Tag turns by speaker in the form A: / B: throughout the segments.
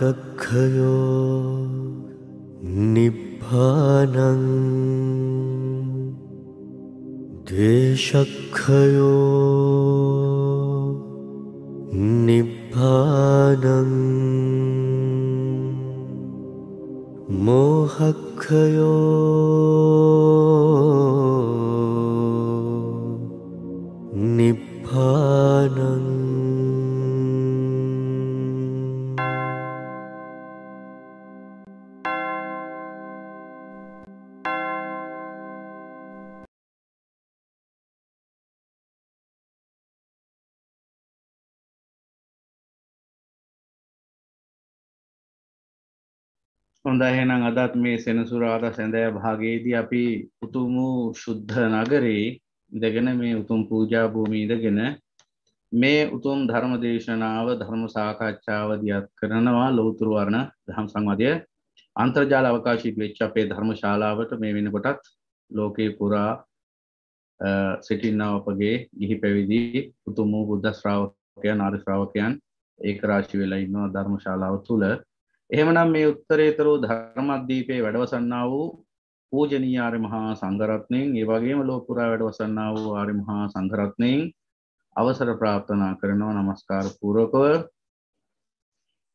A: कक्षयो निभानं द्वेषक्षयो निभानं मोहक्षयो
B: එහෙනම් අදත් මේ සෙනසුරාද සැඳෑ භාගයේදී අපි උතුම් වූ
C: ශුද්ධ නගරේ ඉඳගෙන මේ උතුම් පූජා භූමියේ ඉඳගෙන මේ උතුම් ධර්ම දේශනාව ධර්ම සාකච්ඡාව දියත් කරනවා ලෞතුරු වර්ණ ධම් සංවාදය අන්තර්ජාල අවකාශී වෙච්ච අපේ ධර්ම ශාලාවට මේ වෙනකොටත් ලෝකේ පුරා සිටින්නා අපගේ ගිහි පැවිදි උතුම් වූ බුද්ධ ශ්‍රාවකයන්
D: ආර්ය ශ්‍රාවකයන් ඒක රාශි වෙලා ඉන්නවා ධර්ම ශාලාව තුළ එහෙමනම් මේ උත්තරේතරෝ ධර්මද්දීපයේ වැඩවසන්නා වූ පූජනීය ආර්ය මහා සංඝරත්නයෙන් ඒ
C: වගේම ලෝක පුරා වැඩවසන්නා වූ ආර්ය මහා සංඝරත්නයෙන් අවසර ප්‍රාර්ථනා කරනවා নমස්කාර පූර්වකව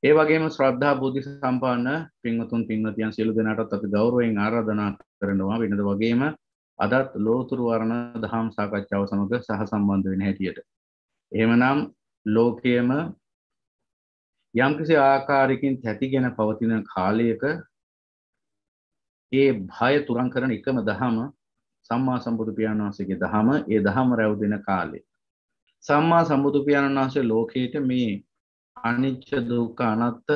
C: ඒ වගේම ශ්‍රද්ධා බුද්ධි සම්පන්න පින්වතුන් පින්වතියන් සියලු දෙනාටත් අපි ගෞරවයෙන් ආරාධනා කරනවා වෙනද වගේම අදත් ලෝතුරු වර්ණ දහම් සාකච්ඡාව සමග සහසම්බන්ධ වෙන හැටියට එහෙමනම්
D: ලෝකයේම යම්කිසි ආකාරයකින් තැතිගෙන පවතින කාලයක ඒ භය තුරන් කරන එකම දහම සම්මා සම්බුදු පියාණන් වහන්සේගේ දහම ඒ දහම රැවදෙන කාලේ සම්මා සම්බුදු පියාණන් වහන්සේ ලෝකයට මේ අනිච්ච දුක්ඛ අනාත්ත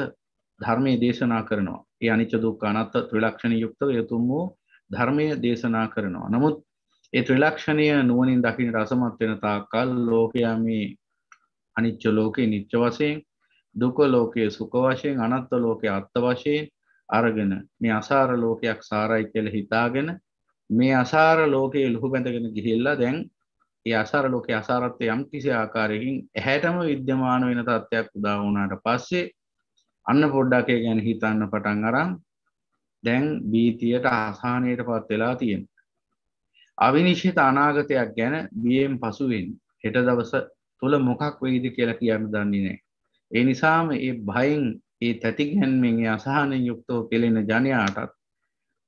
D: ධර්මයේ දේශනා කරනවා. ඒ අනිච්ච දුක්ඛ අනාත්ත ත්‍රිලක්ෂණ යුක්තව යතුම් වූ ධර්මයේ දේශනා කරනවා. නමුත්
C: ඒ ත්‍රිලක්ෂණීය නුවණින් දකින්න රසමත් වෙන තාක්කල් ලෝකයා මේ
D: අනිච්ච ලෝකේ නිච්ච වශයෙන් දුක ලෝකයේ සුඛ වශයෙන් අනත්ත්ව ලෝකයේ අත්ත්ව වශයෙන් අරගෙන මේ අසාර ලෝකයක් සාරයි කියලා හිතාගෙන මේ අසාර ලෝකයේ ලුහු බැඳගෙන ගිහිල්ලා දැන් ඒ අසාර ලෝකයේ අසාරත්වය යම් කිසි ආකාරයකින් ඇහැටම විද්‍යමාන වෙන තත්ත්වයක් උදා වුණාට පස්සේ අන්න පොඩ්ඩක් ඒ ගැන හිතන්න පටන් අරන් දැන් බීතියට අසහනයට පත් වෙලා තියෙන. අවිනිශ්චිත අනාගතයක් ගැන බියෙන් පසුවෙන් හෙට දවස තුල මොකක් වෙයිද කියලා කියන්න දන්නේ නැහැ. ඒ නිසාම ඒ භයෙන් ඒ තැතිගැන්මෙන් අසාහනෙන් යුක්තෝ කෙලෙන ජනයාටත්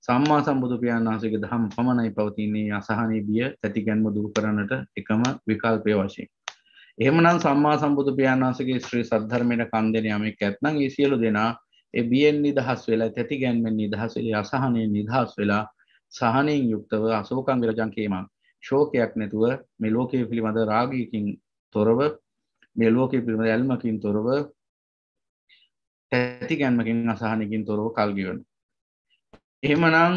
D: සම්මා සම්බුදු පියාණන් වහන්සේගේ ධම් පමණයි පවතින්නේ අසහනී බිය තැතිගැන්ම දුරු කරන්නට එකම විකල්පය වශයෙන්. එහෙමනම් සම්මා සම්බුදු පියාණන් වහන්සේගේ ශ්‍රී සද්ධර්මයට කන් දෙන යමෙක් ඇත්නම් ඒ සියලු දෙනා ඒ බියෙන් නිදහස් වෙලා තැතිගැන්මෙන් නිදහස් වෙලා අසහනෙන් නිදහස් වෙලා සහනෙන් යුක්තව අශෝකං විරජං කේමං ශෝකයක් නැතුව මේ ලෝකයේ පිළිබඳ රාගයකින් තොරව මේ ලෝකයේ පිළිබඳ ඇල්මකින් තොරව තැති ගැන්මකින් අසාහනකින් තොරව කල්ගිවන. එහෙමනම්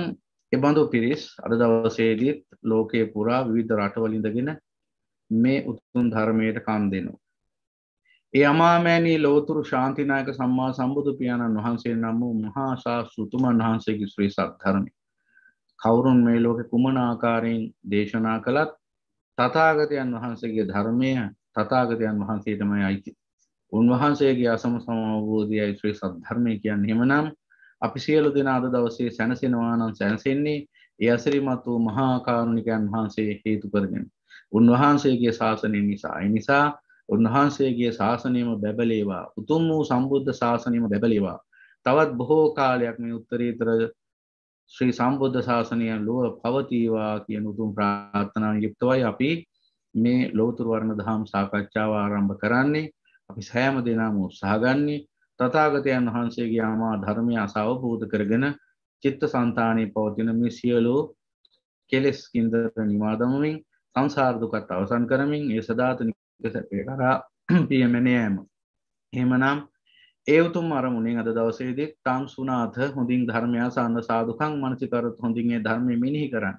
D: එබඳු පිරිස් අද දවසේදීත් ලෝකයේ පුරා විවිධ රටවලින්දගෙන මේ උතුන් ධර්මයට කම් දෙනවා. ඒ අමාමෑණී ලෝතුරු ශාන්තිනායක සම්මා සම්බුදු පියාණන් වහන්සේ නම් වූ මහා ශාස්ෘතුමන් වහන්සේගේ ශ්‍රී සද්ධර්මය. කවුරුන් මේ ලෝකෙ කුමන ආකාරයෙන් දේශනා කළත් තථාගතයන් වහන්සේගේ ධර්මය තතාගතයන් වහන්සේටමයි
C: අයිති උන්වහන්සේගේ අසම සමවබෝධයයි ශ්‍රී සද්ධර්මය කියන්න හෙමනම්
D: අපි සියලු දෙන අද දවසේ සැනසෙනවානන් සැන්සෙන්නේ ඒ අසිරිමත් වූ මහාකාරුණිකයන් වහන්සේ හේතු කරගෙන. උන්වහන්සේගේ ශාසනය නිසා අයි නිසා උන්වහන්සේගේ ශාසනයම බැබලේවා උතුම් වූ සම්බුද්ධ ශාසනයම බැබලේවා තවත් බොහෝ කාලයක් මේ උත්තරීතර ශ්‍රී සම්බුද්ධ ශාසනය ලුව පවතිවා කියන උතුම් ප්‍රාර්ථනාව යුක්තවයි අපි මේ ලෝතුරු වර්ණ දහම් සාකච්ඡාව ආරම්භ කරන්නේ අපි සෑම දෙනාම උත්සාහගන්නේ තථාගතයන් වහන්සේගේ ආමා ධර්මය අසවබෝධ කරගෙන චිත්ත සන්තානයේ පවතින මේ සියලු කෙලෙස් කින්දර නිවා දමමින් සංසාර දුකත් අවසන් කරමින් ඒ සදාතනික සැපේ කරා පියමෙන යෑම. එහෙමනම් ඒ උතුම් අරමුණෙන් අද දවසේදී තං සුනාත හොඳින් ධර්මය සාන්න සාදුකම් මනසිකරත් හොඳින් ඒ ධර්මය මෙනෙහි කරන්න.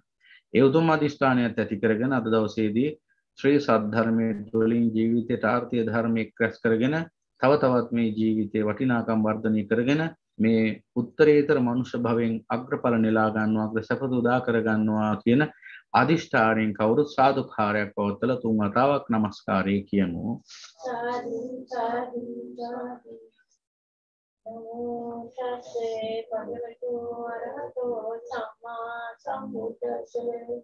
D: ඒ උතුම් අධිෂ්ඨානයත් ඇති කරගෙන අද දවසේදී ශ්‍රී සද්ධර්මය තුළින් ජීවිතයට ආර්ථය ධර්මයක්
C: රැස් කරගෙන තව තවත් මේ ජීවිතය වටිනාකම් වර්ධනය කරගෙන මේ උත්තරේතර මනුෂ්‍ය භවෙන් අග්‍රඵල නෙලා ගන්නවා අග්‍ර සැපත උදා කරගන්නවා කියන අධිෂ්ඨාරයෙන් කවුරු සාධකාරයක් පවත්තල තුන් අතාවක් නමස්කාරය කියමු
A: තසේ පගවටු අරහතෝ සම්මා සම්බුද්දස්සේ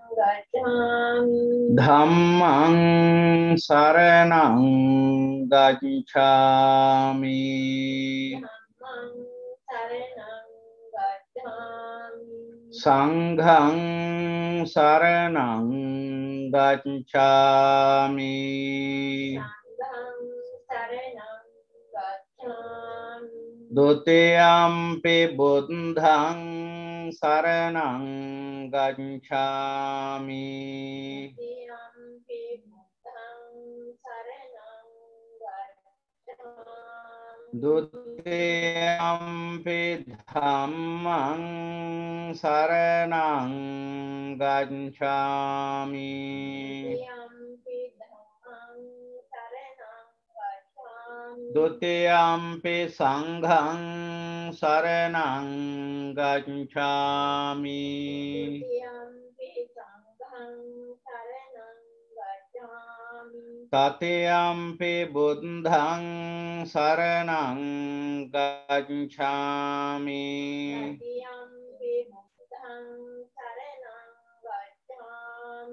C: ධම්මං සරණං ගච්ඡාමි සංඝං සරණං ගච්ඡාමි දුතියම්පි බුද්ධං शरणं गच्छामि द्वितीयम्पि धम्मं शरणं गच्छामि දුතියම්පි සංඝං සරණං ගච්ඡාමි තතියම්පි බුද්ධං සරණං ගච්ඡාමි
A: තතියම්පි බුද්ධං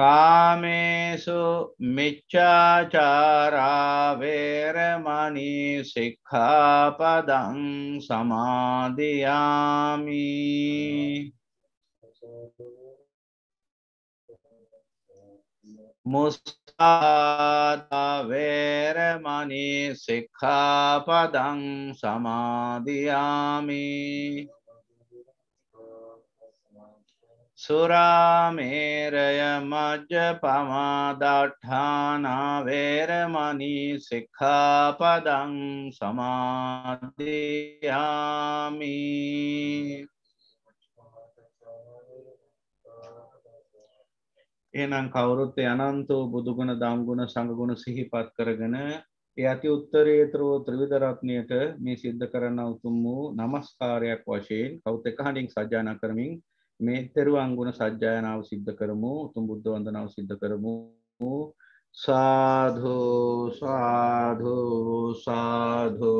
C: කාමේසු මිච්චාචාරාවේරමනී සික්ඛාපදං සමාධයාමි
D: මුස්ථාවේරමනී සික්ඛාපදං
C: සමාධයාමී සුරාමේරය මජ්්‍ය පමාදට්ඨානාවේරමනී සික්ඛාපදං සමාධයාමි
D: එනම් කවුරුත් අනන්තෝ බුදුගුණ දංගුණ සඟගුණ සිහිපත් කරගෙන
C: ඇති
D: උත්තරේතරෝ
C: ත්‍රවිදරත්නයට මේ සිද්ධ කරන්න උතුම් වූ නමස්කාරයක් වශයෙන් කෞතක හඩින් සජාන කරමින් මේ තෙරුවන් ගුණ සජ්ජායනාව සිද්ධ කරමු උතුම් බුද්ධ වන්දනාව සිද්ධ කරමු සාධු සාධු සාධු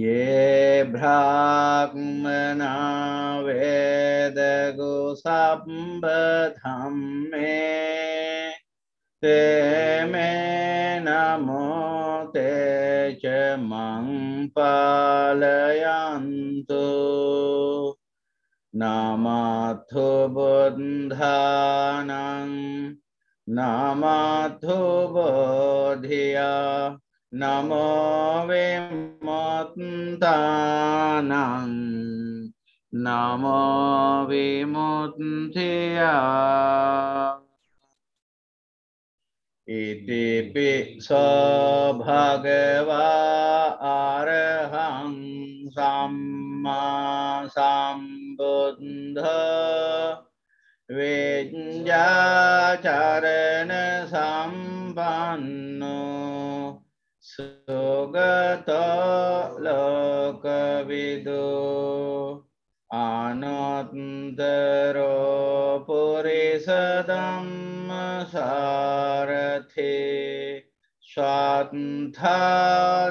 C: ये भ्राग्मना वेदगुसम्बधं मे ते मे नमो ते च मं पालयन्तु नामाथोबन्धानां नामाथोबधिया नमो विमन्तानां नमो विमुन्धिया इति पि स भगवा अर्हम् සම්මා සම්බුද්ධ විද්‍යාචරණ සම්බන්නෝ සුගතලොකවිදු අනොත්දරෝ පුරිසදම්ම සාරථේ शांत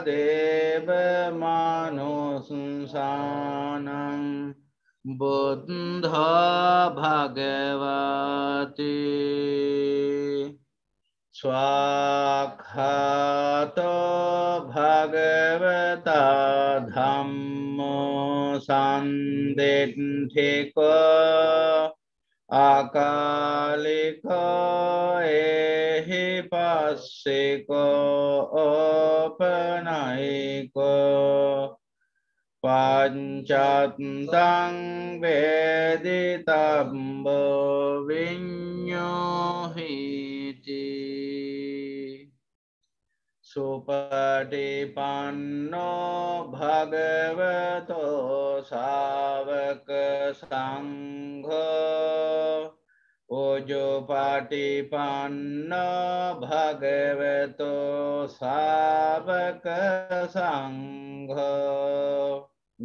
C: देव मानो मानुसंसानम् बुद्ध भगवती स्वाखात भगवता धम्मो सन्दिन्धिको अकालिक පස්සෙකෝ ඕපනයිකෝ පංචත්තං වේදිතම්බ විඤ්ඥෝහිටි සුපටිපන්නෝ භගවතෝ සාාවක සංහෝ උජුපටිපන්නෝ භගවතෝ සාවක සංඝ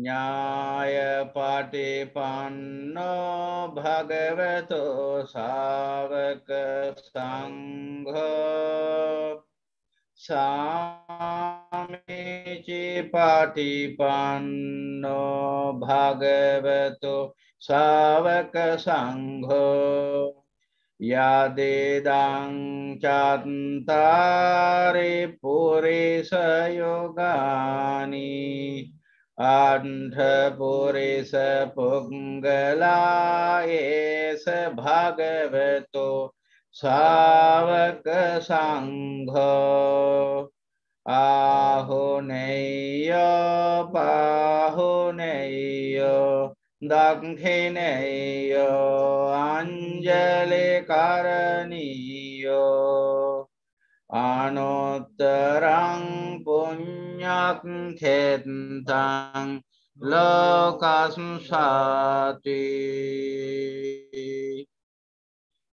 C: ඥායපටිපන්නෝ භගවතෝ සාවක සංඝ සාමිචි පටිපන්නෝ භගවතු සාවක සංඝෝ यदेदं चन्तारे पुरेशयोगानि अण्ठपुरेशपुङ्गलाय स भगवतो सावकसङ्घ पाहो पाहुनेय्य දක්හිනෙයෝ අංජලෙකරණීයෝ අනොත්තරං පුඥ්ඥක් කෙත්තං ලෝකස්සාති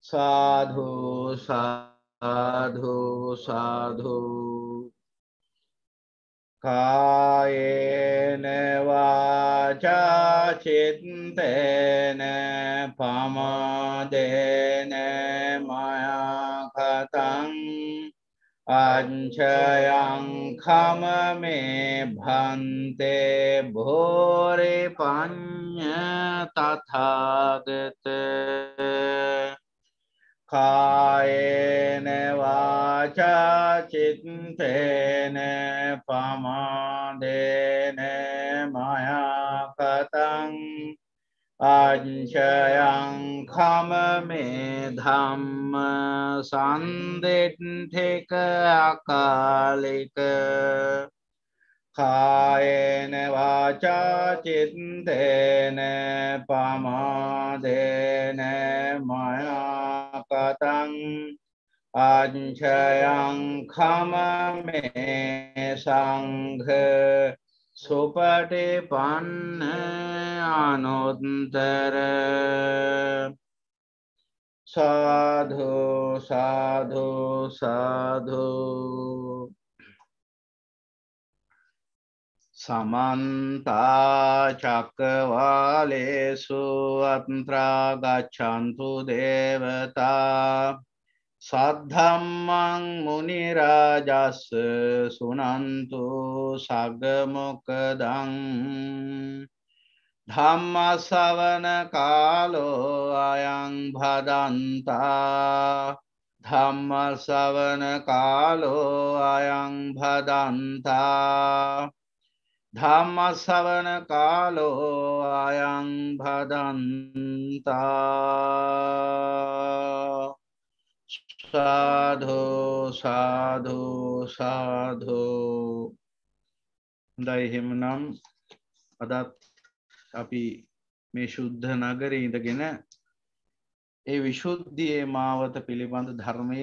C: සාධූ සාධූ සාධූ කායනවාචාචිත්තන පමාදන මයාකතන් අංචයං කමමේ භන්තේ භෝරි පං්ඥ තතාගත කායේන වාචා චිත්තේන පමාදේන මයාකතං අංශයං කමමේ ධම්ම සන්දෙට්ටෙක අකාලික කායේන වාචා චිත්තේන පමාදේන මයා कतं अञ्जयं खममे सङ्घ सुपटिपन्न अनुत्तर साधु साधु साधु සමන්තාචක්කවාලේසු අත්‍රාගච්චන්තු දේවතා සද්ධම්මං මුනිරාජස්ස සුනන්තු සගමොකදං ධම්මසවන කාලෝ අයං භදන්තා ධම්මසවන කාලෝ අයං භදන්තා ධම්මස්සවන කාලෝ අයං භදන්තා සාධෝ සාධෝ සාධෝ
D: දයිහෙමනම් අදත් අපි මේ ශුද්ධ නගර ඉඳගෙන ඒ විශුද්ධියයේ මාවත පිළිබඳ
C: ධර්මය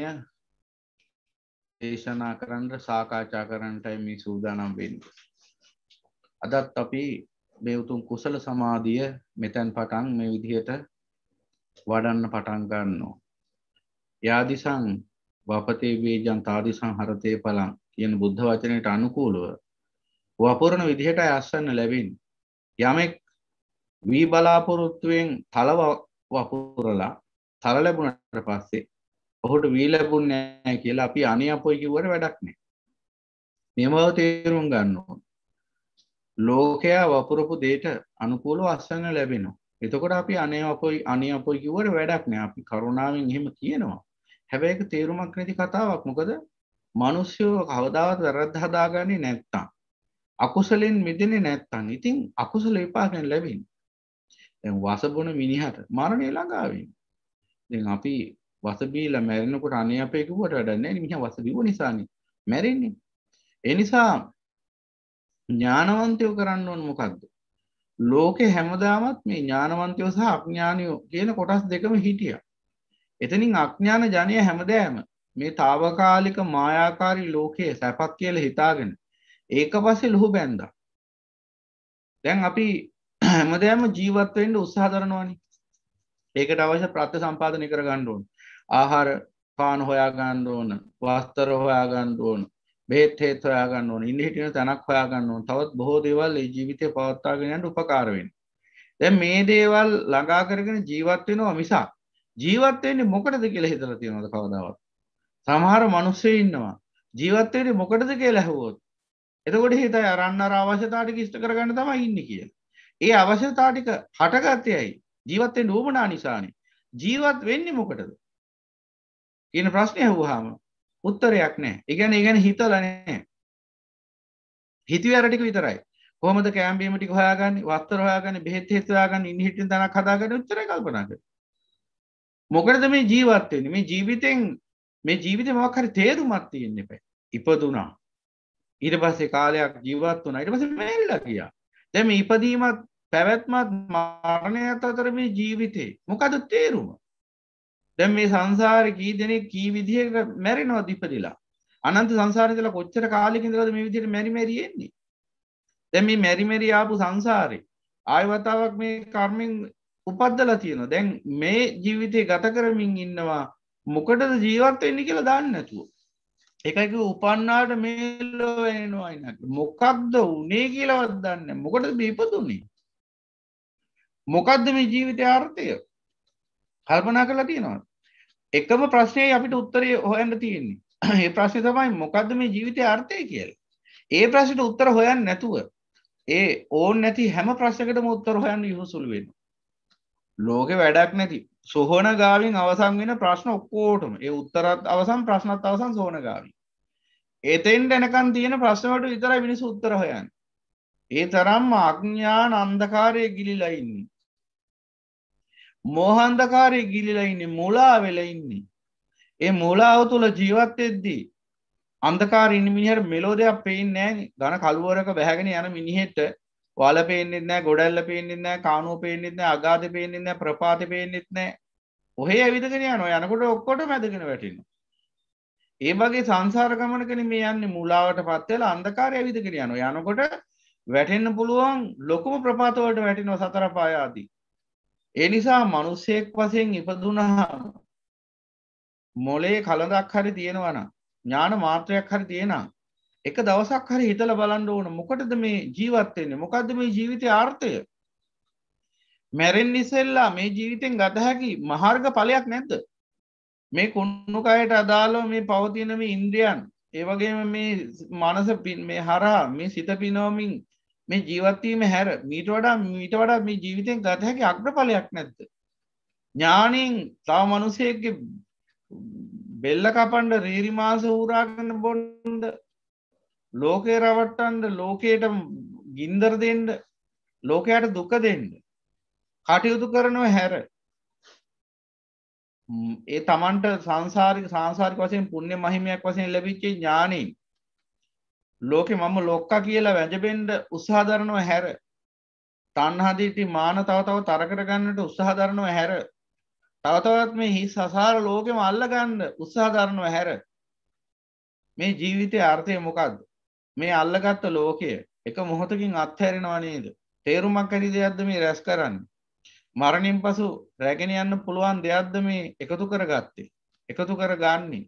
C: දේශනා කරන්නට සාකාචා කරන්නටයි මේ සූදානම්
D: වෙන්ට අදත් අපි මේ උතුම් කුසල සමාධිය මෙතැන් පටන් මේ විදිහට වඩන්න පටන් ගන්නවා. යාදිසං වපතේ වේජං තාදිසං හරතේ පලං කියන බුද්ධ වචනයට අනුකූලව වපුරන විදිහට අස්සන්න ලැබින් යමෙක් වී බලාපොරොත්තුවෙන් තලව වපුරලා තල ලැබුණට පස්සේ ඔහුට වී ලැබුන්නේ නැහැ කියලා අපි අනේ අපොයි කිව්වට වැඩක් නැහැ. මේවව තේරුම් ගන්න ඕනේ. ලෝකයා වපුරපු දේට අනුකූලව අස්සන්න ලැබෙනවා. එතකොට අපි අනේ අපොයි අනේ අපොයි කිව්වට වැඩක් නෑ. අපි කරුණාවෙන් එහෙම කියනවා. හැබැයි ඒක තේරුමක් නැති කතාවක්. මොකද මිනිස්සුව කවදාවත් වැරද්ද හදාගන්නේ නැත්තම් අකුසලෙන් මිදෙන්නේ නැත්තම් ඉතින් අකුසල විපාකෙන් ලැබෙන්නේ. දැන් වසබොන මිනිහට මරණය ළඟා වෙන්නේ. දැන් අපි වස බීලා මැරෙනකොට අනේ අපේ කිව්වට වැඩක් නැහැ. මිනිහා වස බිව නිසානේ මැරෙන්නේ. ඒ නිසා ඥානවන්තයෝ කරන්න ඕන මොකක්ද ලෝකෙ හැමදාමත් මේ ඥානවන්තයෝ සහ අඥානයෝ කියන කොටස් දෙකම හිටිය එතනින් අඥාන ජනය හැමදෑම මේ තාවකාලික මායාකාරී ලෝකයේ සැපක් කියල හිතාගෙන ඒක පස්සේ ලොහු බැන්ද දැන් අපි හැමදෑම ජීවත්වෙන්ට උත්සාහදරනවානි ඒකට අවශ්‍ය ප්‍රත්්‍ය සම්පාධනය කර ගණ්ඩුවන් ආහාර පාන හොයා ගණ්ඩ ඕන වස්තර හොයා ගණ්ඩ ඕන බෙහෙත් හේත් හොයාගන්න ඕන ඉන්න හිටින තැනක් හොයාගන්න ඕන තවත් බොහෝ දේවල් ඒ ජීවිතය පවත්තාගෙනට උපකාරවෙන් දැ මේ දේවල් ළඟා කරගෙන ජීවත්වෙනවා මිසා ජීවත්වයන්නේ මොකටද කියල හිතර තියෙනද කවදාවත් සමහර මනුස්සේ ඉන්නවා ජීවත්වයට මොකටද කියලා හැවෝත් එතකොට හිතයි අරන්න අවශ්‍යතාටික ඉස්ට කරගන්න තම ඉන්න කිය ඒ අවශ්‍යතාටික හටගත්තයයි ජීවත්තෙන් ඕමනා නිසානේ ජීවත් වෙන්නේ මොකටද කියන ප්‍රශ්නය හවහාම උත්තරයක් නෑ ඉගැන ඉගැන හිතලනෑ හිතුව අරටික විතරයි කොමද කෑම්බීමටි හයාගන්න වත්තර හයාගන්න බෙත් හෙතුවාගන්න ඉන්හිටින් දනක් හදාගන්න උත්තර කල්පනක මොකරද මේ ජීවත්වයෙන් මේ ජීවිතෙන් මේ ජීවිත මොක්හරි තේරුමත් තියෙන්න්න පැ ඉපදුනා ඉට පස්සේ කාලයක් ජීවත් වන ඉට පස මැල්ල කියා දැම ඉපදීමත් පැවැත්මත් මාරණයත් අතර මේ ජීවිතේ මොකද තේරුම දැන් මේ සංසාරේ කී දෙනෙක් කී විදිහකට මැරෙනවද ඉපදිලා? අනන්ත සංසාරේ ඉඳලා කොච්චර කාලෙක ඉඳලාද මේ විදිහට මෙරි මෙරි එන්නේ? දැන් මේ මෙරි මෙරි ආපු සංසාරේ ආයවතාවක් මේ කර්මෙන් උපද්දලා තියෙනවා. දැන් මේ ජීවිතේ ගත කරමින් ඉන්නවා මොකටද ජීවත් වෙන්නේ කියලා දන්නේ නැතුව. ඒකයි කිව්ව උපන්නාට මේ ලෝ වෙනවා නේද? මොකක්ද උනේ කියලාවත් දන්නේ නැහැ. මොකටද මේ ඉපදුනේ? මොකක්ද මේ ජීවිතයේ අර්ථය? කල්පනා කරලා තියෙනවා. එකම ප්‍රශ්නය අපිට උත්තරේ හොයන්න තියෙන්නේ ඒ ප්‍රශ්න තමයි මොකක්ද මේ ජීවිතය අර්ථය කියල් ඒ ප්‍රශ්ට උත්තර හොයන් නැතුව ඒ ඕන් නැති හැම ප්‍රශ්නකටම උත්තර හොයන්න යහුසුල් වෙන ලෝක වැඩක් නැති සොහන ගාවින් අවසන් වෙන ප්‍රශ්න ඔක්කෝටම ඒ උත්තරත් අවසන් ප්‍රශ්නත් අවසන් සෝන ගාවී එතෙන් දැනකන් තියෙන ප්‍රශ්නවට විතර මිනිස් උත්තර හොයන් ඒ තරම් අඥ්ඥාන අන්දකාරය ගිලි ලයින්නේ මෝහන්දකාරය ගිලිලා ඉන්න මුලා වෙලා ඉන්නේ. ඒ මුලාව තුළ ජීවත් එද්දී අන්දකාර ඉන්න මිනිහට මෙලෝ දෙයක් පේෙන් නෑ ගන කළුවරක බැහැගෙන යන මිනිහෙට වල පේෙන්ෙත් නෑ ගොඩල්ල පේෙන්ෙත් නෑ කානුව පේෙන්ෙත් නෑ අගාධ පේෙන්ෙත් නෑ ප්‍රපාති පේෙන්ෙත් නෑ ඔහේ ඇවිදගෙන යන යනකොට ඔක්කොට මැදගෙන වැටින්න. ඒ වගේ සංසාරගමනකන මේ යන්න මුලාවට පත්වෙල අන්දකාර ඇවිදගෙන යන යනකොට වැටෙන්න්න පුළුවන් ලොකුම ප්‍රපාතවලට වැටිනො සතර පායාදී ඒ නිසා මනුස්සයෙක් වසයෙන් ඉපදුනහම මොලේ කළඳක් හරි තියෙනවන ඥාන මාත්‍රයක් හරි තියෙන එක දවසක් හරි හිතල බලන්ඩ ඕන මොකටද මේ ජීවත්වයන්නේ මොකක්ද මේ ජීවිතය ආර්ථය මැරෙන් නිසෙල්ලා මේ ජීවිතෙන් ගතහැකි මහර්ග පලයක් නැද්ද මේ කුණ්ණු අයට අදාලෝ මේ පවතිනම ඉන්ද්‍රියන් ඒවගේම මේ මනස පින් මේ හරා මේ සිත පිනෝමින් මේ ජීවත්වීම හැර මීට වඩා මීට වඩා මේ ජීවිතයෙන් ගත හැකි අග්‍රඵලයක් නැද්ද. ඥානීෙන් තව මනුසයගේ බෙල්ල කපන්ඩ රීරි මාස හූරාගන්න බොන්ඩ ලෝකේ රවට්ටන්ඩ ලෝකයට ගින්දර දෙන්ඩ ලෝකයට දුක දෙන්න කටයුතු කරනව හැර ඒ තමන්ට සංසාරික සංසාරක වසයෙන් පුුණ්‍ය මහිමයක් වසයෙන් ලැබිච්චේ ඥානී ලෝකෙ මම ලොක්කා කියලා වැජබෙන්ඩ උත්සාහධරනව හැර තන්හාදීති මාන තවතව තරකට ගන්නට උත්සාහධරනව හැර තවතවත් මේ හි සසාර ලෝකෙම අල්ලගන්න උත්සාධරනව හැර මේ ජීවිතය අර්ථය මොකක්ද මේ අල්ලගත්ත ලෝකය එක මොහොතකින් අත්හැරෙනවා නේද තේරුමක් ඇති දෙයක්ද මේ රැස් කරන්න මරණින් පසු රැගෙන යන්න පුළුවන් දෙයක්ද මේ එකතු කරගත්තේ එකතු කර ගන්නේ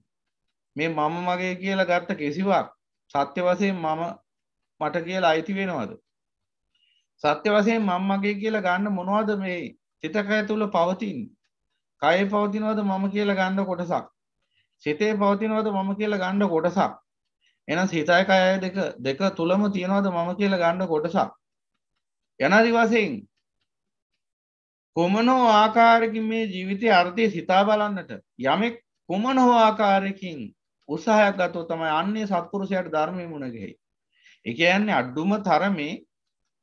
D: මේ මම මගේ කියලා ගත්ත කිසිවක් සත්‍ය වසයෙන් මම මට කියලා අයිති වෙනවද. සත්‍ය වසයෙන් මං මගේ කියලා ගන්න මොනවද මේ සිතකය තුළ පවතින් කය පවතිනවද මම කියලා ගන්න කොටසක් සිතේ පවතිනවද මම කියලා ගණ්ඩ කොටසක් එනම් සිතයි කය දෙක දෙක තුළම තියෙනවද මම කියලා ගණ්ඩ කොටසක් යනදි වසයෙන් කොමනෝ ආකාරකින් මේ ජීවිතය අර්ථය සිතා බලන්නට යමෙක් කුමන හෝ ආකාරකින් උත්සාහයක් ගත්තොත් තමයි අන්නේ සත්පුරුෂයාට ධර්මයේ මුණ ගැහෙයි. ඒ කියන්නේ අඩුම තරමේ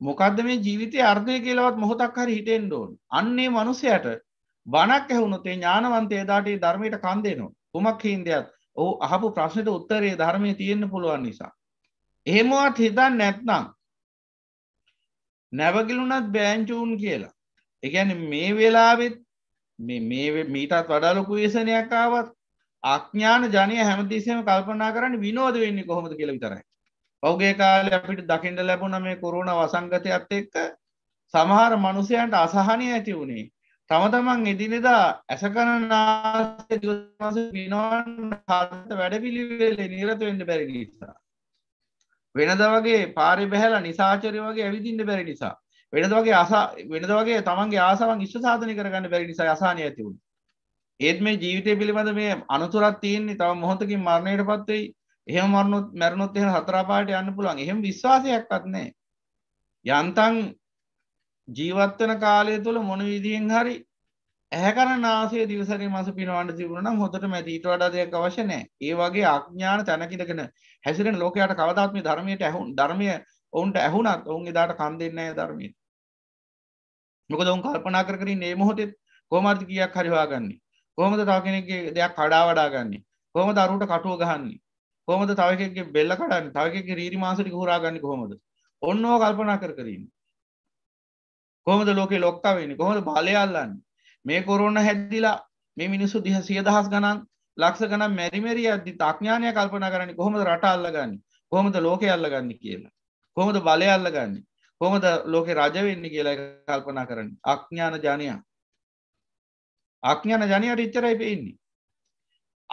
D: මොකද්ද මේ ජීවිතයේ අර්ථය කියලාවත් මොහොතක් හරි හිතෙන්න ඕන. අන්නේ මිනිසයාට බණක් ඇහුනොත් ඒ ඥානවන්තය එදාට ඒ ධර්මයට කන් දෙනවා. කුමක් හින්දයක් ඔහු අහපු ප්‍රශ්නෙට උත්තරේ ධර්මයේ තියෙන්න පුළුවන් නිසා. එහෙමවත් හිතන්නේ නැත්නම් නැවගිලුණත් බෑන්චූන් කියලා. ඒ කියන්නේ මේ වෙලාවෙත් මේ මේ මීටත් වඩා ලොකු ව්‍යසනයක් ආවත් අඥ්ඥාන ජනය හැමතිසම කල්පනා කරන්න විනෝද වෙන්නේ කොහොමද කියල විතරයි. පෞගේ කාල අපිට දකිට ලැබුණ මේ කොරුණ වසංගතයත් එක්ක සමහර මනුසයන්ට අසහනය ඇති වුණේ. තම තමන් එදිනෙදා ඇසකරනාස විනෝන් හත වැඩපිළිවෙල නිරත වෙන්න බැරි නිසා. වෙනද වගේ පාරි බැහැල නිසාචරය වගේ ඇවිදින්න බැරි නිසා. වෙනද වගේ අසා වෙනද වගේ තමන්ගේ ආසාවන් ඉශ්්‍ර සාධනය කරගන්න බැරි නිසා අසානය ඇතිවුණ ඒත් මේ ජීවිතය පිළිබඳ මේ අනතුරත් තියන්නේ තව මොහොතකින් මරණයට පත්වෙයි එහෙම මරණුත් මැරණොත් එහෙම හතරාපාට යන්න පුළුවන් එහෙම විශ්වාසයක් අත්නෑ යන්තන් ජීවත්වන කාලය තුළ මොන විදියෙන් හරි ඇහැකර නාසේ දිවසර මස පිනවාට තිබුණන හොතට මැතිීට වඩා දෙයක් අවශනය ඒ වගේ අඥාන තැනකිටගෙන හැසිරෙන ලෝකයාට කවදාත්ම ධර්මයට ඇහුන් ධර්මය ඔවුන්ට ඇහුනත් ඔවුන් එදාට කම් දෙන්නෑ ධර්මය මොක දවන් කල්පනා කරින් ඒ මොහොතෙත් කොමර්ති කියක් හරිවාගන්නේ කොහොමද තව කෙනෙක්ගේ දෙයක් කඩා වඩා ගන්නේ කොහොමද අරුට කටුව ගහන්නේ කොහොමද තව එකෙක්ගේ බෙල්ල කඩන්නේ තව එකෙක්ගේ රීරි මාංශ ටික හොරා ගන්නේ කොහොමද ඔන්න ඕක කල්පනා කර කර ඉන්නේ කොහොමද ලෝකේ ලොක්කා වෙන්නේ කොහොමද බලය අල්ලන්නේ මේ කොරෝනා හැදිලා මේ මිනිස්සු දිහ 10000 ගණන් ලක්ෂ ගණන් මෙරි මෙරි යද්දි තාඥානය කල්පනා කරන්නේ කොහොමද රට අල්ලගන්නේ කොහොමද ලෝකේ අල්ලගන්නේ කියලා කොහොමද බලය අල්ලගන්නේ කොහොමද ලෝකේ රජ වෙන්නේ කියලා කල්පනා කරන්නේ අඥාන ජනයා අඥ්ඥන ජනයට ඉච්චරයි පෙන්නේ.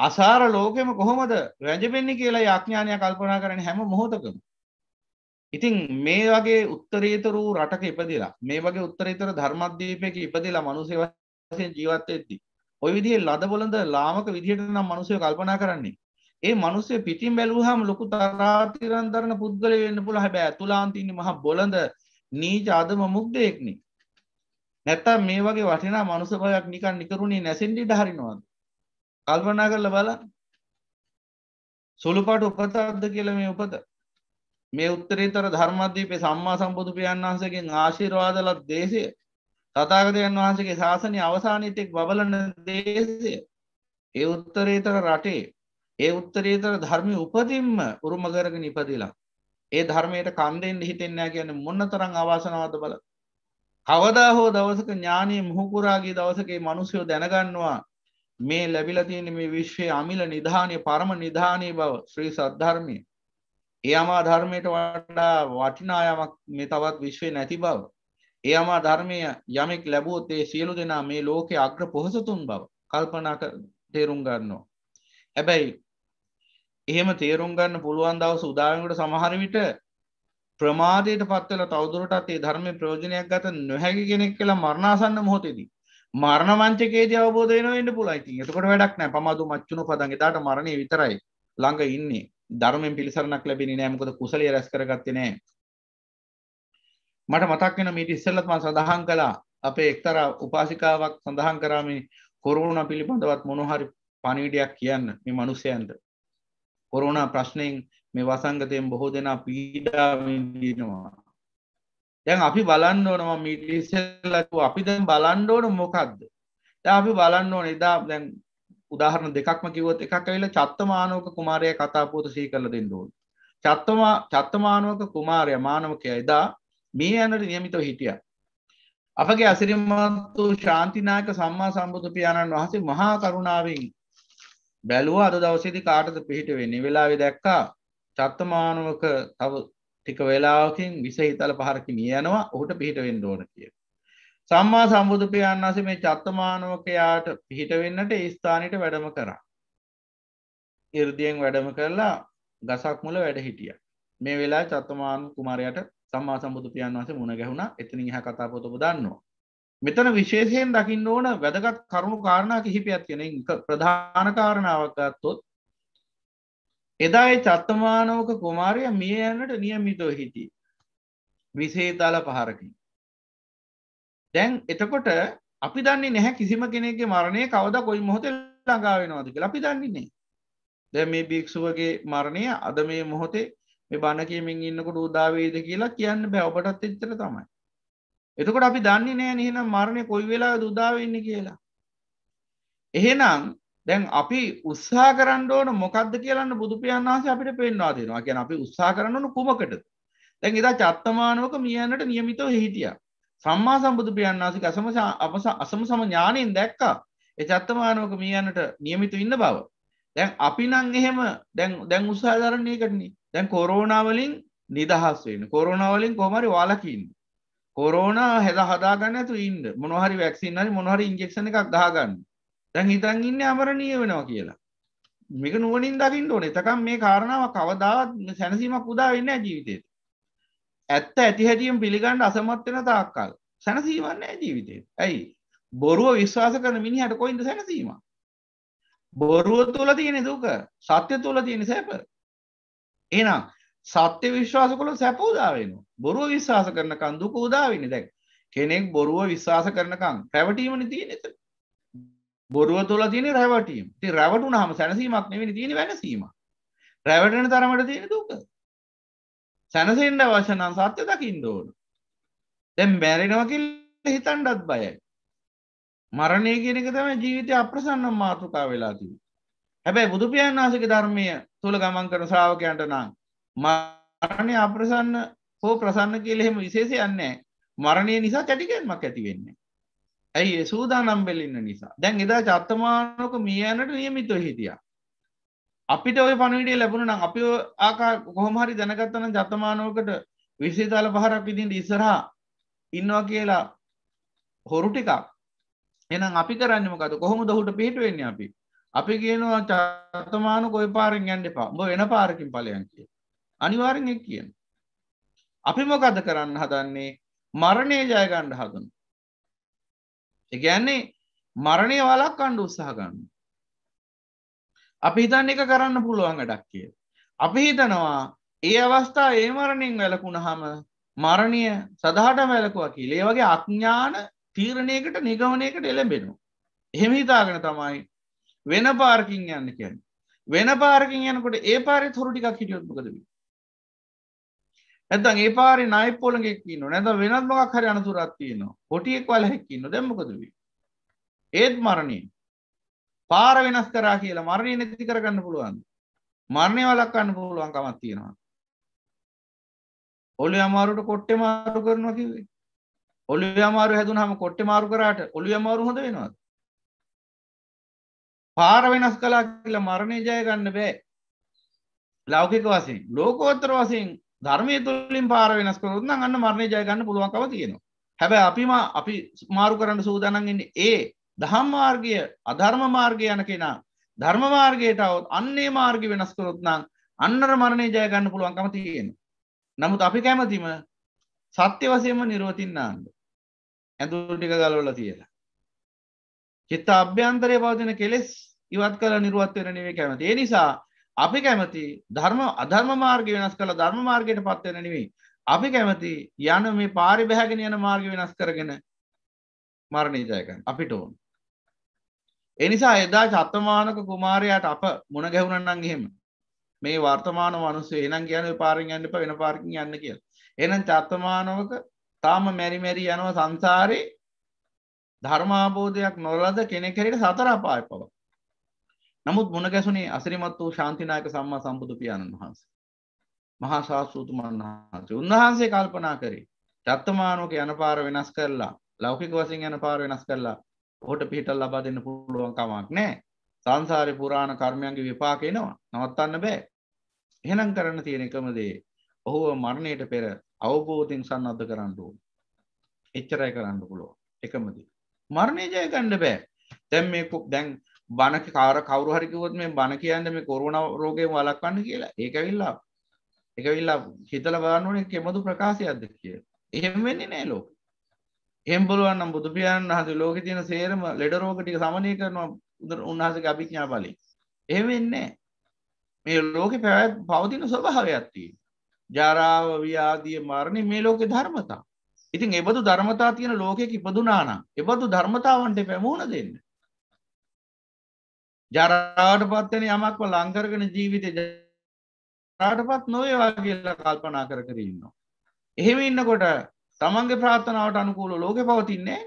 D: අසාර ලෝකෙම කොහොමද රැජපෙන්න්නේ කියලා අඥ්ඥානය කල්පනා කරන හැම මොහොතකම. ඉතින් මේ වගේ උත්තරීතරූ රටක ඉපදිලා මේ වගේ උත්තරීතර ධර්මද්දීපයක ඉපදිලා මනුසේ වසයෙන් ජීවත්ත එද්දි. ඔය විදිහ ලදබොලඳ ලාමක විදිහට නම් මනුසය කල්පනා කරන්නේ. ඒ මනුසේ පිටින් බැලූහම ලොකු තරාතිරන්දරන පුද්ගලය වෙන්න පුළ හැබැ තුලාන්තින්න මහ බොලඳ නීජ අදම මුක්දයෙක්නේ නැත්තම් මේ වගේ වටිනා මනුස භවයක් නිකන් නිකරුණේ නැසෙන්ඩි හරිනවාද කල්පනා කරල බල සුළුපාට උපතක්ද කියල මේ උපත මේ උත්තරීතර ධර්මදීපේ සම්මා සම්බුදු පියන් වහන්සගෙන් ආශිර්වාදලත් දේශය තතාගතයන් වහන්සගේ ශාසනය අවසානීතෙක් බබලන දේශය ඒ උත්තරීතර රටේ ඒ උත්තරීතර ධර්මය උපදින්ම උරුම කරගෙන ඉපදිලා ඒ ධර්මයට කන්දෙන් හිතෙන්නෑ කියන මොන්න තරං අවාසනවද බල කවදා හෝ දවසක ඥානය මුහුකුරාගේ දවසකේ මනුසයෝ දැනගන්නවා මේ ලැබිලතියන මේ විශ්වය අමිල නිධානය පරම නිධානය බව ශ්‍රී සද්ධර්මය ඒ අමා ධර්මයට වඩා වටිනායමක් මේ තවත් විශ්වය නැති බව ඒ අමා ධර්මය යමෙක් ලැබූත් ඒ සියලු දෙනා මේ ලෝකෙ අග්‍ර පොහසතුන් බව කල්පනාට තේරුම් ගන්නවා හැබැයි එහෙම තේරුම් ගන්න පුළුවන් දව සුදාවකට සමහරවිට ප්‍රමාදයට පත්වල තවදුරටත් ඒ ධර්මය ප්‍රෝජනයක් ගත නොහැකි කෙනෙක් කියලා මරණාසන්න මොහොතේදී. මරණ වංචකේද අවබෝධයන එන්න පුලයිති එතකොට වැඩක් නෑ පමදු මච්චුණු පදන් එදාට මරණය විතරයි ළඟ ඉන්නේ ධර්මෙන් පිළිසරණක් ලැබෙන නෑමකොද කුසලිය රැස් කරගත්තේ නෑ. මට මතක් වෙන මීට ඉස්සෙල්ලත් මම සඳහන් කළා අපේ එක්තර උපාසිකාවක් සඳහන් කරාමේ කොරුණ පිළිබඳවත් මොනොහරි පණවිඩයක් කියන්න මේ මනුසයන්ට කොරුණ ප්‍රශ්නයෙන් මේ වසංගතයෙන් බොහෝ දෙනා පීඩාවිඳීනවා දැන් අපි බලන්න ඕනම මිටිසල්ලතු අපි දැන් බලන්න ඕන මොකක්ද අපි බලන්න ඕන එදා දැන් උදාහරණ දෙකක්ම කිවොත් එකක් ඇවිල චත්තමානෝක කුමාරය කතාපූත සී කරල දෙන්න ඕන් චත්තමා චත්තමානෝක කුමාරය මානවකය එදා මේ ඇනට නියමිතව හිටිය අපගේ අසිරිමත්තු ශාන්තිනායක සම්මා සම්බුදු පියාණන් වහසේ මහා කරුණාවෙන් බැලුව අද දවසේදි කාටද පිහිට වෙන්නේ වෙලාවෙ දැක්කා චත්තමානුවක තව ටික වෙලාවකින් විස හිතල පහරකින් යනවා ඔහුට පිහිට වෙන්න ඕන කිය. සම්මා සම්බුදු පියන්නස මේ චත්තමානුවකයාට පිහිටවෙන්නට ස්ථානයට වැඩම කරා. ඉර්දියෙන් වැඩම කරලා ගසක් මුල වැඩ හිටිය. මේ වෙලා චත්තමාන කුමාරයට සම්මා සම්බුදු පියන් වස මුණ ගැහුණ එතන හ කතා පොතපු දන්නවා. මෙතන විශේෂයෙන් දකින්න ඕන වැදගත් කරුණු කාරණා කිහිපයක් තියෙන ප්‍රධාන කාරණාවක්ගත්තොත් එදායි චත්තමානෝක කුමාරය මිය යන්නට නියමිතෝ හිටි විසේතල පහරකින් දැන් එතකොට අපි දන්නේ නැහැ කිසිම කෙනෙගේ මරණය කවද කොයි මොහොතේ ලඟාවෙනවාද කියලා අපි දන්නේන්නේ දැ මේ භික්ෂුවගේ මරණය අද මේ මොහොතේ මේ බණ කියමින් ඉන්නකොට උදාවේද කියලා කියන්න බැවබටත් එච්චර තමයි එතකොට අපි දන්නේ නෑ නහෙනම් මරණය කොයි වෙලා දුදාවන්න කියලා එහෙනම් දැන් අපි උත්සා කරන්න ඕන මොකක්ද කියලන්න බුදුපියන් වහස අපිට පෙන්වා දෙෙනවා ගැන අපි උත්සා කරන්නන කුමකටද දැන් එදා චත්තමානෝක මියන්නට නියමිතව හිටිය සම්මා සම්බුදු පියන්නාසික අසම අසම සම ඥානයෙන් දැක්කා එ චත්තමානෝක මියන්නට නියමිත ඉන්න බව දැන් අපි නං එහෙම දැන් දැන් උත්සාධරණය කරන්නේ දැන් කොරෝණවලින් නිදහස් වෙන කොරෝණවලින් කොමරි වාලකින්න කොරෝණ හෙද හදාගන්න ඇතු ඉන්න මොනහරි වැක්සින්නරි මොහරි ඉන්ජෙක්ෂණ එකක් දාගන්න දැන් හිතන් ඉන්න අමරණීය වෙනවා කියලා මේක නුවනින් දකිින් ඕන එතකම් මේ කාරණාව කවදාවත් සැනසීමක් උදා වෙන්න ජීවිතයට ඇත්ත ඇති හැටියම් පිළිගන්න අසමත්වෙන තාක්කල් සැනසීමන්න ජීවිතය ඇයි බොරුව විශ්වාස කරන මිනිහට කොයින්ද සැනසීම බොරුව තුළ තියෙන දුක සත්‍ය තුළ තියෙන සැප එනම් සත්‍ය විශ්වාස කොළ සැප උදාවෙනවා බොරුව විශ්වාස කරනකන් දුක උදාවෙන දැක් කෙනෙක් බොරුව විශ්වාස කරනකම් පැවටීමන තියෙන එතට බොරුව තුළ තියෙන රැවටීම. ඉතින් රැවටුනහම සැනසීමක් නෙවෙයි තියෙන්නේ වෙනසීමක්. රැවටෙන තරමට තියෙන දුක. සැනසෙන්න අවශ්‍ය නම් සත්‍ය දකින්න ඕන. දැන් මැරෙනවා කියලා හිතන්නත් බයයි. මරණය කියන එක තමයි ජීවිතය අප්‍රසන්න මාතෘකාව වෙලා තියෙන්නේ. හැබැයි බුදු පියාණන් වහන්සේගේ ධර්මය තුල ගමන් කරන ශ්‍රාවකයන්ට නම් මරණය අප්‍රසන්න හෝ ප්‍රසන්න කියලා එහෙම විශේෂයක් නැහැ. මරණය නිසා කැටිගැන්මක් ඇති වෙන්නේ. ඇයි සූදා නම්බෙලින්න නිසා දැන් එදා චත්තමානක මියනට නියමිත හිටිය අපිට ඔය පණවිඩේ ලැබුණ නම් අපි ආකා කොහොමහරි දැනගත්තන ජතමානෝකට විසිතල පහරක් විදිට ඉස්සරහා ඉන්නවා කියලා හොරු ටිකක් එනම් අපි කරන්නමකද කොහොම දහුට පිහිට වෙන්න අපි අපි කියනවා චත්තමානු කොයි පාරෙන් යන්න එපා බ වෙන පාරකින් පලයන් කිය අනිවාරෙන් එක් කියන අපි මොකද කරන්න හදන්නේ මරණය ජයගණ්ඩ හදනු එකන්නේ මරණය වලක් අණ්ඩ උත්සාහගන්න අපි හිතන් එක කරන්න පුළුවන් වැඩක් කිය අපි හිතනවා ඒ අවස්ථා ඒ මරණින් වැලකුණහම මරණය සදහට වැලකුව කියලේ වගේ අඥ්ඥාන තීරණයකට නිගමනයකට එළඹෙනු එහෙම හිතාගෙන තමයි වෙන පාර්කින් යන්න කියන්න වෙන පාර්කින් යනකොට ඒ පාරි තොරුටිකක් හිටියොත්මකදවී ඇතන් ඒ පාරි නයි පොලගෙක් න්න නැත වෙනත්මක් හරි අනතුරත්තියන හොටියෙක් වල හැකින්න දැමකදවී. ඒත් මරණී පාර වෙනස් කරා කියලා මරණය නැති කරගන්න පුළුවන් මරණය වලක්කන්න පුළුවන් කමත් තියෙනවා. ඔලි අමාරුට කොට්ට මාරු කරනවා කිවේ ඔලි අමාරු හැදුන හම කොට්ට මාරු කරට ඔලි අමාරු හොඳ වෙනවාද. පාර වෙනස් කලා කියලා මරණය ජයගන්න බෑ ලෞකික වසින් ලෝකෝත්තර වසින් ධර්මය තුළින් පාර වෙනස් කරුත් නම් අන්න මරණය ජයගන්න පුළුවන්කව තියෙනවා. හැබැයි අපිම අපි මාරු කරන්න සූදානන්ගන්න ඒ දහම් මාර්ගය අධර්ම මාර්ගය යන කෙනා ධර්ම මාර්ගයට අවත් අන්නේ මාර්ග වෙනස් කරොත් නම් අන්නර මරණය ජයගන්න පුළුවන්කම තියෙන. නමුත් අපි කැමතිම සත්‍ය වසයම නිරුවතින්නාන්න. ඇඳුටික ගලවල තියලා. චිත්ත අභ්‍යන්තරය පවතින කෙලෙස් ඉවත් කළ නිරුවත්වෙන නෙවේ කැමති. ඒ නිසා අපි කැමති ධර්ම අධර්ම මාර්ග වෙනස් කළ ධර්ම මාර්ගයට පත්වෙන නෙවෙයි. අපි කැමති යන මේ පාරි බැහැගෙන යන මාර්ග වෙනස් කරගෙන මරණය ජයගන්න අපිට ඕන. එනිසා එදා චත්තමානක කුමාරයාට අප මුණ ගැහුණනන් එහෙම මේ වර්තමාන මනුස්සේ එනම් කියන පාරෙන් යන්න එපා වෙන පාරකින් යන්න කියලා. එහෙනම් චත්තමානවක තාම මෙරි මෙරි යනවා සංසාරේ ධර්මාබෝධයක් නොලද කෙනෙක් හැටියට සතර අපාය පවා. නමුත් මුණ ගැසුනේ අසිරිමත් වූ ශාන්තිනායක සම්මා සම්බුදු පියාණන් වහන්සේ. මහා ශාස්ත්‍රූතුමන් වහන්සේ උන්වහන්සේ කල්පනා කරේ රත්මානෝක යන පාර වෙනස් කරලා ලෞකික වශයෙන් යන පාර වෙනස් කරලා ඔහුට පිහිටල් ලබා දෙන්න පුළුවන් කමක් නැහැ. සංසාරේ පුරාණ කර්මයන්ගේ විපාක එනවා. නවත්තන්න බෑ. එහෙනම් කරන්න තියෙන එකම දේ ඔහුව මරණයට පෙර අවබෝධයෙන් සන්නද්ධ කරන්න ඕන. එච්චරයි කරන්න පුළුවන්. එකම දේ. මරණය ජය ගන්න බෑ. දැන් මේ දැන් බණ කාර කවරු හරිකිවොත් මේ බණ කියන්න මේ කොරුණ රෝගයෙන් වලක්වන්න කියලා ඒකවිල්ලා එකවිල්ලා හිතල බලන්නනේ කෙමදු ප්‍රකාශයක්ද කිය එහෙම වෙන්නේ නෑ ලෝක එහෙම බලුවන් නම් බුදු පියාණන් වහන්සේ ලෝකේ තියෙන සේරම ලෙඩ රෝග ටික සමනය කරනවා උන්වහන්සේගේ අභිඥා බලයෙන් එහෙම වෙන්නේ නෑ මේ ලෝකේ පැවැත් පවතින ස්වභාවයක් තියෙනවා ජරාව ව්‍යාධිය මරණය මේ ලෝකේ ධර්මතා ඉතින් එබඳු ධර්මතා තියෙන ලෝකයක ඉපදුනානම් එබඳු ධර්මතාවන්ට පැමුණ දෙන්න ජරාට පත්වෙන යමක්ව ලංකරගෙන ජීවිතය රාටපත් නොවේ වගේල්ල කල්පනා කර කරන්නවා. එහෙම ඉන්නකොට තමන්ගේ ප්‍රාථනාවට අනුකූල ලෝක පවතින්නේ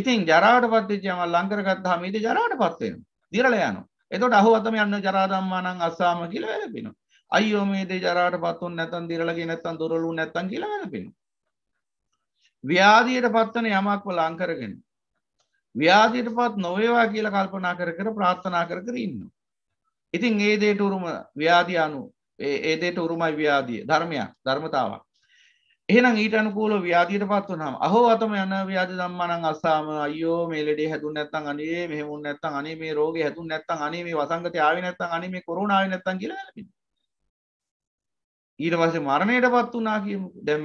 D: ඉතින් ජරාට පත්තිචයම ලංකරගත් හමීද ජරාට පත්වෙන දිරල යනු එතොට අහු අතම යන්න ජරාදම්මානං අස්සාම කියල වැලපෙන අයෝ මේද ජරාට පත්තුන් නැතන් දිරලගේ නැත්තන් දුරලු නැත්තන් කියල වැලපෙන. ව්‍යාදීයට පත්වන යමක්ව ලංකරගෙන ව්‍යාධයට පත් නොවේවා කියලා කල්පනා කර කර ප්‍රාත්ථනා කර කර ඉන්න. ඉතින් ඒ දේට උරුම ව්‍යාධිය අනු ඒදේට උරුමයි ව්‍යාධිය ධර්මයක් ධර්මතාවක්. එහෙනම් ඊට අනුකූල ව්‍යාධීට පත් වුණහම අහෝ අතම යන ව්‍යාධ දම්මනන් අස්සාම අයෝ මේලෙඩේ හැතුන් නැත්තන් අනේ මෙහෙමුන් නැත්තන් අනේ මේ රෝග හැතුන් නැත්තන් අනේ මේ වසංගත ආවි නැත්තන් අනේ මේ කොරුණාව නැත්තන් කියලා ලබින් ඊට පස්සේ මරණයට පත් වුණා කියමු දැන්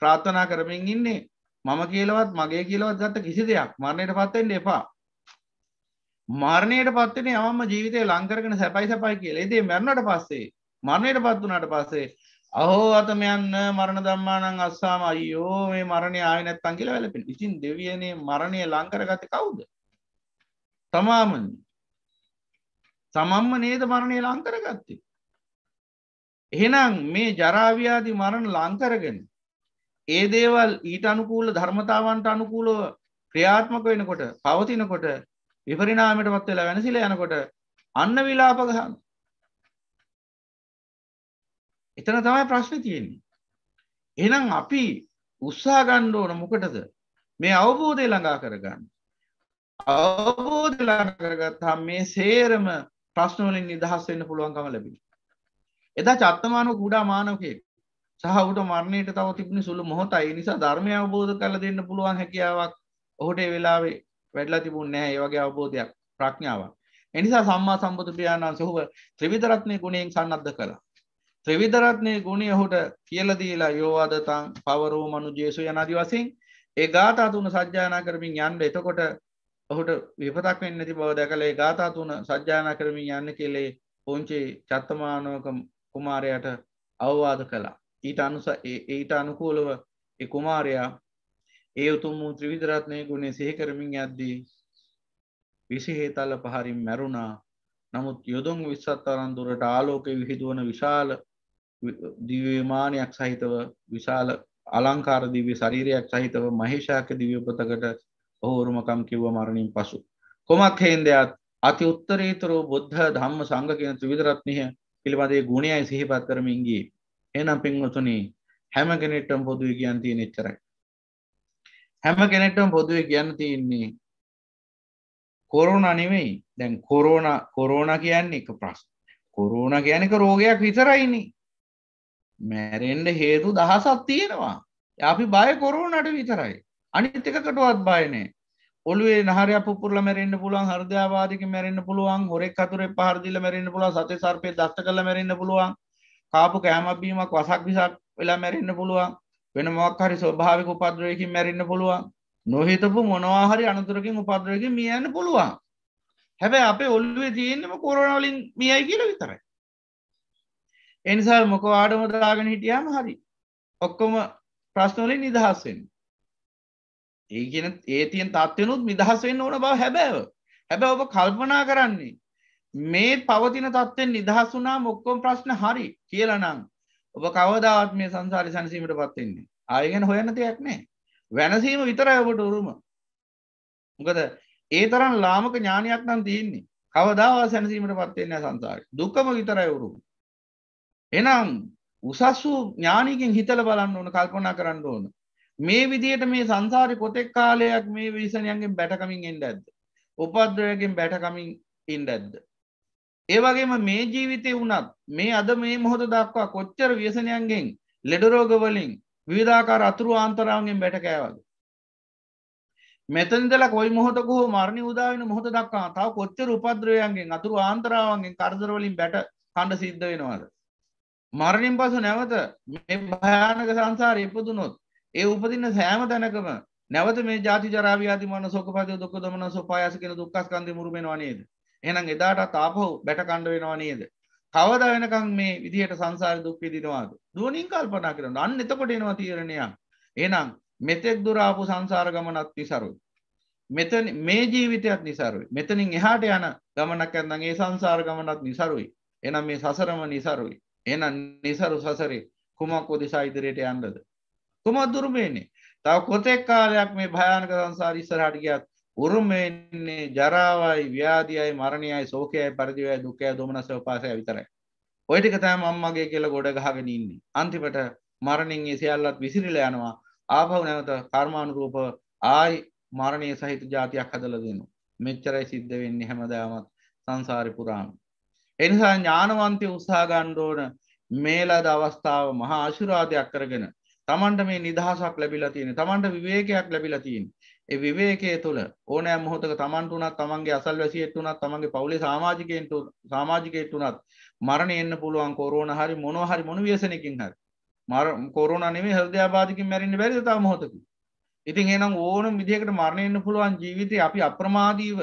D: ප්‍රාර්ථනා කරමින් ඉන්නේ මම කියලවත් මගේ කියලවත් ගත්ත කිසි දෙයක් මරණයට පත්තෙන්ට එපා මරණයට පත්වන යම ජීවිතය ලංකරගෙන සැපයි සැපයි කියල ඒදේ මැරණට පස්සේ මරණයට පත් වනට පස්සේ අහෝ අතම යන්න මරණ දම්මානං අස්සාම අයෝ මේ මරණය ආයනැත්තන් කියල වැලපෙන ඉසින් දෙවියනේ මරණය ලංකරගත කවුද තමාමන් තමම්ම නේද මරණය ලංකරගත්තේ එහෙනම් මේ ජරාව්‍යාදි මරණ ලංකරගෙන ඒ දේවල් ඊට අනුකූල ධර්මතාවන්ට අනුකූලව ක්‍රියාත්මක වෙනකොට පවතිනකොට විපරිනාමයට පත් වෙලා වෙනසිල යනකොට අන්න විලාප ගහන එතන තමයි ප්‍රශ්න තියෙන්නේ එහෙනම් අපි උත්සාහ ගන්න ඕන මොකටද මේ අවබෝධය ළඟා කරගන්න අවබෝධය ළඟා කරගත්තාම මේ සේරම ප්‍රශ්න වලින් නිදහස් වෙන්න පුළුවන්කම ලැබෙනවා එදා චත්තමානව කුඩා මානවකෙක් සහුට මරණයට තව තිබුණ සුළු මොහොතයි නිසා ධර්මය අවබෝධ කල දෙන්න පුළුවන් හැකියාවක් ඔහුට වෙලාවේ වැඩලා තිබුණ නෑ ඒවගේ අවබෝධයක් ප්‍රඥාවක් එනිසා සම්මා සම්බුදු පියාණන් සොහුව ත්‍රවිතරත්නය ගුණයෙන් සන්නද්ධ කළා ත්‍රවිතරත්නය ගුණේ ඔහුට කියලදීලා යෝවාදතන් පවරෝ මනු ජේසු යනදි වසින් ඒ ගාතා තුන සජ්ජානා කරමින් යන්න එතකොට ඔහුට විපතක් වෙන්න ති බව දැකලේ ගාතා තුන සජ්ජානා කරමින් යන්න කෙලේ පුංචි චත්තමානෝක කුමාරයට අවවාද කළා ඊට අනුස ඒට අනුකූලව එකුමාරයා ඒ උතුම් වූ ත්‍රවිදරත්නය ගුණේ සිහිකරමින් ඇද්දී විසිහේතල්ල පහරින් මැරුණා නමුත් යොදුන් විස්සත් අරන් දුරට ආලෝකය විහිදුවන විශාල දිවමානයක් සහිතව විශාල අලංකාරදිව ශරීරයක් සහිතව මහිෂාක දිවපතකට ඔහුරුමකම් කිව්ව මරණින් පසු. කොමක් හෙන්දයක්ත් අති උත්තරීතරු බුද්ධ ධම්ම සංග කියන ත්‍රවිදරත්නය පිළිබඳේ ගුණයයි සිහිපත් කරමින්ගේ එනම් පින්වතුන හැම කෙනෙට්ටම් පොදුව කියන් තියෙන එච්චරයි හැම කෙනෙට්ටම් පොදුව කියන්න තියෙන්නේ කොරුණ නෙවෙයි දැන් කොරෝණ කොරෝණ කියන්නේ එක ප්‍රශ් කොරුණ කියනක රෝගයක් විතරයිනි මැරෙන්ඩ හේතු දහසත් තියෙනවා අපි බය කොරුණට විතරයි අනිත් එකකටවත් බයනේ ඔලුවේ නහර පුරල මැරෙන්න්න පුළුවන් හර්දයාවාදික මැරෙන්න්න පුළුවන් හොරෙක් අතුරේ පහරදිල මැරෙන්න්න පුළුව සතේ සර්පය දත්ත කළ මැරෙන්න්න පුළුවන් කාපු කෑමක් බීමක් වසක් විසක් වෙලා මැරෙන්න පුළුවන් වෙන මොක් හරි ස්වභාවික උපද්‍රයකින් මැරෙන්න පුළුවන් නොහිතපු මොනවාහරි අනතුරකින් උපද්‍රයකින් මියන්න පුළුවන් හැබැයි අපේ ඔල්ලුවේ තියෙන්නම කොරනවලින් මියයි කියල විතරයි එනිසා මොක ආඩම දාගෙන හිටියම හරි ඔක්කොම ප්‍රශ්නවලින් නිදහස්වෙන් ඒ කියන ඒ තියෙන් තත්වනුත් නිදහස්වෙන්න ඕන බව හැබැව හැබැ ඔබ කල්පනා කරන්නේ මේ පවතින තත්වෙන් නිදහසුනා මොක්කොම් ප්‍රශ්න හරි කියලනම් ඔබ කවදාවත් මේ සංසාරි සැනසීමට පත්වෙන්නේ ආයගෙන හොයන දෙයක් නෑ වැනසීම විතර ඔබට උරුම මොකද ඒ තරම් ලාමක ඥානයක් නම් තියන්නේ කවදාවා සැනසීමට පත්වෙන්නේ සංසාර දුක්කම විතරයි උරුම එනම් උසස් වූ ඥානීකින් හිතල බලන්න ඕන කල්පනා කරන්න ඕන මේ විදියට මේ සංසාරි කොතෙක් කාලයක් මේ විසනයන්ගෙන් බැටකමින් එන්ඩ ඇද උපද්‍රයගෙන් බැටකමින් ඉන්ඩ ඇද්ද ඒවගේම මේ ජීවිතය වනත් මේ අද මේ මොහොද දක්වා කොච්චර ව්‍යසනයන්ගෙන් ලෙඩරෝගවලින් විධාකාර අතුරු ආන්තරාවගෙන් බැටකෑවද. මෙතන්දල කොයි මොහොතක හෝ මරණ උදාවන මොහොත දක්වා තාව කොච්චර උපද්‍රයන්ගෙන් අතුරු ආන්තරාවන්ගෙන් කරදරවලින් බැට කණ්ඩ සිද්ධ වෙනවාද. මරණින් පසු නැවත මේ භයානක සංසාර එපදුනොත් ඒ උපදින්න සෑම තැනකම නැවත මේ ජාති ජරාවයාති මන සොකපදය දුක් දමන සොපායස කියෙන දුක්කස්කන්ද මුරුමෙනවානේද. එනම් එදාටත් ආපහු බැටකණ්ඩ වෙනවා නේද. කවද වෙනකං මේ විදිහට සංසාර දුක්විදිනවාද. දුවනින් කල්පනා කරන අන්න එතකොට එනවා තීරණයක්. එනම් මෙතෙක් දුරාපු සංසාර ගමනත් නිසරුයි. මෙතන මේ ජීවිතයක් නිසරුයි. මෙතනින් එහාට යන ගමනක් ඇන්නම් ඒ සංසාර ගමනත් නිසරුයි. එනම් මේ සසරම නිසරුයි. එනම් නිසරු සසරේ කුමක් උදෙසා ඉදිරියට යන්නද. කුමක් දුර්මේනේ. තව කොතෙක් කාලයක් මේ භයානක සංසාර ඉස්සරහට ගියත් උරුමෙන්නේ ජරාවයි ව්‍යාධියයි මරණයයි සෝකයයි පරිදිවයයි දුකය දොමනස උපාසය විතරයි. ඔය ටික තමයි අම්මගේ කියලා ගොඩ ගහගෙන ඉන්නේ. අන්තිමට මරණින් ඒ සියල්ලත් විසිරිලා යනවා. ආපහු නැවත කර්මානුරූප ආයි මරණය සහිත જાතියක් හදලා දෙනවා. මෙච්චරයි සිද්ධ වෙන්නේ හැමදාමත් සංසාරේ පුරාම. ඒ නිසා ඥානවන්තය උත්සාහ ගන්න ඕන මේ ලද අවස්ථාව මහා ආශිර්වාදයක් කරගෙන තමන්ට මේ නිදහසක් ලැබිලා තියෙන තමන්ට විවේකයක් ලැබිලා තියෙන ඒ විවේකයේ තුල ඕනෑ මොහොතක තමන්ට උනත් තමන්ගේ අසල්වැසියෙක් උනත් තමන්ගේ පවුලේ සමාජිකයෙන්ට සමාජිකයෙක් උනත් මරණය එන්න පුළුවන් කොරෝනා හරි මොනවා හරි මොන ව්‍යසනකින් හරි මර කොරෝනා නෙමෙයි හෘදයාබාධකින් මැරෙන්න බැරිද තව මොහොතකින් ඉතින් එහෙනම් ඕනම විදිහකට මරණය එන්න පුළුවන් ජීවිතේ අපි අප්‍රමාදීව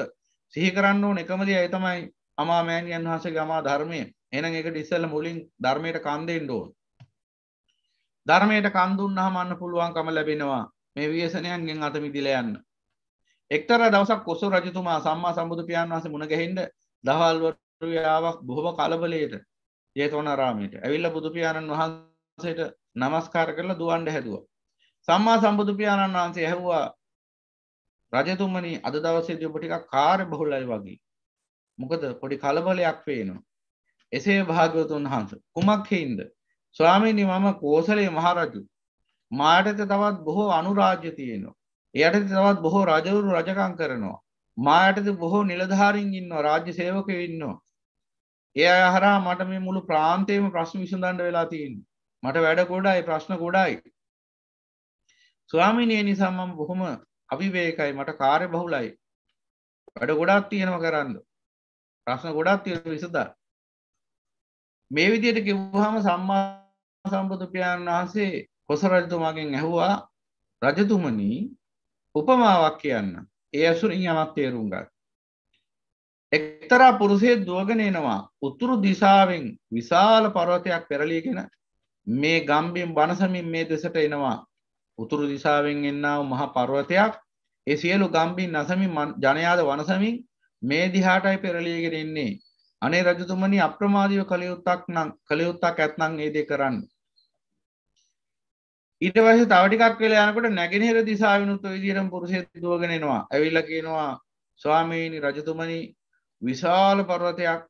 D: සිහි කරන්න ඕන එකම දේ ඒ තමයි අමා මෑණියන් වහන්සේගේ අමා ධර්මය එහෙනම් ඒකට ඉස්සෙල්ලා මුලින් ධර්මයට කන් දෙන්න ඕන ධර්මයට කන් දුන්නාම අන්න පුළුවන්කම ලැබෙනවා මේ ව්‍යසනයන්ගෙන් අත මිදිල යන්න. එක්තර දවසක් කොසු රජතුමා සම්මා සම්බුදු පියාන් වහස මුණ ගැහෙන්ට දහල්වරයාවක් බොහොම කලබලයට ජේතවනරාමයට ඇවිල්ල බුදුපියාණන් වහන්සේට නමස්කාර කරලා දුවන්ඩ හැදුව. සම්මා සම්බුදු පියාණන් වහන්සේ හැව්වා රජතුමනි අද දවසේදී ඔබ ටිකක් කාර්ය බහුලයි වගේ. මොකද පොඩි කලබලයක් පේනවා. එසේ භාග්‍යවතුන් වහන්සේ කුමක් හේින්ද? ස්වාමීනි මම කෝසලේ මහරජු මායටත තවත් බොහෝ අනුරාජ්‍ය තියෙනවා. එයටත තවත් බොහෝ රජවරු රජකං කරනවා. මායටද බොහෝ නිලධාරින් ඉන්න රාජ්‍ය සේවක ඉන්නවා. එය අහරා මට මේ මුළු ප්‍රාන්තේම ප්‍රශ්න විසඳන්ඩ වෙලා තියන් මට වැඩ ගොඩයි ප්‍රශ්න ගොඩයි. ස්වාමිනය නිසාමම් බොහොම අවිවේකයි මට කාරය බහුලයි වැඩ ගොඩක් තියෙනව කරන්න ප්‍රශ්න ගොඩක් තියෙන විසදා මේ විදියට කිව්හම සම්මා සම්බුදු පියාණන් වහන්සේ කොසරල්තුමාගෙන් ඇහුවා රජතුමනී උපමාවක් කියන්න ඒ ඇසුරින් යමත් තේරුම් ගත්. එක්තරා පුරුසේ දුවගෙන එනවා උතුරු දිසාවෙන් විශාල පරවතයක් පෙරලීගෙන මේ ගම්බිම් බණසමින් මේ දෙසට එනවා උතුරු දිසාවෙන් එන්නාව මහ පර්වතයක් ඒ සියලු ගම්බින් නසමින් ජනයාද වනසමින් මේ දිහාටයි පෙරලියගෙන එන්නේ අනේ රජතුමනි අප්‍රමාදීව කළයුත්තක් නම් කළයුත්තක් ඇත්නම් ඒ දේ කරන්න ඊට පස්සේ තව ටිකක් වෙලා යනකොට නැගෙනහිර දිසාවිනුත් ඔය විදිහටම පුරුෂයෙක් දුවගෙන එනවා ඇවිල්ලා කියනවා ස්වාමීනි රජතුමනි විශාල පර්වතයක්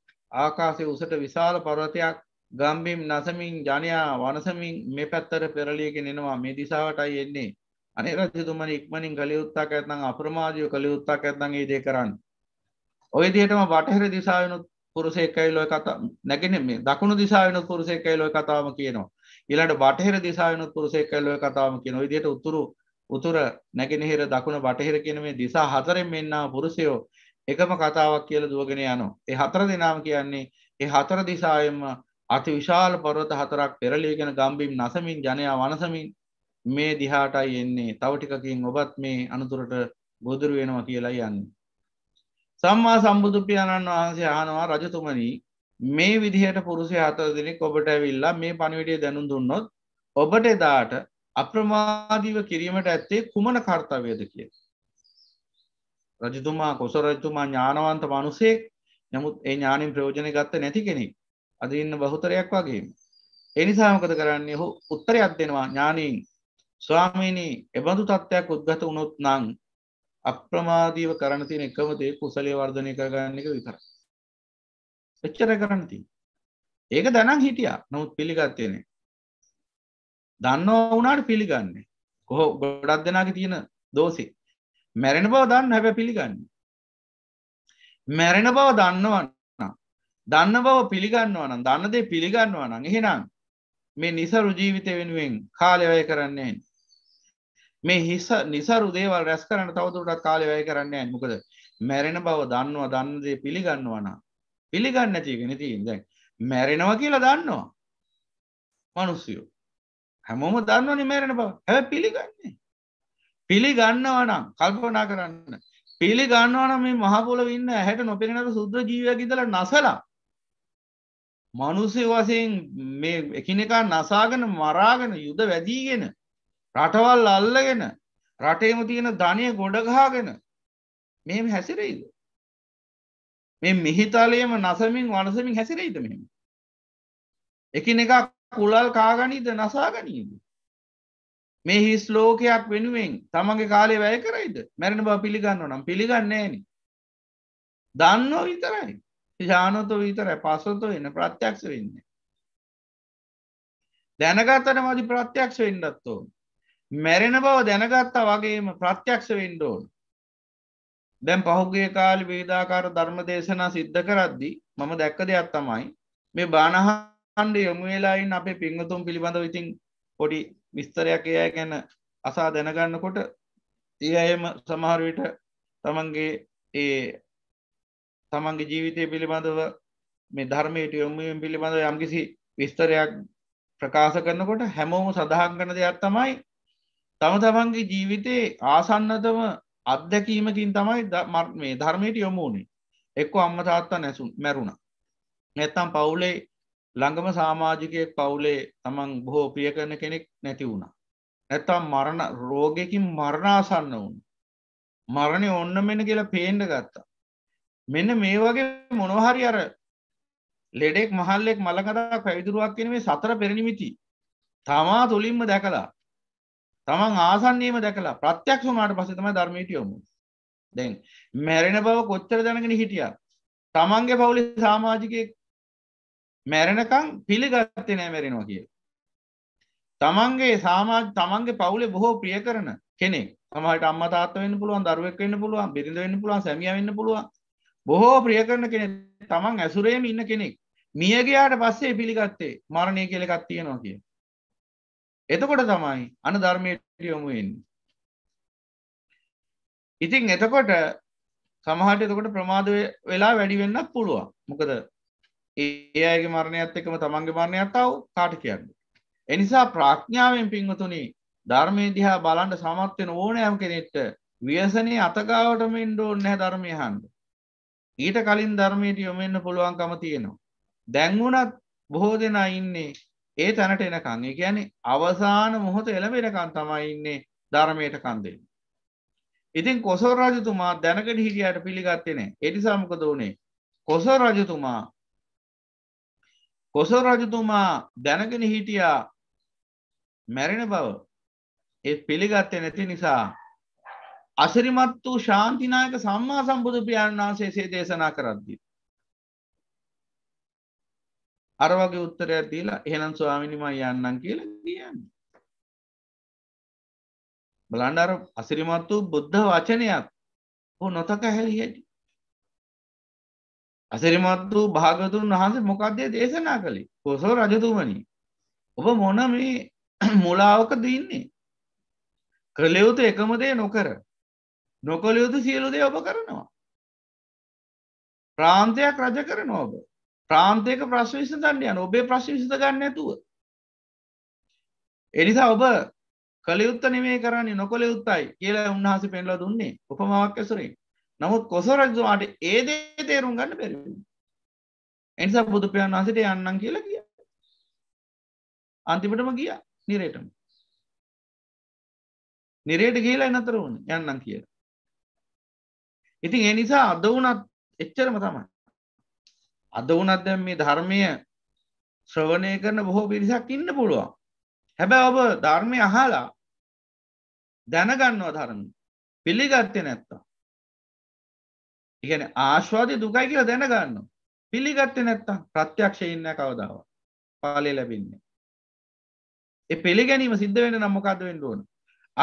D: ආකාශයේ උසට විශාල පර්වතයක් ගම්බිම් නසමින් ජනයා වනසමින් මේ පැත්තට පෙරලියගෙන එනවා මේ දිසාවටයි එන්නේ අනේ රජතුමනි ඉක්මනින් කලියුත්තක් ඇත්නම් අප්‍රමාදීව කලියුත්තක් ඇත්නම් ඒ දේ කරන්න ඔය විදිහටම බටහිර දිසාවිනුත් පුරුෂයෙක් ඇවිල්ලා ඔය කතා නැගෙන මේ දකුණු දිසාවිනුත් පුරුෂයෙක් ඇවිල්ලා ඔය කතාවම කියනවා ඊළට බටහිර දිසායනුත් පුරුසෙක් කල්ලව කතාවම කියන විදියට උතුරු උතුර නැගෙනහිර දකුණ බටහිර කියන මේ දිසා හතරෙන් මෙන්නා පුරුෂයෝ එකම කතාවක් කියලා දුවගෙන යනවා. ඒ හතර දෙනාම කියන්නේ ඒ හතර දිසායෙන්ම අති විශාල පර්වත හතරක් පෙරලීගෙන ගම්බිම් නසමින් ජනයා වනසමින් මේ දිහාටයි එන්නේ. තව ටිකකින් ඔබත් මේ අනුතුරට ගොදුරු වෙනවා කියලා යන්නේ. සම්මා සම්බුදු පියාණන් වහන්සේ අහනවා රජතුමනි මේ විදිහට පුරුසය හතර දෙනෙක් ඔබට ඇවිල්ලා මේ පණවිඩිය දැනුම් දුන්නොත් ඔබට එදාට අප්‍රමාදීව කිරීමට ඇත්තේ කුමන කර්තවයද කිය. රජතුමා කොසරජතුමා ඥානවන්ත මනුසෙක් නමුත් ඒ ඥානින් ප්‍රයෝජනය ගත්ත නැති කෙනෙක් අද ඉන්න බහුතරයක් වගේ. එනිසාමකද කරන්නේ හෝ උත්තරයක් දෙනවා ඥානීන් ස්වාමීණී එබඳු තත්ත්වයක් උද්ගත වුණොත් නං අප්‍රමාදීව කරන තින එකමතේ කුසලේ වර්ධනය කරගන්න එක විතරයි. එච්චර කරන්න තින් ඒක දැනම් හිටියා නොත් පිළිගත්තයනෙ දන්නව වුනාට පිළිගන්නේ කොහෝ ගොඩක් දෙනාගේ තියෙන දෝසේ මැරෙන බව දන්න හැබ පිළිගන්න මැරෙන බව දන්නවන්න දන්න බව පිළිගන්නවා නම් දන්නදේ පිළිගන්නවා නම් එහෙනම් මේ නිසරු ජීවිතය වෙනුවෙන් කාලවය කරන්නේ මේ හිස නිසරු දේවල් රැස් කරන්න තවදුරටත් කාලවය කරන්නේ මොකද මැරෙන බව දන්නවා දන්නදේ පිළිගන්නවනා පිළිගන්න ඇතිගෙන තියෙන් දැන් මැරෙනවා කියලා දන්නවා මනුස්සයෝ හැමෝම දන්නවනි මැරෙන බව හැ පිළිගන්නේ පිළිගන්නවා නම් කල්පනා කරන්න පිළිගන්නවා නම් මේ මහපොල ඉන්න හැට නොපෙනෙනට සුද්‍ර ජීවයක් ඉදල නසලා මනුස්සය වසයෙන් මේ එකනෙකා නසාගෙන මරාගෙන යුද වැදීගෙන රටවල් අල්ලගෙන රටේම තියෙන ධනය ගොඩගාගෙන මෙම
B: හැසිරයිද මේ මිහිතලයම නසමින් වනසමින් හැසිරෙයිද මෙම එකින එක කුලල් කාගනීද නසාගනීද
D: මේ හිස් ලෝකයක් වෙනුවෙන් තමගේ කාලේ වැය කරයිද මැරණ බව පිළිගන්න නම් පිළිගන්නේන දන්නෝ විතරයි ජානොතෝ විතරයි පසොතෝ එන්න ප්‍රත්‍යක්ෂ වෙන්න දැනගත්තට මදි ප්‍රත්‍යක්ෂ වෙන්නත් ඕන මැරෙන බව දැනගත්තා වගේම ප්‍රත්‍යක්ෂ වෙන්ඩෝන් දැන් පහුගේ කාල වේදාකාර ධර්ම දේශනා සිද්ධ කරද්දි මම දැක්ක දෙයක් තමයි මේ බාණහන්ඩ යොමු වෙලායින් අපේ පිංහතුම් පිළිබඳව ඉතින් පොඩි විස්තරයක් එය ගැන අසා දැනගන්නකොට ඒ අයම සමහරවිට තමන්ගේ ඒ තමන්ගේ ජීවිතය පිළිබඳව මේ ධර්මයට යොමුුවෙන් පිළිබඳව යම්කිසි විස්තරයක් ප්‍රකාශ කරනකොට හැමෝම සඳහන් කන දෙයක් තමයි තම තමන්ගේ ජීවිතයේ ආසන්නතම අත්දැකීමකින් තමයි මේ ධර්මයට යොමුණේ එක්ක අම්ම තාත්තා නැසුම් මැරුණ නැත්තම් පවුලේ ළඟම සාමාජිකයක් පවුලේ තමන් බොහෝ ප්‍රිය කරන කෙනෙක් නැති වුණා ඇත්තම් මරණ රෝගයකින් මරණාසන්න වුන් මරණය ඔන්න මෙන කියලා පේන්ඩ ගත්තා මෙන්න මේ වගේ මොනවහරි අර ලෙඩෙක් මහල්ලෙක් මළකදා පැවිදුරුවක් කෙන මේ සතර පෙරනිමිති තමා තුළින්ම දැකලා තමන් ආසන්නීම දැකලා ප්‍රත්‍යක්ෂ වුණාට පස්සේ තමයි ධර්මයට යොමු. දැන් මැරෙන බව කොච්චර දැනගෙන හිටියත් තමන්ගේ පවුලේ සමාජිකයෙක් මැරෙනකම් පිළිගත්තේ නෑ මැරෙනවා කියලා. තමන්ගේ සමාජ තමන්ගේ පවුලේ බොහෝ ප්‍රිය කරන කෙනෙක් සමහරට අම්මා තාත්තා වෙන්න පුළුවන් දරුවෙක් වෙන්න පුළුවන් බිරිඳ වෙන්න පුළුවන් සැමියා වෙන්න පුළුවන් බොහෝ ප්‍රිය කරන කෙනෙක් තමන් ඇසුරේම ඉන්න කෙනෙක් මිය ගියාට පස්සේ පිළිගත්තේ මරණය කියලා එකක් තියෙනවා කියලා. එතකොට තමයි අන ධර්මයට යොමු වෙන්නේ. ඉතින් එතකොට සමහරට එතකොට ප්‍රමාද වෙලා වැඩි වෙන්නත් පුළුවන්. මොකද ඒ අයගේ මරණයත් එක්කම තමන්ගේ මරණයත් ආව කාට කියන්න. ඒ නිසා ප්‍රඥාවෙන් පින්වතුනි ධර්මයේ දිහා බලන්න සමත් වෙන ඕනෑම කෙනෙක්ට ව්‍යසනේ අතගාවටම එන්න ඕනේ නැහැ ධර්මය අහන්න. ඊට කලින් ධර්මයට යොමු වෙන්න පුළුවන්කම තියෙනවා. දැන් වුණත් බොහෝ දෙනා ඉන්නේ ඒ තැනට එනකං ඒ කියන්නේ අවසාන මොහොත එළඹෙනකන් තමයි ඉන්නේ ධර්මයට කන් දෙන්නේ. ඉතින් කොසල් රජතුමා දැනගෙන හිටියට පිළිගත්තේ නැහැ. ඒ නිසා මොකද වුනේ? කොසල් රජතුමා කොසල් රජතුමා දැනගෙන හිටියා මැරෙන බව. ඒ පිළිගත්තේ නැති නිසා අසිරිමත් වූ ශාන්තිනායක සම්මා සම්බුදු පියාණන් වහන්සේ දේශනා කරද්දී අර වගේ උත්තරයක් දීලා එහෙනම් ස්වාමිනිම යන්නන් කියලා කියන්න බලන්ඩර අසිරිමත් වූ බුද්ධ වචනයක් හෝ නොතක හැලි හැටි අසිරිමත් වූ භාගතුන් වහන්සේ මොකක්දේ දේශනා කළේ කොසෝ රජතුමනි ඔබ මොන මේ මුලාවක දන්නේ කළයුතු එකමදේ නොකර නොකළයුතු සියලු දේ ඔබ කරනවා
B: ප්‍රාන්තයක් රජ කරන ඔබ ප්‍රාන්තයක ප්‍රශ්න විසඳන්න යන ඔබේ ප්‍රශ්න විසඳ ගන්න නැතුව. එනිසා ඔබ
D: කළයුත්ත නෙමේ කරන්නේ නොකොළ යුත්තයි කියලා උන්වහස පෙන්ලා දුන්නේ උපමාවක් ඇසුරේ නමුත් කොසරක්ජවාට ඒදේ තේරුම් ගන්න පෙර එනිසා බුදුපයන් වහසට යන්නම්
B: කියලා කිය අන්තිමටම ගිය නිරේටම නිරේට කියලා එනතර වුණ යන්නම් කියලා ඉතින්
D: එනිසා අද වනත් එච්චරම තමයි අද වනත් දැන් මේ ධර්මය
B: ශ්‍රවණය කරන බොහෝ පිරිසක් ඉන්න පුළුවන් හැබැ ඔබ ධර්මය අහලා දැනගන්නවා ධර්ම පිළිගත්ත නැත්තා ඉගැන ආශ්වාදය දුකයි කියලා දැනගන්න පිළිගත්ත නැත්තා ප්‍රත්‍යක්ෂ ඉන්න
D: කවදාව පාලය ලැබින්නේ එ පිළිගැනීම සිද්ධ වෙන නම්මකද වෙන්ඩ ඕන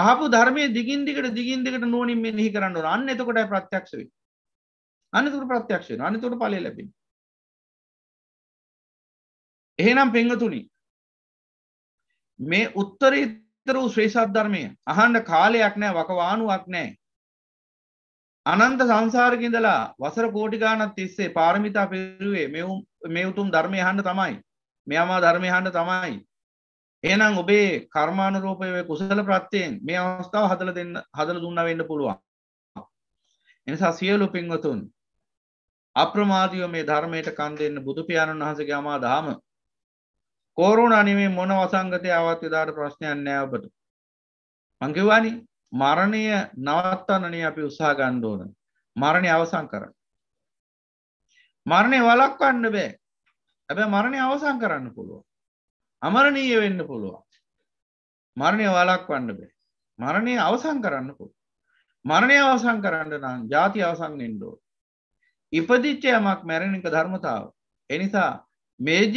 D: අහපු ධර්මය දිගින්දිකට දිගින්දිකට නෝනින් මෙහි කරන්න අන්න එතකොට ප්‍රත්‍යක්ෂ වේ
B: අනතුර ප්‍රත්‍යක්ෂ අනතුර පලය ලැබින් එහෙනම් පෙංගතුනි මේ උත්තරීතර වූ ශ්‍රේෂත්
D: ධර්මය අහන්ඩ කාලයක් නෑ වකවානුවක් නෑ අනන්ත සංසාරකින්දලා වසර කෝටිගානත් තිස්සේ පාරමිතා පිරුවේ මේ උතුම් ධර්මය හන්ඩ තමයි මෙයාමා ධර්මය හන්ඩ තමයි එනම් ඔබේ කර්මාණුරෝපය කුසල ප්‍රත්තියෙන් මේ අවස්ථාව හදල දෙන්න හදල දුන්න වෙන්න පුළුවන් එනිසා සියලු පින්වතුන් අප්‍රමාදියෝ මේ ධර්මයට කන් දෙන්න බුදුපාණන් වහසගේ අමා දාම කෝරුණ අනිමේ මොන වසංගතය අවත් විදාට ප්‍රශ්නයන් නෑ ඔබට මංකිවානි මරණය නවත්තන්නනේ අපි උත්සා ගණ්ඩෝන මරණය අවසං කර මරණය වලක්වන්න බෑ ඇබ මරණය අවසං කරන්න පුළුව අමරණීය වෙන්න පුළුවන් මරණය වලක්වන්න බෑ මරණය අවසං කරන්න පුළුව මරණය අවසං කරන්න නම් ජාති අවසං ෙන්ඩෝ ඉපදිච්චයමක් මැරණික ධර්මතාව එනිසා මේ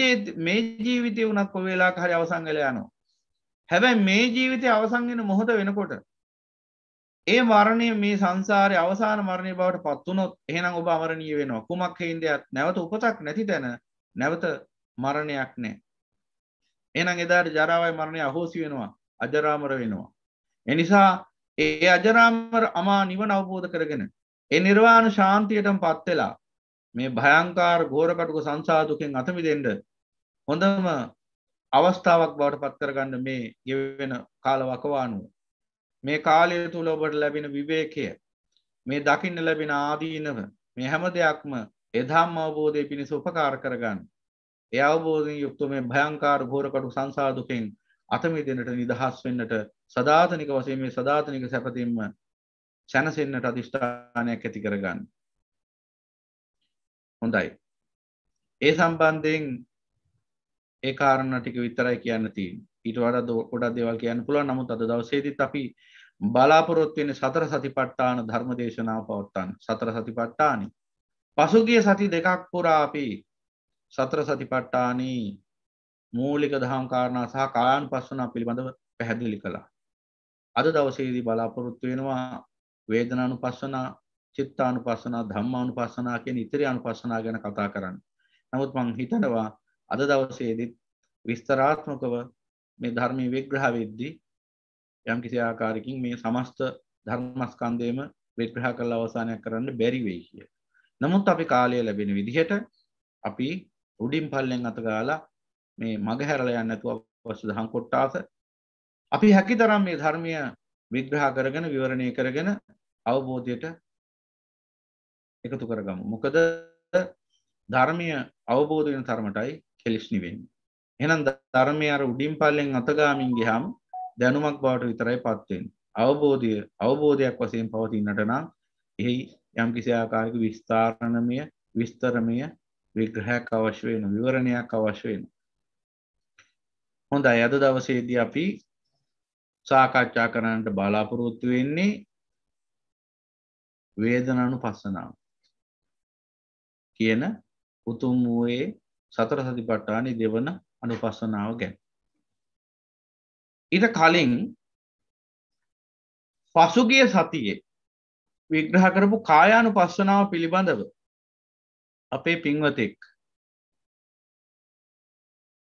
D: ජීවිතය වනත් කො වෙලා හරි අවසංගල යනවා. හැබැයි මේ ජීවිතය අවසංගෙන මොහොත වෙනකොට. ඒ මරණය මේ සංසාරය අවසාන මරණය බවට පත්වනොත් එහෙනම් ඔබ අමරණී වෙනවා කුමක් හෙන්දයක් නැවත උපතක් නැති තැන නැවත මරණයක් නෑ. එනම් එදාට ජරාවයි මරණය අහෝසි වෙනවා අජරාමර වෙනවා. එනිසා ඒ අජරාමර අමා නිවන අවබෝධ කරගෙන. එ නිර්වාණ ශාන්තියටම පත්වෙලා මේ භයංකාර ගෝරකටුක සංසාදුකෙන් අතමිදෙන්ට හොඳම අවස්ථාවක් බවට පත්කරගන්න මේ ගෙවෙන කාලවකවානුව. මේ කාලය තුළ ඔබට ලැබෙන විවේකය මේ දකින්න ලැබෙන ආදීනව මේ හැම දෙයක්ම එදහම් අවබෝධය පිණිස උපකාර කරගන්න. එ අවබෝධී යුක්තු මේ භයංකාර ගෝරකටු සංසාදුකෙන් අතමිදෙනට නිදහස් වෙන්නට සධාතනික වසේ මේ සධාතනික සැපතින්ම සැනසෙන්න්නට අධිෂ්ඨානයක් ඇති කරගන්න. හොඳයි ඒ සම්බන්ධයෙන් ඒ කාරණ ටික විතරයි කියන්න තින් ඊට වඩ ගොඩක් දේවල් කියන්න පුළුවන් නමුත් අද දවසේදීත් අපි බලාපොරොත්තු වෙන සතර සතිපට්ඨාන ධර්ම දේශනාව පවත්වන්න සතර සතිපට්ඨානි පසුගිය සති දෙකක් පුරා අපි සතර සතිපට්ඨානි මූලික දහම් කාරණා සහ කායાનුපස්සනාව පිළිබඳව පැහැදිලි කළා අද දවසේදී බලාපොරොත්තු වෙනවා වේදනානුපස්සනා චිත්තානුපස්සනා ධම්මානුපස්සනා කියන ඉතිරි අනුපස්සනා ගැන කතා කරන්න. නමුත් මං හිතනවා අද දවසේදීත් විස්තරාත්මකව මේ ධර්මයේ විග්‍රහ වෙද්දී යම් කිසි ආකාරයකින් මේ සමස්ත ධර්මස්කන්ධයම විග්‍රහ කරලා අවසානයක් කරන්න බැරි වෙයි කිය. නමුත් අපි කාලය ලැබෙන විදිහට අපි උඩින් පල්ලෙන් අත ගාලා මේ මග හැරලා යන්න නැතුව අවශ්‍ය දහම් කොටාස අපි හැකිතරම් මේ ධර්මීය විග්‍රහ කරගෙන විවරණය කරගෙන අවබෝධයට එකතු කරගමු. මොකද ධර්මය අවබෝධ වෙන තරමටයි කෙලෙස් නිවෙන්නේ. එහෙනම් ධර්මය අර උඩින් පල්ලෙන් අතගාමින් ගියහම දැනුමක් බවට විතරයි පත් වෙන්නේ. අවබෝධය අවබෝධයක් වශයෙන් පවතිනට නම් එහි යම්කිසි ආකාරයක විස්තරණමය විස්තරමය විග්‍රහයක් අවශ්‍ය වෙන විවරණයක් අවශ්‍ය වෙන. හොඳයි අද දවසේදී අපි සාකච්ඡා කරන්නට බලාපොරොත්තු වෙන්නේ වේදනානුපස්සනාව. කියන උතුම් වූයේ සතර සතිපට්ඨානි දෙවන අනුපස්සනාව ගැන. ඊට කලින්
B: පසුගිය සතියේ විග්‍රහ කරපු කායානුපස්සනාව පිළිබඳව අපේ පින්වතෙක්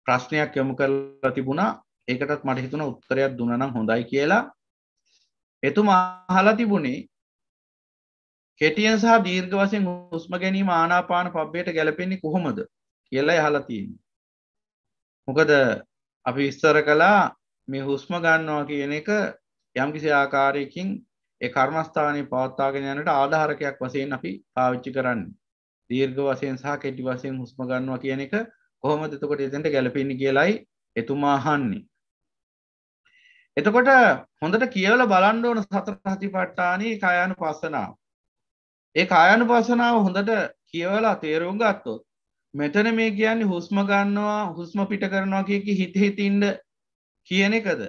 D: ප්‍රශ්නයක් යොමු කරලා තිබුණා. ඒකටත් මට හිතුණා උත්තරයක් දුන්නා නම් හොඳයි කියලා. එතුමා අහලා තිබුණේ කෙටියෙන් සහ දීර්ඝ වශයෙන් හුස්ම ගැනීම ආනාපාන පබ්බයට ගැලපෙන්නේ කොහොමද කියලා අහලා තියෙනවා. මොකද අපි විස්තර කළා මේ හුස්ම ගන්නවා කියන එක යම්කිසි ආකාරයකින් ඒ කර්මස්ථානයේ පවත්වාගෙන යනට ආධාරකයක් වශයෙන් අපි පාවිච්චි කරන්නේ. දීර්ඝ වශයෙන් සහ කෙටි වශයෙන් හුස්ම ගන්නවා කියන එක කොහොමද එතකොට එතෙන්ට ගැලපෙන්නේ කියලයි එතුමා අහන්නේ. එතකොට හොඳට කියවලා බලන්න ඕන සතර සතිපට්ඨානී කායानुපස්සනාව. ඒ කායනුපසනාව හොඳට කියවලා තේරුම් ගත්තොත් මෙතන මේ කියන්නේ හුස්ම ගන්නවා හුස්ම පිට කරනවා කියක හිතහිතින්ට කියන එකද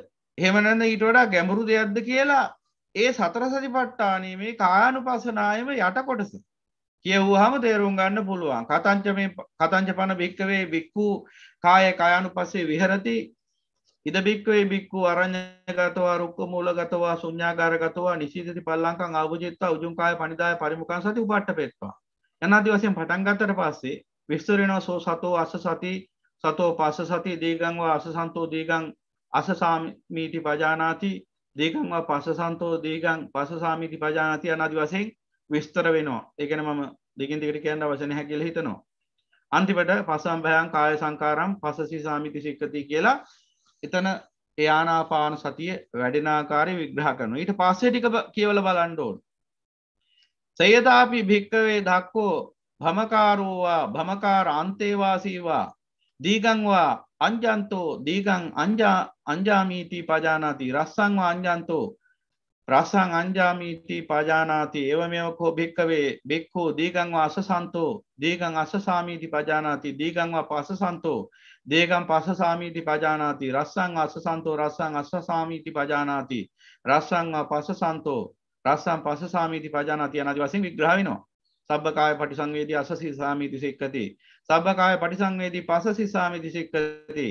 D: හෙමනන්න ඊට වඩා ගැඹුරු දෙයක්ද කියලා ඒ සතර සති පට්ටානේ මේ කායනුපසනායම යට කොටස කියවූහම තේරුම් ගන්න පුළුවන් කතංච මේ කතංච පන භික්කවේ බික්කූ කාය කයානු පසේ විහරති ඉද බික්වේ බික්කු අරඥගතවා රුක්ක මූල ගතවා සුඥාකාරගතවා නිසිදති පල්ලංකං අවජිත්තා උජුංකාය පනිදාය පරිමුකන් සති උපට්ට පෙත්වා. යනාති වසයෙන් පටන්ගත්තට පස්සේ විස්තරිනෝ සෝ සතෝ අස සති සතෝ පස්ස සති දීගංවා අස සන්තෝ දීගං අසසාමීටි පජානාති දීගංවා පස සන්තෝ දීගං පස සාමීති පජානති අනාදි වසයෙන් විස්තර වෙනවා ඒකන මම දෙකින් දිකට කියන්න වසන හැකිල හිතනවා. අන්තිපට පසම් භයන් කාය සංකාරම් පසසි සාමිති ශික්කති කියලා එතන එයානාපාන සතිය වැඩෙනාකාරය විග්‍රහ කරනු ඊට පස්සේ ටික කියවල බලන්ඩෝන් සයදාපි භික්කවේ දක්කෝ භමකාරෝවා භමකාර අන්තේවාසීවා දීගංවා අංජන්තෝ දීගං අංජා අංජාමීති පජානාති රස්සංවා අංජන්තෝ රසං අංජාමීති පජානාති එවමයකෝ භික්කවේ බෙක්කෝ දීගංවා අසසන්තෝ දීගං අසසාමීති පජානාති දීගංවා පසසන්තෝ දේකම් පස සාමීටි පජානාති රස්සං අස සන්තෝ රස්සං අස සාමීටි පජානාති රස්සං පස සන්තෝ රස්සම් පස සාමීති පජානාති අනති වසින් විග්‍රහවෙනවා සබ්බකාය පටිසංවේදී අසසි සාමීති සික්කති සබ්බකාය පටිසංවේදී පසසි සාමීති සික්කති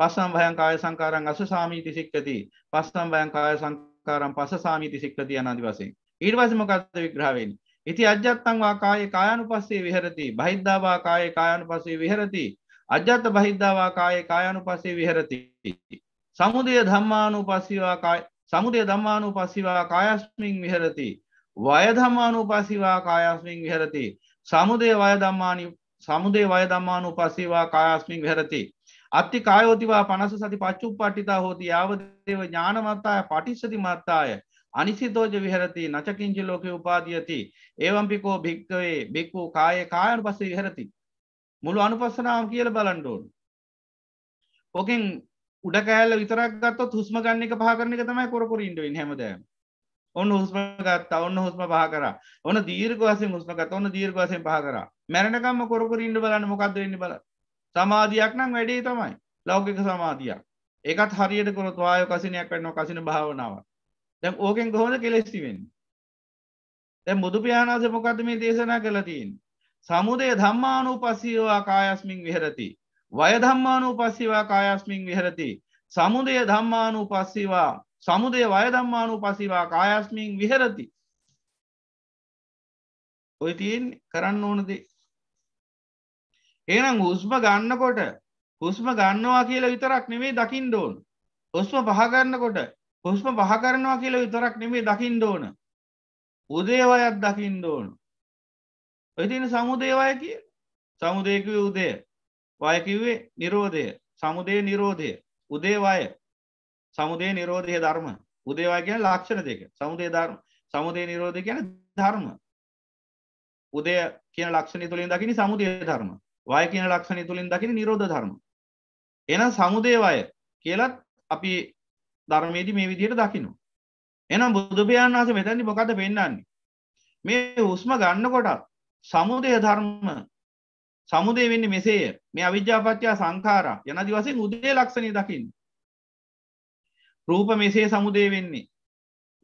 D: පස්සම් භයං කාය සංකාරං අස සාමීති සික්කති පස්සම් භයං කාය සංකාරං පස සාමීති සික්කති අනති වසින් ඊට පස්සේ මොකද්ද විග්‍රහ වෙන්නේ ඉති අජ්ජත්තං වා කායේ කායानुපස්සේ විහෙරති බහිද්ධා වා කායේ කායानुපස්සේ විහෙරති අජ්‍යත බහිද්ධවා කාය කායනු පසේ විහරති සමුදය ධම්මානු පසිවා සමුදය දම්මානු පසිවා කායස්මින් විහරති වය ධම්මානු පසිවා කායස්මින් විහරති සමුදය වය දම්මානි සමුදේ වය දම්මානු පසිවා කායස්මින් විහරති අත්ති කායෝතිවා පනස සති පච්චු පට්ටිතා හෝති යාවදේව ඥානමත්තාය පටිස්සති මත්තාය අනිසිතෝජ විහරති නචකින්චි ලෝක උපාදියති ඒවම්පිකෝ භික්කවේ බෙක්කු කාය කායනු පසේ විහරති මුළු අනුපස්සනාව කියල බලන්ඩෝන් ඕකෙන් උඩ කෑල්ල විතරක් ගත්ත තුස්ම ගන්නක පාරණක තමයි කොරපුර ඉන්ඩුවන් හැමද ඔන්න හුස්මගත් ඔන්න හුස්ම පාකර ඔන්න දීර්ගවාසය හුස්මගත් ඔන්න දීර්ගවාසයෙන් පාකර මැරණකම්ම කොරපුර ඉඩ බලන්න මොකක්ද ඉන්න බල සමාධයක් නම් වැඩේ තමයි ලෞකික සමාධයක් ඒකත් හරියට කොරොත් වාය කසිනයක් වන්න කසින භාවනාව දැම් ඕකෙන් කොහොඳ කෙලෙස්තිවෙන් දැ බුදු පියානාස මොකක්ද මේ දේශනා කළතින් සමුදය ධම්මානුපස්සීවා කායස්මින් විහරති. වය ධම්මානුපස්සීවා කායස්මින් විහරති. සමුදය ධම්මානුපස්සීවා සමුදය වය ධම්මානුපස්සීවා කායස්මින් විහරති. ඔය තියෙන් කරන්න ඕනදේ. ඒනම් හුස්ම ගන්නකොට හුස්ම ගන්නවා කියලා විතරක් නෙමේ දකිින් ඩෝන්. හුස්ම පහගන්නකොට හුස්ම පහකරනවා කියලා විතරක් නෙමේ දකිින් ඩෝන. උදේවයත් දකිින් ඩෝනු. ඔයතින සමුදේවාය කිය සමුදයකව උදේ වයකිවේ නිරෝධය සමුදේ නිරෝධය උදේවාය සමුදේ නිරෝධය ධර්ම උදේවා කියන ලක්ෂණ දෙක සමුදේ ධර්ම සමුදේ නිරෝධය කියන ධර්ම උදය කියන ලක්ෂණ තුළින් දකිනි සමුදය ධර්ම වය කියන ලක්ෂණ තුළින් දකින නිරෝධ ධර්ම එනම් සමුදේවය කියලත් අපි ධර්මයේද මේ විදියට දකිනු එනම් බුදුපියන් වහස මෙතැනි මොකද පෙන්න්නන්නේ මේ උස්ම ගන්න කොටත් සමුදය ධර්ම සමුදේ වෙන්න මෙසේය මේ අවිද්‍යාපච්චා සංකාර යනදි වසෙන් උදේ ලක්ෂණය දකිින් රූප මෙසේ සමුදේ වෙන්නේ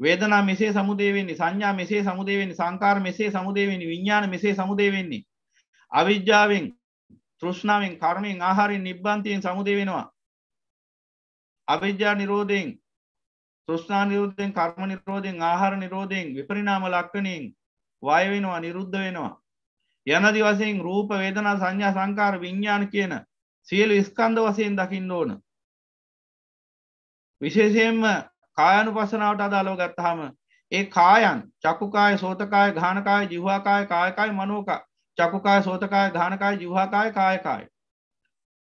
D: වේදනා මෙසේ සමුදේ වෙන්නේ සංඥා මෙසේ සමුදේ වෙන්නේ සංකාර මෙසේ සමුදේ වෙන්නේ විඥාන මෙසේ සමුදේ වෙන්නේ අවිජ්ජාවෙන් තෘෂ්ණාවෙන් කර්මයෙන් ආහාරයෙන් නිබ්බන්තියෙන් සමුදේ වෙනවා අවිජ්ජා නිරෝධයෙන් තෘෂ්ණා නිරෝධයෙන් කර්ම නිරෝධයෙන් ආහාර නිරෝධයෙන් විපරිණාම ලක්ෂණයෙන් වාය වෙනවා නිරුද්ධ වෙනවා යනදි වසයෙන් රූප වේදනා සංඥා සංකාර විඤ්ඥාන කියන සියලු ස්කන්ධ වසයෙන් දකින්න ඕන. විශේෂයෙන්ම කායනු පසනාවට අදාළව ගත්තහම ඒ කායන් චකුකාය සෝතකාය ගානකාය ජිහවාකාය කායකාය මනෝක චකුකාය සෝතකාය ගානකාය ජිහවාකාය කායකාය.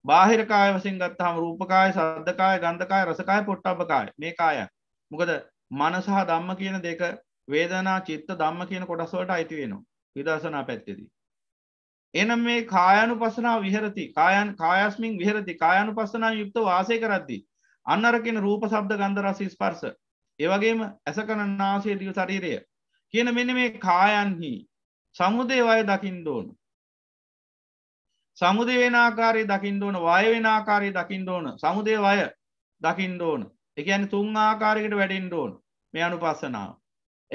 D: බාහිරකාය වසින් ගත්තහම රූපකාය සද්ධකාය ගන්ධකාය රසකාය පොට්ටබකාය මේ කාය. මොකද මනසහ දම්ම කියන දෙක වේදනා චිත්ත දම්ම කියන කොටස්වලට අයිති වෙනවා විදර්ශනා පැත්තෙදී. එනම් මේ කායනු පසනාව විහරති කායන් කායස්මින් විහරති කායනු පසනාව යුක්ත වාසය කරද්දි. අන්නරකෙන රූප සබ්ද ගන්දරස ස්පර්ස. ඒවගේම ඇස කන නාසය දිය ශරීරය. කියන මෙන මේ කායන්හි සමුදේවය දකිින් දෝනු. සමුද වෙනආකාරය දකිින් ඕන වය වෙනආකාරය දකිින් ඕන සමුදේ වය දකිින් ඕන එකන තුන් ආකාරයකට වැඩෙන් ඕන මේ අනු පස්සනාව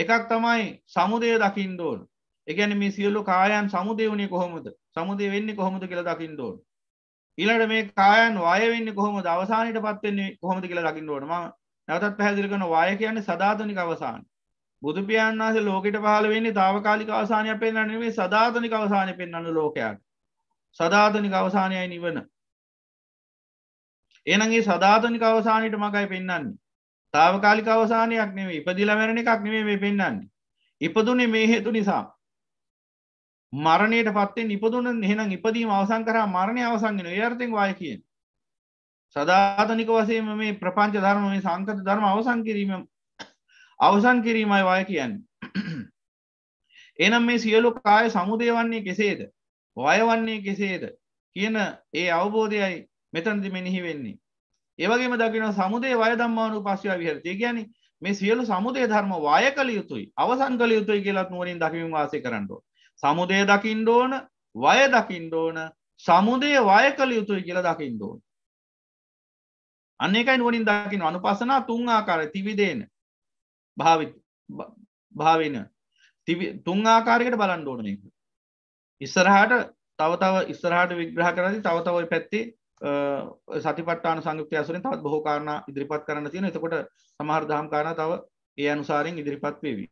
D: එකක් තමයි සමුදය දකිින් ඕන එකැන මේ සියල්ලු කායන් සමුදය වුණේ කොහොමද සමුදය වෙන්නේ කොහොමද කියලා දකිින් දෝන් ඉලට මේ කායන් වය වෙන්න කොහොම දවසානයට පත්වෙන්නේ කොහොමද කියලා දකිින් ඕනම නැවතත් පැහදිලිකන වය කියන්නේ සධාතනික අවසාන බුදුපියන් වහස ලෝකට පහල වෙන්නේ තාවකාලික අවසානය පෙන්න්නනේ සධාතනික අවසානය පෙන්න්න ලෝකයාට සධාතනික අවසානයයි නිවන එනගේ සධාතනික අවසානයට මකයි පෙන්න්නන්නේ තාවකාලික අවසානයක් නෙවේ ඉපදිල මැරණ එකක් නෙවේ මේ පෙන්න්නන්නේ ඉපදුනේ මේ හේතු නිසා මරණයට පත්තේ නිපදුන එහෙනම් ඉපදීම අවසන් කරා මරණය අවසන්ගෙන ඒර්තෙන් වාය කියෙන් සදාතනික වසයම මේ ප්‍රපංච ධර්ම මේ සංකත ධර්ම අවසන් කිරීම අවසන් කිරීමයි වාය කියන්න එනම් මේ සියලු කාය සමුදය වන්නේ කෙසේද වය වන්නේ කෙසේද කියන ඒ අවබෝධයයි මෙතනදි මෙනෙහි වෙන්නේ ඒවගේම දකින සමුදේ වය දම්මානු පස්සයා විහරතය ගැන මේ සියලු සමුදේ ධර්ම වාය කළ යුතුයි අවසන් කළ යුතුයි කියලත් නුවරින් දකිමින් වාසය කරන්නට සමුදය දකිින් ඕන වය දකිින් ඕන සමුදය වය කළ යුතුයි කියල දකිින් ඕන අන්නේකයි නුවනින් දකින අනුපසනා තුන් ආකාර තිවිදේන භාවිත භාවෙන තුන් ආකාරකට බලන්න ඕන එක ඉස්සරහට තව තව ඉස්සරහට විග්‍රහ කරදි තව තවයි පැත්තේ සතිපට්ටාන සංයුක්ති අසුරින් තවත් බොහෝ කාරණ ඉදිරිපත් කරන්න තියෙන එතකොට සමහර දහම් කාරණ තව ඒ අනුසාරෙන් ඉදිරිපත් වේවි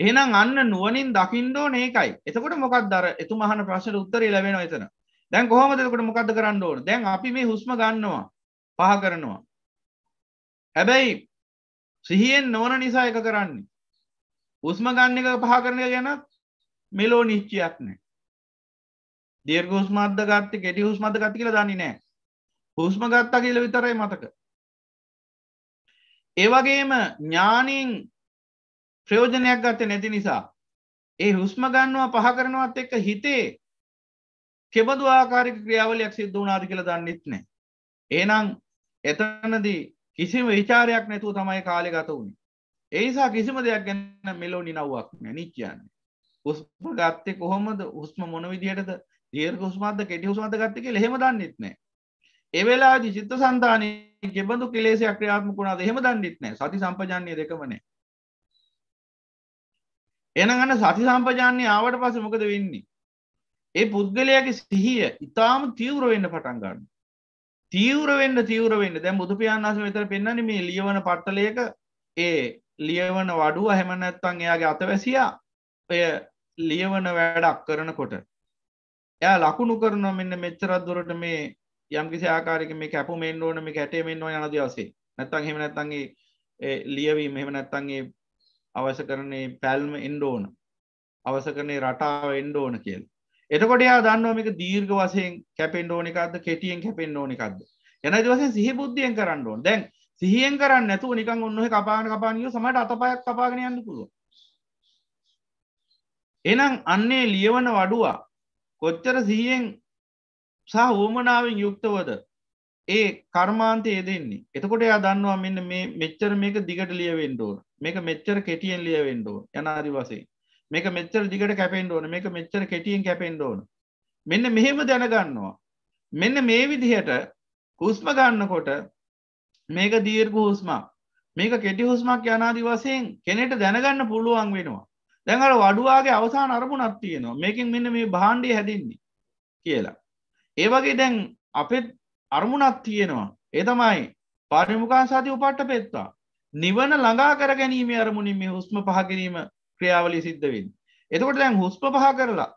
D: එහෙනම් අන්න නුවනින් දකිින්ඩෝ නේකයි එතකොට මොකක් දර එතු මහන ප්‍රශ්ට උත්තර ලැබෙන එතන දැන් කොහොමතකට මොකද කරන්න ඕන දැන් අපි මේ හුස්ම ගන්නවා පහ කරනවා හැබැයි සිහියෙන් නොවන නිසා එක කරන්නේ උස්ම ගන්න එක පහ කරන එක ගැනත් මෙලෝ නිශ්චයක් නෑ දීර්ග හුස්මද ගත්ත ගෙඩි හුස්මද ගත්ත කියල
B: දන්නේ නෑ හුස්ම ගත්තා කියල විතරයි මතක ඒවගේම ඥානීන් ප්‍රයෝජනයක් ගත්ත නැති නිසා. ඒ
D: හුස්ම ගන්නවා පහ කරනවත් එක්ක හිතේ කෙබඳු ආකාරික ක්‍රියාවලයක් සිද්ධ වනාද කියල දන්නෙත් නෑ. ඒනම් එතනදී කිසිම විචාරයක් නැතුව තමයි කාලෙ ගත වුණේ. ඒසා කිසිම දෙයක් ගැන්න මෙලෝ නිනව්වක් නැනිච්චයන්න. හුස්ම ගත්තේ කොහොමද හුස්ම මොන විදිහයටද දීර් හුස්මද කෙටි හුස්මද ගත්තක හෙම දන්නෙත් නෑ. එවෙලා චිත්ත සන්තානය ගෙබඳු කෙලෙසයක් ක්‍රියාත්මකුණාද හෙම දන්නෙත් නෑ සති සම්පජන්නේ දෙකමනේ එනම් අන්න සති සම්පජාන්නේ ආවට පස මොකද වෙන්නේ. ඒ පුද්ගලයාගේ සිහිය ඉතාම තීවර වෙන්න පටන් ගන්න. තීවරවෙන්න තීවරවෙන්න දැ බුදුපියන්ස මෙතර පෙන්න්නන මේ ලියවන පට්ටලයක ඒ ලියවන වඩුව හැමනැත්තන් එයාගේ අතවැසියා ඔය ලියවන වැඩක් කරනකොට. එය ලකුණු කරන මෙන්න මෙච්චරත් දුරට මේ යම්කිසි ආකාරක මේ කැපු මෙන් ඕන මේ කැටේ මෙන්නවා යන දවසේ නැත්තන් හෙම නැත්තන්ගේ ලියවීම හෙම නැත්තන්ගේ අවස කරනේ පැල්ම එන්ඩ ඕන අවස කරනේ රටාව එන්ඩ ඕන කියල් එතකොට යා දන්නවමික දීර්ග වසයෙන් කැපෙන් ඕනිකක්ද කෙටියෙන් කැපෙන් ඕනිකක්ද එනති වසෙන් සිහි බුද්ධියෙන් කරන්න ඕන් දැන් සිහියෙන් කරන්න නැතු නිකන් ඔන්නහ කපාන කපානිය සමට අතපයක් කපාගෙන යන්න පුළුව එනම් අන්නේ ලියවන වඩුවා කොච්චර සිහියෙන් සහ ඕමනාවෙන් යුක්තවද ඒ කර්මාන්තය දෙන්නේ එතකොට යා දන්නවා මෙන්න මේ මෙච්චර මේක දිගට ලියවෙන්ඩ ඕන මේක මෙච්චර කෙටියෙන් ලියවෙන්න ඕන යනාදි වශයෙන් මේක මෙච්චර දිගට කැපෙන්න ඕන මේක මෙච්චර කෙටියෙන් කැපෙන්න ඕන මෙන්න මෙහෙම දැනගන්නවා මෙන්න මේ විදිහට හුස්ම ගන්නකොට මේක දීර්ඝ හුස්මක් මේක කෙටි හුස්මක් යනාදි වශයෙන් කෙනෙට දැනගන්න පුළුවන් වෙනවා දැන් අර වඩුවාගේ අවසාන අරමුණක් තියෙනවා මේකෙන් මෙන්න මේ භාණ්ඩය හැදින්නේ කියලා ඒ වගේ දැන් අපේ අරමුණක් තියෙනවා ඒ තමයි පාරිමුඛාන් සති උපට්ඨ පෙත්තා නිවන ළඟා කර ගැනීම අරමුණින් මේ හුස්ම පහකිරීම ක්‍රියාවලි සිද්ධවෙන්. එතකොට දැන් හුස්ම පහ කරලා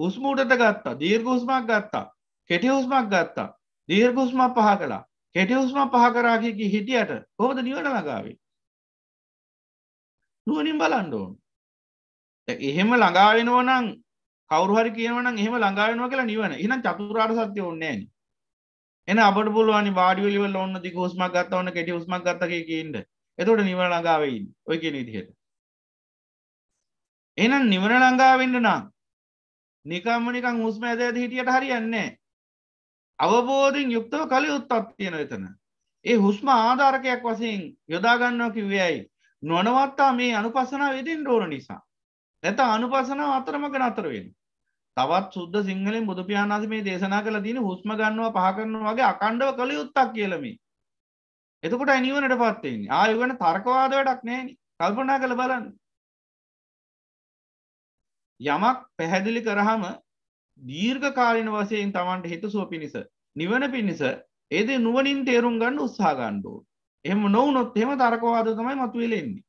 D: හුස්මූටට ගත්තා දීර්ග හුස්මක් ගත්තා කෙටි හුස්මක් ගත්තා දීර්ග හුස්මක් පහ කලා කෙටි හුස්ම පහ කරාකිකි හිටියට කොහොද නිවන ළඟාවේ. නුවනින් බලන්ඩෝන්. එහෙම ළඟාවෙනෝ නම් කවරුහරි කියනවන එහම ළඟාවෙනවා කියලා නිවන එනම් චතුරාර් සත්‍යය ඔන්නේන එන අපට පුළුවනි වාඩිවලිවල ඔන්න දි හුස්මක් ගත්තවන්න කෙටි හුස්මක් ගත්තක කියන්න
B: එතකොට නිවන ළඟාවෙයි ඔය කියන විදිහට එහෙනම් නිවන ළඟාවෙන්න නම් නිකම්ම නිකං හුස්ම ඇද ඇද හිටියට හරියන්නේ
D: අවබෝධින් යුක්තව කලයුත්තක් තියෙන එතන ඒ හුස්ම ආධාරකයක් වසයෙන් යොදාගන්නවා කිව්වයයි නොනවත්තා මේ අනුපසනාව වෙතින් ඕන නිසා ඇත අනුපසනාව අතරමක නතරවෙන් තවත් සුද්ද සිංහලෙන් බුදුපාානාද මේ දේශනා කළ දින හුස්ම ගන්නවා පහකරනවා වගේ අකණ්ඩව කළ යුත්තක් කියලමි එතකොට අනිවනට පත්වෙන්නේ ආයුගන තර්කවාද වැඩක් නෑන කල්පනා කළ බලන්න යමක් පැහැදිලි කරහම දීර්ඝ කාලින වසයෙන් තමන්ට හිත සුව පිණිස නිවන පිණිස ඒද නුවනින් තේරුම් ගන්න උත්සාගණ්ඩෝ එම නොවනොත් එම තර්කවාද තමයි මතුවෙලෙන්නේ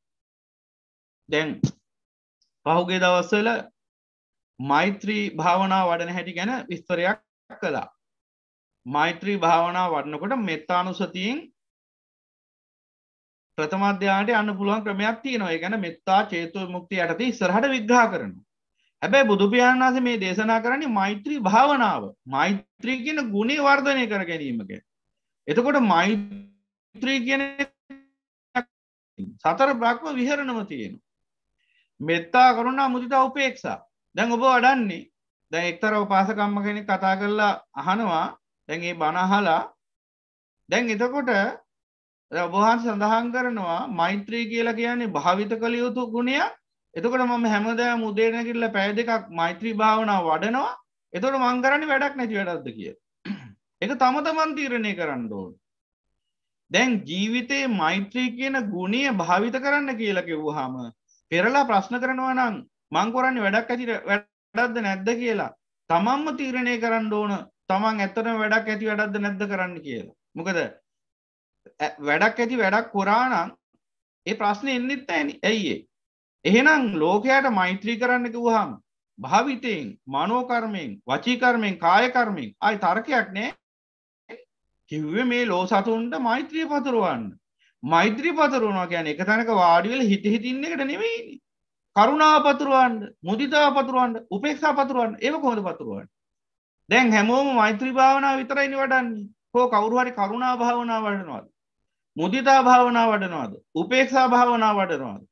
D: දැන් පහුගේ දවස්සල මෛත්‍රී භාවනා වඩන හැටි ගැන විස්තරයක් කලා මෛත්‍රී භාවනා වඩනකොට මෙත්තානුසතියෙන් ප්‍රථම අධ්‍යානයට යන්න පුළුවන් ක්‍රමයක් තියෙනවා. ඒ කියන්නේ මෙත්තා චේතු විමුක්තිය යටතේ ඉස්සරහට විග්‍රහ කරනවා. හැබැයි බුදු පියාණන් වහන්සේ මේ දේශනා කරන්නේ මෛත්‍රී භාවනාව. මෛත්‍රී කියන ගුණේ වර්ධනය කර ගැනීමක. එතකොට මෛත්‍රී කියන සතර බ්‍රහ්ම විහරණම තියෙනවා. මෙත්තා කරුණා මුදිතා උපේක්ෂා. දැන් ඔබ වඩන්නේ දැන් එක්තරා උපාසකම්ම කෙනෙක් කතා කරලා අහනවා දැන් ඒ බණ අහලා දැන් එතකොට ඔබහන් සඳහන් කරනවා මෛත්‍රී කියලා කියන්නේ භාවිත කළ යුතු ගුණයක් එතකට මම හැමදෑ මුදේනකිරල පැය දෙකක් මෛත්‍රී භාවනා වඩනවා එතොට මංකරණ වැඩක් නැති වැඩක්ද කිය. එක තම තමන් තීරණය කරන්න ඕන්. දැන් ජීවිතයේ මෛත්‍රී කියන ගුණය භාවිත කරන්න කියලා කිව්වහම පෙරලා ප්‍රශ්න කරනවා නම් මංකොරන්නේ වැඩක් ඇති වැඩක්ද නැද්ද කියලා තමන්ම තීරණය කරන්න ඕන තමන් ඇත්තන වැඩක් ඇති වැඩක්ද නැද්ද කරන්න කියලා. මොකද වැඩක් ඇති වැඩක් කොරානම් ඒ ප්‍රශ්න එන්නෙත් ඇන ඇයිඒ. එහෙනම් ලෝකයට මෛත්‍රී කරන්න කිව්හම් භාවිතයෙන් මනෝකර්මයෙන් වචීකර්මයෙන් කායකර්මෙන් අයි තර්කයක් නෑ කිව්ව මේ ලෝ සතුන්ට මෛත්‍රිය පතුරුවන්න මෛත්‍රී පතරුණවා ගැන එක තැනක වාඩිවෙල හිත හිතින්න එකට නෙවෙයි කරුණා පතුරුවන්ට මුදිතා පතුරුවන්ට උපෙක්ෂා පතුරුවන් ඒම කොහොඳ පතුරුවන් දැන් හැමෝම මෛත්‍රී භාවනා විතරයිනි වඩන්නේ හෝ කවරුහරි කරුණා භාවනා වඩනවාද. මුදිතා භාවනා වඩනවාද. උපේක්ෂා භාවනා වඩනවාද.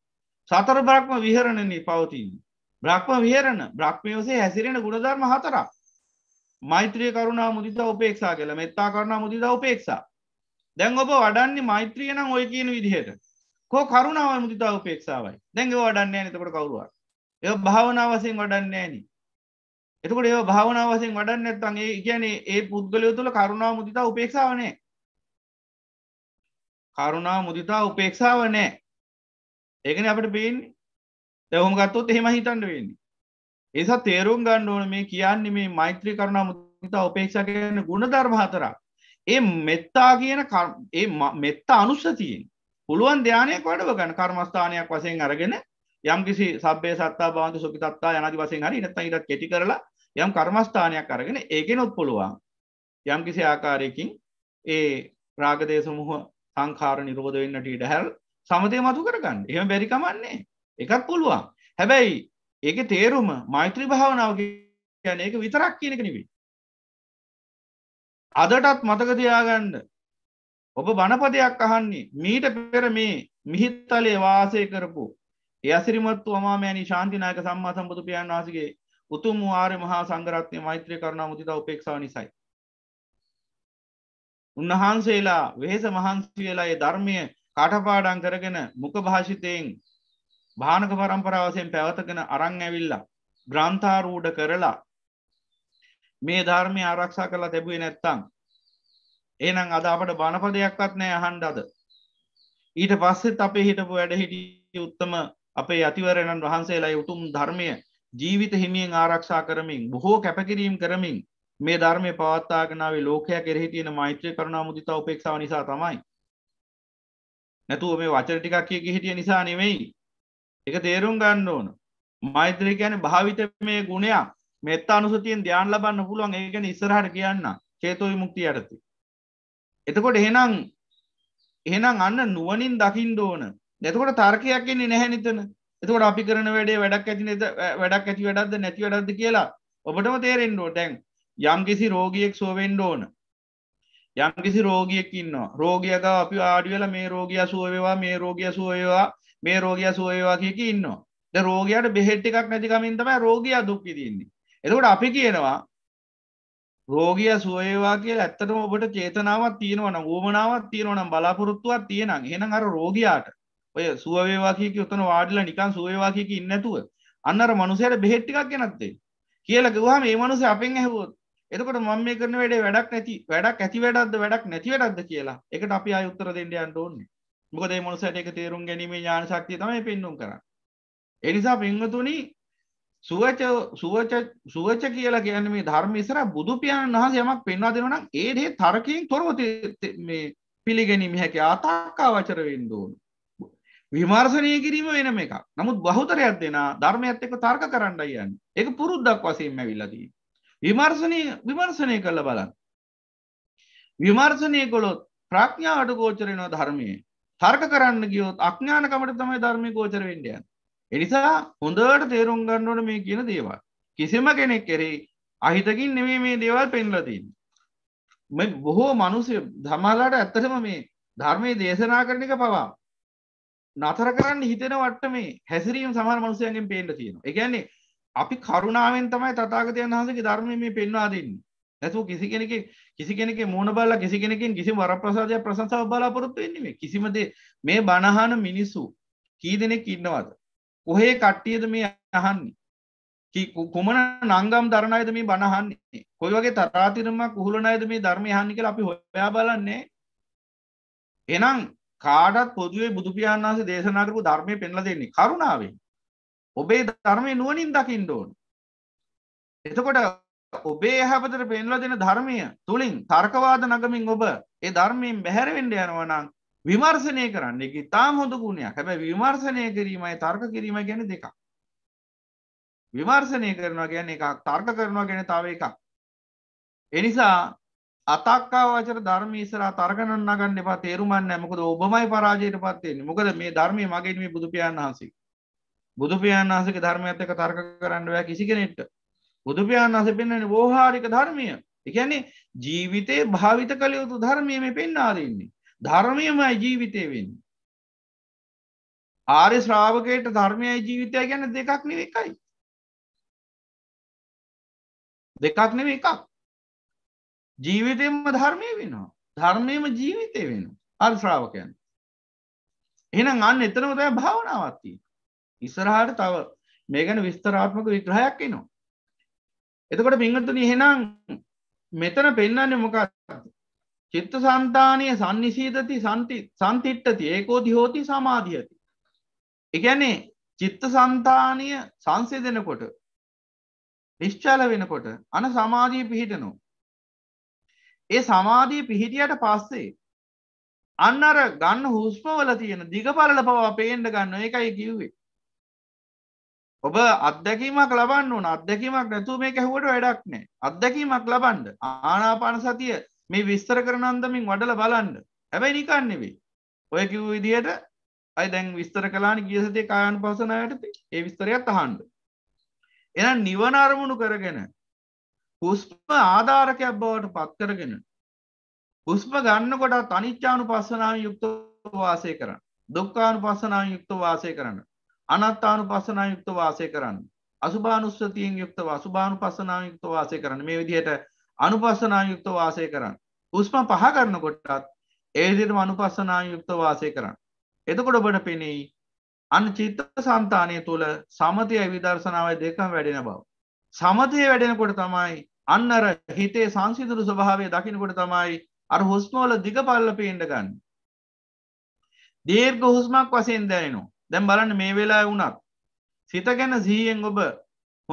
D: සතර බ්‍රක්්ම විහරණනී පවතින්නේ. බ්‍රක්්ම විහරණ බ්‍රක්්මයෝසේ හැසිරෙන ගුණධර්ම හතරක්. මෛත්‍රය කරුණා මුදිත උපේක්ෂා කළ මෙත්තා කරුණා මුදිත උපේක්ෂා. දැන් ඔබ වඩන්නේ මෛත්‍රිය නම් ඔය කියන විදිහයට කෝ කරුණාව මුදිතා උපේක්ෂාවයි දැන්ගේ වඩන්නේ නතකට කවරුවක් එ භාවනාවසයෙන් වඩන්නේ නෑනේ එතකට ඒ භාවනාව වසින් වඩන්න ඇත්තන් ඒ කියන්නේ ඒ පුද්ගලය තුළ
B: කරුණාව මුදිතා උපේක්ෂාවනය කරුණාව මුදිතා උපේක්ෂාව නෑ ඒකන අපට පේන්නේ තැවුම් ගත්තොත් එහෙම හිතන්න වෙන්නේ
D: ඒසා තේරුම් ගන්න ඕන මේ කියන්නේ මේ මෛත්‍රී කරුණා මුදිතා උපේක්ෂා කියන ගුණ ධර්මහතරක් ඒ මෙත්තා කියන ඒ මෙත්තා අනුස්සතියෙන් පුළුවන් ධ්‍යානයක් වඩව ගන්න කර්මස්ථානයක් වසයෙන් අරගෙන යම් කිසි සබ්බේ සත්තා භවන්ත සුඛිතත්තා යනාදි වශයෙන් හරි නැත්නම් ඊටත් කෙටි කරලා යම් කර්මස්ථානයක් අරගෙන ඒකෙනොත් පුළුවන් යම් කිසි ආකාරයකින් ඒ රාග දේශ මොහ සංඛාර නිරෝධ වෙන්නට ඉඩ හැල් සමතේ මතු කරගන්න. එහෙම බැරි කමන්නේ. එකක් පුළුවන්. හැබැයි ඒකේ තේරුම මෛත්‍රී භාවනාව කියන්නේ ඒක විතරක් කියන එක නෙවෙයි. අදටත් මතක තියාගන්න ඔබ බණපදයක් අහන්නේ මීට පෙර මේ මිහිත්තලේ වාසය කරපු ඒ අසිරිමත්තු අමාමෑනි ශාන්තිනායක සම්මා සම්බුදු පියන් වහසගේ උතුම් ආර්ය මහා සංගරත්නය මෛත්‍රය කරුණා මුදිතා උපේක්ෂාව නිසයි. උන්වහන්සේලා වෙහෙස මහන්සි වෙලා ඒ ධර්මය කටපාඩම් කරගෙන මුක භාෂිතයෙන් භානක පරම්පරාවසයෙන් පැවතගෙන අරං ඇවිල්ලා ග්‍රන්ථාරූඩ කරලා මේ ධර්මය ආරක්ෂා කරලා තැබුවේ නැත්තං ඒනම් අද අපට බණපදයක්වත් නෑ අහන්ඩ අද ඊට පස්සෙත් අපේ හිටපු වැඩ හිටිය උත්තම අපේ අතිවරණන් වහන්සේලා උතුම් ධර්මය ජීවිත හිමියෙන් ආරක්ෂා කරමින් බොහෝ කැපකිරීම් කරමින් මේ ධර්මය පවත්තාගෙනාවේ ලෝකයා කෙරෙහි තියෙන මෛත්‍රය කරුණා මුදිතා උපේක්ෂාව නිසා තමයි නැතුව මේ වචන ටිකක් කිය හිටිය නිසා නෙවෙයි ඒක තේරුම් ගන්න ඕන මෛත්‍රය කියන්නේ භාවිත මේ ගුණයක් මෙත්ත අනුසතියෙන් ධ්‍යාන ලබන්න පුළුවන් ඒ කියන්නේ ඉස්සරහට කියන්න චේතෝ විමුක්තිය යටතේ එතකොට එහෙනම් එහෙනම් අන්න නුවණින් දකින්න ඕන නැතකොට තර්කයක් එන්නේ නැහැ නිතන එතකොට අපි කරන වැඩේ වැඩක් ඇති වැඩක් ඇති වැඩක්ද නැති වැඩක්ද කියලා ඔබටම තේරෙන්ඩෝ ටැන් යම් කිසි රෝගියෙක් සෝවෙන්ඩ ඕන යම් කිසි රෝගියෙක් ඉන්නවා රෝගියක අපි ආඩියල මේ රෝගිය සුවවේවා මේ රෝගිය සුවේවා මේ රෝගිය සුවේවා කියක ඉන්නවා රෝගයට බෙහෙට් එකක් නැතිකමින් තමයි රෝගියා දුක්කිදන්නේ එතකොට අපි කියනවා රෝගිය සුවේවා කියලා ඇත්තටම ඔබට චේතනාවක් තියෙනවන ූමනාවක් තියෙනවනම් බලාපොරොත්තුවක් තියෙන හෙන අර රෝගයාට ඔය සුවවේවාකයක උතන වාඩිල නිකන් සුවේවාකයක ඉන්නැතුව අන්නර මනුසයට බෙහෙට්ටිකක් ගෙනත්තේ කියලකවා මේ මනුස අපෙන් ඇහවෝත් එතකට මම මේ කරන වැඩේ වැඩක් නැති වැඩක් ඇති වැඩක්ද වැඩක් නැති වැඩක්ද කියලා එකට අපි අයුත්තර දෙන්නඩියන්ට ඕන්නේ මොකද මනුසට එක තේරුම් ගැනීම ඥාන ශක්තිය තමයි පෙන්නුම් කරන්න එනිසා පිංහතුනි සුවච සුවච සුවච කියලා කියන මේ ධර්ම ඉස්සර බුදු පියාණන් වහන්සේ යමක් පෙන්වා දෙනවා නම් ඒ දේ තර්කයෙන් තොරව මේ පිළිගැනීම හැකිය අතක්කා වචර වෙන්න ඕන. විමර්ශනය කිරීම වෙනම එකක් නමුත් බහුතරයක් දෙෙන ධර්මයත් එක තර්ක කරන්න යන්න එක පුරුද්දක් වසයෙන්ම විල්ලදී. විමර්ශනය විමර්ශනය කළ බලන්න. විමර්ශනය කොළොත් ප්‍රඥාවට ගෝචරෙනවා ධර්මය තර්ක කරන්න ගියොත් අඥානකමට තමයි ධර්මය ගෝචර වෙන්ඩියන්. එනිසා හොඳට තේරුම් ගන්නවන මේ කියන දේවල්. කිසිම කෙනෙක් කෙරේ අහිතකින් නෙමේ මේ දේවල් පෙන්ලතින්. බොහෝ මනුසය දමාලාට ඇත්තටම මේ ධර්මය දේශනා කරන එක පවා නතර කරන්න හිතෙන වට මේ හැසිරීම සමහර මනුසයන්ගෙන් පේන්න තියෙනවා එකන්නේ අපි කරුණාවෙන් තමයි තතාගතයන් වහන්සගේ ධර්මය මේ පෙන්වා දෙන්නේ නැතුව කිසි කෙනෙක කිසි කෙනෙක මෝන බල්ලා කිසි කෙනකින් කිසි වර ප්‍රසාදයක් ප්‍රසංසාව බලාපොරොත්තු වෙන්නේ මේ කිසිමද මේ බණහන මිනිස්සු කී දෙනෙක් ඉන්නවද කොහේ කට්ටියද මේ අහන්නේ කුමන නංගම් දරණයද මේ බණහන්නේ කොයි වගේ තරාතිරමක් උහුලන අයද මේ ධර්මය අහන්නේ කියලා අපි හොයා බලන්නේ එහෙනම් කාඩත් පොදුවේ බුදුපියාන් වහන්සේ දේශනා කරපු ධර්මය පෙන්ලා දෙන්නේ කරුණාවෙන්. ඔබේ ධර්මය නුවණින් දකින්න ඕන. එතකොට ඔබේ හැපතට පෙන්ලා දෙන ධර්මය තුලින් තර්කවාද නගමින් ඔබ ඒ ධර්මයෙන් බැහැර වෙන්න යනවා නම් විමර්ශනය කරන්න එක ඉතාම හොඳ ගුණයක්. හැබැයි විමර්ශනය කිරීමයි තර්ක කිරීමයි කියන්නේ දෙකක්. විමර්ශනය කරනවා කියන්නේ එකක් තර්ක කරනවා කියන්නේ තව එකක්. එනිසා අතක්කාවචර ධර්මී ඉස්සරහා තරගණන් නගන්න එපා තේරුමක් නැහැ මොකද ඔබමයි පරාජයට පත් වෙන්නේ මොකද මේ ධර්මයේ මගෙන් මේ බුදු පියාණන් වහන්සේ බුදු පියාණන් වහන්සේගේ ධර්මයත් එක්ක තර්ක කරන්න බෑ කිසි කෙනෙක්ට බුදු පියාණන් වහන්සේ පෙන්වන්නේ වෝහාරික ධර්මය ඒ කියන්නේ ජීවිතේ භාවිත කළ යුතු ධර්මයේ මේ පෙන්වා දෙන්නේ ධර්මයමයි ජීවිතේ වෙන්නේ
B: ආර්ය ශ්‍රාවකයට ධර්මයයි ජීවිතය ගැන දෙකක් නෙවෙයි එකයි දෙකක් නෙවෙයි එකක් ජීවිතයම ධර්මය වෙනවා. ධර්මයම ජීවිතය වෙන අර්ශ්‍රාවකයන්. එනම්
D: අන්න එතනවතය භාවනාවත්තිී. ඉස්සරහට තව මේ ගැන විස්තරාත්මක විග්‍රහයක් එනවා. එතකොට පිංහතුන හෙනම් මෙතන පෙන්න්නන්නේ මොකක් චිත්ත සන්තානය සනිසීතති සන්තිට්ටති ඒකෝති හෝති සමාධියති. එකැනේ චිත්ත සන්තානය සංසය දෙනකොට නිශ්චාල වෙනකොට අන සමාධිය පිහිටනවා. ඒ සමාධිය පිහිටියට පස්සේ අන්නර ගන්න හුස්මවල තියෙන දිගපරල පවා පේන්ඩ ගන්න එකයි කිව්වේ ඔබ අත්දැකීමක් ලබන්න වන අත්දැකීමක් නැතු මේ ඇහුවට වැඩක් නෑ අත්දැකීමක් ලබන්ඩ ආනාපාන සතිය මේ විස්තර කරනන්දමින් වඩල බලන්ඩ හැබැයි නිකන්නෙවෙයි ඔය කිව් විදිහයට අයි දැන් විස්තර කලාන ගියසතේ කායන් පසනයට ඒ විස්තරයක් අහන්ඩ එන නිවන අරමුණු කරගෙන පුෂ්ප ආධාරකයක් බවට පත්කරගෙන පුෂ්ප ගන්නකොට තනිච්චානු පස්සනාව යුක්ත වාසය කරන්න දුක්කානු පස්සනාව යුක්ත වාසය කරන්න අනත්තානු පස්සනාව යුක්ත වාසය කරන්න අසුභානුස්සතියෙන් යුක්ත අසුභානු පස්සනාව යුක්ත වාසය කරන්න මේ විදිහයට අනුපස්සනා යුක්ත වාසය කරන්න උස්ම පහ කරනකොටත් ඒදිටම අනුපස්සනා යුක්ත වාසය කරන්න එතකොට බට පෙනෙයි අන්න චිත්ත සන්තානය තුළ සමතිය විදර්ශනාව දෙකම් වැඩෙන බව සමතය වැඩෙනකොට තමයි අන්නර හිතේ සංසිදුරු ස්වභාවය දකිනකොට තමයි අර හුස්මෝල දිග පල්ල පේන්ඩගන්න. දේර්ග හුස්මක් වසයෙන් දැනනු දැම් බලන්න මේ වෙලා වුණක් සිත ගැන සීයෙන් ඔබ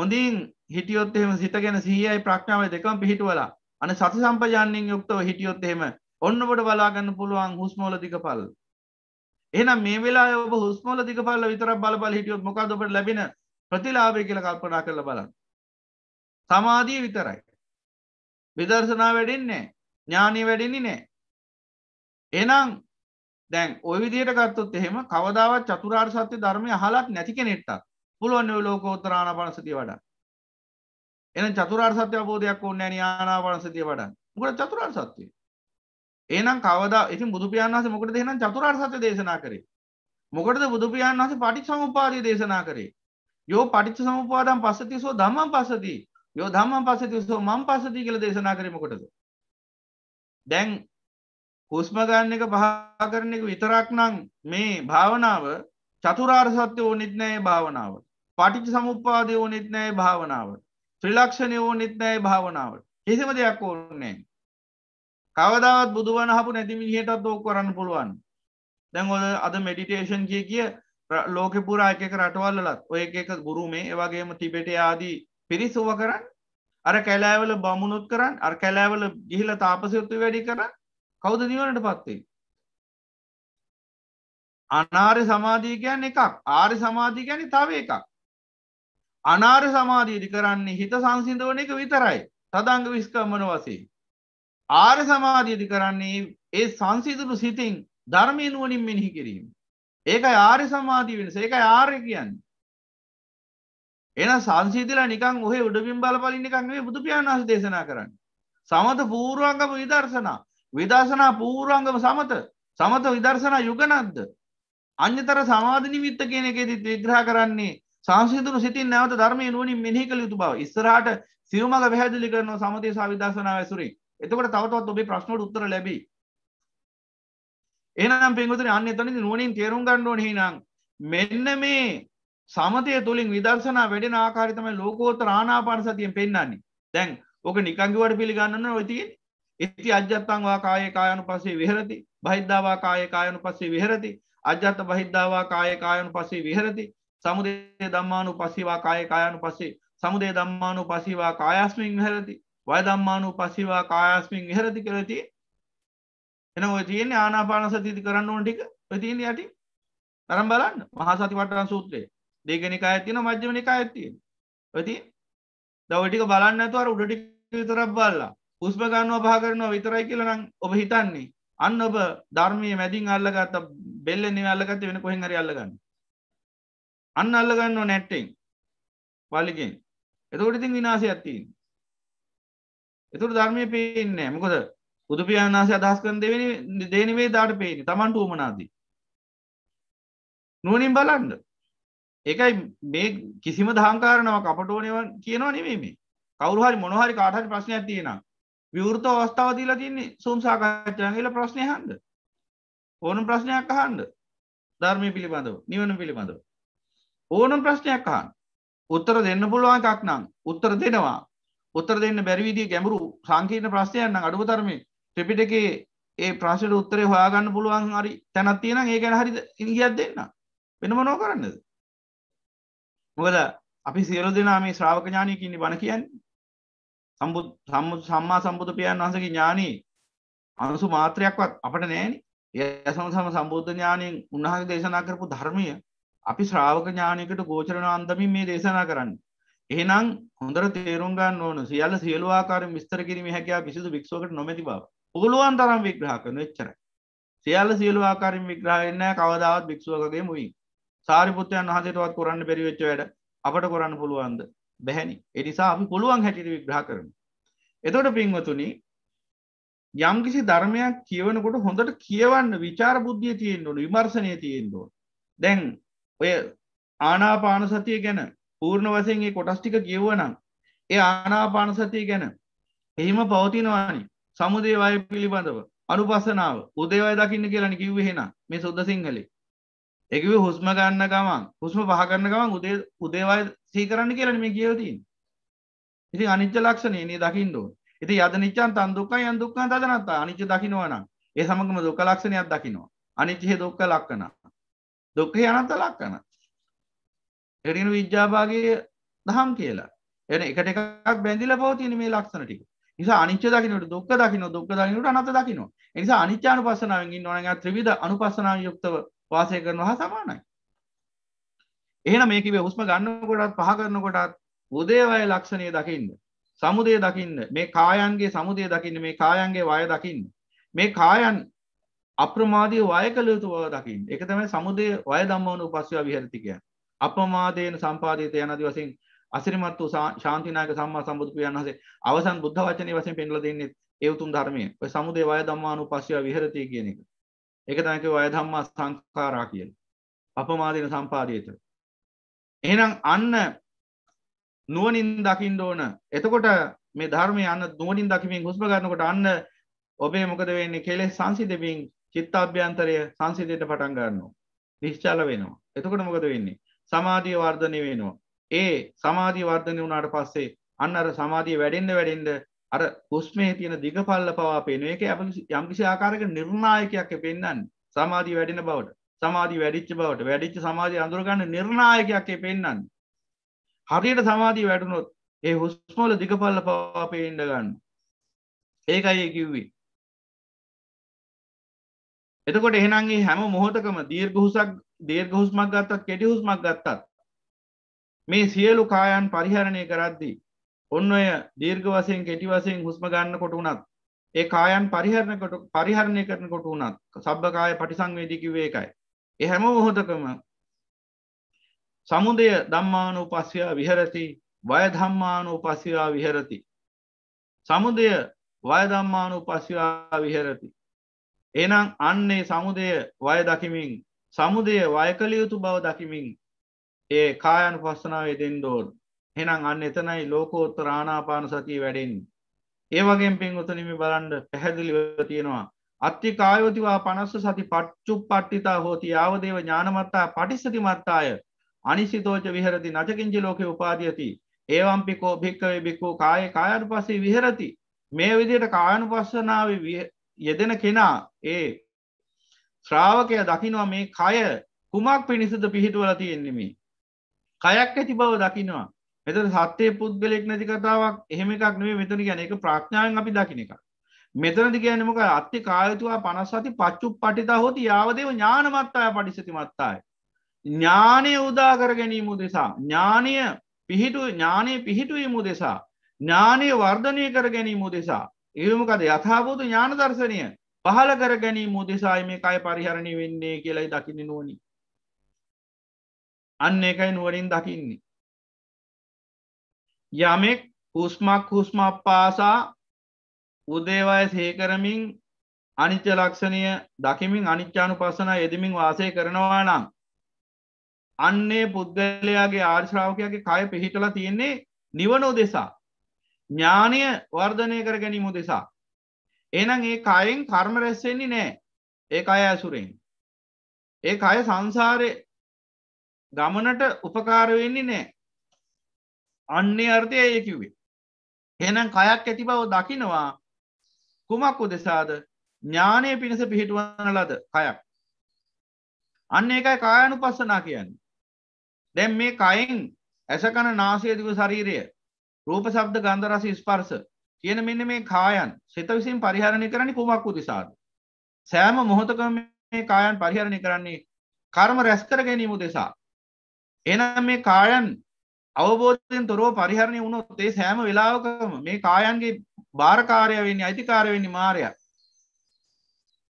D: හොඳින් හිටියොත් එෙම සිත ගැන සීයයි ප්‍රක්ඥාව දෙකම පිහිටුවලා අන සති සම්පජාන්‍යෙන් යුක්තව හිටියොත් එහෙම ඔන්නකොට බලාගන්න පුළුවන් හුස්මෝල දිග පල්. එනම් මේ වෙලා ඔබ හුස්මෝල දිග පල්ල විතර බල හිටියොත් මොකද ඔබට ලැබෙන ප්‍රතිලාභය කියල කල්පනා කරල බලන්න
B: සමාධිය විතරයි. විදර්ශනා වැඩෙන්නේ ඥානී වැඩෙනි නෑ. එනම් දැන් ඔය විදියට ගත්තොත් එහෙම
D: කවදාවත් චතුරාර් සත්‍ය ධර්මය හලක් නැති කෙනෙට්ටක් පුළුවන් ලෝකෝත්තරාණ පනසතිය වඩා එන චතුරාර් සත්‍ය අබෝධයක් ඕන්න යානා පනසතිය වඩන්න මුකට චතුරාර් සත්‍යය ඒනම් කවදා ඉතින් බුදුපියන් වහස මොකට දෙනම් චතුරාර් සත්‍ය දේශනා කරේ මොකටද බුදුපියන් වහස පටික් සමුපාදී දේශනා කරේ යෝ පටිච්ච සමුපාදම් පස්සති සෝ දමම් පස්සතිී යෝ ධම්ම පසති උසෝ මං පසති කියල දේශනා කරමකොටද දැන් හුස්මගන්න එක පහ කරන එක විතරක් නං මේ භාවනාව චතුරාර් සත්‍ය ඕනෙත්නෑ භාවනාව පටිච සමුපාදය ඕනෙත්නෑ භාවනාව ත්‍රිලක්ෂණය ඕනෙත්නෑ භාවනාවට කිසිම දෙයක් ඕන්නේ කවදාවත් බුදුවන හපු නැතිමිනිහටත් දෝක් කරන්න පුළුවන් දැන් ඔද අද මෙඩිටේෂන් කිය කිය ලෝක පුරා එක රටවල්ලත් ඔය එක ගුරු මේ ඒවගේම තිබෙට ආදී පිරිසුව කරන්න අර කැලෑවල බමුණුත් කරන්න අර කැලෑවල ගිහිල තාපසයුතු වැඩි කරන්න කෞද නිවනට පත්වේ. අනාරය සමාධී කියන්න එකක් ආරය සමාධී ගැන තව එකක්. අනාරය සමාධීදි කරන්නේ හිත සංසිින්දවන එක විතරයි තදංග විස්කම්මන වසේ. ආර සමාධීදි කරන්නේ ඒ සංසිදුරු සිතින් ධර්මයනුවනින් මෙිනිහි කිරීම. ඒක ආරය සමාධී වෙනස ඒක ආරය කියන්න. එන සංසීතලා නිකං ඔහේ උඩබින් බලපලින් එකන්ගේ බුදුපියාණන් වහස දේශනා කරන්න. සමත පූරුවන්ගම විදර්ශනා විදර්ශනා පූරුවන්ගම සමත සමත විදර්ශනා යුගනක්ද. අන්‍යතර සමාධනි විත්ත කියනකෙදත් විග්‍රහ කරන්නේ සංසිදුරු සිතින් නැවත ධර්මය නුවනින් මෙහි කළ යුතු බව ඉස්සරහට සියවමග පැහැදිලි කරන සමතය සවිදර්ශනා ඇසුරේ එතකට තවතත් ඔබේ ප්‍රශ්නට උත්තර ලැබී. එනම් පින්ගතුන අන්න එතනදි නුවනින් තේරුම් ගණ්ඩුවන හිනම් මෙන්න මේ සමතය තුළින් විදර්ශනා වැඩෙන ආකාරිතම ලෝකෝත රානාපාන සතියෙන් පෙන්න්නන්නේ දැන් ඕක නිකංගිවට පිළිගන්නන්න ඔතින් ඉති අජත්තන්වා කායකායනු පසේ විහරති බහිද්ධවා කායකායනු පසේ විහරති අජත්ත බහිද්ධවා කායකායනු පසේ විහරති සමුදේ දම්මානු පසිවා කායකායනු පසේ සමුදේ දම්මානු පසිවා කායස්මින් විහරති වයදම්මානු පසිවා කායස්මින් විහරති කරති එන ඔය තියෙන්නේ ආනාපාන සතිති කරන්න ඕන ටික ඔය තියෙන්නේ යටි තරම් බලන්න මහා සතිපට්ඨාන සූත්‍රයේ දෙගනිකා ඇතින මජ්‍යමනිකා ඇත්තිය ඇති දවටික බලන්න ඇතුවර උඩටි විතරක් බල්ලා උස්ප ගන්නවා පහ කරනවා විතරයි කියලනම් ඔබ හිතන්නේ අන්න ඔබ ධර්මය මැදින් අල්ලගත්ත බෙල්ලෙන්නේ අල්ලගත වෙන කොහෙන් හරි අල්ලගන්න අන්න අල්ලගන්න නැට්ටෙන් පලිකෙන් එතකොට ඉතින් විනාශයක් තියෙන එතුට ධර්මය පේන්නේ මොකද බුදුපියාණාසේ අදහස් කරන දෙවෙනි දෙනෙවේ දාට පේන තමන්ට උමනාදී නුවනින් බලන්ඩ ඒකයි මේ කිසිම දහංකාරණාවක් අපට ඕනේව කියනවා නෙමෙයි මේ. කවුරු හරි මොන හරි කාට හරි ප්‍රශ්නයක් තියෙනවා. විවෘත අවස්ථාව දීලා තින්නේ සෝම් සාකච්ඡාවෙන් කියලා ප්‍රශ්නේ අහන්න. ඕනම ප්‍රශ්නයක් අහන්න. ධර්මයේ පිළිබඳව, නිවන පිළිබඳව. ඕනම ප්‍රශ්නයක් අහන්න. උත්තර දෙන්න පුළුවන් එකක් නම් උත්තර දෙනවා. උත්තර දෙන්න බැරි විදිහ ගැඹුරු සංකීර්ණ ප්‍රශ්නයක් නම් අඩුම තරමේ ත්‍රිපිටකයේ ඒ ප්‍රශ්නෙට උත්තරේ හොයාගන්න පුළුවන් හරි තැනක් තියෙනවා. ඒක ගැන හරි ඉංගියක් දෙන්න. වෙන මොනව කරන්නද? මොකද අපි සියලු දෙනා මේ ශ්‍රාවක ඥානයක ඉන්නේ බණ කියන්නේ සම්බුත් සම්මුත් සම්මා සම්බුදු පියාණන් වහන්සේගේ ඥානෙ අනුසු මාත්‍රයක්වත් අපට නැහැනේ. ඒ සම සම සම්බුද්ධ ඥානෙන් උන්වහන්සේ දේශනා කරපු ධර්මය අපි ශ්‍රාවක ඥානයකට ගෝචර වන අන්දමින් මේ දේශනා කරන්නේ. එහෙනම් හොඳට තේරුම් ගන්න ඕන සියල්ල සියලු ආකාරයෙන් විස්තර කිරීමේ හැකියාව කිසිදු වික්ෂෝකට නොමැති බව. පුළුවන් තරම් විග්‍රහ කරන එච්චරයි. සියල්ල සියලු ආකාරයෙන් විග්‍රහ වෙන්නේ නැහැ කවදාවත් වික්ෂෝකගේ මුවින්. සාරිපුත්තයන් වහසේටවත් කොරන්න පෙරිවෙච්ච වැඩ අපට කොරන්න පුළුවන්ද බැහැනි එනිසා අපි පුළුවන් හැටිට විග්‍රහ කරන එතොට පින්වතුනි යම්කිසි ධර්මයක් කියවනකොට හොඳට කියවන්න විචාර බුද්ධිය තියෙන්න්නවන විමර්ශනය තියෙන්දෝ දැන් ඔය ආනාපාන සතිය ගැන පූර්ණ වසයගේ කොටස්ටික කියවනම් ඒ ආනාපාන සතිය ගැන එහෙම පවතිනවානි සමුදේවාය පිළිබඳව අනුපසනාව උදේවය දකින්න කියලනි කිව්වෙහෙන මේ සුද්ද සිංහලේ එකව හුස්ම ගන්න ගමන් හුස්ම පහගන්න ගමන් උදේ උදේවය සීකරන්න කියලන මේ කියවතින් ඉති අනිච්ච ලක්ෂණය නේ දකිින්ඩෝ ඉති යද නිච්චන් තන්දුක්කයි අන්දුක්කන් තදනත්තා අනිච්ච දකිනවනම් ඒ සමගම දුක ලක්ෂණයක් දකිනවා අනිච්චහෙ දුක්ක ලක්කන දුක්ක අනත ලක්කන එරිනු විද්‍යාභාගේ දහම් කියලා එන එකට එකක් බැඳිල පවතින මේ ලක්ෂණ ටික නිසා අනිච්ච දකිනට දුක් දකින දුක් දකිනට අනත දකිනවා නිසා අනිච්චානු පසනාවෙන් ඉන්න ඕනගත් ත්‍රවිධ අනුපසනාව යුක්තව වාසය කරනවා හා සමානයි. එහෙනම් මේ කිව්වේ හුස්ම ගන්නකොටත් පහ කරනකොටත් උදේවය ලක්ෂණය දකින්න. සමුදය දකින්න. මේ කායන්ගේ සමුදය දකින්න. මේ කායන්ගේ වය දකින්න. මේ කායන් අප්‍රමාදී වය කළ යුතු බව දකින්න. ඒක තමයි සමුදය වය ධම්මවන උපස්සය විහෙරති කියන්නේ. අපමාදයෙන් සම්පාදිත යන ආදි වශයෙන් අසිරිමත් වූ ශාන්තිනායක සම්මා සම්බුදු පියාණන් වහන්සේ අවසන් බුද්ධ වචනේ වශයෙන් පෙන්වලා දෙන්නේ ඒ උතුම් ධර්මයේ. ඔය සමුදය වය ධම්මානුපස්සය විහෙරති කියන එක. ඒක තමයි කිව්වේ අය ධම්මා සංඛාරා කියලා. අපමාදින සම්පාදේත. එහෙනම් අන්න නුවණින් දකින්න ඕන. එතකොට මේ ධර්මයේ අන්න නුවණින් දකිමින් හුස්ම ගන්නකොට අන්න ඔබේ මොකද වෙන්නේ? කෙලෙස් සංසිඳෙමින් චිත්තාභ්‍යන්තරය සංසිඳෙන්න පටන් ගන්නවා. නිශ්චල වෙනවා. එතකොට මොකද වෙන්නේ? සමාධිය වර්ධනය වෙනවා. ඒ සමාධිය වර්ධනය වුණාට පස්සේ අන්න අර සමාධිය වැඩෙන්න වැඩෙන්න අර හුස්මේ තියෙන දිග පල්ල පවා පේන එක යම්කිසි ආකාරයක නිර්ණායකයක් පෙන්වන්නේ සමාධිය වැඩෙන බවට සමාධිය වැඩිච්ච බවට වැඩිච්ච සමාධිය අඳුර ගන්න නිර්ණායකයක් පෙන්වන්නේ හරියට සමාධිය වැඩුණොත් ඒ හුස්ම වල දිග පල්ල පවා පේන්න ගන්නවා ඒකයි ඒ කිව්වේ එතකොට එහෙනම් මේ හැම මොහොතකම දීර්ඝ හුස්මක් දීර්ඝ හුස්මක් ගත්තත් කෙටි හුස්මක් ගත්තත් මේ සියලු කායන් පරිහරණය කරද්දී ඔන්න ඔය දීර්ඝ වසයෙන් කෙටි වසයෙන් හුස්ම ගන්න කොට වුණත් ඒ කායන් පරිහරණකොට පරිහරණය කරන කොට වුණත් සබ්භකාය පටිසංවේදිකිවේ එකයි. එහැම ඔහොදකම සමුදය දම්මාන උපස්වයා විහරති වය ධම්මාන උපස්වයා විහරති. සමුදය වයදම්මාන උපස්වයා විහරති. එනම් අන්නේ සමුදය වය දකිමින් සමුදය වයකළ යුතු බව දකිමින් ඒ කායන් පස්සනාවේ දෙෙන් දෝඩු. එනම් අන්න එතනයි ලෝකෝත්තර ආනාපාන සතිය වැඩෙන්. ඒවගේ පෙන්ගොතනම බලන්ඩ පැහැදිලිව තියෙනවා. අත්ති කායෝතිවා පනස්ස සති පට්චු පට්ටිතා හෝති යාවදේව ඥානමත්තා පටිස්සති මත්තාය අනිසිතෝච විහරති නචකින්චි ලෝකෙ උපාදියති. ඒවම්පිකෝ භික්කවේ බික්කෝ කාය කායරු පසේ විහරති. මේ විදියට කායනු පස්සනාව යෙදෙන කෙනා ඒ ශ්‍රාවකය දකිනවා මේ කය කුමක් පිණිසද පිහිටුවල තියෙන්නෙමි. කයක් ඇති බව දකිනවා මෙතන සත්‍යය පුද්ගලෙක් නැති කතාවක් එහෙම එකක් නේ මෙතන ගැන එක ප්‍රඥාවෙන් අපි දකින එක මෙතනද කියන්නේ මොකද අත්ති කායතුවා 57 පච්චුප් පටිතා හොති යාවදේව ඥානමත්තාය පටිසති මත්තාය ඥානය උදා කර ගැනීම උදෙසා ඥානය පිහිටු ඥානය පිහිටුවීම උදෙසා ඥානය වර්ධනය කර ගැනීම උදෙසා ඒමකද යථාබෝධ ඥාන දර්ශනය පහල කර ගැනීම උදෙසායි මේ කය පරිහරණය වෙන්නේ කියලයි දකින්න නුවනි
B: අන්න එකයි නුවරින් දකින්නේ යමෙක් හුස්මක් හුස්මක් පාසා උදේවය සේකරමින්
D: අනිච්ච ලක්ෂණය දකිමින් අනිච්චානු පසන යෙදමින් වාසය කරනවා නම් අන්නේ පුද්ගලයාගේ ආර්ශ්‍රාවකයාගේ කය පිහිටල තියෙන්නේ නිවනෝ දෙසා ඥානය වර්ධනය කර ගැනීම දෙසා. එනම් ඒ කයෙන් කර්ම රැස්සෙන්නේ නෑ ඒ අය ඇසුරෙන්. ඒ අය සංසාරය ගමනට උපකාරවෙන්නේ නෑ අන්නේ අර්ථය ඒ කිව්වේ. එනම් කයක් ඇති බව දකිනවා කුමක් උදෙසාද ඥානය පිණිස පිහිටුවන ලද කයක්. අන්න එකයි කායනු පස්සනා කියන්න. දැම් මේ කයින් ඇසකන නාසයදිව ශරීරය රූප සබ්ද ගන්ධරස ස්පර්ස කියන මෙන්න මේ කායන් සිත විසින් පරිහරණය කරන්නේ කුමක් උදෙසාද. සෑම මොහොතකම මේ කායන් පරිහරණය කරන්නේ කර්ම රැස්කර ගැනීම උදෙසා. එනම් මේ කායන් අවබෝධයෙන් තොරව පරිහරණය වුණොත් ඒ සෑම වෙලාවකම මේ කායන්ගේ භාරකාරය වෙන්නේ අයිතිකාර වෙන්නේ මාරයා.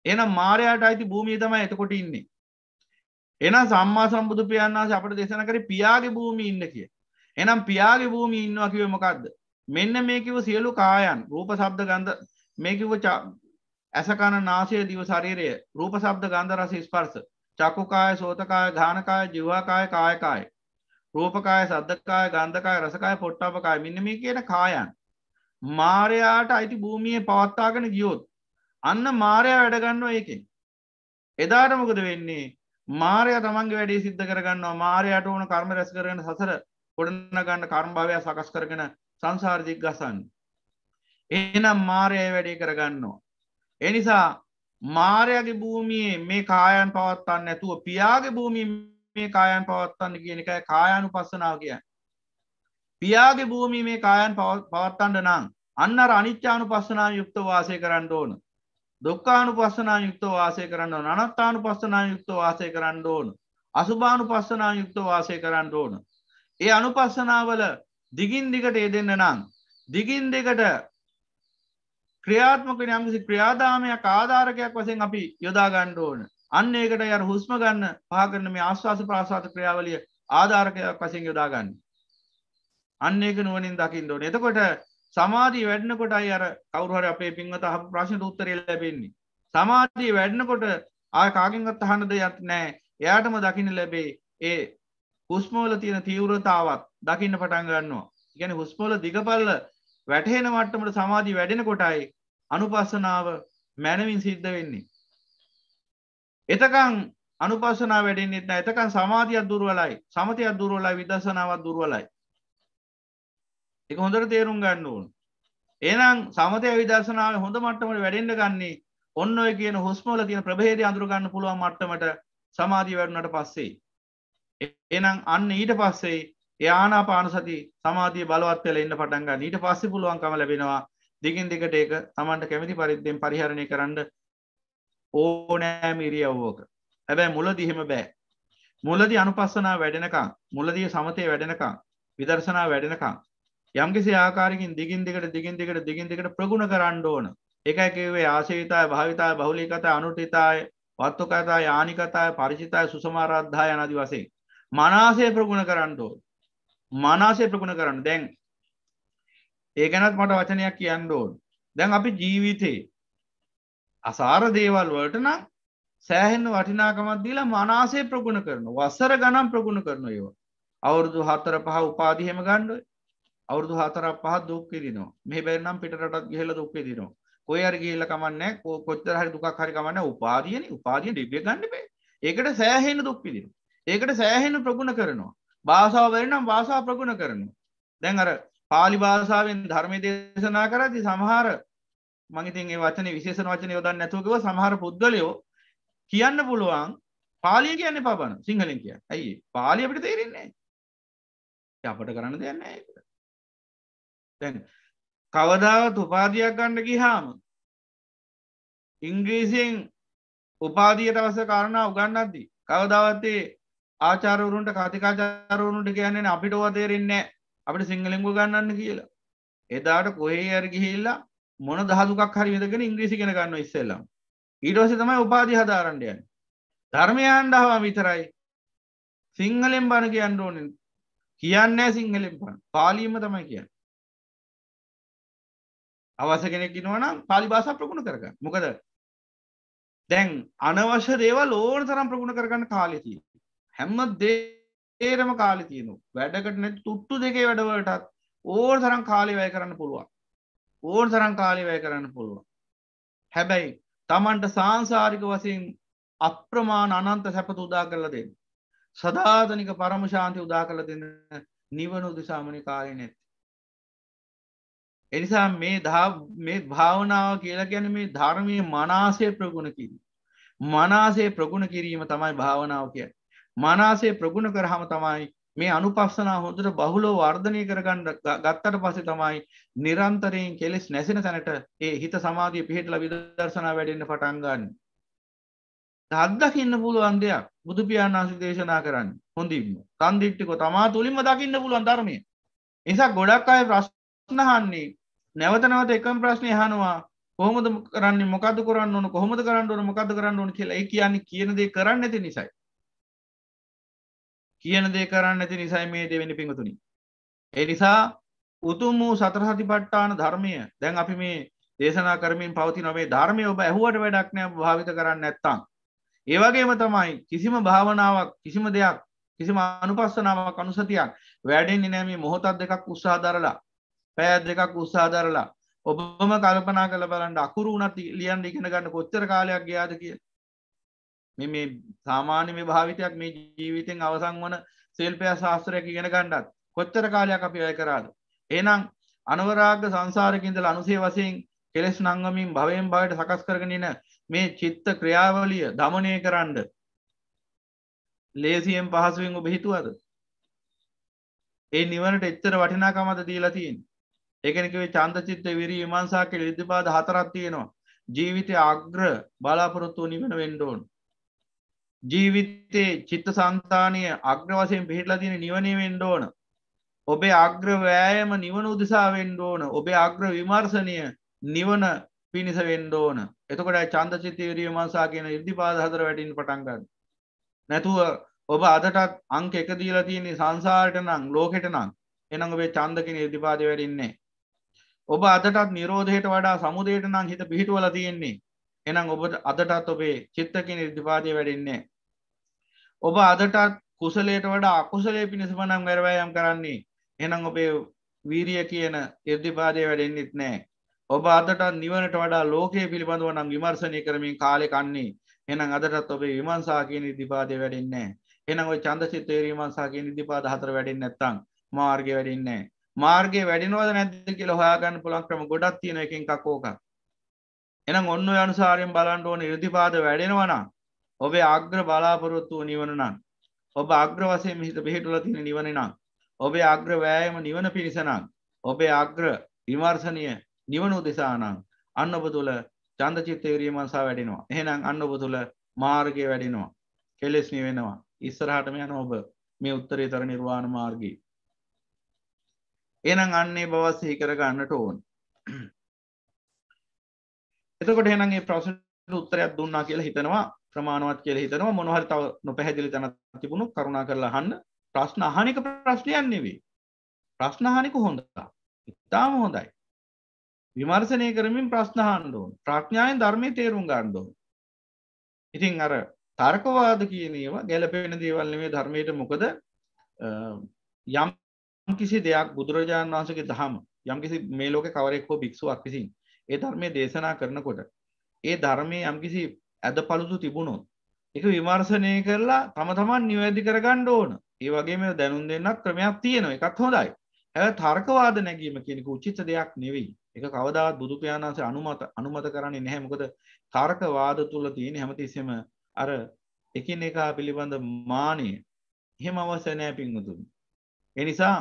D: එහෙනම් මාරයාට අයිති භූමිය තමයි එතකොට ඉන්නේ. එහෙනම් සම්මා සම්බුදු පියාණන් වහන්සේ අපට දේශනා කරේ පියාගේ භූමිය ඉන්න කිය. එහෙනම් පියාගේ භූමිය ඉන්නවා කිව්වේ මොකද්ද? මෙන්න මේ කිව්ව සියලු කායන් රූප ශබ්ද ගන්ධ මේ කිව්ව ඇස කන නාසය දිව ශරීරය රූප ශබ්ද ගන්ධ රස ස්පර්ශ චක්කු කාය සෝත කාය ඝාන කාය ජීවා කාය කාය කාය රූපකාය සද්ධකාය ගන්ධකාය රසකාය පොට්ටාපකාය මෙන්න මේ කියන කායන්. මාරයාට අයිති භූමියයේ පවත්තාගෙන ගියොත්. අන්න මාරයා වැඩගන්නවා ඒකෙන්. එදාට මොකද වෙන්නේ මාරය තමන්ගේ වැඩේ සිද්ධ කරගන්නවා මාරයට ඕන කර්ම රැස් කරගෙන සසර ගොඩන ගන්න කර්ම්භාවය සකස් කරගෙන සංසාර්ජික් ගසන්න. එනම් මාරය වැඩේ කරගන්නවා. එනිසා මාරයගේ භූමියයේ මේ කායන් පවත්තන්න ඇතුව පියාගේ භූමිය මේ කායන් පවත්තන්න කියන එකයි කායනු පස්සනාව කිය පියාගේ භූමි මේ කායන් පවත්තන්න නම් අන්න අනිච්චානු පස්සනා යුක්ත වාසය කරන්න ඕන දුක්කානු පස්සනා යුක්ත වාසය කරන්න ඕන අනත්තානු පස්සනා යුක්ත වාසය කරන්න ඕන අසුභානු පස්සනා යුක්ත වාසය කරන්න ඕන ඒ අනුපස්සනාවල දිගින් දිගට ඒ දෙන්න නම් දිගින් දෙකට ක්‍රියාත්මක යම්කිසි ක්‍රියාදාමයක් ආධාරකයක් වසෙන් අපි යොදාගණ්ඩ ඕන අන්න ඒකට ය හුස්ම ගන්න පහකරන මේ ආශවාස ප්‍රාසාත ක්‍රියාවලිය ආධාරකයක් වසිෙන් යොදාගන්න. අන්න ඒක නුවනින් දකිින් දෝන එතකොට සමාධී වැඩනකොට අර කවරුහර අපේ පින්වත හ ප්‍රශ්න උත්තරය ලැබෙන්නේ. සමාධී වැඩනකොට ආකාගෙන්ගත් අහනද යත් නෑ එයාටම දකින ලැබේ ඒ හුස්මෝල තියෙන තීවරතාවත් දකින්න පටන් ගන්නවා. ගැන හුස්මෝල දිගපල්ල වැටහෙන වට්ටමට සමාධී වැඩෙන කොටයි අනුපස්සනාව මැනවින් සිද්ධ වෙන්නේ. එතකං අනුපසන වැඩෙන්න්නෙත් ඇතකන් සමාධයක් දුරුවලයි සමතියක් දුරුවලයි විදසනාවත් දුරුවලයි එක හොඳට තේරුම් ගන්න ඕන් ඒනම් සමතය විදර්ශනාව හොඳ මට්ටමට වැඩෙන්ඩ ගන්නේ ඔන්න ඔය කියන හොස්මෝල තියෙන ප්‍රභේදය අඳුරගන්න පුළුවන් මට්ටමට සමාධී වැඩනට පස්සේ එනම් අන්න ඊට පස්සේ යානා පානසති සමාධී බලවත් වෙල එන්න පටන්ගන්න ඊට පස්සෙ පුළුවන්කම ලැබෙනවා දිගින් දිගට ඒක තමන්ට කැමති පරිද්දෙන් පරිහරණය කරන්න ඕනෑම ඉරියව්වක හැබැයි මුලදී එහෙම බෑ මුලදී අනුපස්සනා වැඩෙනකම් මුලදී සමතේ වැඩෙනකම් විදර්ශනා වැඩෙනකම් යම්කිසි ආකාරයකින් දිගින් දිගට දිගින් දිගට දිගින් දිගට ප්‍රගුණ කරන්න ඕන ඒකයි කිව්වේ ආශේවිතාය භාවිතාය බහුලීකතාය අනුටිතාය වත්තුකතාය ආනිකතාය ಪರಿචිතාය සුසමාරාධාය ආදී වශයෙන් මනසේ ප්‍රගුණ කරන්න ඕන මනසේ ප්‍රගුණ කරන්න දැන් ඒ ගැනත් මට වචනයක් කියන්න ඕන දැන් අපි ජීවිතේ අසාර දේවල් වලට නම් සෑහෙන්න වටිනාකමත් දීලා මනාසේ ප්‍රගුණ කරන වසර ගනම් ප්‍රගුණ කරන ඒවා. අවුරුදු හතර පහ උපාදිහෙම ගණ්ඩුව අවුරදු හතරක් පහ දුක්කිදිනවා මේ බැරනම් පිටටත් ගෙහල දුක්කෙදිනවා. කොයි අර ගේල කමන්න කොච්චර හරි දුක් හරි කමන්න උපාදියන උපාදිය ඩිබිය ගන්නපේ ඒකට සෑහෙන දුක්පිදින. ඒකට සෑහෙන ප්‍රගුණ කරනවා. භාසාාව වැරනම් භාසා ප්‍රගුණ කරනවා. දැන් අර පාලි භාසාාවෙන් ධර්මය දේශනා කරති සමහාර මගතින් ඒ වචන විශේෂ වචන යොදන්න නැතුකව සමහර පුද්ගලයෝ කියන්න පුළුවන් පාලිය කියන්න පබන සිංහලින් කිය
B: ඇයි පාලි අපිට තේරෙන්නේ අපට කරන්න දෙන්න දැන් කවදාවත් උපාධයක් ගණ්ඩ ගිහාම
D: ඉංග්‍රීසියෙන් උපාධිය තවස කාරණා උගන්නද්දී කවදාවත්තේ ආචාරවරුන්ට කතිකාචාරවරුන්ට කියන්නේ අපිට ෝතේරෙන්නේ අපිට සිංහලෙංගු ගන්නන්න කියලා එදාට කොහේ අර ගිහිල්ලා මොන දහතුකක් හරි විදගෙන ඉංග්‍රීසි කෙන ගන්න ඉස්සෙල්ලම් ඊටවස තමයි උපාධි හදාරණ්ඩයන් ධර්මයන් ඩහවා විතරයි සිංහලෙන් බණ කියන්න ඕනෙන් කියන්න සිංහලෙන් පන් පාලීම තමයි කියන්න
B: අවස කෙනෙක් නවනම් පාලි බාසා ප්‍රගුණ කරග මොකද දැන් අනවශ්‍ය දේවල් ඕන තරම් ප්‍රගුණ කරගන්න කාලෙති හැම්ම
D: දේ ඒරම කාලි තියනු වැඩකට නැ තුට්ටු දෙකේ වැඩවලටත් ඕර් තරම් කාලි වැය කරන්න පුළුවන් ඕන තරන් කාලිවය කරන්න පුළුවන්. හැබැයි තමන්ට සංසාරික වසින් අප්‍රමාණ අනන්ත සැපත උදා කරල දෙන්න. සධාතනික පරමශාන්ති උදා කරල දෙන්න නිවනු දිසාමනි කාලි නැති. එනිසා මේ දා මේ භාවනාව කියලා ගැන මේ ධර්මය මනාසේ ප්‍රගුණ කිරී. මනාසේ ප්‍රගුණ කිරීම තමයි භාවනාව කිය. මනාසේ ප්‍රගුණ කරහම තමයි මේ අනුපස්සනා හොඳට බහුලෝ වර්ධනය කරගන්න ගත්තට පස්සේ තමයි නිරන්තරයෙන් කෙලෙස් නැසෙන තැනට ඒ හිත සමාධිය පිහිටලා විදර්ශනා වැඩෙන්න පටන් ගන්න. අත්දකින්න පුළුවන් දෙයක් බුදු පියාණන් වහන්සේ දේශනා කරන්නේ හොඳින්ම. තන්දිට්ටිකෝ තමා තුලින්ම දකින්න පුළුවන් ධර්මය. නිසා ගොඩක් අය ප්‍රශ්න අහන්නේ නැවත නැවත එකම ප්‍රශ්නේ අහනවා කොහොමද කරන්නේ මොකද්ද කරන්න ඕන කොහොමද කරන්න ඕන මොකද්ද කරන්න ඕන කියලා ඒ කියන්නේ කියන දේ කරන්නේ නැති නිසායි. කියන දේ කරන්න ඇති නිසයි මේ දෙවෙනි පිඟතුනි. ඒ නිසා උතුම් වූ සතර සතිපට්ඨාන ධර්මය දැන් අපි මේ දේශනා කරමින් පවතින මේ ධර්මය ඔබ ඇහුවට වැඩක් නෑ භාවිත කරන්න නැත්තම්. ඒ වගේම තමයි කිසිම භාවනාවක් කිසිම දෙයක් කිසිම අනුපස්සනාවක් අනුසතියක් වැඩෙන්නේ නෑ මේ මොහොතක් දෙකක් උත්සාහ දරලා පැය දෙකක් උත්සාහ දරලා ඔබම කල්පනා කළ බලන්න අකුරු උනත් ලියන්න ඉගෙන ගන්න කොච්චර කාලයක් ගියාද කියලා. මේ සාමාන්‍ය මේ භාවිතයක් මේ ජීවිතෙන් අවසං වන සේල්පය ශාස්ත්‍රයක් ඉගෙන ගණ්ඩත් කොච්චර කාලයක් අපි අය කරාද. ඒනම් අනවරාග සංසාරකින්දල අනුසේ වසයෙන් කෙලෙස් නංගමින් භවයෙන් බවට සකස් කරගෙනන මේ චිත්ත ක්‍රියාවලිය දමනය කරන්න ලේසියෙන් පහසුවෙන් ඔබ හිතුවද ඒ නිවනට එච්චර වටිනාකමත දීලතින් එකනකේ චන්ත චිත්ත විරී මන්සාකෙ විද්ධපාද හතරත් තියෙනවා ජීවිතය අග්‍ර බලාපොරොත්තුව නිවන වෙන්ඩෝන් ජීවිතයේ චිත්ත සන්තානය අග්‍රවසයෙන් පිහිටලා තියෙන නිවනේ වෙන්න ඕන. ඔබේ අග්‍රවෑයම නිවන උදෙසා වෙන්න ඕන. ඔබේ අග්‍ර විමර්ශනය නිවන පිණිස වෙන්න ඕන. එතකොට චන්දචිත්ත විරියමසා කියන ඉර්ධිපාද හතර වැටින් පටන් ගන්න. නැතුව ඔබ අදටත් අංක එක දීලා තියෙන්නේ සංසාරට නම් ලෝකෙට නම් එනම් ඔබේ චන්දකින ඉර්ධිපාදේ වැඩින්නේ. ඔබ අදටත් නිරෝධයට වඩා සමුදයට නම් හිත පිහිටුවල තියෙන්නේ එනම් ඔබ අදටත් ඔබේ චිත්තකින් ඉර්ධිපාදය වැඩින්නේ ඔබ අදටත් කුසලයට වඩා අකුසලේ පිණිසමනම් ගරවයම් කරන්නේ එනම් ඔබේ වීරිය කියන ඉර්දිපාදය වැඩෙන්න්නෙත් නෑ ඔබ අදට නිවනට වඩා ලෝකයේ පිළිබඳව නම් විමර්ශනය කරමින් කාලෙ කන්නේ එනම් අදටත් ඔබේ විමන්සා කියන ඉදිපාදය වැඩෙන්නේ එනම් ඔය චන්දචි තේරීමන්සා කියන ඉදිපාද හතර වැඩින් නැත්තං මාර්ගය වැඩින්නේ මාර්ගය වැඩිනවද නැද්ද කියලා හොයාගන්න පුළන් ක්‍රම ගොඩක් තියෙන එකින් කකෝකක් එනම් ඔන්න අනුසාරයෙන් බලන්ඩ ඕන ඉර්දිපාද වැඩෙනවනම් ඔබේ අග්‍ර බලාපොරොත්තු වූ නිවන නම් ඔබ අග්‍ර වශයෙන් හිත පිහිටුවලා තියෙන නිවන නම් ඔබේ අග්‍ර වෑයම නිවන පිණිස නම් ඔබේ අග්‍ර විමර්ශනීය නිවන උදෙසා නම් අන්න ඔබ තුල ඡන්දචිත්ත විරියමංසා වැඩෙනවා එහෙනම් අන්න ඔබ තුල මාර්ගය වැඩෙනවා කෙලෙස් නිවෙනවා ඉස්සරහටම යන ඔබ මේ උත්තරීතර නිර්වාණ මාර්ගයේ එහෙනම් අන්නේ බව සිහි කර ගන්නට ඕන එතකොට එහෙනම් මේ ප්‍රශ්නෙට උත්තරයක් දුන්නා කියලා හිතනවා ප්‍රමාණවත් කියල හිතනවා මොනහරි තව නොපැහැදිලි තැන තිබුණු කරුණා කරලා හන්න ප්‍රශ්න අහනක ප්‍රශ්නයන් නෙවී ප්‍රශ්නහනික හොඳතා ඉතාම හොඳයි විමර්සනය කරමින් ප්‍රශ්නහන්ඩුවන් ප්‍රඥායෙන් ධර්මය තේරුම් ගණ්ඩුව ඉතින් අර තර්කවාද කියනවා ගැලපෙන දේවල්නේ ධර්මයට මොකද යම් කිසි දෙයක් බුදුරජාණන් වහන්සගේ දහම යම් කිසි මේ ලෝක කවරෙක් හෝ භික්ෂුවක් විසින් ඒ ධර්මය දේශනා කරනකොට ඒ ධර්මය යම්කිසි ඇද පළුතු තිබුණොත්. එක විමර්ශනය කරලා තම තමන් නිවැදි කරගන්න ඕන ඒ වගේ මේ දැනුම් දෙන්නක් ක්‍රමයක් තියෙනවා එකත් හොඳයි. ඇ තර්කවාද නැගීම කෙනෙක උචිත දෙයක් නෙවෙයි එක කවදාත් බුදුපියාණන්ස අනුමත අනුමත කරන්නේ නැහැ මොකද තර්කවාද තුල තියෙන හැමතිස්සෙම අර එකිනෙකා පිළිබඳ මානය එහෙම අවශ්‍ය නැහැ පින්වතුනි ඒ නිසා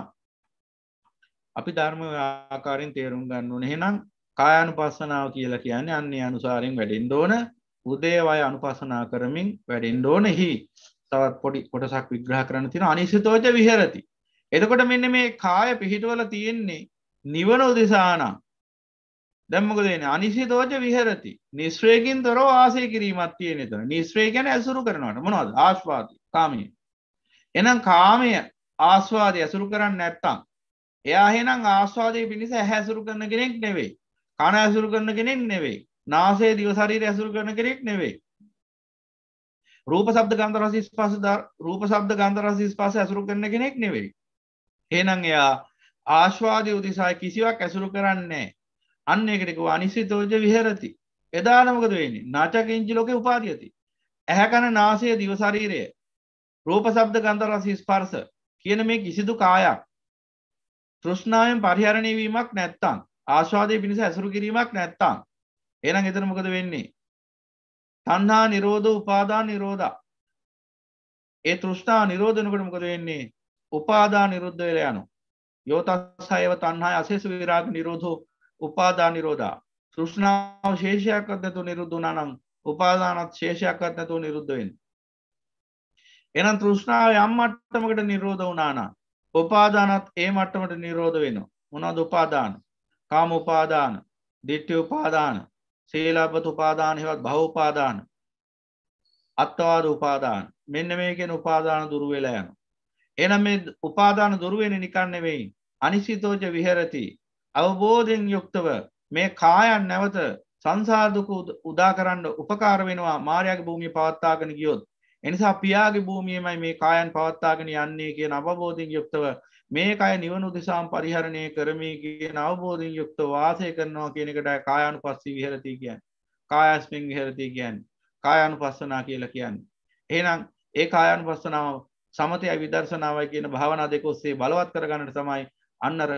D: අපි ධර්ම ආකාරයෙන් තේරුම් ගන්න ඕනේ එහෙනම් කායානුපස්සනාව කියලා කියන්නේ අන්නේ අනුසාරයෙන් වැඩෙන්න ඕන උදේවය අනුපසනා කරමින් වැඩෙන් ඕනෙහි තවත් පොඩි කොටසක් විග්‍රහ කරන තින අනිසිතෝජ විහරති. එතකොට මෙන්න මේ කාය පිහිටවල තියෙන්නේ නිවන උදෙසානම් දැම්මක දෙන අනිසිතෝජ විහරති නිස්්‍රේකින් තොරෝ ආසය කිරීමත් තියෙන තුන නිස්්‍රේ ගැන ඇසුරු කරනවට මොනවද ආශ්වාති කාමය. එනම් කාමය ආස්වාදය ඇසුරු කරන්න නැත්තං. එයා හෙනම් ආස්වාදය පිණිස හැසුරු කරන කෙනෙක් නෙවෙයි කණ ඇසුරු කරන කෙනෙක් නෙවෙයි නාසේ දිවශරීර ඇසුරු කරන කෙනෙක් නෙවෙයි රූප සබ්ද ගන්තරසිස් පස රූප සබ්ද ගන්තරසිස් පස ඇසුරු කරන කෙනෙක් නෙවෙයි ඒනං එයා ආශ්වාදය උතිසාය කිසිවක් ඇසුරු කරන්නේ අන්න එකටක අනිසිතෝජ විහරති එදානමකද වෙන්නේ නාචකින්චි ලෝක උපාතියති ඇහැකන නාසය දිවශරීරය රූප සබ්ද ගන්තරසිස් පර්ස කියන මේ කිසිදු කායක් තෘෂ්ණාවෙන් පරිහරණය වීමක් නැත්තං ආශ්වාදය පිණිස ඇසුරු කිරීමක් නැත්තං එනම් එතන මොකද වෙන්නේ තන්හා නිරෝධ උපාදා නිරෝධ ඒ තෘෂ්ඨා නිරෝධනකට මොකද වෙන්නේ උපාදා නිරුද්ධ වෙල යනු යෝතස්සයව තන්හා අසේස විරාග නිරෝධෝ උපාදා නිරෝධා තෘෂ්ණාව ශේෂයක් අත්නැතු නිරුද්ධනානං උපාදානත් ශේෂයක් අත්නැතු නිරුද්ධවෙන් එනම් තෘෂ්ණාව යම් මට්ටමකට නිරෝධ වනානා උපාදානත් ඒ මට්ටමට නිරෝධ වෙන මොනද උපාදාන කාම උපාදාන දිට්ටි උපාදාන සේලාපත උපාදාන හෙවත් භවඋපාදාන අත්තවාද උපාදාන මෙන්න මේකෙන් උපාදාන දුරුවෙලා යන. එනම් මේ උපාදාන දුරුවෙන නිකන්නෙවෙයි අනිසිතෝජ විහරති අවබෝධෙන් යුක්තව මේ කායන් නැවත සංසාර්ධක උදා කරන්න උපකාර වෙනවා මාරයාගේ භූමිය පවත්තාගෙන ගියොත් එනිසා පියාගේ භූමියමයි මේ කායන් පවත්තාගෙන යන්නේ කියන අවබෝධින් යුක්තව මේ අය නිවනු දෙසාම් පරිහරණය කරමී කියන අවබෝධින් යුක්ත වාසය කරනවා කියනකට කායනු පස්සී විහරති කියන් කායස්මෙන් විහරති කියන් කායනු පස්සනා කියලා කියන්න. එහනම් ඒ කායන් පස්සනාව සමතය විදර්ශනාවයි කියන භාවනා දෙකොස්සේ බලවත් කරගන්නට තමයි අන්නර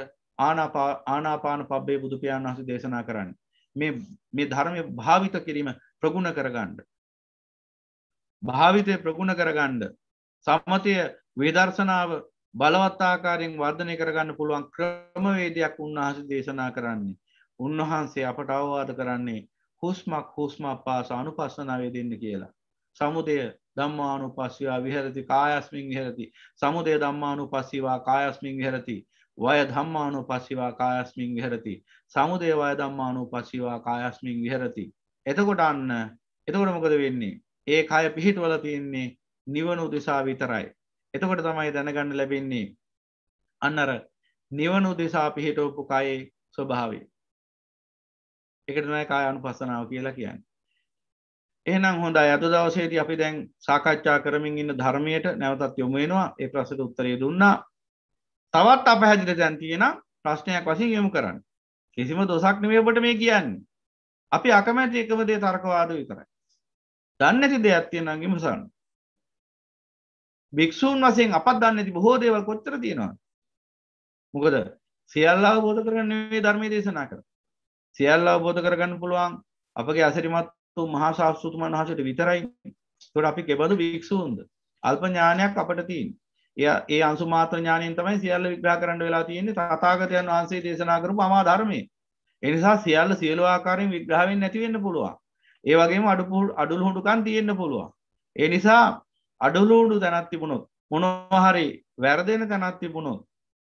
D: ආනාපාන පබ්බේ බුදුපාන් වහස දේශනා කරන්න. මේ මේ ධර්මය භාවිත කිරීම ප්‍රගුණ කරගණ්ඩ. භාවිතය ප්‍රගුණ කරගණ්ඩ සමතය වේදර්ශනාව බලවත්තාකාරයෙන් වර්ධනය කරගන්න පුළුවන් ක්‍රමවේදයක් උන්වහස දේශනා කරන්නේ. උන්වහන්සේ අපට අවවාද කරන්නේ හුස්මක් හුස්ම පාස අනුපස්සනාවේ දෙන්න කියලා. සමුදය දම්මානු පස්සවා විහරති කායස්මින් විහරති සමුදය දම්මානු පස්සවා කායස්මින් විහරති වය ධම්මානු පස්සවා කායස්මින් විහරති සමුදය වය දම්මානු පස්සවා කායස්මින් විහරති. එතකොට අන්න එතකොට මොකද වෙන්නේ ඒ කය පිහිටවල තියෙන්නේ නිවනු දෙසා විතරයි එතකොට තමයි දැනගන්න ලැබෙන්නේ අන්නර නිවනු දෙසා පිහිටෝපු කයේ ස්වභාවේ එකටනයි කාය අනුපස්සනාව කියලා කියන්න එහනම් හොඳ අද දවසේදී අපි දැන් සාකච්ඡා කරමින් ඉන්න ධර්මයට නැවතත් යොමුෙනවා ඒ ප්‍රසට උත්තරය දුන්නා තවත් අප හැදිර දැන් තියෙන ප්‍රශ්නයක් වසින් යොමු කරන්න කිසිම දොසක් නමයඔබට මේ කියන්නේ අපි අකමැති එකමදේ තර්කවාද විතරයි දන්නැති දෙයක් තියෙනගේ මසන්න භික්‍ෂූන් වසයෙන් අපත් දන්න ඇති බොහෝ දේවල් කොච්චර තියෙනවා මොකද සියල්ලා බෝධ කරගන්න මේ ධර්මය දේශනා කර සියල්ලා බෝධ කරගන්න පුළුවන් අපගේ අසරිමත්තු මහා ශාස්තුතුමන් වහසට විතරයි තොට අපි කෙබඳු භික්‍ෂූන්ද අල්ප ඥානයක් අපට තිීන් එය ඒ අන්සුමාත ඥානයෙන් තමයි සියල්ල විග්‍රා කරන්න වෙලා තියෙන්නේ තතාගතයන් වහන්සේ දේශනා කරපු අමා ධර්මය එනිසා සියල්ල සියලු ආකාරයෙන් විග්‍රහවෙන් නැතිවෙන්න පුළුවන් ඒ වගේම අඩු අඩුල් හුටුකන් තියෙන්න්න පුළුවන් ඒ නිසා අඩලෝඩු තැනත් තිබුණොත් මොනහරි වැරදෙන තැනත් තිබුණොත්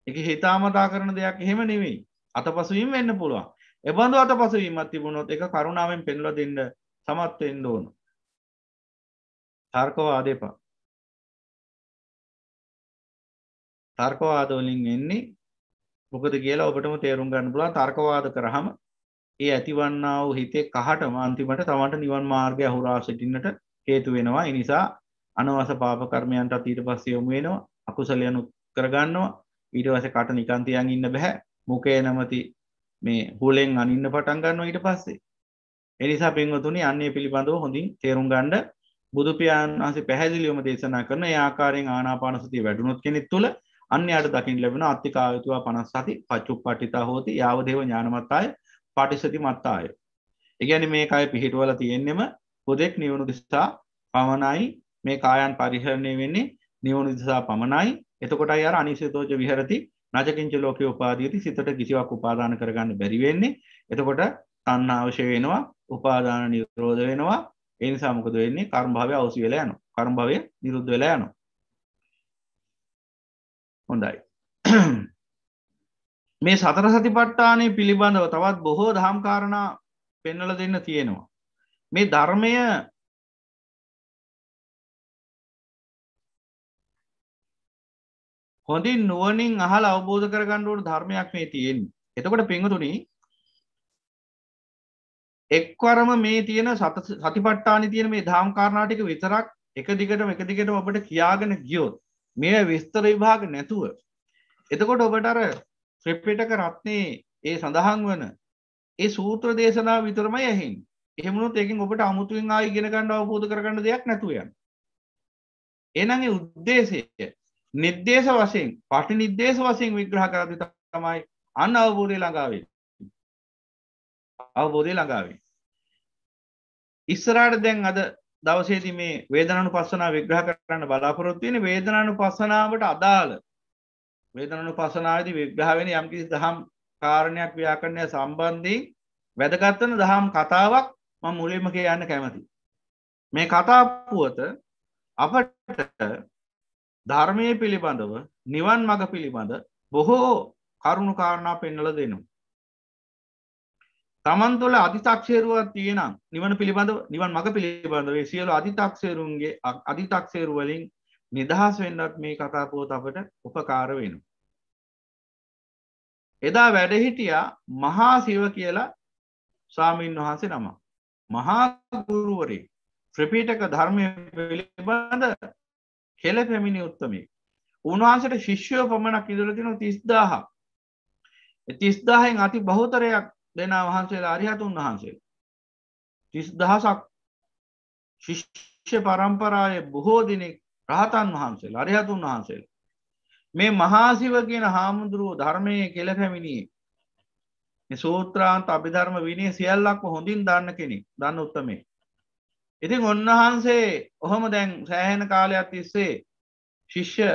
D: එක හිතාමතා කරන දෙයක් එහෙම නෙවෙයි අතපසුවීම වෙන්න පුළුවන් එබඳු අත පසුවීමත් තිබුණොත් එක කරුණාවෙන් පෙන්ල දෙන්න සමත්වෙන්න
B: ඕනු තර්කවාදපා තර්කවාදවලින් එන්නේ මොකද කියලා ඔබටම තේරුම් ගන්න
D: පුලා තර්කවාද කරහම ඒ ඇතිවන්නා වූ හිතේ කහට මාන්තිමට තමන්ට නිවන් මාර්ගය හුරා සිටින්නට හේතු වෙනවා එනිසා අනවස පාප කර්මයන්ටත් ඊට පස්සේ යොමු වෙනවා අකුසලයන් කරගන්නවා ඊට පස්සේ කට නිකන් තියන් ඉන්න බෑ මුඛය නැමැති මේ හුලෙන් අනින්න පටන් ගන්නවා ඊට පස්සේ ඒ නිසා පින්වතුනි අන්නේ පිළිබඳව හොඳින් තේරුම් ගන්න බුදු පියාණන් වහන්සේ පැහැදිලිවම දේශනා කරන ඒ ආකාරයෙන් ආනාපාන සතිය වැඩුණොත් කෙනෙක් තුළ අන්‍යයට දකින්න ලැබෙන අත්තිකායතුවා 57 පච්චුප්පටිතා හෝති යාව දේව ඥානමත්තාය පාටිසති මත්තාය. ඒ කියන්නේ මේ කය පිහිටවල තියෙන්නෙම පොදෙක් නිවුණු දිසා පවණයි මේ කායන් පරිහරණය වෙන්නේ නිවුණු දිසා පමණයි එතකොටයි අර අනිසිතෝච විහරති රජකින්ච ලෝකේ උපාදීති සිතට කිසිවක් උපාදාන කරගන්න බැරි වෙන්නේ එතකොට තණ්හාවශය වෙනවා උපාදාන නිරෝධ වෙනවා ඒ නිසා මොකද වෙන්නේ කර්ම භාවය අවසි වෙලා යනවා කර්ම භාවය නිරුද්ධ වෙලා යනවා හොඳයි මේ සතර සතිපට්ඨානය
B: පිළිබඳව තවත් බොහෝ දහම් කාරණා පෙන්වල දෙන්න තියෙනවා මේ ධර්මය හොඳින් නුවනින් අහල අවබෝධ කරගණ්ඩුවට ධර්මයක් මේ තියෙන් එතකොට
D: පෙන්ගතුනි එක්වරම මේ තියෙන සතිපට්ටානි තියෙන මේ දාම්කාරණාටික විතරක් එක දිගටම එක දිගටම ඔබට කියාගෙන ගියොත් මේ විස්තර විභාග නැතුව එතකොට ඔබට අර ත්‍රප්පිටක රත්නේ ඒ සඳහන් වන ඒ සූත්‍ර දේශනා විතරමයි ඇහින් එහෙමුණොත් ඒකින් ඔබට අමුතුවෙන් ආයි ඉගෙන ගන්න අවබෝධ කරගන්න දෙයක් නැතුව යන. එහෙනම් ඒ ಉದ್ದೇಶය නිර්දේශ වශයෙන් පටි නිර්දේශ වශයෙන් විග්‍රහ කරදි තමයි අන්න අවබෝධය ළඟාවේ අවබෝධය ළඟාවේ ඉස්සරාට දැන් අද දවසේති මේ වේදනනු පස්සනා විග්‍රහ කරන්න බලාපොරොත්තුවෙන වේදනනු පසනාවට අදාළ වේදනනු පසනාවති විග්‍රහවෙන යම්කිසි දහම් කාරණයක් ව්‍යාකරණය සම්බන්ධී වැදගත්වන දහම් කතාවක් ම මුලින්ම කියන්න කැමති. මේ කතාපුුවත අපට ධර්මය පිළිබඳව නිවන් මඟ පිළිබඳ බොහෝ කරුණුකාරණා පෙන්නල දෙනවා. තමන් තුළ අධිතක්ෂේරුවත් තියෙනම් නිවන පිළිබඳව නිවන් මඟ පිළිබඳවේ සියලු අධිතක්ෂේරුන්ගේ අධිතක්ෂේරුවලින් නිදහස් වෙන්නත් මේ කතාපුවත් අපට උපකාර වෙනවා. එදා වැඩහිටියා මහා සිව කියලා ස්වාමීන් වහන්සේ නම. මහාගුරුවරේ ත්‍රපීටක ධර්මය පිළිබඳ හෙළ පැමිණි උත්තමේ උන්වහන්සට ශිෂ්‍යෝ පමණක් ඉදුරතින තිස්දාහ තිස්දාහෙන් අති බහෝතරයක් දෙන වහන්සේලා අරිහතුන් වහන්සේ තිස්දහසක් ශිෂ්‍ය පරම්පරාය බොහෝ දිනෙක් රහතන් වහන්සේ අරිහතුන් වහන්සේ මේ මහාසිව කියන හාමුදුරුවෝ ධර්මය කෙල පැමිණියේ සූත්‍රාන්ත අභිධර්ම විනේ සියල්ලක්ම හොඳින් දන්න කෙනෙ දන්න උත්තමේ ඉතින් ඔන්නහන්සේ ඔහොම දැන් සෑහෙන කාලයක් තිස්සේ ශිෂ්‍ය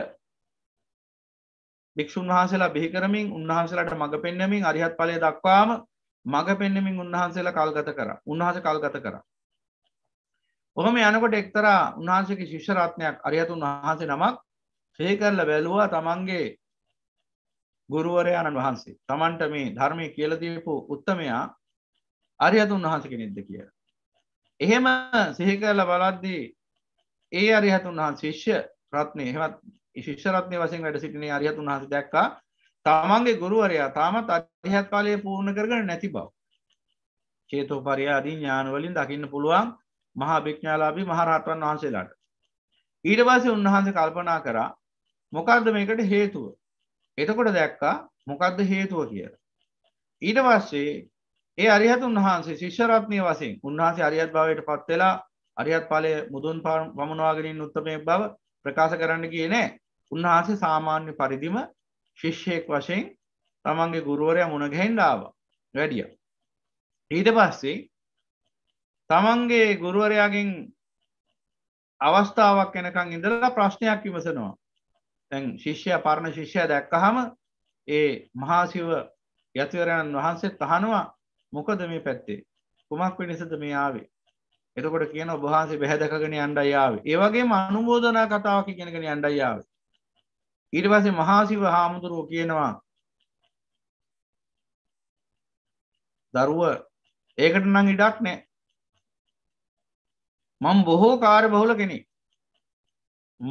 D: භික්‍ෂූන් වහන්සේලා බිහිකරමින් උන්වහන්සේලාට මඟ පෙන්නමින් අරිහත් පලය දක්වාම මඟ පෙන්නමින් උන්වහන්සේලා කල්ගත කර උන්හස කල්ගත කර ඔහම යනකොට එක්තරා උන්වහන්සේක ශිෂ්‍රරත්නයක් අරිහතුන් වහන්සේ නමක් සේකරල බැලුවා තමන්ගේ ගුරුවරයාණන් වහන්සේ තමන්ට මේ ධර්මය කියලදීපු උත්තමයා අරිහතුන් වහන්සක නෙද්ද කියලා එහෙම සිහිකරල බලද්දී ඒ අරිහතුන් වහන් ශිෂ්‍ය ප්‍රත්නය හෙමත් ශිෂ්‍යරත්නය වසින් වැඩ සිටින අරිහතුන් වහස දැක්කා තමන්ගේ ගුරුවරයා තාමත් අරිහත් කාලය පූර්ණ කරගන නැති බව චේතෝ පරියාදී ඥානවලින් දකින්න පුළුවන් මහා භික්ඥාලාබී මහරහත්වන් වහන්සේලාට. ඊට පස්සේ උන්වහන්සේ කල්පනා කරා මොකක්ද මේකට හේතුව. එතකොට දැක්කා මොකක්ද හේතුව කියලා. ඊට පස්සේ ඒ අරිහතුන් වහන්සේ ශිෂ්‍යරත්නය වසින් උන්වහන්සේ අරිහත් භාවයට පත් වෙලා අරිහත් පලය මුදුන් පමණවාගෙනින් උත්තමය බව ප්‍රකාශ කරන්න කිය නෑ උන්වහන්සේ සාමාන්‍ය පරිදිම ශිෂ්‍යයෙක් වශයෙන් තමන්ගේ ගුරුවරය මුණගැහෙන්ඩාව වැඩිය. ඊට පස්සේ තමන්ගේ ගුරුවරයාගෙන් අවස්ථාවක් එනකං ඉඳලා ප්‍රශ්නයක් විමසනවා තැන් ශිෂ්‍ය පරණ ශිෂ්‍ය දැක්කහම ඒ මහාසිව යතිවරයන් වහන්සේ තහනවා මොකද මේ පැත්තේ කුමක් වෙනසද මේ ආවේ එතකොට කියන ඔබ වහන්සේ බැහැ දැකගෙන යණ්ඩයි ආවේ ඒ වගේම අනුමෝදනා කතාවක් ඉගෙනගෙන යණ්ඩයි ආවේ ඊට පස්සේ මහා සිව හාමුදුරුව කියනවා දරුව ඒකට නම් ඉඩක් නැහැ මම බොහෝ කාර්ය බහුල කෙනෙක්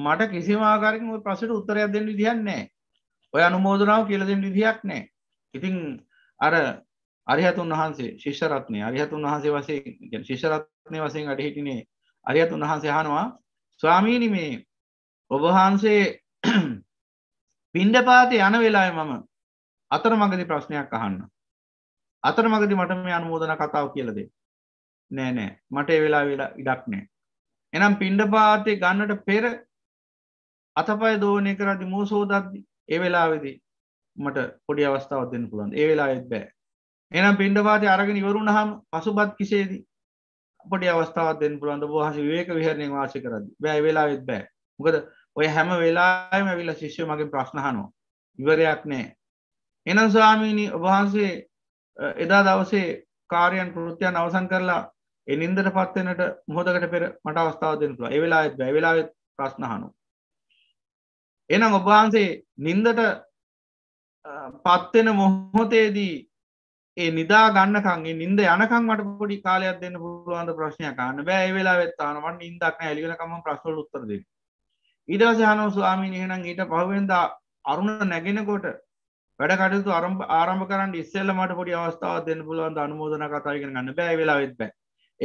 D: මට කිසිම ආකාරකින් ওই ප්‍රශ්නෙට උත්තරයක් දෙන්න විදිහක් නැහැ ඔය අනුමෝදනාව කියලා දෙන්න විදිහක් නැහැ ඉතින් අර අරිහතුන් වහන්සේ ශිෂ්‍ය රත්නේ අරිහතුන් වහන්සේ වශයෙන් කියන්නේ ශිෂ්‍ය රත්නේ වශයෙන් වැඩ හිටිනේ අරිහතුන් වහන්සේ අහනවා ස්වාමීනි මේ ඔබ වහන්සේ පින්ඩපාතේ යන වෙලාවේ මම අතරමඟදී ප්‍රශ්නයක් අහන්න. අතරමඟදී මට මේ අනුමೋದන කතාව කියලා දෙන්න. නෑ නෑ මට ඒ වෙලාවේ ඉඩක් නෑ. එනම් පින්ඩපාතේ ගන්නට පෙර අතපය දෝනය කරදි මූසෝදද්දි ඒ වෙලාවේදී මට පොඩි අවස්ථාවක් දෙන්න පුළුවන්. ඒ වෙලාවෙත් බෑ. එනම් පින්ඩපාති අරගෙන ඉවරුණහම පසුබත් කිසේදී අපට අවස්ථාවත් දෙන්න පුළුවන්ද බහස විවේක විහරණය වාසය කරද බෑ වෙලාවෙත් බෑ මොකද ඔය හැම වෙලාම ඇවිල ශිෂ්‍ය මගේ ප්‍රශ්නහනෝ ඉවරයක් නෑ එනම් ස්වාමීණී ඔබහන්සේ එදා දවසේ කාරයන් පෘෘත්තියන් අවසන් කරලා එනින්දට පත්වෙනට මොහොදකට පෙර මට අවස්ථාව දෙන්න පුළුව එවෙලාත් බෑ වෙලාවෙත් ප්‍රශ්නහනු එනම් ඔබහන්සේ නින්දට පත්වෙන මොහොතේදී ඒ නිදා ගන්නකන්ගේ නින්ද යනකං මට පොඩි කාලයක් දෙන්න පුළුවන්ද ප්‍රශ්නයක් කාන්න බෑ වෙලා වෙත්තානවන් ඉදක්න ඇලිලකම ප්‍රශ්වල උත්තරද ඉදවස හනෝ ස්වාමීන් එහෙනම් ඊට පහුවෙන්ද අරුණ නැගෙනකොට වැඩ කටයුතු අරම් ආරම්භ කරන්න ඉස්සෙල්ල මට පොඩි අවස්ථාව දෙන්න පුළුවන් අනුමෝදන කතාගෙන ගන්න බෑ වෙලා වෙත් බෑ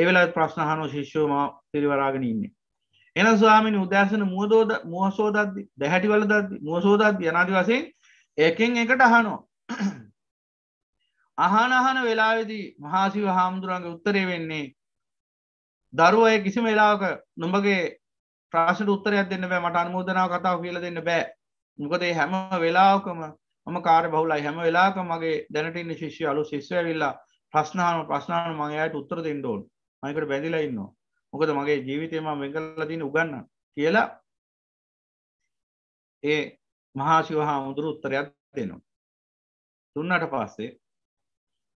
D: ඒවෙලා ප්‍රශ්න හනෝ ශිෂ්‍යෝම පිරිවරාගෙන ඉන්නේ එන ස්වාමිනි උදෑසන මුවදෝද මුවසෝදද්දි දැහැටිවල දද්දි මුවසෝදද්දි යනාදි වසයෙන් ඒකෙන් එකට අහනෝ අහනහන වෙලාවෙදී මහාසිව හාමුදුරන්ග උත්තරය වෙන්නේ දරුව අය කිසිම වෙලාවක නොඹගේ ප්‍රාශට උත්තරයක් දෙන්න බෑ මට අන්මෝදනාව කතාව කියල දෙන්න බෑ මොකදේ හැම වෙලාවකම මම කාර බහුලයි හැම වෙලාක මගේ දැනටඉන්න ශිෂ්‍ය අලු ශිස්ව වෙල්ලා ප්‍රශ්නාන ප්‍රශ්නාන මගේයට උත්තර දෙන්න ඕන් මයකට බැඳිලා ඉන්නවා මොකද
B: මගේ ජීවිතයම වෙකල්ල තින උගන්න කියලා ඒ මහාශිව හාමුදුරු උත්තරයක් දෙනවා. තුන්නට පස්සේ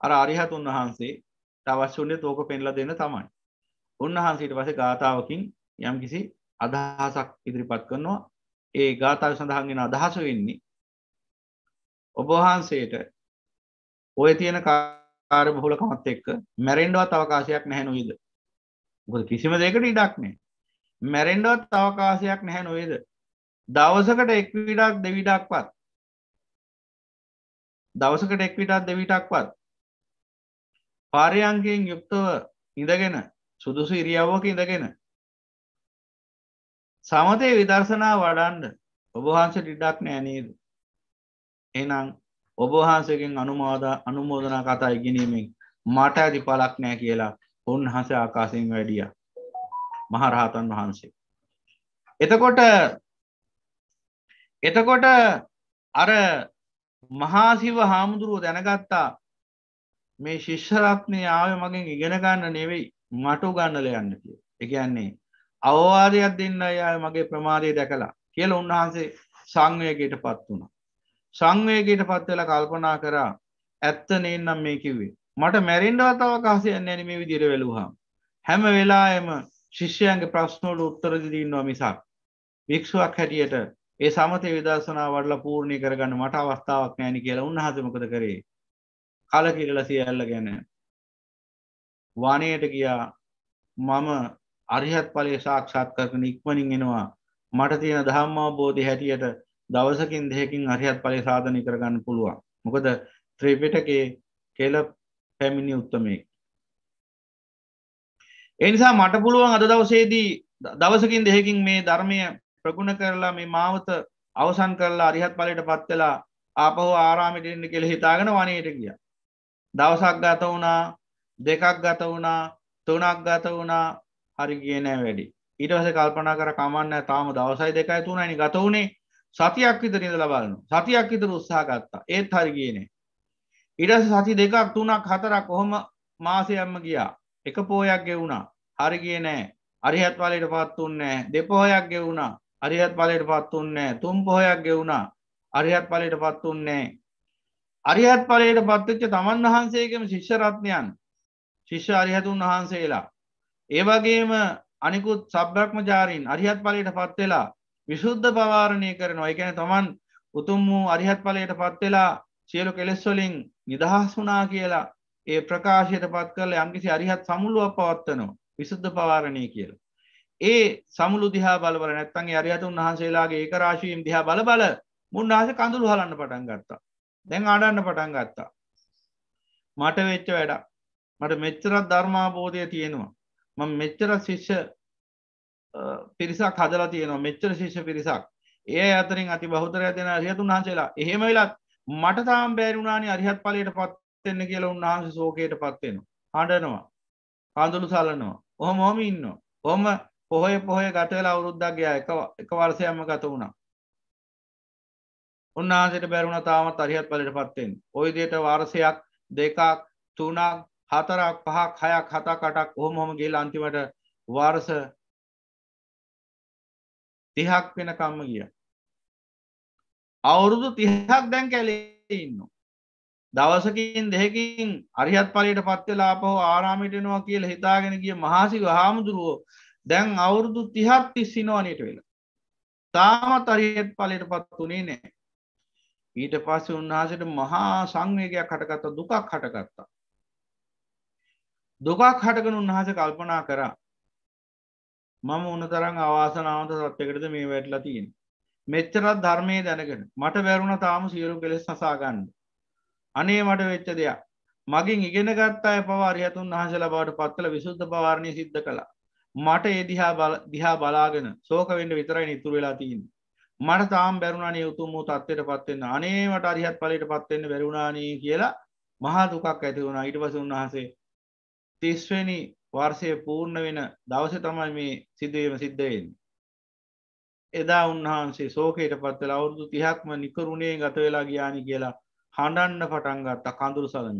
D: අර අරිහතුන් වහන්සේ අවශ්‍යුන්නේ තෝක පෙන්ලා දෙන්න තමයි. උන්වහන්සේට පස්සේ ගාථාවකින් යම්කිසි අදහසක් ඉදිරිපත් කරනවා. ඒ ගාථාව සඳහන් වෙන අදහස වෙන්නේ ඔබ වහන්සේට ඔය තියෙන කාර්ය බහුලකමත් එක්ක මැරෙන්නවත් අවකාශයක් නැහැ නේද? මොකද කිසිම දෙයකට ඉඩක් නැහැ. මැරෙන්නවත් අවකාශයක් නැහැ නේද? දවසකට එක් විඩක් දෙවිඩක්වත් දවසකට එක් විටක් දෙවිටක්වත් පාරයන්ගෙන් යුක්තව ඉඳගෙන සුදුසු ඉරියව්වක ඉඳගෙන සමතය විදර්ශනා වඩන්ඩ ඔබහන්ස ටිඩක් නෑනේද එනම් ඔබහන්සකෙන් අනුමාද අනුමෝදනා කතා ඉගෙනීමෙන් මට ඇති පලක් නෑ කියලා උන්හන්සේ ආකාසිෙන් වැඩිය මහරහතන් වහන්සේ. එතකොට එතකොට අර මහාසිව හාමුදුරුව දැනගත්තා මේ ශිෂ්‍යරත්නය ආව මගෙන් ඉගෙන ගන්න නෙවෙයි මටු ගන්නල යන්න කිය එකයන්නේ අවවාදයක් දෙන්න යාය මගේ ප්‍රමාදය දැකලා කියල උන්වහන්සේ සංවයගේට පත් වුණ සංවයගේට පත්වෙල කල්පනා කරා ඇත්ත නේනම් මේ කිව්වේ මට මැරෙන්ඩවතාව කාසියන්න ඇනම විදිර වෙලුහම් හැම වෙලා එම ශිෂ්‍යයන්ගේ ප්‍රශ්නෝට උත්තරදිදීන්නවා මිසක් භික්ෂුවක් හැටියට ඒ සමත විදර්ශනා වඩල පූර්ණය කරගන්න මට අවස්ථාවක් නෑනි කියලා උන්හසමකද කරේ කලකිරලා සියල්ල ගැන වනයට ගියා මම අරිහත් ඵලයේ සාක්ෂාත් කරගෙන ඉක්මනින් එනවා මට තියෙන ධම්මාවබෝධය හැටියට දවසකින් දෙකකින් අරිහත් ඵලයේ සාධනය කරගන්න පුළුවන් මොකද ත්‍රිපිටකේ කෙල පැමිණි උත්තමයෙක් ඒ නිසා මට පුළුවන් අද දවසේදී දවසකින් දෙකකින් මේ ධර්මය ප්‍රගුණ කරලා මේ මාවත අවසන් කරලා අරිහත් ඵලයට පත් වෙලා ආපහු ආරාමයට එන්න කියලා හිතාගෙන වනයේට ගියා දවසක් ගත වුණා දෙකක් ගත වුණා තුනක් ගත වුණා හරි කියනෑ වැඩි ඉටවස කල්පනා කර කමන්න තාම දවසයි දෙකයි තුනනි ගත වුණේ සතියක් විතර ඉඳලා බලනු සතියක් විතර උත්සාහ ගත්තා ඒත් හරි කියනේ ඉඩස සති දෙකක් තුනක් හතරක් කොහොම මාසයම්ම ගියා එක පෝයක් ගෙවුණා හරි කියනෑ අරිහත් වලට පත්තුන්නෑ දෙපොහොයක් ගෙවුණා අරිහත් පලට පත්තුන්නෑ තුම් පොහොයක් ගෙවුණා අරිහත් පලට පත්තුන්නේ අරිහත් පලයට පත්වෙච්ච තමන් වහන්සේකම ශිෂ්‍යරත්නයන් ශිෂ්‍ය අරිහතුන් වහන්සේලා. ඒවගේම අනිකුත් සබ්‍රක්මජාරීන් අරිහත් පලයට පත්වෙලා විශුද්ධ පවාරණය කරනවා එකැන තමන් උතුම් වූ අරිහත් පලයට පත්වෙලා සියලු කෙලෙස්වලින් නිදහස් වනා කියලා ඒ ප්‍රකාශයට පත් කරල යම්කිසි අරිහත් සමුළුවක් පවත්වනවා විසුද්ධ පවාරණය කියලා. ඒ සමුළු දිහා බලවල නැත්තන්ගේ අරිහතුන් වහන්සේලාගේ ඒ රාශීම් දිහා බල බල මුන්නාහස කඳුළු හලන්න පටන් ගත්තා. දැන් අඩන්න පටන් ගත්තා මට වෙච්ච වැඩක් මට මෙච්චරත් ධර්මාබෝධය තියෙනවා ම මෙච්චර ශිෂ්‍ය පිරිසක් හදලා තියෙනවා මෙච්චර ශිෂ්‍ය පිරිසක් ඒ අතරින් අති බෞතරය දෙන අරිහතුන් වහන්සේලා එහෙම වෙලත් මට තාම් බෑරුණානි අරිහත් පලට පත්වෙන්න කියලා උන්වහන්ස සෝකයට පත්වෙනවා හඬනවා හඳුළු සලනවා ඔහොම හොම ඉන්න ඔහොම පොහොය පොහය ගතවෙලා අවුරුද්දක් ගයා එක වර්සයම ගත වුණා උන්වහන්සේට බැරුණ තාමත් අරිහත් පලට පත්තෙන් ඔයි දේට වාරසයක් දෙකක් තුනක් හතරක් පහක් හයක් හතා කටක් ඔහොම හොම ගේල අන්තිමට වාරස
B: තිහක් වෙනකම්ම ගිය අවුරුදු තිහක් දැන් කැලේ ඉන්න දවසකින් දෙහකින්
D: අරිහත් පලට පත්වෙලා පහෝ ආරාමිටනවා කියල හිතාගෙන ගිය මහාසික හාමුදුරුවෝ දැන් අවුරුදු තිහත් තිස්සිනවානයට වෙලා තාමත් අරිහත් පලට පත් වනේ නෑ ඊට පස්සේ උන්වහන්සේට මහා සංවේගයක් හටගත්තා දුකක් හටගත්තා. දුකක් හටගෙන උන්වහන්සේ කල්පනා කරා මම උනතරම් අවාසනාවන්ත සත්‍යයකටද මේ වැටලා තියෙන්නේ. මෙච්චරත් ධර්මයේ දැනගෙන මට බැරුණා තාම සියලු කෙලෙස් නසා ගන්න. අනේ මට වෙච්ච දෙයක්. මගින් ඉගෙන ගත්ත අය පවා අරිහතුන් වහන්සේලා බවට පත් කළ විසුද්ධ පවාරණිය සිද්ධ කළා. මට ඒ දිහා දිහා බලාගෙන ශෝක වෙන්න විතරයි ඉතුරු වෙලා තියෙන්නේ. මට තාම් බැරුණනේ උතුම් වූ තත්වයට පත්වෙන්න අනේමට අරිහත් පලට පත්වෙන්න බැරුණානී කියලා මහා දුකක් ඇති වුණා ඊට පස උන්වහන්සේ තිස්වනි වර්ෂය පූර්ණ වෙන දවස තමයි මේ සිදුවීම සිද්ධයෙන් එදා උන්වහන්සේ සෝකයට පත්වල අවුරුදු තිහක්ම නිකරුණේ ගත වෙලා ගියානි කියලා හඬන්න පටන් ගත්තා කඳුරු සලන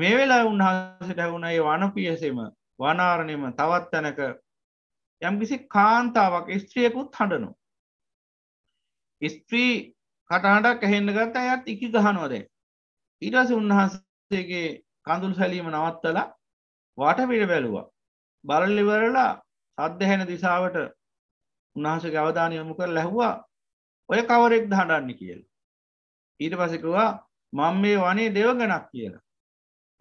D: මේ වෙලා උන්වහන්සට ඇවුණයි වනපියසෙම වනාරණයම තවත් තැනක යම්කිසි කාන්තාවක් ස්ත්‍රියකුත් හඬනවා ස්ත්‍රී කටහඬක් ඇහෙන්න ගත්ත අයත් එක ගහනුවද ඉරස උන්වහන්සේගේ කඳුල් සැලීම නවත්තලා වටපිට බැලුවා බලලිවරලා සද්ධහැන දිසාවට උන්වහස ගවධානය යොමු කර ලැහ්වා ඔය කවරෙක් දහඩන්න කියල ඊට පසකවා මං මේ වනේ දෙව ගැනක් කියලා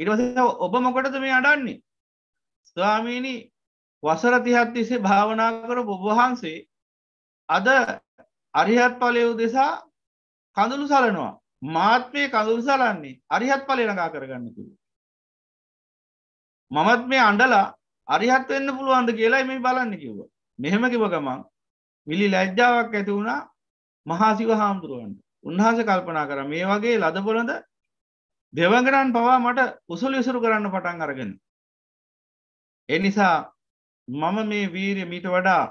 D: ඉටවස ඔබ මොකටද මේ අඩන්නේ ස්වාමීණී වසර තිහත්තිසේ භාවනා කර බොබහන්සේ අද අරිහත් පලය උදෙසා කඳුළු සලනවා මාත්මය කඳුරු සලන්නේ අරිහත් පලය රඟා කරගන්න තුළ මමත් මේ අන්ඩලා අරිහත් වෙන්න පුළුවන්ද කියලා මේ බලන්න කිව්ව මෙහෙම කිව ගමන් විලි ලැජ්ජාවක් ඇති වුණා මහාසිව හාමුදුරුවන්ට උන්හස කල්පනා කර මේ වගේ ලදපොළඳ දෙවගරන් පවා මට උසුල් යුසුරු කරන්න පටන් අරගෙන එනිසා මම මේ වීරය මීට වඩා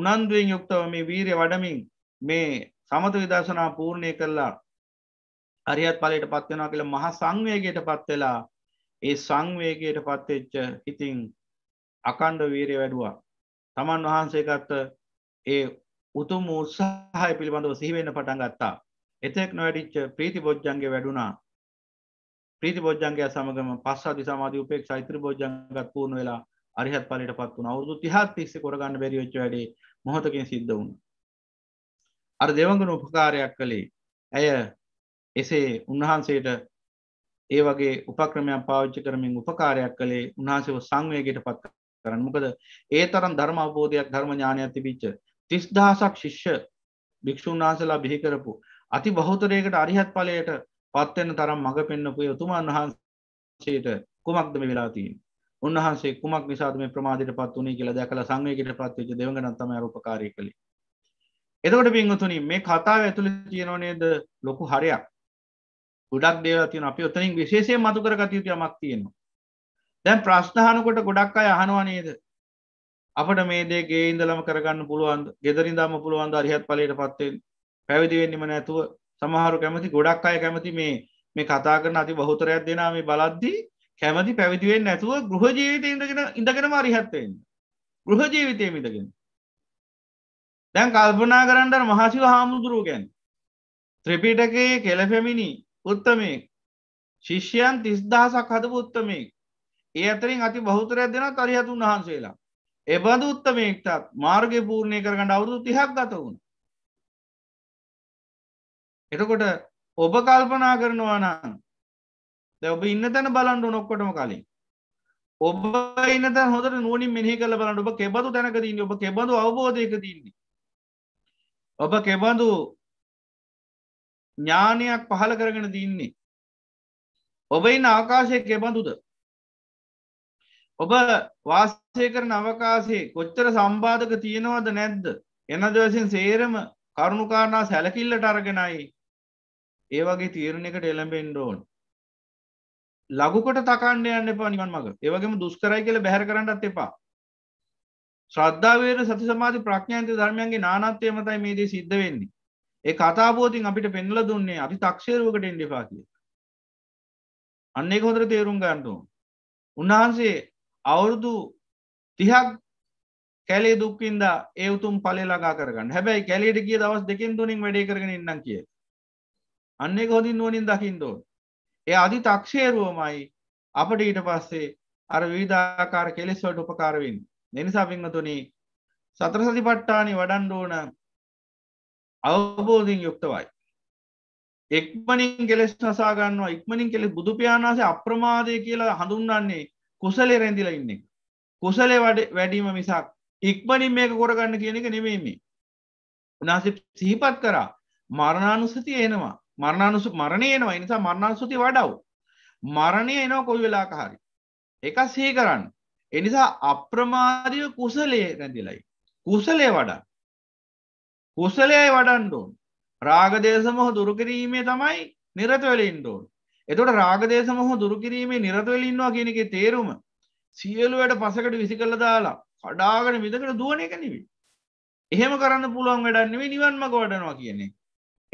D: උනන්දුවෙන් යුක්තව මේ වීරය වඩමින් මේ සමතු විදර්ශනා පූර්ණය කරලා අරියත් පලට පත්වෙනවා කියළ මහ සංවේගයට පත්වෙලා ඒ සංවේගයට පත්වෙච්ච ඉතිං අකණ්ඩ වීරය වැඩුවා තමන් වහන්සේකත්ත ඒ උතුම් උත්සාහය පිළිබඳව සිහිවෙන්න පටන් ගත්තා එතෙක් නොවැඩිච්ච ප්‍රීති බොජ්ජන්ගේ වැඩුණා ප්‍රීති බොජ්ජන්ගේ සමගම පස්සාධි සමාධී උපේක් සෛත්‍ර බෝජ්ජන්ගත් පූර්ණ වෙලා අරිහත් පලට පත් වන අවුදු තිහත් තිස්ස කොරගන්න බැරිවෙච්ච වැඩේ මොහොතකින් සිද්ධ වුණ අර දෙවගන උපකාරයක් කළේ ඇය එසේ උන්වහන්සේට ඒ වගේ උපක්‍රමයක් පාවිච්චි කරමින් උපකාරයක් කළේ උන්හන්සේ සංවයගේට පත් කරන්න මොකද ඒ තරම් ධර්ම අවබෝධයක් ධර්ම ඥානයක් තිබිච්ච තිස් දහසක් ශිෂ්‍ය භික්‍ෂූන් වහන්සලා බිහි කරපු අති බහුතරයකට අරිහත් ඵලයට පත්වෙන තරම් මඟ පෙන්නපු උතුමන් වහන්සේට කුමක්ද මේ වෙලා තියෙන්නේ උන්වහන්සේ කුමක් නිසාද මේ ප්‍රමාදයට පත් වුණේ කියලා දැකලා සංවේගයට පත් වෙච්ච දෙවඟනන් තමයි අරූපකාරය කළේ. එතකොට පින්වතුනි මේ කතාව ඇතුළේ තියෙනව නේද ලොකු හරයක්. ගොඩක් දේවල් තියෙනවා. අපි උතනින් විශේෂයෙන් මතු කරගත යුතු යමක් තියෙනවා. දැන් ප්‍රශ්න අහනකොට ගොඩක් අය අහනවා නේද? අපිට මේ දේ ගේ ඉඳලම කරගන්න පුළුවන්ද? gederindama පුළුවන්ද අරිහත් ඵලයටපත් වෙන්න? පැවිදි වෙන්නෙම නැතුව සමහරු කැමති ගොඩක් අය කැමති මේ මේ කතා කරන අති බහුතරයක් දෙනා මේ බලද්දී කැමති පැවිදිවෙන් නැතුව ගෘහ ජීවිතය ඉඳගෙන ඉඳගෙන මරිහත්වවෙන්න ගෘහ ජීවිතය මිදගෙන දැන් කල්පනා කරන්ට මහසිව හාමුදුරුව ගැන් ත්‍රපිටකයේ කෙලපැමිණි උත්තමේ ශිෂ්‍යයන් තිස්දහසක් හදපු උත්තමෙක් ඒ අතරින් අති බෞතරයක් දෙෙන තරිහතුන් වහන්සේලා එබඳ උත්තමයෙක්ටත් මාර්ගය පූර්ණය කරගන්න අවුරුදු තිහක් ගත වුණ
B: එතකොට ඔබ කල්පනා කරනවා නම් දැ ඔබ ඉන්න තැන බලන්ඩු නොක්කොටම කලින් ඔබ ඉන්න හොද
D: නුවනි මෙහි කල බලන්න ඔබ කෙබඳු තැනක දන්න ඔබ කෙබඳු අවබෝධයක දන්නේ
B: ඔබ කෙබඳු ඥානයක් පහළ කරගෙන දන්නේ ඔබ ඉන්න ආකාශය කෙබඳුද ඔබ
D: වාසය කරන අවකාසේ කොච්චර සම්බාධක තියෙනවද නැද්ද එනද වසින් සේරම කරුණුකාරණා සැලකිල්ලට අරගෙනයි ඒ වගේ තීරණයකට එළඹෙන්ඩෝන් ලගුකට තකණ්ඩ යන්න එපා නිවන් මඟ ඒවගේම දුස්කරයි කියල බැහර කරන්නත් එපා ශ්‍රද්ධාවේර සති සමාධි ප්‍රඥාන්ත ධර්මයන්ගේ නානත්වය මතයි මේ දේ සිද්ධ වෙන්නේ ඒ කතාපෝතින් අපිට පෙන්ල දුන්නේ අපි තක්ෂේරුවකට එන්ඩිපා කිය අන්නේ හොඳර තේරුම් ගන්නටුව උන්වහන්සේ අවුරුදු තිහක් කැලේ දුක්කින්ද ඒ උතුම් පලේ ලගා කරගන්න හැබැයි කැලේට කිය දවස් දෙකින් තුනින් වැඩේ කරගෙන ඉන්නම් කිය අන්නේ හොඳින් නුවනින් දකිින් දෝ ඒ අධි තක්ෂේරුවමයි අපට ඊට පස්සේ අර විධාකාර කෙලෙස්වට උපකාරවෙන් දෙනිසා පිංහතුනි සතර සති පට්ටානි වඩන්ඩෝන අවබෝධීෙන් යුක්තවයි. එක්මනින් කෙලෙස් නසාගන්නවා ඉක්මනින් කෙලෙ බුදුපාණාසේ අප්‍රමාදය කියලා හඳුන්න්නේ කුසලේ රැඳිල ඉන්න එක. කුසලේ වැඩීම මිසක් ඉක්මනින් මේක කොරගන්න කියන එක නෙමේමි. උනාස සිහිපත් කරා මරණානුසති එනවා මරණානුසු මරණය එනවා නිසා මරණානුසුති වඩව් මරණය එනවා කොයි වෙලාක හරි එක සහි කරන්න එනිසා අප්‍රමාදීව කුසලේ රැඳිලයි කුසලේ වඩා කුසලයයි වඩන්ඩෝන් රාගදේශමහ දුරුකිරීමේ තමයි නිරතවලින්ඩෝන් එතොට රාගදේශමහ දුරුකිරීමේ නිරතවලින්වා කියනක තේරුම සියලුවයට පසකට විසි කළ දාලා කඩාගෙන විදකට දුවන එක නෙවී එහෙම කරන්න පුළුවන් වැඩන්නෙවේ නිවන්මක වඩනවා කියන්නේ.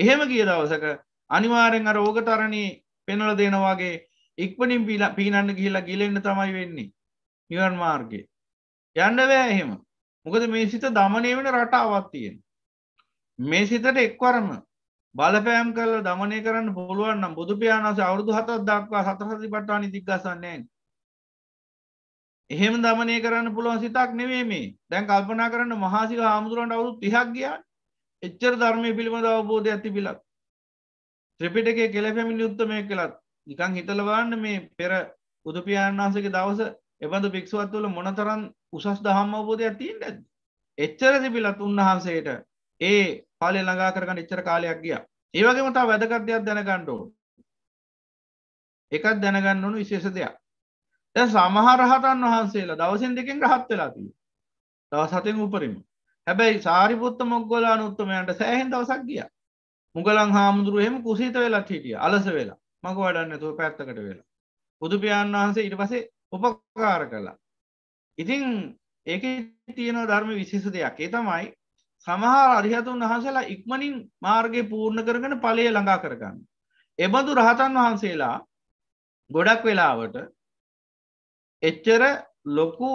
D: එහෙම කිය දවසක අනිවාරෙන් අර ඕගතරණී පෙනල දෙනවාගේ ඉක්මනින් පිල පිහිනන්න ගිහිලා ගිලෙන්න්න තමයි වෙන්නේ නිවන් මාර්ගය යන්න වෑ එහෙම මොකද මේ සිත දමනය වෙන රටාවත් තියෙන් මේ සිතට එක්වරම බලපෑම් කල දමනය කරන්න පුළුවන්නම් බුදුපාානස අවුරුදු හතත් දක්වා සතරහති පට්ටානි දික්ගසන්නේ එහෙම දමනය කරන්න පුළුවන් සිතක් නෙවේ මේ දැන් කල්පනා කරන්න මහාසික හාමුදුරන්ට අවුරු තිහක් ගියා එච්චර ධර්මය පිළිබඳ අවබෝධය ඇති පිලක් ත්‍රිපිටක කෙලපැමිණි උත්තමය කළත් නිකං හිතලවන්න මේ පෙර බුදුපියාණන් වහසගේ දවස එබඳු භික්ෂුවත් වල මොනතරන් උසස් දහම්ම අවබෝධයක් තිීන් ඇද. එච්චර සිපිලත් උන්වහන්සේට ඒ පලේ ළඟා කරගන්න එච්චර කාලයක් ගිය. ඒවගේ මතා වැදකත්යක් දැනගණ්ඩෝ. එකත් දැනගන්න ඕනු විශේෂ දෙයක්. ද සමහරහතන් වහන්සේලා දවසින් දෙකින් රහත් වෙලාතිී. දවසතෙන් උපරිම. හැබැයි සාරිපුත්ත මොක්ගොලා උත්තමයන්ට සෑහෙන් දවසක් ගියා මුගලන් හාමුදුරුව එහෙම කුසිත වෙලත් හිටිය අලස වෙලා මඟ වඩන්න තුව පැත්තකට වෙලා බුදුපියාන් වහන්සේ ඉට පසේ උපකාර කලා ඉතිං ඒක තියෙන ධර්ම විශේෂ දෙයක් ඒ තමයි සමහා අරිහතුන් වහන්සේලා ඉක්මනින් මාර්ගය පූර්ණ කරගෙන පලය ළඟා කරගන්න එබඳු රහතන් වහන්සේලා ගොඩක් වෙලාවට එච්චර ලොකු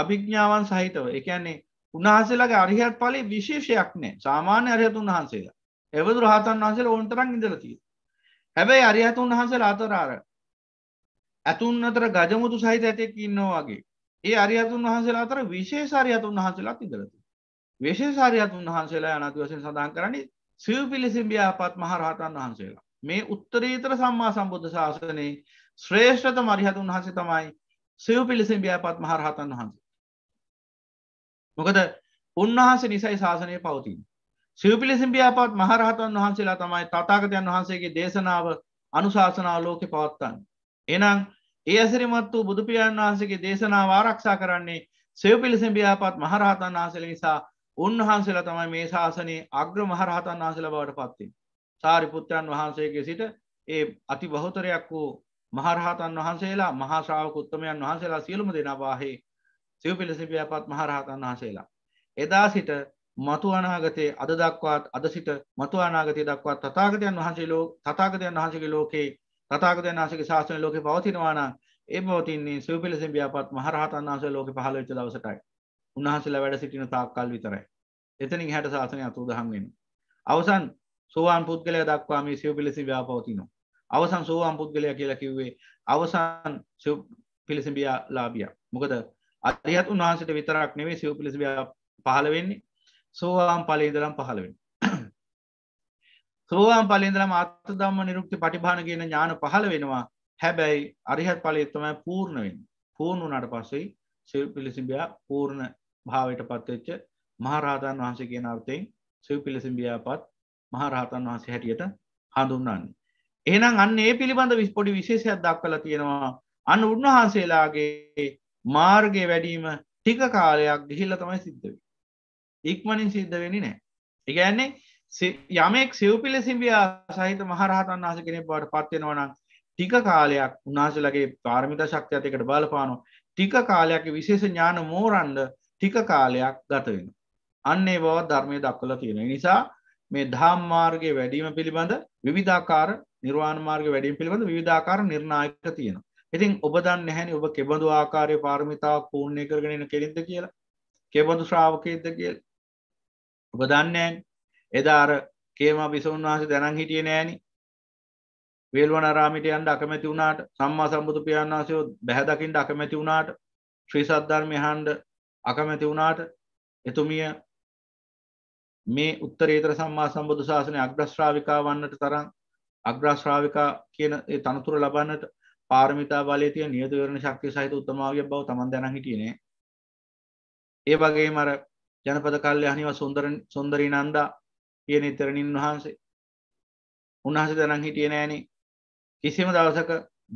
D: අභිඥාවන් සහිතව එකන්නේ උන්වහන්සේලාගේ අරිහත් පලේ විශේෂයක් නෑ සාමාන්‍ය අරහතුන් වහන්සේලා එවදු රහතන් වහන්සේ ඕන්තරන් ඉඳලතිය හැබැයි අරිහතුන් වහන්සේ අතරාර ඇතුන් අතර ගජමුතු සහිත ඇතෙක් ඉන්නවාගේ ඒ අරිහතුන් වහන්සේලා අතර විශේෂාරිහතුන් වහන්සේලාත් ඉඳලති විශේෂාරිහතුන් වහන්සේලා අනති වශයෙන් සඳහන් කරන්නේ සිව් පිලිසිම්බියාපත් මහරහතන් වහන්සේලා මේ උත්තරීතර සම්මා සම්බුද්ධ ශාසනයේ ශ්‍රේෂ්ඨත මරිහතුන් වහසේ තමයි සිව් පිලිසිම් ්‍යාපත් මහරහතන් වහන්සේ. මොකද උන්වහන්සේ නිසයි ශාසනය පවතින් සිව්පිලිසිම්බියාපත් මහරහතන් වහන්සේලා තමයි තතාගතයන් වහන්සේගේ දේශනාව අනුශාසනාව ලෝක පවත්තන්. එනම් ඒ ඇසිරිමත් වූ බුදුපියන් වහන්සේගේ දේශනාව ආරක්ෂා කරන්නේ සෙව්පිලිසිම්බියාපත් මහරහතන් වහන්සේල නිසා උන්වහන්සේලා තමයි මේ ශාසනයේ අග්‍ර මහරහතන් වහන්සේලා බවට පත්තින්. සාරිපුත්‍රයන් වහන්සේගේ සිට ඒ අති බහුතරයක් වූ මහරහතන් වහන්සේලා මහාශ්‍රාවක උත්තමයන් වහන්සේලා සියලුම දෙනා වාහේ සිව්පිලිසිම්බියාපත් මහරහතන් වහන්සේලා. එදා සිට මතු අනාගතයේ අද දක්වාත් අද සිට මතු අනාගතය දක්වාත් තථාගතයන් වහන්සේ ලෝ තථාගතයන් වහන්සේගේ ලෝකේ තථාගතයන් වහන්සේගේ ශාසනය ලෝකේ පවතිනවා නම් ඒ පවතින්නේ සිව් පිළිසෙන් බියාපත් මහරහතන් වහන්සේ ලෝකේ පහළ වෙච්ච දවසටයි. උන්වහන්සේලා වැඩ සිටින තාක්කල් විතරයි. එතනින් එහාට ශාසනය අතුරුදහන් වෙනවා. අවසන් සෝවාන් පුද්ගලයා දක්වා මේ සිව් පිළිසෙන් බියාපවතිනවා. අවසන් සෝවාන් පුද්ගලයා කියලා කිව්වේ අවසන් සිව් පිළිසෙන් බියාලාභියා. මොකද අරියත් උන්වහන්සේට විතරක් නෙවෙයි සිව් පිළිසෙන් පහළ වෙන්නේ සෝවාම් පලේදලම් පහළවෙන් සෝවාම් පලේදලම අත්ත දම්ම නිරුක්ති පටිභාන කියන ඥාන පහළ වෙනවා හැබැයි අරිහත් පලේත්තමයි පූර්ණවෙන් පූර්ණුනට පස්සෙයි සිල් පිලිසිම්බියා පූර්ණ භාවයට පත්වෙච්ච මහරහතන් වහන්සේ කියන අර්ථයෙන් සිව් පිලිසිම්බියාපත් මහරහතන් වහන්සේ හැටියට හඳුන්නන්නේ. එහනම් අන්න ඒ පිළිබඳ විස් පොඩි විශේෂයක් දක්වල තියෙනවා අන්න උන්වහන්සේලාගේ මාර්ගය වැඩීම ටික කාලයක් ගිහිල්ල තමයි සිද්ධවී. ඉක්මනින් සිද්ධ වෙනි නෑ. එකන්නේ යමෙක් සිව්පිල සිම්බියා සහිත මහරහතන් වහස කෙනෙක් බවට පත්වෙනවනම් ටික කාලයක් උනාසලගේ පාර්මිත ශක්තියතකට බලපානො ටික කාලයක් විශේෂ ඥාන මෝරන්ඩ ටික කාලයක් ගතවෙන. අන්නේ බව ධර්මය දක්වල තියෙන නිසා මේ ධම්මාර්ගය වැඩීම පිළිබඳ විවිධාකාර නිර්වාණ මාර්ග වැඩීම පිළිබඳ විධාකාර නිර්ණායක තියෙන. ඉතින් ඔබදන් නැහැනි ඔබ කෙබඳු ආකාරය පාර්මිතාව පූර්ණය කරගෙනන කෙරින්ද කියලා කෙබඳු ශ්‍රාවකයද කියලා ඔබ දන්නෑන් එදා අර කේම බිසවන් වහන්සේ දැනන් හිටිය නෑනි වේල්වනරාමිට යන්ට අකමැති වුණාට සම්මා සම්බුදු පියාණන් වහන්සේෝ බැහැදකින්ට අකමැති වුණාට ශ්‍රී සද්ධර්මය අහන්ඩ අකමැති වුණාට එතුමිය මේ උත්තරේතර සම්මා සම්බුදු ශාසනය අග්‍රශ්‍රාවිකා වන්නට තරම් අග්‍රශ්‍රාවිකා කියන තනතුර ලබන්නට පාරමිතා බලය තිය නියදවරණ ශක්තිය සහිත උත්තමාවය බව තමන් දැන හිටියනේ ඒ වගේ මර ජනපද කල්ලය අනිව සොන්දරී නන්දා කියන ඉතරණින් වහන්සේ උන්වහස දනං හිටිය නෑනේ කිසිම දවසක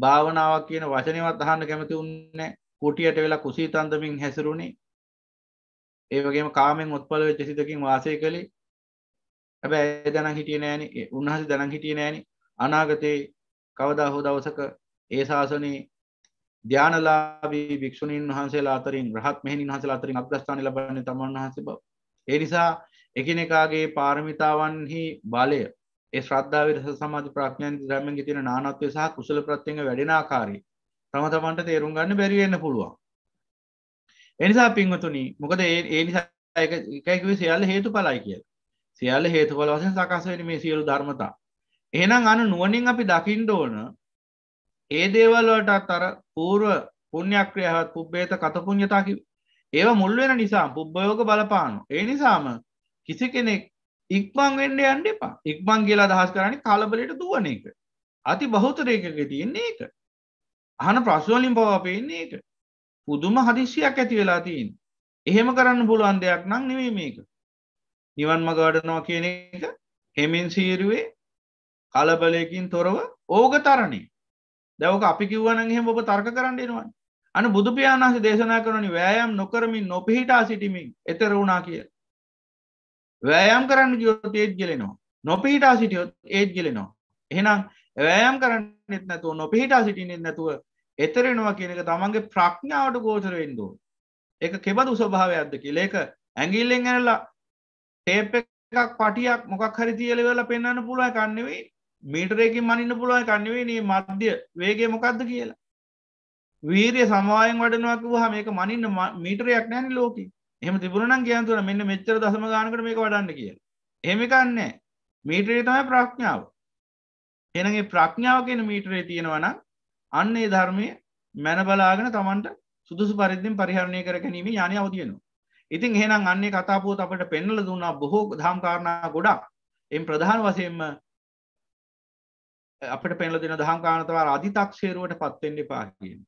D: භාවනාවක් කියන වචනයවත් අහන්න කැමති උන්නේ කුටියට වෙලා කුසීතන්දමින් හැසිරුණේ ඒ වගේම කාමෙන් උත්පල වෙච්ච සිතකින් වාසය කළේ හැබැයි දනං හිටියේ නෑනේ උන්වහන්සේ දනං හිටියේ නෑනේ අනාගතේ කවදා හෝ දවසක ඒ ශාසනේ ධානලාවී භික්ෂුණීන් වහන්සේලා අතරින් රහත් මෙහෙණින් වහන්සේලා අතරින් අග්‍රස්ථාන ලබන්නේ තමන් වහන්සේ බව. ඒ නිසා එකිනෙකාගේ පාරමිතාවන්හි බලය ඒ ශ්‍රද්ධාව විරස සමාධි ප්‍රඥා ධර්මයෙන් තියෙන නානත්වය සහ කුසල ප්‍රත්‍යයෙන් වැඩෙන ආකාරය තම තමන්ට තේරුම් ගන්න බැරි වෙන්න පුළුවන්. ඒ නිසා පින්වතුනි මොකද ඒ ඒ නිසා ඒක එකයි සියල්ල හේතුඵලයි කියලා. සියල්ල හේතුඵල වශයෙන් සකස් වෙන මේ සියලු ධර්මතා. එහෙනම් අනු නුවණින් අපි දකින්න ඕන ඒ දේවල්වලටත් අර පූර්ව පුුණ්‍යක්‍රියහත් පුබ්බේත කතපුුණ්්‍යතාකි ඒව මුල්වෙන නිසා පුබ්බයෝග බලපානු ඒ නිසාම කිසි කෙනෙක් ඉක්මං වෙන්ඩ අන්ඩ එපා ඉක්මං කියලා දහස් කරන්නේ කලබලට දුවන එක අති බහුතරයකක තියෙන්නේ එක අහන ප්‍රශ්වලින් පවපයන්නේ එක පුදුම හදිසියක් ඇති වෙලා තියන් එහෙම කරන්න පුළුවන් දෙයක් නම් නෙවේ මේක නිවන් මගඩනවා කියන එක හෙමින් සීරුවේ කලබලයකින් තොරව ඕග තරණේ දැවක අපි කිව්වන එහෙම ඔබ තර්ක කරන්න එනවා අන බුදුපියාණහස දේශනා කරනනි වෑයම් නොකරමින් නොපිහිටා සිටිමින් එතර වුණා කිය වෑයම් කරන්න ගියොත් ඒත් ගෙලෙනවා නොපිහිටා සිටියොත් ඒත් ගෙලෙනවා එහෙනම් වෑයම් කරන්න එත් නැතුව නොපිහිටා සිටිනෙත් නැතුව එතරෙනවා කියන එක තමන්ගේ ප්‍රඥාවට ගෝචරෙන්දෝ එක කෙබදු ස්වභාවයක්ද කියලා ඒක ඇඟිල්ලෙන් ඇනලා ටේප් එකක් පටියක් මොකක් හරි තියල වෙලා පෙන්න්න පුළුවන් කන්නෙවෙයි මීටරයකින් මනින්න පුළුවන් කන්නවෙේ මධ්‍ය වේගේ මොකක්ද කියලා. වීරය සමායෙන් වඩනක් වහ මේක මනින්න මීටරයක් නෑන ලෝක එහම තිබුණන කියන්තුර මෙන්න මෙච්චර දසම ගානකට මේක වඩන්න කිය. එහෙමිකන්නේ මීටරේ තමයි ප්‍රඥාව. එනගේ ප්‍රඥාව කියෙන මීටරේ තියෙනවන අන්නේ ධර්මය මැනබලාගෙන තමන්ට සුදුසු පරිදිින් පරිහරණය කර ගැනීම යන අවතියනවා. ඉතින් හෙනම් අන්නේ කතාපුූ අපට පෙන්නල දුන්නා බොහෝ ධම්කාරණා ගොඩක් එම් ප්‍රධාන වසයෙන්ම අපට පෙන්ල දෙන දහම් කානතවර අධිතක්ෂේරුවට පත්වෙන්නේ පාකියෙන්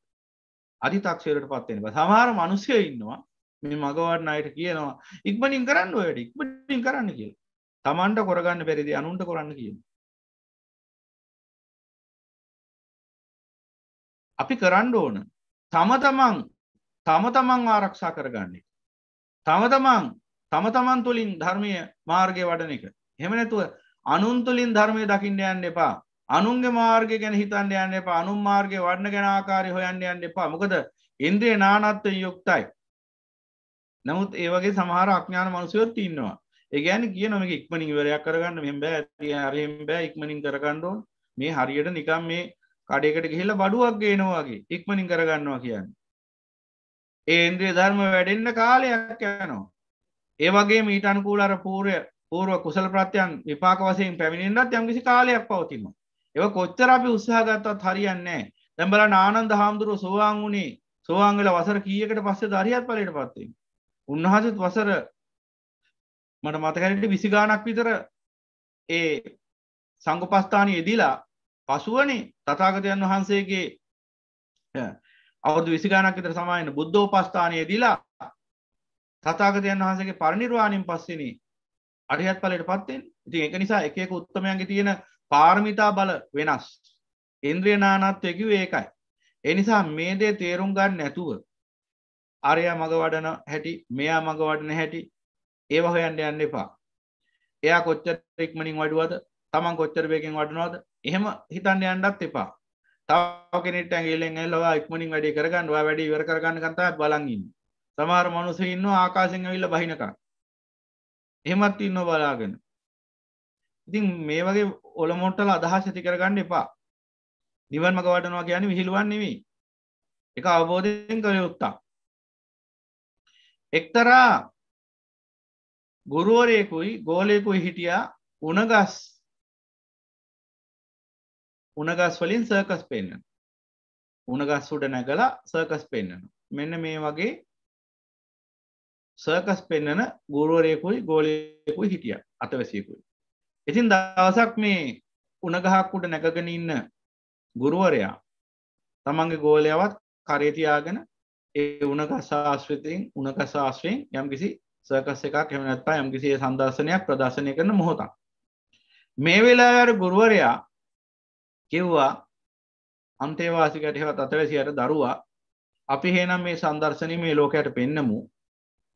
D: අධිතක්ෂේරට පත්වෙනවා සමහර මනුස්සය ඉන්නවා
B: මේ මගවන්න අයට කියනවා ඉක්මනින් කරන්න ඔයට ඉක්මටින් කරන්න කිය තමන්ට කොරගන්න පැරිදි අනුන්ට කරන්න කියන අපි කරන්න ඕන තම තමන් තම තමන් ආරක්ෂා
D: කරගන්නේ තම තමන් තම තමන් තුළින් ධර්මය මාර්ගය වඩන එක හෙම නැතුව අනුන්තුලින් ධර්මය දකින්න යන්න එපා අනුන්ගේ මාර්ගය ගැන හිතන්න යන්න එපා අනුම් මාර්ගය වඩන ගැන ආකාරය හොයන්න යන්න එපා මොකද ඉන්ද්‍රය නානත්ව යුක්තයි නමුත් ඒවගේ සමහර අඥාන මනුසයොත් ඉන්නවා ඒගැන කිය නොම ඉක්මනින් වරයක් කරගන්න මෙම බෑ හරම් බෑ ඉක්මනින් කරගන්නඩෝන් මේ හරියට නිකම් මේ කඩෙකට ගිහිල්ල බඩුවක් ගේනවාගේ ඉක්මනින් කරගන්නවා කියන්න ඒන්ද්‍රය ධර්ම වැඩෙන්න්න කාලයක් යනවා ඒවගේ මීටන්කූලර පූරය පූරුව කුසල ප්‍රත්‍යයන් විපාක වසයෙන් පැමිණෙන්න්නත් යම්කිසි කාලයක් පවතිනවා එව කොච්චර අපි උත්සාහගත්තත් හරියන්නේ දැම්බල නානන්ද හාමුදුරුව සෝවාන් වුණේ සෝවාන්ගල වසර කීයකට පස්සේ දරියත් පලට පත්වේ උන්වහසත් වසර මට මතකැනට විසිගානක් විතර ඒ සංගපස්ථානය යෙදිලා පසුවනේ තතාගතයන් වහන්සේගේ අවුදු විසිගානක් විතර සමායන බුද්ධෝ පස්ථානය යෙදිලා තතාගතයන් වහන්සගේ පරිනිර්වාණයෙන් පස්සෙන අරිහත් පලට පත්තෙන් ඉති එක නිසා එක උත්තමයන්ගේ තියෙන පාර්මිතා බල වෙනස් ඉන්ද්‍රිය නානත්වයකිව ඒකයි එනිසා මේ දේ තේරුම් ගන්න නැතුව අරයා මඟ වඩන හැටි මෙයා මඟ වඩන හැටි ඒව හොයන්ට යන්න එපා එයා කොච්චර එක්මනින් වඩුවද තමන් කොච්චර බේකෙන් වඩනවාද එහෙම හිතන්න යන්නත් එපා තව කෙනෙට ඇගේලෙන් ඇල්ලවා ඉක්මනින් වැඩි කරගන්නවා වැඩි ඉවර කරගන්න කතා බලංගින් සමහර මනුසය ඉන්න ආකාසිං විල්ල බහිනකා එහෙමත් ඉන්න බලාගෙන ඉතින් මේ වගේ ඔලමොට්ටල අදහස් ඇති කරගන්න එපා නිවන් මඟ
B: වඩනවා කියන්නේ විහිළුවන් නෙමෙයි ඒක අවබෝධයෙන් කළ යුත්තක් එක්තරා ගුරුවරයෙකුයි ගෝලයෙකුයි හිටියා උනගස් උනගස් වලින් සර්කස් පෙන්න්න උනගස් උඩ නැගලා සර්කස් පෙන්න්නන මෙන්න මේ වගේ
D: සර්කස් පෙන්න්නන ගුරුවරයෙකුයි ගෝලයෙකුයි හිටිය අතවැසියකුයි ඉතින් දවසක් මේ උනගහක්කුට නැකගෙන ඉන්න ගුරුවරයා තමන්ගේ ගෝලයවත් කරේතියාගෙන ඒ උනකසාශ්‍රතයෙන් උනකසාශ්‍රයෙන් යම් කිසි සකස් එකක් කැමනත්තා යම් කිසිේ සදර්ශනයක් ප්‍රදර්ශනය කරන මොහොතක් මේ වෙලාර ගුරුවරයා කිව්වා අන්තේවාසිකටහෙවත් අතවැසියට දරුවා අපි හේනම් මේ සදර්ශනය මේ ලෝකයට පෙන්නමු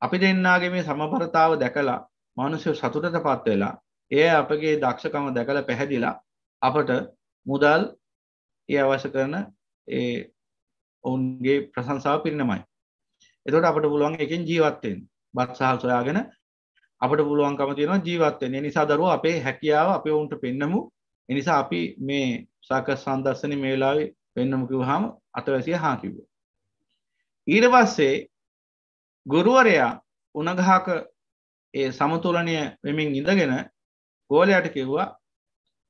D: අපි දෙන්නාගේ මේ සමපරතාව දැකලා මනුෂ්‍ය සතුටට පත්වෙලා එය අපගේ දක්ෂකම දැකළ පැහැදිලා අපට මුදල් ඒ අවශ්‍ය කරන ඒ ඔවුන්ගේ ප්‍රසංසාව පිරිනමයි. එතොට අපට පුළුවන් එකින් ජීවත්තයෙන් බත්සාහල් සොයාගෙන අපට පුළුවන්කම තියෙන ජීවත්තයෙන් නිසා දරුව අපේ හැකියාව අප ඔවුන්ට පෙන්නමු එනිසා අපි මේ සාක සන්දස්සන මේලාව පෙන්නමුකිව හාම අතවැසිය හාකිව. ඊට පස්සේ ගුරුවරයා උනගහාක ඒ සමතුලනය වෙමින් ඉඳගෙන ගෝලයට කිව්වා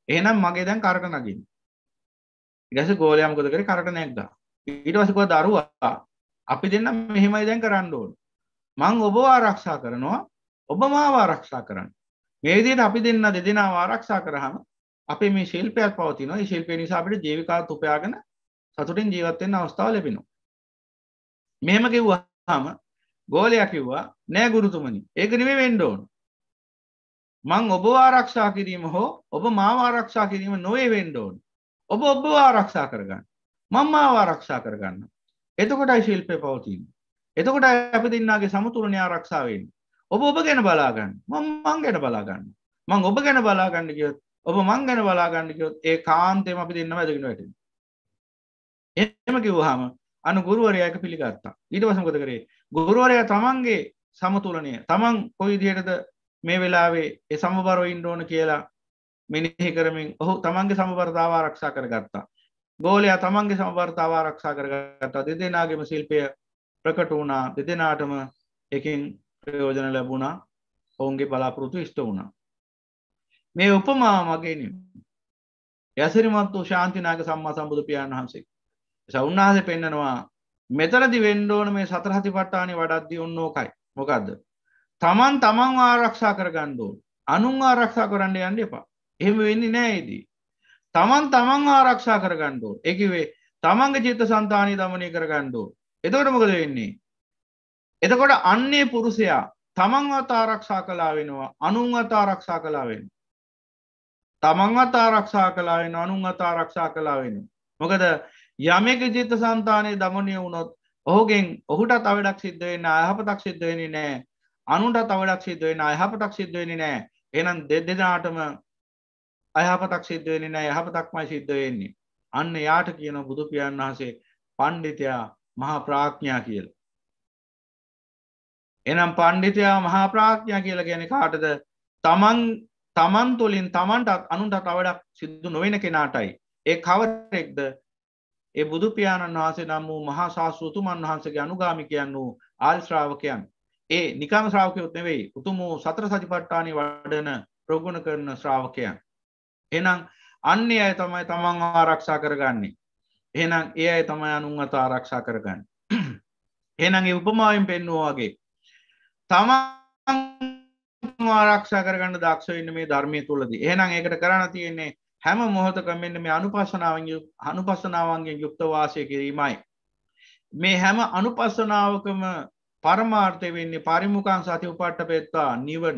D: එහෙනම් මගේ දැන් කරට නගින් ඉගස ගෝලයා මොකද කරේ කරට නැග්ගා ඊට පස්සේ කොහොමද දරුවා අපි දෙන්න මෙහෙමයි දැන් කරන්න ඕන මං ඔබව ආරක්ෂා කරනවා ඔබ මාව ආරක්ෂා කරන්න මේ විදිහට අපි දෙන්න දෙදෙනාව ආරක්ෂා කරාම අපේ මේ ශිල්පයක් පවතිනවා ඒ ශිල්පය නිසා අපිට ජීවිකාවත් උපයාගෙන සතුටින් ජීවත් වෙන්න අවස්ථාව ලැබෙනවා මෙහෙම කිව්වහම ගෝලයා කිව්වා නෑ ගුරුතුමනි ඒක නෙමෙයි වෙන්න ඕන මං ඔබ ආරක්ෂා කිරීම හෝ ඔබ මාව ආරක්ෂා කිරීම නොවේ වෙන්ඩෝන් ඔබ ඔබ ආරක්ෂා කරගන්න මං මාව ආරක්ෂා කරගන්න එතකොටයි ශිල්පය පවතින් එතකොට අප දෙන්නගේ සමුතුරණය ආරක්ෂාවෙන් ඔබ ඔබ ගැන බලාගන්න මං මං ගැන බලාගන්න මං ඔබ ගැන බලාගන්න කියොත් ඔබ මං ගැන බලාගන්න කියොත් ඒ කාන්තයම අපි දෙන්න වැදගෙන වැට එම කිව්හාම අනු ගුරුවරයක පිළිගත්තා ඊට වසමකත කරේ ගුරුවරය තමන්ගේ සමතුලනය තමන් කොයි දියටද මේ වෙලාවේ එ සමබරව ඉන්ඩ ඕන කියලා මෙනෙහි කරමින් ඔහු තමන්ගේ සමබරතාව ආරක්ෂා කරගත්තා. ගෝලයා තමන්ගේ සමබරතාව ආරක්ෂා කරගත්තා දෙදෙනාගේම ශිල්පය ප්‍රකට වුණා දෙදෙනාටම එකින් ප්‍රයෝජන ලැබුණා ඔවුන්ගේ බලාපොරොතු ඉෂ්ට වුණා. මේ උපමා මගේනි යසිරිමත් වූ ශාන්තිනාක සම්මා සම්බුදු පියාණන් වහන්සේ. සවුන්නාහස පෙන්නනවා මෙතනදි වෙන්ඩෝන මේ සතරහති පට්ටානි වඩක්දී ඔන්නෝකයි මොකක්ද තමන් තමන් ආරක්ෂා කරගන්න ඕන අනුන් ආරක්ෂා කරන්න යන්න එපා එහෙම වෙන්නේ නෑයිදී තමන් තමන් ආරක්ෂා කරගණ්ඩෝ එකවේ තමන්ග චිත්ත සන්තානය දමනය කරගණ්ඩෝ එතකොට මොකද වෙන්නේ එතකොට අන්නේ පුරුෂයා තමන් අතාරක්ෂා කලා වෙනවා අනුන් අතාරක්ෂා කලා වෙන තමන් අතාරක්ෂා කලා වෙන අනුන් අතාරක්ෂා කලා වෙන මොකද යමෙක චිත්ත සන්තානය දමනය වුණොත් ඔහුගෙන් ඔහුට තවඩක් සිද්ධ වෙන්න අයහපතක් සිද්ධ වෙන්නේ නෑ අනුන්ට තවඩක් සිද්ධ වෙන අයහපතක් සිද්ධ වෙන්නේ නෑ එනම් දෙදෙනාටම අයහපතක් සිද්ධ වෙන්නේ නෑ යහපතක්මයි සිද්ධ වෙන්නේ අන්න යාට කියන බුදුපියන් වහසේ පණ්ඩිතයා මහා ප්‍රාඥා කියල එනම් පණ්ඩිතයා මහා ප්‍රාඥා කියල ගැන කාටද තමන් තමන් තුළින් තමන්ටත් අනුන්ට තවඩක් සිද්ධ නොවෙන කෙනාටයි ඒ කවරෙක්ද ඒ බුදුපියාණන් වහසේ නම් වූ මහා ශාස්ෘතුමන් වහන්සගේ අනුගාමිකයන් වූ ආල්ශ්‍රාවකයන් ඒ නිකාම ශ්‍රාවකයොත් නෙවෙයි උතුම් වූ සතර සතිපට්ඨානය වඩන ප්‍රගුණ කරන ශ්‍රාවකයන්. එනම් අන්නේ අය තමයි තමන් ආරක්ෂා කරගන්නේ. එහෙනම් ඒ අය තමයි අනුන්වත ආරක්ෂා කරගන්න. එහෙනම් ඒ උපමාවෙන් පෙන්වුවා වගේ තමන් ආරක්ෂා කරගන්න දක්ෂ වෙන්න මේ ධර්මයේ තුලදී. එහෙනම් ඒකට කරණ තියෙන්නේ හැම මොහොතකම මෙන්න මේ අනුපස්සනාවෙන් අනුපස්සනාවන්ගෙන් යුක්ත වාසය කිරීමයි. මේ හැම අනුපස්සනාවකම පරමාර්ථය වෙන්නේ පරිමුකං සති උපට්ට පෙත්තා නිවන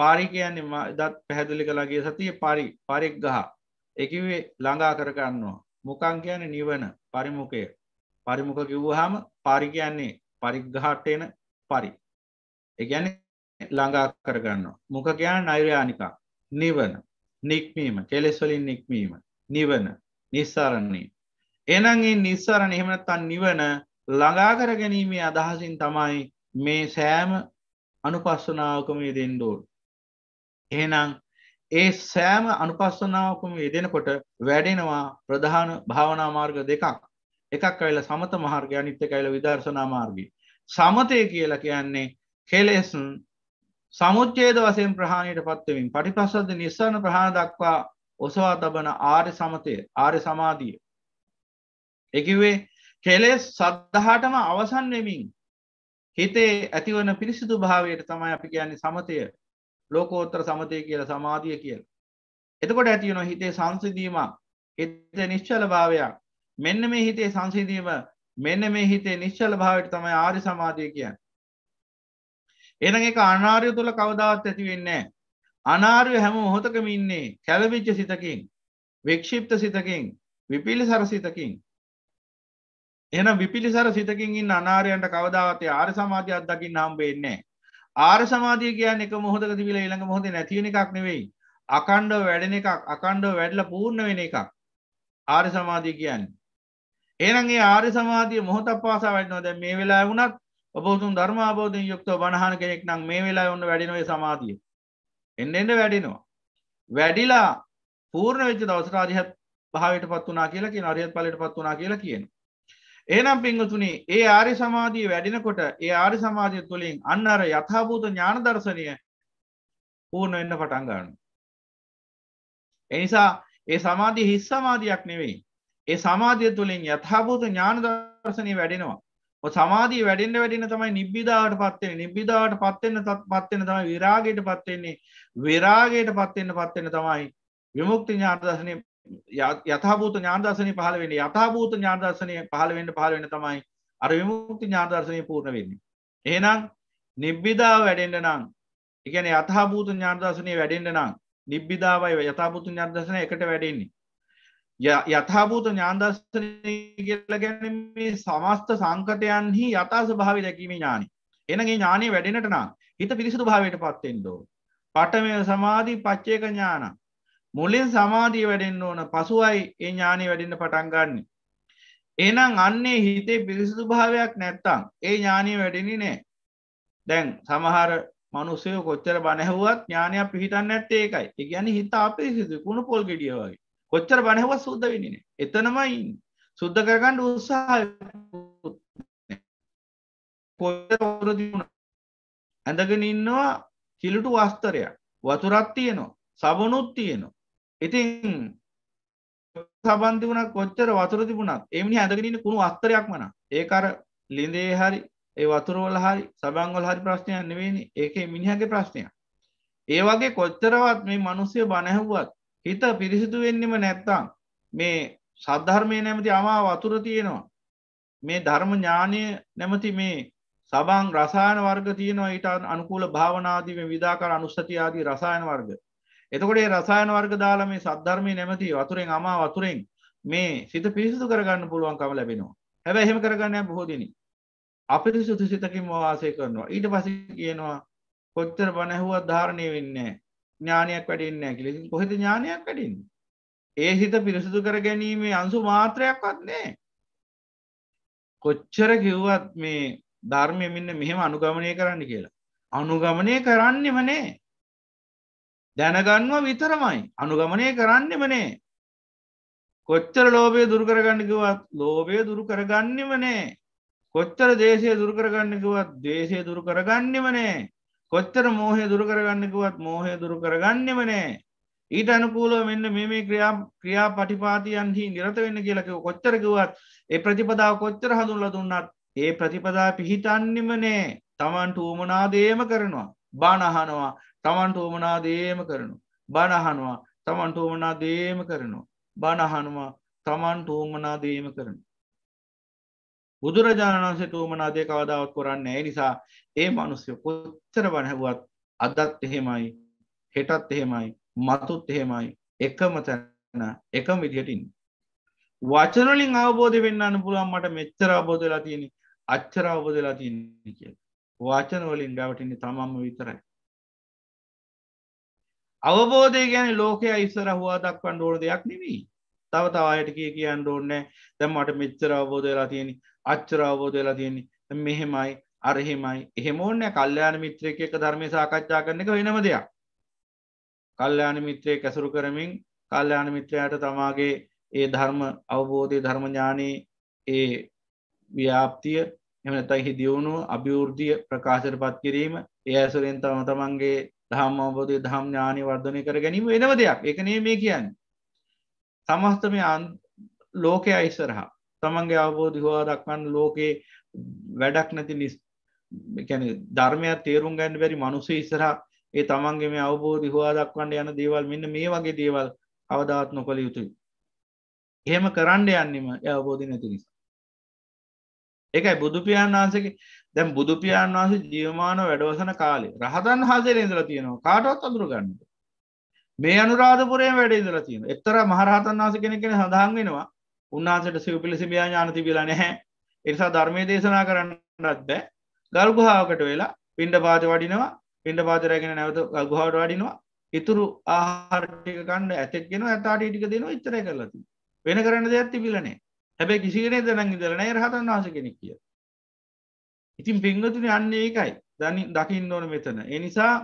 D: පාරිකයන්නේ දත් පැහැදිලි කළගේ සතිය පරි පරික් ගහ එකවේ ළඟා කරගන්නවා මොකං කියන නිවන පරිමුකය පරිමුක කිව්වහම පාරිකයන්නේ පරිග්ගහට එන පරි එකැන ළඟා කරගන්නවා මොක කියන නෛර්යානිකා නිවන නික්මීම කෙලෙස්වලින් නික්මීම නිවන නිස්සාරන්නේ එනගේ නිස්සාරණ එහෙමනත්තන් නිවන ළඟාකර ගැනීමේ අදහසින් තමයි මේ සෑම අනුපස්සනාවකම යෙදෙන්ඩෝල්. එහෙනම් ඒ සෑම අනුපස්සනාවකම යෙදෙනකොට වැඩෙනවා ප්‍රධාන භාවනා මාර්ග දෙකක් එකක් අයිල සමත මාර්ගය අනිත්‍ය කයිල විදර්ශනා මාර්ගය. සමතය කියලා කියන්නේ කෙලෙසුන් සමුච්චේද වසයෙන් ප්‍රහාණයට පත්වමින් පටිපස්සද නිස්සාන ප්‍රහණ දක්වා ඔසවා තබන ආරය සමතය ආරය සමාධිය. එකවේ කෙලෙස් සද්ධහටම අවසන් වෙමින් හිතේ ඇතිවන පිරිසිදු භාවයට තමයි අපි කියන්නේ සමතය ලෝකෝත්තර සමතය කියල සමාධිය කියල. එතකොට ඇතිවන හිතේ සංසිදීමක් එත නිශ්චල භාවයක් මෙන්න මේ හිතේ සංසිදීම මෙන්න මේ හිතේ නිශ්චල භාවයට තමයි ආරි සමාධය කියන්න. එන එක අනාර්ය තුළ කවදාවත් ඇතිවෙන්නේ අනාර්ය හැම හොතකම ඉන්නේ කැලවිච්ච සිතකින් වික්ෂිප්ත සිතකින් විපිලි සරසිතකින් එන විපිලිසර සිතකින් ඉන්න අනාරයන්ට කවදාවතේ ආර සමාධයක් දකින්න හම්බෙන්නේ ආර සමාධිය කියන්න එක මොහොදක තිබිල ඉළඟ මොහොද නැතිවෙන එකක් නෙවෙයි අකණ්ඩ වැඩෙන එකක් අකණ්ඩ වැඩල පූර්ණ වෙන එකක් ආර සමාධිය කියන්න එනගේ ආර සමාධිය මොහොත පාසා වැඩනවා දැ මේ වෙලා වුණත් ඔබතුන් ධර්මාබෝධය යුක්තව බණහන කෙනෙක් නම් මේ වෙලා ඔන්න වැඩිනොේ සමාධිය එන්නෙන්ට වැඩිනවා වැඩිලා පූර්ණ වෙච්ච දවසරාධිහත් භාවිට පත් වනා කියලා කිය අරියත් පලට පත් වනා කියලා කියනවා ඒනම් පිංහතුනේ ඒ ආරි සමාධී වැඩිනකොට ඒ ආරි සමාධය තුළින් අන්න අර යථභූත ඥාන දර්ශනය පූර්ණ වෙන්න පටන්ගන්න. එනිසා ඒ සමාධී හිස් සමාධයක් නෙවෙයි ඒ සමාධය තුළින් යථභූත ඥාන දර්ශනය වැඩෙනවා සමාධී වැඩෙන්ට වැඩින තමයි නිබ්බිධාවට පත්වෙන නිබ්බිධාවට පත්වෙන්න තත් පත්වෙන තමයි විරාගයට පත්වෙන්නේ විරාගයට පත්වෙන්න පත්වෙන තමයි විමුක්ති ඥාර්දශනය යථභූත ඥාදර්ශනය පහළ වෙන්න යථභූත ඥාදර්ශනය පහළ වෙන්න පහළ වෙන තමයි අර විමුක්ති ඥාදර්ශනය පූර්ණ වෙන්න. එහෙනම් නිබ්බිධාව වැඩෙන්ට නම් එකන යථභූත ඥාදර්ශනය වැඩෙන්ට නම් නිබ්බිධාවයි යථභූත ඥාදර්ශන එකට වැඩෙන්නේ. යථභූත ඥාන්දර්ශන කියල ගැන මේ සමස්ත සංකතයන්හි යථස භාවි දැකීම ඥානි එනගේ ඥානය වැඩෙනට නම් හිත පිරිසිදු භාවයට පත්තෙන්දෝ. පටමය සමාධී පච්චේක ඥාන මුලින් සමාධිය වැඩෙන්න්න ඕන පසුවයි ඒ ඥානය වැඩින්න පටන් ගන්න. එනම් අන්නේ හිතේ පිරිසිදු භාවයක් නැත්තං ඒ ඥානය වැඩෙනි නෑ දැන් සමහර මනුසය කොච්චර බණැහුවත් ඥානයක් පිහිටන්න ඇත්තේ එකයි එක ගැන හිත අපේ සිදු කුණු පොල් ගෙඩිය වගේ කොච්චර බණැහව සුද්ධ වෙනින එතනමයි සුද්ධ කරගන්න උත්සාහ ඇඳගෙන ඉන්නවා කිලුටු වස්තරයක් වතුරත් තියනවා සබනුත් තියනවා ඉතින් සබන්ධ වුණක් කොච්චර වතුර තිබුණක් එමනි ඇඳගෙනන්න කුණු අස්තරයක් වන ඒකර ලිඳේ හරි ඒ වතුරවල හරි සබංගොල් හරි ප්‍රශ්නයක් නෙවෙනි ඒක මිනිහගේ ප්‍රශ්නය ඒ වගේ කොච්චරවත් මේ මනුස්සය බණැහුවත් හිත පිරිසිදු වෙන්නෙම නැත්තං මේ සද්ධර්මය නැමති අමා වතුර තියෙනවා මේ ධර්ම ඥානය නැමති මේ සබං රසායන වර්ග තියෙනවා ඊට අනුකූල භාවනාදී විදාකර අනුස්සතියාදී රසායන වර්ග එතකොට රසායන වර්ග දාලා මේ සද්ධර්මය නැමති වතුරෙන් අමා වතුරෙන් මේ සිත පිරිසිදු කරගන්න පුළුවන්කම ලැබෙනවා හැබැ එහෙම කරගන්න බොහෝදින අපිරි සුතු සිතකින් වාසය කරනවා ඊට පස කියනවා කොච්චර බණැහුවත් ධාරණය වෙන්න ඥානයක් වැඩින්න කිලෙ කොහෙද ඥානයක් වැඩින් ඒ හිත පිරිසිදු කර ගැනීමේ අන්සු මාත්‍රයක්වත් නෑ කොච්චර කිව්වත් මේ ධර්මය මෙන්න මෙහෙම අනුගමනය කරන්න කියලා අනුගමනය කරන්නෙම නෑ දැනගන්ව විතරමයි අනුගමනය කරන්නෙමනේ කොච්චර ලෝබය දුරකරගන්නකිවත් ලෝබය දුරකරගන්නෙමනේ කොච්චර දේශය දුරකරගන්නකිවත් දේශය දුරකරගන්නෙමනේ කොච්චර මෝහය දුරකරගන්නකුවත් මෝහය දුරකරගන්නෙමනේ ඊට අනුකූලව මෙන්න මේ ක්‍රියා ක්‍රියා පටිපාතියන්හි නිරත වෙන්න කියලක කොච්චරකිවත් ඒ ප්‍රතිපදාව කොච්චර හඳුල්ල දුන්නත් ඒ ප්‍රතිපදා පිහිතන්නෙමනේ තමන්ට ඌමනාදේම කරනවා බානහනවා තමන්ට ඕමනා දේම කරනු බණහනවා තමන්ට ඕමනා දේම කරනවා බණහනවා තමන්ට ඕමනා දේම කරන බුදුරජාණන්සේ ඕමනාදේ කවදාවත් කොරන්න ඇ නිසා ඒ මනුස්්‍ය කොත්තර වනැහුවත් අදත් එහෙමයි හෙටත් එහෙමයි මතුත් එහෙමයි එකම තැන එකම විදිහටින් වචනලින් අවබෝධ වෙන්න පුළුවන් මට මෙච්චර අබෝධලා තියෙන අච්චර අවබෝධලා තියෙන කිය වචනවලින් ගැවටින්නේ තමම්ම විතරයි අවබෝධය ගැන ලෝක ඉස්සර හවා දක්වන් ඕන දෙයක් නෙවී තව තවායට කිය කියන්න ඕන්නෑ දැම් මට මෙච්චර අවබෝධයලා තියෙන අච්චර අවබෝධයලා තියෙන්නේ මෙහෙමයි අරහෙමයි එහෙමෝන්න කල්්‍යයාන මිත්‍රයක එක ධර්මය සාකච්ඡා කරන එක වෙනම දෙයක් කල්්‍යයාන මිත්‍රය කැසුරු කරමින් කල්්‍යයාන මිත්‍රයට තමාගේ ඒ ධර්ම අවබෝධය ධර්මඥානයේ ඒ ව්‍යාප්තිය එමනතයි හිදියුණු අභිවෘද්ධිය ප්‍රකාශයට පත් කිරීම ඒ ඇසුරෙන් තම තමන්ගේ දහම් අවබෝධය දහම් ඥානය වර්ධනය කර ගැනීම වෙනව දෙයක් එකනේ මේ කියන්න සමස්තම ලෝකය අයිස්සරහා තමන්ගේ අවබෝධි හවා දක්වන්න ලෝකයේ වැඩක් නැති නිස් ැන ධර්මයක් තේරුම් ගැන්න බැරි මනුසේ ඉස්සර ඒ තමන්ගේ මේ අවබෝධි හවා දක්වන්න යන දේවල් මෙන්න මේ වගේ දේවල් අවධාත් නොකළ යුතුයි එහෙම කරන්න යන්නම අවබෝධි නැති නිසා එකයි බුදුපියාණන් වහන්සගේ දැම් බුදුපියාණන් වහස ජීවමාන වැඩවසන කාලේ රහතන් හසේ ඉඳලා තියෙනවා කාටවත් අඳුරගන්න මේ අනුරාධපුරේ වැඩ ඉදලා තියෙන එත්තර මහරහතන් වහස කෙන කෙන සඳහන් වෙනවා උන්වහන්සට සිව් පිලිසිබියා ඥානති බිලා නැහැ එනිසා ධර්මය දේශනා කරන්නත් බෑ ගල්ගුහාාවකට වෙලා පින්ඩ පාත වඩිනවා පින්ඩ පාතරැගෙන නැවත ගල්ගුහාට වඩිනවා ඉතුරු ආහාරටික කණ්ඩ ඇතෙක්ගෙන ඇතාට ඉටික දෙනවා ඉතර කරලති වෙන කරන්න දෙයක් තිබිලනේ හැබැ කිසිරේ දනන් ඉදරනෑ රහතන් වහස කෙනෙක් කිය ඉතින් පිංගතුන අන්න ඒකයි දනි දකිින් ඕන මෙතන එනිසා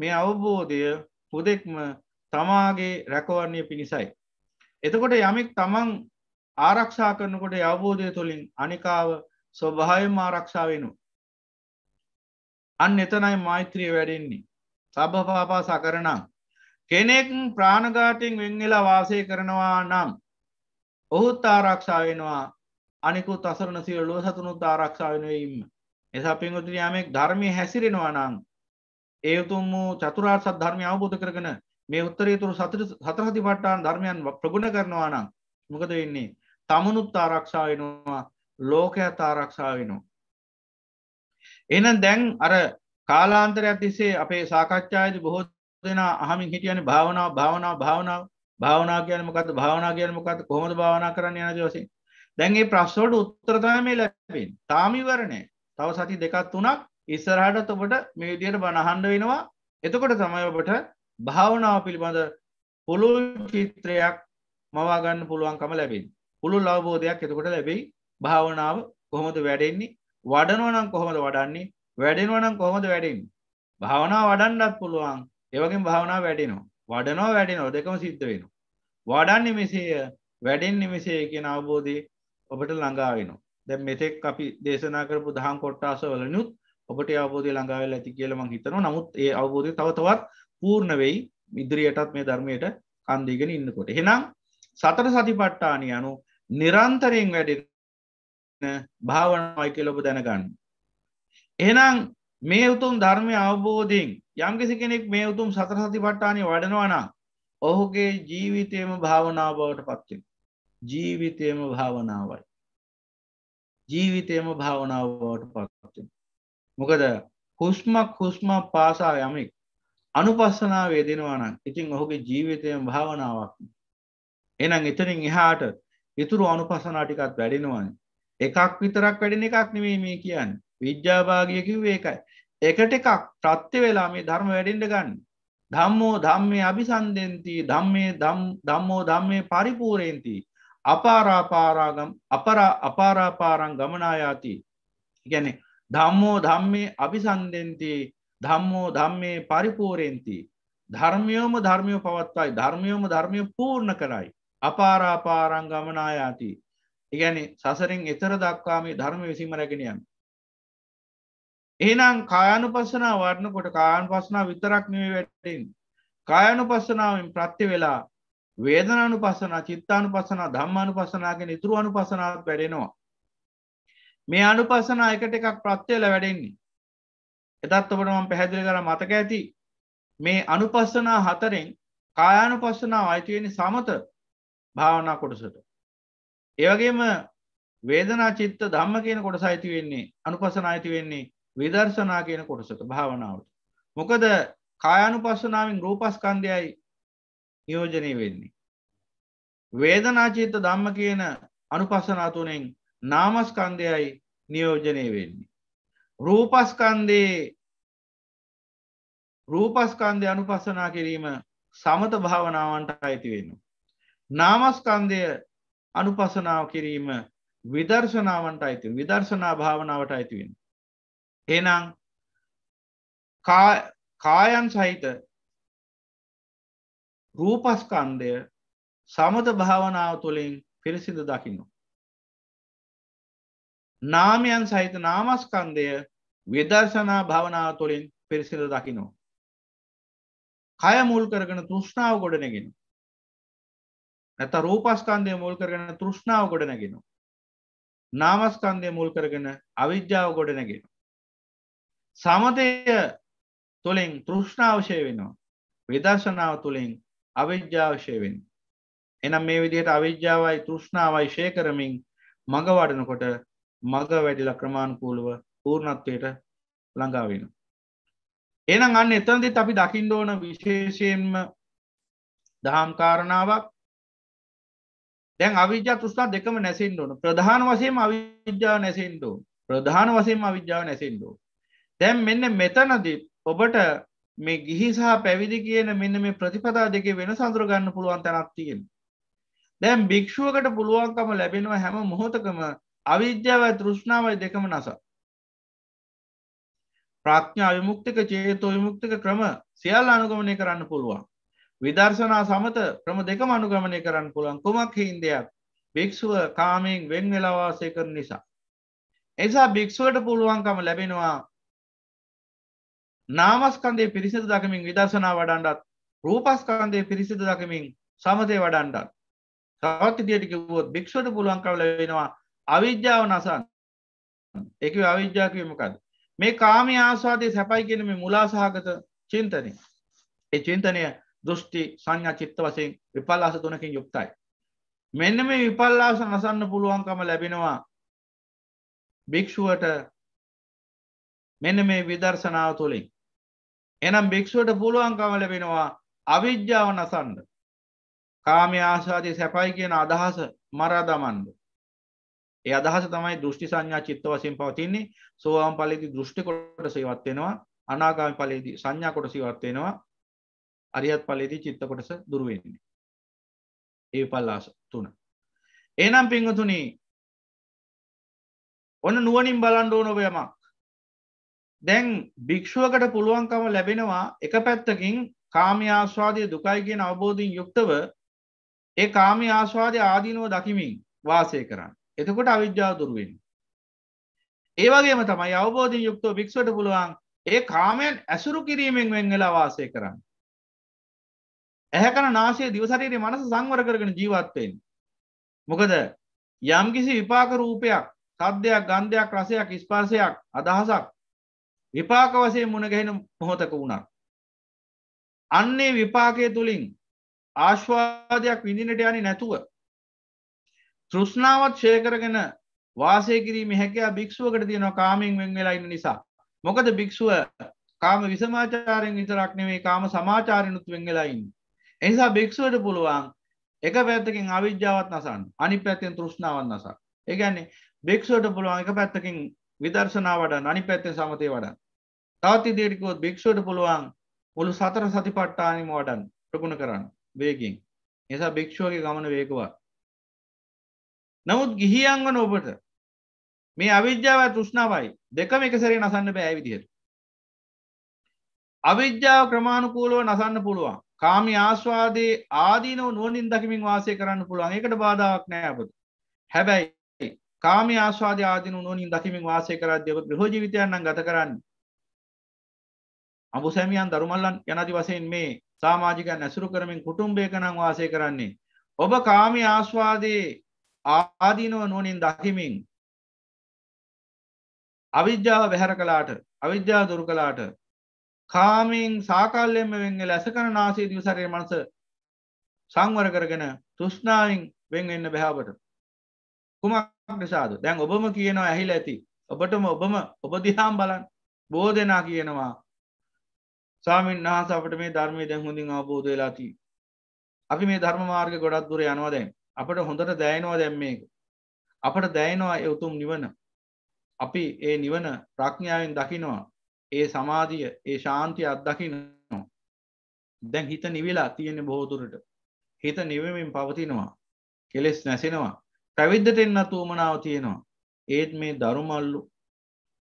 D: මේ අවබෝධය හුදෙක්ම තමාගේ රැකවන්නේ පිණිසයි එතකොට යමෙක් තමන් ආරක්ෂා කරනකොට අවබෝධය තුළින් අනිකාව ස්වභායම ආරක්ෂා වෙනු අන්න එතනයි මෛත්‍රිය වැඩෙන්නේ සබභපාපා සකරනම් කෙනෙක් ප්‍රාණගාටෙන් වෙංවෙලා වාසය කරනවා නම් ඔහුත් ආරක්ෂා වෙනවා අනිකු තසරන සියලුව සතුනුත් ආරක්ෂා වෙනවීම එසා පින්ගොතුන යාමෙක් ධර්මය හැසිරෙනවා නං ඒ උතුම් වූ චතුරාර් සත් ධර්මය අවබෝධ කරගන මේ උත්තරේතුරු සතරහති පට්ටාන් ධර්මයන් ප්‍රගුණ කරනවා නම් මොකද වෙන්නේ තමනුත් ආරක්ෂා වෙනවා ලෝකයක් ආරක්ෂා වෙනවා. එනම් දැන් අර කාලාන්තරයක් තිස්සේ අපේ සාකච්ඡායද බොහෝ දෙනා අහමින් හිටියන භාවනාව භාවනාව භාවනාව භාවනා කියන මොකද භාවනා කියන මොකද කොහොමද භාවනා කරන්න යන දවසේ දැන් මේ ප්‍රශ්නවලට උත්තර තමයි මේ ලැබෙන්නේ තාම ඉවරනේ තව සති දෙකක් තුනක් ඉස්සරහට ඔබට මේ විදිහට බණ අහන්න වෙනවා එතකොට තමයි ඔබට භාවනාව පිළිබඳ පුළුල් චිත්‍රයක් මවා ගන්න පුළුවන්කම ලැබෙන්නේ පුළුල් අවබෝධයක් එතකොට ලැබෙයි භාවනාව කොහොමද වැඩෙන්නේ වඩනවා නම් කොහොමද වඩන්නේ වැඩෙනවා නම් කොහොමද වැඩෙන්නේ භාවනාව වඩන්නත් පුළුවන් ඒ වගේම භාවනාව වැඩෙනවා වඩනෝ වැඩෙන දෙකම සිද්ධ වෙන. වඩන් නිමසේය වැඩෙන් නිමසේ කියෙන අවබෝධය ඔබට ළඟාවෙනවා. දැ මෙතෙක් අපි දේශනා කරපු දහම් කොට්ටාස වලනුත් ඔබට අවබෝධය ළඟාවෙල් ඇති කියලම හිතනවා නමුත් ඒ අවබෝධය තවතවත් පූර්ණ වෙයි ඉදිරියටත් මේ ධර්මයට කන්දීගෙන ඉන්නකොට. හෙනම් සතර සතිපට්ටානය අනු නිරන්තරයෙන් වැඩ භාවනයි කියල ඔබ දැනගන්න. එනම් මේ උතුම් ධර්මය අවබෝධයෙන් යම්කිසි කෙනෙක් මේ උතුම් සතර සති පට්ටානය වඩනවනා ඔහුගේ ජීවිතයම භාවනාව බවට පත්වෙන. ජීවිතයම භාවනාවයි. ජීවිතයම භාවනාව බවට පත්වෙන. මොකද හුස්මක් හුස්මක් පාසා යමෙක් අනුපස්සනාව යෙදෙනවනම් ඉතින් ඔහුගේ ජීවිතයම භාවනාවක්. එනම් එතනින් එහාට ඉතුරු අනුපසනාටිකත් වැඩෙනවන්. එකක් විතරක් වැඩෙන එකක් නෙවේ මේ කියන්න. විද්‍යාභාගය කිව්වේ ඒකයි. එකට එකක් ප්‍රත්‍ය වෙලා මේ ධර්ම වැඩෙන්ට ගන්න. ධම්මෝ ධම්මේ අභිසන්දෙන්ති ධම්මේ ධම්මෝ ධම්මේ පරිපූරයෙන්ති අපාරාපාරාගම් අපරා අපාරාපාරං ගමනායාති ගැන ධම්මෝ ධම්මේ අභිසන්දෙන්ති ධම්මෝ ධම්මේ පරිපූරයෙන්ති ධර්මියෝම ධර්මියෝ පවත්වයි ධර්මියෝම ධර්මය පූර්ණ කරයි අපාරාපාරං ගමනායාති ඉගැන සසරෙන් එතර දක්වාමේ ධර්ම විසිම රැගෙනයන් එහනම් කායනු පසනාව වරණ කොට කායන් පසනාව විතරක් නෙවේ වැටෙන් කායනු පසනාවෙන් ප්‍රත්ති වෙලා වේදනනු පසනා චිත්තානු පසනා ධම්මානු පසනාගෙන ඉතුරු අනු පසනාවත් වැඩෙනවා මේ අනු පසනා එකට එකක් ප්‍රත්්‍යයල වැඩෙන්නේ එතත් ඔබටම පැහැදිලි කර මතක ඇති මේ අනුපස්සනා හතරෙන් කායානු පස්සනා අයිතිවෙනි සමත භාවනා කොටසට ඒවගේම වේදනා චිත්ත ධම්ම කියන කොටස අයිති වෙන්නේ අනුපසන අයිති වෙන්නේ විදර්ශනා කියන කොටසට භාවනාවට. මොකද කායනු පස්සනාවෙන් රූපස්කන්ධයයි යෝජනය වෙන්නේ. වේදනාචීත දම්ම කියන අනුපසනාතුනෙන් නාමස්කන්ධයයි නියෝජනය වෙන්නේ. රූපස්කන්දයේ රූපස්කන්දය අනුපසනා කිරීම සමත භාවනාවන්ට අයිති වෙන්න. නාමස්කන්දය අනුපසනාව කිරීම විදර්ශනාවන්ට අයිති විදර්ශනා භාවනාවට අයිතිවෙන්න. එනම් කායන් සහිත රූපස්කන්ඩය සමත භාවනාව තුළින් පිරිසිඳ දකින්න. නාමයන් සහිත නාමස්කන්දය විදර්ශනා භාවනාව තුළින් පිරිසිඳ දකිනෝ. කය මුල් කරගෙන තෘෂ්ණාව ගොඩනැගෙන. නැත රූපස්කන්දය මුල් කරගෙන තෘෂ්ණාව ගොඩනැගෙන. නාමස්කන්දය මුල් කරගෙන අවිද්‍යාව ගොඩනැගෙන. සමතය තුළින් තෘෂ්ණාවශය වෙනවා. විදර්ශනාව තුළින් අවිද්‍යාවශය වෙන්. එනම් මේ විදියට අවිද්‍යාවයි තෘෂ්ණාවයි ශය කරමින් මඟ වඩනකොට මග වැඩිල ක්‍රමාණකූලුව පූර්ණත්වයට ළඟාවෙන. එනම් අන්න එතන්දිත් අපි දකිින් ඕන විශේෂයෙන්ම දහම්කාරණාවක් දැන් අවිද්‍යා තෘෂ්ණා දෙකම නැසින් ඕන ප්‍රධාන වසයෙන් අවිද්‍යාව නැසින්දෝ ප්‍රධාන වසයෙන් අවිද්‍යාව නැසින්දෝ දැන් මෙන්න මෙතනදී ඔබට මේ ගිහි සහ පැවිදි කියන මෙන්න මේ ප්‍රතිපදා දෙකේ වෙන සඳුර ගන්න පුළුවන් තැනක් තියෙන. දැන් භික්ෂුවකට පුළුවන්කම ලැබෙනවා හැම මොහොතකම අවිද්‍යාවයි තෘෂ්ණාවයි දෙකම නසා. ප්‍රඥා විමුක්තික චේතෝ විමුක්තික ක්‍රම සියල් අනුගමනය කරන්න පුළුවන් විදර්ශනා සමත ක්‍රම දෙකම අනුගමනය කරන්න පුළුවන් කුමක් හින්දයක් භික්ෂුව කාමයෙන් වෙන් වෙලාවාසය කරන නිසා එසා භික්ෂුවට පුළුවන්කම ලැබෙනවා නාමස්කන්දය පිරිසිදු දකමින් විදර්ශනා වඩන්ඩත් රූපස්කන්දය පිරිසිදු දකමින් සමතය වඩන්ඩත් තවත් දිටික වුවත් භික්ෂට පුළුවන් කවල වෙනවා අවිද්‍යාව නසන් එක අවිද්‍යාකවමකද මේ කාම ආස්වාදය සැපයි කියෙනම මුලාසාහගත චින්තනය ඒ චින්තනය දෘෂ්ටි සංඥා චිත්ත වසයෙන් විපල්ලාස තුනකින් යුක්තයි මෙන්න මේ විපල්ලාස නසන්න පුළුවන්කම ලැබෙනවා භික්‍ෂුවට මෙන්න මේ විදර්ශනාව තුළින් එනම් භික්‍ෂුවට පුළුවන්කම ලැබෙනවා අවිද්‍යාව නසන්ඩ කාමය ආසාදය සැපයි කියන අදහස මරා දමන්ඩ. ඒ අදහස තමයි දෘෂ්ටි සංඥා චිත්ත වසින් පවතින්නේ සෝවාම් පලදි දෘෂ්ටිකොට සේවත්වෙනවා අනාගාමි පලේදී සංඥා කොට සිවත්වෙනවා අරියත් පලේදී චිත්ත කොටස
B: දුරුවවෙන්නේ. ඒ පල්ලාස තුන. එනම් පිංහතුනී ඔන්න නුවනින් බලන්ඩෝනොවයමක්
D: දැන් භික්ෂුවකට පුළුවන්කම ලැබෙනවා එක පැත්තකින් කාමය ආස්වාදය දුකයි කියෙන් අවබෝධීන් යුක්තව ඒ කාමය ආස්වාදය ආදීනුව දකිමින් වාසය කරන්න. එතකොට අවිද්‍යාදුරුවෙන්. ඒවගේම තමයි අවබෝධී යුක්තව භික්ෂුවට පුළුවන් ඒ කාමයෙන් ඇසුරු කිරීමෙන් වෙංගලා වාසය කරන්න. ඇහැකන නාශය දිවසරීරේ මනස සංවර කරගෙන ජීවත්වෙන්. මොකද යම්කිසි විපාක රූපයක් සද්‍යයක් ගන්ධයක් රසයක් ස්පාර්සයක් අදහසක් විපාක වසේ මුණගැහෙන මොහොතක වුණා. අන්නේ විපාකය තුළින් ආශ්වාදයක් විඳිනට යනි නැතුව. තෘෂ්ණාවත් ශයකරගෙන වාසය කිරීම හැකයා භික්ෂුවකට තියෙනවා කාමෙන් වෙන් වෙලා ඉන්න නිසා. මොකද භික්ෂුව කාම විසමාචාරයෙන් විතරක් නෙවේ කාම සමාචාරයනුත් වෙන් වෙලායින්. එනිසා භික්ෂුවට පුළුවන් එක පැත්තකින් අවිද්‍යාවත් නසන් අනි පැත්තෙන් තෘෂ්ණාවන් නසා. ඒගැන්නේ භික්ෂුවට පුළුවන් එක පැත්තකින් විදර්ශනා වඩන් අනි පැත්තෙන් සමතය වඩන් තවත් ඉදිරිකොත් භික්ෂුවට පුළුවන් ඔළු සතර සති පට්ටානිම වඩන් ප්‍රගුණ කරන්න වේගින් නිසා භික්ෂුවගේ ගමන වේගවා නමුත් ගිහියංගන ඔබට මේ අවිද්‍යාව තෘෂ්ණාවයි දෙකම එකසරේ නසන්න බෑ විදිහයට අවිද්‍යාව ක්‍රමාණුකූලව නසන්න පුළුවන් කාමි ආස්වාදයේ ආදීනව නුවනින් දකිමින් වාසය කරන්න පුළුවන් එකට බාධාවක් නෑබතු හැබැයි කාම ආස්වාද ආදින නුවනින් දකිමින් වාසය කරද්‍යව ග්‍රහෝජීවිතයන්නම් ගත කරන්න අඹුසැමියන් දරුමල්ලන් යනාදි වශයෙන් මේ සාමාජිකයන් ඇසුරු කරමින් කුටුම්භයකනං වාසය කරන්නේ. ඔබ කාමි ආස්වාදයේ ආදීනව නුවනින් දකිමින් අවිද්‍යාව බැහැර කලාට අවිද්‍යා දුරු කලාට කාමීන් සාකල්යෙන්ම වෙන්ගල ඇස කන නාසේ දිවසරය මනස සංවර කරගෙන තුෂ්නායින් වෙන් එන්න බැහාවට කුමක් නිසාද දැන් ඔබම කියනවා ඇහිල ඇති ඔබටම ඔබම ඔබදිහාම් බලන් බෝධනා කියනවා සාමීන් වහස අපට මේ ධර්මය දැන් හොඳින් අවබෝධ වෙලාතිී. අපි මේ ධර්ම මාර්ග ගොඩත් දුර යනවා දැන් අපට හොඳට දැයනවා දැම් මේක. අපට දැයනවා එවතුම් නිවන. අපි ඒ නිවන ප්‍රඥාවෙන් දකිනවා ඒ සමාධිය ඒ ශාන්තිය අත්දකිනවා. දැන් හිත නිවිලා තියෙන බොහෝතුරට හිත නිවමින් පවතිනවා කෙලෙස් නැසෙනවා පැවිද්ධට එන්නත් ූමනාව තියෙනවා ඒත් මේ දරුමල්ලු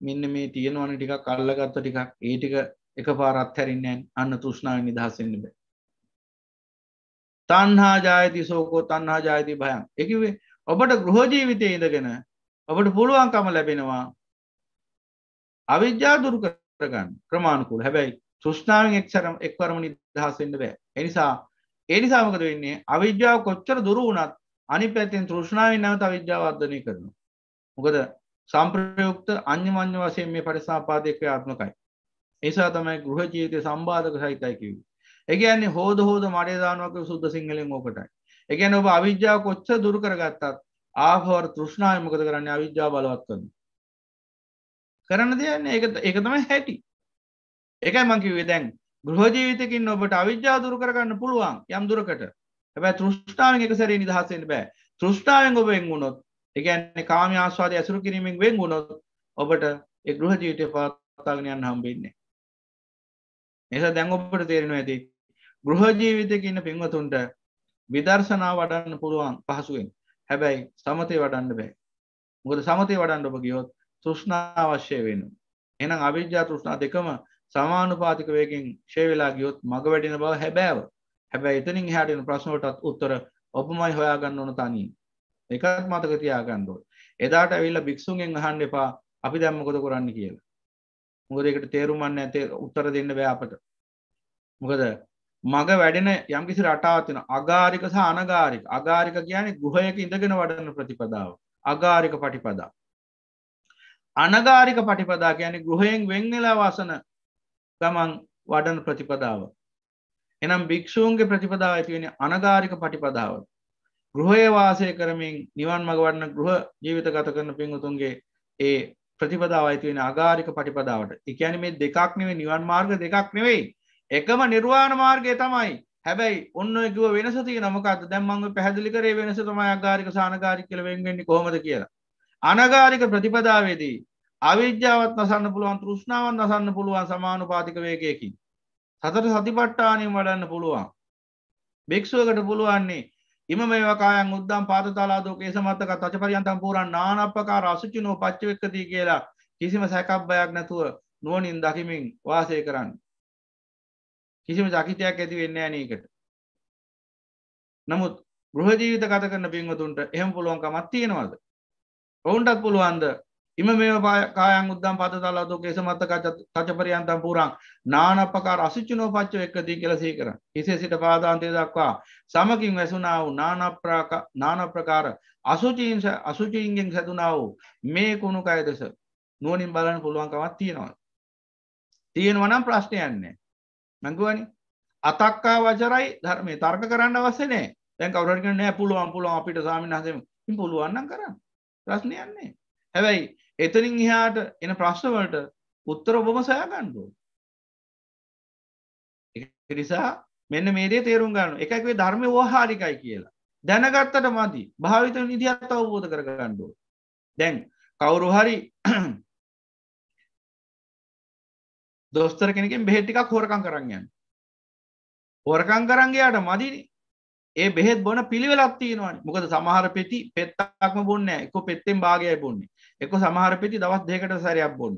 D: මෙන්න මේ තියෙනවන ටිකක් අල්ලගත්ත ටිකක් ඒ ටික එක පාරත් හැරින්නෑන් අන්න තුෂ්නාව නිදහසෙන්න්න බෑ තන්හා ජායති සෝකෝ තන්හා ජායති භයන් එකවේ ඔබට ගෘහජීවිතය ඉඳගෙන ඔබට පුළුවන්කම ලැබෙනවා අවිද්‍යා දුරු කරගන්න ක්‍රමාණකුල් හැබැයි සෘෂ්නාවෙන් එක්සරම් එක්වරම නිදහසෙන්න්න බෑ එනිසා එනිසාමකද වෙන්නේ අවිද්‍යාව කොච්චර දුරු වුණත් අනි පැතිෙන් තෘෂ්ණාවෙන් නැවත අවිද්‍යාවර්ධනය කරනවා මොකද සම්ප්‍රයුක්ත අන්‍යමන්්‍ය වසයෙන් මේ පරිසාපාදය ක්‍රියාත්මකයි එසා තමයි ගෘහ ජීවිතය සම්බාධක සහිතයි කිව්. එකගන්නේ හෝද හෝද මඩේදානුවක සුද්ද සිංහලෙන් ඕකටයි. එකන ඔබ අවිද්‍යාව කොච්ච දුරු කරගත්තත් ආහවර තෘෂ්ණාය මොකද කරන්න අවිද්‍යා බලවත් කන්න. කරන්න දෙයන්න එක තමයි හැටි. එකයි මංකිවේ දැන් ගෘහජීවිතකින් ඔබට අවිද්‍යා දුරු කරගන්න පුළුවන් යම් දුරකට හැබැ තෘෂ්ඨාවෙන් එක සැරේ නිදහස්සෙන් බෑ තෘෂ්ඨාවෙන් ඔබෙන් වුණොත් එකන්නේ කාම ආස්වාද ඇසුරු කිරීමෙන් වෙන් වුණොත් ඔබට ඒ ගෘහජීවිතය පාත්තාගෙන යන්න හම්බෙන්නේ නිසා දැන් ඔබට තේරෙනවා ඇති ගෘහජීවිත කියන්න පින්වතුන්ට විදර්ශනා වඩන්න පුළුවන් පහසුවෙන් හැබැයි සමතය වඩන්න බෑ මුද සමතය වඩන්න ඔබ ගියොත් තෘෂ්ණා අවශ්‍ය වෙන එනම් අවිද්‍යා තෘෂ්ණා දෙකම සමානුපාතික වේකින් ශේවෙලා ගියොත් මඟ වැඩෙන බව හැබෑව හැබැයි එතනින් හැටෙන ප්‍රශ්නවටත් උත්තර ඔබමයි හොයාගන්න ඕන තනී එකත් මතක තියාගන්නඩුව එදාට ඇවිල්ල භික්ෂුන්ගෙන් අහන්න එපා අපි දැම්මකොද කරන්න කියලා මොකද ඒකට තේරුමක් නැතේ උත්තර දෙන්න බෑ අපට මොකද මග වැඩෙන යම්කිසි රටාවක් තියෙනවා අගාරික සහ අනගාරික අගාරික කියන්නේ ගෘහයක ඉඳගෙන වඩන ප්‍රතිපදාව අගාරික පටිපදා අනගාරික පටිපදා කියන්නේ ගෘහයෙන් වෙන් වෙලා වසන ගමන් වඩන ප්‍රතිපදාව එනම් භික්‍ෂූන්ගේ ප්‍රතිපදාව ඇතිවෙන අනගාරික පටිපදාව ගෘහය වාසය කරමින් නිවන් මග වඩන ගෘහ ජීවිත ගත කරන පින්වතුන්ගේ ඒ ප්‍රතිපදාව අයිති වෙන ආගාරික පටිපදාවට. ඒ කියන්නේ මේ දෙකක් නෙවෙයි නිවන් මාර්ග දෙකක් නෙවෙයි. එකම නිර්වාණ මාර්ගය තමයි. හැබැයි ඔන්න ඔය කිව්ව වෙනස තියෙන මොකද්ද? දැන් මම පැහැදිලි කරේ වෙනස තමයි ආගාරික සානගාරික කියලා වෙන් වෙන්නේ කොහොමද කියලා. අනගාරික ප්‍රතිපදාවේදී අවිද්‍යාවත් නසන්න පුළුවන් තෘෂ්ණාවන් නසන්න පුළුවන් සමානුපාතික වේගයකින්. සතර සතිපට්ඨානයෙන් වඩන්න පුළුවන්. භික්ෂුවකට පුළුවන්නේ එම මේවකායන් උද්දම් පාතතාලා දෝකේ සමත්තක තච පරියන්තම් පූරන් නානප්පකා රසුචිනෝ පච්චවෙක්කදී කියලා කිසිම සැකබ්බයක් නැතුව නුවනින් දකිමින් වාසය කරන්න. කිසිම චකිතයක් ඇති වෙන්න ඇනකට. නමුත් ගෘහජීවිත කත කරන පින්වතුන්ට එහෙම පුළුවන්කමත් තියෙනවද. ඔවුන්ටත් පුළුවන්ද එම මේ පාකායන් උද්දම් පත තල්ලා දෝ කෙස මත කචපරියන්තම් පුරන් නානපකාර අසිච්චනෝ පච්ච එක්කදී කෙලසී කර එසේ සිට පාදාන්තය දක්වා සමකින් වැසුනා වූ නානප්‍රකාර අසුචීන් අසුචීන්ගෙන් සැදුනා වූ මේ කුණු කයදෙස නුවනින් බලන්න පුළුවන්කමත් තියෙනවා. තියෙනවනම් ප්‍රශ්නයන්නේ මැගුවනි අතක්කා වචරයි ධර්මය තර්ක කරන්න අවස්සනේ දැන් කවරට නෑ පුළුවන් පුළුවන් අපිට සාමින් හසම පුළුවන්නම් කරන්න ප්‍රශ්නයන්නේ හැබැයි එතනින් එහාට එන ප්‍රශ්නවලට උත්තර ඔබම සොයාගන්නඩුව නිසා මෙන්න මේදේ තේරුම් ගන්න එකක්වේ ධර්මය ඕහාරිකයි කියලා දැනගත්තට මති භාවිත නිදිහත් අවබෝධ කරගණ්ඩුව
B: දැන් කවුරු හරි දොස්තර කෙනකින් බෙහෙට්ටිකක් හෝරකං කරන්න හෝරකං කරන්ගේයාට මදිනි
D: ඒ බෙහෙත් බොන පිළිවෙලත්තියෙනවානි මොකද සමහර පෙති පෙත්තක්ම බොන්න එක පෙත්තෙන් භාගයයි බොන්නේ එක සමහර පිටි දවස් දෙකකට සැරයක් බොන්න.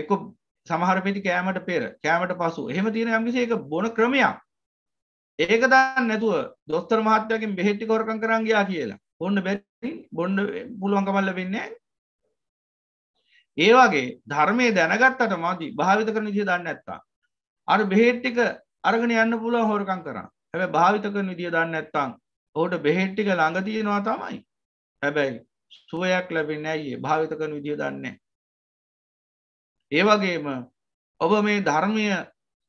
D: එක්ක සමහර පිටි කෑමට පෙර කෑමට පසු එහෙම තියෙන යම්කිසි ඒක බොන ක්‍රමයක්. ඒක දන්නේ නැතුව දොස්තර මහත්තයාගෙන් බෙහෙත් ටික හොරකම් කරන් ගියා කියලා. බොන්න බැරි බොන්න පුළුවන්කම ලැබෙන්නේ නැහැ. ඒ වගේ ධර්මයේ දැනගත්තට මාදි භාවිත කරන විදිය දන්නේ නැත්තා. අර බෙහෙත් ටික අරගෙන යන්න පුළුවන් හොරකම් කරා. හැබැයි භාවිත කරන විදිය දන්නේ නැත්නම් ඔහුට බෙහෙත් ටික ළඟ තියෙනවා තමයි. හැබැයි සුවයක් ලැබෙන ඇයි භාවිත කන විදිිය දන්නේ. ඒවගේම ඔබ මේ ධර්මය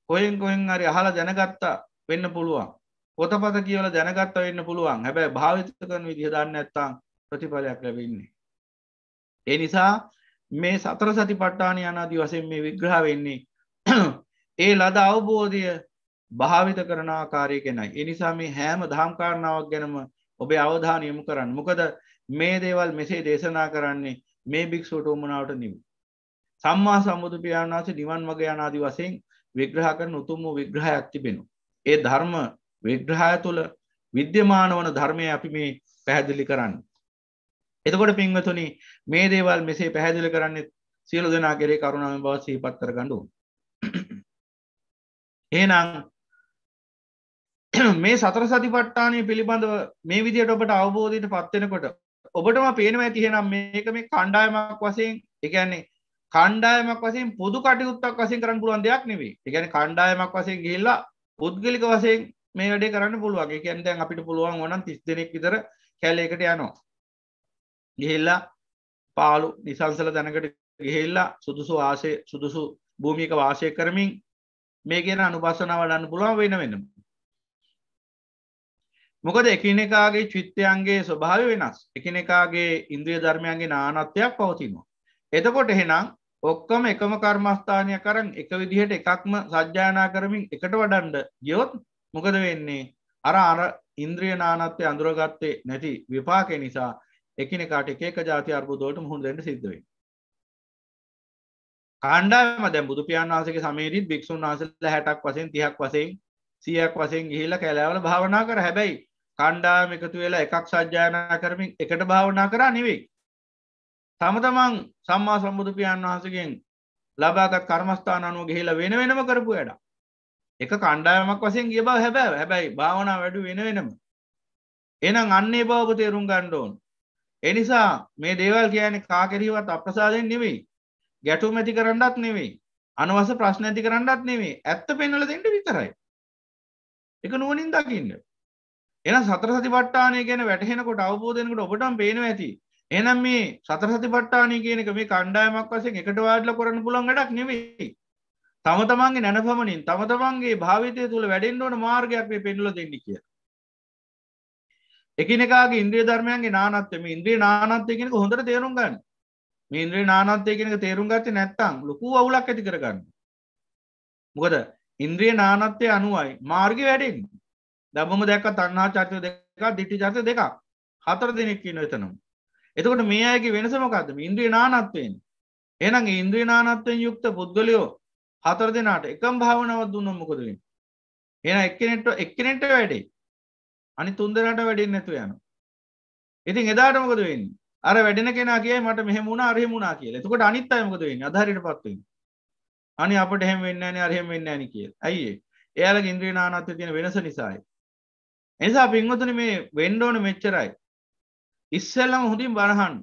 D: කොයෙන් කොහෙන් අරි අහල දැනගත්තා වෙන්න පුළුවන් පොතපත කියවල දැනගත්ත වෙන්න පුළුවන් හැබැයි භාවිත කන විදිහ දන්න ඇත්තා ප්‍රතිඵලයක් ලැබෙන්නේ. ඒ නිසා මේ සතර සති පට්ටානය අනාදී වසෙන් මේ විග්‍රහ වෙන්නේ ඒ ලද අවබෝධය භාවිත කරන ආකාරය කෙනයි එනිසා මේ හෑම දහම්කාරණාවක් ගැනම ඔබේ අවධානයමු කරන්න මොකද මේ දේවල් මෙසේ දේශනා කරන්නේ මේ භික්ෂූට උමනාවට නිම. සම්මා සම්බුදු පියාණන් වහන්සේ නිවන් මග යන ආදි වශයෙන් විග්‍රහ කරන උතුම් වූ විග්‍රහයක් තිබෙනවා. ඒ ධර්ම විග්‍රහය තුළ විද්‍යමාන වන ධර්මය අපි මේ පැහැදිලි කරන්න. එතකොට පින්වතුනි මේ දේවල් මෙසේ පැහැදිලි කරන්නේ සියලු දෙනා කෙරේ කරුණාවෙන් බව සිහිපත් කරගන්න ඕන. එහෙනම් මේ සතර සතිපට්ඨානය පිළිබඳව මේ විදියට ඔබට අවබෝධයට පත් වෙනකොට ඔබටම පේනවා ඇතිහෙනම් මේක මේ කණ්ඩායමක් වසයෙන් එකන්නේ කණ්ඩායමක් වසෙන් පොදු කටයුත්තක් වසෙන් කරන්න පුළුවන් දෙයක් නෙවේ එකැන කණ්ඩායමක් වසෙන් ගේල්ලා පුද්ගලික වසයෙන් මේ වැඩේ කරන්න පුළුවගේ කැන් දැන් අපිට පුළුවන් ඕනන් තිස් දෙනෙක් විතර කැලේකට යනවා ගිහිල්ලා පාලු නිසංසල දැනකට ගිහිල්ලා සුදුසු ආසය සුදුසු භූමික වාසය කරමින් මේ ගෙන අනුපස්සන වඩන්න පුළුවන් වෙන වෙනම මොකද එකනෙකාගේ චිත්තයන්ගේ ස්වභාව වෙනස් එකනෙකාගේ ඉන්ද්‍රිය ධර්මයන්ගේ නානත්වයක් පවතිනවා. එතකොට එහෙනම් ඔක්කම එකම කර්මස්ථානය කරන් එක විදිහට එකක්ම සජ්්‍යානා කරමින් එකට වඩන්ඩ ගියොත් මොකද වෙන්නේ අර අර ඉන්ද්‍රිය නානත්වය අඳුරගත්තේ නැති විපාකය නිසා එකනෙකාට එකක ජාති අර්බුදෝට මුහුණදට සිද්ධවේ. කාණ්ඩාම දැ බුදු පියන් වහසගේ සමේරීත් භික්ෂූන් වහසල හැටක් වසෙන් තියක් වසෙන් සියක් වසෙන් ගිහිල්ල කැලෑවල භාවනා කර හැබැයි කණ්ඩායම එකතු වෙලා එකක් සජ්ජායනා කරමින් එකට භාවනා කරා නෙවෙයි. තම තමන් සම්මා සම්බුදු පියන් වහසගෙන් ලබාගත් කර්මස්ථාන අනුව ගිහිලා වෙන වෙනම කරපු වැඩ. එක කණ්ඩායමක් වසයෙන් ගිය බව හැබැ හැබැයි භාවනා වැඩු වෙන වෙනම. එනම් අන්නේ බවප තේරුම් ගණ්ඩෝන්. එනිසා මේ දේවල් කියන කාකෙරීවත් අප්‍රසාදයෙන් නෙවෙයි. ගැටුම් ඇති කරන්නත් නෙවෙයි. අනවස ප්‍රශ්න ඇති කරන්නත් නෙවෙයි. ඇත්ත පෙන්නල දෙන්න විතරයි. එක නුවනින් දකින්න. එන සතර සතිපට්ඨානය ගැන වැටහෙනකොට අවබෝධයනකට ඔබටම් පේනවා ඇති එනම් මේ සතර සතිපට්ඨානය කියනක මේ කණ්ඩායමක් වසෙන් එකට වාඩල කරන්න පුළන් ගඩක් නෙවෙයි තම තමන්ගේ නැනපමණින් තම තමන්ගේ භාවිතය තුළ වැඩෙන් ඕන මාර්ගයක් මේ පෙන්ල දෙන්න කිය. එකනකාගේ ඉන්ද්‍රිය ධර්මයන්ගේ නානත්තම ඉන්ද්‍රී නානත්තයකෙනක හොඳට තේරුම් ගන්න ඉන්ද්‍රී නානත්තයකෙනක තේරුම් ගත්ත නැත්තං ලොකු අවුලක් ඇති කරගන්න. මොකද ඉන්ද්‍රිය නානත්තය අනුවයි මාර්ග වැඩෙන් දබම දැක්ක තන්නා චර්තය දෙක දිට්ටි චර්තය දෙකක් හතර දෙනෙක් ඉන්න එතනම්. එතකොට මේ අයගේ වෙනසමකක්දම ඉන්ද්‍රී නානත්වයෙන් එනම් ඉන්ද්‍රී නානත්වයෙන් යුක්ත පුද්ගලයෝ හතර දෙනාට එකම් භාවනාවත් දුන්නම් මොකදලින් එන එක්කනෙට එක්කනෙට වැඩේ අනි තුන්දරට වැඩින් නැතු යනු ඉතින් එදාට මොකද වෙන්න අර වැඩෙන කෙනා කිය මට මෙහමුණ අරහ මුණනා කියල එතකොට අනිත් අයමකද වෙන්න අධරට පත්වෙන් අනි අපට හැම වෙන්න අරහෙම වෙන්න ඇනි කිය ඇයිඒ එයාල ඉන්ද්‍රී නානත්ව තියෙන වෙනස නිසායි එනිසා පින්වතුන මේ වෙන්ඩෝන මෙච්චරයි ඉස්සල්ලම හොඳින් බණහන්ඩ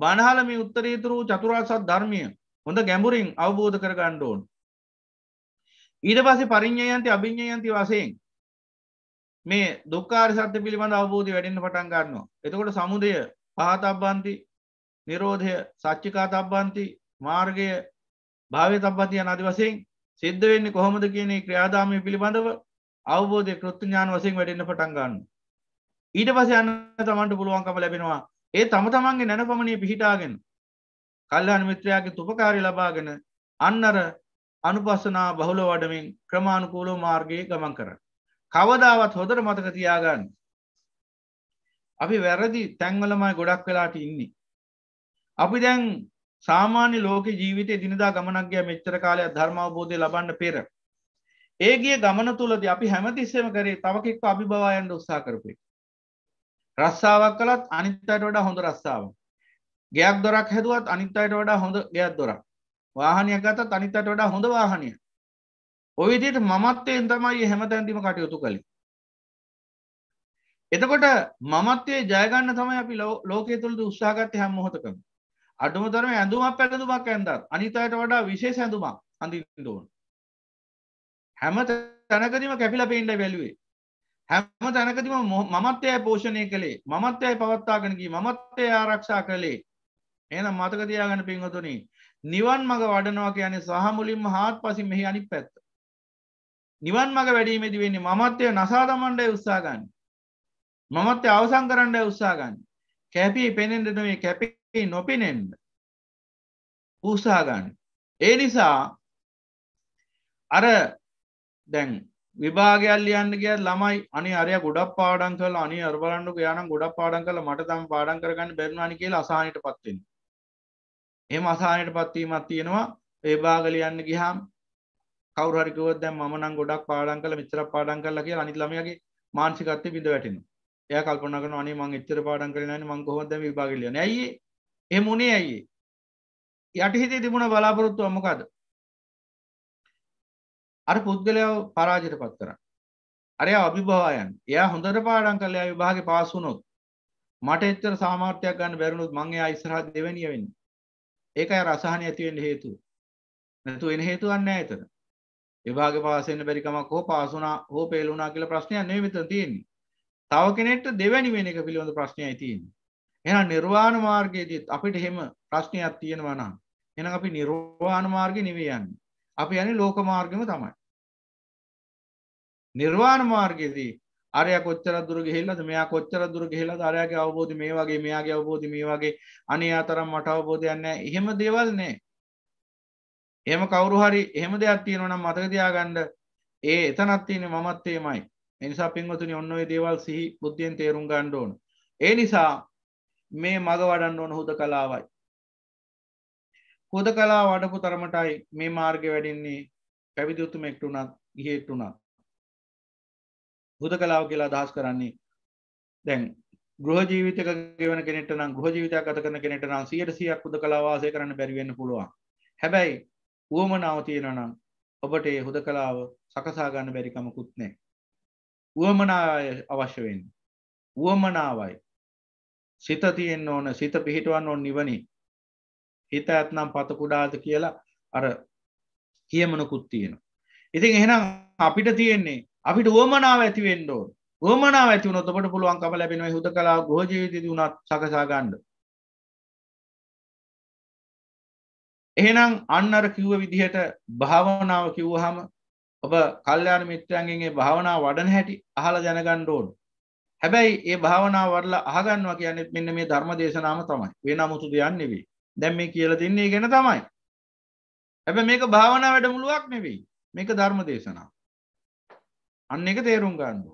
D: බණහලම උත්තරීතුරු චතුරාසත් ධර්මිය හොඳ ගැඹුරින් අවබෝධ කර ගණ්ඩෝන් ඊට පසේ පරිින්ඥයන්ති අභිං්ඥයන්ති වසයෙන් මේ දුකාර සත්‍ය පිළිබඳ අවබෝධි වැඩන්න පටන් ගන්නවා එතකොට සමුදය පහතබ්බන්ති නිරෝධය සච්චිකාත අබ්බන්ති මාර්ගය භාවය තබ්බතිය අනදි වසයෙන් සිද්ධ වෙන්නේ කොහොමද කියන්නේ ක්‍රියාදාමය පිළිබඳව අවබෝධය කෘත්තු ඥාන වසයෙන් වැඩෙන්න්න පටන් ගන්න ඊට පස යන්න තමන්ට පුළුවන්කම ලැබෙනවා ඒ තම තමන්ගේ නැන පමණේ පිහිටාගෙන කල්ලාන මිත්‍රයාගේ තුපකාරි ලබාගෙන අන්නර අනුපස්සනා බහුල වඩමින් ක්‍රමාණුකූලෝ මාර්ගයේ ගමන් කර කවදාවත් හොදර මතක තියාගන්න අපි වැරදි තැන්වලමයි ගොඩක් වෙලාට ඉන්නේ. අපි දැන් සාමාන්‍ය ලෝක ජීවිතය දිනදා ගමනක්ගේ මෙච්චර කාලයක් ධර්මවබෝධය ලබන්න පෙර. ඒගේ ගමන තුළද අපි හැමතිස්සම කරේ තවකෙක් අභිභවායන්ට උත්සා කරපු රස්සාාවක් කළත් අනිත් අයට වඩා හොඳ රස්සාාව ගයක් දොරක් හැදුවත් අනිත් අයට වඩා හොඳ ගයක් දොරක් වාහනය ගත අනිත් අයට වඩා හොඳ වාහනය ඔයදියට මමත්තයෙන් තමයි හැම තැන්ටිම කටයුතු කළි එතකොට මමත්තේ ජයගන්න තමයි අපි ලෝකය තුළද උත්සාගත්තය හැම හොතකම අඩුමතරම ඇඳුමක් පැටදුමක් ඇන්දත් අනිතයට වඩා විශේෂ ඇඳුමක් අඳින් දෝන් හැම තැනකදීම කැපිලා පේන්නයි බැලුවේ. හැම තැනකදීම මමත්වයයි පෝෂණය කළේ මමත්වයයි පවත්වාගෙන ගියේ මමත්වය ආරක්ෂා කළේ. එහෙනම් මතක තියාගන්න පින්වතුනි නිවන් මඟ වඩනවා කියන්නේ සහ මුලින්ම හාත්පසින් මෙහි අනිත් පැත්ත. නිවන් මඟ වැඩීමේදී වෙන්නේ මමත්වය නසා දමන්නයි උත්සාහ ගන්න. මමත්වය අවසන් කරන්නයි උත්සාහ ගන්න. කැපී පෙනෙන්න නෙමෙයි කැපී නොපෙනෙන්න. උත්සාහ ගන්න. ඒ නිසා අර දැන් විභාගයක් ලියන්න ගිය ළමයි අනි අරය ගොඩක් පාඩන් කළ අනි අරබලන්ඩු යනම් ගොඩක් පාඩන් කළ මට තම පාඩන් කරගන්න බැරිවානි කියලා අසාහනයට පත්වෙන. එම අසාහනයට පත්වීමත් තියෙනවා ඒභාග ලියන්න ගිහම් කවරකව දැ මන ගොඩක් පාඩන් කළ මිචර පාඩන් කල්ල කිය අනි ළමයගේ මාන්සිකත්ය බිඳ වැටෙන එය කල්පනකන අනි මං එච්චර පාඩන් කරන මංගොහොද විභාගලිය නැයි
B: එමුණේ ඇයි යටහිතේ තිබුණ බලාපොරොත්තු අමකද අර පුද්ගලයාව පරාජයට පත් කරන්න. අරයා අභිභාවයන්
D: එයා හොඳට පාඩම් කරලා විභාගෙ පාස් වුණොත් මට එච්චර සාමාර්ථයක් ගන්න බැරිුණොත් මං එයා ඉස්සරහට දෙවෙනිය වෙන්නේ. ඒකයි අර අසහනය ඇති වෙන්න හේතුව. නැතු වෙන හේතුවක් නැහැ එතන. විභාගෙ පාස් වෙන්න බැරි කමක් හෝ පාස් වුණා හෝ ෆේල් වුණා කියලා ප්‍රශ්නයක් නෙවෙයි මෙතන තියෙන්නේ. තව කෙනෙක්ට දෙවැනි වෙන එක පිළිබඳ ප්‍රශ්නයයි තියෙන්නේ. එහෙනම් නිර්වාණ මාර්ගයේදී අපිට එහෙම ප්‍රශ්නයක් තියෙනවා නම් එහෙනම් අපි නිර්වාණ මාර්ගේ නෙවෙයි යන්නේ. අපි යන්නේ ලෝක මාර්ගෙම තමයි. නිර්වාණ මාර්ගයේදී අරය කොච්චර දුර ගෙහිල්ලද මෙයා කොච්චර දුර ගෙහිලද අරයාගේ අවබෝධි මේ වගේ මෙයාගේ අවබෝධි මේ වගේ අනේ අතරම් මට අවබෝධයන්න එහෙම දේවල් නෑ එම කවරු හරි එහෙම දෙයක් තියෙනවනම් මතකතියාගණ්ඩ ඒ එතනත්තියන මමත්තේමයි එනිසා පින්වතුනි ඔන්න දේවල් සිහි බුද්ධියෙන් තේරුම් ගණ්ඩ ඕන ඒ නිසා මේ මග වඩන්න ඕන හුද කලාවයි හොද කලා වඩපු තරමටයි මේ මාර්ග වැඩින්නේ පැවිදිඋතුම එක්ට වුණත් ගිහෙට වුණත් හුද කලාව කියලා අදහස් කරන්නේ දැන් ගෘහ ජීවිතක ගෙවන කෙනෙට නම් ගෘහ ජීවිතයක් ගත කරන කෙනෙට නම් 100%ක් හුද කලාවාසය කරන්න බැරි වෙන්න පුළුවන්. හැබැයි උවමනාව තියෙනවා නම් ඔබට ඒ හුද කලාව සකසා ගන්න බැරි කමකුත් නැහැ. උවමනාවයි අවශ්‍ය වෙන්නේ. උවමනාවයි. සිත තියෙන්න ඕන, සිත පිහිටවන්න ඕන නිවනේ. හිත ඇත්නම් පතකුඩාද කියලා අර කියමනකුත් තියෙන. ඉතින් එහෙනම් අපිට තියෙන්නේ අපිට ුවමනාව ඇතිවෙන්ඩෝ ුවමනාව ඇතිවන ඔතට පුළුවන් කම ලැබෙනව හුද කලා ගෝජීවිති වුණත් සකසාගණ්ඩ. එහෙනම් අන්නර කිව්ව විදිහට භාවනාව කිව්වහම ඔබ කල්්‍යයාන මිත්‍රයන්ගේ භාවනා වඩන හැටි අහල ජනගණ්ඩ ඕන් හැබැයි ඒ භාවනා වරලා අහගන්නවා කියන්නේ මෙන්න මේ ධර්ම දේශනාම තමයි වෙන මුතු දෙයන්නෙවී දැම් මේ කියල තින්නේ ගැන තමයි ඇැබ මේක භාවනා වැඩමුළුවක් නෙවෙයි මේක ධර්ම දේශනා අන්න එක තේරුම් ගන්නඩ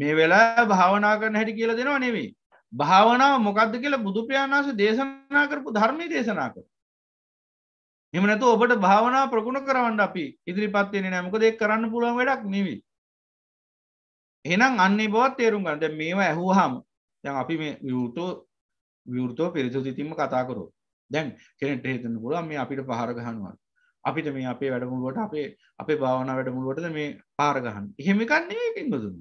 D: මේ වෙලා භාවනා කරන හැටි කියල දෙනවා නෙවෙයි භාවනාව මොකක්ද කියලා බුදුපාණාස දේශනා කරපු ධර්මය දේශනා කර එමනතු ඔබට භාවනා ප්‍රගුණ කරවන්න අපි ඉදිරිපත්තියෙන නෑමක දෙ කරන්න පුළුවන් වැඩක් නෙවී එහෙනම් අන්නේ බවත් තේරුම් ගන්න මේවා ඇහුවහම දැන් අපි මේ විවෘතෝ විවෘතෝ පිරිසු සිතින්ම කතා කරෝ දැන් කෙනෙට හිතන්න පුළුවන් මේ අපිට පහර ගහනවා අපිට මේ අපේ වැඩමුළුවට අපේ අපේ භාවනා වැඩමුළුවටද මේ පාර ගහන්න එහෙම කන්නේ පින්බතුන්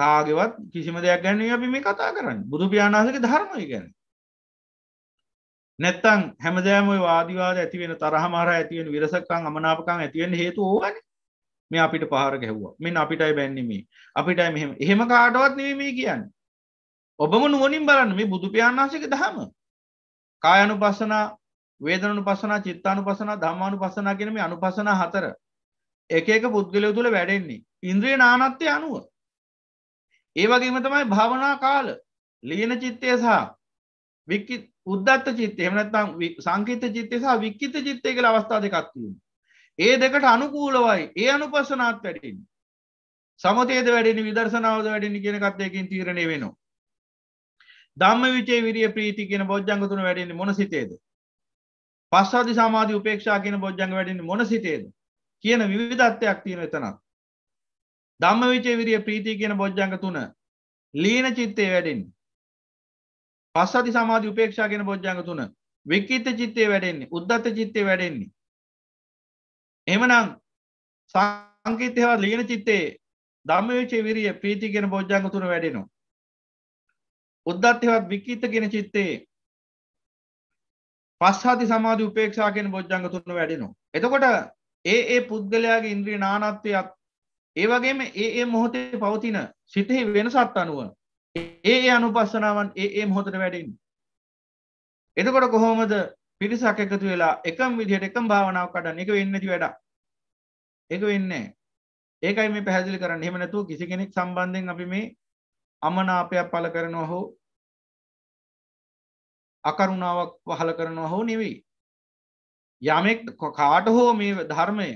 D: කාගෙවත් කිසිම දෙයක් ගැන අපි මේ කතා කරන්න බුදු පියාණාසක ධර්මය ගැන නැත්තං හැමදෑම වාදවාද ඇතිවෙන තරහමාර ඇතිවෙන විරසක්කං අමනාපකං ඇතිවෙන හේතු ඕවන මේ අපිට පහර ගැහ්වා මෙ අපිටයි බැන්නෙමේ අපිටයි මෙහෙම එහෙම කාටවත් නෙවේ මේ කියන්න ඔබම නුවනින් බලන්න මේ බුදු පියාණාසක දහම කායනු පසන වේදනු පසන චිත්තානු පසන දම්මානු පසන කිරීම අනු පසන හතර එකක පුද්ගලය තුළ වැඩෙන්නේ ඉන්ද්‍රී නානත්්‍යය අනුව ඒවගේම තමයි භාවනා කාල ලියන චිත්තය සහ විකි උද්දත්ත චිත්තය එමනත්තම් සංකීත චිත්තය සහ වික්කිත චිත්තය කළ අවස්ථා දෙකත්වීම ඒ දෙකට අනුකූලවයි ඒ අනුපසනාත් වැඩින් සමතේද වැඩනි විදර්ශනාවද වැඩිනි කියෙන කත්තයකින් තීරණය වෙනවා ධම්ම විචේ විරිය ප්‍රීති කියන බොජ්ජංග තුන වැඩෙන්නේ මොන සිතේද? පස්සාදි සමාධි උපේක්ෂා කියන බොජ්ජංග වැඩෙන්නේ මොන සිතේද? කියන විවිධත්වයක් තියෙන එතනක්. ධම්ම විචේ විරිය ප්‍රීති කියන බොජ්ජංග තුන ලීන චිත්තේ වැඩෙන්නේ. පස්සාදි සමාධි උපේක්ෂා කියන බොජ්ජංග තුන විකීත චිත්තේ වැඩෙන්නේ උද්දත්ත චිත්තේ වැඩෙන්නේ. එහෙමනම් සංකීතයවත් ලීන චිත්තේ ධම්ම විචේ විරිය ප්‍රීති කියන බොජ්ජංග තුන වැඩෙනවා. උද්ධත්තයවත් විකීතගෙන චිත්තේ පස්සාති සමාධි උපේක්ෂාකෙන් බොජ්ජංග තුන්න වැඩෙනවා. එතකොට ඒ ඒ පුද්ගලයාගේ ඉන්ද්‍රී නානත්වයත් ඒ වගේම ඒ ඒ මොහොතේ පවතින සිතෙහි වෙනසත් අනුව ඒ ඒ අනුපස්සනාවන් ඒ ඒ මොහොතට වැඩින්. එතකොට කොහොමද පිරිසක් එකතු වෙලා එකම විදිහට එකම භාවනාවක් කඩන්න එක වෙන්නේ නැති වැඩක්. ඒක වෙන්නේ ඒකයි මේ පැහැදිලි කරන්න එහෙම නැතුව කිසි කෙනෙක් සම්බන්ධයෙන් අපි මේ අමනාපයක් පල කරනවා හෝ අකරුණාවක් පහල කරනවා හෝ නෙවෙයි. යමෙක් කාට හෝ මේ ධර්මය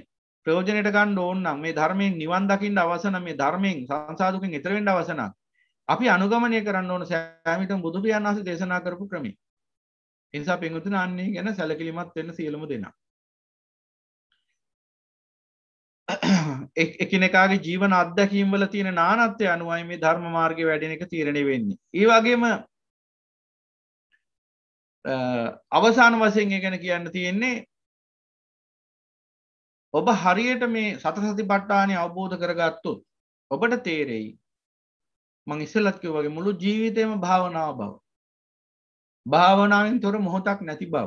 D: ප්‍රයෝජනයට ගන්න ඕන්නම් මේ ධර්මයෙන් නිවන් දකිින් අවසන මේ ධර්මයෙන් සංසාධකින් එතරෙන්ට අවසනක් අපි අනුගමනය කරන්න ඕන සෑමිට බුදුපියන් අහස දේශනා කරපු ක්‍රමේ. එනිසා පෙන්ගුතුන අන්නේ ගැන සැලකිලිමත් වෙන්න සියලමු දෙනා. එකනෙකාගේ ජීවන අත්දැකීම්වල තියෙන නානත්වය
B: අනුවයි මේ ධර්ම මාර්ගය වැඩෙන එක තීරණය වෙන්නේ. ඒ වගේම අවසාන වසයෙන් ගැන කියන්න තියෙන්නේ
D: ඔබ හරියට මේ සතරසති පට්ටානය අවබෝධ කරගත්තුත් ඔබට තේරෙයි මං ඉස්සලත්කව වගේ මුළු ජීවිතයම භාවනාව බව භාවනාවෙන් තොර මොහොතක් නැති බව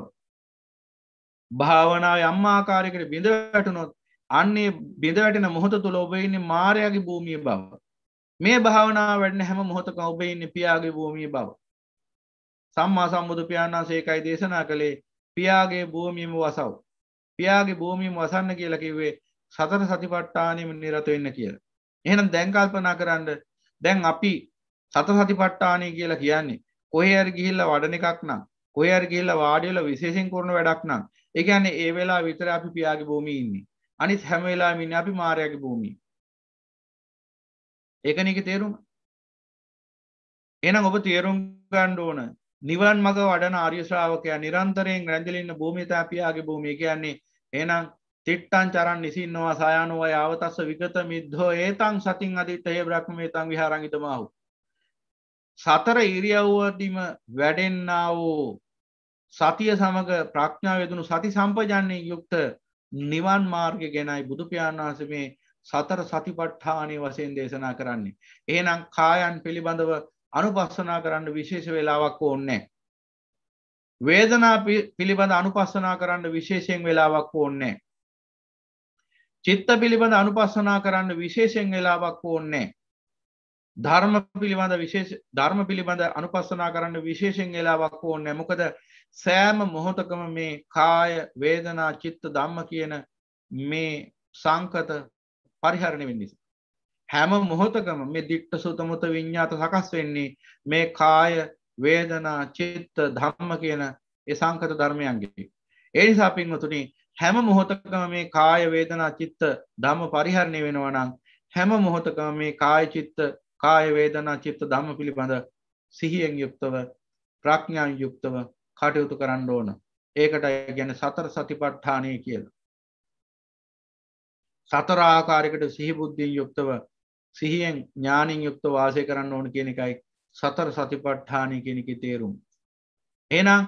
D: භාවනාව අම්මාකාරයකට බිඳ වැටනොත් අන්නේ බිඳ වැටෙන මොහොත තුළ ඔබයින්නේ මාරයාගේ භූමිය බව මේ භාවනා වැඩන හැම මොහොතක ඔබයින්න පියාගේ භූමිය බව සම්මා සම්බුදු පියාණා සේකයි දේශනා කළේ පියාගේ භූමියම වසව් පියාගේ භූමියම වසන්න කියලකිවේ සතර සතිපට්ටානයම නිරතුවෙන්න කියලා එහෙනම් දැන්කල්පනා කරන්න දැන් අපි සත සතිපට්ටානය කියලා කියන්නේ කොහේ අර ගිහිල්ල වඩන එකක් නම් කොහේ අර ගිහිල්ල වාඩියල විශේෂෙන් කරන වැඩක් නම් ඒ කියන්නේ ඒ වෙලා විතර අපි පියාගේ
B: භූමිය ඉන්නේ අනිත් හැම වෙලාවෙම ඉන්නේ අපි මායාවේ භූමිය. ඒකනේ ඒකේ තේරුම. එහෙනම් ඔබ තේරුම් ගන්න ඕන නිවන් මඟ
D: වඩන ආර්ය ශ්‍රාවකයා නිරන්තරයෙන් රැඳිලා ඉන්න භූමිය තපියාගේ භූමිය කියන්නේ එහෙනම් තිට්ටං චරන් නිසින්නවා සයානුව යාවතස්ස විගත මිද්හෝ ඒතං සතින් අධිටය බ්‍රහ්මේතං විහාරංගිතමහු. සතර ඉරියව්වදිම වැඩෙන්නා වූ සතිය සමඟ ප්‍රඥාව යදුණු සති සම්පජන්නේ යුක්ත නිවන් මාර්ගය ගැනයි බුදුපියාණන් වහන්සේ මේ සතර සතිපට්ඨානේ වශයෙන් දේශනා කරන්නේ. එහෙනම් කායන් පිළිබඳව අනුපස්සනා කරන්න විශේෂ වෙලාවක් ඕනේ වේදනා පිළිබඳ අනුපස්සනා කරන්න විශේෂයෙන් වෙලාවක් ඕනේ චිත්ත පිළිබඳ අනුපස්සනා කරන්න විශේෂයෙන් වෙලාවක් ඕනේ ධර්ම පිළිබඳ විශේෂ ධර්ම පිළිබඳ අනුපස්සනා කරන්න විශේෂයෙන් වෙලාවක් ඕනේ මොකද සෑම මොහොතකම මේ කාය වේදනා චිත්ත දම්ම කියන මේ සංකත පරිහරණය වෙන් නිසා. හැම මොහොතකම මේ දික්ට සුතමුත විඤ්ඥාත සකස් වෙන්නේ මේ කාය වේදනා චිත්ත ධම්ම කියන ඒ සංකත ධර්මයන්ගේ. ඒනිසා පින්වතුනි හැම මොහොතකම මේ කාය වේදනා චිත්ත ධම්ම පරිහරණය වෙනවනම් හැම මොහොතකම මේ කාය චිත්ත කාය වේදනා චිත්ත ධම්ම පිළිබඳ සිහියෙන් යුක්තව ප්‍රඥාන් යුක්තව කටයුතු කරන්න ඕන ඒකට ගැන සතර සතිපට්ඨානය කියලා. සතර ආකාරයකට සිහිබුද්ධියෙන් යුක්තව සිහියෙන් ඥානින් යුක්ත වාසය කරන්න ඕන කියන එකයි සතර සතිපට්ඨානය කෙනෙකි තේරුම්. එනම්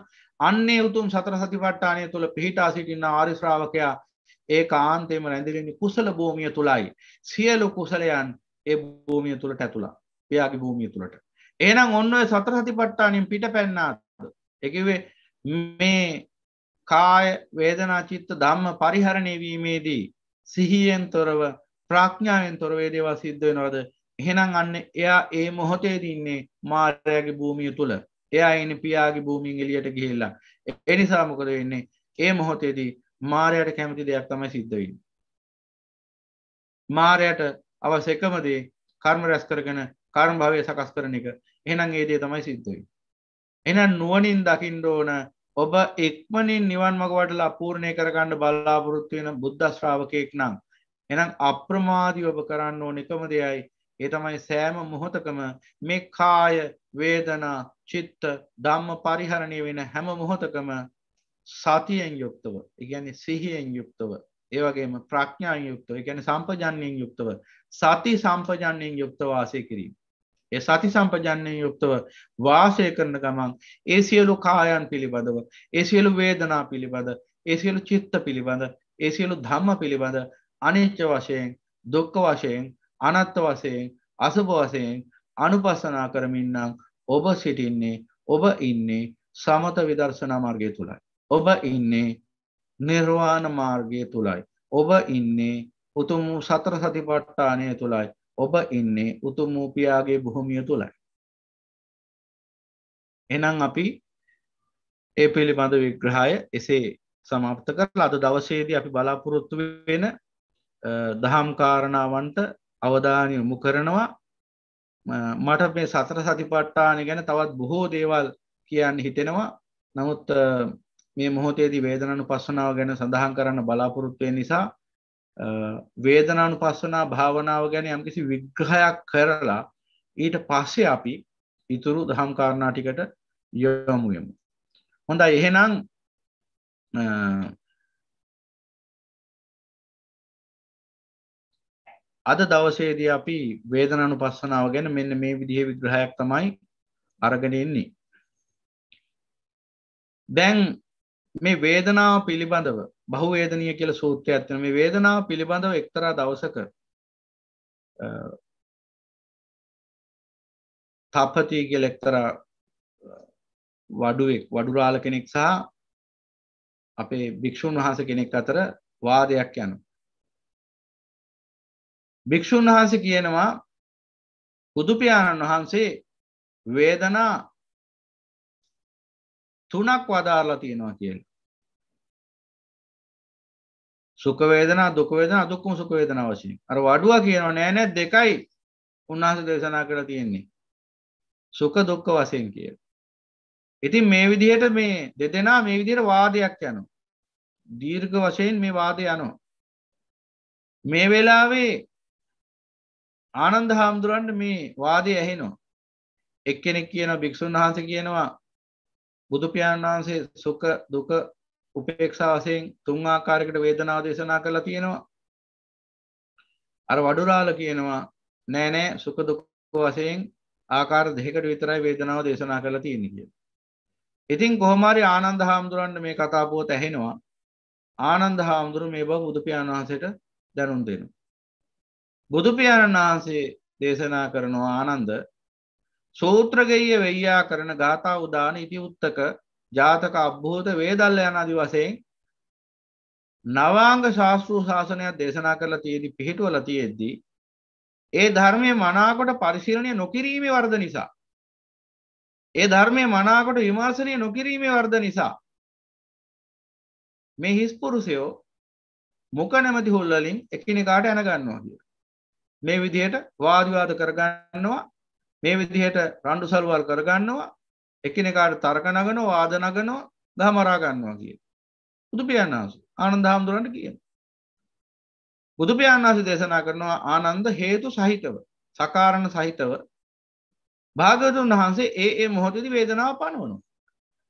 D: අන්නේ උතුම් සතර සතිපට්ඨානය තුළ පිහිටා සිටින්න ආරිශ්‍රාවකයා ඒ කාන්තේම රැඳිරෙන කුසල භූමිය තුළයි සියලු කුසලයන් ඒ භූමිය තුළට ඇතුළා පියාගේ භූමිය තුළට. එනම් ඔන්න සතර සතිපට්ඨානින් පිට පැන්නාත් එකවේ මේ කාය වේදනා චිත්ත ධම්ම පරිහරණය වීමේදී සිහියෙන් තොරව ප්‍රඥාවෙන් තොරවේ දේවා සිද්ධ වෙනවද එහෙනම් අන්න එයා ඒ මොහොතේදී ඉන්නේ මාර්යාගේ භූමිය තුළ එයා එන පියාගේ භූමියෙන් එළියට ගිහිල්ලා ඒ නිසා මොකද වෙන්නේ ඒ මොහොතේදී මාරයට කැමති දෙයක් තමයි සිද්ධ වෙන්නේ මාරයට අවශ්‍ය එකම දේ කර්ම රැස් කරගෙන කර්ම භවය සකස් කරන එක එහෙනම් ඒ දේ තමයි සිද්ධ වෙන්නේ එන නුවනින් දකිින්ඩ ඕන ඔබ එක්මනින් නිවන් මගවට අපූර්ණය කරගණ්ඩ බල්ලාපොරොත්තු වෙන බුද්ධ ශ්‍රාවකයෙක් නම් එනම් අප්‍රමාදී ඔබ කරන්න ඕන එකම දෙයයි ඒ තමයි සෑම මොහොතකම මේ කාය වේදනා චිත්ත ධම්ම පරිහරණය වෙන හැම මොහොතකම සතියෙන් යුක්තව ඉගැනි සිහියෙන් යුක්තව ඒවගේම ප්‍රඥාන් යුක්තව එකැන සම්පජන්යෙන් යුක්තව සති සම්පජන්යෙන් යුක්තවාසය කිරීම ඒ සති සම්පජන්නේ යුක්තව වාසය කරන ගමන් ඒ සියලු කායන් පිළිබඳව ඒ සියලු වේදනා පිළිබඳ ඒ සියලු චිත්ත පිළිබඳ ඒ සියලු ධම්ම පිළිබඳ අනිච්ච වශයෙන් දුක්ක වශයෙන් අනත්ත වශයෙන් අසභ වශයෙන් අනුපස්සනා කරමින්නම් ඔබ සිටින්නේ ඔබ ඉන්නේ සමත විදර්ශනා මාර්ගය තුළයි ඔබ ඉන්නේ නිර්වාණ මාර්ගය තුළයි ඔබ ඉන්නේ උතුම් සතර සතිපට්ඨානය තුළයි ඔබ ඉන්නේ උතුම් මූපියාගේ බොහොමිය තුළයි. එනම් අපි ඒ පිළිබඳ විග්‍රහය එසේ සමප්ත කර අද දවසේදී අපි බලාපොරොත්තු වෙන දහම් කාරණාවන්ට අවධානය යොමු කරනවා මට මේ සතර සතිපට්ටාන ගැන තවත් බොහෝ දේවල් කියන්න හිතෙනවා නමුත් මේ මොහොතේදී වේදනනු පස්සනාව ගැන සඳහන් කරන්න බලාපොරොත්තුවය නිසා වේදනානුපස්සනා භාවනාව ගැන යම්කිසි විග්‍රහයක් කරලා ඊට පස්සේ අපි ඉතුරු දහම් කාරණා ටිකට යොමු යමු.
B: හොඳයි එහෙනම් අද දවසේදී අපි වේදනානුපස්සනාව
D: ගැන මෙන්න මේ විදිහේ විග්‍රහයක් තමයි අරගෙන ඉන්නේ. දැන් මේ වේදනාව පිළිබඳව බහුවේදනය කියල සූත්‍රය ඇත්න
B: මේ වේදනාව පිළිබඳව එක්තරා දවසක තපති කියල එක්තරා වඩුවෙක් වඩුරාල කෙනෙක් සහ අපේ භික්‍ෂූන් වහස කෙනෙක් අතර වාදයක් යනු භික්‍ෂූන් වහන්ස කියනවා බුදුපාණන් වහන්සේ වේදනා තුනක් වදාරලා තියෙනවා කියලා සුඛ
D: වේදනා දුක් වේදනා අදුක්කම සුඛ වේදනා වශයෙන් අර වඩුව කියනවා නෑ නෑ දෙකයි උන්වහන්සේ දේශනා කරලා තියෙන්නේ සුඛ දුක්ඛ වශයෙන් කියලා. ඉතින් මේ විදිහට මේ දෙදෙනා මේ විදිහට වාදයක් යනවා. දීර්ඝ වශයෙන් මේ වාදය යනවා.
B: මේ වෙලාවේ ආනන්ද හාමුදුරන්ට මේ වාදය ඇහෙනවා. එක්කෙනෙක් කියනවා භික්ෂුන් වහන්සේ කියනවා බුදු
D: පියාණන් වහන්සේ සුඛ දුක උපේක්ෂා වශයෙන් තුන් ආකාරයකට වේදනාව දේශනා කරලා තියෙනවා. අර වඩුරාල කියනවා නෑ නෑ සුඛ දුක් වශයෙන් ආකාර දෙකකට විතරයි වේදනාව දේශනා කරලා තියෙන්නේ කියලා. ඉතින් කොහොම හරි ආනන්ද හාමුදුරන්ට මේ කතා පුවත ඇහෙනවා. ආනන්ද හාමුදුරු මේ බව බුදු පියාණන් වහන්සේට දැනුම් දෙනවා. බුදු පියාණන් වහන්සේ දේශනා කරනවා ආනන්ද සූත්‍රගෙය වෙයියා කරන ගාථා උදාන ඉති උත්තක ජාතක අභ්භූත වේදල්ල යන අදි වසයෙන් නවාංග ශාස්තෘූ ශාසනයක් දේශනා කරලා තියේදී පිහිටුවල තියෙද්දී ඒ ධර්මය මනාකොට
B: පරිශීලනය නොකිරීමේ වර්ද නිසා ඒ ධර්මය මනාකොට විමර්ශනය නොකිරීමේ වර්ද නිසා මේ හිස්පුරුසයෝ
D: මොක නැමති හොල්ලලින් එකනෙකාට ඇනගන්නවා කිය මේ විදියට වාදවාද කරගන්නවා මේ විදිහට රණ්ඩු සල්වල් කරගන්නවා එකනෙකාට තර්ක නගන වාද නගනෝ දහමරා ගන්නවා කිය බුදුපියන්හස ආනන්ද හාමුදුරන්ට කියන බුදුපියන්හස දේශනා කරනවා ආනන්ද හේතු සහිතව සකාරණ සහිතව භාගතුන් වහන්සේ ඒ ඒ මොහොතදි වේදනාව පණවනු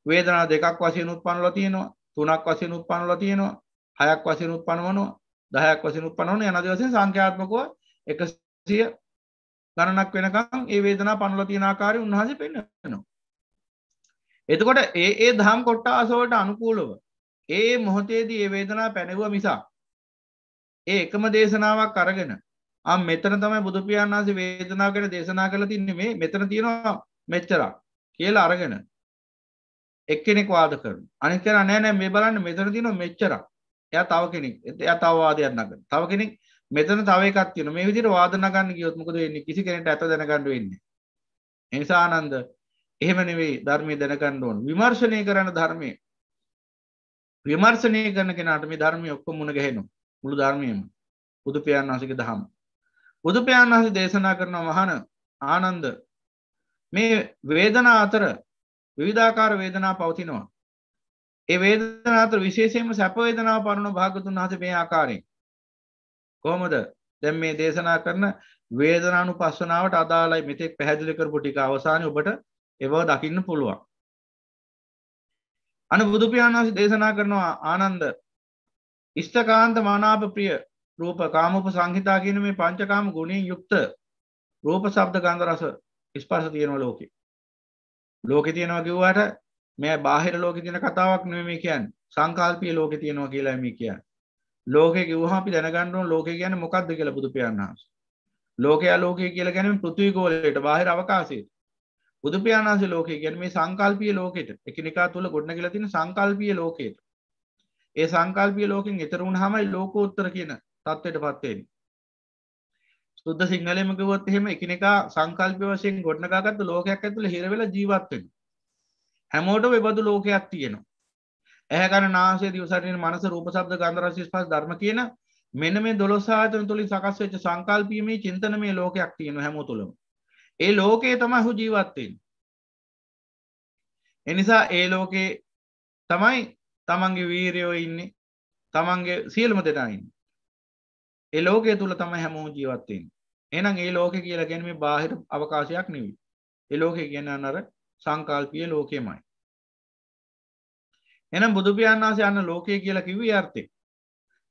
D: වේදනා දෙකක් වශයෙන් උත්පන්නල තියෙනවා තුනක් වශයෙන් උත්පන්නල තියෙනවා හයක් වශයෙන් උත්පනවනවා දහයක් වශයෙන් උත්පනවන යන දිවසෙන් සංඛ්‍යාත්මකව එකසිය ගණනක් වෙනකම් ඒ වේදනා පණවල තියෙන ආකාරය උන්වහන්සේ පෙන්වනවා එතකොට ඒ ඒ දහම් කොට්ටාසෝට අනුකූලව ඒ මොහොතේදී ඒ වේදනා පැනවුව මිසා ඒ එකම දේශනාවක් අරගෙන අම් මෙතන තමයි බුදුපියන් වහන්සේ වේදනාව ගැන දේශනා කරලා තින්නේ මේ මෙතන තියෙනවා මෙච්චරක් කියලා අරගෙන එක්කෙනෙක් වාද කරනවා අනිත් කෙනා නෑ නෑ මේ බලන්න මෙතන තියෙනවා මෙච්චරක් එයා තව කෙනෙක් එයා තව වාදයක් නගන තව කෙනෙක් මෙතන තව එකක් තියෙනවා මේ විදිහට වාද නගන්න ගියොත් මොකද වෙන්නේ කිසි කෙනෙක්ට ඇත්ත දැනගන්න වෙන්නේ එනිසා ආනන්ද එහෙම නෙවෙයි ධර්මය දැනගන්න ඕන් විමර්ශනය කරන ධර්මය විමර්ශනය කරන කෙනට මේ ධර්මය ඔක්කො මුණ ගැහෙනු මුළු ධර්මයම බුදු පියාන් වහසක දහම් බුදු පියාන් වහස දේශනා කරන මහන ආනන්ද මේ වේදනා අතර විවිධාකාර වේදනා පවතිනවා ඒ වේදනා අතර විශේෂයෙන්ම සැපවේදනා පරුණු භාගතුන් වහස මේ ආකාරයෙන් කොහොමද දැන් මේ දේශනා කරන වේදනානු පස්සනාවට අදාලයි මෙතෙක් පැහැදිලි කරපු ටික අවසානය ඔබට ඒ බව දකින්න පුළුවන් අන බුදුපියාණන් වහන්සේ දේශනා කරනවා ආනන්ද ඉෂ්ඨකාන්ත මනාප ප්‍රිය රූප කාමූප සංහිතා කියන මේ පංචකාම ගුණයෙන් යුක්ත රූප ශබ්ද ගන්ධ රස ස්පර්ශ තියෙනවා ලෝකේ. ලෝකේ තියෙනවා කිව්වට මේ බාහිර ලෝකේ තියෙන කතාවක් නෙමෙයි මේ කියන්නේ. සංකල්පීය ලෝකේ තියෙනවා කියලා මේ කියන්නේ. ලෝකේ කිව්වහම අපි දැනගන්න ඕන ලෝකේ කියන්නේ මොකද්ද කියලා බුදුපියාණන් වහන්සේ. ලෝකයා ලෝකේ කියලා කියන්නේ පෘථිවි ගෝලයට බාහිර අවකාශයට. බුදුපාණන්ස ලෝකය ගැන මේ සංකල්පිය ලෝකෙට එකනිකා තුළ ගොඩන කියලා තින සංකල්පිය ලෝකයට ඒ සංකල්පිය ලෝකින් එතරුණ හමයි ලෝකෝත්තර කියන තත්ත්වයට පත්වෙන් සුද්ද සිංහලමකවොත් එහෙම එකනිකා සංකල්පය වශයෙන් ගොඩනකාගත්ත ලෝකයක් ඇතුළ හිරවෙල ජීවත්වෙන හැමෝට වෙබඳු ලෝකයක් තියෙනවා ඇහකන නාසේ දිවසරෙන් මනස රූපසබ්ද ගන්දරශිස් පස් ධර්ම කියන මෙන මේ දොළොසාතන තුළින් සකස් වෙච්ච සංකල්පීමේ චින්තන මේ ලෝකයක් තියෙන හැම තුළම ඒ ලෝකයේ තමයි හු ජීවත්තෙන් එනිසා ඒ ලෝකයේ තමයි තමන්ගේ වීරයෝ ඉන්නේ තමන්ගේ සියලුම දෙනායින් ඒ ලෝකය තුළ තමයි හැමෝ ජීවත්තෙන් එනම් ඒ ලෝක කියල ගැනීම බාහිර අවකාශයක් නෙවී ඒ ලෝකය ගැන අනර සංකල්පිය ලෝකයමයි එනම් බුදුපියන් වන්සේ අන්න ලෝකය කියලා කිවී අර්ථය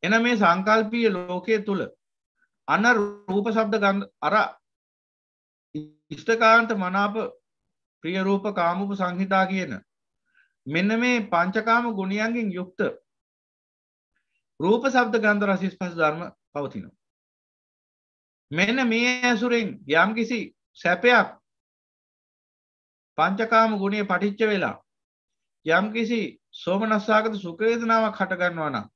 D: එන මේ සංකල්පීය ලෝකය තුළ අන්න රූප සබ්ද ගන්න අර ඉෂ්ඨකාන්ත මනාප ප්‍රියරූප කාමපු සංහිතා කියන මෙන්න මේ පංචකාම ගුණියන්ගෙන් යුක්ත රූප සබ්ද ගන්ධ රසිස්
B: පස ධර්ම පවතිනවා. මෙන්න මේ ඇසුරෙන් යම් කිසි සැපයක් පංචකාම ගුණේ පටිච්ච වෙලා
D: යම් කිසි සෝමනස්සාගත සුකවේදනාවක් හටගන්නවනම්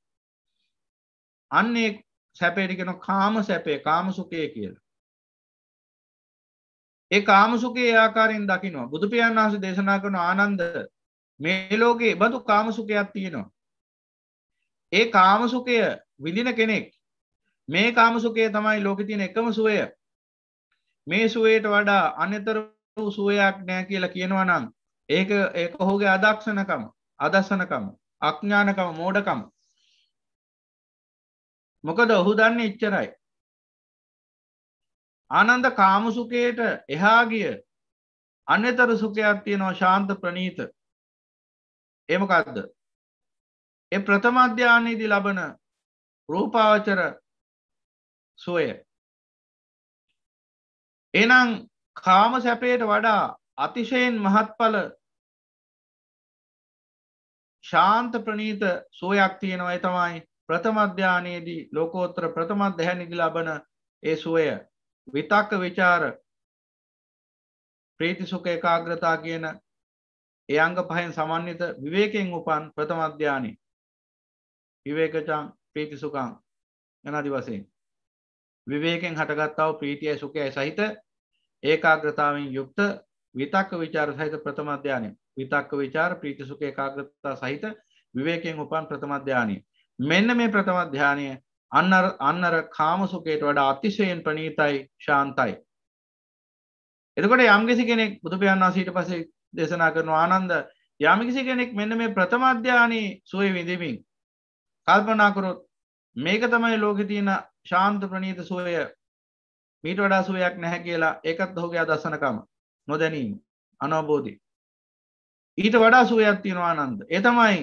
D: අන්නේ සැපේටිගෙන කාම සැපේ කාම සුකය කියලා. ඒ කාමසුකේ ආකාරයෙන් දකිනවා බුදුපියන් වහස දේශනා කරන ආනන්ද මේ ලෝකයේ බඳු කාමසුකයක් තියෙනවා. ඒ කාමසුකය විඳින කෙනෙක් මේ කාමසුකය තමයි ලෝක තියෙන එකම සුවය මේ සුවයට වඩා අනෙතර වූ සුවයක් නෑ කියලා කියනවා නම් ඒක ඒ ඔහුගේ අදක්ෂණකම
B: අදස්සනකම අඥ්ඥානකම මෝඩකම මොකද ඔහු දන්න ඉච්චරයි ආනන්ද කාමසුකයට
D: එහාගිය අන්‍යතර සුකයක් තියෙනවා ශාන්ත ප්‍රනීත
B: එමකක්ද එ ප්‍රථමධ්‍යානයේදී ලබන රූපාවචර සුවය එනම් කාම සැපයට වඩා අතිශයෙන් මහත්ඵල
D: ශාන්ත ප්‍රනීත සුවයක් තියෙනවා තමයි ප්‍රථමධ්‍යානයේදී ලෝකෝත්‍ර ප්‍රථමත් දැහැනිදි ලබන ඒ සුවය විතක්ක විචාර ප්‍රීතිසුක ඒකාග්‍රතා කියන ඒ අංග පහෙන් සමන්විත විවේකයෙන් උපන් ප්‍රථම අධ්‍යානෙ විවේකචං ප්‍රීතිසුකං යනාදි වශයෙන් විවේකයෙන් හටගත්තා වූ ප්‍රීතියයි සුඛයයි සහිත ඒකාග්‍රතාවෙන් යුක්ත විතක්ක ਵਿਚාර සහිත ප්‍රථම ධානය විතක්ක ਵਿਚාර ප්‍රීති සුඛ ඒකාග්‍රතාව සහිත විවේකයෙන් උපන් ප්‍රථම ධානය මෙන්න මේ ප්‍රථම ධානය අන්න අන්නර කාමසුකයට වඩා අතිශයෙන් ප්‍රනීතයි ශාන්තයි. එතකොට යම්කිසි කෙනෙක් බුදුපයන් වහන්සේට පසේ දේශනා කරන ආනන්ද යම්කිසි කෙනෙක් මෙන්න මේ ප්‍රථම අධ්‍යානී සුවේ විඳිමින් කල්පනා කරොත් මේක තමයි ලෝකෙ තියෙන ශාන්ත ප්‍රනීත සුවය මීට වඩා සුවයක් නැහැ කියලා ඒකත් ඔහුගේ අදසනකම නොදැනීම අනවබෝධි ඊට වඩා සුවයක් තියෙනවා ආනන්ද ඒ තමයි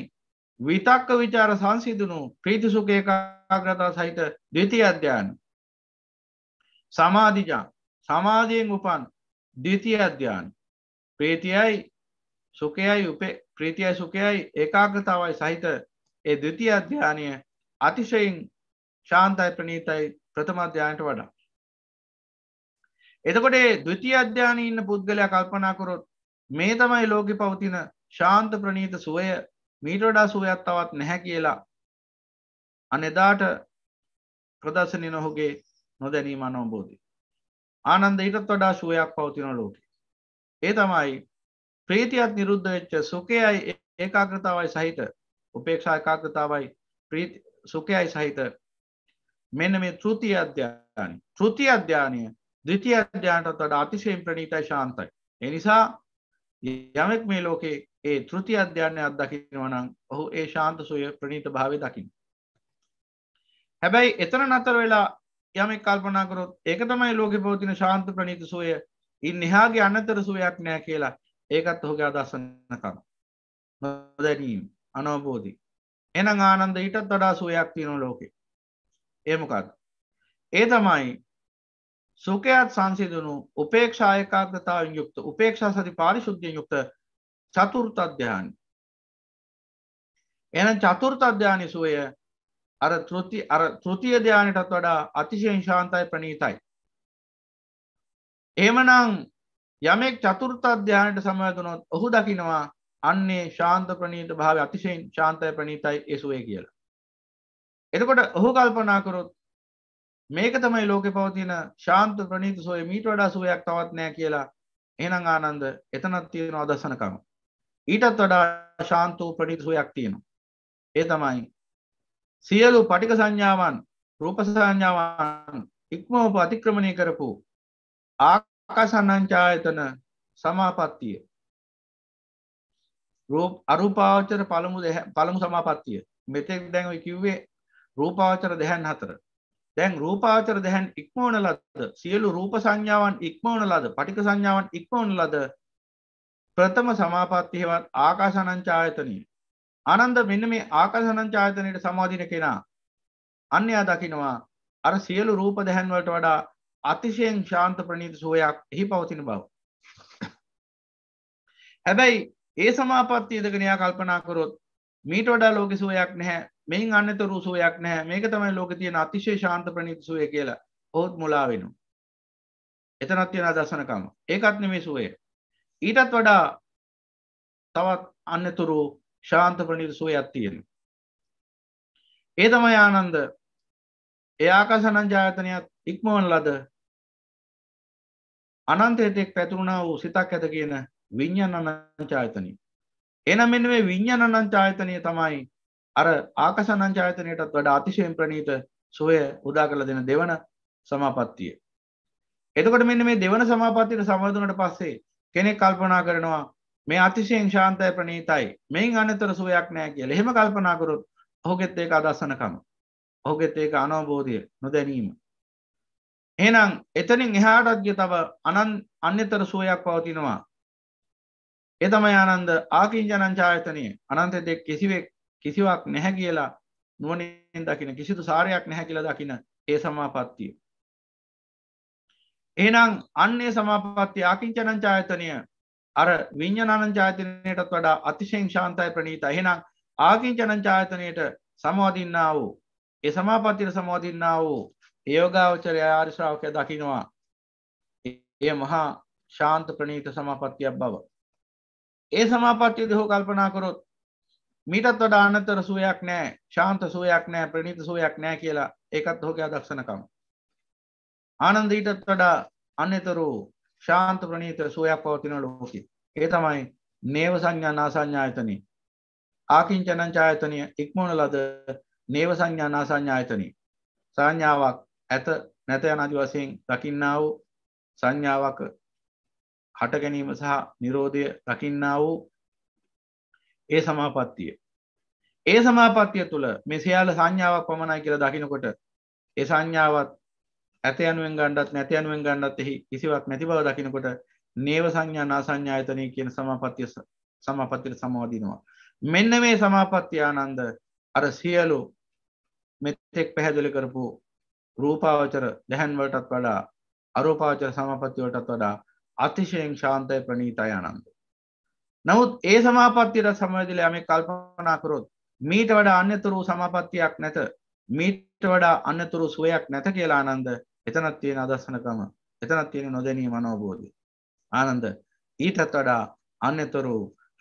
D: විතක්ක විචාර සංසිදනු ප්‍රීතිසුක ඒකාග්‍රතා සහිත දෙති අධ්‍යාන සමාධිජා සමාධයෙන් උපන් දෙති අධ්‍යාන ප්‍රීතියයි සුකයයි උපේ ප්‍රීතියයි සුකයයි ඒකාග්‍රතාවයි සහිත ඒ දෙති අධ්‍යානය අතිශයින් ශාන්තයි ප්‍රනීතයි ප්‍රථමධ්‍යානයට වඩා එතකොට දෘති අධ්‍යාන ඉන්න පුද්ගලයා කල්පනා කරොත් මේ තමයි ලෝකෙ පවතින ශාන්ත ප්‍රනීත සුවය මීට වඩා සුවයක් තවත් නැහැ කියලා අනෙදාට ප්‍රදර්ශනය නොහුගේ නොදැනීම අනෝබෝධය ආනන්ද ඊටත් වඩා සුවයක් පවතින ලෝකේ ඒ තමයි ප්‍රීතියත් නිරුද්ධ වෙච්ච සුඛයයි ඒකාග්‍රතාවයි සහිත උපේක්ෂා ඒකාග්‍රතාවයි ප්‍රීති සුඛයයි සහිත මෙන්න මේ තෘතිය අධ්‍යානය තෘතිය අධ්‍යානය ද්විතිය අධ්‍යානටත් වඩා අතිශයින් ප්‍රණීතයි ශාන්තයි ඒ නිසා යමෙක් මේ ලෝකේ ඒ තෘති අධ්‍යානය අත්දකිනවනම් ඔහු ඒ ශාන්ත සුවය ප්‍රනීත භාවය දකිින්. හැබැයි එතන නතර වෙලා යම කල්පනාකරොත් ඒක තමයි ලෝක පවතින ශාන්ත ප්‍රනීත සුවය ඉන් එහාගේ අනතර සුවයක් නෑ කියලා ඒකත් ඔහුගේ අදස්සනකම නොදැනීම් අනවබෝධි එන ආනන්ද ඊටත් වඩා සුවයක් තියෙන ලෝකෙ ඒමකත් ඒ තමයි සුකයත් සංසිදනු උපේක්ෂායකාගතාවෙන් යුක්ත උපේක්ෂා සති පාරිශුද්ධයෙන් යුක්ත චතුර්ථ අධ්‍යාන එන චතුර්ථ අධ්‍යාන සුවය අර තෘති අර තෘතිය ධ්‍යානයටත් වඩා අතිශයෙන් ශාන්තයි ප්‍රනීතයි එහෙමනම් යමෙක් චතුර්ථ අධ්‍යානයට සමවැදුනොත් ඔහු දකිනවා අන්නේ ශාන්ත ප්‍රනීත භාව අතිශයෙන් ශාන්තය ප්‍රනීතයි ඒ සුවය කියලා එතකොට ඔහු කල්පනා කරොත් මේක තමයි ලෝක පවතින ශාන්ත ප්‍රනීත සොය මීට වඩා සුවයක් තවත් නෑ කියලා එහෙනම් ආනන්ද එතනත් තියෙන අදසනකම ඊටත් වඩා ශාන්ත වූ ප්‍රටික සුවයක් තියෙනවා. ඒ තමයි සියලු පටික සංඥාවන් රූප සංඥාවන් ඉක්මව අතික්‍රමණය කරපු ආකාසන්නංචායතන සමාපත්තිය රූප අරූපාවචර පළමු පළමු සමාපත්තිය මෙතෙක් දැන් ඔය කිව්වේ රූපාවචර දැහැන් හතර දැන් රූපාවචර දැහැන් ඉක්මවන ලද සියලු රූප සංඥාවන් ඉක්මවන ලද පටික සංඥාවන් ඉක්මවන ලද ප්‍රථම සමාපත්තියවත් ආකාසනංචායතනී. අනන්ද මෙන්න මේ ආකාසනංචායතනයට සමාධින කෙනා. අන්‍යයා දකිනවා අර සියලු රූප දැහැන්වලට වඩා අතිශයෙන් ශාන්ත ප්‍රනීත සුවයක් එහි පවතින බව. හැබැයි ඒ සමාපත්තිය දගෙනයා කල්පනා කරොත් මීට වඩා ලෝක සුවයක් නැහැ මෙයින් අන්නතරු සුවයක් නැහැ මේක තමයි ලෝක තියෙන අතිශය ශාන්ත ප්‍රනීත සුවය කියලා ඔහුත් මුලා වෙනවා. එතනත් තියෙන අදසනකම ඒකත් නෙමේ සුවය. ඊටත් වඩා තවත් අන්නතුරු
B: ශාන්ත ප්‍රනිර සුවයක් තියෙන. ඒ තමයි ආනන්ද එයාකා සනංජායතනයක් ඉක්මවන ලද අනන්තයතෙක්
D: පැතුරුණා වූ සිතක් ඇත කියන විඤ්ඥන් අනංචායතනී. එනම් මෙන්න මේ විඤ්ඥන් අනංචායතනය තමයි අර ආකස අනංචායතනයටත් වඩ අතිශයෙන් ප්‍රනීත සුවය උදා කළ දෙන දෙවන සමාපත්තිය. එතකොට මෙන්න මේ දෙවන සමාපත්තියට සමර්ධනට පස්සේ කෙනෙක් කල්පනා කරනවා මේ අතිශයෙන් ශාන්තය ප්‍රනීතයි මෙයින් අනතර සුවයක් නෑ කිය එහෙම කල්පනාකරුත් ඔහුගෙත් ඒක අදස්සනකම ඔහුගෙත් ඒක අනවබෝධය නොදැනීම එනම් එතනින් එහාටත්ග තව අනන් අන්‍යතර සුවයක් පවතිනවා එතමයි අනන්ද ආකින්ජනංචායතනය අනන්ත දෙෙක් කිසිවෙක් කිසිවක් නැහැ කියලා නුවනින් දකින කිසිදු සාරයක් නැහැ කියල දකින ඒ සමාපත්තිය එනම් අන්නේ සමාපත්තිය අකින්චනං චායතනය අර විඤ්ඥානං චායතනයටත් වඩා අතිශයෙන් ශාන්තයි ප්‍රනීත එහෙනම් ආකින්චනං චායතනයට සමෝදින්නා වූ ඒ සමාපත්තියට සමෝදින්නා වූ යෝගාවචරය ආරිශ්‍රාවකය දකිනවා එය මහා ශාන්ත ප්‍රනීත සමාපත්තියක් බව ඒ සමාපත්තිය දෙහෝ කල්පනා කරොත් මීටත් වඩා අනතර සුවයක් නෑ ශාන්ත සුවයක් නෑ ප්‍රනීත සුවයක් නෑ කියලා ඒකත් හොකයා දක්ෂණකම් ආනන්ද ඊටත් වඩා අන්‍යතර වූ ශාන්ත ප්‍රණීත සුවයක් පවතින ලෝකේ. ඒ තමයි නේව සංඥා නාසඤ්ඤායතනෙ. ආකින්චනං ඡායතනිය ඉක්මවන ලද නේව සංඥා නාසඤ්ඤායතනෙ. සංඥාවක් ඇත නැත යන ආදි වශයෙන් දකින්නා වූ සංඥාවක හට ගැනීම සහ Nirodhaය දකින්නා වූ ඒ සමාපත්තිය. ඒ සමාපත්තිය තුළ මේ සියල්ල සංඥාවක් පමණයි කියලා දකිනකොට ඒ සංඥාවත් ඇත යනුවෙන් ගණ්ඩත් නැති යනුවෙන් ගණ්ඩත් එහි කිසිවක් නැති බව දකිනකොට නේව සංඥා නාසංඥායතනය කියන සමාපත්තිය සමාපත්තියට සමෝදිනවා. මෙන්න මේ සමාපත්තියානන්ද අර සියලු මෙතෙක් පැහැදිලි කරපු රූපාවචර දැහැන්වලටත් වඩා අරෝපාචර සමාපත්තිවලටත් වඩා අතිශයෙන් ශාන්තය ප්‍රනීතය අනන්ද. නමුත් ඒ සමාපත්තියට සමදිල යම කල්පනා කරොත් මීට වඩා අන්‍යතුරු සමාපත්තියක් නැත මීට වඩා අන්නතුරු සුවයක් නැත කියලා අනන්ද එතනක් තියෙන අදස්සනකම එතනක් තියෙන නොදැනී මනෝබෝධය ආනන්ද ඊටත් වඩා අන්‍යතරු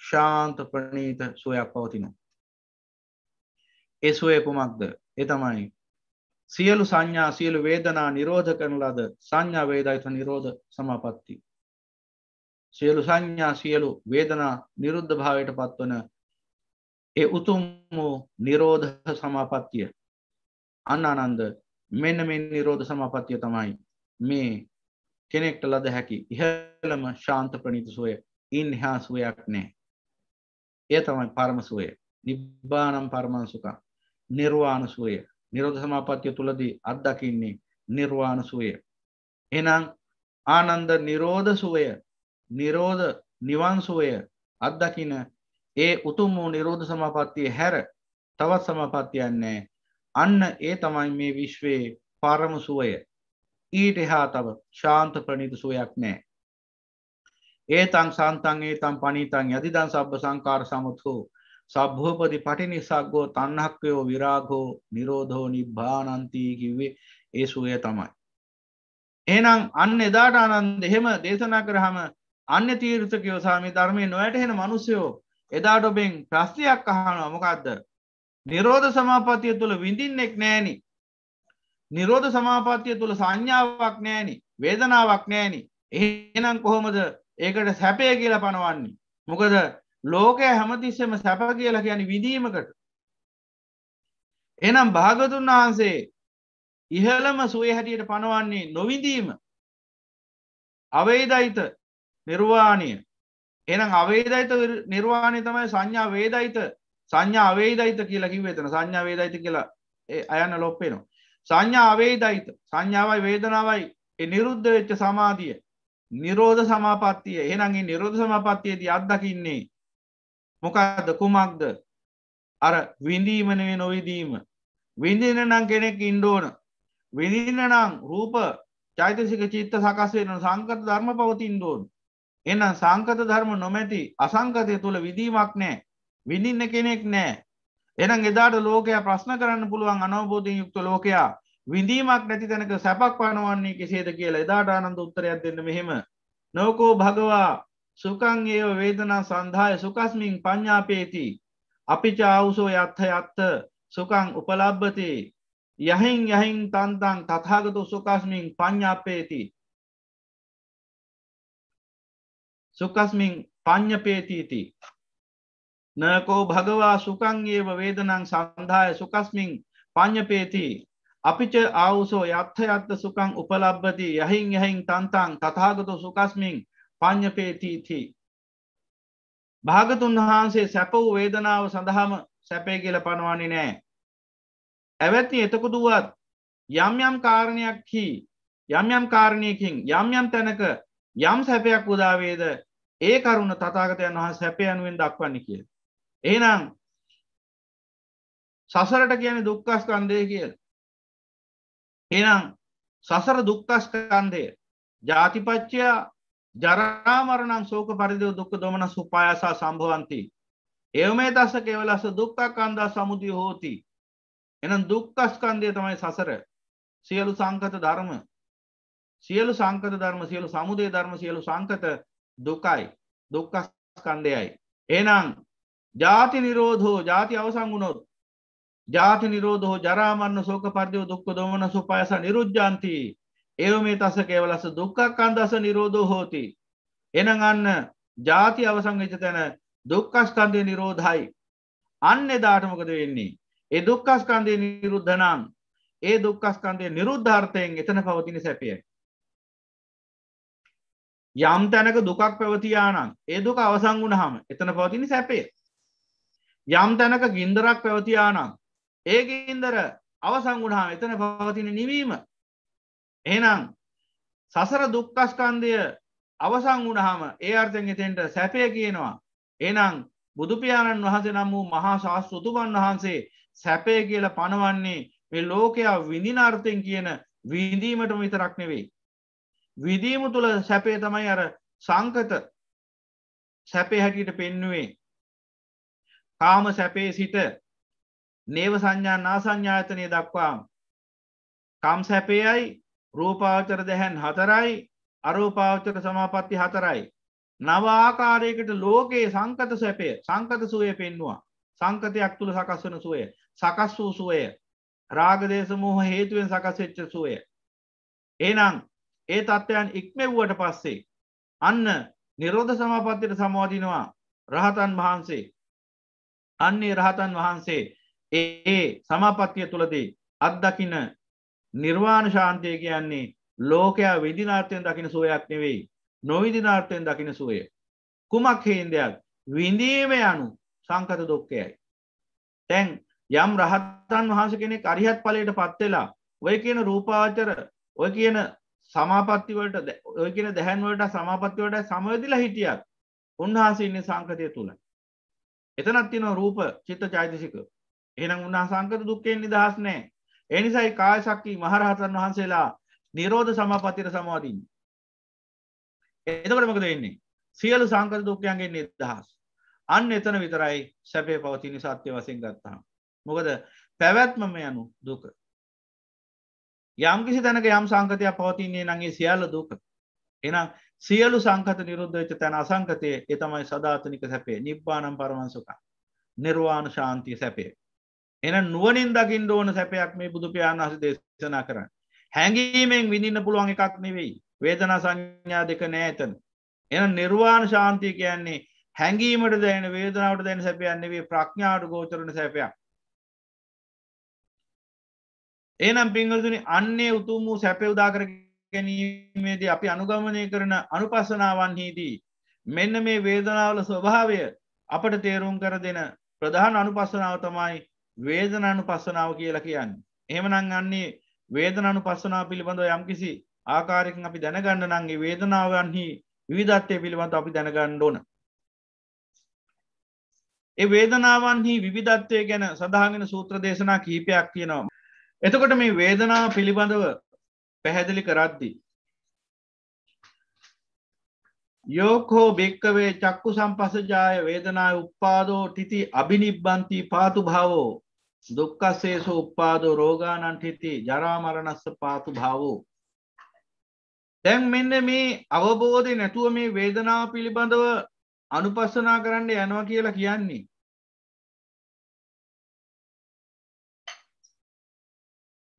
D: ශාන්ත ප්‍රනීත සුවයක් පවතිනවා ඒ සුවය කුමක්ද ඒ තමයි සියලු සංඥා සියලු වේදනා නිරෝධ කරන ලද සංඥා වේදායත නිරෝධ සමාපatti සියලු සංඥා සියලු වේදනා නිරුද්ධ භාවයට පත්වන ඒ උතුම් වූ නිරෝධ සමාපත්තිය අන්න ආනන්ද මෙන්න මේ නිරෝධ සමාපත්තිය තමයි මේ කෙනෙක්ට ලද හැකි ඉහළම ශාන්ත ප්‍රණීත සුවය ඉන් එහා සුවයක් නැහැ. එය තමයි පරම සුවය. නිබ්බානම් පරමං සුඛං. නිර්වාණ සුවය. නිරෝධ සමාපත්තිය තුලදී අත්දකින්නේ නිර්වාණ සුවය. එහෙනම් ආනන්ද නිරෝධ සුවය, නිරෝධ නිවන් සුවය අත්දකින ඒ උතුම් වූ නිරෝධ සමාපත්තිය හැර තවත් සමාපත්තියක් නැහැ. අන්න ඒ තමයි මේ විශ්වයේ පරම සුවය ඊට එහා තව ශාන්ත ප්‍රණීත සුවයක් නෑ ඒ තං සන්තන් ඒ තම් පනීතන් යතිදන් සබ්බ සංකාර සමුත්හු සබ්හෝපති පටිනිසක්ගෝ තන්නහක්කයෝ විරාගෝ නිරෝධෝ නිබ්භානන්තී කිව්වේ ඒ සුවය තමයි එනම් අන්න එදාට අනන්ද එහෙම දේශනා කරහම අන්‍ය තීර්ථකයෝ සාමි ධර්මය නොයට හෙන මනුස්සයෝ එදාට ඔබෙන් ප්‍රස්තියක් අහනවා මොකක්ද නිරෝධ සමාපතිය තුළ විඳින්නෙක් නෑනි නිරෝධ සමාපත්තිය තුළ සංඥාවක් නෑනි වේදනාවක් නෑනි එහෙනම් කොහොමද ඒකට සැපය කියල පනවන්නේ මොකද ලෝකය හැමතිස්සම සැප කියලා කියන විඳීමකට එනම් භාගතුන් වහන්සේ ඉහළම සුවේ හැටියට පනවන්නේ නොවිඳීම අවේදයිත නිර්වාණය එනම් අවේදයිත නිර්වාණය තමයි සංඥා වේදයිත සංඥා අවේදයිත කියලා කිව්වේ එතන සංඥා වේදයිත කියලා ඒ අයන්න ලොප්පේනවා සංඥා අවේදයිත සංඥාවයි වේදනාවයි ඒ නිරුද්ධ වෙච්ච සමාධිය නිරෝධ සමාපත්තිය එහෙනම් ඒ නිරෝධ සමාපත්තියේදී අත්දකින්නේ මොකද්ද කුමක්ද අර විඳීම නෙවෙයි නොවිඳීම විඳින නම් කෙනෙක් ඉන්න ඕන විඳින නම් රූප චෛතසික චිත්ත සකස් වෙන සංකත ධර්ම පවතින්න ඕන එහෙනම් සංකත ධර්ම නොමැති අසංකතය තුල විඳීමක් නැහැ විඳින්න කෙනෙක් නෑ එනම් එදාට ලෝකයා ප්‍රශ්න කරන්න පුළුවන් අනවබෝධී යුක්ත ලෝකයා විඳීමක් නැති තැනක සැපක් වනවන්නේ කෙසේද කියලා එදාට ආනන්ද උත්තරයක් දෙන්න මෙහෙම නොකෝ භගවා සුකං ඒව වේදනා සන්ධාය සුකස්මින් පඤ්ඥාපේති අපි චාවුසෝ යත්හ යත්ත සුකං උපලබ්බති යහින් යහින්
B: තන්තන් තතාගතු සුකස්මින් පඤ්ඥාපේති සුකස්මින් පඤ්ඥපේතීති නකෝ
D: භගවා සුකංගේව වේදනං සන්ධාය සුකස්මින් පං්ඥපේති අපිච අවුසෝ යත්හ අත්ත සුකං උපලබ්බති යහින් යහින් තන්තං තතාගතු සුකස්මින් පං්ඥපේතිීති. භාගතුන් වහන්සේ සැපව් වේදනාව සඳහාම සැපේ කියල පනවානි නෑ. ඇවැත්ති එතකුදුවත් යම් යම් කාරණයක් හි යම් යම් කාරණයකින් යම් යම් තැනක යම් සැපයක් උදාවේද ඒ කරුණ තතාගතයන් වහ සැපයනුවෙන් දක්වන්නේ කියලා. එහෙනම්
B: සසරට කියන්නේ දුක්ඛ ස්කන්ධය කියලා. එහෙනම් සසර දුක්ඛ ස්කන්ධය ජාතිපච්චය
D: ජරා මරණං ශෝක පරිදේව දුක්ඛ දොමන සුපායාසා සම්භවಂತಿ. එවමේ දස කෙවලස දුක්ඛ කන්දා සමුදය හෝති. එහෙනම් දුක්ඛ ස්කන්ධය තමයි සසර. සියලු සංකත ධර්ම සියලු සංකත ධර්ම සියලු සමුදය ධර්ම සියලු සංකත දුකයි දුක්ඛ ස්කන්ධයයි. එහෙනම් ජාති නිරෝධෝ ජාති අවසං වුණොත් ජාති නිරෝධෝ ජරාමන්න සෝක පරිදිව දුක්ක දොමන සුපායස නිරුද්ජාන්ති ඒව මේ තස කේවලස දුක්කක් අන්දස නිරෝධෝ හෝති එනං අන්න ජාති අවසංගච තැන දුක්කස්කන්දය නිරෝධයි අන්න දාටමකද වෙන්නේ ඒ දුක්කස්කන්දය නිරුද්ධනම් ඒ දුක්කස්කන්දය නිරුද්ධාර්ථයෙන් එතන පවතින සැපිය යම් තැනක දුකක් පැවතියානම් ඒ දුක අවසංගුණ හම එතන පවතිනි සැපේ යම් තැනක ගින්දරක් පැවතියානම් ඒ ගින්දර අවසං වුණහා එතන පවතින නිවීම එහනම් සසර දුක්කස්කන්දය අවසං වුණහම ඒ අර්ථෙන් එතෙන්ට සැපය කියනවා එනම් බුදුපාණන් වහසේ නම් වූ මහා ශාස්ෘතුමන් වහන්සේ සැපය කියල පණවන්නේ මේ ලෝකයා විඳිනාර්ථයෙන් කියන විඳීමට විතරක් නෙවෙයි. විදීම තුළ සැපේ තමයි අර සංකත සැපේ හැටියට පෙන්නුවේ කාම සැපේ සිට නේව සංඥා නාසංඥායතනය දක්වාම කම් සැපයයි රූපාවචර දැහැන් හතරයි අරෝපාවචර සමාපත්ති හතරයි නව ආකාරයකට ලෝකයේ සංකත සැපය සංකත සුවය පෙන්වා සංකතයක් තුළ සකස් වන සුවය සකස් වූ සුවය රාගදේශමූහ හේතුවෙන් සකස්වෙච්ච සුවය එනම් ඒ තත්ත්වයන් ඉක්මෙව්වට පස්සේ අන්න නිරෝධ සමාපත්තියට සමවදිනවා රහතන් වහන්සේ අන්නේ රහතන් වහන්සේ ඒ සමාපත්තිය තුළදී අත්දකින නිර්වාණ ශාන්තය කියන්නේ ලෝකයා විදිනාර්ථයෙන් දකින සුවයක් නෙවෙයි නොවිදිනාර්ථයෙන් දකින සුවය. කුමක් හේන් දෙයක් විඳීම යනු සංකත දුක්කයයි. තැන් යම් රහත්තන් වහන්ස කෙනෙක් අරිහත් පලයට පත්වෙලා ඔය කියන රූපාචර ඔය කියන සමාපත්තිවලට ඔය කියන දැහැන්වලට සමාපත්තිවලට සමවදිලා හිටියත් උන්වහන්සේ ඉන්න සංකතය තුළ. එතනත් තියෙනවා රූප චිත්ත චෛතසික. එහෙනම් උන්වහන්සේ සංකත දුක්ඛයෙන් නිදහස් නැහැ. ඒ නිසායි කාය ශක්ති මහරහතන් වහන්සේලා නිරෝධ සමාපත්තියට සමාදින්නේ. එතකොට මොකද වෙන්නේ? සියලු සංකත දුක්ඛයන්ගෙන් නිදහස්. අන්න එතන විතරයි සැපේ පවතින සත්‍ය වශයෙන් ගත්තාම. මොකද පැවැත්මම යනු දුක. යම් කිසි තැනක යම් සංකතයක් පවතින්නේ නම් ඒ සියල්ල දුක. එහෙනම් සියලු සංකත නිරුද්ධච්ච තැන අසංකතය එතමයි සධාතනික සැපේ නිබ්බානම් පරමන්සුක නිර්වාණ ශාන්තිය සැපේ. එන නුවනින් දකිින් දෝන සැපයක් මේ බුදුපාන් අහස දේශනා කරන්න. හැඟීමෙන් විඳින්න පුළුවන් එකක් නෙවෙයි වේදනා සංඥා දෙක නෑතන. එන නිර්වාණ ශාන්තිය කියන්නේ හැඟීමට දැන වේදනාවට දැන සැපයන්නවේ ප්‍රඥාට ගෝචරණ සැපයක්. එනම් පිංහතුනි අන්නේ උතුම් වූ සැපයවදා කරග ගැනීමේදී අපි අනුගමනය කරන අනුපසනාවන්හිදී මෙන්න මේ වේදනාවල ස්වභාවය අපට තේරුම් කර දෙන ප්‍රධාන අනුපස්සනාව තමයි වේදන අනුපස්සනාව කියලා කියන්න. එහෙමනං අන්නේ වේදන අනුපස්සනාව පිළිබඳව යම්කිසි ආකාරයකින් අපි දැනගන්න නංගේ වේදනාවන්හි විධත්වය පිළිබඳ අපි දැනගන්න ඕන. ඒ වේදනාවන්හි විධත්වය ගැන සඳහගෙන සූත්‍ර දේශනා කීපයක් තියෙනවා. එතකොට මේ වේදනාව පිළිබඳව පැහැදිලි කරද්දි. යෝකෝ භික්කවේ චක්කු සම්පසජාය වේදනා උපාදෝ ටිති අභිනිබ්බන්ති පාතු භාවෝ දුක්කසේසු උපාදෝ රෝගානන්ටිති ජරාමරණස්ස පාතු භාවෝ. දැන් මෙන්න මේ අවබෝධය නැතුව මේ
B: වේදනාව පිළිබඳව අනුපස්සනා කරන්න යනවා කියලා කියන්නේ.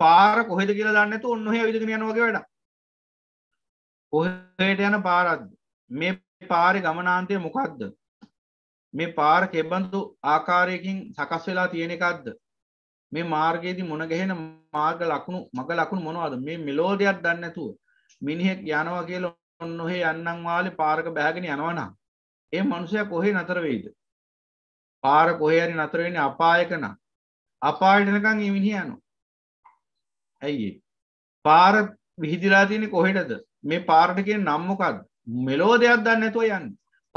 B: පාර කොහෙද කියලා දන්න නැතුව ඔන්න ඔහේ ඇවිදගෙන යන වගේ වැඩක්. කොහෙට යන පාරක්ද?
D: මේ පාරේ ගමනාන්තය මොකක්ද? මේ පාර කෙබඳු ආකාරයකින් සකස් වෙලා තියෙන එකක්ද? මේ මාර්ගයේදී මුණ ගැහෙන මාර්ග ලකුණු මග ලකුණු මොනවද? මේ මෙලෝ දෙයක් දන්නේ නැතුව මිනිහෙක් යනවා කියලා ඔන්න ඔහේ යන්නම් වාලේ පාරක බැහැගෙන යනවා නම් ඒ මනුස්සයා කොහේ නතර වෙයිද? පාර කොහේ හරි නතර වෙන්නේ අපායක නම් අපායට යනකම් මේ මිනිහ යනවා. ඇයි පාර විහිදිලා තියෙන කොහෙටද මේ පාරට කියෙන් නම්මොකක්ද මෙලෝ දෙයක් දන්න ඇතුව යන්න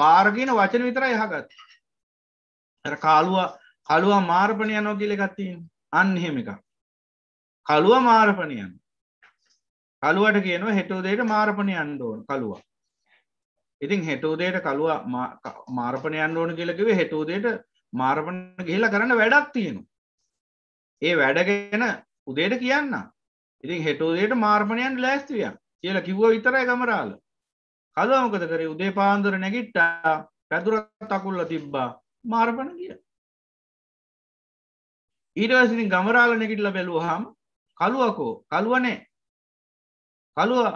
D: පාරගෙන වචන විතර යහගත් කාලුවා කළුවා මාර්පණය යනෝ කියල ගත්තින් අන්හෙම එක කළුව මාරපණයන් කළුවට කියනව හෙටෝදේට මාරපණයන් ඕන කළුවා ඉතින් හෙටෝදේට කළුව මාරපණයන් ඕන කියලකිව හෙටෝදේට මාරපණ ගිහිලා කරන්න වැඩක් තියෙනු ඒ වැඩගෙන උදේට කියන්න ඉතින් හෙටෝදයට මාර්පණයන් ලෑස්තිවිය කියලා කිව්ව විතරයි ගමරාල කදමකද කරේ උදේ පාන්දර නැගිට්ටා පැදුරත් තකුල්ල තිබ්බා මාර්පණ කිය
B: ඊටවසිතින් ගමරාල නැගිටල බැලූහම් කළුවකෝ කළුවනේ කළුව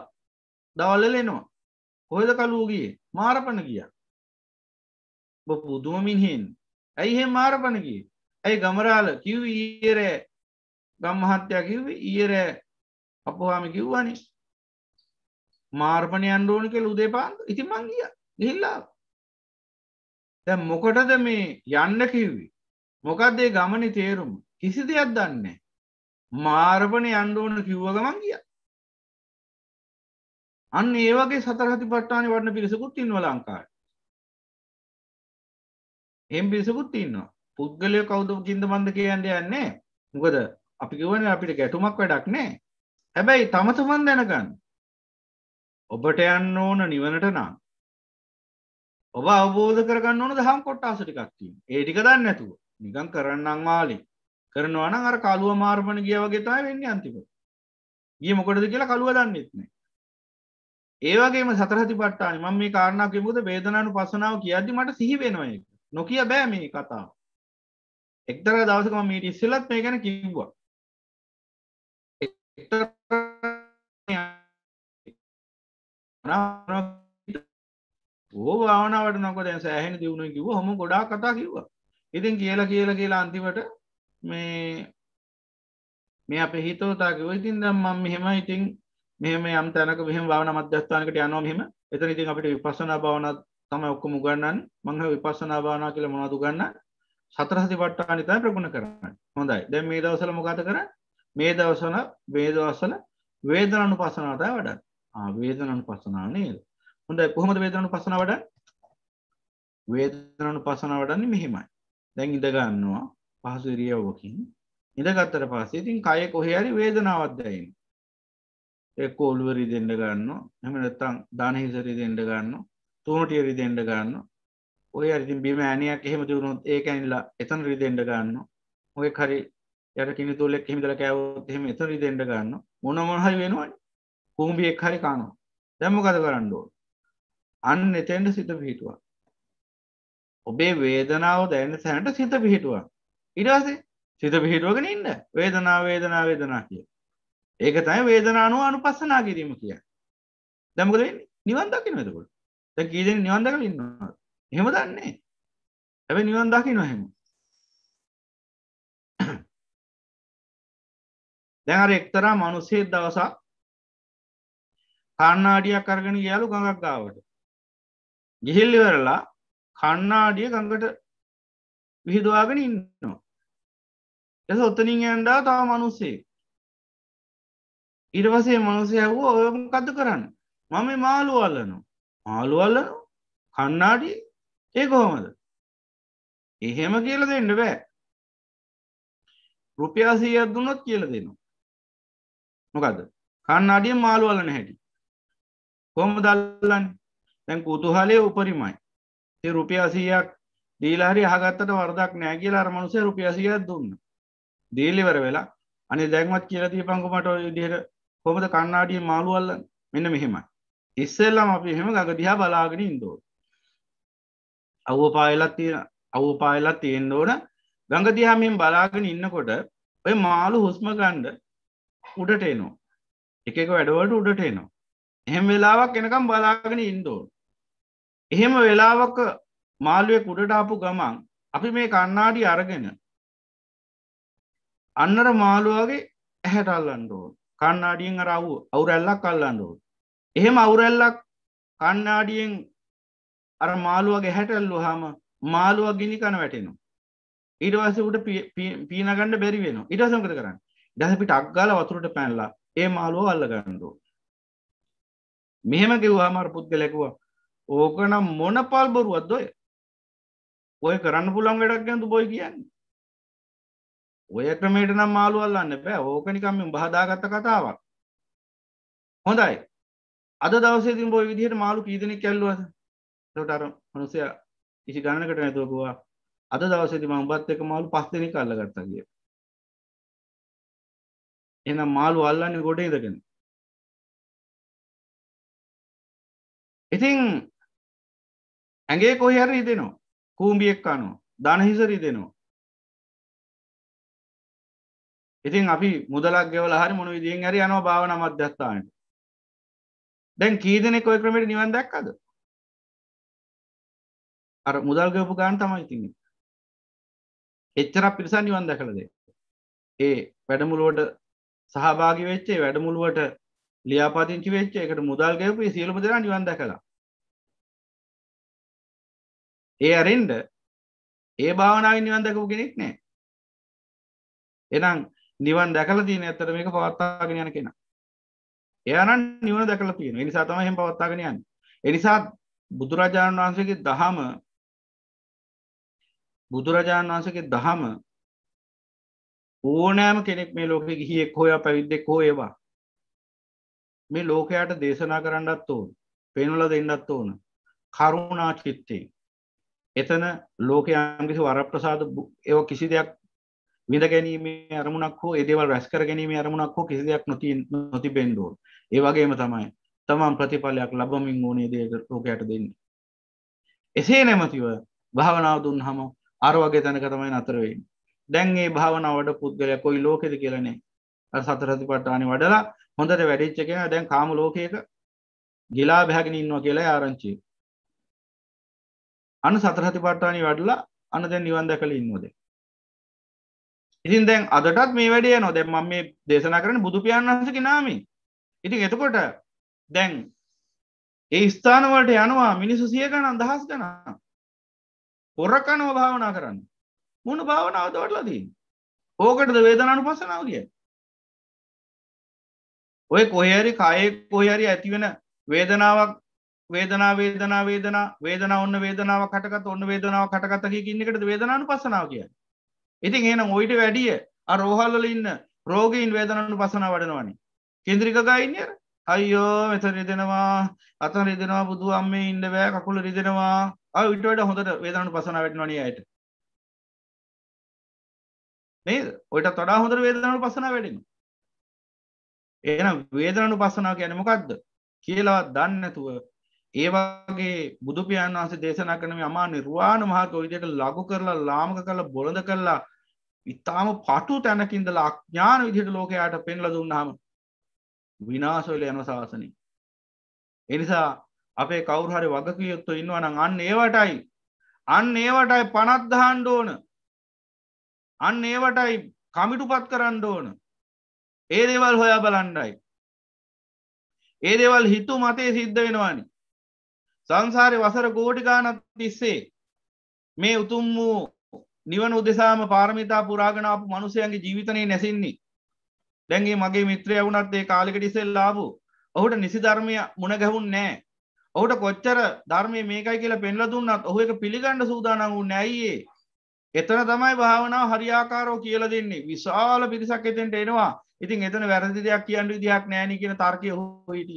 B: දවල්ලලෙනවා කොහෙද කලූගිය මාරපණ ගිය බුදුවමින්හෙන් ඇයිහෙ මාරපණකි
D: ඇයි ගමරාල කිව් ඊරෑ ගම්මහත්තයක් කිව් ඊරෑ අපවාම කිව්වනේ මාර්පණය අන්ඩෝනි කෙල් උදේ පාන්ත ඉති මංගිය ගිහිල්ලා දැ මොකටද මේ යන්න කිව්වි මොකක්දේ ගමනි තේරුම් කිසි දෙයක් දන්නේ මාර්පණය අන්ඩෝන කිව්ව
B: ගමන් ගිය අන්න ඒවගේ සතරහති පට්ටානි වන්න පිරිසකුත් ඉන්නව ලංකාට එම් පිරිසකුත් ඉන්නවා පුද්ගලය
D: කවුදු කින්ද බන්ධ කියන්න යන්නේ මොකද අපි ගවන අපිට ගැටුමක් වැඩක් නෑ හැබැයි තම තමන් දැනගන්න ඔබට යන්න ඕන නිවනට නම් ඔබ අවබෝධ කරගන්න ඕන දහම් කොට්ටාස ටිකක්තිීම ඒටික දන්න නැතුව නිකන් කරන්නම් වාලි කරනවන අර කළුව මාර්මණ ගිය වගේතයි වෙන්න අන්තිප ගිය මොකටද කියලා කළුව දන්න ෙත්න ඒවගේම සතරහති පට්ටානි මම මේ කාරණාව කිමුද බේදනානු පසනාව කියද්දි මට සිහි වෙනවා එක නොකිය බෑ මේ කතාව
B: එක්තර දවසකම මීට ඉස්සලත් මේ ගැන කිව්වා
D: ඕ භාවනාවට නොක දැ සෑහෙන දියුණ කිව හොම ගොඩා කතා කිව්වා ඉතින් කියලා කියලා කියලා අන්තිමට මේ මේ අප හිතෝතා කිව ඉතින් දම් මම් මෙහෙම ඉතින් මෙම යම් තැනක මෙහම භාවන මධ්‍යස්ථානකට යනවා මෙහෙම එතන ඉතින් අපිට විපසන භාවන තම ඔක්කොම උගන්නන් මංහ විපස්සන භාවනා කියලා මොනතු ගන්න සතරහති පට්ටානිතයි ප්‍රගුණ කරන්න හොඳයි දැන් මේ දවසල මොකත කරන්න මේ දවසන වේදවසන වේදනනු පසනාවට වඩ වේදනනු පසනා නේද හොඳ කොහොමද වේදනනු පසන වඩ වේදනනු පසන වඩන්නේ මෙහෙමයි දැන් ඉඳගන්නවා පහසු ඉරියව්වකින් ඉඳගත්තර පස්සේ ඉතින් කය කොහේරි වේදනාවක් දැනෙන එක්ක ඔළුව රිදෙන්න ගන්නවා එහෙම නැත්නම් දාන හිස රිදෙන්න ගන්නවා තුනටිය රිදෙන්න ගන්නවා ඔය ඉතින් බිම ඇණයක් එහෙම දුනොත් ඒක ඇනිලා එතන රිදෙන්න ගන්නවා ඔය හරි යට කිනි තුලෙක් හිමිදල කෑවොත් එහෙම එතරි දෙන්න ගන්න මොන මොන හරි වෙනවනේ කුඹියෙක් හරි කනවා දැන් මොකද කරන්න ඕන අන්න එතෙන්ට සිත පිහිටුවා ඔබේ වේදනාව දැනෙන තැනට සිත පිහිටුවා ඊට පස්සේ සිත පිහිටුවගෙන ඉන්න වේදනාව වේදනාව වේදනාව කිය ඒක තමයි වේදනානුව අනුපස්සනා කිරීම කියන්නේ දැන් මොකද වෙන්නේ නිවන් දකින්න එතකොට දැන් කී
B: දෙනෙක් නිවන් දකලා ඉන්නවද එහෙම දන්නේ හැබැයි නිවන් දකින්න එහෙම දැහර එක්තරා මනුස්සේ දවසක් කන්නාඩියක් කරගෙන ගයාලු ගඟක් ගාවට ගිහිල්ලිවරලා කන්නාඩිය ගඟට විහිදවාගෙන ඉන්නවා එස ඔත්තනින් ඇන්ඩා තා මනුස්සේ
D: ඉරවසේ මනුසය වූ ඔයම කද කරන්න මම මාළු අල්ලනු මාළු අල්ලනු
B: කන්නාඩි ඒ කොහොමද එහෙම කියල දෙන්න බෑ රුපියාසී අදුනොත් කියල දෙනවා මොකද කන්නාඩිය මාළුවලන හැටි කොම දල්ලන් තැන්
D: කුතුහලේ උපරිමයි ඒ රුපියාසියක් දීලාහරි හගත්තට වර්දක් නෑ කියලා අරමනුසේ රුපියාසියක් දුන්න දීලිවර වෙලා අනි දැන්වත් කියලතිී පංකුමට විදිහට කොමද කන්නාඩිය මාළුවල්ල මෙන්න මෙහෙමයි ඉස්සෙල්ලම අපි එහෙම ගඟ දිහා බලාගෙන ඉන්දෝ අව්ව පායලත් තියෙන අව්ව පායලත් තියෙන්ඩ ඕන ගඟ දිහා මෙම බලාගෙන ඉන්නකොට ඔය මාළු හුස්ම ගණ්ඩ උඩට එනවා එක එක වැඩවලට උඩට එනවා එහෙම වෙලාවක් එනකම් බලාගෙන ඉන්දෝ එහෙම වෙලාවක මාළුවෙක් උඩට ආපු ගමන් අපි මේ කන්නාඩි අරගෙන අන්නර මාළුවගේ ඇහැට අල්ලන්ඩෝ කන්නාඩියෙන් අර අව් අවුරැල්ලක් අල්ලන්ඩෝ එහෙම අවුරැල්ලක් කන්නාඩියෙන් අර මාළුවගේ හැටැල්ලු හාම මාළුවක් ගිනි කන වැටෙනවා ඉඩවස උට පීනගණඩ බැරි වෙන ඉටසංකත කරන්න දැහපිට අක්ගාල වතුරට පැන්ලා ඒ මාළුව අල්ල ගණ්ඩුව මෙහෙම කිව්වාමර පුද්ගලැකුවා ඕකනම් මොන පල් බොරුවත් දොය ඔය කරන්න පුළන් වැඩක් ගැතු බොයි කියන්න ඔය ක්‍රමේට නම් මාළුවල්ලන්න බෑ ඕකනිකම්ම බහදාගත්ත කතාවක් හොඳයි අද දවසේති බොයි විදිහට මාළු පීදන කැල්ලුවද ටර මනුසය ඉසි ගණනකට නැතුවකවා අද දවසේති මං බත් එක මාළු
B: පස්සෙනි කල්ලගත්තා කිය එනම් මාළු අල්ලන්න ගොඩ ඉදගෙන ඉතිං ඇගේ කොහැර ඉදෙනවා කූම්බියෙක් අනු ධනහිසරි දෙනවා ඉතින් අපි මුදලක් ගෙවල හරි මොන විදිෙන් හරි යනවා භාවන මධ්‍යස්ථානයට දැන් කීදනෙ කොයි ක්‍රමට නිවන් දැක්කද අර මුදල් ගවපු ගාන් තමයි ඉතින් එච්චරක් පිරිසන් නිවන් දැකලද ඒ වැඩමුළුවට සහභාගි වෙච්චේ වැඩමුළුවට ලියාපතිංචි වෙච්ච එකට මුදල් ගැපුේ සියලුම දෙනා නිවන් දැකලා ඒ අරෙන්ඩ ඒ භාවනාවෙන් නිවන් දැකපු කෙනෙක් නෑ එනම් නිවන් දැකල තියෙන ඇත්තට මේක පවත්තාගෙන යන කෙන
D: එයනන් නිවන දැකල තියෙන නිසා තම හෙම පවත්තාගෙන යන්න එනිසා බුදුරජාණන් වහන්සේගේ දහම බුදුරජාණන් වහන්සේගේ දහම ඕනෑම කෙනෙක් මේ ලෝකෙ ගිහියෙක් හොයා පැවිද්දෙක් හෝ ඒවා මේ ලෝකයාට දේශනා කරන්නත් ඕන පෙනුල දෙන්නත් ඕන කරුණා චිත්තේ එතන ලෝකයන්ගිසි වරප්‍රසාද ඒව කිසි දෙයක් විඳ ගැනීමේ අරමුණක් හෝ ඒදේවල් රැස් කර ගැනීම අරමුණක් හෝ කිසි දෙයක් නොති නොති බෙන්ඩෝල් ඒ වගේම තමයි තමන් ප්‍රතිඵලයක් ලබමින් ඕනේ දේ ලෝකයට දෙන්න එසේ නැමතිව භාවනාව දුන් හම අර වගේ තැනක තමයි අතරවෙන්නේ දැන් ඒ භාවනාවට පුද්ගලය කොයි ලෝකෙද කියලනේ සතරති පට්ටානි වඩලා හොඳට වැඩිච්චක දැන් කාම ලෝකයක ගිලා බැහැගෙන ඉන්නවා කියලා ආරංචි අනු සතරහති පට්ටානි වඩලා අන දැන් නිවන් දැකල ඉන්නවද ඉතින් දැන් අදටත් මේ වැඩිය නො දැම් මම මේ දේශනා කරන බුදු පියන්සක නාමි ඉතින් එතකොට දැන් ඒ ස්ථානවලට යනවා මිනිසු
B: සිය ගණන් දහස් ගනා පොරකනව භාවනා කරන්න මොන භාවනාවද වටලා තින් ඕකටද වේදනානු පසනාව කිය
D: ඔය කොහරි කායෙක් කොහරි ඇතිවෙන වේදනාවක් වේදනා වේදනා වේදනා වේදනා ඔන්න වේදනාව කටකත් ඔන්න වේදනාව කටකතකින් එකට වේදනානු පසනාව කිය ඉතින් එනම් ඔයිට වැඩිය අරෝහල්ල ඉන්න රෝගීන් වේදනනු පසන වඩනවනේ කෙන්ද්‍රිකගයින්නර අයියෝ මෙත රිදෙනවා අතන් රිදෙනවා බුදු අම්මේ ඉන්න බෑ කකුල
B: රිදෙනවා අ විටවට හොඳට වේදනු පසන වැටනවනි අයට නේද ඔයට තොඩා හොඳර වේදනු පසන වැඩෙන එන
D: වේදනු පසනාව ගැන මොකක්ද කියලවත් දන්නතුව ඒවාගේ බුදුපියන් වහස දේශනා කරනම අමා නිර්වාණ මහක විදියට ලගු කරලා ලාමක කල බොළඳ කරලා ඉතාම පටු තැනකින්දලා අඥාන විදිහට ලෝකයාට පෙන්ල දුන්නාම විනාශවල යන ශාසනී. එනිසා අපේ කවුරහරි වගකියයුත්තු ඉන්නවනම් අන්න ඒවටයි අන්න ඒවටයි පනත්දහන්ඩ ඕන අන්න ඒවටයි කමිටුපත් කරන්න ඕන ඒ දේවල් හොයා බලන්ඩයි ඒ දේවල් හිතු මතේ සිද්ධ වෙනවානි සංසාරය වසර ගෝටිකානත් තිස්සේ මේ උතුම් වූ නිවන උදෙසාම පාරමිතා පුරාගෙනාපු මනුසයන්ගේ ජීවිතනය නැසින්නේ දැන්ගේ මගේ මිත්‍රය වුණත් ඒ කාලිකට ඉසෙල් ලාබු ඔහුට නිසි ධර්මය මුණ ගැහුන් නෑ ඔහුට කොච්චර ධර්මය මේකයි කියලා පෙන්ල දුන්නත් ඔහු එක පිළිගණ්ඩ සූදානං වූ නැයියේ එතන තමයි භාවනාව හරියාකාරෝ කියල දෙන්නේ විශාල පිරිසක් එතෙන්ට එනවා ඉතින් එතන වැරදි දෙයක් කියන්න විදිහක් නෑන කියෙන තර්කය හොහිට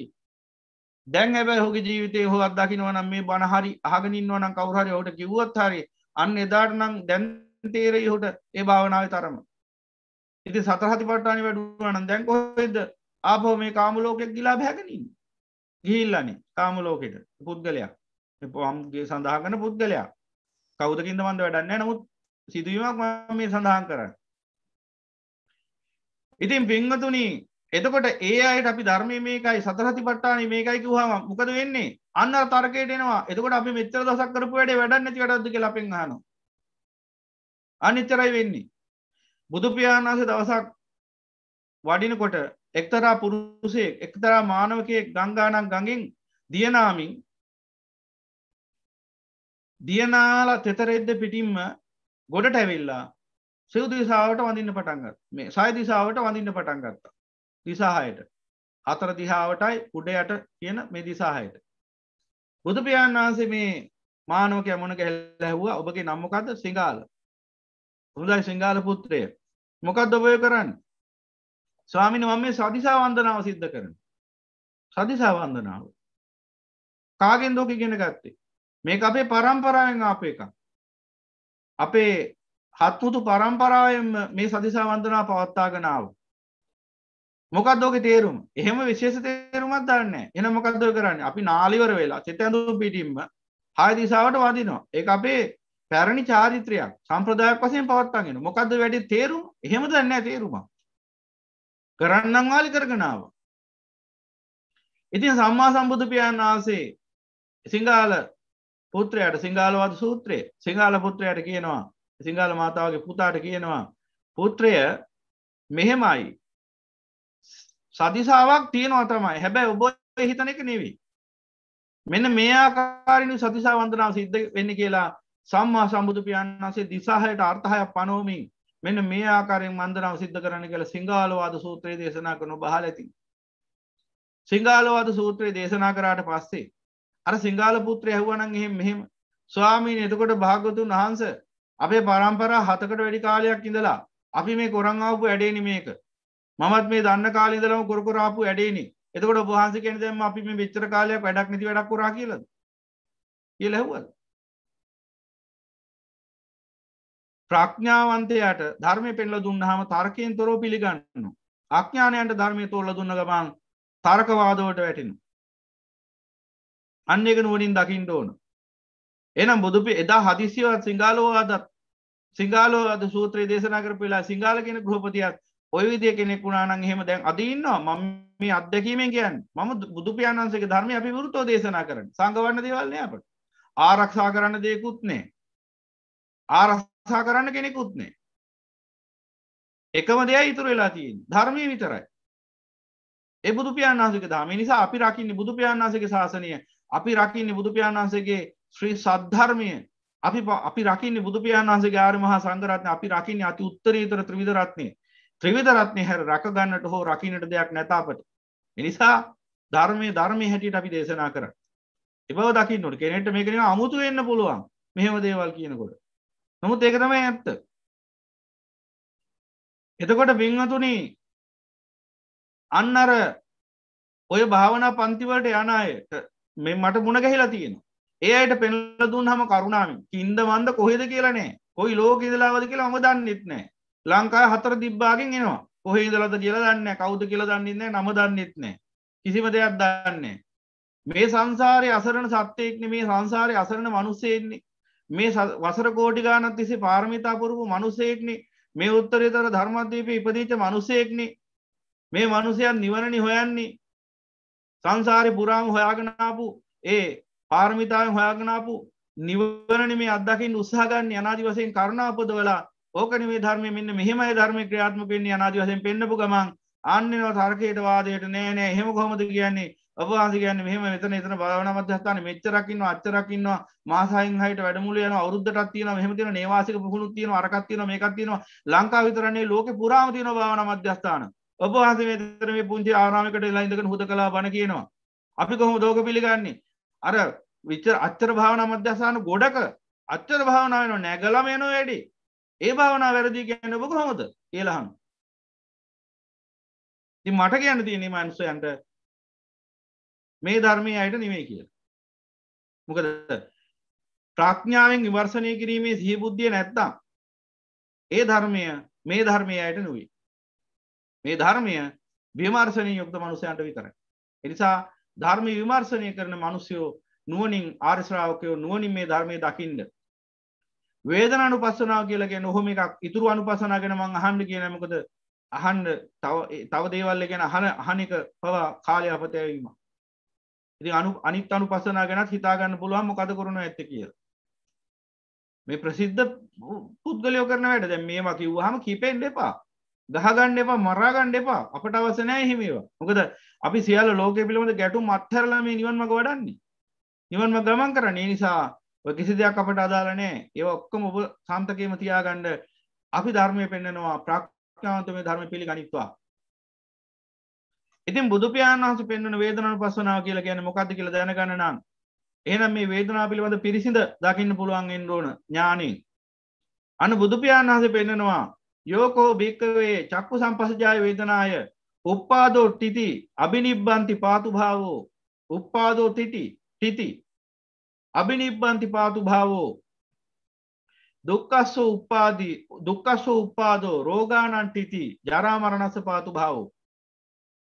D: දැන් හැබැ හොගේ ජීවිතය හෝ අදකිනවනම් මේ බනහරි අහගනින්වනම් කවුහරි ඔට කිව්වත් හරි අන්න එදාටනම් දැන්තේරෙයි හොට ඒ භාවනාව තරම ඉති සතරහති පටානි වැඩුවනන් දැන් කොහෙද ආපෝ මේ කාමුලෝකෙක් ගිලා බැගනින් ගිහිල්ලනේ කාමුලෝකෙට පුද්ගලයක් පොම්ගේ සඳහගන පුද්ගලයා කෞදකින්ද මන්ද වැඩන්න නමුත් සිදුවීමක් මම මේ සඳහන් කරන්න. ඉතින් පින්වතුනි එතකොට ඒ අයට අපි ධර්මයේ මේකයි සතරහති පට්ටානේ මේකයි කිව්වම මොකද වෙන්නේ? අන්න අර තර්කයට එනවා. එතකොට අපි මෙච්චර දවසක් කරපු වැඩේ වැඩක් නැති වැඩක්ද කියලා අපෙන් අහනවා. අනිච්චරයි වෙන්නේ. බුදු පියාණන් වහන්සේ දවසක් වඩිනකොට එක්තරා පුරුෂයෙක් එක්තරා මානවකයෙක් ගංගානම් ගඟෙන් දියනාමින් දියනාලා තෙතරෙද්ද පිටින්ම ගොඩට ඇවිල්ලා සිව් දිසාාවට වඳන්න පටන්ගත් මේ සයි දිසාාවට වඳන්න පටන් ගත්තා දිසාහයට අතර දිහාාවටයි උඩයට කියන මේ දිසාහයට බුදුපියාන් වහන්සේ මේ මානෝක ඇමුණ කැල් ඇහවා ඔබගේ නම්මකද සිංහාල හොදයි සිංහාල පුත්‍රය මොකක්ද ඔබය කරන්න ස්වාමින මම මේ සදිසා වන්දනාව සිද්ධ
B: කරන සදිසා වන්දනාව කාගෙන් දෝක ඉගෙන ගත්තේ මේ අපේ පරම්පරාවෙන් අපේ එකක් අපේ හත්මුතු
D: පරම්පරාවෙන් මේ සදිසා වන්දනා පවත්තාගෙනාව. මොකක්දෝක තේරුම් එහෙම විශේෂ තේරුමත් දන්න එන මොකක්ද කරන්න අපි නාලිවර වෙලා චෙත ඇඳු පිටිම්ම හය දිසාවට වදිනවා ඒ අපේ පැරණි චාරිත්‍රයක් සම්ප්‍රදායක් වසයෙන් පවත්තාගෙන මොකක්ද වැඩි තේරුම් එහෙම දන්න තේරුම කරන්නම් වාලි කරගෙනාව ඉතින් සම්මා සම්බුදු පියන් වහන්සේ සිංහාල පුත්‍රයට සිංහලවද සූත්‍රය සිංහල පුත්‍රයට කියනවා සිංහල මාතාවගේ පුතාට කියනවා පුත්‍රය මෙහෙමයි සතිසාාවක් තියෙනවා තමයි හැබැයි ඔබ හිතන එක නෙවී මෙන්න මේ ආකාරනු සතිසා වන්දනාව සිද්ධ වෙන්න කියලා සම්මා සම්බුදු පියන්සේ දිසාහයට අර්ථහයක් පනෝමින් මෙන්න මේ ආකාරෙන් මන්දනාව සිද්ධ කරන කළ සිංහලවාද සූත්‍රයේ දේශනා කරනු බහල ඇති සිංහලවාද සූත්‍රයේ දේශනා කරාට පස්සේ අර සිංහල පුත්‍රය ඇහුවනන් එහෙම මෙහෙම ස්වාමීන් එතකොට භාගතුන් වහන්ස අපේ පරම්පරා හතකට වැඩි කාලයක් ඉඳලා අපි මේ කොරංආපු ඇඩේනි මේක මමත් මේ දන්න කාලිදලම කොරකොරාපු
B: ඇඩේනි එතකොට වහන්ස කෙන දැම අපි මේ විච්චර කාලයක් වැඩක් නැති වැඩක් කොරා කියලද කියල ඇහුවද ප්‍රඥාවන්තයට
D: ධර්මය පෙන්ල දුන්නහම තර්කයෙන් තොරෝ පිළිගන්න අඥානයන්ට ධර්මය තොල්ල දුන්න ගමන් තර්කවාදවට වැටිනවා අන්න එක නුවනින් දකිින්ට ඕන එනම් බුදුපි එදා හදිසිවත් සිංහලෝ අදත් සිංහලෝ අද සූත්‍රයේ දේශනා කර පෙලා සිංහල කෙන ගෘහපතියක් ඔය විදිය කෙනෙක් වුණානන් හෙම දැන් අදන්නවා මම මේ අත්දැකීමෙන් කියන් මම බුදුපාණන්සක ධර්මය අපි වෘතෝ දේශනා කරන සංගවන්න දේවල්නය අපට
B: ආරක්ෂා කරන්න දෙයකුත්නේ ආරක්ෂා කරන්න කෙනෙකුත්නේ එකම දෙය ඉතුර වෙලා තියෙන් ධර්මය විතරයි එ
D: බුදුපාණන්සක දාම නිසා අපි රකින්නේ බුදුපාණන්සක ශාසනය අපි රකින්නේ බුදුපියාණන් වහන්සේගේ ශ්‍රී සද්ධර්මය අපි අපි රකින්නේ බුදුපියාණන් වහන්සේගේ ආර්ය මහා සංඝරත්නය අපි රකින්නේ අති උත්තරීතර ත්‍රිවිධ රත්නය ත්‍රිවිධ රත්නය හැර රක ගන්නට හෝ රකින්නට දෙයක් නැත අපට එනිසා ධර්මයේ ධර්මයේ හැටියට අපි දේශනා කරා එබව දකින්න ඕනේ කෙනෙක්ට මේක නිකන්
B: අමුතු වෙන්න පුළුවන් මෙහෙම දේවල් කියනකොට නමුත් ඒක තමයි ඇත්ත එතකොට පින්වතුනි අන්න අර ඔය භාවනා පන්තිවලට යන අයට මේ මට මුණ ගැහිලා තියෙනවා ඒ අයට
D: පෙන්ල දුන් හම කරුණාවෙන් ඉන්ද මන්ද කොහෙද කියලනේ කොයි ලෝක ඉදලාවද කියලා හම දන්නෙත් නෑ ලංකා හතර තිබ්බාගෙන් එනවා කොහේ ඉදලද කියලා දන්න කවුද කියල දන්නන්නේ නම දන්නෙත් නෑ කිසිම දෙයක් දන්නේ මේ සංසාරය අසරණ සත්‍යයෙක්න මේ සංසාරය අසරණ මනුස්සයෙන්නේ මේ වසර කෝටි ගානත් තිසි පාරමිතාපුරපු මනුසයෙක්නි මේ උත්තරේ තර ධර්මත්වීප ඉපදිීච මනුසයෙක්නි මේ මනුසයන් නිවනනි හොයන්නේ සංසාරය පුරාම හොයාගෙනාපු ඒ පාර්මිතාවෙන් හොයාගෙනාපු නිවරණ මේ අදකින් උත්සාගන්න අනාදි වසයෙන් කරුණාපද වෙලා ඕකන මේ ධර්ම මෙන්න මෙහෙමයි ධර්ම ක්‍රියාත්ම පෙන්න්නේ අනාදි වසයෙන් පෙන්න්නපු ගමන් අන්නවා තර්කයට වාදයට නෑනෑ හෙම කොමද කියන්නේ ඔබවාස කියන්න මෙහම මෙතන එතන භාවන මධ්‍යස්ථාන මෙච්චරකින්න අච්චරකින්නවා මාසායින් හයට වැඩමුලයන අවරුද්ධටත් තියෙන මෙහමතින නේවාසික පුහුණුත් තියෙන අරකත් තියෙන මේකත් තියෙනවා ලංකා විතරන්නේ ලෝක පුරාම තියෙන භාවන මධ්‍යස්ථාන ඔබහන්ස වෙතර මේ පුංචි ආරාමිකට ලයිඳක හුද කලා බණ කියනවා. අපි කොහොම දෝක පිළිගන්නේ. අර විචර අච්චර භාවන මධ්‍යසාන ගොඩක අච්චර භාවනාවන නැගලම යන වැඩි ඒ භාවනා වැරදි
B: කියන්න බොක හොමද කියලාහන්. ති මට කියන්න තියනේ මන්සයන්ට මේ ධර්මය අයට නිමේ කිය. මොකද ප්‍රඥාවෙන් විවර්සනය කිරීමේ සිහිබුද්ධිය නැත්තම් ඒ ධර්මය
D: මේ ධර්මය අයට නොවේ මේ ධර්මය විමර්ශනය යුක්ත මනුසයන්ට විතරයි. එනිසා ධර්ම විමර්ශනය කරන මනුස්යෝ නුවනින් ආර්ශ්‍රාවකයෝ නුවනින් මේ ධර්මය දකිින්ද. වේදන අනුපස්සනාව කියලගෙන නොහොම එකක් ඉතුරු අනුපසනාගෙන මං අහන්ඩ කියනමකද අහන්ඩ තව දේවල්ල ගැන අහන අහනික පවා කාලය අපතයවීම. ඉති අනු අනිත් අනු පසනා ගැනත් හිතාගන්න පුළුවන් මොකද කරුණු ඇත කිය. මේ ප්‍රසිද්ධ පුද්ගලයෝ කරන වැඩ දැ මේ මකිව්හම කීපෙන් දෙපා ගහගන්න එපා මරාගන්න එපා අපට අවසනෑ එහෙමේවා මොකද අපි සියල ලෝක පිළිබඳ ගැටු මත්හරලම නිවන්මක වඩන්නේ නිවන්ම ගමන් කරන්නේ නිසා කිසි දෙයක් අපට අදාලනෑ ඒ ඔක්කම ඔබ සන්තකේම තියාගණ්ඩ අපි ධර්මය පෙන්න්නනවා ප්‍රක්ඥාවන්තම ධර්ම පිළි ගනිත්වා ඉතින් බුදුපාන් වහස පෙන්න්න වේදනන පසනාව කියලා ගැන මොකක්ද කියල දැනගණනම් එහනම් මේ වේදනා පිළිබඳ පිරිසිඳ දකින්න පුළුවන්ගෙන් ඕන ඥානී අන බුදුපාන් වහස පෙන්න්නනවා යෝකෝ භික්කවේ චක්කු සම්පසජාය වේදනාය උප්පාදෝ ටිති අභිනිබ්බන්ති පාතුභාවෝ උප්පාදෝ තිටි ටිති අභිනිබ්බන්ති පාතුභාවෝ දුක්කස්සෝ උපාදී දුක්කස්සෝ උපාදෝ රෝගාණන් ටිති ජරාමරණස පාතු භාවෝ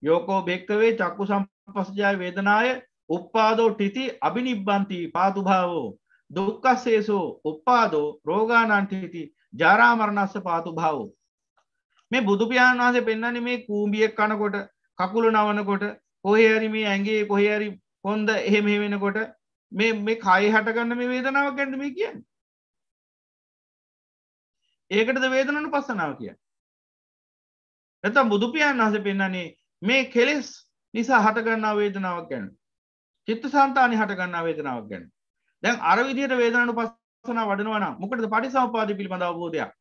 D: යෝකෝ භෙක්කවේ චක්කු සම්පසජාය වේදනාය උප්පාදෝ ටිති අභිනිබ්බන්ති පාතුභාවෝ දුක්කස්සේසෝ උප්පාදෝ රෝගාණන් ටිති ජාරාමරණස්ස පාතු භාව. මේ බුදුපියාණන් වහසේ පෙන්න්නන මේ කූම්බියක් කනකොට කකුල නවනකොට කොහරි මේ ඇගේ කොහරි කොන්ද එහෙම වෙනකොට මේ මේ කයි හටගන්න
B: මේ වේදනාව ගැඩම කිය. ඒකටද වේදනන පස්සනාව කිය. එතම් බුදුපියාණන් වහස පෙන්න්නන්නේ මේ කෙලෙස්
D: නිසා හටගන්නා වේදනාවක් ගැන චිත්ත සන්තානි හටගන්නා වේදනාවක් ගැන දැන් අරවිදියට වේදනු පස් විපස්සනා වඩනවා නම් මොකටද පටිසමුපාද පිළිබඳ අවබෝධයක්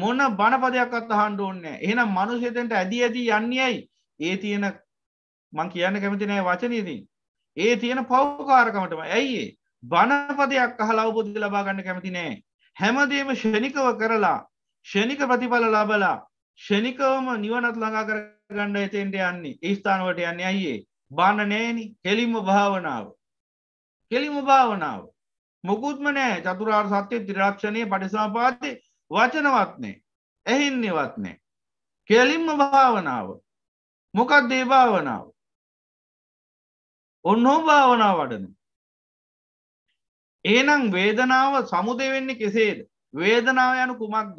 D: මොන බණපදයක්වත් අහන්න ඕනේ නැහැ එහෙනම් මිනිසෙතෙන්ට ඇදී ඇදී යන්නේ ඇයි ඒ තියෙන මං කියන්න කැමති නෑ වචනේදී ඒ තියෙන පෞකාරකමටම ඇයි ඒ බණපදයක් අහලා අවබෝධය ලබා ගන්න කැමති නෑ හැමදේම ෂණිකව කරලා ෂණික ප්‍රතිඵල ලබලා ෂණිකවම නිවනත් ළඟා කරගන්න එතෙන්ට යන්නේ ඒ ස්ථානවලට යන්නේ ඇයි ඒ බණ නෑනි කෙලින්ම භාවනාව කෙලින්ම භාවනාව මොකුත්ම නෑ චතුරාර් සත්‍යය තිරක්ෂණය පටිසාපාති වචනවත්නේ
B: ඇහින්නවත්නේ කෙලින්ම භාවනාව මොකත් දේ භාවනාව ඔන්නෝ භාවනා වඩනු ඒනම් වේදනාව සමුදය වෙන්නේ කෙසේද වේදනාව යනු කුමක්ද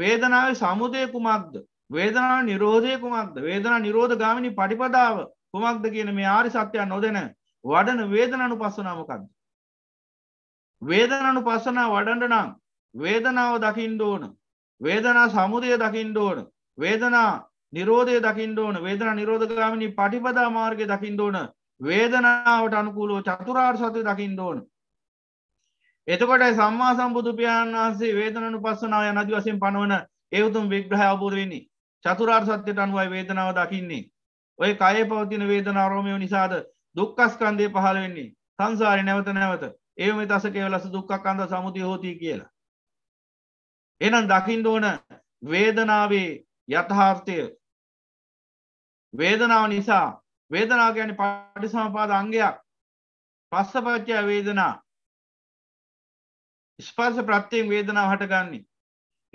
B: වේදනාව
D: සමුදය කුමක්ද වේදනා නිරෝධය කුමක්ද වේදනා නිරෝධ ගාමිනි පටිපදාව කුමක්ද කියන මේ ආරි සත්‍යයන් නොදැන වඩන වේදනනු පස්සනාමකක්ද වේදනනු පසනා වඩඩ නම් වේදනාව දකිින් ඕන වේදනා සමුදය දකිින් ඕන වේදනා නිරෝධය දකිින් ඕන වේදන නිරෝධගාමිනි පටිපදා මාර්ගය දකිින් ඕන වේදනාවට අනුකූලෝ චතුරාර් සතුය දකිින් ඕන එතකොට සම්මා සම්බුදුපාණන් වහන්සේ වේදනනු පස්සනාය නති වසෙන් පනුවන ඒවතුම් විග්‍රහ අවබෝධවෙනි චතුරාර් සත්‍යයට අනුවයි වේදනාව දකින්නේ ඔය කය පවතින වේදනාරෝමයෝ නිසාද දුක්කස්කන්දය පහළ වෙන්නේ සංසාරය නැවත නැවත ඒම දස කෙවලස දුක්කක් අන්ද සමුති හෝතිී කියලා. එනම් දකිින්ඩ ඕන වේදනාවේ යථහාර්ථය වේදනාව නිසා වේදනා ගැන පටි සමපාද අංගයක් පස්සපච්චය වේදනා ස්පර්ස ප්‍රත්තියෙන් වේදනාව හටගන්නේ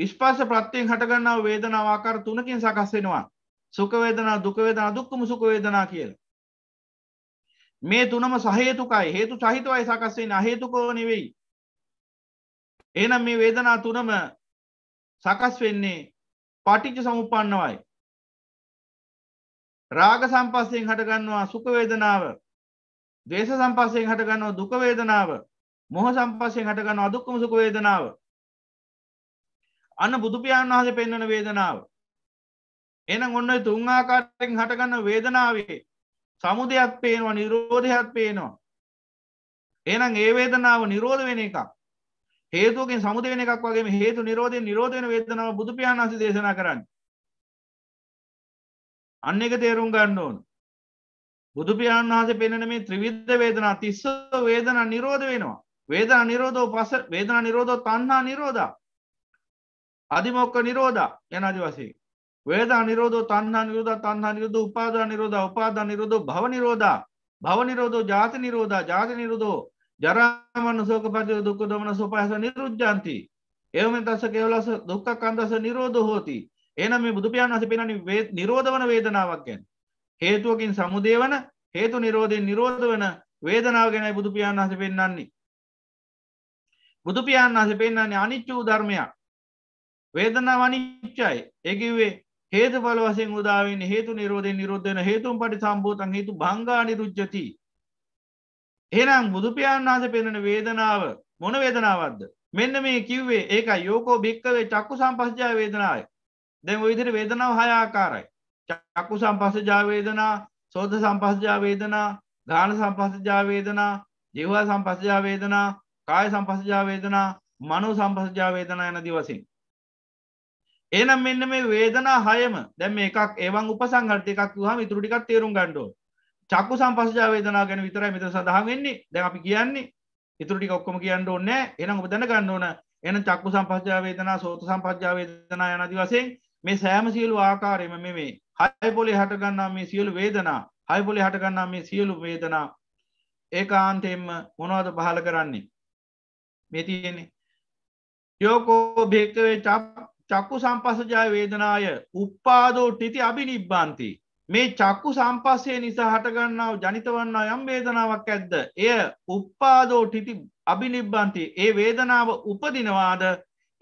D: ඉස්පාස ප්‍රත්තියෙන් හටගන්නාව වේදනාවාකර තුනකින් සකස්සෙනවා සුකවේදනා දුකවේදනා දුක්කම සුකවේදනා කියලා මේ තුනම සහේතුකයි හේතු සහිතවයි සකස්වෙන් අහේතුකෝ
B: නෙවෙයි එනම් මේ වේදනා තුනම සකස් වෙන්නේ පටිච්ච සමුපන්නවයි රාග සම්පස්සයෙන්
D: හටගන්නවා සුකවේදනාව දේශ සම්පස්සයෙන් හටගන්නවා දුකවේදනාව මොහ සම්පස්සයෙන් හටගන්න අදුක්කම සුකවේදනාව අන්න බුදුපාණන් වහස පෙන්වන වේදනාව එනම් ඔන්න තුන් ආකාරයෙන් හටගන්න වේදනාවේ සමුදයක් පේනවා නිරෝධයක් පේනවා එනම් ඒ වේදනාව නිරෝධ වෙන එකක් හේතුවකින් සමුද වෙන එකක් වගේ හේතු නිරෝධය නිරෝධ වෙන වේදනාව බුදුපියාණන් වහන්සේ දේශනා කරන්න අන්න එක තේරුම් ගන්න ඕන බුදුපියාණන් වහන්සේ පෙන්වන මේ ත්‍රිවිධ වේදනා තිස්ස වේදනා නිරෝධ වෙනවා වේදනා නිරෝධෝ පස වේදනා නිරෝධෝ තණ්හා නිරෝධා අධිමොක්ක නිරෝධා යන ආදි වශයෙන් වේදා නිරෝධෝ තන්හා නිරෝධ තන්හා නිරෝධ උපාදා නිරෝධ උපාදා නිරෝධ භව නිරෝධා භව නිරෝධෝ ජාති නිරෝධා ජාති නිරෝධෝ ජරාමන්න සෝක පතිය දුක්ක දමන සෝපහස නිරුද්ජන්ති එවම තස කෙවලස දුක්ක කන්දස නිරෝධ හෝති එනම් මේ බුදුපියන් වස පිනනි නිරෝධ වන වේදනාවක්ගැන් හේතුවකින් සමුදේවන හේතු නිරෝධයෙන් නිරෝධ වන වේදනාව ගැනයි බුදුපියන් වහස පෙන්න්නන්නේ බුදුපියන් වහස පෙන්න්නන්නේ අනිච්චූ ධර්මයක් වේදනාව අනිච්චයි ඒකිවේ හේතු බල වසෙන් උදාවෙන් හේතු නිරෝධය නිරුද්ධන හේතුම් පටි සම්බෝතන් හේතු භංගානි රුජ්ජති. එනම් බුදුපාන් වහස පෙනෙන වේදනාව මොන වේදනාවක්ද. මෙන්න මේ කිව්වේ ඒක යෝකෝ භික්කවේ චක්කු සම්පස්ජා වේදනාය. දැන් විදිරි වේදනාව හයාකාරයි. චක්කු සම්පස්සජාවේදනා සෝධ සම්පස්සජාවේදනා ගාන සම්පස්සජාවේදනා ජෙවවා සම්පස්සජාවේදනා කාය සම්පස්සජාවේදනා මනු සම්පස්සජාවේදනා යන දිවසින්. එනම් මෙන්න මේ වේදනා හයම දැම් මේ එකක් ඒවන් උපසංහට එකක් හම ඉතුරටිකක් තේරුම් ගණ්ඩෝ චක්කු සම්පස්ජා වේදනා ගැන විතරයි මෙතර සඳහන් වෙන්නේ දැන් අපි කියන්නේ ඉතුරටි ඔක්කොම කියන්න ඕන්න එනම් උපදැන ගන්න ඕන එන චක්කු සම්පස්ජා වේදනා සෝත සම්පස්ජා වේදනා යනති වසයෙන් මේ සෑම සියලු ආකාරයම මෙ මේ හයපොලි හටගන්නා මේ සියලු වේදනා හයපොලි හටගන්නා මේ සියලු වේදනා ඒ කාන්තෙන්ම මොනවද පහල කරන්නේ මේ තියෙන්නේ යෝකෝ භේකවේ චප් චක්කු සම්පස්සජය වේදනාය උප්පාදෝ ටිති අභි නිබ්බාන්ති. මේ චක්කු සම්පස්සය නිසා හටගන්නාව ජනිතවන්නා යම් වේදනාවක් ඇද්ද. එය උප්පාදෝ ටිති අභිනිබ්බන්ති ඒ වේදනාව උපදිනවාද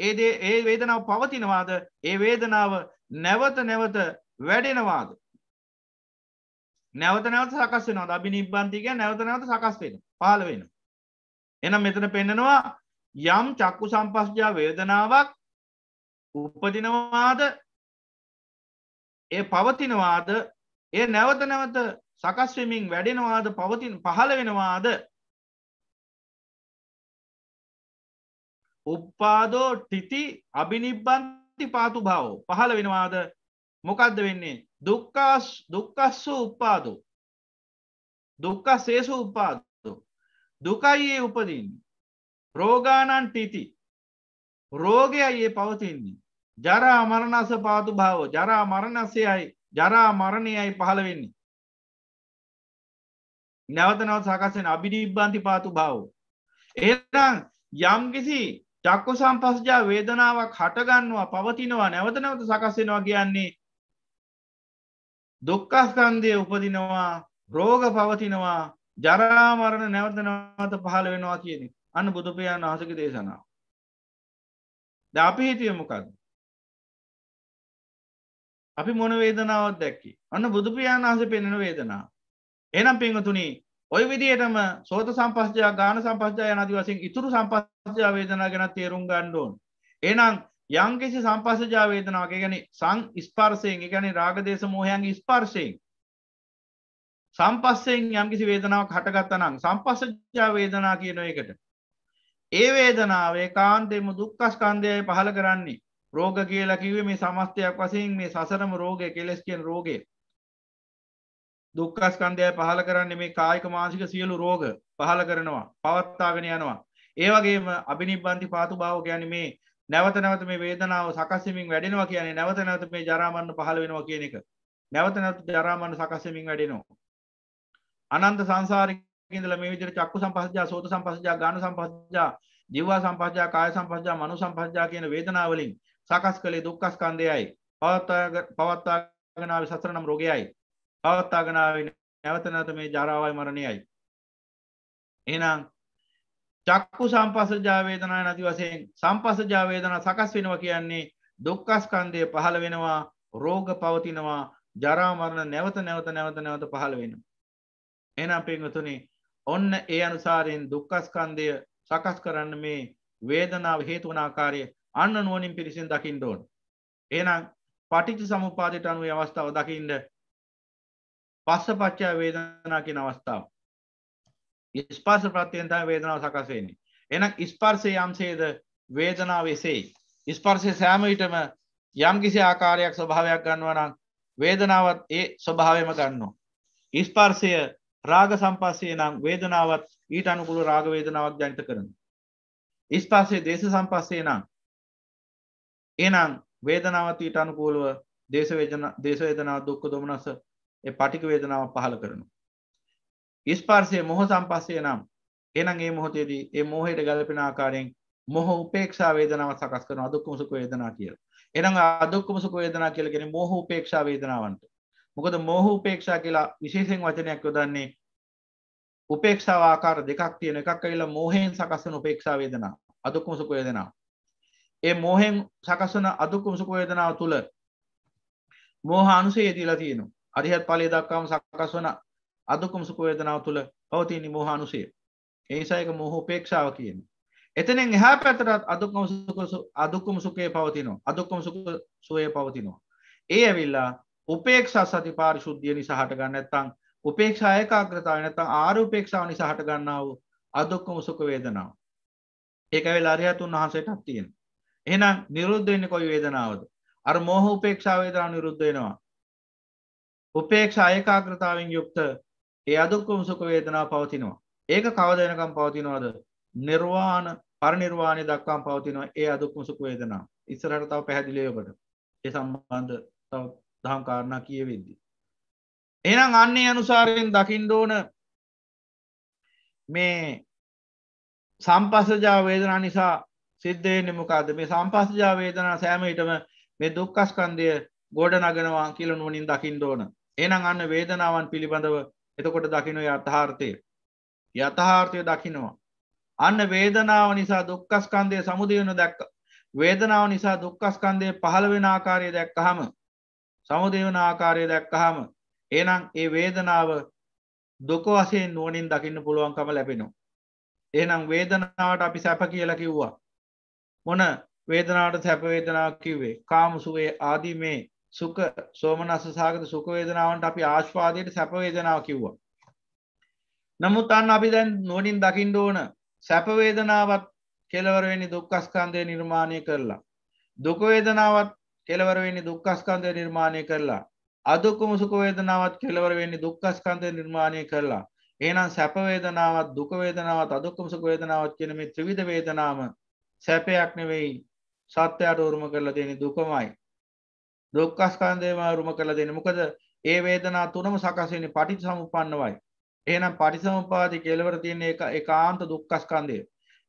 D: ඒදේ ඒ වේදනාව පවතිනවාද ඒ වේදනාව නැවත නැවත වැඩෙනවාද. නැවත නැවත සකස් වෙනවා අභි නිබ්බන්තික නැවත නැවත සකස් වෙන පාල වෙන. එනම් මෙතන පෙන්නනවා යම් චක්කු සම්පස්ජා වේදනාවක් උපදිනවාද
B: ඒ පවතිනවාද ඒ නැවත නැවත සකස්වමින් වැඩෙනවාද පවතින් පහළ වෙනවාද
D: උප්පාදෝ ටිති අභිනිබ්බන්ති පාතු භාව පහළ වෙනවාද මොකක්ද වෙන්නේ දුක්කාස් දුක්කස්සු උප්පාදෝ දුක්ක සේසු උපාදෝ දුකයියේ උපදින්නේ රෝගානන් ටිති රෝගයයියේ පවතින්නේ ජරා මරණස පාතු භාව ජරා මරණසයයි ජරා මරණයයි පහළ වෙන්නේ. නැවතනව සකසෙන් අබිනිබ්බන්ති පාතු භාව. ඒතං යම්කිසි චක්කු සම්පස්ජා වේදනාවක් හටගන්නවා පවතිනවා නැවතනවත සකස්සෙනවා කියන්නේ දුක්කස්කන්දය උපදිනවා රෝග පවතිනවා ජරාමරණ නැවතනවත පහළ වෙනවා කියනෙ අන්න
B: බුදුපියන් අහසක දේශනාව. ද අපි හිතුවමකක්ද අපි මොන වේදනාවත් දැක්කි අන්න බුදුපියාන් වහස පෙන්ෙන වේදනා
D: එනම් පිංහතුනි ඔය විදියටම සෝත සම්පස්ජා ගාන සම්පස්ජාය නති වසින් ඉතුරු සම්පස්ජා වේදනා ගැන තේරුම් ගණ්ඩුවන් එනම් යංකිසි සම්පස්සජා වේදනාවගේ ගැන සං ස්පර්සයෙන් ගැන රාගදේශ මෝහයන්ගේ ස්පර්ශයෙන් සම්පස්සයෙන් යම්කිසි වේදනාවක් හටගත්තනම් සම්පස්සජා වේදනා කියන එකට ඒ වේදනාවේ කාන්තෙම දුක්කස්කන්දයයි පහළ කරන්නේ රෝග කියලා කිව්වේ මේ සමස්තයක් වශයෙන් මේ සසරම රෝගය කෙලස් කියන රෝගය. දුක්ඛ ස්කන්ධය පහල කරන්නේ මේ කායික මානසික සියලු රෝග පහල කරනවා, පවත්වාගෙන යනවා. ඒ වගේම අබිනිබ්බන්ති පාතු භාව කියන්නේ මේ නැවත නැවත මේ වේදනාව සකස් වෙමින් වැඩෙනවා කියන්නේ නැවත නැවත මේ ජරා මරණ පහල වෙනවා කියන එක. නැවත නැවත ජරා මරණ සකස් වෙමින් වැඩෙනවා. අනන්ත සංසාරේ ඉඳලා මේ විදිහට චක්කු සංපස්සජා, සෝත සංපස්සජා, ගාන සංපස්සජා, ජීවා සංපස්සජා, කාය සංපස්සජා, මනෝ සංපස්සජා කියන වේදනාවලින් සකස් කළේ දුක්ඛස්කන්ධයයි පවත්වාගෙන ආවේ සසර නම් රෝගයයි පවත්වාගෙන ආවේ නැවත නැවත මේ ජරාවයි මරණයයි එහෙනම් චක්කු සම්පස්සජා වේදනා නැති වශයෙන් සම්පස්සජා වේදනා සකස් වෙනවා කියන්නේ දුක්ඛස්කන්ධය පහළ වෙනවා රෝග පවතිනවා ජරා මරණ නැවත නැවත නැවත නැවත පහළ වෙනවා. එහෙනම් පින්වතුනි ඔන්න ඒ අනුසාරයෙන් දුක්ඛස්කන්ධය සකස් කරන්න මේ වේදනාව හේතු වන ආකාරය අන්න නුවනින් පිරිසින් දකිින් ඩෝන් ඒනම් පටිච්ච සමුපාදයට අනුවේ අවස්ථාව දකිින්ට පස්ස පච්චා වේදනා කියෙන අවස්ථාව ස්පාස ප්‍රත්‍යයන්තයි වේදනාව සකසවෙන්නේ එනක් ස්පර්සය යම්සේද වේදනාව වෙසේ ස්පර්සය සෑමවිටම යම්කිසි ආකාරයක් ස්වභාවයක් ගන්නවනම් වේදනාවත් ඒ ස්වභාවයම ගන්නවා. ඉස්පර්සය රාග සම්පස්සේ නම් වේදනාවත් ඊට අනුකුළු රාගවේදනාවක් ජනිත කරන. ඉස්පාසේ දේශ සම්පස්සේ නම් එනං වේදනාවතීට අනුකූලව දේශවේජන දේශවේදනාව දුක්ක දොමනස පටික වේදනාව පහළ කරනු. ඉස්පාර්සය මොහ සම්පස්සේ නම් එනන් ඒ මොහොතේදී ඒ මොහයට ගලපෙන ආකාරයෙන් මොහ උපේක්ෂා වේදනාව සකස් කරන අදුක්කමසුක වේදනා කියල. එනම් අදුක්කමසුක වේදනා කියලගෙන මොහ උපේක්ෂා වේදනාවන්ට. මොකද මොහ උපේක්ෂා කියලා විශේෂෙන් වචනයක් යොදන්නේ උපේක්ෂාව ආකාර දෙකක් තියෙන එකක් ඇවිල්ලා මෝහයෙන් සකස්වන උපේක්ෂා වේදනා අදුක්කමසුක වේදනාව. ඒ මෝහෙන් සකස්වන අදුකුම් සුඛ වේදනාව තුල මෝහ අනුසය දීලා තියෙනවා. අරිහත් ඵලයේ දක්වාම සකස් වන අදුකුම් සුඛ වේදනාව තුල පවතින මෝහ අනුසය. ඒ නිසා ඒක මෝහ උපේක්ෂාව කියන්නේ. එතනින් එහා පැත්තට අදුක්කම සුඛ අදුක්කම සුඛේ පවතිනවා අදුක්කම සුඛ සෝයේ පවතිනවා ඒ ඇවිල්ලා උපේක්ෂා සති පාරිශුද්ධිය නිසා හට ගන්න නැත්නම් උපේක්ෂා ඒකාග්‍රතාවය නැත්නම් ආර උපේක්ෂාව නිසා හට ගන්නා වූ අදුක්කම සුඛ වේදනාව ඒක ඇවිල්ලා අරියතුන් වහන්සේටත් තියෙනවා එහෙනම් නිරුද්ධ වෙන්නේ කොයි වේදනාවද? අර මෝහ උපේක්ෂා වේදනාව නිරුද්ධ වෙනවා. උපේක්ෂා ඒකාග්‍රතාවෙන් යුක්ත ඒ අදුක්කම සුඛ වේදනාව පවතිනවා. ඒක කවද වෙනකම් පවතිනවද? නිර්වාණ පරිනිර්වාණය දක්වාම පවතිනවා ඒ අදුක්කම සුඛ වේදනාව. ඉස්සරහට තව පැහැදිලි ඔබට. ඒ සම්බන්ධ තව දහම් කාරණා කියවෙද්දි. එහෙනම් අන්නේ අනුසාරයෙන් දකින්න ඕන මේ සම්පස්සජා වේදනා නිසා සිද්ධයෙන් මොකාද මේ සම්පස්සජා වේදනා සෑමහිටම මේ දුක්කස්කන්දය ගොඩ නගෙනවා කියලනුවනින් දකිින් ඕන. එනම් අන්න වේදනාවන් පිළිබඳව එතකොට දකිනු අතහාර්ථය. යථහාර්ථය දකිනවා. අන්න වේදනාව නිසා දුක්කස්කන්දය සමුදයුණු දැක්ක. වේදනාව නිසා දුක්කස්කන්දය පහළ වෙන ආකාරය දැක්කහම සමුදයවන ආකාරය දැක්කහම එනම් ඒ වේදනාව දුක වසයෙන් නුවනින් දකින්න පුළුවන්කම ලැබෙනවා. එනම් වේදනාවට අපි සැප කියලා කිව්වා මොන වේදනාට සැපවේදනාව කිව්වේ කාමසුවේ ආදී මේ සුක සෝමනස්සසාගත සුකවේදනාවන්ට අපි ආශ්වාදයට සැපවේදනාව කිව්වා. නමුත් අන්න අපි දැන් නුවනින් දකිින් ඕන සැපවේදනාවත් කෙලවරවෙනි දුක්කස්කන්දය නිර්මාණය කරලා. දුකවේදනාවත් කෙලවරවෙනි දුක්කස්කන්දය නිර්මාණය කරලා අදුක්කුම සුකවේදනාවත් කෙලවරවෙන්නේ දුක්කස්කන්දය නිර්මාණය කරලා. ඒනම් සැපවේදනාවත් දුකවේදනාවත් අදුක්කුම සුකවේදනාවත් කියනම ත්‍රවිධවේදනාව සැපයක් නෙවෙයි සත්‍යයට උරුම කරලා දෙන දුකමයි දුක්කස්කන්දේම උරුම කරලා දෙන මොකද ඒ වේදනා තුනම සකසන්නේ පටිච සමුපන්නවයි එහෙනම් පටිසමුපාදි කෙලවර තියෙන එක ඒකාන්ත දුක්කස්කන්දය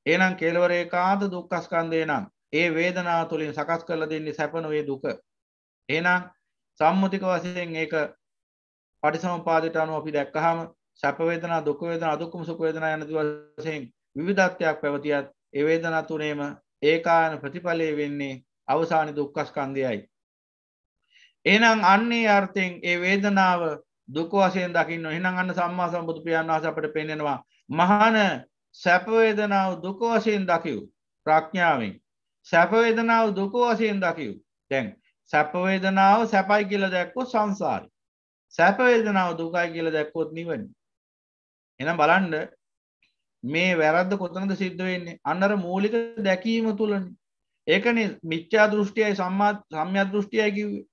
D: එහෙනම් කෙලවර ඒකාන්ත දුක්කස්කන්දේ නම් ඒ වේදනා තුළින් සකස් කරලා දෙන්නේ සැපනොවේ දුක එහෙනම් සම්මුතික වශයෙන් ඒක පටිසමුපාදයට අනුව අපි දැක්කහම සැප වේදනා දුක වේදනා අදුක්කම සුඛ වේදනා යන දි වශයෙන් විවිධත්වයක් පැවතියත් එවේදනා තුනේම ඒකායන ප්‍රතිඵලය වෙන්නේ අවසාන දුක්ඛස්කන්ධයයි. එහෙනම් අන්නේ අර්ථයෙන් ඒ වේදනාව දුක වශයෙන් දකින්න. එහෙනම් අන්න සම්මා සම්බුදු පියාණන් වහන්සේ අපට පෙන්වනවා මහාන සැප වේදනාව දුක වශයෙන් දකිව් ප්‍රඥාවෙන්. සැප වේදනාව දුක වශයෙන් දකිව්. දැන් සැප වේදනාව සැපයි කියලා දැක්කොත් සංසාරේ. සැප වේදනාව දුකයි කියලා දැක්කොත් නිවන. එහෙනම් බලන්න මේ වැරද්ද කොතනද සිද්ධ වෙන්නේ අන්නර මූලික දැකීම තුලනේ ඒකනේ මිච්ඡා දෘෂ්ටියයි සම්මා සම්‍යක් දෘෂ්ටියයි කිව්වේ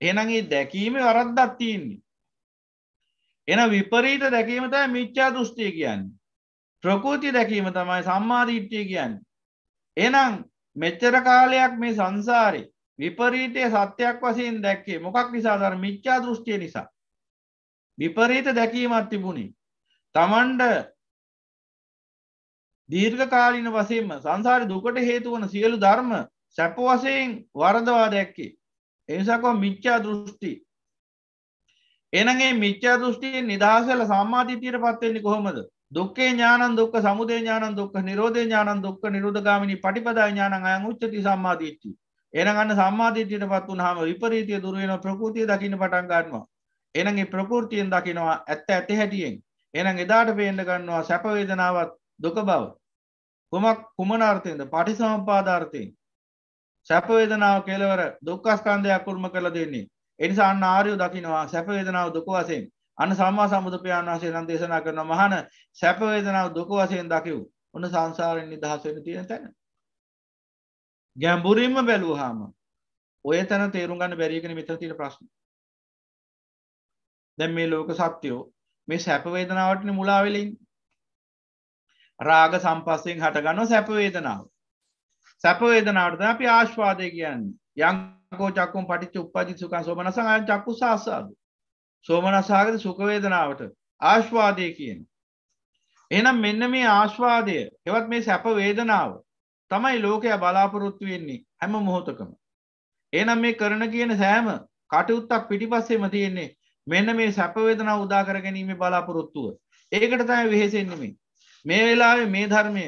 D: එහෙනම් මේ දැකීමේ වැරද්දක් තියෙන්නේ එහෙනම් විපරීත දැකීම තමයි මිච්ඡා දෘෂ්ටිය කියන්නේ ප්‍රකෘති දැකීම තමයි සම්මා දිට්ඨිය කියන්නේ එහෙනම් මෙච්චර කාලයක් මේ සංසාරේ විපරීතයේ සත්‍යයක් වශයෙන් දැක්කේ මොකක් නිසාද අර මිච්ඡා දෘෂ්ටිය නිසා විපරීත දැකීමක් තිබුණේ තමන්ට දීර්ඝකාලීන වසයෙන්ම සංසාර දුකට හේතුවන සියලු ධර්ම සැප වසයෙන් වරදවා දැක්කේ. එනිසාකො මිච්චා දෘෂ්ටි. එනගේ මිච්චා දෘෂ්ටියෙන් නිදහසල සම්මාධීතයට පත්වෙන්නේ කොහොමද. දුක්කේ ඥානන් දුක් සමුදේ ඥානන් දුක් නිරෝධ ඥානන් දුක් නිරෝධගාමිනි පටිපදා ඥානන් අයන් උච්චති සම්මාධීච්චි. එනගන්න සම්මාධීතයට පත් වුන් හම විපරීතිය දුරුවෙන ප්‍රකෘතිය දකින පටන් ගන්නවා. එනගේ ප්‍රකෘතියෙන් දකිනවා ඇත්ත ඇති හැටියෙන්. එන එදාට පේන්න ගන්නවා සැපවේදනාවත් දුක බව. කොමක් කුමන අර්ථයෙන්ද පටිසමපාදාර්ථයෙන් සැපවේදනාව කෙලවර දුක්ඛස්කන්ධයක් උරුම කරලා දෙන්නේ. ඒ නිසා අන්න ආර්යෝ දකින්නවා සැපවේදනාව දුක වශයෙන්. අන්න සම්මා සම්බුදුපියාණන් වහන්සේ නම් දේශනා කරන මහාන සැපවේදනාව දුක වශයෙන් දකිව්. ඔන්න සංසාරයෙන් නිදහස්
B: වෙන්න තියෙන තැන. ගැඹුරින්ම බැලුවාම ඔය තැන තේරුම් ගන්න බැරි එකනේ මෙතන තියෙන ප්‍රශ්න. දැන් මේ ලෝක සත්‍යෝ
D: මේ සැප වේදනාවටනේ මුලා වෙලා ඉන්නේ. රාග සම්පස්සයෙන් හටගන්න සැපවේදනාව. සැපවේදනාවටද අපි ආශ්වාදය කියන්නේ යංකෝ චක්කුම් පටිච්ච උපපදි සුකන් සෝමනස අය චක්කු සාස්සාදු. සෝමනසාගත සුකවේදනාවට ආශ්වාදය කියන. එනම් මෙන්න මේ ආශ්වාදය එවත් මේ සැපවේදනාව තමයි ලෝකය බලාපොරොත්තු වෙන්නේ හැම මොහොතකම. එනම් මේ කරන කියන සෑම කටයුත්තක් පිටිපස්සෙම තියෙන්නේ මෙන්න මේ සැපවේදනාව උදා කර ගැනීමේ බලාපොරොත්තුව. ඒකට තමයි වෙහෙසෙන්නේ මේ. මේ වෙලාව මේ ධර්මය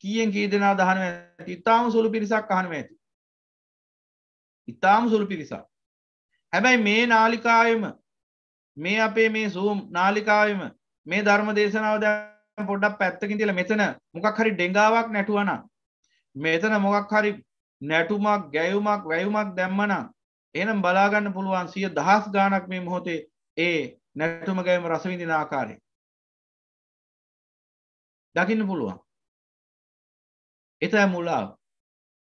D: කියෙන් කී දෙනා දහන ඇති ඉතාම සුළු පිරිසක් අහනුව ඇති ඉතාම සුළු පිරිසක් හැබැයි මේ නාලිකායම මේ අපේ මේ සූම් නාලිකායම මේ ධර්ම දේශනාව දැ පොඩක් පැත්තකින් තිල මෙතන මොකක් හරි ඩෙංගාවක් නැටුවන මෙතන මොකක් හරි නැටුමක් ගැයුමක් වැයුමක් දැම්මනම්
B: එනම් බලාගන්න පුළුවන් සිය දහස් ගානක් මේ මොහොතේ ඒ නැටුම ගැයම රසවිඳින ආකාරය දකින්න පුළුවන් එතයි මුලාව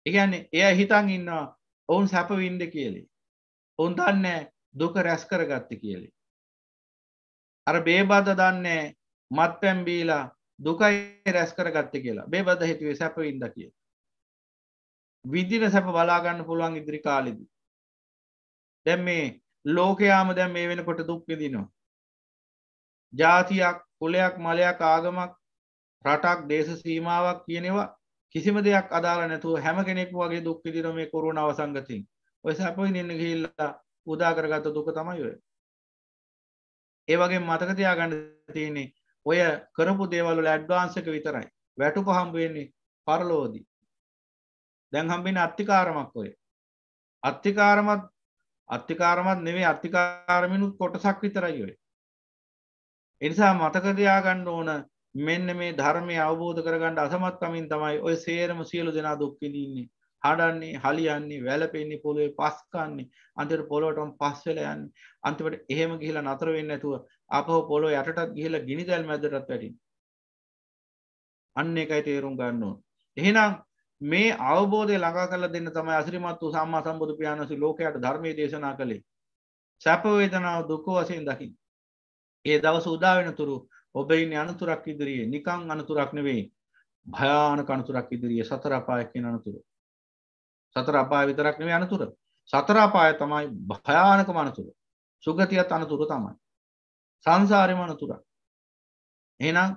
B: එකන්නේ එය හිතන් ඉන්නවා ඔවුන් සැපවින්ද
D: කියලේ ඔවුන් දන්නේ දුක රැස් කරගත්ත කියලේ අර බේබද දන්නේ මත් පැම්බීලා දුකයි රැස් කරගත්ත කියලා බේබද හිතුවේ සැපවින්ද කිය විදින සැප බලාගන්න පුළුවන් ඉදිරි කාලෙදී දැන් මේ ලෝකයාම දැන් මේ වෙනකොට දුක් විඳිනවා ජාතියක් කුලයක් මලයක් ආගමක් රටක් දේශ සීමාවක් කියනවා කිසිම දෙයක් අදාළ නැතුව හැම කෙනෙක් වගේ දුක් විදින මේ කොරුණ අවසංගතින් ඔය සැපයි දෙන්න ගිහිල්ලා උදාකරගත දුක තමයි ඔය ඒ වගේ මතක තියාගන්න තියෙන්නේ ඔය කරපු දේවල් වල ඇඩ්වාන්ස් එක විතරයි වැටුප හම්බ වෙන්නේ පරලෝදී දැන් හම්බෙන්නේ අත්තිකාරමක් ඔය අත්තිකාරමත් අත්තිකාරමත් නෙවෙයි අත්තිකාරමිනුත් කොටසක් විතරයි ඔය එනිසා මතක තියාගන්න ඕන මෙන්න මේ ධර්මය අවබෝධ කරගන්න අසමත්කමින් තමයි ඔය සේරම සියලු දෙනා දුක්කිලඉන්නේ හඩන්නේ හලියන්නේ වැලපෙන්නේ පොළොේ පස්කන්නේ අන්තිට පොලොටම් පස්සලයන් අන්තිමට එහෙම ගිහිලා නතර වෙන්න ඇතුව අපහ පොලො යටටත් ගිහිලා ගිනිදැල් මැදරත් වැඩින් අන්න එකයි තේරුම් ගන්නවා. එහෙනම් මේ අවබෝධය ළඟා කල දෙන්න තමයි අසිරිමත් වූ සම්මා සම්බුදු පියාණන්සි ලෝකයට ධර්මයේ දේශනා කළේ. සැප වේදනාව දුක වශයෙන් දකින්න. ඒ දවස උදා වෙනතුරු ඔබයින් අනතුරක් ඉදිරියේ නිකං අනතුරක් නෙවෙයි භයාන කනතුරක් ඉදිරියේ සතරපාය කියන අනතුර සතරපාය විතරක් නෙවෙයි අනතුර සතරාපාය තමයි භයානක මනතුර සුගතියත් අනතුර තමයි සංසාරය මනතුරක් එනම්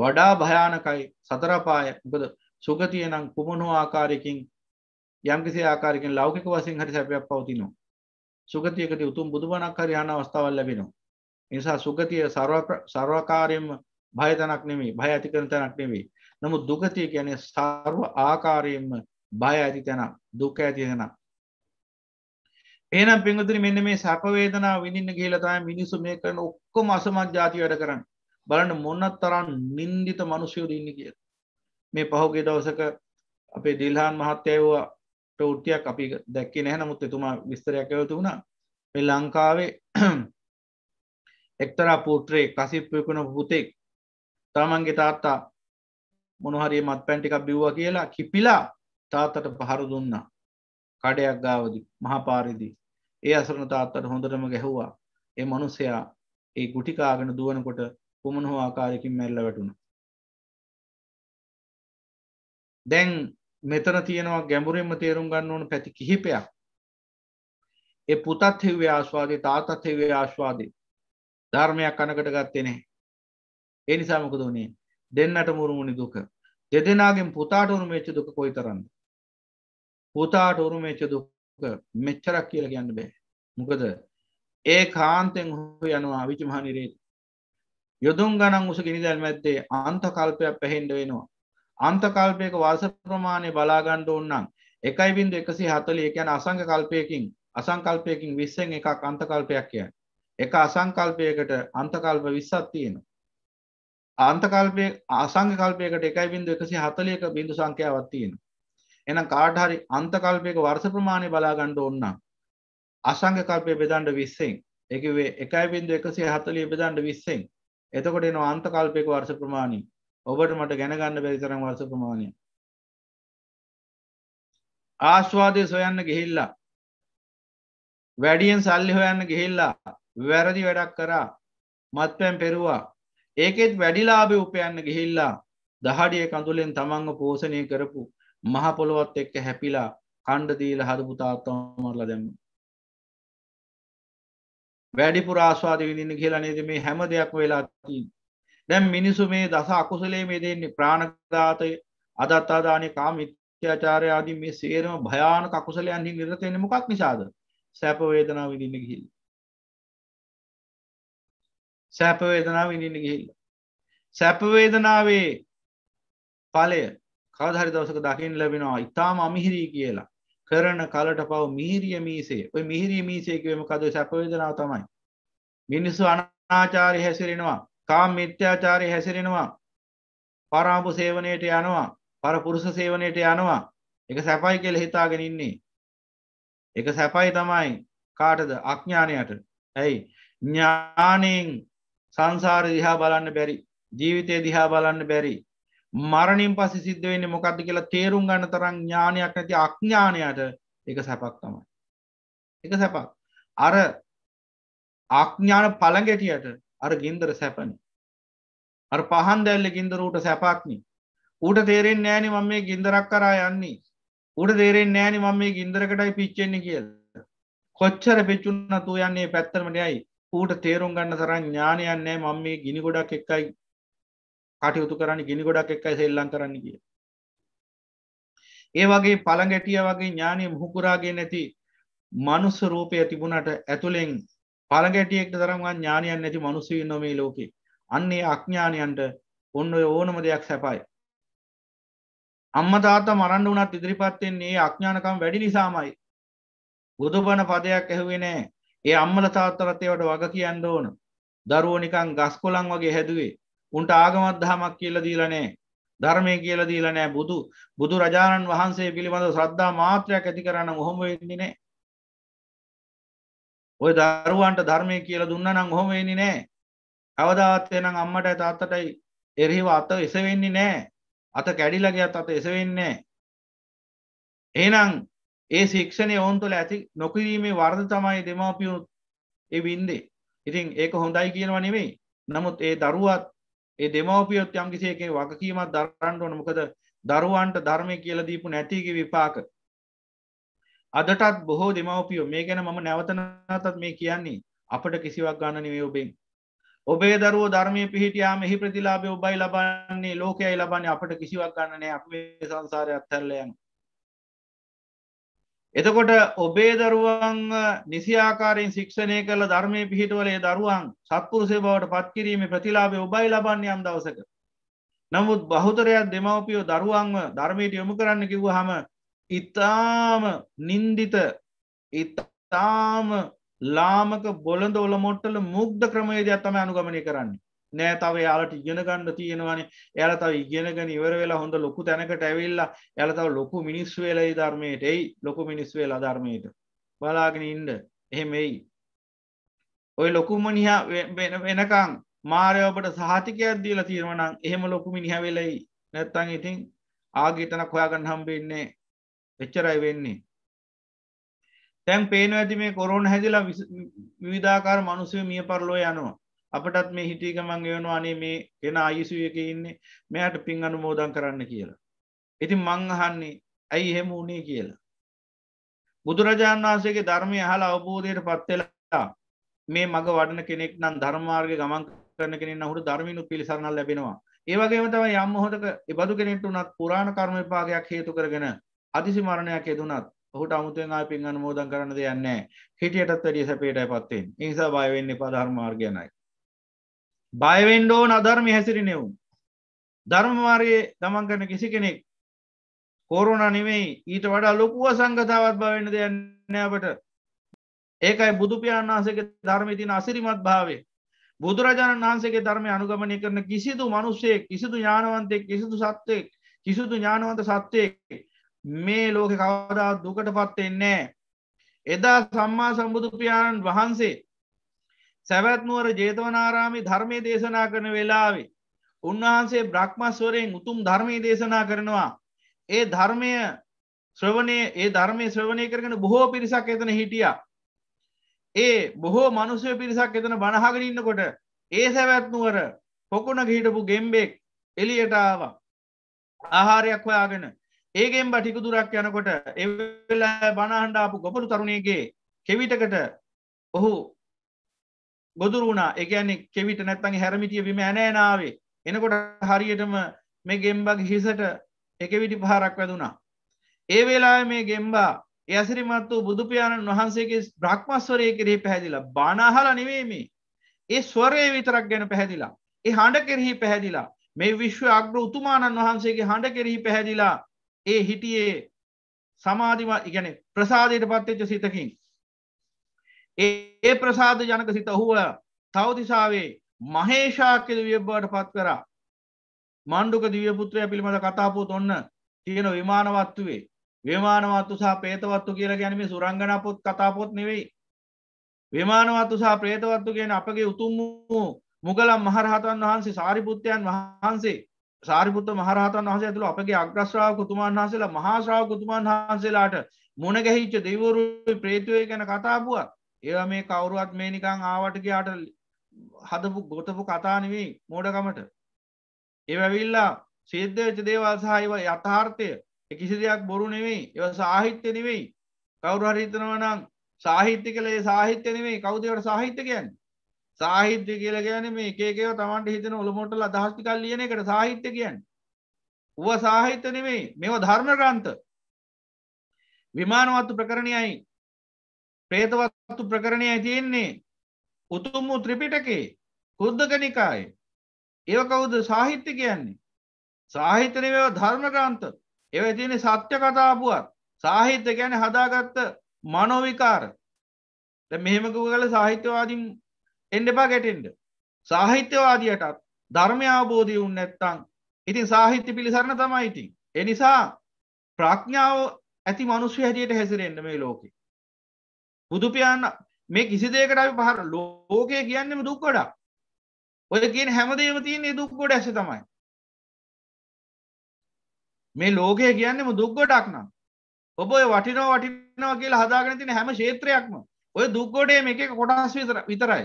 D: වඩා භයානකයි සතරපාය උකද සුගතිය නම් කුමනු ආකාරයකින් යම්කිසි ආකාරකින් ලෞකික වසින් හරි සැපයක් පවතිනවා සුගතියකට උතුම් බුදුබණක් හරි යන අවස්ථාවල් ලැබෙනවා නිසා සුගතිය සර්වාකාරයෙන්ම භයතනක් නෙමේ භය ඇති කරන තැනක් නෙමේ. නමුත් දුගතිය කියන්නේ සර්ව ආකාරයෙන්ම බය ඇති තැනක් දුක ඇති තැනක්. එහෙනම් පින්වතුනි මෙන්න මේ සැප වේදනා විඳින්න ගිහලා තමයි මිනිස්සු මේ කරන ඔක්කොම අසමත් ಜಾති වැඩ කරන්නේ. බලන්න මොනතරම් නින්දිත මිනිස්සුයෝ ඉන්නේ කියලා. මේ පහුගිය දවසක අපේ දිල්හාන් මහත්තයා ප්‍රවෘත්තියක් අපි දැක්කේ නැහැ නමුත් එතුමා විස්තරයක් ඇවිත් උනා. මේ ලංකාවේ එක්තරා පුත්‍රයෙක් කසිප්පයකුණ පුතෙක් තමන්ගේ තාත්තා මොනහරි මත් පැන්ටිකක් බිව්ව කියලා කිපිලා තාත්තට පහරු දුන්නා කඩයක් ගාවදි මහපාරිදි ඒ අසරන තාත්තට හොඳටම ගැහ්වා ඒ මනුස්සයා ඒ ගුටිකාගෙන දුවනකොට
B: කුමන හෝ ආකාරයකින් මැල්ල වැටුණ දැන් මෙතන තියෙනවා ගැඹුරෙන්ම තේරුම් ගන්න ඕන පැති කිහිපයක්
D: ඒ පුතත් හෙවේ ආස්වාදේ තාතත් හෙවේ ආස්වාදේ ධර්මයක් අනකට ගත්තේ නැහැ. ඒ නිසා මොකද වුණේ? දෙන්නට මුරුමුණි දුක. දෙදෙනාගෙන් පුතාට උරුමෙච්ච දුක කොයිතරම්ද? පුතාට උරුමෙච්ච දුක මෙච්චරක් කියලා කියන්න බෑ. මොකද ඒ කාන්තෙන් හො යනවා විචමහනිරේ. යොදුන් ගණන් උස ගිනිදැල් මැත්තේ අන්ත කල්පයක් පැහෙන්න වෙනවා. අන්ත කල්පයක වාස ප්‍රමාණය බලා ගන්න ඕන නම් 1.140 කියන්නේ අසංක කල්පයකින් අසංකල්පයකින් 20න් එකක් අන්ත කල්පයක් කියන්නේ. එක අසංකල්පයකට අන්තකල්ප විස්සත් තියෙනවා. ආන්තකල්පය ආසංග කල්පයකට එකයි බිඳු එකසි හතලියක බිඳු සංඛ්‍යාවක් තියෙන. එනම් කාඩහරි අන්තකල්පයක වර්ස ප්‍රමාණය බලාගණ්ඩ ඔන්න අසංග කල්පය බෙදන්ඩ විස්සෙන් එකවේ එකයි බිඳු එකසේ හතලිය බෙදන්ඩ විස්සෙන් එතකොට එනවා අන්තකල්පයක වර්ස ප්‍රමාණී ඔබට මට ගැනගන්න බැරිතරම් වර්ස ප්‍රමාණය
B: ආශ්වාදය සොයන්න ගිහිල්ලා වැඩියෙන් සල්ලි හොයන්න ගිහිල්ලා වැරදි වැඩක් කරා මත්පැම් පෙරුවා
D: ඒකෙත් වැඩිලාබේ උපයන්න ගිහිල්ලා දහඩිය කඳුලෙන් තමන්ව පෝෂණය කරපු මහපොළොවත් එක්ක හැපිලා කණ්ඩදීල හදපු තාත්තමරලා දැම්ම. වැඩිපුර ආස්වාද විඳින්න කියලා නේද මේ හැම දෙයක් වෙලා තියෙන්නේ. දැන් මිනිසු මේ දස අකුසලයේ මේ දෙන්නේ ප්‍රාණඝාතය, අදත්තාදානය, කාමීත්‍යාචාරය ආදී මේ සියරම භයානක අකුසලයන්හි නිරත වෙන්නේ මොකක් නිසාද?
B: සැප වේදනා විඳින්න ගිහිල්ලා. සැපවේදනාව ඉනින්න ගිහිල්ල. සැපවේදනාවේ පලය කවධරි
D: දවසක දකිින් ලැබෙනවා ඉතාම අමිහිරී කියලා කරන කලට පව මිහිරිය මීසේ ඔය මිහිරිය මීසේකවම කද සැපවේදනාව තමයි. මිනිස්සු අනාචාරි හැසිරෙනවා කාම් මිත්‍යාචාරය හැසිරෙනවා පරාපු සේවනයට යනවා පරපුරුස සේවනයට යනවා එක සැපයි කෙල හිතාගෙන ඉන්නේ. එක සැපයි තමයි කාටද අඥ්ඥානයට ඇයි ඥානයෙන් සංසාර දිහා බලන්න බැරි ජීවිතය දිහා බලන්න බැරි මරණින් පස සිද්ධ වෙන්න මොකක්ද කියලා තේරුම් ගන්න තරම් ඥානයක් නැති අඥ්ඥානයට එක සැපක් තමයි එක සැපක් අර අඥ්ඥාන පළගෙටියට අර ගින්දර සැපන අර පහන් දැල්ල ගින්දර ඌට සැපක්නි ඌට තේරෙන් නෑනි මම මේ ගින්දරක් කරා යන්නේ ඌට තේරෙන් නෑනි මම මේ ගින්දරකටයි පිච්චෙන්නේ කියල කොච්චර පිච්චුන්න තු යන්නේ පැත්තරමටයයි ඌට තේරුම් ගන්න තරම් ඥානයන්නෑ මම මේ ගිනි ගොඩක් එක්කයි කටයුතු කරන්න ගිනි ගොඩක් එක්කයි සෙල්ලන් කරන්න කිය ඒ වගේ පළගැටිය වගේ ඥානය මුහුකුරාගේ නැති මනුස්ස රූපය තිබුණට ඇතුළෙන් පළගැටියෙක්ට තරම් ඥානයන් නැති මනුස්සී නොමේ ලෝකේ අන්නේ අඥ්ඥානයන්ට ඔන්න ඕනම දෙයක් සැපයි අම්ම තාත මරන්න වනත් ඉදිරිපත්තෙන්නේ අඥානකම් වැඩි නිසාමයි බුදුබණ පදයක් ඇහුවේ නෑ ඒ අම්මල තාත්තරත් ඒවට වග කියන්න ඕන දරුවෝ නිකන් ගස්කොලන් වගේ හැදුවේ උන්ට ආගමත් දහමක් කියල දීලනෑ ධර්මය කියල දීලනෑ බුදු බුදු රජාණන් වහන්සේ පිළිබඳ ශ්‍රද්ධා මාත්‍රයක් ඇති කරන්න හොම වෙදිනේ ඔය දරුවන්ට ධර්මය කියල දුන්න නම් හොම වෙනි නෑ අවදාත්වය නම් අම්මට තාත්තටයි එරහිව අත එසවෙන්නේ නෑ අත කැඩිලගේ අත එසවෙන්නේ එහෙනම් ඒ ශික්ෂණය ඔවුන් තුළ ඇති නොකිරීමේ වර්ධ තමයි දෙමාපියුත් එවින්දේ ඉතින් ඒක හොඳයි කියනව නෙවෙයි නමුත් ඒ දරුවත් ඒ දෙමවපියොත් යම් කිසියකේ වගකීමත් දරන්න ඕන මොකද දරුවන්ට ධර්මය කියලා දීපු නැතිගේ විපාක අදටත් බොහෝ දෙමවපියෝ මේ ගැන මම නැවතනතත් මේ කියන්නේ අපට කිසිවක් ගන්න නෙවෙයි ඔබෙන් ඔබේ දරුවෝ ධර්මයේ පිහිටියා මෙහි ප්‍රතිලාභය ඔබයි ලබන්නේ ලෝකයයි ලබන්නේ අපට කිසිවක් ගන්න නෑ අපි මේ සංසාරය අත්හැරලා යනවා එතකොට ඔබේ දරුවන් නිසියාකාරයෙන් ශික්ෂණය කළ ධර්මය පිහිටවලේ දරුවන් සත්පුරුසේ බවට පත්කිරීම ප්‍රතිලාබේ ඔබයි ලබන්න යම් දවසක. නමුත් බහුතරයක් දෙමවපියෝ දරුවන්ව ධර්මයට යොමු කරන්න කිව්ව හම ඉතාම නින්දිත ඉතාම ලාමක බොලඳ ඔල මොට්ටල මුක්ද ක්‍රමේදයක් තම අනුගමනය කරන්නේ. නෑ තව යාලට ඉගෙන ගණ්ඩ තියෙනවානේ එයාල තව ඉගෙනගෙන ඉවර වෙලා හොඳ ලොකු තැනකට ඇවිල්ලා එයාල තව ලොකු මිනිස් වෙලයි ධර්මයට එයි ලොකු මිනිස් වෙලා ධර්මයට බලාගෙන ඉන්ඩ එහෙම එයි ඔය ලොකුමනිහා වෙනකං මාරයෝබට සාතිකයක් දීලා තියෙනවනම් එහෙම ලොකු මිනිහ වෙලයි නැත්තං ඉතින් ආගේතන කොයාගන්න හම්බෙන්නේ එච්චරයි වෙන්නේ තැන් පේන ඇති මේ කොරෝන හැදිලා විවිධාකාර මනුසය මිය පරලෝ යනවා අපටත් මේ හිටිය ගමන් එවනවා අනේ මේ එෙන අයිසු එක ඉන්නේ මෙයට පින් අනු මෝදන් කරන්න කියලා. ඉතින් මංහන්නේ ඇයි එහෙම වනේ කියලා. බුදුරජාණන් වහන්සේගේ ධර්මය හලා අවබෝධයට පත්වෙලා මේ මග වඩන කෙනෙක් නම් ධර්මාර්ග ගමන් කරන කෙනෙන් හුට ධර්මිණු පිළිසරණල් ලැබෙනවා ඒවගේම තම යම් හොතක එබදු කෙනෙට වනත් පුරාණ කර්ම විපාගයක් හේතු කරගෙන අතිසි මරණයක් යෙදුනත් ඔහුට අමුතුෙන් ආ පින් අනමෝදන් කරන්න දෙයන්නේ හිටියටත් වැඩිය සැපේටයි පත්තෙන් නිසා බයවෙන්නේ පධර්මාර්ගයනයි බයවෙන්ඩෝ අධර්මය හැසිරිනෙවුම් ධර්මමාර්ගයේ තමන් කරන කිසි කෙනෙක් කෝරුණ නෙවෙයි ඊට වඩා ලොකුව සංගතාවත් බවෙන්න දෙයන්න අපට ඒකයි බුදුපාණන් වහන්සේගේ ධර්මතින අසිරිමත් භාවේ බුදුරජාණන් වහන්සේගේ ධර්මය අනුගමනය කරන කිසිදු මනුස්සේ කිසිදු ඥානවන්තය කිසිදු සත්වයෙක් කිසිදු ඥානවන්ත සත්වයෙක් මේ ලෝක කවදා දුකට පත්තෙන්නේ එදා සම්මා සම්බුදුපාණන් වහන්සේ සැවැත්නුවර ජේතවනාරාමි ධර්මය දේශනා කරන වෙලාවේ උන්වහන්සේ බ්‍රහ්මස්වරයෙන් උතුම් ධර්මය දේශනා කරනවා. ඒ ධර්මය ශ්‍රවණය ඒ ධර්මය ශ්‍රවණය කරගෙන බොහෝ පිරිසක් එතන හිටිය. ඒ බොහෝ මනුසය පිරිසක් එතන බණහගරන්නකොට ඒ සැවැත්නුවර පොකුණ ගහිටපු ගෙම්බෙක් එලියටාව ආහාරයක් හොයාගෙන ඒගෙන් බටිකු දුරක් යනකොට එවෙලා බණහන්ඩාපු ගොපරු තරුණයගේ කෙවිටකට ඔහු ගොදුරු වුණා එකන්නේ කෙවිට නැත්තන්ගේ හැරමිටිය විම ඇනෑනාවේ එනකොට හරියටම මේ ගෙම්බගේ හිසට එකවිටි පහරක් වැදුනා. ඒ වෙලා මේ ගෙම්බා ඇසිරිමත් වූ බුදුපාණන් වහන්සේගේ බ්‍රහ්මස්වරය කෙරෙහි පැහැදිලා බානාහල නෙවේමේ ඒ ස්වරය විතරක් ගැන පැහැදිලා ඒ හඬ කෙරෙහි පැහැදිලා මේ විශ්ව අග්‍ර උතුමාණන් වහන්සේගේ හඬ කෙරෙහි පැහැදිලා ඒ හිටියේ සමාධිම ඉගැන ප්‍රසාධයට පත්වෙච්ච සිතකින් ඒ ප්‍රසාද ජනක සිත ඔහුව තවතිසාවේ මහේෂාක්‍ය දිවියබ්බාට පත් කරා මණ්ඩුක දිවියපුත්‍රය පිළිබඳ කතාපුත් ඔන්න තියෙන විමානවත්තුවේ විමානවත්තු සහ පේතවත්තු කියලා ගැන මේ සුරංගනපොත් කතාපොත් නෙවෙයි විමානවත්තු සහ ප්‍රේතවත්තු කියන අපගේ උතුම් වූ මුගලම් මහරහතන් වහන්සේ සාරිපුත්‍රයන් වහන්සේ සාරිපුත්ත මහරහතන් වහන්සේ ඇතුළු අපගේ අග්‍රශ්‍රාව කුතුමාන් වහන්සේලා මහාශ්‍රාව කුතුමාන් වහන්සේලාට මුණගැහිච්ච දෙවරු ප්‍රේතුවය ගැන කතාපුුවත් ඒවා මේ කවුරුවත් මේ නිකං ආවටගේ අට හදපු ගොතපු කතානවෙයි මෝඩකමට එවැවිල්ලා සිද්ධච්ච දේවාසාහිව යථාර්ථය කිසි දෙයක් බොරු නෙවෙයි එව සාහිත්‍ය නෙවෙයි කවුරු හරිතනවනම් සාහිත්‍ය කළේ සාහිත්‍ය නෙවෙයි කෞදවට සාහිත්‍යකයන් සාහිත්‍ය කියල ගැන මේ එකකව තමන්ට හිතන ඔළමොටල අදහස්තිකල් ලියන එකට සාහිත්‍ය කියන් ව සාහිත්‍ය නෙවෙයි මෙව ධර්මග්‍රන්ථ විමානවත්තු ප්‍රකරණයයි ප්‍රේතවත්තු ප්‍රකරණයයි තියෙන්නේ උතුම් වූ ත්‍රිපිටකේ කුද්දක නිකාය ඒව කවුද සාහිත්‍ය කියන්නේ සාහිත්‍යනය ධර්මග්‍රන්ථ එව තියෙන සත්‍ය කතාපුුවත් සාහිත්‍ය ගැන හදාගත්ත මනොවිකාර මෙහෙමකු කල සාහිත්‍යවාදී එන්ඩපා ගැටෙන්ඩ සාහිත්‍යවාදියටත් ධර්මය අවබෝධය උන්න ඇත්තං ඉතින් සාහිත්‍ය පිළිසරණ තමයිඉතින් එනිසා ප්‍රඥාව ඇති මනුස්්‍ය හැටියට හැසිරෙන්ඩ මේ ලෝකෙ බුදුපියාන්න මේ කිසි දේකට අපි පහර ලෝකය කියන්නෙම දුක් ගොඩක් ඔය කියන හැමදේම තියන්නේ දුක් ගොඩ ඇස තමයි මේ ලෝකය කියන්නෙම දුක් ගොඩක් නම් ඔබ ඔය වටිනෝ වටිනවා කියලා හදාගෙන තින හැම ශේත්‍රයක්ම ඔය දුක්ගොඩේ මේ එක කොටස් විතර විතරයි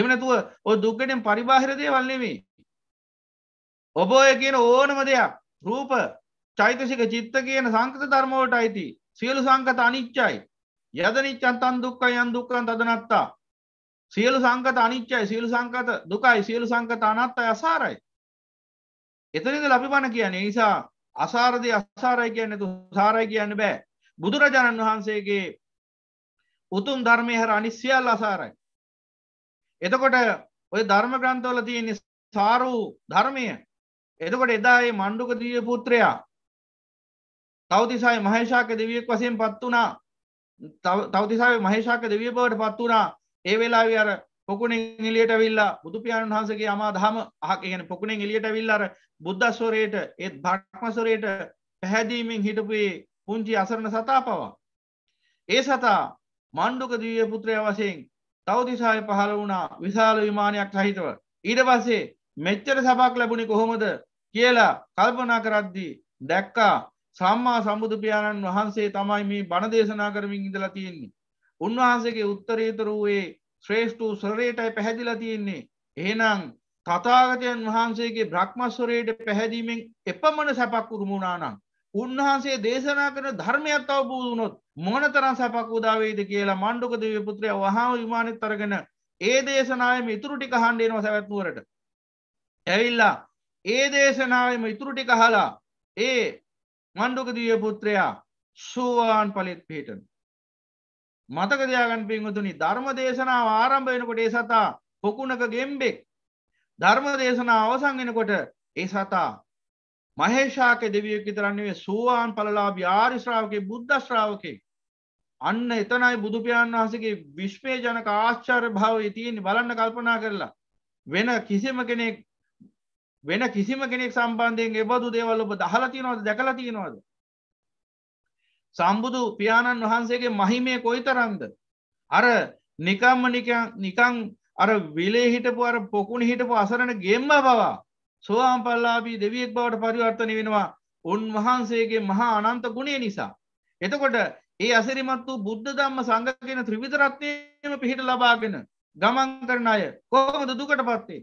D: එමනතුව ඔය දුක්ගඩෙන් පරිබාහිරදය වල්ලෙමේ ඔබ ඔය කියන ඕනම දෙයක් රූප චෛතසික චිත්ත කියන සංකත ධර්මෝට අයිති සියලු සංකත අනිච්චයි යද නිච්චන් තන් දුක්කයි යන් දුක්කන් තදනත්තා සියලු සංකත අනිච්චයි සියලු සංකත දුකයි සියලු සංකත අනත්තයි අසාරයි එතනද ලබිපන කියන්නේ නිසා අසාරදය අසාරයි කියන්න තු සාරයි කියන්න බෑ බුදුරජාණන් වහන්සේගේ උතුම් ධර්මය හර අනිස්සියල් අසාරයි එතකොට ඔය ධර්ම ග්‍රන්ථවල තියෙන සාරූ ධර්මය එතකොට එදා ඒ මණ්ඩුක දිය පුත්‍රයා තවතිසායි මහේෂාක දෙවියෙක් වසයෙන් පත් වනා තවතිසාාව මහේෂාක දෙවිය බවට පත් වුණා ඒ වෙලාවි අර පොකුණෙන් එලියට විල්ලා බුදුපියාණන් වහන්සගේ අමා දහම අහක ගෙන පොකුණෙන් එලියට විල්ලර බුද්ධස්වරයට ඒත් භක්මසරයට පැහැදීමෙන් හිටපුේ පුංචි අසරණ සතා පවා. ඒ සතා මණ්ඩුක දීය පුත්‍රය වසයෙන් තවතිසාය පහළ වුණා විශාල විමානයක් සහිතව. ඊට පස්සේ මෙච්චර සබක් ලැබුණි කොහොමද කියලා කල්පනා කරද්දී දැක්කා සම්මා සම්බුදු පියාණන් වහන්සේ තමයි මේ බණ දේශනා කරමින් ඉඳලා තියෙන්නේ. උන්වහන්සේගේ උත්තරීතර වූයේ ශ්‍රේෂ්ඨූ ස්වරයටයි පැහැදිලා තියෙන්නේ. එහෙනම් තතාගතයන් වහන්සේගේ බ්‍රහ්මස්වරයට පැහැදීමෙන් එපමණ සැපක් උරුමුණානම්. උන්වහන්සේ දේශනා කරන ධර්මයක් අවබූදුනොත් මොනතරන් සැපක් උදාවේද කියලා මණ්ඩුක දෙව පුත්‍රය වහාම විමානත් තරගෙන ඒ දේශනාවම ඉතුරුටි කහන්ඩේනවා සැවැත්නුවරට. ඇවිල්ලා ඒ දේශනාවම ඉතුරුටි කහලා ඒ මණ්ඩුක දිය පුත්‍රයා සෝවාන් පලෙත් පිහිටන. මතකදයාගන් පින්වතුනි ධර්ම දේශනාව ආරම්භ වෙනකොට ඒ සතා පොකුණක ගෙම්බෙක් ධර්ම දේශනා අවසං වෙනකොට ඒ සතා මහේෂාක දෙවියක් විතරන්නේ සෝවාන් පලලාබ ආරිශ්‍රාවකේ බුද්ධශ්‍රාවකේ අන්න එතනයි බුදුපාණන් වහසගේ විශ්පේජනක ආශ්චර් භාවය තියෙන බලන්න කල්පනා කරලා වෙන කිසිම කෙනෙක් වෙන කිසිම කෙනෙක් සම්බන්ධයෙන් එබඳු දේවල් ඔබ දහලා තියෙනවද දැකලා තියෙනවද සම්බුදු පියාණන් වහන්සේගේ මහිමය කොයි තරන්ද අර නිකම්ම නිකං අර විලේ හිටපු අර පොකුණ හිටපු අසරණ ගෙම්ම බවා සෝවාම් පල්ලාබී දෙවියෙක් බවට පරිවර්තන වෙනවා උන්වහන්සේගේ මහා අනන්ත ගුණේ නිසා එතකොට ඒ අසිරිමත් වූ බුද්ධ ධම්ම සංගගෙන ත්‍රිවිධරත්නයම පිහිට ලබාගෙන ගමන් කරන අය කොහොමද දුකට පත්වේ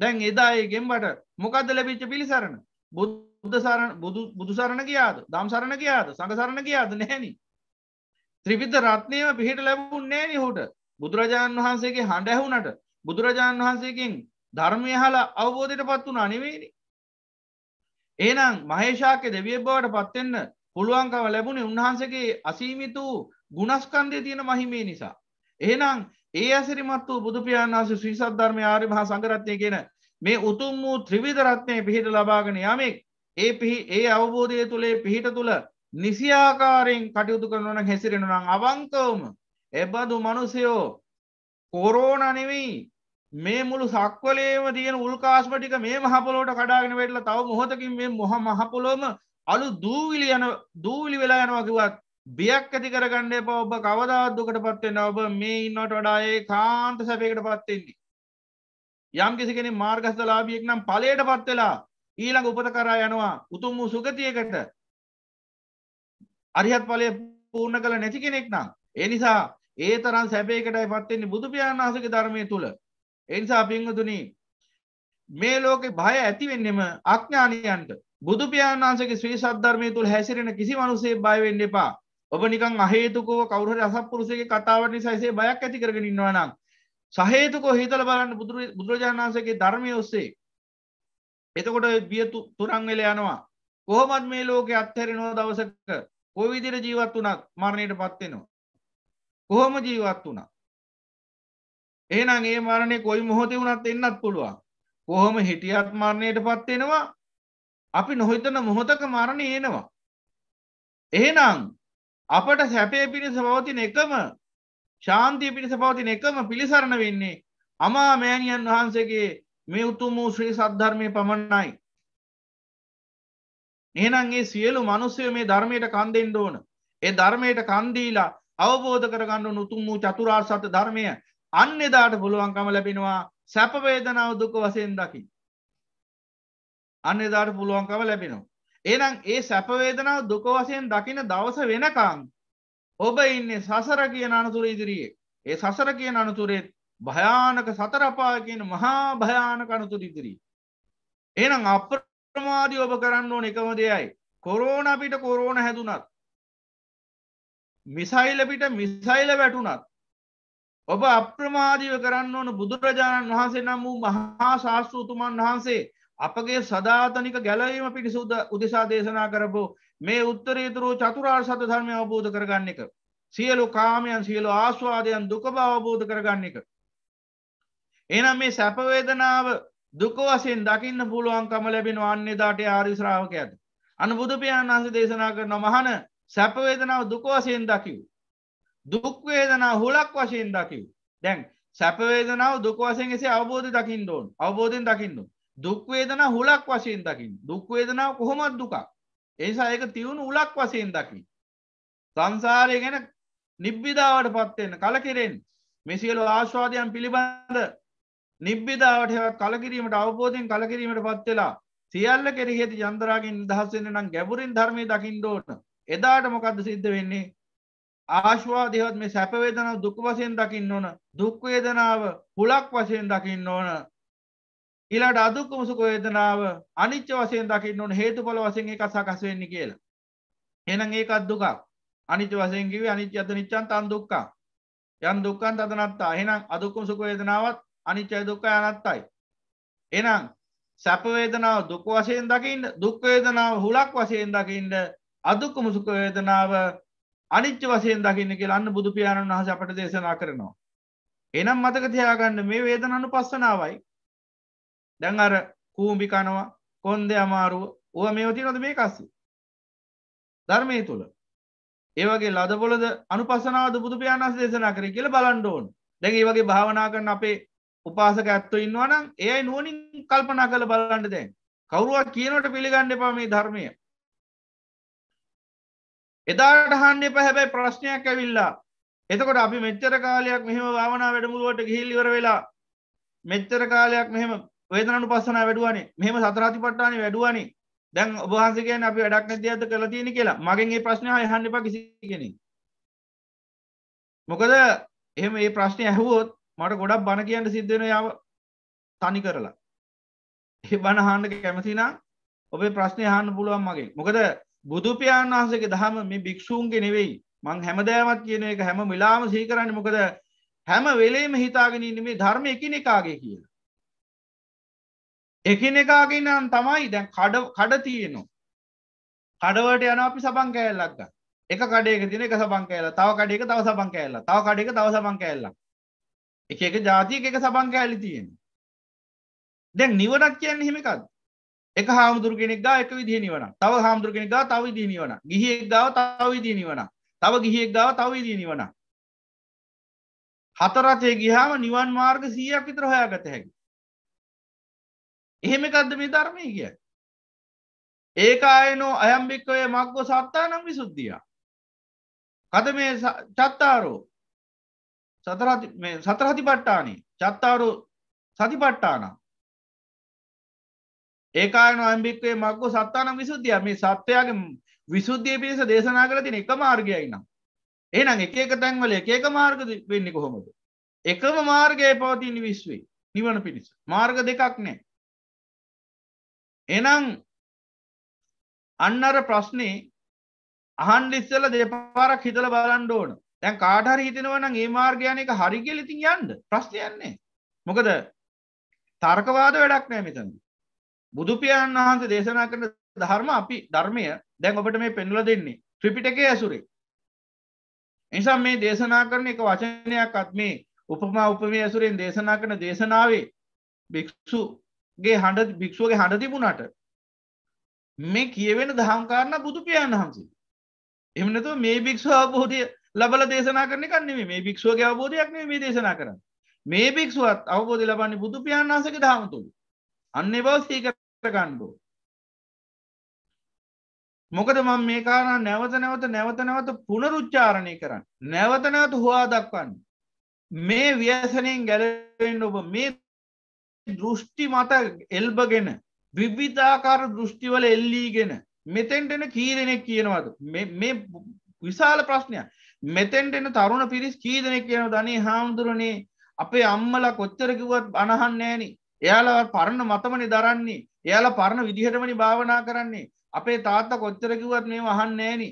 D: දැන් එදා ඒ ගෙම්බට මොකක්ද ලැබිච්ච පිළිසරණ බුද්ධසරණ බුදුසරණ කියාද දම්සරණ කියාද සඟසරණ කියාද නැහැනි. ත්‍රිවිත රත්නයම පිහිට ලැබුන් නෑනි හුට බුදුරජාණන් වහන්සේගේ හඬ ඇහුනට බුදුරජාණන් වහන්සේකින් ධර්මය හලා අවබෝධයට පත් වුණ අනිවේනි. ඒනම් මහේෂාක්‍ය දෙවිය බවට පත්වෙන්න පුළුවන්කව ලැබුණේ උන්වහන්සගේ අසීමිත වූ ගුණස්කන්දය තියෙන මහිමේ නිසා. ඒනම් ඒ ඇසිරිමත් වූ බුදුපියන් වස ශ්‍රීසත් ධර්ම ආරි හා සංගරත්නය කියෙන මේ උතුම් වූ ත්‍රවිධරත්නය පිහිට ලබාගෙන යමෙක් ඒ පිහි ඒ අවබෝධය තුළේ පිහිට තුළ නිසියාකාරයෙන් කටයුතු කරනවන හැසිරෙනනම් අවංකවම එබඳු මනුසයෝ කොරෝණ නෙවෙයි මේ මුළු සක්වලේම තියෙන උල්කාශ්මටික මේ මහපොලෝට කඩාගෙන වෙටල තව මොහොතකින් මේ මොහ මහපොලොම අලු දූවිලි යන දූවිලි වෙලා යනවකිවත් බියක් ඇති කරගන්න එප ඔබ කවදාත්දුකට පත්වෙන ඔබ මේ ඉන්නට වඩායේ කාන්ත සැපයකට පත්වෙන්නේ. යම් කිසි කෙනෙ මාර්ගස්ථලාබියෙක් නම් පලයට පත්වෙලා ඊළඟ උපත කරා යනවා උතුම් වූ සුගතියකට අරිහත් පලය පූර්ණ කළ නැති කෙනෙක් නම් එනිසා ඒ තරන් සැපේකටයි පත්වෙන්නේ බුදුපාණන් වහසක ධර්මය තුළ එනිසා පිංහතුනී මේ ලෝකෙ භය ඇතිවෙන්නෙම අඥානයන්ට බුදුපාණන්සගේ ශ්‍රී සද්ධර්මය තුළ හැසිරෙන කිසි මනුසේ බයවෙන්න එපා ඔබ නිකං අහේතුකෝ කවුරට අසපුරුසගේ කතාවට නිසයිසේ බයක් ඇති කරගෙන ඉන්නවනම් සහේතුකෝ හිතල බලන්න බුදුරජාණන්සගේ ධර්මය ඔස්සේ එතකොට බිය තුරංවෙල යනවා කොහොමත් මේ ලෝක අත්හැරෙනෝ දවසක කොවිදිර ජීවත් වනත් මරණයට පත්වෙනවා කොහොම ජීවත් වුණා එහනම් ඒ මරණය කොයි මොහොතේ වුණත් එන්නත් පුළුවන් කොහොම හිටියත් මරණයට පත්වෙනවා අපි නොහිතන මොහොතක මරණ එනවා එහෙනම් අපට සැපේ පිණිස පවතින එකම ශාන්තිය පිණිස පවතින එකම පිළිසරණ වෙන්නේ අමා මෑණියන් වහන්සේගේ මේ උතුම් වූ ශ්‍රී සද්ධර්මය පමණයි. එහෙනම් ඒ සියලු මිනිස්සු මේ ධර්මයට කන් දෙන්න ඕන. ඒ ධර්මයට කන් දීලා අවබෝධ කරගන්න ඕන උතුම් වූ චතුරාර්ය සත්‍ය ධර්මය අන්න එදාට පුළුවන්කම ලැබෙනවා සැප වේදනාව දුක වශයෙන් දකින්න. අන්න එදාට පුළුවන්කම ලැබෙනවා. එනම් ඒ සැපවේදනාව දුක වසයෙන් දකින දවස වෙනකං ඔබ ඉන්නේ සසර කියන අනතුර ඉදිරියේ ඒ සසර කියන අනතුරෙත් භයානක සතරපා කියන මහා භයානක අනතුර ඉදිරී එනම් අප්‍රමාදී ඔබ කරන්න ඕන එකම දෙයයි කොරෝණ අපිට කොරෝණ හැදුනත් මිසයිල පිට මිසයිල වැටුනත් ඔබ අප්‍රමාදීව කරන්න ඕන බුදුරජාණන් වහන්සේ නම් වූ මහා ශාස්තෘතුමන් වහන්සේ අපගේ සදාතනික ගැලවීම පිණිස උදෙසා දේශනා කරපු මේ උත්තරීතුරු චතුරාර් සත ධර්මය අවබෝධ කරගන්න එක. සියලු කාමයන් සියලු ආස්වාදයන් දුක බව අවබෝධ කරගන්න එක. එනම් මේ සැපවේදනාව දුක වසයෙන් දකින්න පුළුවන්කම ලැබෙන අන්නේදාට ආරිශ්‍රාවක ඇත. අන බුදුපියන් වහන්සේ දේශනා කරන මහන සැපවේදනාව දුක වසයෙන් දකිව්. දුක්වේදනා හොලක් වශයෙන් දකිව්. දැන් සැපවේදනාව දුක වසයෙන් එසේ අවබෝධ දකිින් දෝන් අවබෝධෙන් දකිින්දුම්. දුක්වේදනා හුලක් වශයෙන් දකිින් දුක්වේදනාව කොහොමත් දුකක් ඒසා ඒක තිවුණු උලක් වශයෙන් දකි සංසාරය ගැන නිබ්බිධාවට පත්වෙන්න කලකිරෙන් මෙසිියලු ආශ්වාදයන් පිළිබඳ නිබ්බිධාවට හෙවත් කලකිරීමට අවබෝධයෙන් කලකිරීමට පත්වෙලා සියල්ල කෙරෙහි ඇති චන්දරාගෙන් දහස්සෙන් නම් ගැබුරින් ධර්මය දකිින් දෝට එදාට මොකක්ද සිද්ධ වෙන්නේ ආශ්වාදයවත් මේ සැපවේදනාව දුක් වශයෙන් දකින්න ඕන දුක්වේදනාව හුලක් වශයෙන් දකින්න ඕන ඊලාට අදුක්කම සුඛ වේදනාව අනිච්ච වශයෙන් දකින්න ඕන හේතුඵල වශයෙන් එකක් සකස් වෙන්නේ කියලා. එහෙනම් ඒකත් දුකක්. අනිච්ච වශයෙන් කිව්වේ අනිච්ච යත නිච්ඡන් තන් දුක්ඛං. යන් දුක්ඛං තද නත්තා. එහෙනම් අදුක්කම සුඛ වේදනාවත් අනිච්චයි දුක්ඛයි අනත්තයි. එහෙනම් සැප වේදනාව දුක් වශයෙන් දකින්න, දුක් වේදනාව හුලක් වශයෙන් දකින්න, අදුක්කම සුඛ වේදනාව අනිච්ච වශයෙන් දකින්න කියලා අන්න බුදු පියාණන් වහන්සේ අපට දේශනා කරනවා. එහෙනම් මතක තියාගන්න මේ වේදනානුපස්සනාවයි දැන් අර කූම්බි කනවා කොන්ද අමාරුව ඕ මේවති නොද මේ කස්සු ධර්මය තුළ ඒවගේ ලදබොලද අනුපසනාවද බුදුපාණස් දේශනා කර කියල බලන්ඩෝන් දැන් ඒ වගේ භාවනා කරන අපේ උපාසක ඇත්තු ඉන්නවනම් ඒයි නුවනින් කල්පනා කළ බලන්න දැන් කවරුවක් කියනට පිළිගන්න එපා මේ ධර්මය එදාට හන්ඩ එප හැබැයි ප්‍රශ්නයක් ඇවිල්ලා එතකොට අපි මෙච්චර කාලයක් මෙහම භාවනා වැඩමුළුවට ගිහිල්ලිවර වෙලා මෙච්චර කාලයක් මෙහෙම වේදනු පස්සන වැඩුවනේ මෙම සතරාතිපට්ටාන වැඩුවනේ දැන් ඔබහන්සකෙන් අපි වැඩක් ඇතිඇත කළ තියෙන කියලා මගෙන් ඒ ප්‍රශ්නය හන්න ප කිසිගෙන මොකද එහෙම ඒ ප්‍රශ්නය ඇහුවෝත් මට ගොඩක් බණ කියන්න සිද්ධන යාව තනි කරලා ඒ බණ හාන්ඩ කැමතිනා ඔබේ ප්‍රශ්නය හන්න පුළුවන් මගේ මොකද බුදුපාන් වහන්සගේ දහම මේ භික්‍ෂූන්ගේ නෙවෙයි මං හැමදෑමත් කියන එක හැම වෙලාම සීකරන්න මොකද හැම වෙලේම හිතාගෙන ඉන්න මේ ධර්ම එකන එකාගේ කියලා එකනෙකාගේ නම් තමයි දැන් කඩ කඩ තියෙනු කඩවට යන අපි සබන් කෑල්ලක්ග එක කඩේක තින එක සබන් කෑල තව කඩේක තව සබන් කෑල්ල තව කඩේක තව සබන් කෑල්ල එක එක ජාතියක එක සබන් කෑලි තියෙන දැන් නිවනක් කියන්න හිමිකත් එක හාමුදුර කෙනෙක් ගා එක විදිහ නිවන තව හාමුදුර කෙනෙක් ගා තව විදිහ නිවන ගිහියෙක් ගාව තව විදිහ නිවන තව ගිහියෙක් ගාව තව විදිහ නිවන
B: හතරතේ ගිහාම නිවන් මාර්ග සීයක් විතර හොයාගත හැකි එහෙම එකක්ද මේ ධර්මය කිය ඒකායනෝ අයම්භික්කවය මක්ගෝ සත්තා නම් විසුද්ධිය කත මේ චත්තාරෝ
D: සතරහති පට්ටානේ චත්තාරු සති පට්ටානම් ඒකාන අම්භික්වේ මක්ගු සත්තානම් විසුද්ධිය මේ සත්වයාගේ විසුද්ධිය පිරිස දේශනා කර තින එක මාර්ගයයිනම් එනම් එක එක තැන්වල එකක මාර්ග
B: වෙන්න කොහොමද එකම මාර්ගය පවතින විශ්වී නිවන පිණිස මාර්ග දෙකක් නෑ එනම් අන්න අර ප්‍රශ්නේ අහන්ඩ ඉස්සල දෙපාරක් හිතල බලන්න ඕන තැන් කාටහර හිතෙනවනම් ඒ
D: මාර්ගයනක හරිගෙල ඉතින් යන්ඩ ප්‍රශ්තියන්නේ මොකද තර්කවාද වැඩක් නෑ මෙතන් බුදුපියන් වහන්සේ දේශනා කරන ධර්ම අපි ධර්මය දැන් ඔබට මේ පෙන්ල දෙන්නේ ත්‍රිපිටකේ ඇසුරේ එනිසා මේ දේශනා කරන එක වචනයක් අත් මේ උපමා උපමේ ඇසුරෙන් දේශනා කරන දේශනාවේ භික්ෂු ගේ හඬ භික්ෂුවගේ හඬ තිබුණට මේ කියවෙන දහම්කාරණ බුදුපියන් වහන්සේ. එමනතු මේ භික්ෂ අවබෝධය ලබල දේශනා කරන කන්නේ මේ භික්ෂුවගේ අවබෝධයක් මේ දේශනා කරන්න මේ භික්ෂුවත් අවබෝධ ලබන්නේ බුදුපියන් වහන්සගේ දහමතුළ අන්න බව සීකර ගණ්ඩෝ. මොකද මං මේ කාරණ නැවත නැවත නැවත නැවත පුනරුච්චාරණය කරන්න නැවත නැවත හවා දක්වන්න මේ ව්‍යසනයෙන් ගැලවෙන් ඔබ මේ දෘෂ්ටි මත එල්බගෙන විවිධාකාර දෘෂ්ටිවල එල්ලීගෙන මෙතෙන්ටෙන කීරෙනෙක් කියනවද මේ විශාල ප්‍රශ්නය මෙතෙන්ට එන තරුණ පිරිස් කීදනෙක් කියනව ධනේ හාමුදුරනේ අපේ අම්මල කොච්චරකිවත් අනහන්නෑනි එයාලා පරණ මතමනි දරන්නේ එයාලා පරණ විදිහටමනි භාවනා කරන්නේ අපේ තාත්තා කොච්චරකිවත් මේ වහන්නෑනි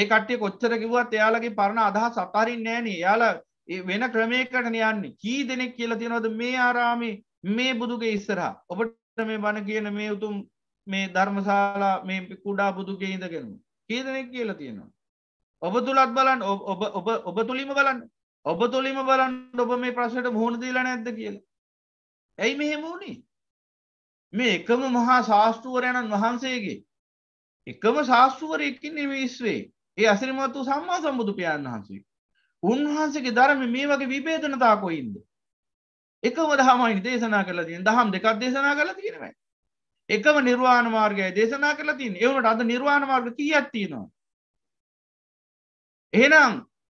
D: ඒ කට්ටේ කොච්චරකිවත් එයාලගේ පරණ අදහ සතරින් නෑනේ යාලා වෙන ක්‍රමයකට යන්නේ කී දෙනෙක් කියලා තියෙනවද මේ ආරාමේ මේ බුදුගේ ඉස්සරහා ඔබට මේ බණ කියන මේ උතුම් මේ ධර්මශාලා මේ කුඩා බුදුගේ ඉඳගෙනම කී දෙනෙක් කියලා තියෙනවා ඔබ තුළත් බලන්න ඔබ ඔබ ඔබ තුළිම බලන්න ඔබ තුළිම බලන්න ඔබ මේ ප්‍රශ්නයට මුහුණ දීලා නැද්ද කියලා. ඇයි මෙහෙම වුණේ? මේ එකම මහා ශාස්තෘවරයණන් වහන්සේගේ එකම ශාස්තෘවරයකින් මේ විශ්වේ ඒ අසිරිමත් වූ සම්මා සම්බුදු පියාණන් වහන්සේ. උන්වහන්සේගේ ධර්ම මේ වගේ විබේදනතා කොයින්ද එකම දහමයි දේශනා කරලා තියෙන දහම් දෙකක් දේශනා කරලා තියෙනවයි එකම නිර්වාණ මාර්ගය දේශනා කරලා තියෙන එවුනට අද නිර්වාණ මාර්ග කීයක් තියෙනවා එහෙනම්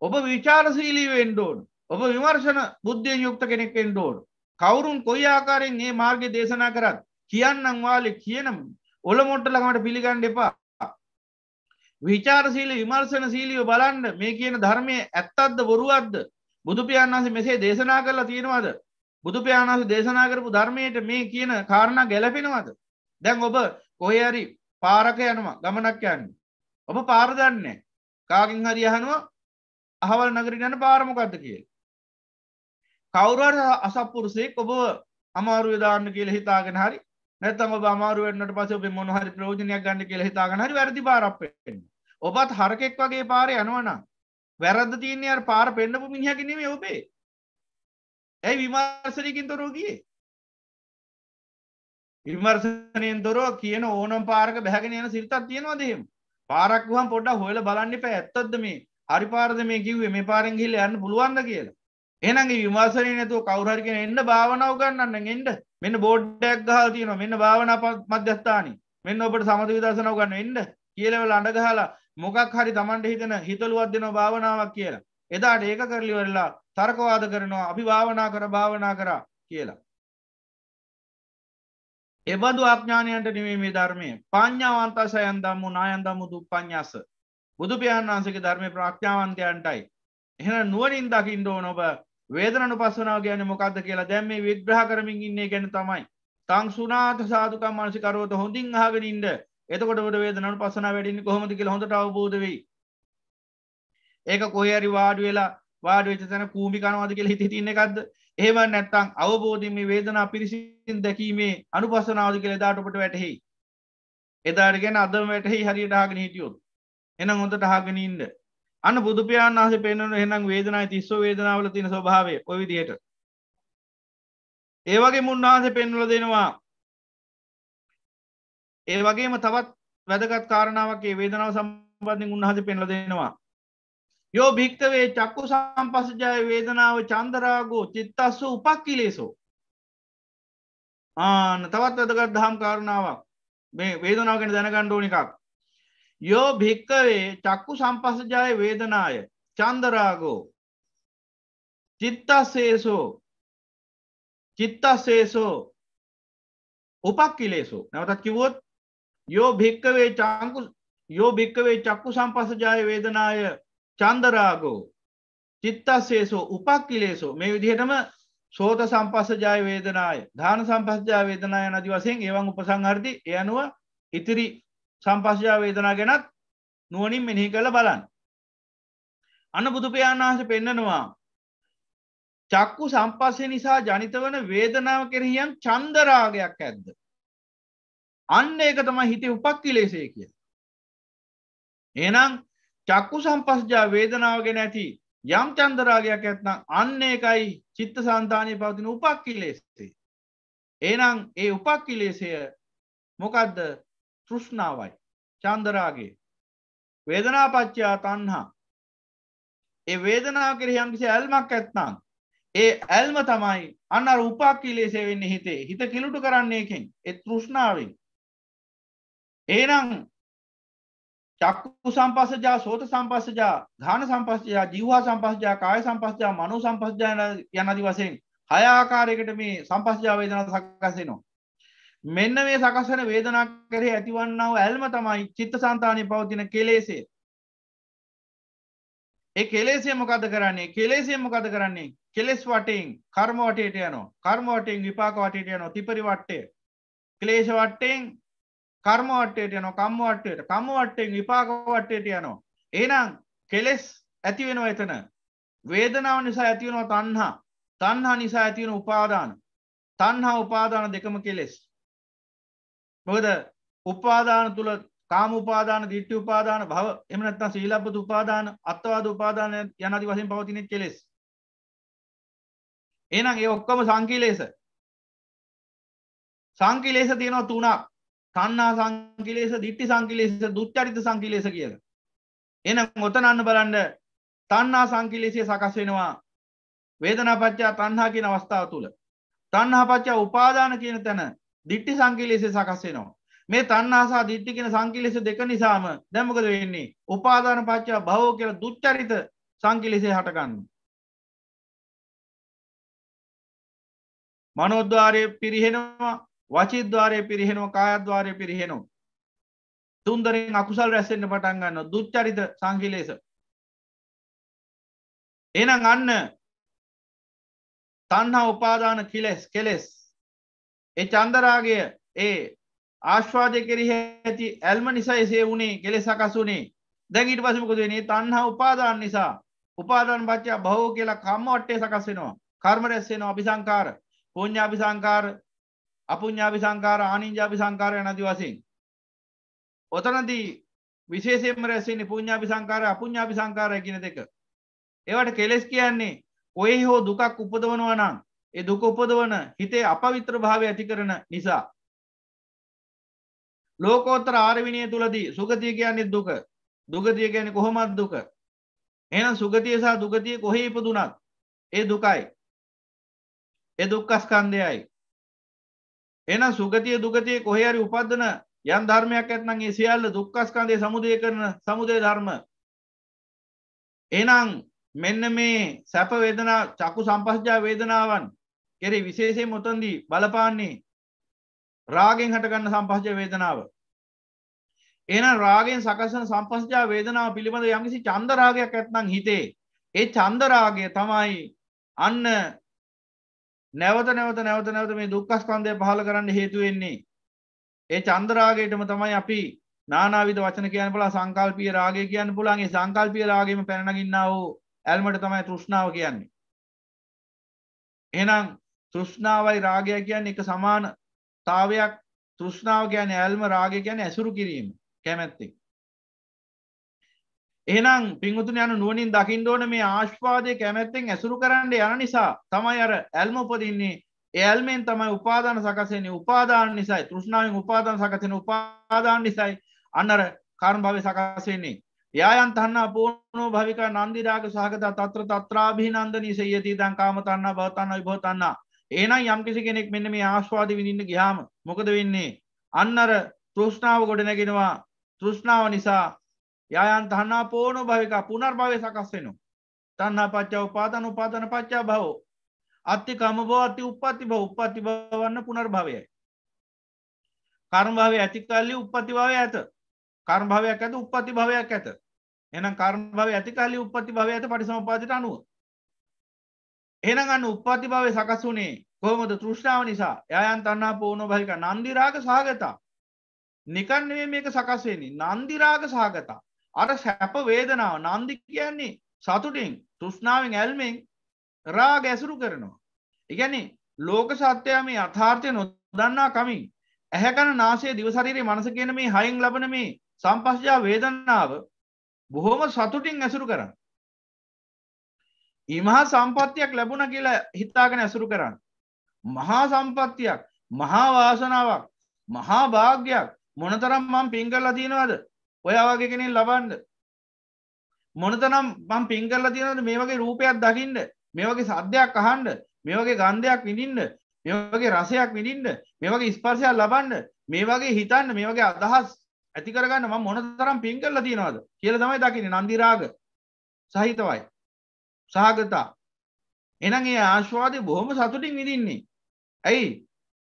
D: ඔබ විචාරශීලී වෙන්න ඕන ඔබ විමර්ශන බුද්ධියෙන් යුක්ත කෙනෙක් වෙන්න ඕන කවුරුන් කොයි ආකාරයෙන් මේ මාර්ගය දේශනා කරත් කියන්නම් වාලේ කියන ඔල මොට්ටලකමට පිළිගන්න එපා විචාරශීලී විමර්ශනශීලීව බලන්න මේ කියන ධර්මය ඇත්තද්ද බොරුවද්ද බුදුපියාණන් වහන්සේ මෙසේ දේශනා කරලා තියෙනවද බුදුපියාණන් වහන්සේ දේශනා කරපු ධර්මයට මේ කියන කාරණා ගැලපෙනවද දැන් ඔබ කොහේ හරි පාරක යනවා ගමනක් යන්නේ ඔබ පාර දන්නේ කාගෙන් හරි අහනවා අහවල් නගරෙට යන පාර මොකද්ද කියලා කවුරු හරි අසත්පුරුෂයෙක් ඔබව අමාරුවේ දාන්න කියලා හිතාගෙන හරි නැත්තම් ඔබ අමාරුව වෙන්නට පස්සේ ඔබ මොන හරි ප්‍රයෝජනයක් ගන්න කියලා හිතාගෙන හරි වැරදි පාරක් වෙන්නේ ඔබත් හරකෙක් වගේ පාර යනවනම් වැරද තියන්නේ අ පාර පෙන්න්නපු මිනිහකිනේ ඔබේ ඇයි විමර්සනයකින් තොරෝගිය
B: විමර්සනයෙන්
D: දොරෝ කියන ඕනම් පාරක බැගෙන යන සිරිතත් තියෙනවා දෙහෙම පාරක් වහන් පොඩ්ඩ හොල බලන්න පැ ඇත්තද මේ හරි පාරද මේ කිව්වේ මේ පාරෙන් හිල්ල යන්න පුළුවන්ද කියලා එනගේ විමර්සනය නැතුව කවුරරිගෙන එන්න භාවනාව ගන්නන්න එන්ඩ මෙන්න බෝඩ්ඩක් ගහල් තියනවා මෙන්න භාවනා මධ්‍යස්ථානී මෙන්න ඔබට සමතු විදර්ශනාව ගන්න එන්ඩ කියලවල අඩගහලා මොකක් හරි තමන්ට හිතන හිතලුවත් දෙන භාවනාවක් කියලා එදාට ඒක කරලිවරලා තර්කවාද කරනවා අපි භාවනා කර භාවනා කරා කියලා එබඳු අඥානයන්ට නිවේ මේ ධර්මය පඤ්ඥාවන්තසයන් දම්මු නායන්දම්මු දුප්පඥාස බුදුපාණන් වන්සගේ ධර්මය ප්‍රඥාවන්තයන්ටයි. එහෙන නුවනින් දකිින්ඩ නොබ වේදනු පසනාව ගැන මොකක්ද කියලා දැම් මේ විග්‍රහ කරමින් ඉන්නේ ගැන තමයි. තං සුනාත සාධකම් මනසිකරුවත හොඳින් හාගෙනින්ට එතකොට වේදනට පසන වැඩින්න කොහොමති කියල හොඳට අවබෝධ වෙයි ඒක කොහරි වාඩ වෙලා වාඩ වෙච තැන කූමි කනවාද කියල හිතින්න එකක්ද ඒම නැත්තං අවබෝධම වේදනා පිරිසින් දැකීමේ අනු පසනාවද කියල දාටපට වැටහෙයි එදාටගෙන අදම වැටහි හරියට හාගෙන හිටියයොත් එනම් හොඳට හාගෙනඉන්න අන්න බුදුපියන් අහස පෙන්න්නන එනම් වේදනයි
B: තිස්ස වේදනාවල තින ස්වභාවය ඔවිදියට ඒවගේ මුන්නාහස පෙන්වල දෙනවා ඒ වගේම තවත් වැදගත්
D: කාරණාවගේ වේදනාව සම්බන්ධින් උන්හස පෙන්ල දෙෙනවා. යෝ භික්තවේ චක්කු සම්පසජය වේදනාව චන්දරාගෝ චිත්තස්සු උපක්කිලේසෝ. ආන තවත් වැදගත් දහම් කාරණාවක් මේ වේදනාව ගෙන දැනගණ්ඩෝ නිකක්. යෝ භික්කවේ චක්කු සම්පසජය වේදනාය චන්දරාගෝ
B: චිත්තස්සේසෝ චිත්තස්සේසෝ උපක්කිලේසු නැවතත් කිවොත් යෝ භික්කවේ චංකු
D: යෝ භික්කවේ චක්කු සම්පසජාය වේදනාය චන්දරාගෝ චිත්තස්සේසෝ උපක්කිලේසෝ මේ විදිහටම සෝත සම්පස්සජාය වේදනාය ධාන සම්පස්සජා වේදනාය නති වසයෙන් ඒවන් උපසංහරදි යනුව ඉතිරි සම්පස්සජා වේදනා ගැනත් නුවනින් මෙනෙහි කළ බලන්න. අන්න බුදුපියාණන් වහස පෙන්නනවා චක්කු සම්පස්සය නිසා ජනිත වන වේදනාව කෙරහියන් චන්දරාගයක් ඇද්ද. අන්න ඒක තමයි හිතේ උපක්කිලේසේ කිය. එනම් චක්කු සම්පස්ජා වේදනාව ගෙන ඇති යම් චන්දරාගයක් ඇත්නම් අන්න එකයි චිත්ත සන්තානය පවතින උපක්කිලේසේ. එනම් ඒ උපක්කිලේසය මොකදද තෘෂ්ණාවයි චන්දරාගේ වේදනාපච්චා තන්හා ඒ වේදනා කරෙහි යම්කිසි ඇල්මක් ඇත්නම් ඒ ඇල්ම තමයි අන්න උපක්කිලේසේ වෙන්න හිතේ හිත කිලුටු කරන්නේකින් ඒ තෘෂ්ණාවෙන් එහෙනම් චක්කු සම්පස්සජා සෝත සම්පස්සජා ඝාන සම්පස්සජා ජීවහා සම්පස්සජා කාය සම්පස්සජා මනෝ සම්පස්සජා යන ආදි වශයෙන් හය ආකාරයකට මේ සම්පස්සජා වේදනා සකස් වෙනවා. මෙන්න මේ සකස් වෙන වේදනා කෙරෙහි ඇතිවන්නා වූ ඇල්ම තමයි චිත්තසංතානයේ පවතින කෙලෙසේ. ඒ කෙලෙසේ මොකද කරන්නේ? කෙලෙසේ මොකද කරන්නේ? කෙලස් වටෙන් කර්ම වටේට යනවා. කර්ම වටෙන් විපාක වටේට යනවා. තිපරි වටේ. ක්ලේශ වටෙන් කර්මවට්ටයට යන කම්වට්ටයට කම්වට්ටෙන් විපාකවට්ටයට යනවා. ඒනම් කෙලෙස් ඇතිවෙනවා එතන. වේදනාව නිසා ඇතිවෙනවා තන්හා තන්හා නිසා ඇතිවෙන උපාදාන. තන්හා උපාදාන දෙකම කෙලෙස්. මොකද උපාදාන තුළ කාම උපාදාන දිට්ටි උපාදාන භව එමනත්තා සීලබ්බ උපාදාන අත්තවාද උපාදාන යනදි වශයෙන් පවතිනෙත් කෙලෙස්.
B: එනම් ඒ ඔක්කොම සංකිලේස සංකිලේස තියෙනවා තුනක් තණ්හා සංකිලේශ, ditthi සංකිලේශ, දුච්චරිත
D: සංකිලේශ කියලා. එහෙනම් ඔතන අන්න බලන්න තණ්හා සංකිලේශය සකස් වෙනවා වේදනාපච්චය තණ්හා කියන අවස්ථාව තුල. තණ්හාපච්චය උපාදාන කියන තැන ditthi සංකිලේශය සකස් වෙනවා. මේ තණ්හා සහ ditthi කියන සංකිලේශ දෙක නිසාම
B: දැන් මොකද වෙන්නේ? උපාදාන පච්චය භව කියලා දුච්චරිත සංකිලේශය හටගන්නවා. මනෝද්වාරය පිරිහෙනවා වචිද්වාරය පිරිහෙනවා කායද්වාරය පිරිහෙනවා. තුන්දරෙන් අකුසල් රැසෙන්න්න පටන්ගන්න දුච්චරිත සංහිලේස. එනම් අන්න තන්හා උපාදාන කිලෙස් කෙලෙස්
D: ඒ චන්දරාගය ඒ ආශ්වාදය කෙරෙහි ඇති ඇල්ම නිසා එසේ වුණේ කෙලෙ සකසුනේ දැඟට පසමකදනේ තන්හා උපාදාන් නිසා උපාදාන පච්චා බහෝ කියලා කම්ම වට්ටේ සකස් වෙනවා කර්ම රැස්සෙනවා අභිසංකාර පුං්ඥාපි සංකාර අපුඥාපි සංකාර ආනිංජාපි සංකාරය නැති වසින්. ඔතනදී විශේෂයෙන්ම රැස්වෙන්නේ පුඤ්ඤාපි සංකාරය අපුඤ්ඤාපි සංකාරය කියන දෙක. ඒවට කෙලෙස් කියන්නේ කොහේ හෝ දුකක් උපදවනවා නම් ඒ දුක උපදවන හිතේ අපවිත්‍ර භාවය ඇති කරන නිසා. ලෝකෝත්තර ආරවිනය තුලදී සුගතිය කියන්නේ දුක. දුගතිය කියන්නේ කොහොමද දුක? එහෙනම් සුගතිය සහ දුගතිය කොහේ ඉපදුනත් ඒ දුකයි. ඒ දුක්ඛ ස්කන්ධයයි. එනම් සුගතිය දුගතිය කොහේ හරි උපද්දන යම් ධර්මයක් ඇත්නම් ඒ සියල්ල දුක්ඛස්කන්ධය සමුදය කරන සමුදය ධර්ම එනම් මෙන්න මේ සැප වේදනා චක්කු සම්පස්ජා වේදනාවන් කෙරේ විශේෂයෙන් මුතන්දී බලපාන්නේ රාගෙන් හටගන්න සම්පස්ජ වේදනාව එනම් රාගෙන් සකසන සම්පස්ජා වේදනාව පිළිබඳ යම්කිසි චන්ද රාගයක් ඇත්නම් හිතේ ඒ චන්ද රාගය තමයි අන්න නැවත නැවත නැවත නැවත මේ දුක්කස්කන්දය පහල කරන්න හේතුවෙන්නේ. ඒ චන්දරාගේටම තමයි අපි නානාවිද වචන කියන පුලා සංකල්පිය රාගය කියන්න පුළන්ගේ සංකල්පිය රාගේම පැනගින්න වූ ඇල්මට තමයි තෘෂ්ණාව කියන්නේ. එනම් තෘෂ්ණාවයි රාගය කියන්න එක සමාන තාවයක් තෘෂ්ණාව කියන ඇල්ම රාගය කියන ඇසුරු කිරීම කැමැත්තේ. එහනම් පින්වතුන යන නුවනින් දකිින් ඕන මේ ආශ්වාදය කැමැත්තෙන් ඇසුරු කරන්න යන නිසා තමයි අර ඇල්ම උපදින්නේ එල්මෙන් තමයි උපාදාන සකසයන උපාදාන නිසයි තෘෂ්ණාවෙන් උපාදාන සකසන උපාදාන නිසයි අන්නර කර්ම භව සකසයන්නේ. යායන් තන්න පූර්ණෝ භවික නන්දිරාග සහගත තත්‍ර තත්‍රාභි නන්දනී සයේදී දං කාමතන්න භවතන්න විභවතන්න. ඒනම් යම්කිසි කෙනෙක් මෙන්න මේ ආශ්වාද විඳින්න ගියාම මොකද වෙන්නේ. අන්නර තෘෂ්ණාව ගොඩනැගෙනවා තෘෂ්ණාව නිසා යායන් තහනා පෝනෝ භවික පුනර්භවය සකස් වෙනවා. තන්නා පච්චා උපාතන උපාතන පච්චා භව. අත්ති කම බෝ අති උපත්ති බව උපත්ති බවන්න පුනර්භවයයි. කර්මභාවය ඇතිකල්ලි උපති භාවය ඇත. කර්මභාවයක් ඇත උපති භාවයක් ඇත. එනම් කර්මභාව ඇතිකල්ලි උපති භාවය ඇත පටිසමපාදයට අනුව. එහෙනම් අන්න උපති භාවය සකස් වුණේ කොහොමද තෘෂ්ණාව නිසා. යායන් තණ්හා පෝනෝ භවික නන්දි රාග සහගතා. නිකන් නෙමෙයි මේක සකස් වෙන්නේ නන්දි රාග සහගතා. අර සැප වේදනාව නන්දි කියන්නේ සතුටින් තෘෂ්ණාවෙන් ඇල්මෙන් රා ගැසුරු කරනවා. ඉගැන ලෝක සත්‍යයා මේ අථාර්ථය නොදන්නා කමින් ඇහැකන නාසේ දිවසරීරයේ මනස කියන මේ හයින් ලබන මේ සම්පස්ජා වේදන්නාව බොහොම සතුටින් ඇසුරු කරන්න. ඉමහා සම්පත්තියක් ලැබුණ කියලා හිතාගෙන ඇසුරු කරන්න. මහා සම්පත්තියක් මහා වාසනාවක් මහා භාග්‍යයක් මොනතරම් මං පින්ගල්ලා තියෙනවද ඔයා වගේ කෙනෙන් ලබන්ඩ මොනතනම් පම් පින්කරල තියෙනට මේ වගේ රූපයක් දකිින්ඩ මේ වගේ සද්ධයක් අහන්ඩ මේ වගේ ගන්ධයක් විඳින්න මේ වගේ රසයක් විඳින්න මේ වගේ ස්පර්ශයක් ලබන්ඩ මේ වගේ හිතන්න මේ වගේ අදහස් ඇතිකරගන්න ම මොන තරම් පින් කරල තියෙනවාද කියල තමයි දකින නන්දිරාග සහිතවයි සාගතා එනගේ ආශ්වාදය බොහොම සතුටින් විදින්නේ ඇයි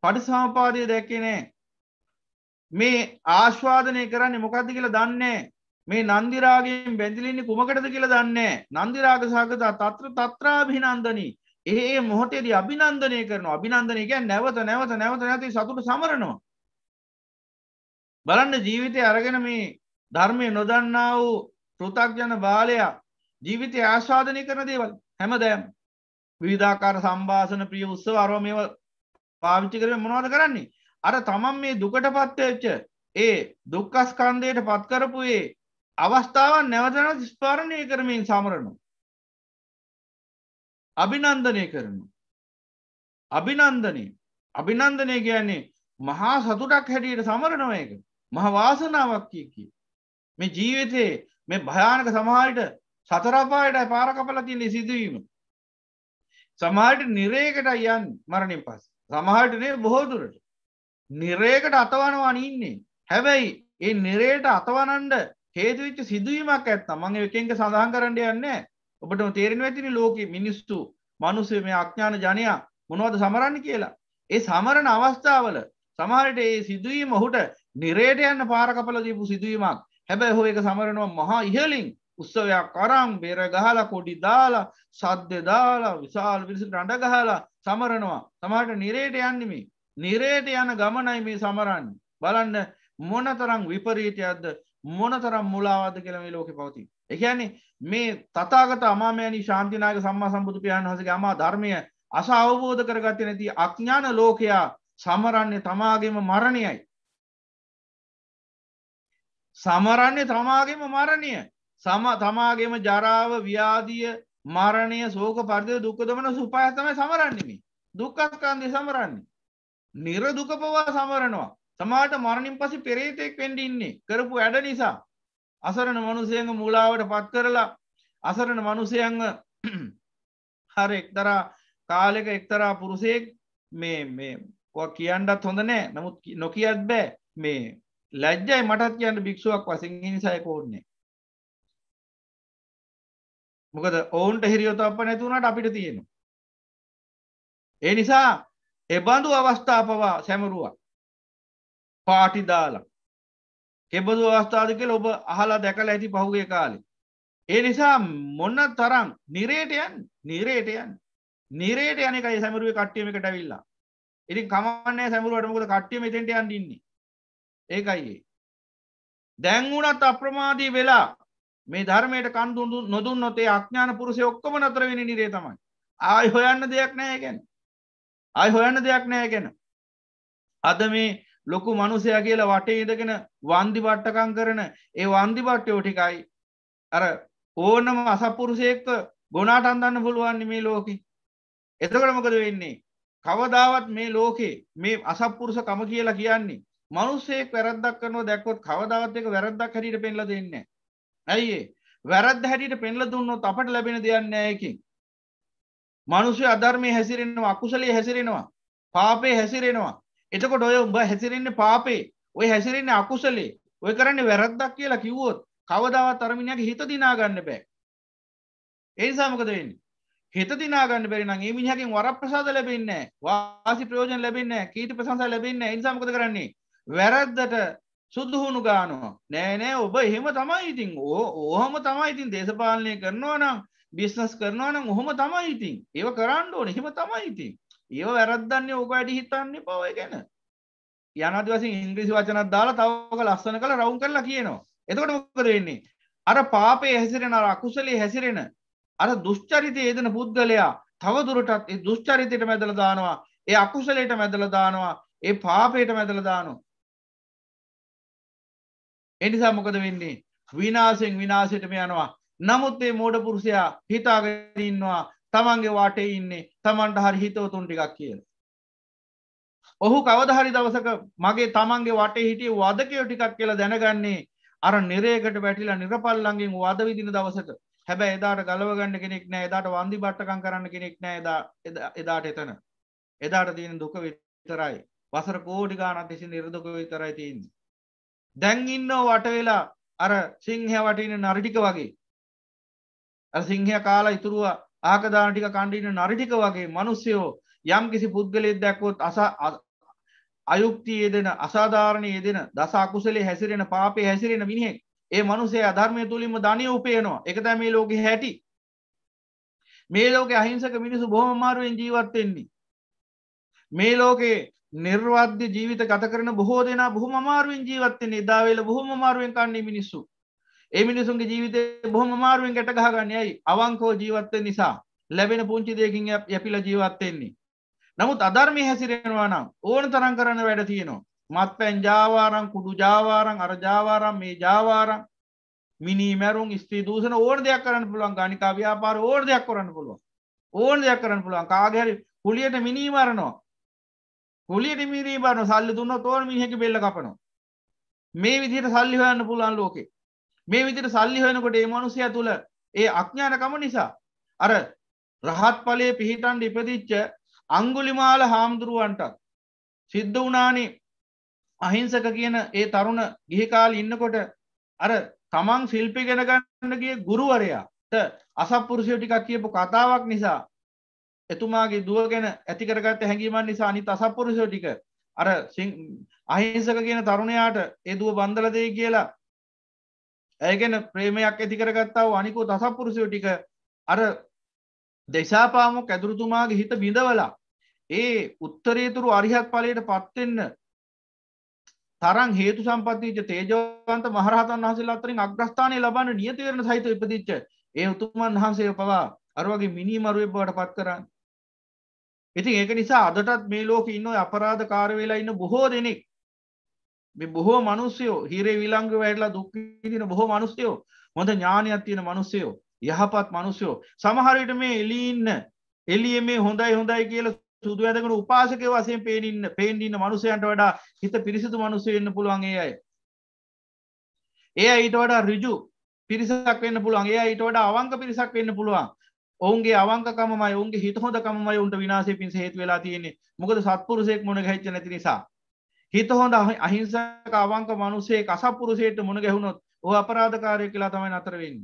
D: පට සමපාදය දැක්කේ නෑ මේ ආශ්වාදනය කරන්නේ මොකක්ද කියලා දන්නේ මේ නන්දිරාගෙන් බැඳිලින්නේ කුමකටද කියලා දන්නේ නන්දිරාග සහගතා තත්‍ර තත්‍රාභිනන්දනී ඒ මොහොතේදී අභිනන්දනය කරනවා අභිනන්දනය කියන්නේ නැවත නැවත නැවත නැවත සතුට සමරනවා බලන්න ජීවිතය අරගෙන මේ ධර්මය නොදන්නා වූ පෘථග්ජන බාලයා ජීවිතය ආස්වාදනය කරන දේවල් හැමදෑම් විවිධාකාර සම්භාසන ප්‍රිය උත්සව අරව මේව පාවිච්චි කරන මොනවද කරන්නේ අර තමන් මේ දුකට පත්වෙච්ච ඒ දුක්කස්කන්දයට පත්කරපුයේ අවස්ථාවන් නැවතන ස්පාරණය කරමින් සමරනු. අභිනන්දනය කරනු. අභිනන්දනී අභිනන්දනය කියන්නේ මහා සතුටක් හැටියට සමරනව එක මහවාසනාවක් කිය කිය. මේ ජීවිතයේ මේ භයානක සමහට සතරපායට පාරකපල තියන්නේ සිදුවීම. සමහට නිරේකට යන් මරණින් පස් සමහටනේ බොහෝදුරට නිරේකට අතවනවා ඉන්නේ හැබැයි ඒ නිරේට අතවනන්ඩ හේතුවිච්ච සිදුවීමක් ඇත්ත මං එකක සඳහන් කරන්න යන්න ඔබට තේරෙන ඇතිනි ලෝක මිනිස්තු මනුස්සේ මේ අඥාන ජනයා මොනවද සමරන්න කියලා. ඒ සමරණ අවස්ථාවල සමහරට ඒ සිදුවීම ඔහුට නිරේට යන්න පාරකපල දීපු සිදුවීමක් හැබැ හෝ එක සමරනවා මහා ඉහලින් උත්සවයක් කරම් බෙර ගහල කොඩි දාලා සද්ධ දාලා විශාල් පිරිසට අඩ ගහලා සමරනවා සමහට නිරේට යන්නමි නිරේට යන ගමනයි මේ සමරන්න බලන්න මොනතරං විපරීතයක්ද මොනතරම් මුලාවද කළමේ ලෝක පවති. එකයන්නේ මේ තතාගත අමාමෑනි ශාන්තිනායක සම්මා සම්බුදු පියාන් හසගේ අමා ධර්මය අස අවබෝධ කරගත්ත නැති අඥාන ලෝකයා සමරන්නේ තමාගේම මරණයයි. සමරන්නේ තමාගේම මරණය සම තමාගේම ජරාව ව්‍යාදිය මරණය සෝක පරිද දුක්කදමන සුපායතමයි සමරන්නේමි දුක්කත්කාන්දේ සමරන්නේ නිරදුකපවා සමරනවා සමාට මරණින් පසි පෙරේතෙක් වෙන්ඩින්නේ කරපු වැඩ නිසා අසරණ මනුසයංග මුලාවට පත් කරලා අසරණ මනුසයංග හර එක්තරා කාලෙක එක්තරා පුරුසෙක් මේ කියන්නත් හොඳ නෑ නමුත් නොකියත් බෑ මේ ලැජ්ජයි මටත් කියන්න භික්ෂුවක් වසිංහි
B: නිසායකෝන්නේ මොකද ඔවුන්ට හිරියොත අප නැතුවනට අපිට තියෙනවා ඒ නිසා එබඳු අවස්ථාපවා සැමරුවා පාටි දාලා කෙබඳු අවස්ථාද කියල ඔබ
D: අහලා දැකල ඇති පහුගේ කාලේ. ඒ නිසා මොන්න තරම් නිරේටයන් නිරේටයන් නිරේට යනකයි සැමරුව කට්ටියම එකට ඇවිල්ලා ඉතින් කමන්නේ සැමරුවටමකොද කට්ටියම එතෙන්ට යන්න ඉන්නේ ඒකයි දැන් වුණත් අප්‍රමාදී වෙලා මේ ධර්මයට කන් දුඳු නොදුන්නොත් ඒ අඥාන පුරුෂය ඔක්කොම නතර වෙන්නේ නිරේ තමයි ආයි හොයන්න දෙයක් නැහැ කියන්නේ අයි හොයන්න දෙයක් නෑ ගැන අද මේ ලොකු මනුසය කියලා වටේ ඉඳගෙන වන්දි බට්ටකං කරන ඒ වන්දි බට්ටයෝ ටිකයි අර ඕනම අසපුරුසයෙක්ත ගොනාට අන්දන්න පුළුවන්න්නේ මේ ලෝක එතකට මොකද වෙන්නේ කවදාවත් මේ ලෝකේ මේ අසපුරුස කම කියලා කියන්නේ මනුස්සෙක් වැරද්දක් කරනවා දැක්කොත් කවදාවත් එක වැරද්දක් හැටියට පෙන්ලා දෙන්නේ ඇයිඒ වැරද්ද හැටියට පෙන්ල දුන්නොත් අපට ලැබෙන දෙයන්න ඇයකින් මනුෂ්‍ය අධර්මය හැසිරෙනවා අකුසලේ හැසිරෙනවා පාපේ හැසිරෙනවා එතකොට ඔය උඹ හැසිරෙන්නේ පාපේ ඔය හැසිරෙන්නේ අකුසලේ ඔය කරන්නේ වැරද්දක් කියලා කිව්වොත් කවදාවත් තරමිනියගේ හිත දිනාගන්න බෑ ඒනිසා මොකද වෙන්නේ හිත දිනාගන්න බැරි නම් මේ මිනිහගෙන් වරප්‍රසාද ලැබෙන්නේ වාසි ප්‍රයෝජන ලැබෙන්නේ කීර්ති ප්‍රශංසා ලැබෙන්නේ ඒ නිසා මොකද කරන්නේ වැරද්දට සුදුහුණු ගානවා නෑ නෑ ඔබ එහෙම තමයි ඉතින් ඕහම තමයි ඉතින් දේශපාලනය කරනවා නම් බිස්නස් කරනවා නම් ඔහොම තමයි ඉතින් ඒව කරන්න ඕන එහෙම තමයි ඉතින් ඒව වැරද්දන්නේ ඕක වැඩි හිතන්න පවය ගැන යනති වසින් ඉංග්‍රීසි වචනත් දාලා තවක ලස්සන කළ රවුන් කරලා කියනවා එතකොට මොකද වෙන්නේ අර පාපේ හැසිරෙන අර අකුසලේ හැසිරෙන අර දුෂ්චරිතය යෙදෙන පුද්ගලයා තවදුරටත් ඒ දුෂ්චරිතයට මැදලා දානවා ඒ අකුසලයට මැදලා දානවා ඒ පාපයට මැදලා දානවා එනිසා මොකද වෙන්නේ විනාසෙන් විනාසයටම යනවා නමුත් ඒ මෝඩ පුරුෂයා හිතාගඉන්නවා තමන්ගේ වාටේ ඉන්නේ තමන්ට හරි හිතවතුන් ටිකක් කියලා. ඔහු කවදහරි දවසක මගේ තමන්ගේ වටේ හිටිය වදකයෝ ටිකක් කියලා දැනගන්නේ අර නිරේකට වැටිලා නිරපල්ලඟින් වද විදින දවසට හැබැ එදාට ගලවගන්න කෙනෙක් නෑ එදාට වන්දි බට්ටකම් කරන්න කෙනෙක් නෑ එදා එදාට එතන එදාට තියෙන දුක විතරයි වසර කෝඩි ගානත් එසි නිර්දුක විතරයි තියන් දැන් ඉන්න වට වෙලා අර සිංහ වටන නරටික වගේ සිංහය කාලා ඉතුරුව ආකදානටික කණ්ඩීන නරිටික වගේ මනුස්්‍යයෝ යම් කිසි පුද්ගලයෙක් දැක්වොත් අසා අයුක්තියේ දෙෙන අසාධාරණය දෙෙන දසාකුසලේ හැසිරෙන පාපේ හැසිරෙන මිනිහෙක් ඒ මනුසේ අධර්මය තුළින්ම ධනය උපයනවා එකතැ මේ ලෝක හැටි මේ ලෝක අහිංසක මිනිසු බොහොමාරුවෙන් ජීවත්වෙෙන්නේ මේ ලෝකේ නිර්වාද්‍ය ජීවිත කත කරන බොහෝ දෙෙන බොහොමාරුවෙන් ජීවත්තෙන්නේ දාවෙල බොහොමාරුවෙන් කන්නේ මිනිස්සු ඒ මිනිසුන්ගේ ජීවිතය බොහොම මාරුවෙන් ගැට ගහගන්න යයි අවංකෝ ජීවත්තය නිසා ලැබෙන පුංචි දෙයකින් යැපිල ජීවත්තෙන්නේ. නමුත් අධර්මය හැසිරෙනවා නම් ඕන තරන් කරන්න වැඩ තියෙනවා. මත් පැන් ජාවාරං කුඩු ජාවාරං අරජාවාරම් මේ ජාවාරං මිනි මැරුම් ස්ත්‍රී දූසන ඕන දෙයක් කරන්න පුළුවන් ගනිකා ව්‍යාපාර ඕන දෙයක් කරන්න පුළුවන් ඕන දෙයක් කරන්න පුළුවන් කාගැරි කුලියට මිනීමරනවා කුලියට මිනීමරන සල්ලි දුන්න තෝන මිනිහක බෙල්ල කපනවා මේ විදිහට සල්ලි හොයන්න පුළුවන් ලෝකේ මේ විදිට සල්ලි හොයනකොට ඒ මනුසය තුළ ඒ අඥ්ඥානකම නිසා අර රහත් පලේ පිහිටන් ඉපදිච්ච අංගුලිමාල හාමුදුරුවන්ටත් සිද්ධ වනානේ අහිංසක කියන ඒ තරුණ ගිහිකාල් ඉන්නකොට අර තමන් ශිල්පි ගෙනගන්නගේ ගුරුවරයාට අසපපුරුෂය ටිකක් කියපු කතාවක් නිසා එතුමාගේ දුව ගැන ඇතිකරගත්ත හැඟීමන් නිසා අනි අසපපුරුෂෝ ටික අර අහිංසක කියන තරුණයාට ඒ දුව බන්ධලදේ කියලා ඇයගැන ප්‍රේමයක් ඇතිකරගත්තාව අනිකෝ දසපුරුසයෝ ටික අර දෙසාපාමු කැදුරතුමාගේ හිත බිඳවලා ඒ උත්තරේතුරු අරිහත් පලයට පත්වෙන්න තරන් හේතු සම්පතිච තේජවන්ත මහරහතන් වහසේලා අතරින් අග්‍රස්ථානය ලබන්න නියතිවරණ සහිත ඉපදිච්ච ඒ උතුමන් වහන්සේ පවා අරුවගේ මිනිමරුව බවට පත් කරන්න. ඉතින් ඒක නිසා අදටත් මේ ලෝක ඉන්න අපරාධ කාරවෙලා ඉන්න බොහෝ දෙනෙක් මේ බොහෝ මනුස්සයෝ හිරේ විලංග වැටලා දුක්විදින බොහෝ මනුස්සයෝ හොඳ ඥානයක් තියෙන මනුස්සයෝ යහපත් මනුස්සයෝ සමහරයට මේ එලීඉන්න එලිය මේ හොඳයි හොඳයි කියලා සුදු ඇදකට උපාසක වසයෙන් පේනින්න පේන්ඩින්න මනුසයන්ට වඩා හිත පිරිසිදු මනුසයන්න පුළුවන්ගේ අය. ඒ ඊට වඩා රිජු පිරිසක් වන්න පුළුවන් ඒ ඊට වඩා අවංක පිරිසක් වෙන්න පුළුවන් ඔවන්ගේ අවංකමයි ඔන්ගේ හිත හොඳකමයි උන්ට විනාසේ පින් හේතු වෙලා තියෙන්නේ මොකද සත්පුරුසෙක් මොන හැච්ච නැති නිසා හිත හොඳ අහිංසක අවංක මනුසේ කසපුරුසයට මුණ ගැහුණොත් ඕ අපරාධකාරය කියලා තමයි අතරවෙන්න.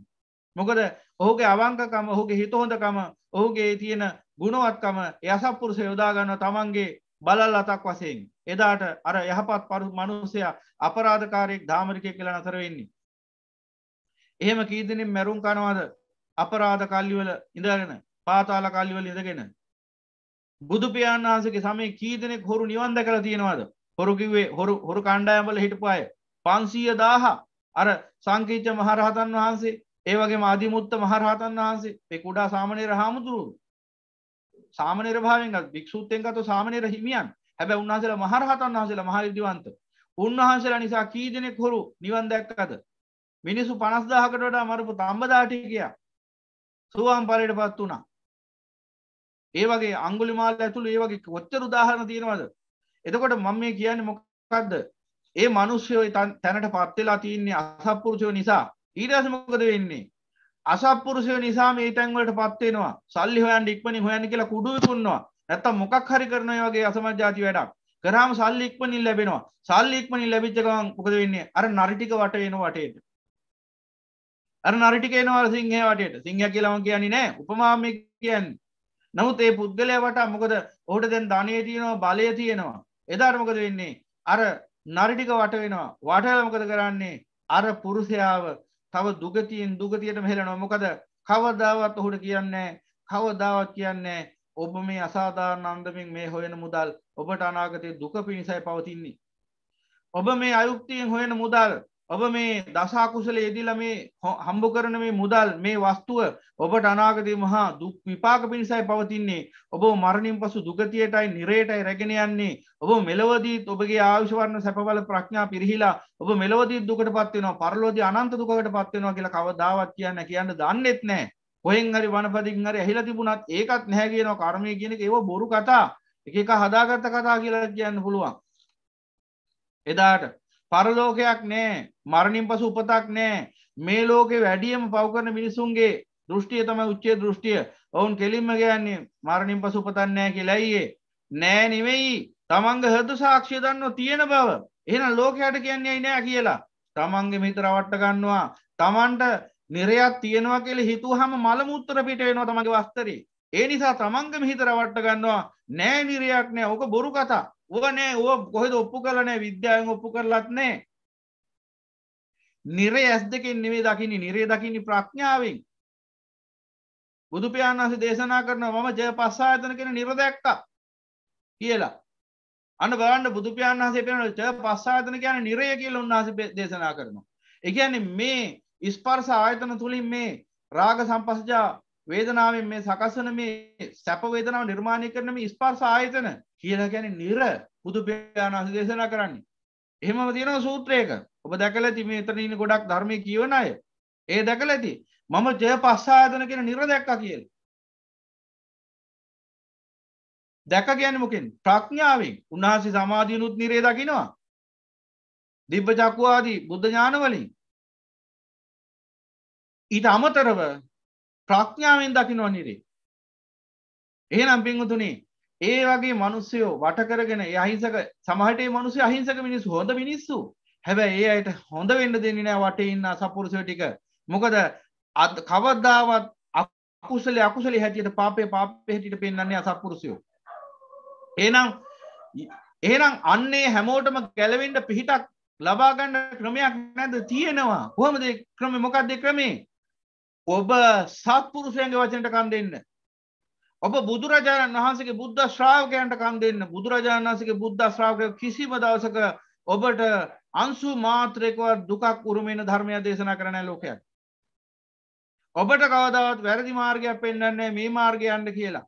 D: මොකද ඔහුගේ අවංකකම ඔහුගේ හිතහොඳකම ඔහුගේ තියෙන ගුණවත්කම යසපුරුස යොදාගන්න තමන්ගේ බලල් අතක් වසයෙන්. එදාට අර යහපත් පරු මනුසයා අපරාධකාරයෙක් ධාමරිකය කියලා අතරවෙන්නේ. එහෙම කීදනින් මැරුම් කනවාද අපරාධ කල්ලිවල ඉඳගෙන පාතාල කල්ලිවල ඉඳගෙන. බුදුපියාන් වහන්සගේ සමේ කීදනෙක් හොරු නිවන්ද කර තියෙනවාද හොරුකිවේ හොරු හොරු කණ්ඩායම්වල හිටපු අය පන්සීය දාහ අර සංකීච්ච මහරහතන් වහන්සේ ඒවගේ මාධිමුත්ත මහරහතන් වහන්සේ පෙකුඩා සාමනයට හාමුදුරුවරු සාමනර භාවෙන්ගත් භික්ෂූත්තෙන්ගත සාමනයට හිමියන් හැබැ උන්හසල මහරහතන් වහසල මහරිදිවන්ත උන්වහන්සේලා නිසා කී දෙනෙක් හොරු නිවන් දැක්කද මිනිසු පනස්දාහකට වඩා මරපු තම්බදාටිකය සුවම් පලට පත් වුණා ඒවගේ අංගුලි මාල් ඇතුළ ඒවගේ කොච්චර උදාහරණ තියෙනවද එතකොට මම මේ කියන්නේ මොකක්ද ඒ මිනිස්සයෝ තැනට පත් වෙලා තින්නේ අසත්පුරුෂයෝ නිසා ඊට පස්සේ මොකද වෙන්නේ අසත්පුරුෂයෝ නිසා මේ තැන් වලට පත් වෙනවා සල්ලි හොයන්න ඉක්මනින් හොයන්න කියලා කුඩු විකුණනවා නැත්තම් මොකක් හරි කරන ඒ වගේ අසමජාති වැඩක් කරාම සල්ලි ඉක්මනින් ලැබෙනවා සල්ලි ඉක්මනින් ලැබිච්ච ගමන් මොකද වෙන්නේ අර නරි ටික වට වෙනවා වටේට අර නරි ටික එනවා අර සිංහය වටේට සිංහය කියලා මම කියන්නේ නෑ උපමා මේ කියන්නේ නමුත් ඒ පුද්ගලයා වට මොකද ඔහුට දැන් ධනය තියෙනවා බලය තියෙනවා එදාටමකද වෙන්නේ අර නරිටික වට වෙනවා වටලමකද කරන්නේ අර පුරුෂයාව තව දුගතියෙන් දුගතියට මෙහෙලනවා මොකද කවදාවත් ඔහුට කියන්නේ කවදාවත් කියන්නේ ඔබ මේ අසාධාරණ අන්දමින් මේ හොයන මුදල් ඔබට අනාගතය දුක පිණිසයි පවතින්නේ. ඔබ මේ අයුක්තියෙන් හොයන මුදල් ඔබ මේ දසාකුසල යෙදිල මේ හම්බු කරන මේ මුදල් මේ වස්තුව ඔබට අනාගති මහා දුක් විපාක පිණිසයි පවතින්නේ ඔබ මරණින් පසු දුගතියටයි නිරේටයි රැගෙන යන්නේ ඔබ මෙලවදීත් ඔබගේ ආවිශවරණ සැපබල ප්‍රඥා පිරිහිලා ඔබ මෙලවදී දුකට පත්වෙනවා පරලෝදී අනන්ත දුකට පත්වෙනවා කියලා කවදාවත් කියන්න කියන්න දන්නෙත් නෑ කොහෙන් හරි වනපදින් හරි ඇහිලා තිබුණත් ඒකත් නැහැ කියනවා කර්මය කියන එක ඒව බොරු කතා එක එක හදාගත්ත කතා කියලා කියන්න පුළුවන් එදාට පරලෝකයක් නෑ මරණින් පසු උපතක් නෑ මේ ලෝකෙ වැඩියම පවකරන මිනිසුන්ගේ දෘෂ්ටිය තමයි උච්චේ දෘෂ්ටිය ඔවුන් කෙලින්ම ගයන්නේ මරණින් පසු උපතන්නෑ කියලායියේ නෑ නෙවෙයි තමන්ග හදු සාක්ෂය දන්න තියෙන බව එන ලෝකයට කියන්නේ නෑ කියලා තමන්ගේ මිත රවට්ට ගන්නවා තමන්ට නිරයක් තියෙනවා කෙල හිතු හම මළමුත්තර පිට වෙනවා තමගේ වස්තරේ ඒ නිසා තමන්ගම හිත රවට්ට ගන්නවා නෑ නිරයක් නෑ ඕක බොරු කතා ඕනේ ඕ කොහෙද ඔප්පු කරලනෑ විද්‍යාවෙන් ඔප්පු කරලත්නේ නිරේ ඇස් දෙකෙන් නෙවේ දකිනි නිරේ දකිනි ප්‍රඥාවෙන් බුදුපියාන් වහස දේශනා කරන මම ජය පස්සායතන කෙන නිරදැක්ක කියලා අන බලන්න බුදුපියාන් වහසේ පෙන ජය පස්සායතන කියන නිරය කියල උන්හස දේශනා කරනවා එකන්නේ මේ ස්පර්ස ආයතන තුළින් මේ රාග සම්පසජා වේදනාවෙන් මේ සකසන මේ සැප වේදනාව නිර්මාණය කරනම ස්පර්ස ආයතන කියලා ගැන නිර බුදු පාණහස දේශනා කරන්නේ. එහෙම තියෙන සූත්‍රයක ඔබ දැකල ඇති මේ එතනන්න ගොඩක් ධර්මය කියවන අය
B: ඒ දැකල ඇති මම ජය පස්සායතන කියෙන නිර දැක්ක කියල දැක ගැනමකින් ප්‍රඥාවෙන් උන්හසේ සමාධියනුත් නිරේ දකිනවා දිබ්බ චක්වාදී බුද්ධ ඥානවලින් ඊට අමතරව ප්‍රඥාවෙන් දකිනවා නිරේ
D: එහනම් පින්වතුනේ ඒ වගේ මනුස්සයෝ වටකරගෙන අහිංසක සමහටේ මනුසේ අහිංසක මිනිස්සු හොඳ මිනිස්සු හැබැයි ඒ අයට හොඳ වෙන්න දෙන්නේ නෑ වටේ ඉන්න සපුරුෂයෝ ටික මොකද කවදාවත් අකුසලේ අකුසලේ හැටියට පාපේ පාපේ හැටියට පෙන්වන්නේ අසත්පුරුෂයෝ එහෙනම් එහෙනම් අන්නේ හැමෝටම ගැලවෙන්න පිහිටක් ලබා ගන්න ක්‍රමයක් නැද්ද තියෙනවා කොහොමද ඒ ක්‍රමේ මොකක්ද ඒ ක්‍රමේ ඔබ සත්පුරුෂයන්ගේ වචනට කන් දෙන්න ඔබ බුදුරජාණන් වහන්සගේ බුද්ධ ශ්‍රාවකයන්ට කන් දෙන්න බුදුරජාණන් වන්සගේ බුද්ධ ශ්‍රාවකය කිසිම දවසක ඔබට අන්සු මාත්‍රයකවත් දුකක් උරුමෙන ධර්මය දේශනා කරන ලෝකයක්. ඔබට කවදාවත් වැරදි මාර්ගයක් පෙන්න්නන්නේ මේ මාර්ගයන්ට කියලා.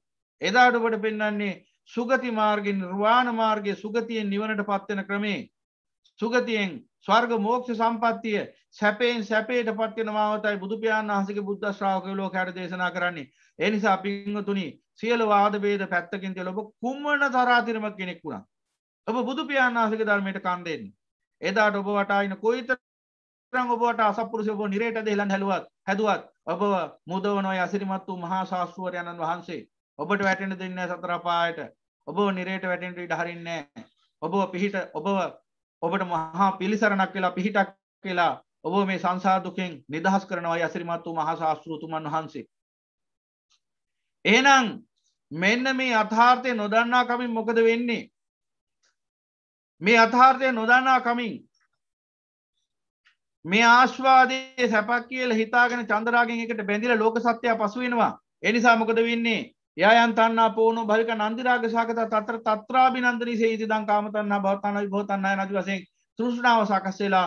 D: එදාට ඔබට පෙන්න්නන්නේ සුගති මාර්ගෙන් රවාන මාර්ගය සුගතියෙන් නිවනට පත්වෙන ක්‍රමේ. සුගතියෙන් ස්වර්ග මෝක්ෂ සම්පත්තිය සැපයෙන් සැපේට පත්වන මාවතයි බුදුපාන් වහසක බුද්ධ ශ්‍රාවකලෝ කැර දේශනා කරන්නේ එනිසා පිංහතුනි සියල වාදබේද පැත්තකින් තිය ලොබ කුම්මන තරාතිරමක් කෙනෙක් වුණා ඔබ බුදුපාන් වහසක ධර්මයට කන්දෙන්නේ එදාට ඔබ වටායින කොයිත ඔබට අසපුරුෂ ඔබ නිරයට දෙහලන් හැලුවත් හැදුවත් ඔබ මුදවනො අසිරිමත්තු මහා ශාස්ුවරයණන් වහන්සේ ඔබට වැටෙන දෙන්න සතරපායට ඔබ නිරයට වැටෙන්ට ඉඩහරින්නේ ඔබ පිහිට ඔබව ඔබට මහා පිළිසරණක් වෙලා පිහිටක් කියලා ඔබ මේ සංසාර දුකෙන් නිදහස් කරනවායි අසිරිමත් වූ මහා ශාස්ත්‍රතුමන් වහන්සේ. එහෙනම් මෙන්න මේ අථාර්ථය නොදන්නා කමින් මොකද වෙන්නේ? මේ අථාර්ථය නොදන්නා කමින් මේ ආශ්වාදයේ සැපක් කියල හිතාගෙන චන්දරාගෙන් එකට බැඳිල ලෝක සත්‍යය පසුවෙනවා එනිසා මොකද වෙන්නේ යන්තන්න පෝන භරික නන්දිරාග සාකත තත්‍ර තත්‍රාබි නන්දරී සේති දං කාමතන්න භවතනයි භෝතන්නයි නති වසයෙන් තෘෂ්ණාව සකස්සේලා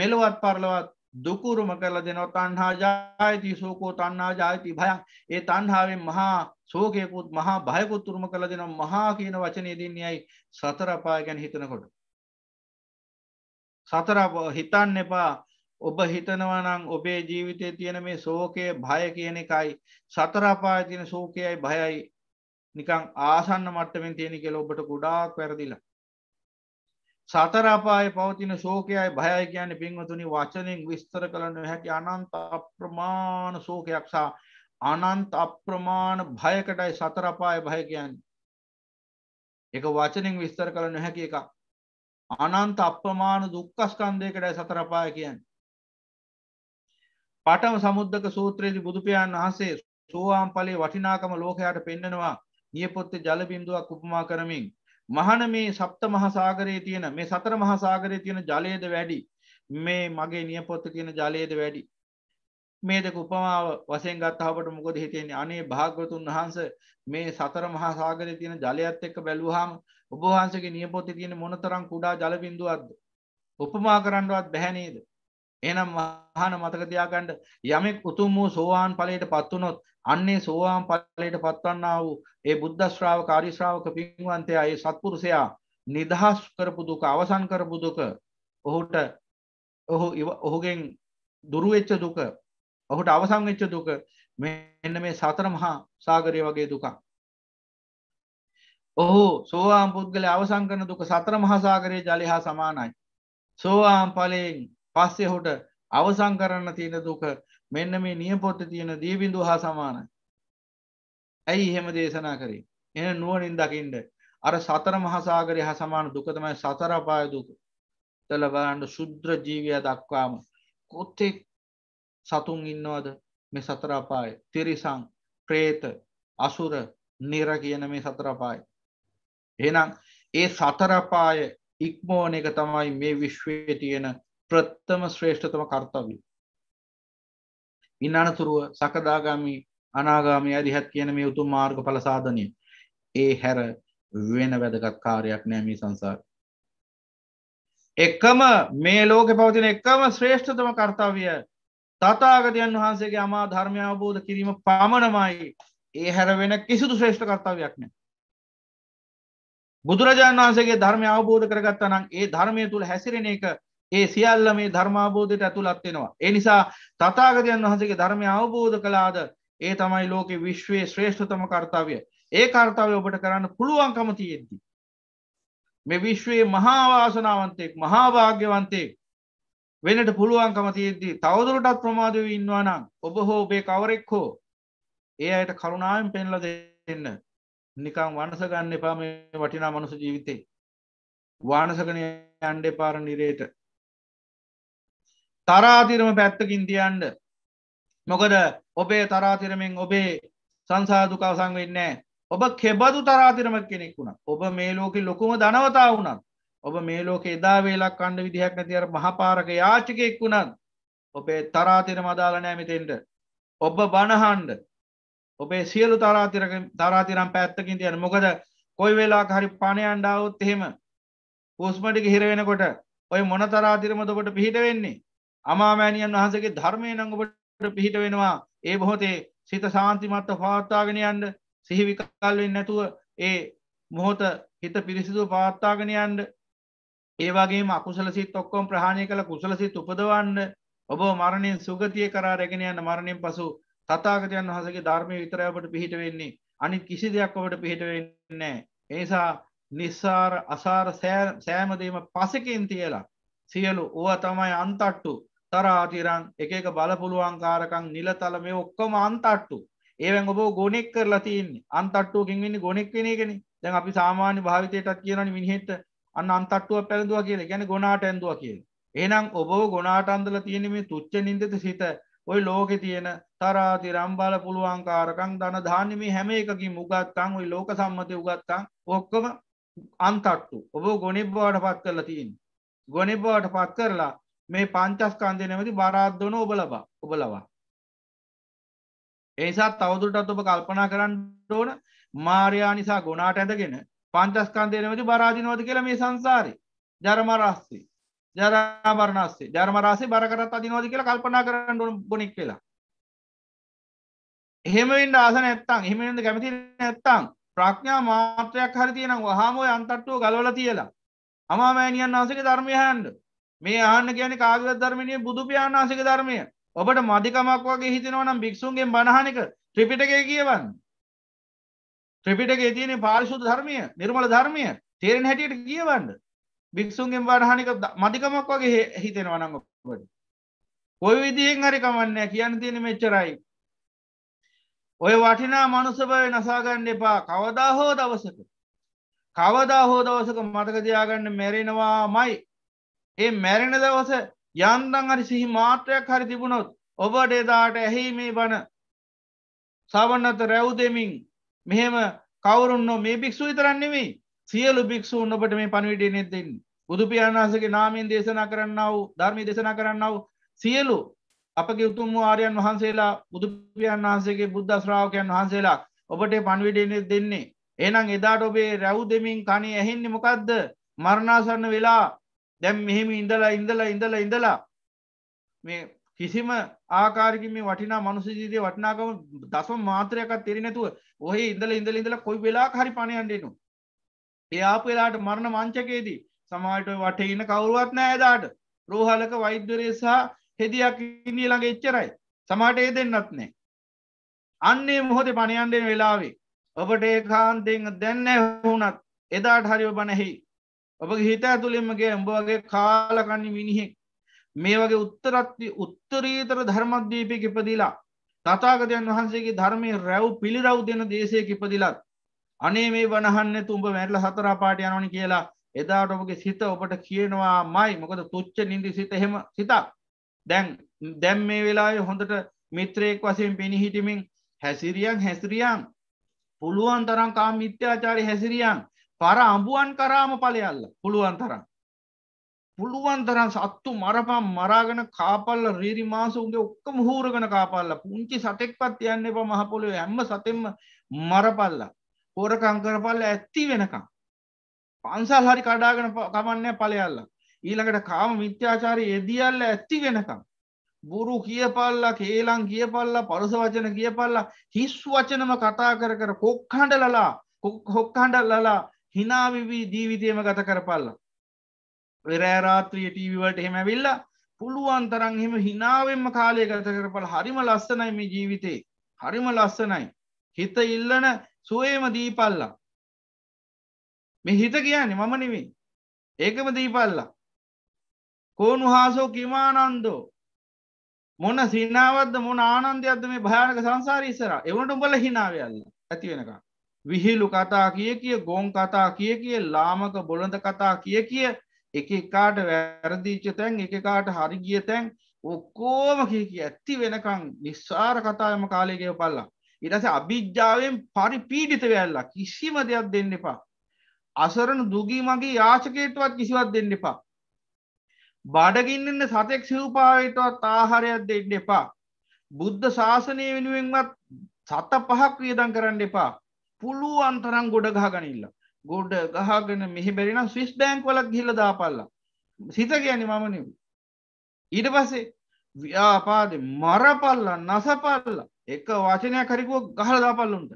D: මෙලොවත් පරලවත් දුකුරුම කරලා දෙනව තන්හා ජායති සෝකෝ තන්නා ජායති භයක් ඒ තන්හාාවෙන් මහා සෝකයකුත් මහා භයකුත්තුරුම කළ දෙන මහා කියන වචනය දෙන්නේයයි සතරපාය ගැන හිතනකොට. සතර හිතන්න එපා ඔබ හිතනවනං ඔබේ ජීවිතය තියෙන මේ සෝකය භය කියන එකයි සතරාපාය තියෙන සෝකයයි භයයි නිකං ආසන්න මට්ටමින් තියෙන කෙල ඔබට ගොඩාක් වැරදිලා. සතරාපාය පවතින සෝකයයි භයයි කියන පින්වතුනි වචනෙන් විස්තර කරන්න හැකි අනන්ත අප්‍රමාණ සෝකයක් සහ අනන්ත අප්‍රමාණ භයකටයි සතරපාය භය කියන්න. එක වචනින් විස්තර කළ නොහැකි එක. අනන්ත අප්‍රමාණ දුක්කස්කන්දයකටයි සතරපාය කියන්න. පටම සමුද්දක සූත්‍රයේදී බුදුපියාණන් වහන්සේ සෝවාන් ඵලයේ වටිනාකම ලෝකයාට පෙන්නනවා නියපොත්තේ ජල බිඳුවක් උපමා කරමින් මහන මේ සප්ත මහා සාගරයේ තියෙන මේ සතර මහා සාගරයේ තියෙන ජලයේද වැඩි මේ මගේ නියපොත්තේ තියෙන ජලයේද වැඩි මේ දෙක උපමාව වශයෙන් ගත්තහමට මොකද හිතෙන්නේ අනේ භාග්‍යවතුන් වහන්සේ මේ සතර මහා සාගරයේ තියෙන ජලයත් එක්ක බැලුවාම ඔබ වහන්සේගේ නියපොත්තේ තියෙන මොනතරම් කුඩා ජල බිඳුවක්ද උපමා කරන්නවත් බැහැ නේද එනම් මහන මතක තියාගන්න යමෙක් උතුම් වූ සෝවාන් ඵලයට පත්වුනොත් අන්නේ සෝවාන් ඵලයට පත්වන්නා වූ ඒ බුද්ධ ශ්‍රාවක ආරි ශ්‍රාවක පින්වන්තයා ඒ සත්පුරුෂයා නිදහස් කරපු දුක අවසන් කරපු දුක ඔහුට ඔහු ඔහුගෙන් දුරු වෙච්ච දුක ඔහුට අවසන් වෙච්ච දුක මෙන්න මේ සතර මහා සාගරය වගේ දුකක් ඔහු සෝවාන් පුද්ගලයා අවසන් කරන දුක සතර මහා සාගරයේ ජලය හා සමානයි සෝවාන් ඵලයෙන් පස්සේ හොට අවසං කරන්න තියෙන දුක මෙන්න මේ නියපොත්ත තියෙන දීබිඳු හා සමානයි. ඇයි එහෙම දේශනා කරේ. එ නුවනින් දකිින්ට අර සතර මහසාගරය හසමාන දුකතමයි සතරපාය දුක. තලබාන්ඩ ශුද්‍ර ජීවය දක්වාම කොත්තෙක් සතුන් ඉන්නවද මේ සතරපාය තිරිසං ප්‍රේත අසුර නිර කියන මේ සතරපායි. එනම් ඒ සතරපාය ඉක්මෝන එක තමයි මේ විශ්වය තියෙන ප්‍රත්තම ශ්‍රේෂ්ඨතම කර්තව්‍ය ඉන් අනතුරුව සකදාගාමි අනාගාමි අරිහත් කියන මේ උතුම් මාර්ග පලසාධනය ඒ හැර වෙන වැදගත් කාරයක් නෑමී සංසාර එකම මේ ලෝක පවතින එකම ශ්‍රේෂ්ඨතම කර්තාවය තතාගතයන් වහන්සේගේ අමා ධර්මය අවබෝධ කිරීම පමණමයි ඒ හැර වෙන කිසිදු ශ්‍රේෂ්ඨ කර්තාවයක් නෑ බුදුරජාණන් වහන්සේගේ ධර්මය අවබෝධ කරගත්ත නම් ඒ ධර්මය තුළ හැසිරෙන එක ඒ සියල්ල මේ ධර්මාබෝධයට ඇතුළත් වෙනවා. ඒ නිසා තථාගතයන් වහන්සේගේ ධර්මය අවබෝධ කළාද ඒ තමයි ලෝකේ විශ්වයේ ශ්‍රේෂ්ඨතම කර්තව්‍ය. ඒ කර්තව්‍ය ඔබට කරන්න පුළුවන්කම තියෙද්දි. මේ විශ්වයේ මහා වාසනාවන්තයෙක්, මහා භාග්‍යවන්තයෙක් වෙන්නට පුළුවන්කම තියෙද්දි තවදුරටත් ප්‍රමාද වෙවි ඉන්නවා නම් ඔබ හෝ ඔබේ කවරෙක් හෝ ඒ අයට කරුණාවෙන් පෙන්ලා දෙන්න. නිකන් වනස ගන්න එපා මේ වටිනා මනුස්ස ජීවිතේ. වානසකනේ යන්න එපාර නිරේට තරාතිරම පැත්තකින් තියන්ඩ මොකද ඔබේ තරාතිරමෙන් ඔබේ සංසාධකව සංවෙන්නෑ ඔබ කෙබදු තරාතිරමක් කෙනෙක් වුණ ඔබ මේ ලෝක ලොකුම දනවතා වුණත් ඔබ මේ ලෝක එදා වේලක් කණ්ඩ විදිහක් නැතිර මහපාරක යාචකයෙක් වුණත් ඔබේ තරාතිර මදාලනෑ මෙතෙන්ට ඔබ බණහන්ඩ ඔබේ සියලු තරාතිර තරාතිරම් පැත්තකින් තියන මොකද කොයි වෙලා හරි පණයන්ඩාවත් එහෙම හස්මටික හිරවෙනකොට ඔය මොන තරාතිරමතකොට පිහිට වෙන්නේ අමාමෑණියන් වහන්සගේ ධර්මය නඟබට පිහිට වෙනවා ඒ බොහොතේ සිත සාන්තිමත්ව පවත්තාගෙන යන්ඩ සිහිවිකල්වෙන්න නැතුව ඒ මොහොත හිත පිරිසිදු පවත්තාගෙන යන්ඩ ඒවාගේ අකුසල සිත් ඔක්කොම් ප්‍රහණය කළ කුසල සිත් උපදවන්න ඔබ මරණයෙන් සුගතිය කරා රැගෙන යන්න මරණයෙන් පසු තතාගතයන් වහසගේ ධර්මය විතරයබට පිහිට වෙන්නේ අනි කිසි දෙයක් ඔබට පිහිට වෙන්නේ ඒසා නිස්සාර අසාර සෑමදීම පසකින් තියලා සියලු ඕව තමයි අන්තට්ටු තරාතිරං එක එක බලපුළුවන්කාරකං නිලතල මේ ඔක්කොම අන්තට්ටු ඒවැන් ඔබ ගොනෙක් කරලතින් අන්තට්ටුවකින් වෙන්න ගොනෙක් වෙන එකෙන දැන් අපි සාමාන්‍ය භාවිතයටත් කියනනි මිනිහෙට අන්න අන්තට්ටුව පැළඳවා කියල ගැන ගොනාට ඇන්දවා කිය ඒනම් ඔබ ගොනාටන්දල තියෙන මේ තුච්ච නින්දත සිත ඔයි ලෝකෙ තියෙන තරාති රම්බාල පුළුවන්කාරකං දන ධානමි හැම එකකින් උගත්තං ඔයි ලෝක සම්මතය උගත්තං ඔක්කොම අන්තට්ටු ඔබ ගොනිබ්වාට පත් කරලා තියන් ගොනිබ්වාට පත් කරලා මේ පංචස්කන්දය නැමති බාරාද්ධන ඔබ ලබා ඔබ ලවා ඒසා තවදුරටත් ඔබ කල්පනා කරන්න ඕන මාරයා නිසා ගොනාට ඇඳගෙන පංචස්කන්දය නැමති බරාධිනවද කියලා මේ සංසාරය ජරමරස්සේ ජරාබරණස්සේ ජර්මරාසේ බරකරත් අධිනවද කියලා කල්පනා කරන්න ඕන බොනික් වෙලා එහෙමෙන්ට ආස නැත්තං එහෙමෙන්ද කැමති නැත්තං ප්‍රඥා මාත්‍රයක් හරි තියෙනම් වහාම ඔය අන්තට්ටුව ගලවලා තියලා අමාමෑණියන් වහන්සේගේ ධර්මය හන්ඩ මේ ආන්න කියන කාගවත් ධර්මණය බුදු පියාණාසික ධර්මය ඔබට මධිකමක් වගේ හිතනවා නම් භික්ෂුන්ගෙන් බණහනික ත්‍රිපිටකය කියවන් ත්‍රිපිටකේ තියෙන පාරිශුද්ධ ධර්මය නිර්මල ධර්මය තේරෙන හැටියට කියවන්න භික්ෂුන්ගෙන් බණහනික මධිකමක් වගේ හිතෙනවා නම් ඔබට කොයි විදිහෙන් හරි කමන්නේ කියන්න තියෙන මෙච්චරයි ඔය වටිනා මනුසභය නසාගන්න එපා කවදා හෝ දවසක කවදා හෝ දවසක මතක තියාගන්න මැරෙනවා මයි ඒ මැරෙන දවස යන්දන් හරි සිහි මාත්‍රයක් හරි තිබුණොත් ඔබට එදාට ඇහීමේ බණ සවන්නත රැව් දෙමින් මෙහෙම කවරුන්නෝ මේ භික්ෂු විතරන්නෙමේ සියලු භික්ෂූන් ඔබට මේ පණවිඩේ නෙදෙන් බුදුපියාණන්සගේ නාමෙන් දේශනා කරන්න වූ ධර්මය දේශනා කරන්න වූ සියලු අපගේ උතුම් වූ ආරයන් වහන්සේලා බුදුපියන් වහන්සේගේ බුද්ධ ශ්‍රාවකයන් වහන්සේලා ඔබට පණවිඩේනෙ දෙන්නේ එනම් එදාට ඔබේ රැව් දෙමින් කණේ ඇහෙන්නේ මොකක්ද මරණාසන්න වෙලා දැම් මෙහෙම ඉඳලා ඉඳලා ඉඳලා ඉඳලා මේ කිසිම ආකාරක මේ වටිනා මනුසිදීය වටනාකම දසම මාත්‍රයකත් තෙරි නැතුව ඔහේ ඉඳල ඉඳල ඉඳල කොයි වෙලා හරි පණයන්ඩෙනු. ඒ ආපවෙලාට මරණ මංචකේදී සමාට වට ඉන්න කවරුවත් නෑදාට රෝහලක වෛද්‍යරය සහ හෙදයක් ඉන්නේ ළඟ එච්චරයි සමාට ඒ දෙන්නත් නෑ. අන්නේ මොහොතේ පණයන්ඩෙන් වෙලාවේ ඔබට ඒ කාන්තෙන් දැන්න හුනත් එදාට හරිව බනැහි ඔබගේ හිත ඇතුළෙමගේ උඹ වගේ කාලකන්න මිනිහෙක් මේ වගේ උත්තරත්ති උත්තරීතර ධර්මද්දීපය කිපදිලා තතාගතයන් වහන්සේගේ ධර්මය රැව් පිළිරව් දෙන දේශය කිපදිලත් අනේ මේ වනහන්න තුඹ වැටල සතරා පාට යනනි කියලා එදාට ඔබගේ සිත ඔබට කියනවා මයි මොකද තුච්ච නිදි සිත එහෙම සිතක් දැන් දැම් මේ වෙලා හොඳට මිත්‍රයෙක් වසයෙන් පිණිහිටිමින් හැසිරියන් හැසිරියන් පුළුවන් තරම් කාම මිත්‍යාචාරි හැසිරියන් පර අඹුවන් කරාම පලයල්ල පුළුවන් තරම් පුළුවන් තරන් සත්තු මරපම් මරාගෙන කාපල්ල රීරි මාසුන්ගේ ඔක්කම හූරගෙන කාපල්ල පුංචි සතෙක්පත් යන්න එප මහපොලොව ඇම්ම සතෙම මරපල්ල හෝරකං කරපල්ල ඇත්ති වෙනකම් පන්සල් හරි කඩාගෙන කමන්න පලයල්ල ඊළඟට කාම මිත්‍යාචාරය එදියල්ල ඇත්ති වෙනකම් බුරු කියපල්ල කේලං කියපල්ල පරුස වචන කියපල්ල හිස් වචනම කතා කර කර කොක්හඬ ලලා හොක්හඬ ලලා හිනාවිවී ජීවිතයම ගත කරපල්ලා වෙරෑරාත්‍රිය ටීවිවලට හෙම ඇවිල්ලා පුළුවන් තරන් හෙම හිනාවෙන්ම කාලය ගත කරපල හරිම ලස්සනයි මේ ජීවිතේ හරිම ලස්සනයි හිත ඉල්ලන සුවේම
B: දීපල්ලා මේ හිත කියන්නේ මම නෙවේ ඒකම දීපල්ලා කෝනු හාසෝ කිමානන්දෝ මොන සිනාවද
D: මොන ආනන්දයක්ද මේ භයානක සංසාර ඉස්සර එවනට උඹල හිනාවයල්ල ඇති වෙනකම් විහිලු කතා කිය කිය ගොන් කතා කිය කිය ලාමක බොලඳ කතා කිය කිය එක එකාට වැරදිච්ච තැන් එකකාට හරිගිය තැන් ඔක්කෝම කිය කිය ඇත්ති වෙනකං නිස්සාර කතායම කාලයකය පල්ලා ඉරස අභිජ්ජාවෙන් පරි පීඩිත වෙල්ලා කිසිම දෙයක් දෙන්න එපා අසරන දුගී මගේ යාචකේටවත් කිසිවත් දෙන්න එපා බඩගින්නන්න සතෙක් සිව්පාවිටවත් ආහාරයක් දෙන්න එපා බුද්ධ ශාසනය වෙනුවෙන්වත් සත පහක් වියදන් කරන්න එපා පුළුවන් තරම් ගොඩ ගහගනිල්ල ගොඩ ගහගෙන මෙහි බැරිනම් ස්විස් බෑංක් වලක් ගිල්ල දාපල්ලා සිත කියන මමන ඊට පස්සේ ව්‍යාපාද මරපල්ලා නසපල්ලා එක වචනයක් හරිකුව ගහල දාපල්ලුන්ට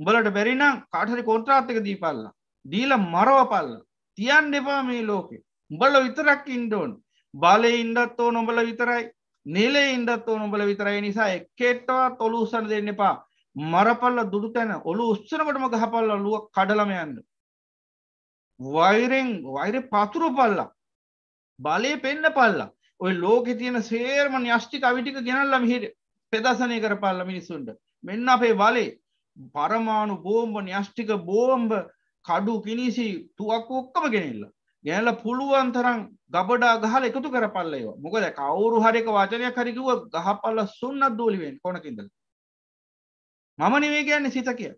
D: උඹලට බැරිනම් කාටහරි කොන්ත්‍රාත්තක දීපල්ලා දීල මරවපල්ල තියන් දෙපා මේ ලෝකෙ උඹල විතරක් ඉන්ඩෝන් බලය ඉන්ඩත් ඕ නොඹල විතරයි නිලේ ඉන්ඩත් ඕ නොඹල විතරයි නිසා එකෙට්ටවා තොළු උසන් දෙන්න එපා මරපල්ල දුඩු තැන ඔලු උස්සනකටම ගහපල්ල ලුව කඩලම යන්න වෛරෙන් වෛර පතුර පල්ලා බලය පෙන්න පල්ලා ඔය ලෝක තියෙන සේර්ම න්‍යෂ්ටික අවිටික ගෙනල්ලම හිට පෙදසනය කර පල්ල මිනිස්සුන්ට මෙන්න අපේ බලේ පරමාණු බෝම්බ න්‍යෂ්ටික බෝම්බ කඩු කිනිසි තුවක් ඔක්කම ගෙනල්ල ගැනල පුළුවන් තරම් ගබඩා ගහල එකතු කරපල්ලේවා මොකද කවුරු හරික වචනයක් හරිකිව ගහපල්ල සුන්නත් දූලිවෙන් කොනකින්දලා මම නෙවේ කියන්නේ සිත කිය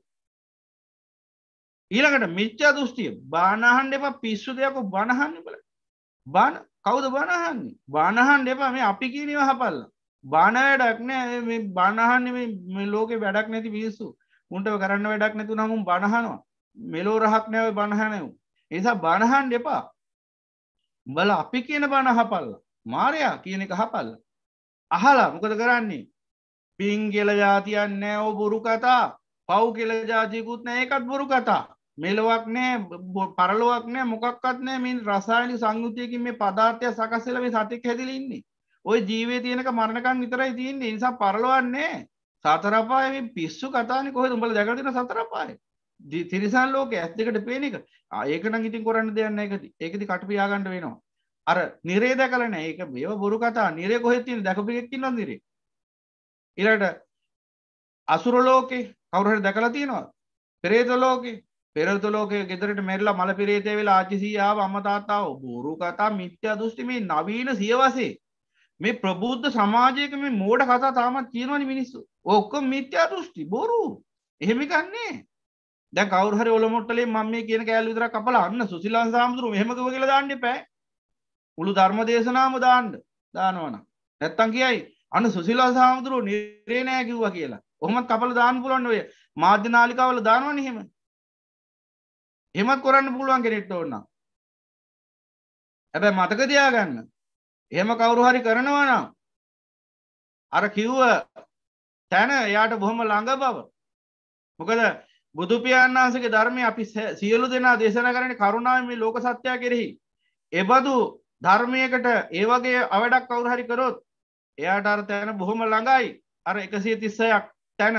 D: ඊළඟට මිච්චා දෘෂ්ටිය බානහන් එපා පිස්සු දෙයක් බණහන්න බල බාන කවුද බණහන්නේ බානහන් එපා මේ අපි කියනව හපල්ල බාන වැඩක් නෑ මේ බණහන්නේ මේ ලෝකෙ වැඩක් නැති පිස්සු උන්ට කරන්න වැඩක් නැතු නමුම් බණහනවා මෙලෝ රහක් නැව බණහනයවු එසා බණහන් එපා බල අපි කියන බණහපල්ල මාරයා කියන එක හපල්ල අහලා මොකද කරන්නේ පින් කියල ජාතියන් නෑ ඕ බොරු කතා පව් කියල ජාතිකුත් නෑ එකත් බොරු කතා මෙලොවක් නෑ පරලොවක් නෑ මොකක්ත් නෑ මින් රසායනි සංගෘතියකින් මේ පදාර්ථය සකස්සලම සතික් හැදිලින්නේ ඔය ජීවේ තියෙනක මරණකන් විතරයි තියන්නේ නිසා පරලොවන්නේ සතරපාය පිස්සු කතාන කොහ උඹල දැකතින සතරපාය තිරිසන් ලෝක ඇත්තකට පේන එක ඒකන ඉතින් කොරන්න දෙයන්න එකති ඒකති කටපියාගණඩ වෙනවා අර නිරේ දැකලන ඒක බව බොරු කතා නිරේ කොහෙත්තින දැකපිගෙක්කින්න නිරේ ඉලට අසුරලෝකේ කවුරහට දැකලා තියෙනවා පෙරේතලෝකේ පෙරතුලෝක ගෙදරට මෙල්ලා මල පිරේතය වෙලා ආජිසියාව අමතාතාව බෝරු කතා මිත්‍ය දෘෂ්ටි මේ නවීන සියවසේ මේ ප්‍රබුද්ධ සමාජයක මේ මෝඩ කතා තාමත් කියනවනි මිනිස්සු ඔක්කො මිත්‍යා දෘෂ්ටි බොරු එහෙමිකන්නේ දැ කවරහර ඔලොමොටලේ මම මේ කියන කෑල් විතර කපලා අන්න සුසිලන් සාමුදුරු හෙමකව කියලා දාන්න පෑ උළු ධර්ම දේශනාම දාන්න දානවන නැත්තන් කියයි අනු සුසිලා සාමුදුරුව නිරේණෑ කිව්ව කියලා ඔහොමත් කපල දාන්න පුලන්න ඔය මාධ්‍ය නාලිකාවල දානවන හෙම
B: එමත් කොරන්න පුළුවන් කෙනෙට්ට ඔන්න ඇබැ මතක තියාගන්න එහෙම කවුරු හරි කරනවා නම් අර
D: කිව්ව තැන එයාට බොහොම ළඟ බව මොකද බුදුපියාණන් වහන්සේගේ ධර්මය අපි සියලු දෙනා දේශනා කරන්නේ කරුණාවෙන් මේ ලෝක සත්‍යය කෙරෙහි එබඳු ධර්මයකට ඒ වගේ අවඩක් කවුරු හරි කරොත් එයාට අර තැන බොහොම ළඟයි අර එකසිය තිස්සයක් තැන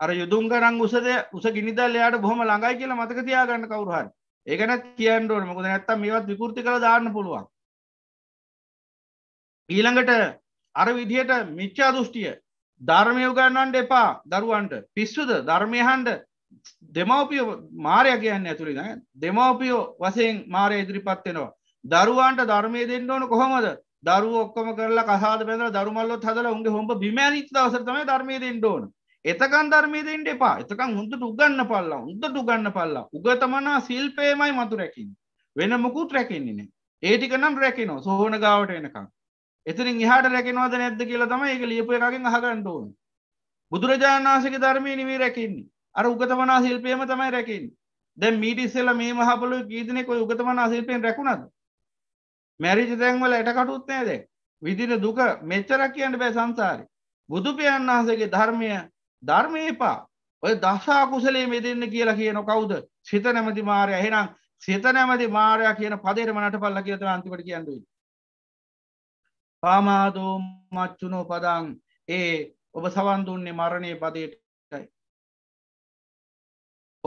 D: අර යුදුන්ගරං උසද උස ගිනිදල් එයාට බොහොම ළඟයි කියලා මතක තියාගන්න කවරුහන් ඒකනත් කියන්ඩෝන මොකද නැත්තම් මේවත් විකෘති කළ දාන්න පුළුවන් ඊළඟට අර විදිහට මිච්චා දෘෂ්ටිය ධර්මය උගන්නන්ට එපා දරුවන්ට පිස්සුද ධර්මයහන්ට දෙමවපියෝ මාරය කියන්න ඇතුළි දෙමවපියෝ වසයෙන් මාරය ඉදිරිපත්වෙනවා දරුවන්ට ධර්මය දෙන්න ඕන කොහොමද දරු ඔක්කොම කරලා කසාද පැඳලා දරුමල්ලොත් හදලා උන්ගේ හොඹ බිම ඇනිච්ච දවසට තමයි ධර්මයේ දෙන්න ඕන. එතකන් ධර්මයේ දෙන්න එපා. එතකන් හොඳට උගන්න පල්ලා. හොඳට උගන්න පල්ලා. උගතමනා සිල්පේමයි මතු රැකින්නේ. වෙන මොකුත් රැකෙන්නේ නැහැ. ඒ ටික නම් රැකෙනවා සෝහන ගාවට එනකම්. එතනින් එහාට රැකෙනවද නැද්ද කියලා තමයි ඒක ලියපු එකකින් අහගන්න ඕනේ. බුදුරජාණන් වහන්සේගේ ධර්මයේ නෙමෙයි රැකෙන්නේ. අර උගතමනා ශිල්පයම තමයි රැකින් දැ මීටිස්සෙල මේ මහපොලු ගීදනෙ කොයි උගතමනා ශිල්පයෙන් රැකුණද මැරිජ තැන්වල ඇටකටුත් නෑ දැන් විඳින දුක මෙච්චර කියන්න බෑ සංසාරේ බුදු පියාණන් වහන්සේගේ ධර්මය ධර්මය එපා ඔය දස අකුසලයේ මෙදෙන්න කියලා කියන කවුද සිත නැමැති මායя එහෙනම් සිත නැමැති මායя කියන පදේටම නටපල්ලා කියලා තමයි අන්තිමට කියන්නේ පාමාදෝ මච්චුනෝ පදං ඒ ඔබ සවන් දුන්නේ මරණයේ පදයටයි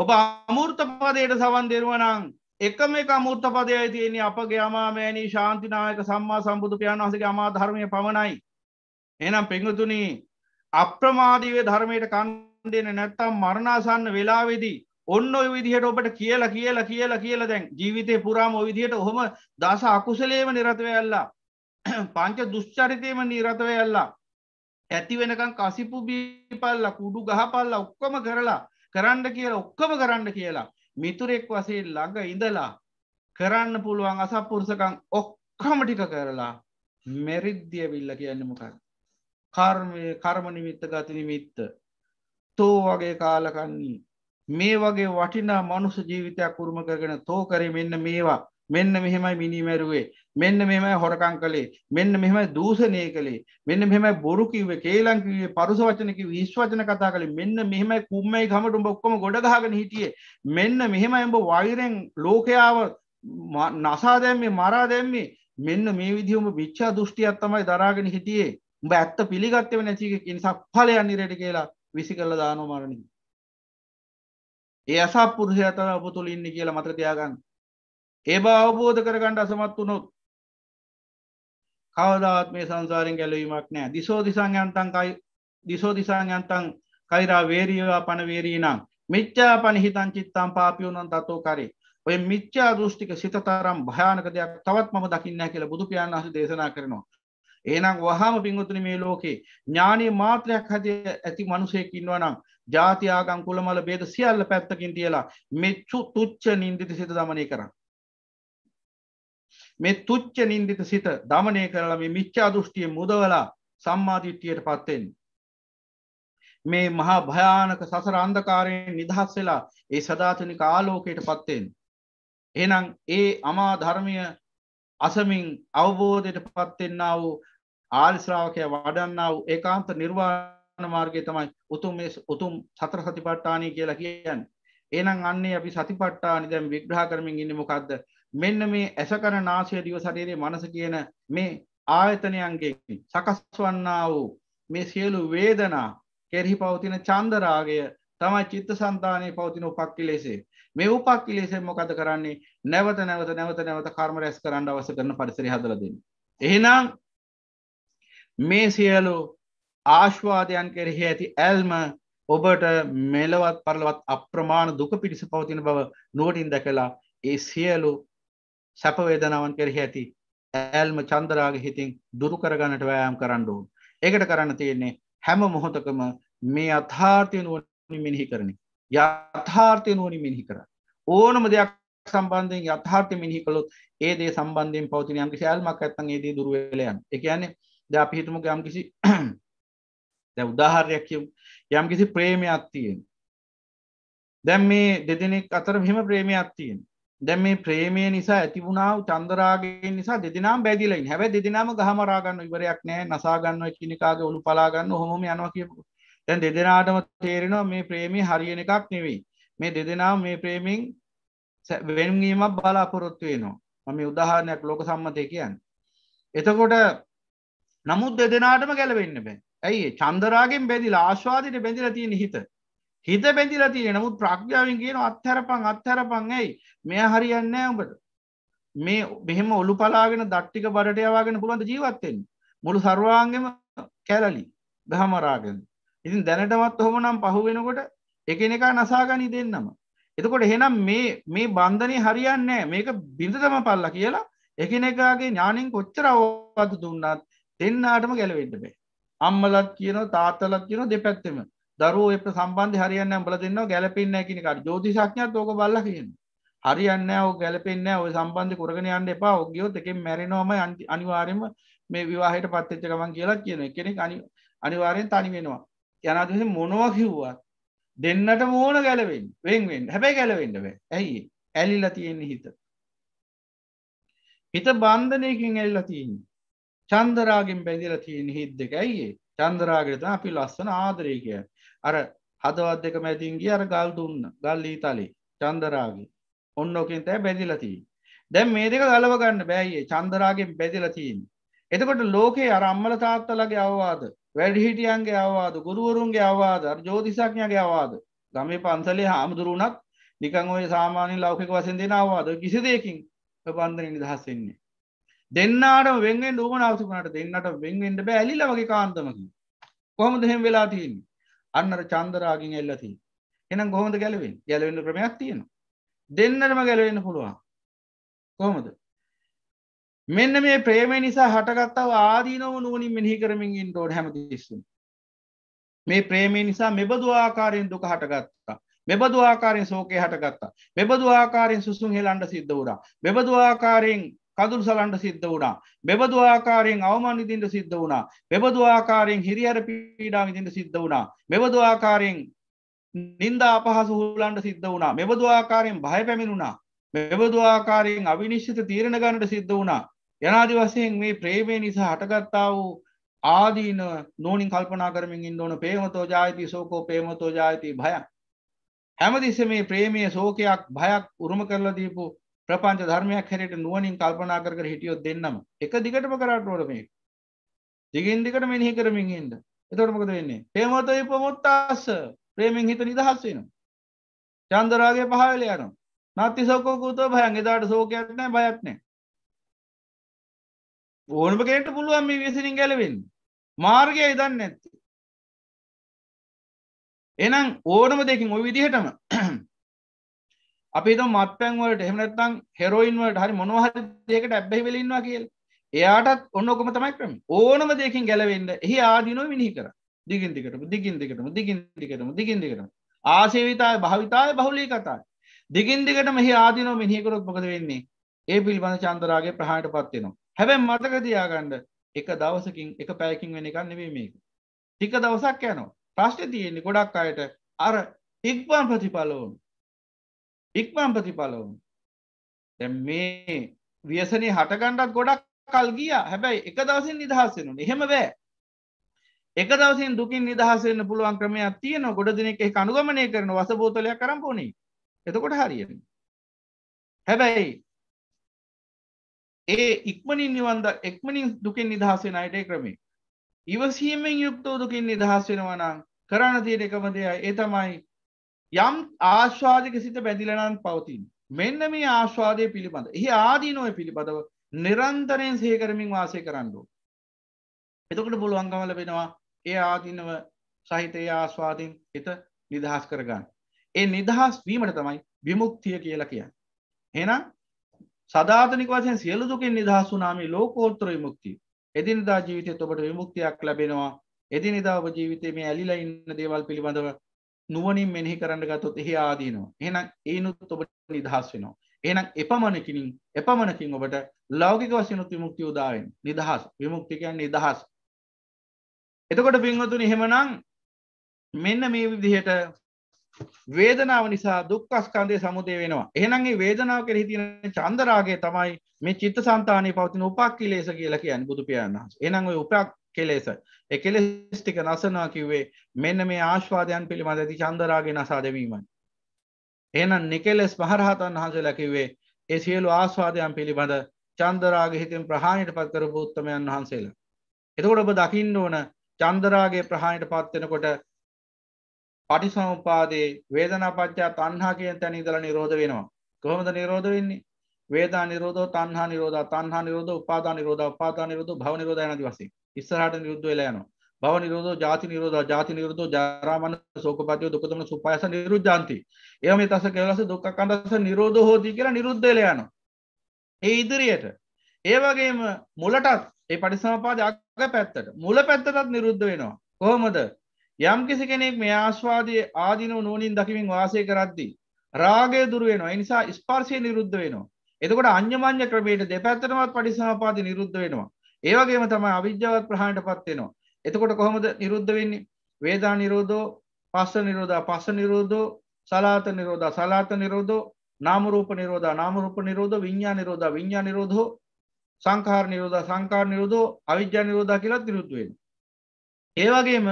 D: ඔබ අමෘත පදයට සවන් දෙනවා නම් එකම එක අමුත්ත පදයයි තියෙන්නේ අපගේ අමාමෑණී ශාන්තිනායක සම්මා සම්බුදු පියාණන් වහසගේ අමා ධර්මය පමණයි. එනම් පෙංගතුනි අප්‍රමාදීවේ ධර්මයට කන්දෙන නැත්තම් මරණාසන්න වෙලාවෙදී ඔන්න ඔය විදිහට ඔබට කියලා කියලා කියලා කියලා දැන් ජීවිතය පුරාම ඔය විදිහට ඔහොම දස අකුසලේම නිරතවයල්ලා පංච දුෂ්චරිතයම නිරතවයල්ලා ඇති වෙනකම් කසිපු බීපල්ලා කුඩු ගහපල්ලා ඔක්කොම කරලා කරන්න කියලා ඔක්කොම කරන්න කියලා මිතුරෙක් වසේ ළඟ ඉඳලා කරන්න පුළුවන් අසපුරුසකං ඔක්කම ටික කරලා මෙරිද්ධිය විල්ල කියන්න මොකක් කර්මය කර්මනිමිත්ත ගතිනිමිත්ත තෝ වගේ කාලකන්නේ මේ වගේ වටිනා මනුස ජීවිතයක් කුරුම කරගෙන තෝ කරේ මෙන්න මේවා මෙන්න මෙහෙමයි මිනිමැරුවේ මෙන්න මෙම හොරකං කළේ මෙන්න මෙම දූෂණය කළේ මෙන්න මෙම බොරු කිව්වේ කේලම් කිව්වේ පරුස වචන කිව්වේ හිස් වචන කතා කළේ මෙන්න මෙහෙමයි කුම්මයි ගමට උඹ ඔක්කොම ගොඩ ගහගෙන හිටියේ මෙන්න මෙහෙමයි උඹ වෛරෙන් ලෝකයාව නසා දැම්මේ මරා දැම්මේ මෙන්න මේ විදිහ උඹ මිච්ඡා දෘෂ්ටියක් තමයි දරාගෙන හිටියේ උඹ ඇත්ත පිළිගත්තේ නැති එක නිසා ඵලයන් ඉරෙට කියලා විසි කළා දානෝ මරණින් ඒ අසත්පුරුෂයා තමයි ඔබ තුල ඉන්නේ කියලා මතක තියාගන්න ඒ බව අවබෝධ කරගන්න අසමත් වුණොත් කවදාවත් මේ සංසාරෙන් ගැලවීමක් නෑ දිසෝ දිසං යන්තන් කයි දිසෝ දිසං යන්තන් කෛරා වේරීවා පනවේරී නම් මිච්චා පනිහිතන් චිත්තම් පාපියුණන් තතෝ කරේ ඔය මිච්චා දෘෂ්ටික සිත තරම් භයානක දෙයක් තවත් මම දකින්න කියලා බුදු පියාණන් වහන්සේ දේශනා කරනවා එහෙනම් වහාම පින්වතුනි මේ ලෝකේ ඥානීය මාත්‍රයක් හැදී ඇති මිනිසෙක් ඉන්නවා නම් ಜಾති ආගම් කුලමල ભેද සියල්ල පැත්තකින් තියලා මේ තුච්ච නින්දිත සිත দমনය කරන්න මේ තුච්ච නින්දිත සිත දමනය කරලා මේ මිච්චා දෘෂ්ටිය මුදවලා සම්මාධිට්්‍යයට පත්තෙන්. මේ මහා භයානක සසර අන්දකාරයෙන් නිදහස් වෙලා ඒ සදාතනික ආලෝකයට පත්තෙන්. එනම් ඒ අමා ධර්මය අසමින් අවබෝධයට පත්වෙන්න වූ ආල්ශ්‍රාවකය වඩන්නාව ඒකාන්ත නිර්වාණ මාර්ගය තමයි උතුම් උතුම් සත්‍ර සතිපට්ටානය කියලා කියන්න. එනම් අන්නේ අපි සතිපට්ටානි දැම් විග්‍රහ කරමින් ඉන්න මොකක්ද මෙන්න මේ ඇස කර නාසය දිව ශරීරයේ මනස කියන මේ ආයතනයන්ගෙන් සකස් වන්නා වූ මේ සියලු වේදනා කෙරෙහි පවතින චන්ද රාගය තමයි චිත්තසංතානයේ පවතින උපක්ඛිලේශේ. මේ උපක්ඛිලේශයෙන් මොකද කරන්නේ? නැවත නැවත නැවත නැවත කර්ම රැස් කරන්න අවශ්‍ය කරන පරිසරය හදලා දෙන්නේ. එහෙනම් මේ සියලු ආශ්වාදයන් කෙරෙහි ඇති ඇල්ම ඔබට මෙලවත් පරලවත් අප්‍රමාණ දුක පිටිස පවතින බව නුවටින් දැකලා ඒ සියලු සැප වේදනාවන් කෙරෙහි ඇති ඇල්ම චන්දරාග හිතින් දුරු කරගන්නට වෑයම් කරන්න ඕන. ඒකට කරන්න තියෙන්නේ හැම මොහොතකම මේ අත්ථාර්ථය නුවණින් මෙනෙහි කරන. යථාර්ථය නුවණින් මෙනෙහි කරන්න. ඕනම දෙයක් සම්බන්ධයෙන් යථාර්ථය මෙනෙහි කළොත් ඒ දේ සම්බන්ධයෙන් පවතින යම්කිසි ඇල්මක් නැත්නම් ඒ දේ දුර වෙලා යනවා. ඒ කියන්නේ දැන් අපි හිතමුකෝ යම්කිසි දැන් උදාහරණයක් කියමු. යම්කිසි ප්‍රේමයක් තියෙනවා. දැන් මේ දෙදෙනෙක් අතර මෙහෙම ප්‍රේමයක් තියෙනවා. දැ මේ ප්‍රේමය නිසා ඇතිවුණාව චන්දරාගේ නිසා දෙදිනම් බැදිලයි හැබ දෙදිනම ගහමරාගන්න ඉවරයක් නෑ නසාගන්න එකනිකාගේ ඔලු පලාගන්න හොම යනවා කියපු තැන් දෙදෙනටම තේරෙනවා මේ ප්‍රේමි හරියන එකක් නෙවෙයි මේ දෙදෙනා මේ ප්‍රේමින් වෙන්ගීමක් බලාපොරොත්තු වෙනවා මම උදාහරණයක් ලෝක සම්මතය කියන්න එතකොට නමුත් දෙදෙනටම ගැලවෙන්න බෑ ඇයි චන්දරාගෙන් බැදිලා ආශවාදයට බැඳිල තියෙන හිත හිත බැඳිලා තියෙන නමුත් ප්‍රඥාවෙන් කියන අත්හැරපං අත්හැරපං ඇයි මෙය හරියන්න උඹට මේ බෙහෙම ඔලු පලාගෙන දට්ටික බඩට යවාගෙන පුළුවන්ද ජීවත්තෙන් මුළු සර්වාන්ගෙම කැලලි ගහමරාගෙන ඉතින් දැනටමත් ඔහොම නම් පහු වෙනකොට එකනෙකා නසාගනි දෙන්නම එතකොට එහෙනම් මේ මේ බන්ධනය හරියන්නේ මේක බිඳතම පල්ල කියලා එකනෙකාගේ ඥානින් කොච්චර අවවාද දුන්නත් දෙන්නාටම ගැලවෙන්න බෑ අම්මලත් කියන තාත්තලත් කියන දෙපැත්තෙම දරුවෝ එක්ක සම්බන්ධ හරියන්න උඹලා දෙන්නවා ගැලපෙන්නේ නැහැ කියන කාට ජ්‍යොතිෂඥයත් ඕක බලලා කියනවා හරියන්නේ නැහැ ඕක ගැලපෙන්නේ නැහැ ඔය සම්බන්ධ කරගෙන යන්න එපා ඕක ගියොත් එකෙන් මැරෙනවම අනිවාර්යයෙන්ම මේ විවාහයට පත් වෙච්ච ගමන් කියලා කියන කෙනෙක් අනිවාර්යෙන් තනි වෙනවා යනාධිපති මොනවා කිව්වත් දෙන්නට මෝන ගැලවෙන්න වෙන් වෙන්න හැබැයි ගැලවෙන්න බෑ ඇයි ඇලිලා තියෙන්නේ හිත හිත බන්ධනයකින් ඇල්ලා තියෙන්නේ චන්දරාගෙන් බැඳිලා තියෙන හිත් දෙක ඇයිඒ චන්දරාගෙතන අපි ලස්සන ආදරය කිය අර හදවත් දෙක මැතින් ගිය අර ගල් දුන්න ගල් ඊතලේ චන්දරාගේ ඔන්නෝකෙන් තෑ බැදිලතිී දැන් මේ දෙක ගලව ගන්න බෑයේ චන්දරාගෙන් බැදිලතිීන් එතකොට ලෝකයේ අර අම්මල තාත්තලගේ අවවාද වැඩිහිටියන්ගේ අවවාද ගුරුවරුන්ගේ අවවාද ජෝතිසක්ඥගේ අවවාද ගමේ පන්සලේ හාමුදුරුවනත් නිකං ඔය සාමාන්‍ය ලෞකික වසෙන් දෙෙන අවවාද කිසි දෙයකින් පන්දර නිදහස්සෙන්නේ දෙන්නාට වෙන්ගෙන් ඩුවම නාසුකනට දෙන්නට වෙන්වෙන්ට බැලිල වගේ කාන්තමකි කොහොම දෙහෙම් වෙලා තියන්නේ අන්න අර චන්දරාගෙන් එල්ල තියෙන. එහෙනම් කොහොමද ගැලවෙන්නේ? ගැලවෙන්න ක්‍රමයක් තියෙනවා. දෙන්නටම ගැලවෙන්න පුළුවන්. කොහොමද? මෙන්න මේ ප්‍රේමය නිසා හටගත්තව ආදීනව නුවණින් මෙනෙහි කරමින් ඉන්න ඕන හැමතිස්සෙම. මේ ප්‍රේමය නිසා මෙබඳු ආකාරයෙන් දුක හටගත්තා. මෙබඳු ආකාරයෙන් ශෝකය හටගත්තා. මෙබඳු ආකාරයෙන් සුසුම් හෙලන්න සිද්ධ වුණා. මෙබඳු ආකාරයෙන් කදුල් සලන්ට සිද්ධ වුණා බෙබදු ආකාරයෙන් අවමානිදින්ට සිද්ධ වුණා බෙබදු ආකාරයෙන් හිරියර පීඩා විදිට සිද්ධ වුණා මෙබදු ආකාරයෙන් නින්දා අපහස හුලන්ට සිද්ධ වුණා මෙබදු ආකාරයෙන් භය පැමිණුණා මෙබදු ආකාරයෙන් අවිනිශ්චිත තීරණ ගණට සිද්ධ වුණා යනාදි වසයෙන් මේ ප්‍රේමය නිසා හටගත්තා වූ ආදීන නෝනින් කල්පනා කරමින් ඉන්න ඕන ප්‍රේමතෝ ජායති සෝකෝ ප්‍රේමතෝ ජායති භයක් හැමදිස්ස මේ ප්‍රේමය සෝකයක් භයක් උරුම කරලා දීපු ප්‍රපංච ධර්මයක් හැරයට නුවනින් කල්පනා කර හිටියොත් දෙන්නම එක දිගටම කරට ඕට මේ දිගින් දිකට මෙනිහි කරමින් හින්ද එතොටමකද වෙන්නේ පේමත පමොත්තාස ප්‍රේමින් හිත නිදහස් වෙන චන්දරාගේ පහල යනු නත්ති සෝකෝකූත භයන් එදාට සෝකයක්නෑ බයක්නෑ
B: ඕනම කෙට පුළුවන් මේ විසිනින් ගැලවෙන්න මාර්ගය ඉදන්න ඇත්ති එනම් ඕනම දෙකින් ඔය විදිහටම අපි තම මත්පැන් වලට එහෙම නැත්නම් හෙරොයින් වලට හරි මොනවා හරි
D: දෙයකට ඇබ්බැහි වෙලා ඉන්නවා කියලා. එයාටත් ඔන්න ඔකම තමයි ක්‍රම. ඕනම දෙයකින් ගැලවෙන්න එහි ආදීනෝ මිනිහි කරා. දිගින් දිගටම දිගින් දිගටම දිගින් දිගටම දිගින් දිගටම. ආසේවිතාය භාවිතාය බහුලී කතායි. දිගින් දිගටම එහි ආදීනෝ මිනිහි කරොත් මොකද වෙන්නේ? ඒ පිළිබඳ චන්දරාගේ ප්‍රහාණයට පත් වෙනවා. හැබැයි මතක තියාගන්න එක දවසකින් එක පැයකින් වෙන එකක් නෙවෙයි මේක. ටික දවසක් යනවා. ප්‍රශ්නේ තියෙන්නේ ගොඩක් අයට අර ඉක්මන් ප්‍රතිඵල ඕනේ. ඉක්මන් ප්‍රතිඵලවුන් මේ වියසනය හටගණ්ඩත් ගොඩක් කල් ගිය හැබැයි එක දවසින් නිදහස්සෙනු එහෙම බෑ එක දවසින් දුකින් නිදහසන්න පුළුවන් ක්‍රමයක් තියෙන ගොඩ දෙනෙක් එක අනුගමනය කරන වසබෝතලයක් කරම්
B: පොනි එතකොට හරියෙන් හැබැයි ඒ ඉක්මනින් නිවන්ද එක්මනින් දුකින් නිදහසෙන අයට ක්‍රමේ ඉවසීමෙන්
D: යුක්තෝ දුකින් නිදහස් වෙනවනම් කරන්න තියෙන එකම දෙය ඒ තමයි යම් ආශ්වාදක සිත බැඳිලනන් පවතින් මෙන්න මේ ආශ්වාදය පිළිබඳ එහි ආදීනොය පිළිබඳව නිරන්තරයෙන් සේකරමින් වාසය කරන්නඩු. එතකට පුළුවන්ගමල වෙනවා ඒ ආදිනව සහිතය ආස්වාදෙන් එත නිදහස් කරගන්න. ඒ නිදහස් වීමට තමයි විමුක්තිය කියලා කියන්න. එනම් සධාතනික වසයෙන් සියලු දුකින් නිදහස් වුනාමේ ලෝකෝත්තර විමුක්ති එදිනිදා ජීවිතය ඔබට විමුක්තියක් ලැබෙනවා එදිනිදාව ජීවිතය මේ ඇලිලා ඉන්න දේවල් පිළිබඳව නුවනින් මෙහි කරන්න ගතොත් එහි ආදීනවා එහෙනම් ඒනුත් ඔබට නිදහස් වෙනවා එහෙනම් එපමණකිනින් එපමණකින් ඔබට ලෞකික වසිනුත් විමුක්ති උදාවෙන් නිදහස් විමුක්තිකයන් නිදහස් එතකොට පින්වතුන එහෙමනම් මෙන්න මේ විදිහට වේදනාව නිසා දුක්කස්කන්දය සමුදය වෙනවා එහෙනන්ගේ වේදනාව කෙරෙහි තියෙන චන්දරාගේ තමයි මේ චිත්ත සන්තානය පවතින උපක් කිලේස කියලා කියන්න බුදුපියන් වහස එනං ඔය උපක් කෙලෙසයි. එකලෙස් ටික නසනා කිව්වේ මෙන්න මේ ආශ්වාදයන් පිළිබඳ ඇති චන්දරාගේ නසා දෙවීමයි. එනම් නිකෙලෙස් මහරහතන් වහන්සේලා කිව්වේ ඒ සියලු ආස්වාදයන් පිළිබඳ චන්දරාග හිතින් ප්‍රහාණයට පත් කරපු උත්තමයන් වහන්සේලා. එතකොට ඔබ දකින්න ඕන චන්දරාගේ ප්‍රහාණයට පත්වෙනකොට පටිසමුපාදේ වේදනාපච්චා තණ්හා කියන තැන ඉඳලා නිරෝධ වෙනවා. කොහොමද නිරෝධ වෙන්නේ? වේදනා නිරෝධෝ තණ්හා නිරෝධා තණ්හා නිරෝධෝ උපාදාන නිරෝධා උපාදාන නිරෝධෝ භව නිරෝධා යන දිවසේ. ඉස්සරහට නිරුද්ධ වෙලා යනවා. භව නිරෝධෝ ජාති නිරෝධෝ ජාති නිරෝධෝ ජරා මරණ ශෝකපතිය දුක දමන සුපායස නිරුද්ධාන්ති. ඒවා මේ තස කෙලවස දුක්ඛ කන්දස නිරෝධෝ හෝති කියලා නිරුද්ධ වෙලා යනවා. ඒ ඉදිරියට ඒ වගේම මුලටත් ඒ පටිසමපාද අග පැත්තට මුල පැත්තටත් නිරුද්ධ වෙනවා. කොහොමද? යම් කිසි කෙනෙක් මේ ආස්වාදයේ ආධිනව නෝනින් දකිමින් වාසය කරද්දී රාගය දුර වෙනවා. ඒ නිසා ස්පර්ශය නිරුද්ධ වෙනවා. එතකොට අඤ්ඤමඤ්ඤ ක්‍රමයට දෙපැත්තටමත් පටිසමපාද නිරුද්ධ වෙනවා. ඒවගේම තම අවිද්‍යාවත් ප්‍රහණයට පත් වෙනවා. එතකොට කොහොමද නිරුද්ධ වෙන්නේ? වේදා නිරෝධෝ පස්ස නිරෝධා පස්ස නිරෝධෝ සලාත නිරෝධා සලාත නිරෝධෝ නාම රූප නිරෝධා නාම රූප නිරෝධ විඤ්ඤා නිරෝධා විඤ්ඤා නිරෝධෝ සංඛාර නිරෝධා සංඛාර නිරෝධෝ අවිජ්ජා නිරෝධා කියලා නිරුද්ධ වෙනවා. ඒ වගේම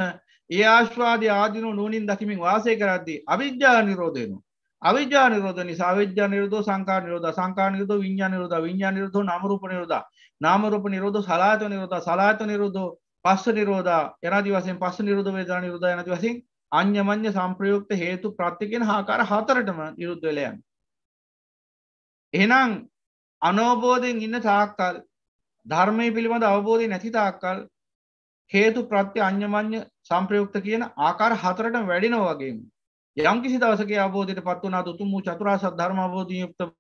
D: ඒ ආශ්වාදී ආදීනෝ නෝනින් දකිමින් වාසය කරද්දී අවිජ්ජා නිරෝධ වෙනවා. අවිජ්ජා නිරෝධ නිසා අවිජ්ජා නිරෝධෝ සංඛාර නිරෝධා සංඛාර නිරෝධෝ විඤ්ඤා නිරෝධා විඤ්ඤා නිරෝධෝ නාම රූප නිරෝධා නාමරූප නිරෝධ සලාත නිරෝධ සලාත නිරෝධ පස්ස නිරෝධ එනදි වසෙන් පස්ස නිරෝධ වේදනා නිරෝධ එනදි වසෙන් අන්‍යමඤ්ඤ සම්ප්‍රයුක්ත හේතු ප්‍රත්‍යකින ආකාර හතරටම නිරුද්ධ වෙලා යනවා. එහෙනම් අනෝබෝධයෙන් ඉන්න තාක්කල් ධර්මය පිළිබඳ අවබෝධය නැති තාක්කල් හේතු ප්‍රත්‍ය අන්‍යමඤ්ඤ සම්ප්‍රයුක්ත කියන ආකාර හතරට වැඩිනෝ වගේම යම්කිසි දවසක අබෝධයටපත් වනා උතුම් වූ චතුරාසත් ධර්ම අබෝධී යුක්තව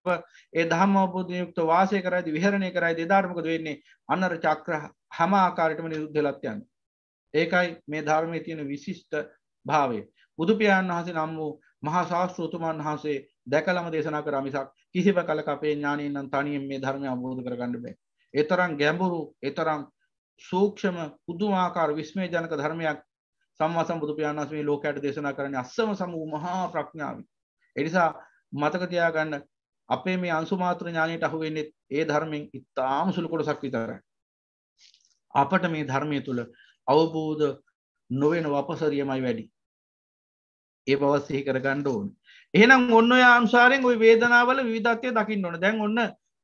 D: ඒ ධම්ම අබෝධී යුක්ත වාසය කරයිද විහරණය කරයිද එදාටමකද වෙන්නේ අන්නර චක්‍ර හැම ආකාරයටම නිරුද්ධලත් යන. ඒකයි මේ ධර්මයේ තියෙන විශිෂ්ට භාවය. බුදුපියාණන් වහන්සේ නම් වූ මහා ශාස්ත්‍රෝතුමන් වහන්සේ දැකලම දේශනා කර මිසක් කිසිව කලක අපේ ඥානයෙන් නම් තනියෙන් මේ ධර්මය අවබෝධ කරගන්න බෑ. ඒ තරම් ගැඹුරු ඒ තරම් සූක්ෂම පුදුමාකාර විස්මයජනක ධර්මයක් සම්මා සම්බුදු පියාණන් වහන්සේ මේ ලෝකයට දේශනා කරන්නේ අස්සම සමූහ මහා ප්‍රඥාවෙන්. ඒ නිසා මතක තියාගන්න අපේ මේ අංශුමාත්‍ර ඥානයට අහු වෙන්නේ ඒ ධර්මයෙන් ඉතාම සුළු කොටසක් විතරයි. අපට මේ ධර්මයේ තුල අවබෝධ නොවන වපසරියමයි වැඩි. ඒ බව සිහි කරගන්න ඕනේ. එහෙනම් ඔන්න ඔය අනුසාරයෙන් ওই වේදනාවල විවිධත්වය දකින්න ඕනේ. දැන් ඔන්න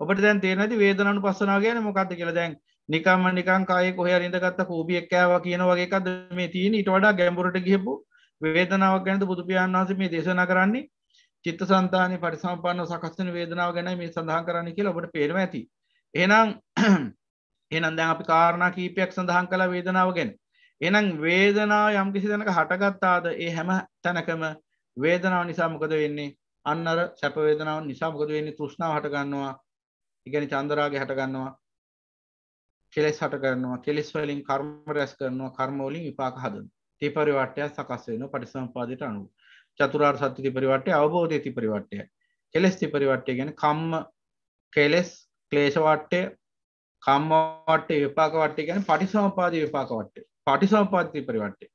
D: ඔබට දැන් තේරෙන්නේ නැති වේදනානුපස්සනාව කියන්නේ මොකක්ද කියලා. දැන් නිකම්ම නිකං කාය කොහය රිඳගත්ත හෝබියක් කෑවා කියන වගේ එකද මේ තියෙන ඉට වඩා ගැඹුරට ගියපු වේදනාවක් ගැනද බුදුපියන් වහස මේ දේශනා කරන්නේ චිත්ත සන්තාන පරිසම්පන්න සකස්සන වේදනාව ගැන මේ සඳහන් කරන්න කියලා ඔබට පේරම ඇති එනම් එනම් දැන් අපි කාරණා කීපයක් සඳහන් කළ වේදනාව ගැන එනම් වේදනාව යම් කිසි දැනක හටගත්තාද ඒ හැම තැනකම වේදනාව නිසාමකද වෙන්නේ අන්නර සැපවේදනාව නිසාමකද වෙන්නේ තෘෂ්ණාව හටගන්නවා ඉගැන චන්දරාගේ හටගන්නවා කෙලෙස් හට කරනවා කෙලෙස් වලින් කර්ම රැස් කරනවා කර්ම වලින් විපාක හදන තේ පරිවට්ටය සකස් වෙනවා පටිසම්පාදයට අනුව චතුරාර්ය සත්‍ය තේ පරිවට්ටය අවබෝධයේ තේ පරිවට්ටය කෙලෙස් තේ පරිවට්ටය කියන්නේ කම්ම කෙලෙස් ක්ලේශ වට්ටය කම්ම වට්ටය විපාක වට්ටය කියන්නේ පටිසම්පාදී විපාක වට්ටය පටිසම්පාදී තේ පරිවට්ටය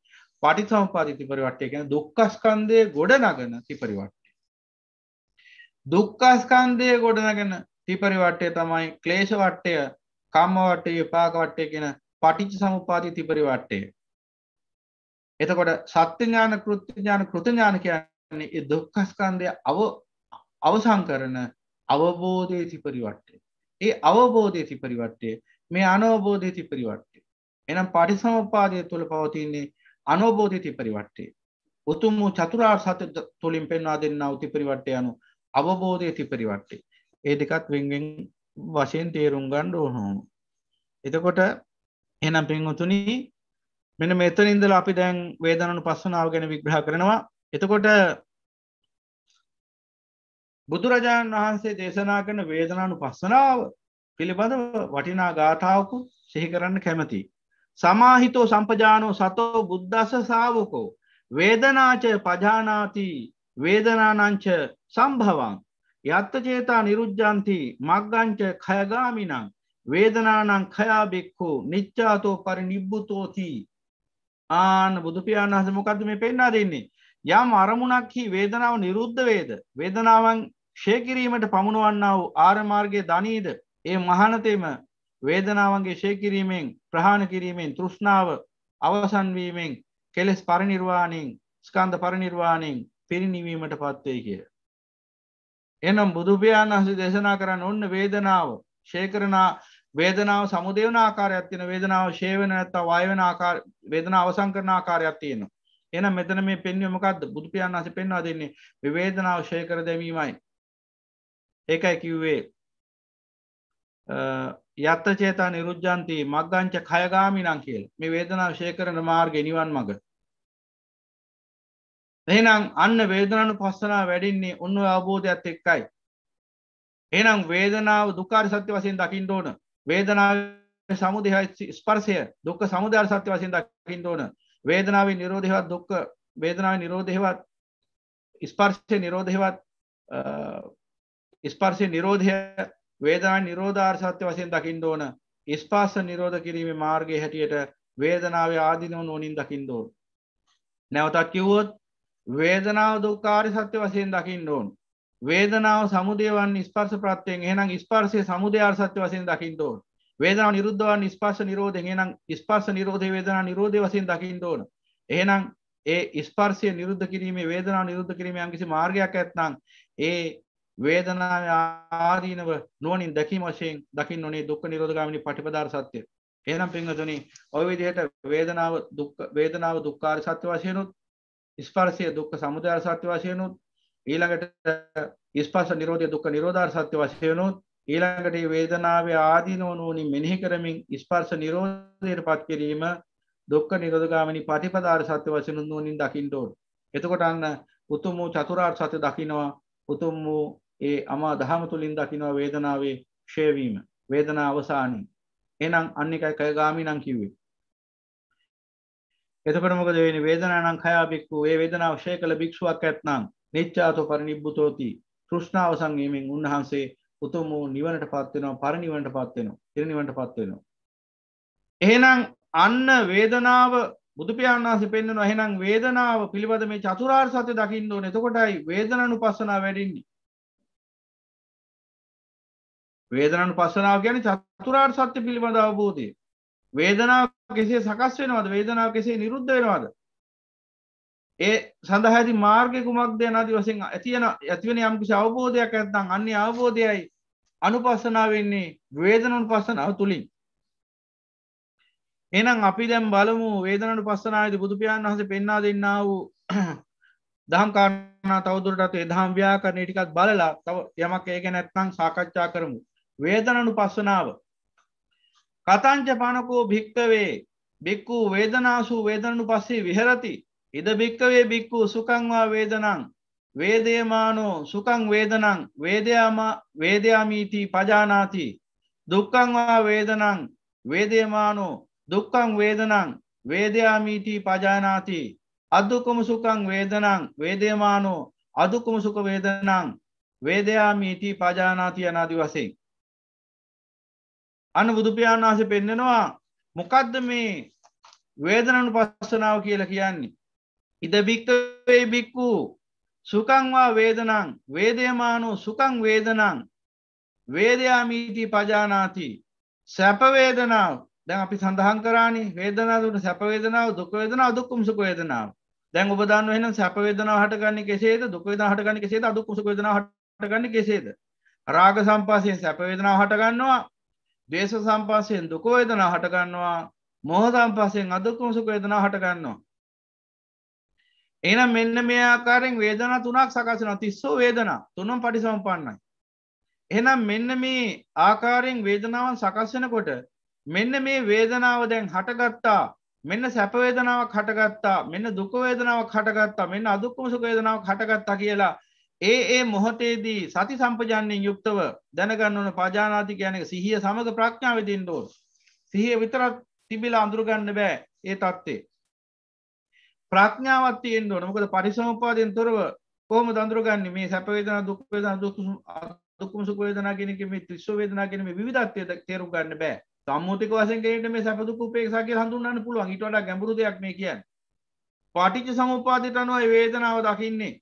D: පටිසම්පාදී තේ පරිවට්ටය කියන්නේ දුක්ඛ ස්කන්ධයේ ගොඩනගන තේ පරිවට්ටය දුක්ඛ ස්කන්ධයේ ගොඩනගන තේ පරිවට්ටය තමයි ක්ලේශ වට්ටය කම්ම වටේ විපාක වටේ කියෙන පටිච්ච සමුපාති තිපරි වට්ටේ. එතකොට සත්‍යඥාන කෘතිඥාන කෘතිඥාන කියන්නේ දුක්කස්කන්දය අව අවසං කරන අවබෝධය තිපරි වට්ටේ. ඒ අවබෝධය තිපරි වට්ටේ මේ අනවබෝධය තිපරි වට්ටේ. එනම් පරිසමපාදය තුළ පවතින්නේ අනෝබෝධය තිපරි වට්ටේ. උතුම් වූ චතුරාර් සත තුළින් පෙන්වා දෙන්න අවතිපරි වට්ටය යනු අවබෝධය තිපරි වට්ටේ. ඒ දෙකත් වෙන්ගෙන් වශයෙන් තේරුම් ගණ්ඩ ඕහොම. එතකොට එනම් පින්වතුනි මෙන මෙතන ඉඳල අපි දැන් වේදනු පස්සනාව ගැන විග්‍රහ කරනවා එතකොට බුදුරජාණන් වහන්සේ දේශනා කරන වේදනානු පස්සනාව පිළිබඳ වටිනා ගාථාවකු සිහි කරන්න කැමති. සමාහිතෝ සම්පජානෝ සතෝ බුද්ධස සාාවකෝ වේදනාච පජානාති වේදනානංච සම්භවන් යත්තචේතා නිරුද්ධන්ති මක්ගංච කයගාමිනං වේදනානං කයාබෙක්කු නිච්චාතෝ පරි නිබ්බුතෝතිී ආන බුදුපියාණන් හස මොකද මේ පෙන්නා දෙන්නේ යම් අරමුණක්හි වේදනාව නිරුද්ධ වේද වේදනාවන් ශේකිරීමට පමුණුවන්නා වූ ආරමාර්ගය ධනීද ඒ මහනතේම වේදනාවන්ගේ ශේකිරීමෙන් ප්‍රහාණ කිරීමෙන් තෘෂ්ණාව අවසන්වීමෙන් කෙලෙස් පරිනිර්වාණයෙන් ස්කන්ධ පරිනිර්වාණයෙන් පිරිනිවීමට පත්වේ කිය එනම් බුදුපාණන් හසි දේශනා කරන්න ඔන්න වේදනාව ශේකරනා වේදනාව සමුදේවන ආකාරයක් තියෙන වේදනාව ශේවන ඇත්ත වයවන ආකාර වේදන අවසං කරන ආකාරයක් තියෙනවා එනම් මෙතන මේ පෙන්වීම මොකද්ද බුදුපාණන් හසි පෙන්වා දෙන්නේ මේ වේදනාව ශේකර දැමීමයි ඒකයි කිව්වේ යත්ත චේතා නිරුද්ධන්ති මග්ගංච කයගාමිනං කියලා මේ වේදනාව ශේකරන මාර්ගය නිවන් මඟ එහෙනම් අන්න වේදනනු පස්සනා වැඩින්නේ ඔන්න අවබෝධයක් එක්කයි. එනම් වේදනාව දුකාර සත්‍ය වසයෙන් දකිින් ඕන වේදනාව සමුදහයි ස්පර්සය දුක්ක සමුදාර සත්‍ය වසයෙන් දකිින් ඕන වේදනාවේ නිරෝධෙවත් දුක්ක වේදනාව නිරෝධෙවත් ස්පර්ශය නිරෝධෙවත් ස්පර්ශය නිරෝධය වේදනා නිරෝධාර සත්‍ය වසයෙන් දකිින් ඕන ස්පාස නිරෝධ කිරීමේ මාර්ගය හැටියට වේදනාව ආදිනව නෝනින් දකිින් දෝන්. නැවතත් කිව්වොත් වේදනාව දුක්කාරි සත්‍ය වසයෙන් දකිින් ඕන් වේදනාව සමුදයවන් ස්පර්ස ප්‍රත්යෙන් එහනම් ස්පර්සය සමුදයාර් සත්‍ය වසයෙන් දකිින් ඕන් වේදනාව නිරුද්ධවන් ස්පර්ස නිරෝධ එහනම් ස්පර්ස නිරෝධ වේදනා නිරෝධ වසයෙන් දකිින් ඕන එහනම් ඒ ස්පර්සය නිරුද්ධ කිරීමේ වේදනා නිරුද්ධ කිරීම යම්කිසි මාර්ගයක් ඇත්නම් ඒ වේදනාව ආදීනව නුවණින් දැකීම වශයෙන් දකින්න ඕනේ දුක්ඛ නිරෝධගාමිනී පටිපදාර සත්‍ය. එහෙනම් පින්වතුනි ওই විදිහට වේදනාව දුක් වේදනාව දුක්ඛාර සත්‍ය වශයෙන් උත් ස්පර්ශය දුක්ඛ සමුදය සත්‍ය වශයෙන් උත් ඊළඟට ස්පර්ශ නිරෝධය දුක්ඛ නිරෝධාර සත්‍ය වශයෙන් උත් ඊළඟට මේ වේදනාවේ ආදීනෝ නෝනි මෙනෙහි කරමින් ස්පර්ශ නිරෝධයටපත් කිරීම දුක්ඛ නිරෝධගාමිනී ප්‍රතිපදාර සත්‍ය වශයෙන් නෝනින් දකින්න ඕන. එතකොට අන්න උතුම් වූ චතුරාර්ය සත්‍ය දකින්නවා උතුම් වූ ඒ අමා දහම තුලින් දකින්නවා වේදනාවේ ක්ෂය වීම වේදනාව අවසානයේ එහෙනම් අන්න එකයි කයගාමී නම් කිව්වේ එතකට මොකද වෙන වේදනානං කයාභික්කු ඒ වේදනාව ශය කළ භික්ෂුවක් ඇත්නම් නිච්චාතු පරිනිබ්බුතෝති තෘෂ්ණාව සංගීමෙන් උන්වහන්සේ උතුම් වූ නිවනට පත්වෙනවා පරිනිවනට පත්වෙනවා පිරිනිවනට පත්වෙනවා. එහෙනම් අන්න වේදනාව බුදුපාණන්සේ පෙන්වනවා එහෙනම් වේදනාව පිළිබඳ මේ චතුරාර්ය සත්‍ය දකින්න ඕනේ. එතකොටයි වේදනානුපස්සනාව වැඩින්නේ. වේදනානුපස්සනාව කියන්නේ චතුරාර්ය සත්‍ය පිළිබඳ අවබෝධය. වේදනාව කෙසේ සකස් වෙනවද වේදනාව කෙසේ නිරුද්ධ වෙනවද ඒ සඳහා ඇති මාර්ගය කුමක්ද යන ආදී වශයෙන් ඇතිවන ඇතිවෙන යම්කිසි අවබෝධයක් නැත්නම් අන්නේ අවබෝධයයි අනුපස්සනාව වෙන්නේ වේදනානුපස්සනාව තුලින් එහෙනම් අපි දැන් බලමු වේදනානුපස්සනාවේදී බුදු පියාණන් වහන්සේ පෙන්වා දෙන්නා වූ දහම් කාරණා තවදුරටත් ඒ දහම් ව්‍යාකරණේ ටිකක් බලලා තව යමක් ඒ ගැන නැත්නම් සාකච්ඡා කරමු වේදනානුපස්සනාව කතංච පනකෝ භික්තවේ බික්කු වේදනාසු වේදනු පස්සේ විහරති ඉද භික්කවේ බික්කු සුකංවා වේදනං වේදයමානෝ සුකං වේදනං වේදයාම වේදයාමීති පජානාති දුක්කංවා වේදනං වේදයමානෝ දුක්කං වේදනං වේදයාමීටි පජානාති අදුකුම සුකං වේදනං වේදයමානෝ අදුකුම සුක වේදනං වේදයාමීටි පජානාති අනාදි වසෙන් අන බුදුපියාණන් වහස පෙන්නෙනවා මොකක්ද මේ වේදනනු පස්සනාව කියලා කියන්නේ. ඉද භික්තවේ බික්කු සුකංවා වේදනං වේදයමානු සුකං වේදනං වේදයාමීති පජානාති සැපවේදනාව දැන් අපි සඳහන් කරානි වේදනාවට සැපවේදනාව දුකවේදනාව දුක්කුම් සුකවේදනාව දැන් ඔබදාන්න වෙන සැපවේදනාව හටගන්නේ කෙසේද දුකවේදනාව හටගන්නේ කෙසේද අදුක්කුම් සුකවේදනාව හටගන්නේ කෙසේද රාග සම්පස්යෙන් සැපවේදනාව හටගන්නවා දේශ සම්පස්සයෙන් දුකෝ එදනා හටගන්නවා මොහ සම්පස්සයෙන් අදුකුණු සුඛ වේදනා හටගන්නවා එනම් මෙන්න මේ ආකාරයෙන් වේදනා තුනක් සකස් වෙනවා තිස්සෝ වේදනා තුනම පටිසම්පන්නයි එහෙනම් මෙන්න මේ ආකාරයෙන් වේදනාවන් සකස් වෙනකොට මෙන්න මේ වේදනාව දැන් හටගත්තා මෙන්න සැප වේදනාවක් හටගත්තා මෙන්න දුක වේදනාවක් හටගත්තා මෙන්න අදුක්කම සුඛ වේදනාවක් හටගත්තා කියලා ඒ ඒ මොහොතේදී සති සම්පජන්යෙන් යුක්තව දැනගන්න ඕන පජානාති කියන එක සිහිය සමඟ ප්‍රඥාව දෙන්න ඕන. සිහිය විතරක් තිබිලා අඳුරගන්න බෑ ඒ තත්ත්වේ. ප්‍රඥාවත් තියෙන්න්න ඕන මොකද පරිසමපාදයෙන් තොරව කොහම දඳුරගන්න මේ සැපවේදන දුක්වේදන දුක්ම සුකවේදනා කෙනෙක මේ ත්‍රිස්වවේදනා කෙනෙ විධත්වය තේරු ගන්න බෑ සම්මුතික වසන්ගේට මේ සැපදුක උපේක්ෂගේ හඳුන්න පුළුවන් හිටවට ගැඹරු දෙයක් මේ කියන්න. පටිච සමුපාදයට අනුවයි වේදනාව දකින්නේ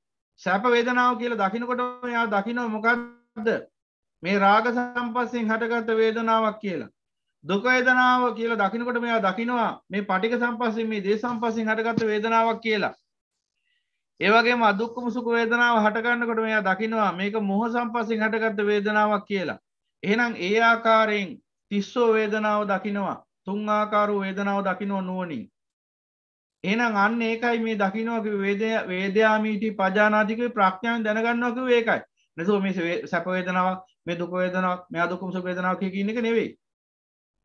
D: සැප වේදනාව කියලා දකිනකොට එයා දකිනව මොකක්ද මේ රාග සම්පස්සෙන් හටගත්ත වේදනාවක් කියලා දුක වේදනාව කියලා දකිනකොට මෙයා දකිනවා මේ පටික සම්පස්සෙන් මේ දේ සම්පස්සෙන් හටගත්ත වේදනාවක් කියලා ඒ වගේම අදුක්කම සුඛ වේදනාව හටගන්නකොට මෙයා දකිනවා මේක මොහ සම්පස්සෙන් හටගත්ත වේදනාවක් කියලා එහෙනම් ඒ ආකාරයෙන් තිස්සෝ වේදනාව දකිනවා තුන් ආකාරු වේදනාව දකිනව නුවණින් එහෙනම් අන්න ඒකයි මේ දකින්නවා කිව්වේ වේදයා වේදයාමීටි පජානාතිකේ ප්‍රඥාවෙන් දැනගන්නවා කිව්වේ ඒකයි. නැතුව මේ සැප වේදනාවක් මේ දුක වේදනාවක් මේ අදුක්කම සුඛ වේදනාවක් කියන එක නෙවෙයි.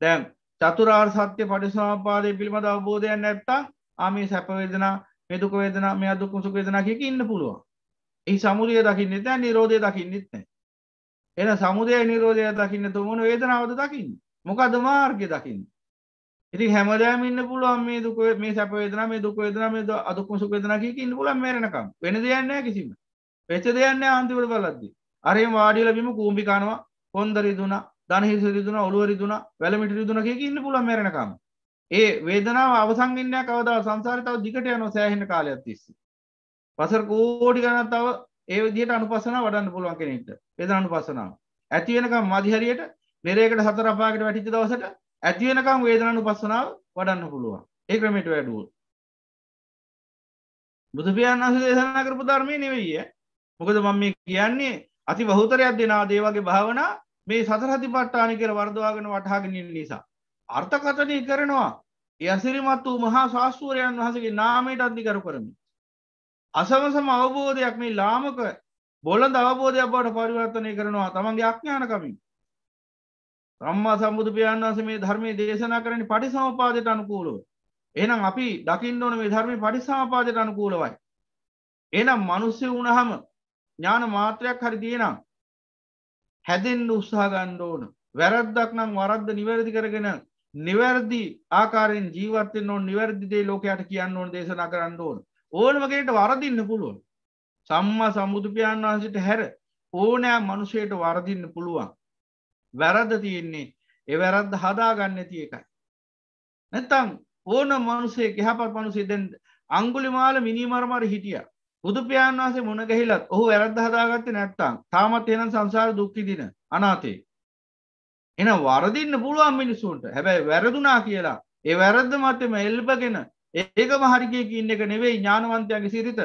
D: දැන් චතුරාර්ය සත්‍ය පටිසමාපාදයේ පිළිබඳ අවබෝධයක් නැත්තම් ආ මේ සැප වේදනා මේ දුක වේදනා මේ අදුක්කම සුඛ වේදනා කියක ඉන්න පුළුවන්. එහි සමුදය දකින්නෙත් නැහැ නිරෝධය දකින්නෙත් නැහැ. එහෙනම් සමුදය නිරෝධය දකින්න තුමුණු වේදනාවද දකින්නේ. මොකද මාර්ගය දකින්නේ. ඉති හැමදෑම ඉන්න පුළුවන් මේ දුක මේ සැපවේදන මේ දුක වේදන මේ අදුක්ම සුපේදනකික ඉන්න පුළුවන් මේරනකම් වෙන දෙයන්නෑ කිසිම වෙච්ච දෙයන්නේ අන්තිමට බලද්දී අරේ වාඩිල බිම කූඹි කනවා හොන්ද රිදුනා ධන හිස රිදුනා ඔළුව රිදුනා වැලමිටි රිදුනා කීක ඉන්න පුළුවන් මේරනකම් ඒ වේදනාව අවසන් වෙන්නේ නැහැ කවදා සංසාරේ තව දිගට යනවා සෑහෙන කාලයක් තිස්සේ වසර කෝටි ගණන් තව ඒ විදිහට අනුපස්සනාව වඩන්න පුළුවන් කෙනෙක්ට වේදනානුපස්සනාව ඇති වෙනකම් මදි හරියට නිරේකට හතර පහකට වැටිච්ච දවසට ඇති වෙනකම් වේදනානුපස්සනාව වඩන්න පුළුවන්. ඒ ක්‍රමයට වැඩුවොත්. බුදු පියාණන් වහන්සේ දේශනා කරපු ධර්මයේ නෙවෙයි ඈ. මොකද මම මේ කියන්නේ අති බහුතරයක් දෙනා දේවගේ භාවනා මේ සතර සතිපට්ඨාන කියලා වර්ධවාගෙන වටහාගෙන ඉන්න නිසා අර්ථකථනය කරනවා ඒ අසිරිමත් වූ මහා ශාස්ත්‍රවරයන් වහන්සේගේ නාමයට අධිකරු කරමි. අසමසම අවබෝධයක් මේ ලාමක බොළඳ අවබෝධයක් බවට පරිවර්තනය කරනවා තමන්ගේ අඥානකමින්. සම්මා සම්බුදු පියාණන් වහන්සේ මේ ධර්මයේ දේශනා කරන්නේ පටිසමුපාදයට අනුකූලව. එහෙනම් අපි දකින්න ඕන මේ ධර්මයේ පටිසමුපාදයට අනුකූලවයි. එහෙනම් මිනිස්සු වුණාම ඥාන මාත්‍රයක් හරි තියෙනම් හැදෙන්න උත්සාහ ගන්න ඕන. වැරද්දක් නම් වරද්ද නිවැරදි කරගෙන නිවැරදි ආකාරයෙන් ජීවත් වෙන්න ඕන නිවැරදි දේ ලෝකයට කියන්න ඕන දේශනා කරන්න ඕන. ඕනම කෙනෙක්ට වරදින්න පුළුවන්. සම්මා සම්බුදු පියාණන් වහන්සේට හැර ඕනෑ මිනිසෙට වරදින්න පුළුවන්. වැරද්ද තියෙන්නේ ඒ වැරද්ද හදාගන්න ඇති එකයි. නැතං ඕන මනුසේ ගහපත් මනුසේදැන් අංගුලි මාල මිනිමරමර හිටිය බුදුපාන් වහසේ මොන ගැහිලත් ඔහු වැරද්ද හදාගත්ත නැත්තං තාමත් එනම් සංසාර දුක්කිදින අනාතේ. එන වරදින්න පුළුවන් මිනිසුන්ට හැබැයි වැරදුනා කියලා ඒ වැරද්ද මටම එල්බගෙන ඒක මහරිකය කියන්න එක නෙවෙයි ඥානවන්තයගේ සිරිත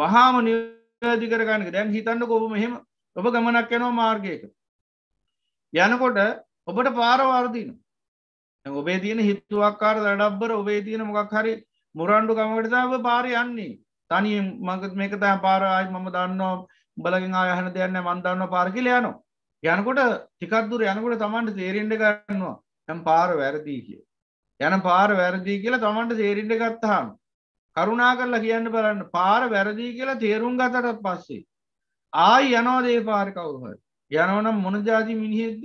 D: වහාම නිවැදි කරගන්නක දැන් හිතන්න කොබම එහෙම ඔබ ගමනක් යනවා මාර්ගයක යනකොට ඔබට පාරවාර්දීන ඔබේ තියෙන හිත්තුවක්කාර දඩබ්බර ඔබේ තියෙන මොකක් හරි මුරන්ඩු කමටතාව පාරි යන්නේ තනි මගත් මේක තෑ පාරයි මම දන්නවා බලගින් ආයහන දෙයන්න මන්දන්න පාර්කිල යනවා. යනකොට ටිකත්දුර යනකොට තමන්ට තේරෙන්ඩ ගන්නවා යම් පාර වැරදිී කිය. යන පාර වැරදිී කියලා තමන්ට තේරෙන්ඩ ගත්තහම්. කරුණා කරලා කියන්න බලන්න පාර වැරදිී කියලා තේරුම් ගතටත් පස්සේ. ආයි යනෝදේ පාරි කවුහරි. යනවනම් මොනජාති මිනිහෙද්ද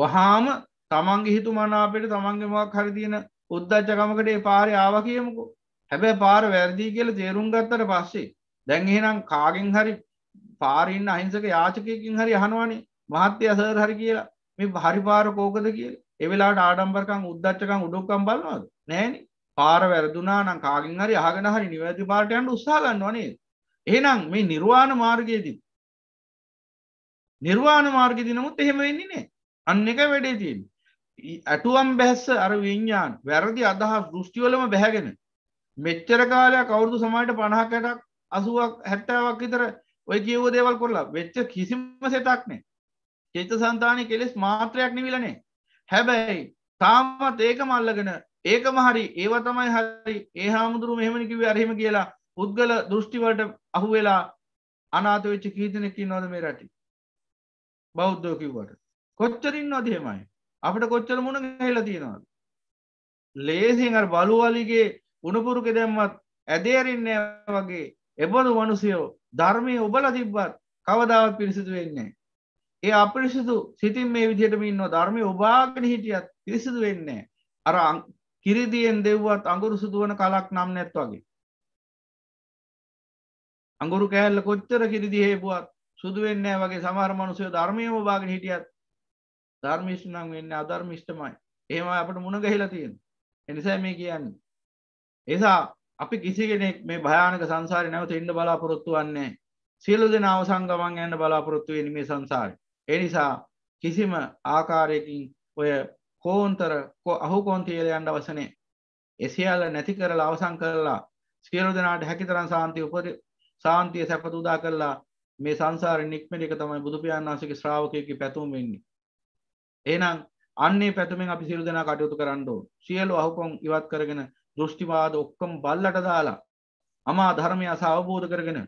D: වහාම තමන්ගේ හිතු මනාපට තමන්ගමක් හරිතියෙන උද්දච්චකමකට පාරි ආව කියමුකෝ හැබැ පාර වැරදිී කියල තේරුම් ගත්තට පස්සේ දැන් එහෙනම් කාගෙන් හරි පාරින්න අහිංසක යාචකයකින් හරි අහනවානේ මහත්්‍ය අසර හරි කියලා මේ හරිපාර කෝකද කියල එවෙලාට ආඩම්බරකං උද්දච්චකං උඩුක්කම් බලනවාද නෑන පාර වැරදුනා නම් කාගින් හරි අහගෙන හරි නිවැති පාටයන්ට උත්සා ගන්නවනේ එහෙනම් මේ නිර්වාණ මාර්ගයේදී නිර්වාණ මාර්ගදි නමුත් එහෙම වෙන්නේ නෑ අන්න එක වැඩේ තියෙන ඇටුවම් බැස්ස අර විඤ්ඥාන් වැරදි අදහස් දෘෂ්ටිවලම බැහැගෙන මෙච්චර කාලයක් කවුරුදු සමයිට පණහකටක් අසුවක් හැට්ටාවක් විතර ඔය කියව දේවල් කොරලා වෙච්ච කිසිම සෙතක් නෑ චේත සන්තානය කෙලෙස් මාත්‍රයක් නිවිලනේ හැබැයි තාමත් ඒක මල්ලගෙන ඒකම හරි ඒව තමයි හරි ඒ හාමුදුරු මෙහමනිකිව අරහෙම කියලා පුද්ගල දෘෂ්ටිවලට අහුවෙලා අනාත වෙච්ච කීතනෙකින් නොද මේ රටි බෞද්ධෝ කිව්වට කොච්චරින් අදහෙමයි අපට කොච්චර මුණ හෙලා තියෙනවාද ලේසින් අර බලුවලිගේ උණපුරුක දැම්මත් ඇදේරන්නේ වගේ එබඳු මනුසියෝ ධර්මය ඔබල තිබ්බත් කවදාවත් පිරිසිදු වෙන්නේ ඒ අපිරිසිදු සිතින් මේ විදිහටම ඉන්න ධර්මය ඔබාගෙන හිටියත් පිරිසිදු වෙන්නේ අර කිරිදියෙන් දෙව්වත් අඟුරු සුදුවන කලක් නම් නැත් වගේ අඟුරු කෑල්ල කොච්චර කිරිදි හේපුවත් සුදු වෙන්නේ වගේ සමහර මිනිස්සු ධර්මියම බාගෙන හිටියත් ධර්මිෂ්ඨ නම් වෙන්නේ අධර්මිෂ්ඨමයි. එහෙම අපිට මුණ ගැහිලා තියෙනවා. ඒ නිසා මේ කියන්නේ. එසා අපි කිසි කෙනෙක් මේ භයානක සංසාරේ නැවත ඉන්න බලාපොරොත්තු වෙන්නේ සියලු දෙනා අවසන් ගමන් යන්න බලාපොරොත්තු වෙන්නේ මේ සංසාරේ. ඒ නිසා කිසිම ආකාරයකින් ඔය කෝන්තර අහුකෝන්තියල යන්න අවශ්‍ය නැහැ. ඒ සියල්ල නැති කරලා අවසන් කරලා සියලු දෙනාට හැකිතරම් සාන්තිය උපරි සාන්තිය සැප උදා කරලා මේ සංසාර නික්මට එක තමයි බුදු පියාණන්සගේ ශ්‍රාවකයකි පැතුම් වෙන්නේ. එනම් අන්නේ පැතුමෙන් අපි සිරු දෙනා කටයුතු කරන්නඩෝ සියලු අහුකොන් ඉවත් කරගෙන දෘෂ්ටිවාද ඔක්කම් බල්ලට දාලා අමා ධර්මය අස අවබෝධ කරගෙන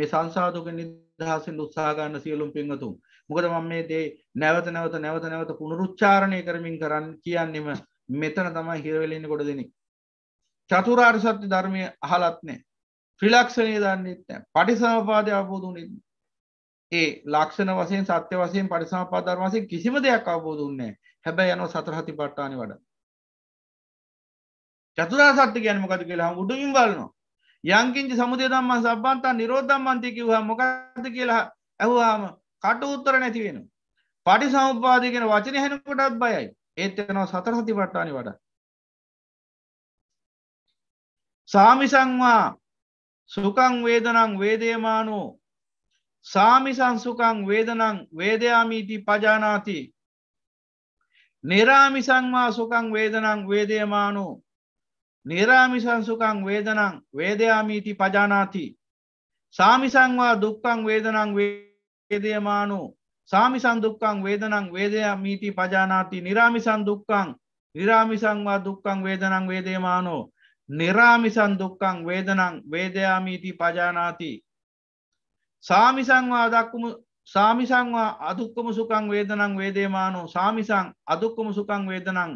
D: මේ සංසාධක නිදහසින් උත්සාගන්න සියලුම් පිංහතුම් මොකද මම මේ දේ නැවත නැවත නැවත නැවත පුනරුච්චාරණය කරමින් කරන්න කියන්නෙම මෙතන තමයි හිරවෙලෙන්න ගොඩ දෙනෙක් චතුරාර් සත්‍ය ධර්මය අහලත්නෑ ්‍රිලක්ෂණය දන්නෙත් පටිසාපාදය අවබෝධ නිත්න ඒ ලක්ෂණ වසයෙන් සත්‍ය වසයෙන් පරිසාපාධර් වසයෙන් කිසිම දෙයක් අවබෝධන්නේ හැබැ යන සතරහති පට්ටානි වඩ චතුරා සත්‍ය ගැන මොකද කියලා උඩුමින් බලනවා යංකින්චි සමුදය දම්මන් සබන්තා නිරෝධම්මන්තිකිවහ මොකද කියලා ඇහවාම කට උත්තර නැති වෙන. පටි සම්පාදගෙන වචන හැනකොටත් බයයි ඒත්තනවා සතර සති පට්ටානි වඩ.
B: සාමිසංවා සුකං
D: වේදනං වේදේමානෝ සාමිසංසුකං වේදනං වේදයාමීටි පජානාති නිරාමිසංවා සුකං වේදනං වේදයමානු නිරාමිසංසුකං වේදනං වේදයාමීටි පජානාති සාමිසංවා දුක්කං වේදනං වේදයමානු සාමිසන් දුක්කං වේදනං වේදයාමීටි පජානාති නිරාමිසන් දුක්කං නිරාමිසංවා දුක්කං වේදනං වේදයමානෝ නිරාමිසන් දුක්කං වේදනං වේදයාමීටි පජානාති සාමිසංවා අදක්කුම සාමිසංවා අදුක්කම සුකං වේදනං වේදේමානෝ සාමිසං අදුක්කම සුකං වේදනං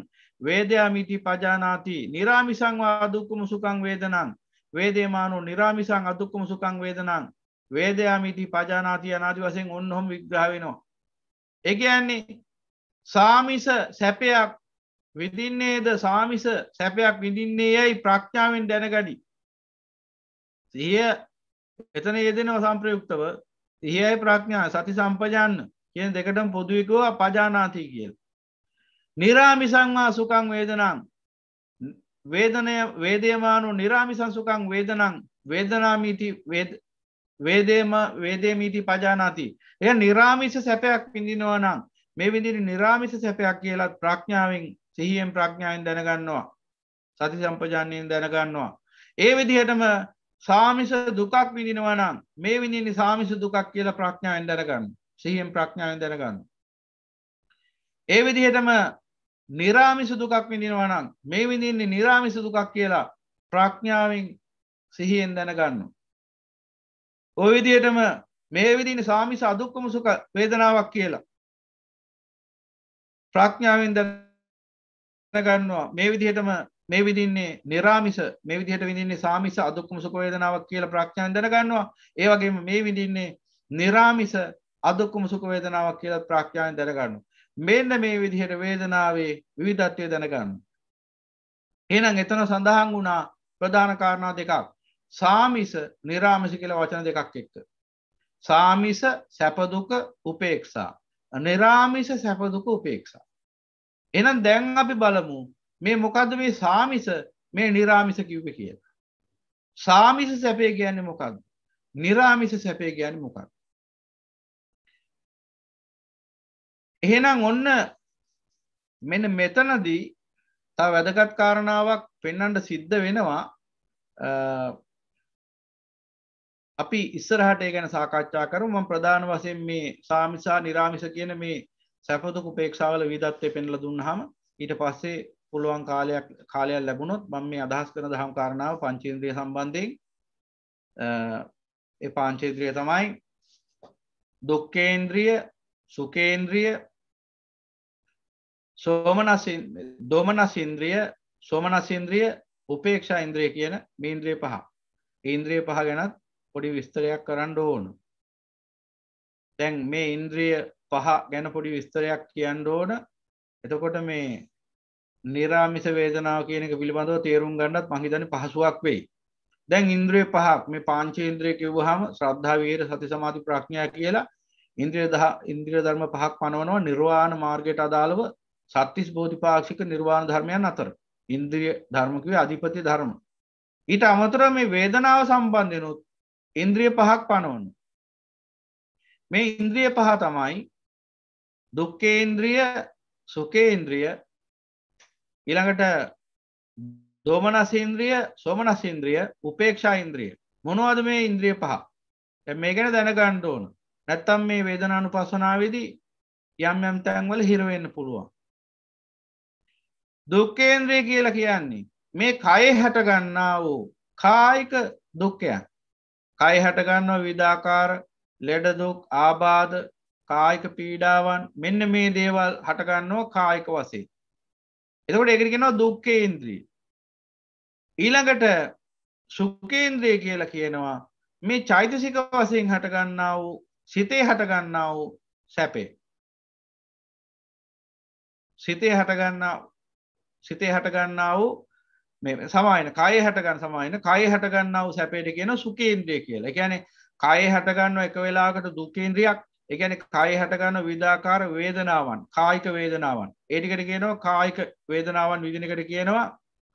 D: වේදයාමිටි පජානාති නිරාමිසංවා අදුක්කම සුකං වේදනං වේදේමානෝ නිරාමිසං අදුක්කම සුකං වේදනං වේදයාමිටි පජානාති අනාදි වසයෙන් ඔන්නහොම විග්‍රහ වෙනවා. එකයන්නේ සාමිස සැපයක් විඳින්නේද සාමිස සැපයක් විඳින්නේ යැයි ප්‍රඥාවෙන් දැනගනි. සිය එතන යෙදෙනව සම්ප්‍රයුක්තව ඉහයි ප්‍රඥා සති සම්පජන්න කියන දෙකටම පොදුවකෝ පජානාති කියල්. නිරාමිසංවා සුකං වේදනං වේදනය වේදේමානු නිරාමිසංසුකං වේදනං වේදනාමීති වේදේම වේදේමීති පජානාති. එය නිරාමිස සැපයක් පිඳිනවනම් මේ විදිරි නිරාමිස සැපයක් කියලත් ප්‍රඥාවෙන් සිහියෙන් ප්‍රඥාවෙන් දැනගන්නවා. සති සම්පජානයෙන් දැනගන්නවා. ඒ විදිහටම සාමිස දුකක් විඳිනවනම් මේ විඳින්නේ සාමිස දුකක් කියලා ප්‍රඥාවෙන් දැනගන්න. සිහියෙන් ප්‍රඥාවෙන් දැනගන්න. ඒ විදිහටම නිරාමිස දුකක් විඳිනවනම් මේ විඳින්නේ නිරාමිස දුකක් කියලා
B: ප්‍රඥාවෙන් සිහියෙන් දැනගන්න. ඔය විදිහටම මේ විදිහේ සාමිස අදුක්කම සුඛ වේදනාවක් කියලා
D: ප්‍රඥාවෙන් දැනගන්නවා මේ විදිහටම මේ විදින්නේ නිරාමිස මේ විදිහට විඳින්නේ සාමිස අදුක්කම සුඛ වේදනාවක් කියලා ප්‍රඥාවෙන් දැනගන්නවා. ඒ වගේම මේ විඳින්නේ නිරාමිස අදුක්කම සුඛ වේදනාවක් කියලා ප්‍රඥාවෙන් දැනගන්නවා. මෙන්න මේ විදිහට වේදනාවේ විවිධත්වය දැනගන්නවා. එහෙනම් එතන සඳහන් වුණා ප්‍රධාන කාරණා දෙකක්. සාමිස නිරාමිස කියලා වචන දෙකක් එක්ක. සාමිස සැපදුක උපේක්ෂා. නිරාමිස සැපදුක උපේක්ෂා. එහෙනම් දැන් අපි බලමු මේ මොකද මේ සාමිස මේ නිරාමිස
B: කිව්ව කියලා. සාමිස සැපේ ගැන මොකක්ද නිරාමිස සැපේ ගැන මොකක්. එහෙනම් ඔන්න
D: මෙන මෙතනදී තා වැදගත් කාරණාවක් පෙන්නන්ට සිද්ධ වෙනවා අපි ඉස්සරහට ගැන සාකච්ඡා කරු ම ප්‍රධාන වසයෙන් මේ සාමිසා නිරාමිස කියන මේ සැපතුකු පේක්ෂාවල විදත්වය පෙන්ල දුන්න හම ඊට පස්සේ පුළුවන් කාලයක් කාලයක් ලැබුණොත් මම මේ අදහස් කරන දහම් කාරණාව පංචේන්ද්‍රිය සම්බන්ධයෙන් ඒ පංචේන්ද්‍රිය තමයි දුක්කේන්ද්‍රිය සුකේන්ද්‍රිය සෝමනස් දෝමනසින්ද්‍රිය සෝමනසින්ද්‍රිය උපේක්ෂා ඉන්ද්‍රිය කියන මේ ඉන්ද්‍රිය පහ. ඉන්ද්‍රිය පහ ගැනත් පොඩි විස්තරයක් කරන්න ඕන. දැන් මේ ඉන්ද්‍රිය පහ ගැන පොඩි විස්තරයක් කියන්න ඕන. එතකොට මේ නිරාමිස වේදනාව කියන එක පිළිබඳව තේරුම් ගන්නත් මං හිතන්නේ පහසුවක් වෙයි. දැන් ඉන්ද්‍රිය පහක් මේ පංචේන්ද්‍රිය කිව්වහම ශ්‍රද්ධා විහෙර සති සමාධි ප්‍රඥා කියලා ඉන්ද්‍රිය දහ ඉන්ද්‍රිය ධර්ම පහක් පනවනවා නිර්වාණ මාර්ගයට අදාළව සත්‍තිස් බෝධිපාක්ෂික නිර්වාණ ධර්මයන් අතර. ඉන්ද්‍රිය ධර්ම කිව්වේ අධිපති ධර්ම. ඊට අමතරව මේ වේදනාව සම්බන්ධනොත් ඉන්ද්‍රිය පහක් පනවනවා. මේ ඉන්ද්‍රිය පහ තමයි දුක්ඛේන්ද්‍රිය සුඛේන්ද්‍රිය ඊළඟට දෝමනසේන්ද්‍රිය සෝමනසේන්ද්‍රිය උපේක්ෂා ඉන්ද්‍රිය මොනවද මේ ඉන්ද්‍රිය පහ දැන් මේ ගැන දැනගන්න ඕන නැත්තම් මේ වේදනානුපස්සනාවේදී යම් යම් තැන්වල හිර වෙන්න පුළුවන් දුක්ඛේන්ද්‍රය කියලා කියන්නේ මේ කය හැට ගන්නා වූ කායික දුක්ඛයන් කය හැට ගන්නවා විදාකාර ලෙඩ දුක් ආබාධ කායික පීඩාවන් මෙන්න මේ දේවල් හට ගන්නවා කායික වශයෙන් එතකොට ඒකට කියනවා දුක්කේන්ද්‍රී. ඊළඟට සුකේන්ද්‍රය කියලා කියනවා මේ චෛතසික වසයෙන් හටගන්නා වූ සිතේ හටගන්නා වූ සැපේ. සිතේ හටගන්නා සිතේ හටගන්නා වූ සමායන කය හටගන්න සමායන කය හටගන්නාව සැපේට කියන සුකේන්ද්‍රය කියලා ගැන කය හටගන්න එක වෙලාකට දුකේන්ද්‍රියක් එකන කයි හටගන්න විධාකාර වේදනාවන් කායික වේදනාවන් ඒටිකට කියනවා කායික වේදනාවන් විදිනකට කියනවා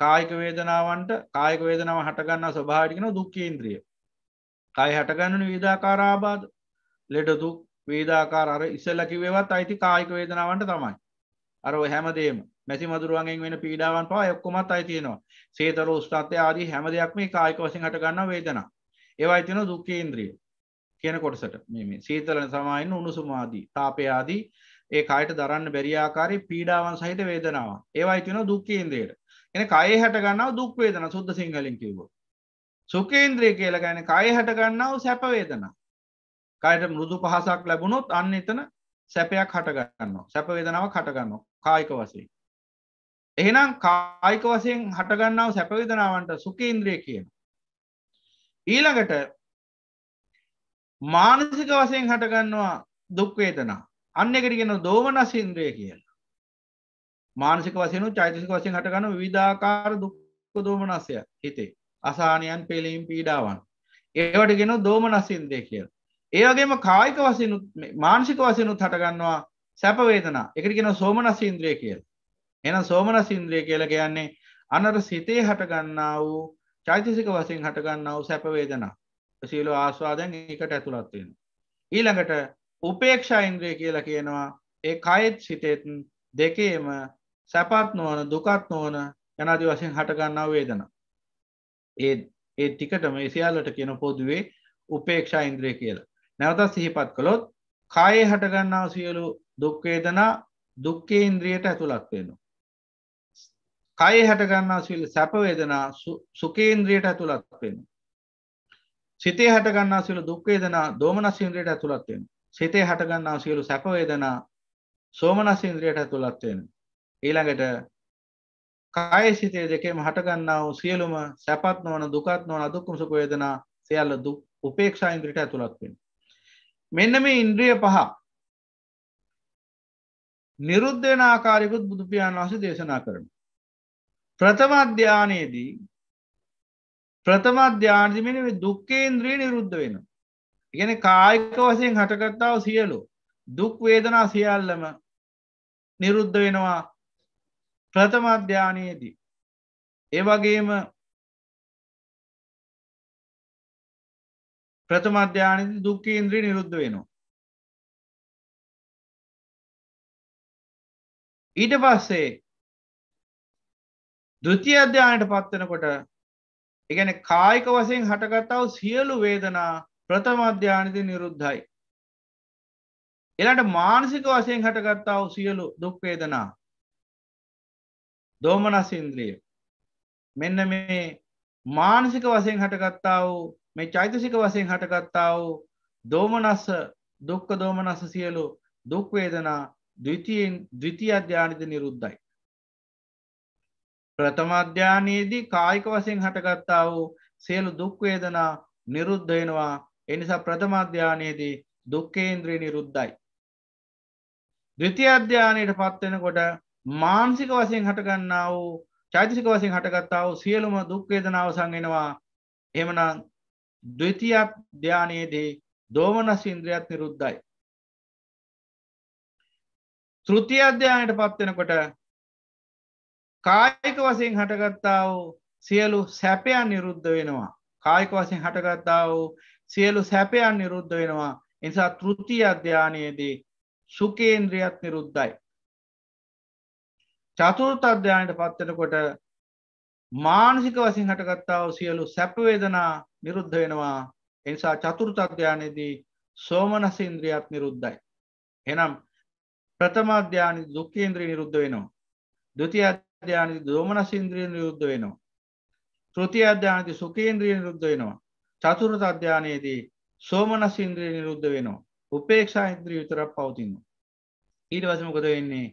D: කායික වේදනාවන්ට කායික වේදනාව හටගන්න ස්වභාටිකන දුක්කේන්ද්‍රිය කයි හටගන්නන විධාකාරාබාද ලෙඩදු වේදාකාර ඉස්සල්ලකිවේවත් අයිති කායික වේදනාවන්ට තමයි අර හැමදේම මැසි මදුරුවන්ගෙන් වෙන පීඩාවන් පවා එක්කුමත් අයිතියෙනවා සේතර ස්ටත්ය ආදී හැම දෙයක්ම කායික වසින් හටගන්න වේදනා ඒවා අයිතින දුක්කේන්ද්‍රිය කියන කොටසට මේ සීතලන සමායන්න උණුසුමාදී තාපයාදී ඒ අයට දරන්න බැරියාකාරී පීඩාවන් සහිත වේදනාව ඒවා අයිතින දුක්කේන්දයට එන කය හැට ගන්නාව දුක්වේදන සුද්ද සිංහලින් කිව්ව සුකේන්ද්‍රය කියලා ගැන කය හැට ගන්නාව සැපවේදන කයට මුරුදු පහසක් ලැබුණොත් අන්න එතන සැපයක් හටගන්න සැපවේදනාව කටගන්න කායික වසේ එහෙනම් කායික වසයෙන් හටගන්නාව සැපවේදනාවන්ට සුකේන්ද්‍රය කියන ඊළඟට මානසික වසයෙන් හටගන්නවා දුක්වේදනා අන්න එකටගෙන දෝමනසින්ද්‍රය කියලා මානසික වසයනු චෛතසික වසයෙන් හටගන්න විධාකාර දුක්ක දෝමනස්සය හිතේ අසානයන් පෙලීම් පීඩාවන් ඒවටගෙන දෝමනසින්දය කියල ඒවගේම කායික වසනු මානසික වසයනුත් හටගන්නවා සැපවේදනා එකටගෙන සෝමනසින්ද්‍රය කියල එන සෝමනසින්ද්‍රය කියල කියන්නේ අනර සිතේ හටගන්නා වූ චෛතසික වසයෙන් හටගන්නා වූ සැපවේදනා සියලු ආස්වාදයන් ඒකට ඇතුළත් වෙන. ඊළඟට උපේක්ෂා ඉන්ද්‍රය කියලා කියනවා ඒ කයිත් සිතේත් දෙකේම සැපත් නොවන දුකත් නොවන යනදි වශයෙන් හටගන්නා වේදන. ඒ ඒ ටිකටම එසියාලට කියන පොදුවේ උපේක්ෂා ඉන්ද්‍රය කියලා. නැවතත් සිහිපත් කළොත් කායේ හටගන්නා සියලු දුක්වේදනා දුක්කේ ඉන්ද්‍රියට ඇතුළත් වෙනවා. කය හැටගන්නා සිල් සැපවේදනා සුකේන්ද්‍රියට ඇතුළත් වෙන. සිතේ හටගන්නා සියලු දුක් වේදනා දෝමනස් ඉන්ද්‍රියට ඇතුළත් වෙනවා. සිතේ හටගන්නා සියලු සැප වේදනා සෝමනස් ඉන්ද්‍රියට ඇතුළත් වෙනවා. ඊළඟට කාය සිතේ දෙකෙම හටගන්නා වූ සියලුම සැපත් නොවන දුකත් නොවන අදුක්කම සුඛ වේදනා සියල්ල දුක් උපේක්ෂා ඉන්ද්‍රියට ඇතුළත් වෙනවා. මෙන්න මේ ඉන්ද්‍රිය පහ නිරුද්ධ වෙන ආකාරයකුත් බුදු පියාණන් වහන්සේ දේශනා කරනවා. ප්‍රථම ධානයේදී ප්‍රථම අධ්‍යානතිමෙන දුක්කේන්ද්‍රී නිරුද්ධ වෙන. ඉගැන කායික වසයෙන් හටකත්තාව සියලු දුක්වේදනා සියල්ලම නිරුද්ධ
B: වෙනවා ප්‍රථම අධ්‍යානයේදී. ඒවගේම ප්‍රථම අධ්‍යානති දුක්කේන්ද්‍රී නිරුද්ධ වෙනවා. ඊට පස්සේ දෘතිය අධ්‍යානයට පත්වනකොට
D: එකන කායික වසයෙන් හටගතාව සියලු වේදනා ප්‍රථමධ්‍යානති නිරුද්ධයි.
B: එලට මානසික වසයෙන් හටගත්තාව සියලු දුක්වේදනා දෝමනසින්ද්‍රිය මෙන්න මේ
D: මානසික වසයෙන් හටගත්තාව මේ චෛතසික වසයෙන් හටගත්තාව දෝමනස්ස දුක්ක දෝමනස සියලු දුක්වේදනා දවිතියෙන් දවිති අධ්‍යානිත නිරුද්ධයි. ප්‍රථමධ්‍යානයේදී කායික වසිෙන් හටගත්තා වූ සියලු දුක්වේදනා නිරුද්ධයෙනවා එනිසා ප්‍රථමධ්‍යානයේදී දුක්කේන්ද්‍රී නිරුද්ධයි. ද්‍රති අධ්‍යානයට පත්වෙනකොට මාන්සික වසිෙන් හටගන්නා වූ චෛතසික වසිෙන් හටගත්තාව සියලුම දුක්වේදනාව
B: සංගෙනවා එමනම් දවිතියත් ධ්‍යානයේදී දෝමනස් ඉන්ද්‍රියත් නිරුද්ධයි. තෘතිය අධ්‍යානයට පත්වෙනකොට කායික වසයෙන් හටගත්තා වූ සියලු සැපයන්
D: නිරුද්ධ වෙනවා. කායික වසයෙන් හටගත්තා වූ සියලු සැපයන් නිරුද්ධ වෙනවා. නිසා තෘතිය අධ්‍යානයේදී සුකේන්ද්‍රියත් නිරුද්ධයි. චතුර්ථ අධ්‍යානයට පත්තනකොට මානසික වසින් හටගත්තාව සියලු සැපවේදනා නිරුද්ධ වෙනවා එනිසා චතුර්ථ අධ්‍යානයේදී සෝමනසින්ද්‍රියත් නිරුද්ධයි. එනම් ප්‍රථමාධ්‍යාන දුක්කේන්ද්‍රී නිරුද්ධ වෙනවා. දෘතිය ධ්‍යානති දෝමනසින්ද්‍රියෙන් යුද්ධ වෙනවා. තෘතිය අධ්‍යානති සුකේන්ද්‍රියෙන් නිරුද්ධ වෙනවා. චතුරත අධ්‍යානයේදී සෝමනසින්ද්‍රිය නිරුද්ධ වෙනවා. උපේක්ෂා ඉන්ද්‍රී විතරක් පවතින්නවා. ඊට වසමකොද වෙන්නේ.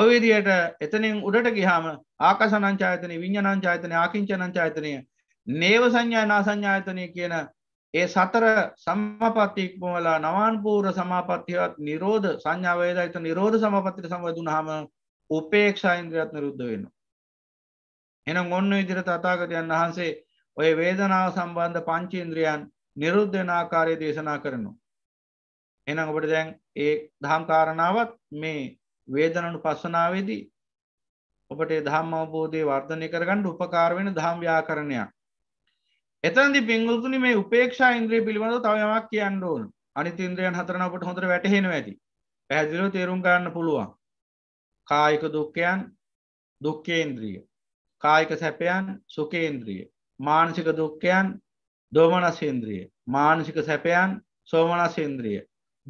D: ඔවිදියට එතනින් උඩට ගිහාම ආකසනංචායතනය විඤ්ඥනංචායතනය ආකිංචනංචායතනය නේව සංඥා නාසඥායතනය කියන ඒ සතර සම්මපත්තික්මවලා නවාන්පූර සමාපත්තියවත් නිරෝධ සංඥාවේදයිත නිරෝධ සමපත්තිට සම්වදුනහම උපේක්ෂා ඉන්ද්‍රියත් නිරුද්ධ වෙනවා. එහෙනම් ඔන්න විදිහට තථාගතයන් වහන්සේ ඔය වේදනාව සම්බන්ධ පංචේන්ද්‍රයන් නිරුද්ධ වෙන ආකාරය දේශනා කරනවා. එහෙනම් ඔබට දැන් ඒ ධම් කාරණාවත් මේ වේදනනුපස්සනාවේදී ඔබට ඒ ධම්ම අවබෝධය වර්ධනය කරගන්න උපකාර වෙන ධම් ව්‍යාකරණයක්. එතනදී පින්වතුනි මේ උපේක්ෂා ඉන්ද්‍රිය පිළිබඳව තව යමක් කියන්න ඕන. අනිත් ඉන්ද්‍රියන් හතරන ඔබට හොඳට වැටහෙනවා ඇති. පැහැදිලිව තේරුම් ගන්න පුළුවන්. කායික දුක්කයන් දුක්කේන්ද්‍රිය කායික සැපයන් සුකේන්ද්‍රිය මානසික දුක්කයන් දෝමනසේන්ද්‍රිය මානසික සැපයන් සෝමනසේන්ද්‍රිය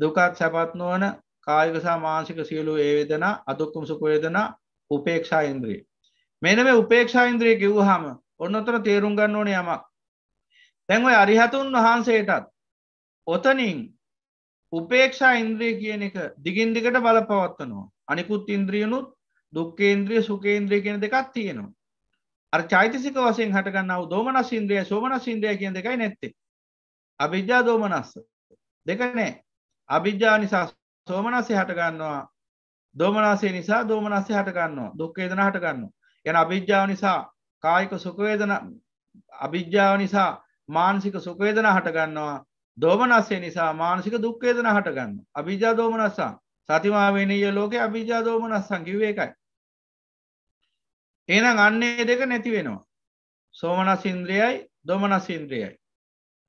D: දුකත් සැපත් නොවන කායික සහ මානසික සියලු ඒවේදන අදුක්කුම් සුකවේදන උපේක්ෂා ඉන්ද්‍රිය මෙන්න මේ උපේක්ෂා ඉන්ද්‍රිය කිව්වහම ඔන්නතර තේරුම් ගන්න ඕනේ යමක් දැන් ඔය අරිහතුන් වහන්සේටත් ඔතනින් උපේක්ෂා ඉන්ද්‍රිය කියන එක දිගින් දිගට බලපවත්වනවා අනිකුත් ඉන්ද්‍රියනුත් දුක්කේන්ද්‍රිය සුකේන්ද්‍රය කියෙන දෙකක් තියෙනවා. අර චෛතසික වසෙන් හටගන්නාව දෝමන සින්ද්‍රිය සෝමන සින්ද්‍රිය කියෙන් දෙකයි නැත්තේ. අභිද්‍යා දෝමනස්ස දෙක නෑ අභිද්‍යා නිසා සෝමනස්සේ හටගන්නවා දෝමනසේ නිසා දෝමනස්සේ හටගන්නවා දුක්කේදන හටගන්නවා. යන අභිද්‍යාව නිසා කායික සුකවේදන අභිද්‍යාව නිසා මානසික සුකවේදන හටගන්නවා දෝමනස්සේ නිසා මානසික දුක්කේදන හටගන්න අභිජා දෝමනස්සා සතිමා වෙනීය ලෝකේ අභිජා දෝමනස්සං කිව්වේ එකයි. එහෙනම් අන්නේ දෙක නැති වෙනවා. සෝමනස් ඉන්ද්‍රියයි දොමනස් ඉන්ද්‍රියයි.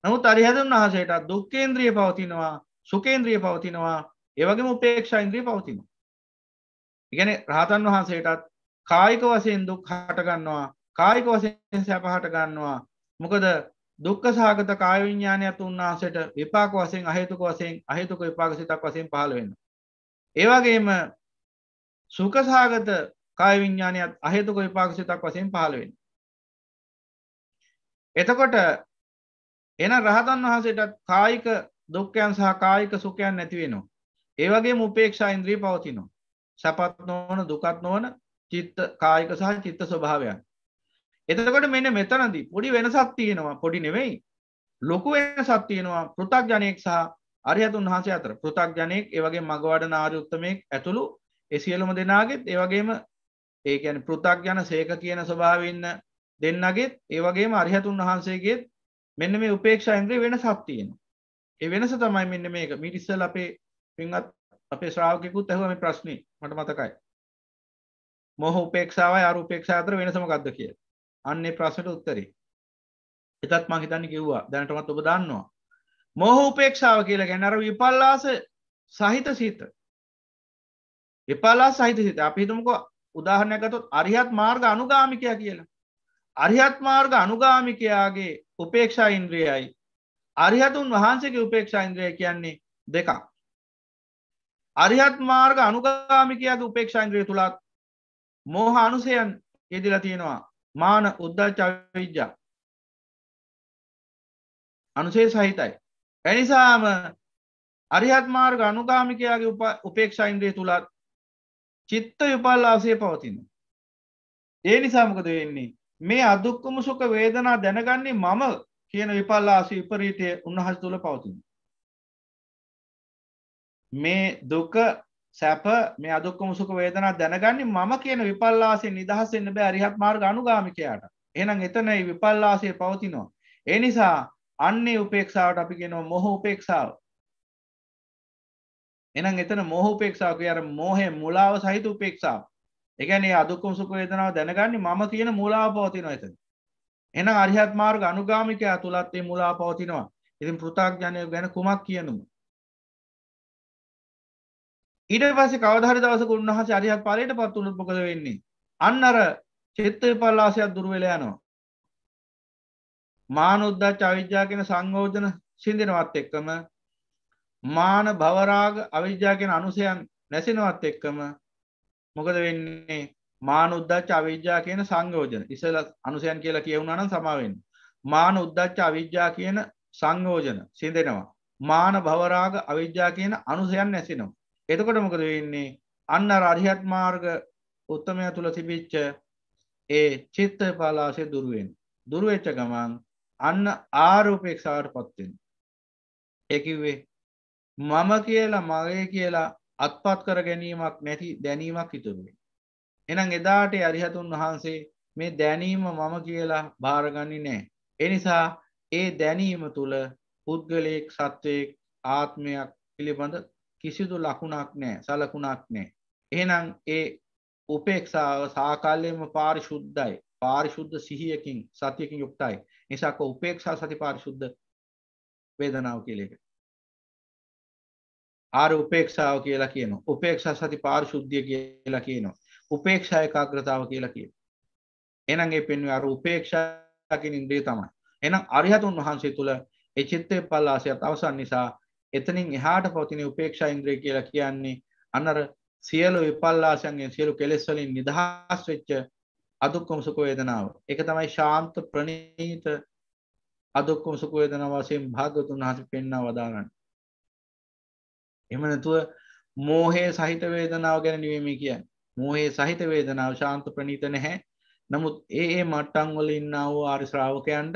D: නමුත් අරිහතුන් වහන්සේට දුක්කේන්ද්‍රිය පවතිනවා සුකේන්ද්‍රිය පවතිනවා ඒවගේ උපේක්ෂා ඉන්ද්‍රී පවතිනවා. ඉගැන රහතන් වහන්සේටත් කායික වසයෙන් දුක් හටගන්නවා කායික වසයෙන් සැප හටගන්නවා මොකද දුක්ක සාගත කායවිඤ්ඥානයක් උන්නාසට විපාක වසයෙන් අහේතුක වසයෙන් අහේතුක විපාක සිතක් වසයෙන් පහලවෙන්න ඒවගේම සුකසාගත කාය විඤ්ඥානයත් අහේතුක විපාක්ෂතක් වසයෙන් පහළුවෙන්. එතකොට එන රහතන් වහසටත් කායික දුක්කයන් සහ කායික සුකයන් නැතිවෙනවා. ඒවගේ උපේක්ෂා ඉන්ද්‍රී පවතිනවා. සැපත් නොවන දුකත් නොවන චිත්ත කායික සහ චිත්ත ස්වභාවයන්. එතකොට මෙන්න මෙතනදී පොඩි වෙනසක් තියෙනවා පොඩි නෙවෙයි ලොකු වෙනසක් තියෙනවා පෘතක් ජනයෙක් සහ අරිහතුන් වහන්සේ අතර පෘතක්ජනයෙක් ඒවගේ මගවඩ නාරයුත්තමයෙක් ඇතුළු එසියලුම දෙනාගෙත් ඒවගේම ඒකැන පෘතක්ජන සේක කියන ස්වභාවන්න දෙන්නගෙත් ඒවගේම අරිහතුන් වහන්සේගේත් මෙන්න මේ උපේක්ෂයින්ද්‍රී වෙන සත්තියෙන ඒ වෙනස තමයි මෙන්න මේක මිටිස්සල් අපේ පින්වත් අපේ ශ්‍රාවකෙකුත් ඇහුවම ප්‍රශ්නී මට මතකයි මොහ උපේක්ෂාවයි අරුපේක්ෂා අතර වෙනසමකක්ද කිය අන්නේ ප්‍රශ්නට උත්තරේ එතත් මහිතන්න කිව්වා දැනටමත් ඔබ දන්නවා මෝහ උපේක්ෂාව කියලා ගැන අර විපල්ලාස සහිත සිත එපල්ලා සහිත සිත අපිහිතුමක උදාහරණයකතුත් අරිහත් මාර්ග අනුගාමිකයා කියලා අරිහත් මාර්ග අනුගාමිකයාගේ උපේක්ෂා ඉන්ද්‍රියයි අරිහතුන් වහන්සේගේ උපේක්ෂා ඉන්ද්‍රිය කියන්නේ දෙකක් අරිහත් මාර්ග අනුගාමිකයාගේ උපේක්ෂා ඉන්ද්‍රිය තුළත්
B: මෝහ අනුසයන් යෙදිලා තියෙනවා මාන උද්දච්ච විද්‍යා අනුසේ සහිතයි ඇනිසාම අරිහත් මාර්ග අනුගාමිකයාගේ උපේක්ෂයින්ද්‍රය තුළත් චිත්ත විපල්ලාසය
D: පවතින. ඒ නිසාමකද වෙන්නේ මේ අදුක්කුම සුක වේදනා දැනගන්නේ මම කියන විපල්ලාස විපරීතය උන්වහස තුළ පවතින. මේ දුක සැප මේ අදුක්කම සුක වේදනා දැනගන්නේ මම කියන විපල්ලාසේ නිදහසෙන්න්න බෑ අරිහත් මාර්ග අනුගාමිකයාට එනම් එතනයි විපල්ලාසය පවතිනවා. එනිසා අන්නේ උපේක්ෂාවට අපි ගෙනවා මොහ උපේක්ෂාව එනම් එතන මොහ උපේක්ෂාව කිය අර මෝහය මුලාව සහිත උපේක්ෂාව ඒ කියන්නේ අදුක්කම සුඛ වේදනාව දැනගන්නේ මම කියන මුලාව පවතිනවා එතන එහෙනම් අරිහත් මාර්ග අනුගාමිකයා තුලත් මේ මුලාව පවතිනවා ඉතින් පෘථග්ජනය ගැන කුමක් කියනුම
B: ඊට පස්සේ කවදාහරි දවසක උන්වහන්සේ අරිහත් ඵලයට පත් වුණොත් මොකද වෙන්නේ අන්න අර චිත්ත විපල්ලාසයක් දුර වෙලා යනවා
D: මානුද්දා චවිද්‍යා කියෙන සංයෝජන සිින්දිනවත් එක්කම මාන භවරාග අවිද්‍යා කියෙන අනුසයන් නැසෙනවත් එක්කම මොකද වෙන්නේ මානුද්දච්ච අවිද්‍යා කියන සංයෝජන ඉසල අනුසයන් කියලා කියවුණනම් සමාවෙන් මාන උද්දච්ච අවිද්‍යා කියන සංයෝජන සිදෙනවා මාන භවරාග අවිද්‍යා කියන අනුසයන් නැසිනවා එතකොට මොකද වෙන්නේ අන්න රරිහත් මාර්ග උත්තමය තුළ තිබිච්ච ඒ චිත්ත පාලාසය දුරුවෙන් දුරුවච්ච ගමන් අන්න ආරූපේක්ෂාවටපත් වෙන. ඒ කිව්වේ මම කියලා මගේ කියලා අත්පත් කර ගැනීමක් නැති දැනීමක් ඉතුරුවේ. එහෙනම් එදාට අරිහතුන් වහන්සේ මේ දැනීම මම කියලා බාරගන්නේ නැහැ. ඒ නිසා ඒ දැනීම තුල පුද්ගලයෙක් සත්වයෙක් ආත්මයක් පිළිබඳ කිසිදු ලකුණක් නැහැ, සලකුණක් නැහැ. එහෙනම් ඒ උපේක්ෂාව සාකල්යෙම පාරිශුද්ධයි. පාරිශුද්ධ සිහියකින් සතියකින් යුක්තයි. නිසා කෝ උපේක්ෂා සති පාරිශුද්ධ වේදනාව කියලා එක. ආර උපේක්ෂාව කියලා කියනවා. උපේක්ෂා සති පාරිශුද්ධිය කියලා කියනවා. උපේක්ෂා ඒකාග්‍රතාව කියලා කියනවා. එහෙනම් ඒ පෙන්වන්නේ අර උපේක්ෂා කියන ඉන්ද්‍රිය තමයි. එහෙනම් අරිහතුන් වහන්සේ තුල ඒ චිත්තේ පල්ලාසයත් අවසන් නිසා එතනින් එහාට පවතින උපේක්ෂා ඉන්ද්‍රිය කියලා කියන්නේ අනර සියලු විපල්ලාසයන්ගෙන් සියලු කෙලෙස් වලින් නිදහස් වෙච්ච අදුක්කම සුඛ වේදනාව. ඒක තමයි ශාන්ත ප්‍රණීත අදුක්කම සුඛ වේදනාව වශයෙන් භාග්‍යවතුන් වහන්සේ පෙන්වා වදාගන්නේ. එහෙම නැතුව මෝහයේ සහිත වේදනාව ගැන නෙවෙයි මේ කියන්නේ. මෝහයේ සහිත වේදනාව ශාන්ත ප්‍රණීත නැහැ. නමුත් ඒ ඒ මට්ටම් වල ඉන්නා වූ ආර්ය ශ්‍රාවකයන්ට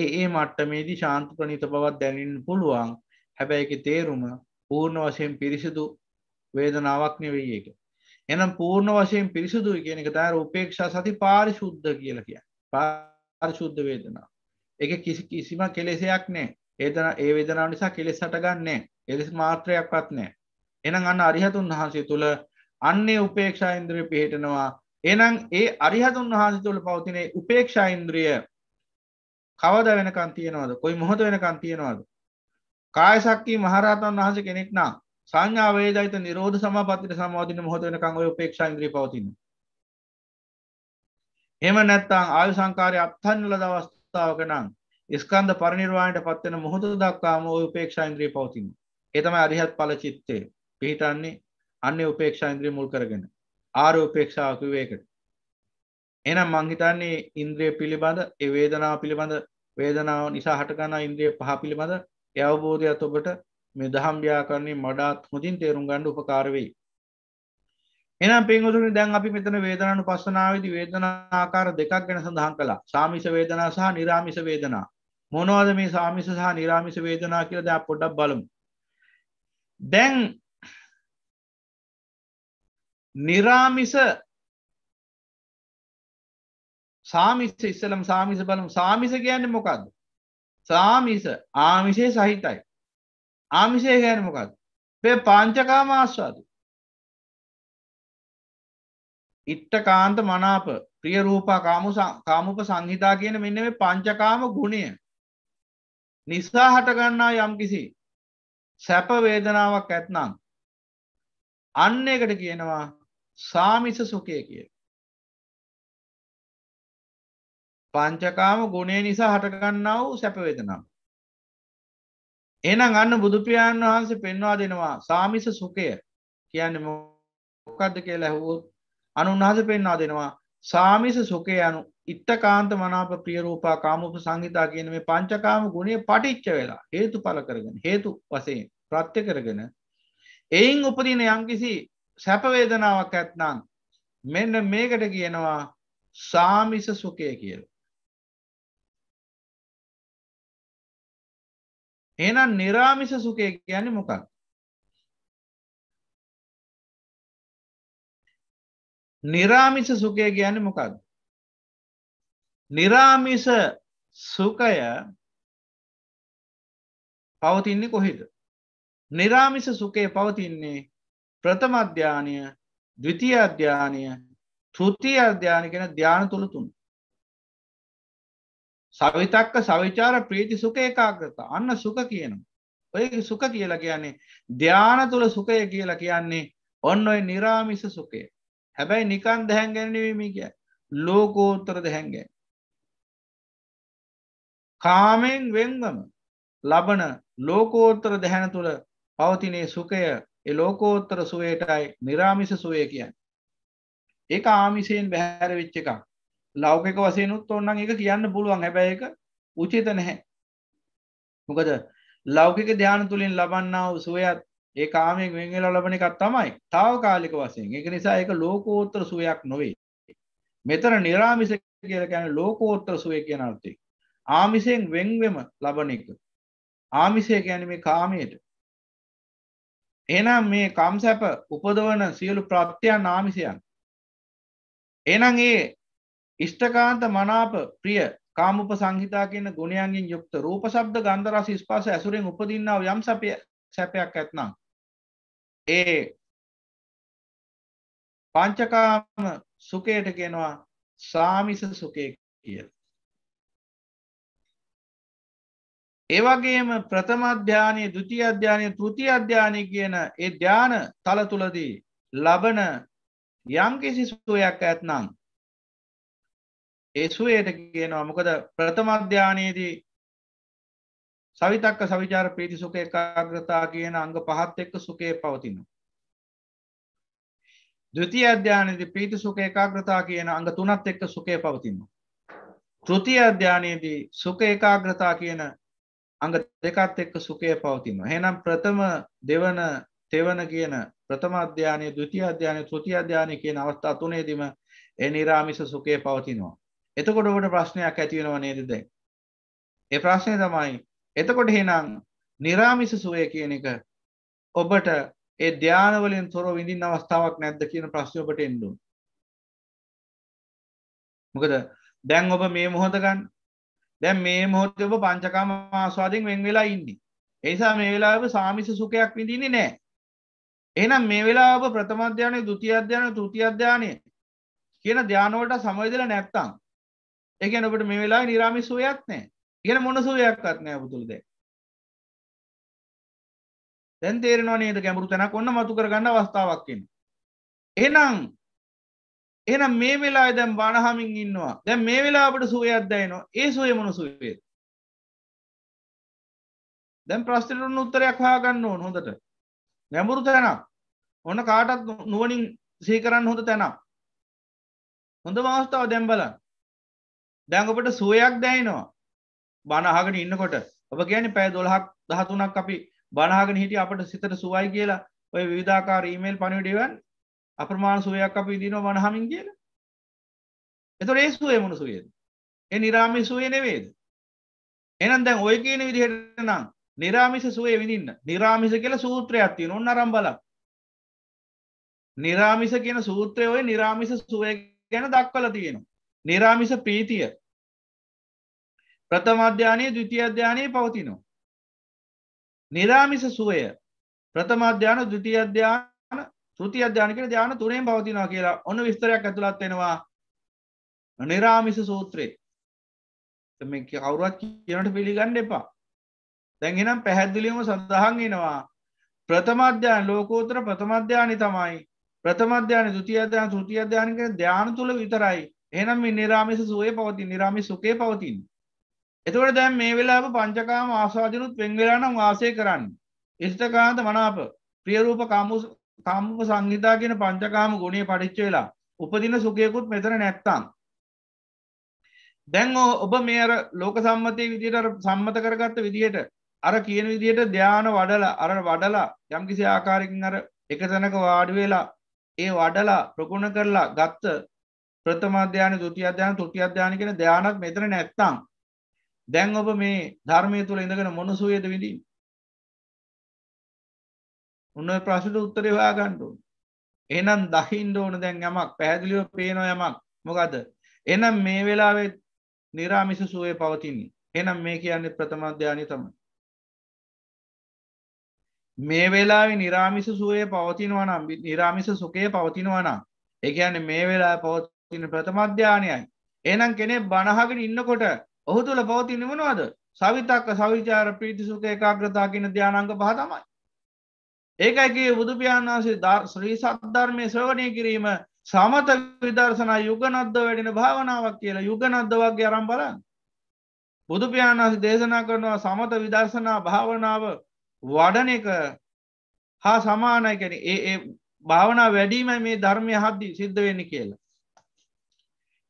D: ඒ ඒ මට්ටමේදී ශාන්ත ප්‍රණීත බවක් දැනෙන්න පුළුවන්. හැබැයි ඒකේ තේරුම පූර්ණ වශයෙන් පිරිසිදු වේදනාවක් නෙවෙයි ඒක. එනම් පූර්ණ වශයෙන් පිරිසුදුයි කියන එක තෑ උපේක්ෂා සති පාරිශුද්ධ කියල කිය පාරිශුද්ධ වේදනා එක කිසි කිසිම කෙලෙසයක් නෑ ඒතන ඒ වේදනාව නිසා කෙලෙස් සටගන්නේ එලෙස් මාත්‍රයක් පත්නෑ එනම් අන්න අරිහතුන් වහන්සේ තුළ අන්නේ උපේක්ෂා ඉන්ද්‍රය පිහිටනවා එනම් ඒ අරිහතුන් වහන්සේ තුළ පවතිනේ උපේක්ෂා ඉන්ද්‍රිය කවද වෙනකන් තියෙනවද කොයි මොහොත වෙනකන් තියෙනවද කායසක්කී මහරහතන් වහස කෙනෙක් නම් සංඥා වේදයිත නිරෝධ සමාපත්තිට සමාධින මොහොත වෙනකන් ඔය උපේක්ෂා ඉන්ද්‍රිය පවතින. එහෙම නැත්නම් ආයු සංකාරය අත්හන්නල අවස්ථාවක නම් ස්කන්ධ පරිනිර්වාණයට පත් වෙන මොහොත දක්වාම ඔය උපේක්ෂා ඉන්ද්‍රිය පවතින. ඒ තමයි අරිහත් ඵල චිත්තේ පිහිටන්නේ අන්නේ උපේක්ෂා ඉන්ද්‍රිය මුල් කරගෙන. ආර්ය උපේක්ෂාව කිව්වේකට. එහෙනම් මං හිතන්නේ ඉන්ද්‍රිය පිළිබඳ ඒ වේදනාව පිළිබඳ වේදනාව නිසා හටගන්නා ඉන්ද්‍රිය පහ පිළිබඳ ඒ අවබෝධයත් ඔබට මේ දහම් ව්‍යාකරණය මඩාත් හොඳින් තේරුම් ගණ්ඩ උපකාරවෙයි එනම් පෙන්ගතුනි දැන් අපි මෙතන වේදනානු පස්සනාවදි වේදනාආකාර දෙකක් ගැන සඳහන් කළා සාමිස වේදනා සහ නිරාමිස වේදනා මොනවද මේ සාමිස සහ නිරාමිස වේදනා කියල දෙයක් පොඩ්ඩක් බලමු
B: දැන් නිරාමිස සාමිස ඉස්සලම් සාමිස බලම් සාමිස කියන්නේ මොකක්ද සාමිස ආමිෂය සහිතයි ආමිෂය ගැන මොකක් පේ පාංචකාම ආස්වාද
D: ඉට්ට කාන්ත මනාප ප්‍රිය රූපා කාමු කාමුප සංහිතා කියන මෙන්න මේ පංචකාම ගුණය නිසා හටගන්නා යම් කිසි සැප
B: වේදනාවක් ඇත්නම් අන්න එකට කියනවා සාමිස සුකය කිය පංචකාම ගුණේ නිසා හටගන්නා වූ සැපවේදනම් එනම් අන්න බුදුපියාණන් වහන්සේ
D: පෙන්වා දෙනවා සාමිස සුකය කියන්න මොකක්ද කියලා ඇහුවොත් අනුන්හස පෙන්වා දෙනවා සාමිස සුකය යනු ඉත්තකාන්ත මනාප ප්‍රියරූපා කාමප සංහිතා කියන මේ පංචකාම ගුණේ පටිච්ච වෙලා හේතු පල කරගෙන හේතු වසයෙන් ප්‍රත්්‍ය කරගෙන එයින් උපදින යම්කිසි සැපවේදනාවක් ඇත්නම්
B: මෙන්න මේකට කියනවා සාමිස සුකය කියලා එනම් නිරාමිස සුකය කියන්නේ මොකක් නිරාමිස සුකය කියන්නේ මොකක්ද නිරාමිස සුකය පවතින්නේ කොහෙද නිරාමිස සුකය පවතින්නේ ප්‍රථම අධ්‍යානය ද්විතිය අධ්‍යානය
D: තෘතිය අධ්‍යානකෙන ධ්‍යාන තුළ තුන් සවිතක්ක සවිචාර ප්‍රීති සුක ඒකාගත අන්න සුක කියනවා. ඔය සුක කියලා කියන්නේ ධ්‍යාන තුළ සුකය කියලා කියන්නේ ඔන්න ඔය නිරාමිස සුකය. හැබැයි නිකන් දැහැන්ගැනවීමි කිය ලෝකෝත්තර දැහැන්ගැ. කාමෙන් වෙන්ගම ලබන ලෝකෝත්තර දැහැන තුළ පවතිනේ සුකය ලෝකෝත්තර සුවයටයි නිරාමිස සුවය කියන්න. ඒ ආමිසයෙන් බැහැර විච්ච එකක් ලෞකික වසයනුත් ඔන්නන් එක කියන්න පුළුවන් හැබැ එක උචිත නැහැ මොකද ලෞකික ධ්‍යාන තුළින් ලබන්නාව සුවයත් ඒ කාමයෙන් වෙංගල ලබන එකත් තමයි තාව කාලික වසයෙන් එක නිසා එක ලෝකෝත්තර සුවයක් නොවේ මෙතර නිරාමිස කියල ගැන ලෝකෝත්තර සුවය කියන අර්ථය ආමිසයෙන් වෙන්වෙම ලබන එක ආමිසය ගැන මේ කාමයට එනම් මේ කම්සැප උපදවන සියලු ප්‍රත්‍යයන් ආමිසයන් එනම් ඒ ඉෂ්ඨකාන්ත මනාප ප්‍රිය කාමුප සංහිතා කියන ගුණයන්ගෙන් යුක්ත රූප සබ්ද ගන්ධරස ස්පාස ඇසුරෙන් උපදින්නාව යම් සැපය සැපයක් ඇත්නම්
B: ඒ පංචකාම සුකයට කෙනවා සාමිස සුකය කියල
D: ඒවගේම ප්‍රථම අධ්‍යානය දුති අධ්‍යානය තෘති අධ්‍යානය කියන ඒ ධ්‍යාන තල තුළදී ලබන යම්කිසි සුවයක් ඇත්නම් ඒ සුවයට කියනවා මොකද ප්‍රථමධ්‍යානයේදී සවිතක්ක සවිචාර පීති සුක එකාග්‍රතා කියන අංග පහත් එක්ක සුකේ පවතින. දෘති අධ්‍යානයේද පීති සුක එකාග්‍රතා කියන අංග තුනත් එක්ක සුකේ පවතින්න. තෘති අධ්‍යානයේදී සුක එකාග්‍රතා කියන අංග දෙකත් එක්ක සුකය පවතින්න. හෙනම් ප්‍රථම දෙවන තෙවන කියන ප්‍රථම අධ්‍යානය දෘති අධ්‍යානය තෘති අධ්‍යානය කියන අවස්ථා තුනේදීම එනිරාමිස සුකය පවතිනවා. එතකොට ඔබට ප්‍රශ්නයක් ඇති වෙනව නේද දැන් ඒ ප්‍රශ්නය තමයි එතකොට එහෙනම් නිරාමිස සුවය කියන එක ඔබට ඒ ධානවලින් තොර විඳින්න අවස්ථාවක් නැද්ද කියන ප්‍රශ්නය ඔබට එන්න මොකද දැන් ඔබ මේ මොහොත ගන්න දැන් මේ මොහොතේ ඔබ පංචකාම ආස්වාදයෙන් වෙන් වෙලා ඉන්නේ ඒ නිසා මේ වෙලාවේ සාමිස සුඛයක් විඳින්නේ නැහැ එහෙනම් මේ වෙලාව ඔබ ප්‍රථම ධානය, ဒုတိ ය ධානය, තෘතිය ධානය
B: කියන ධාන වලට සමවැදෙලා නැත්තම් එකන ඔබට මේ වෙලා නිරාමි සුවයක් නෑ ඉගෙන මොන සුවයක්වත් නෑ පුතුළද දැන් තේරෙනවා නේද ගැඹුරු තැනක් ඔන්න මතු කරගන්න අවස්ථාවක්කෙන් එනම්
D: එනම් මේ වෙලා දැම් බණහමින් ඉන්නවා දැ මේ වෙලා අපට සුවයක්දයනවා ඒ සුවය මොන සුවේද
B: දැම් ප්‍රස්තිටුන් උත්තරයක් හාගන්න ඕන හොඳට ගැඹුරු තැනක් ඔන්න කාටත් නුවනින් සීකරන්න හොඳ තැනක්
D: හොඳ අවස්ථාව දැම්බලන්න දැන් ඔබට සුවයක් දැයිනවා බණහගෙන ඉන්නකොට ඔබ කියන්නේ පැය දොළහක් දහතුනක් අපි බණහගෙන හිටිය අපට සිතට සුවයි කියලා ඔය විධාකාර ඊමේල් පණිවිඩවන් අප්‍රමාණ සුවයක් අපි ඉදිනවා වනහමින් කියලා එතොට ඒ සුවේ මුණු සුවේද එ නිරාමි සුවේ නෙවේද එනම් දැන් ඔය කියන විදිහට නම් නිරාමිස සුවේ විඳන්න නිරාමිස කියල සූත්‍රයක් තියෙන ඔන්න අරම් බලක් නිරාමිස කියන සූත්‍රය ඔය නිරාමිස
B: සුවය ගැන දක්වල තියෙනවා නිරාමිස ප්‍රීතිය ප්‍රථම අධ්‍යානයේ දෘතිය අධ්‍යානයේ පවතිනවා. නිරාමිස සුවය
D: ප්‍රථම අධ්‍යාන දෘතිය අධ්‍යාන තෘති අධ්‍යානකට ධ්‍යාන තුනෙන් පවතිනවා කියලා ඔන්න විස්තරයක් ඇතුළත් වෙනවා නිරාමිස සූත්‍රයේ මේ කවුරුවත් කියනට පිළිගන්න එපා දැන් එනම් පැහැදිලිවම සඳහන් වෙනවා ප්‍රථම අධ්‍යාන ලෝකෝත්තර ප්‍රථම අධ්‍යානි තමයි ප්‍රථම අධ්‍යාන ෘතිය අධ්‍යාන තෘතිය අධ්‍යාන කියන ධ්‍යාන තුල විතරයි එනම් මේ නිරාමිස සුවේ පවතින් නිරාමි සුකේ පවතින්. එතුවට දැන් මේ වෙලාබ පංචකාම ආසාජනුත් පෙන්වෙලානම් වාසය කරන්න. ඉෂ්ටකාන්ත මනාප ප්‍රියරූප කාමුප සංහිතා කියෙන පංචකාම ගුණේ පටිච්ච වෙලා උපදින සුකයකුත් මෙතර නැත්තම්. දැන් ඔබ මේ අර ලෝක සම්මතය විදියට සම්මත කරගත්ත විදිහයට අර කියන විදියට ධ්‍යාන වඩලා අර වඩලා යම් කිසි ආකාරකින් අර එක තැනක වාඩුවෙලා ඒ වඩලා ප්‍රගුණ කරලා ගත්ත ප්‍රථම අධ්‍යාන තුති අධ්‍යාන තුති අධ්‍යාන කියෙන ධ්‍යානක් මෙතන නැත්තං දැන් ඔබ මේ ධර්මය තුළ ඉඳගෙන මොනසුවේද විඳින් උන්න ප්‍රශ්ට උත්තරය හොයාගණ්ඩු එනම් දහින්ඩ ඕන දැන් යමක් පැදිලිව පේනො යමක් මොකද එනම් මේ වෙලාවේ නිරාමිස සුවය පවතින්නේ එනම් මේ කියන්නේ ප්‍රථමධ්‍යානය තමයි මේ වෙලාවි නිරාමිස සුවය පවතිනවා නම් නිරාමිස සුකය පවතිනවා නම් එකයන්න මේ වෙලා පවත් පවතින ප්‍රථමධ්‍යානයයි. එනම් කෙනෙ බණහගෙන ඉන්නකොට ඔහු තුළ පවතින මොනවද සවිතක්ක සවිචාර පිටිසුක ඒකාග්‍රතා කියන ධ්‍යානංග පහතමයි. ඒකයිගේ බුදුපාණන්සේ ශ්‍රී සද්ධර්මය ශ්‍රවණය කිරීම සමත විදර්ශනා යුගනද්ද වැඩෙන භාවනාවක් කියලා යුගනද්ද වගේ අරම් බලන්න. බුදුපාණන්සේ දේශනා කරනවා සමත විදර්ශනා භාවනාව වඩන එක හා සමානයි කැන ඒ භාවනා වැඩීම මේ ධර්මය හද්දී සිද්ධ වෙන්න කියලා.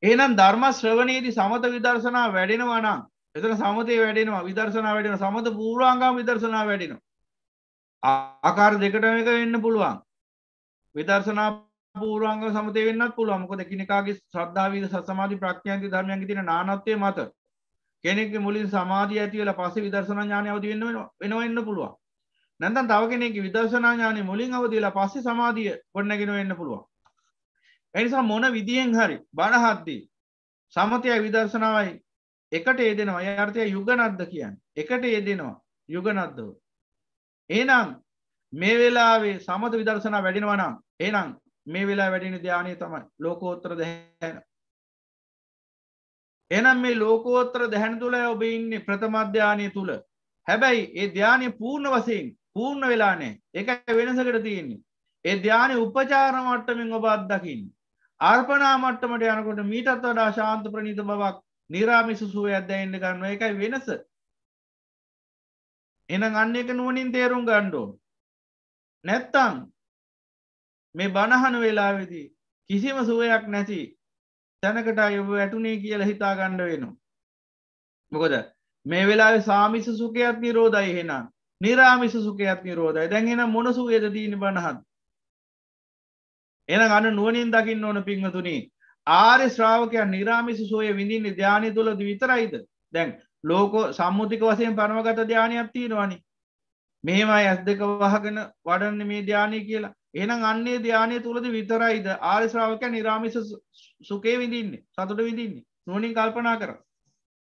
D: එහෙනම් ධර්ම ශ්‍රවණයේදී සමත විදර්ශනා වැඩෙනවා නම් එතන සමතේ වැඩෙනවා විදර්ශනා වැඩෙනවා සමත පූර්වාංගම විදර්ශනා වැඩෙනවා ආකාර දෙකටම එක වෙන්න පුළුවන් විදර්ශනා පූර්වාංග සමතේ වෙන්නත් පුළුවන් මොකද එකිනෙකාගේ ශ්‍රද්ධා වීද සසමාධි ප්‍රඥාන්ති ධර්මයන්ගේ තියෙන නානත්වයේ මත කෙනෙක්ගේ මුලින් සමාධිය ඇති වෙලා පස්සේ විදර්ශනා ඥානය අවදි වෙන්න වෙනවා වෙන්න පුළුවන් නැත්නම් තව කෙනෙක්ගේ විදර්ශනා ඥානය මුලින් අවදි වෙලා පස්සේ සමාධිය ගොඩනගෙන වෙන්න පුළුවන් එනිසා මොන විදියෙන් හරි බණහද්දී සමතිය විදර්ශනාවයි එකට ඒදෙනවා ඒ අර්ථය යුගනද්ද කියන්න එකට ඒදෙනවා යුගනද්දෝ. ඒනම් මේ වෙලාවේ සමත විදර්ශනා වැඩෙනවනම් ඒනම් මේ වෙලා වැඩෙන ධ්‍යානය තමයි ලෝකෝත්තර දැහැන. එනම් මේ ලෝකෝත්තර දැහැන තුළ ඔබ ඉන්න ප්‍රථමධ්‍යානය තුළ හැබැයි ඒ ධ්‍යානය පූර්ණ වසයෙන් පූර්ණ වෙලානේ එක වෙනසකට තියන්නේ. ඒ ධ්‍යානය උපචාරමට්ටමින් ඔබ අත්දකින්න. ආර්පනා මට්ටමට යනකොට මීටත් වඩා ශාන්ත ප්‍රනීත බවක් නිරාමිසුසුව ඇදැඉන්න ගන්නවා එකයි
B: වෙනස එනම් අන්න එක නුවනින් තේරුම් ගණ්ඩෝ නැත්තං මේ බණහන වෙලාවෙදී කිසිම සුවයක්
D: නැති තැනකට යොබ වැටුනේ කියල හිතා ගණ්ඩ වෙනවා මොකද මේ වෙලා සාමිස සුකයක් නිරෝධයි හෙනම් නිරාමිස සුකයක් නිරෝධයි දැන්ගෙන මොනසුවේද දීන බණහත් එන ගන්න නුවනින් දකින්න ඕන පිංහතුනි ආරය ශ්‍රාවකයන් නිරාමිසි සෝය විඳින්න ධ්‍යානය තුළ විතරයිද දැන් ලෝකෝ සම්මුතික වසයෙන් පරමගත ධ්‍යානයක් තියෙනවානි මෙහෙමයි ඇස් දෙක වහගෙන වඩන්න මේ ධ්‍යානය කියලා එනම් අන්නේ ධ්‍යානය තුළද විතරයිද ආර්ශ්‍රාවක නිරාමිස සුකේ විඳින්නේ සතුට විඳින්නේ නොනින් කල්පනා කර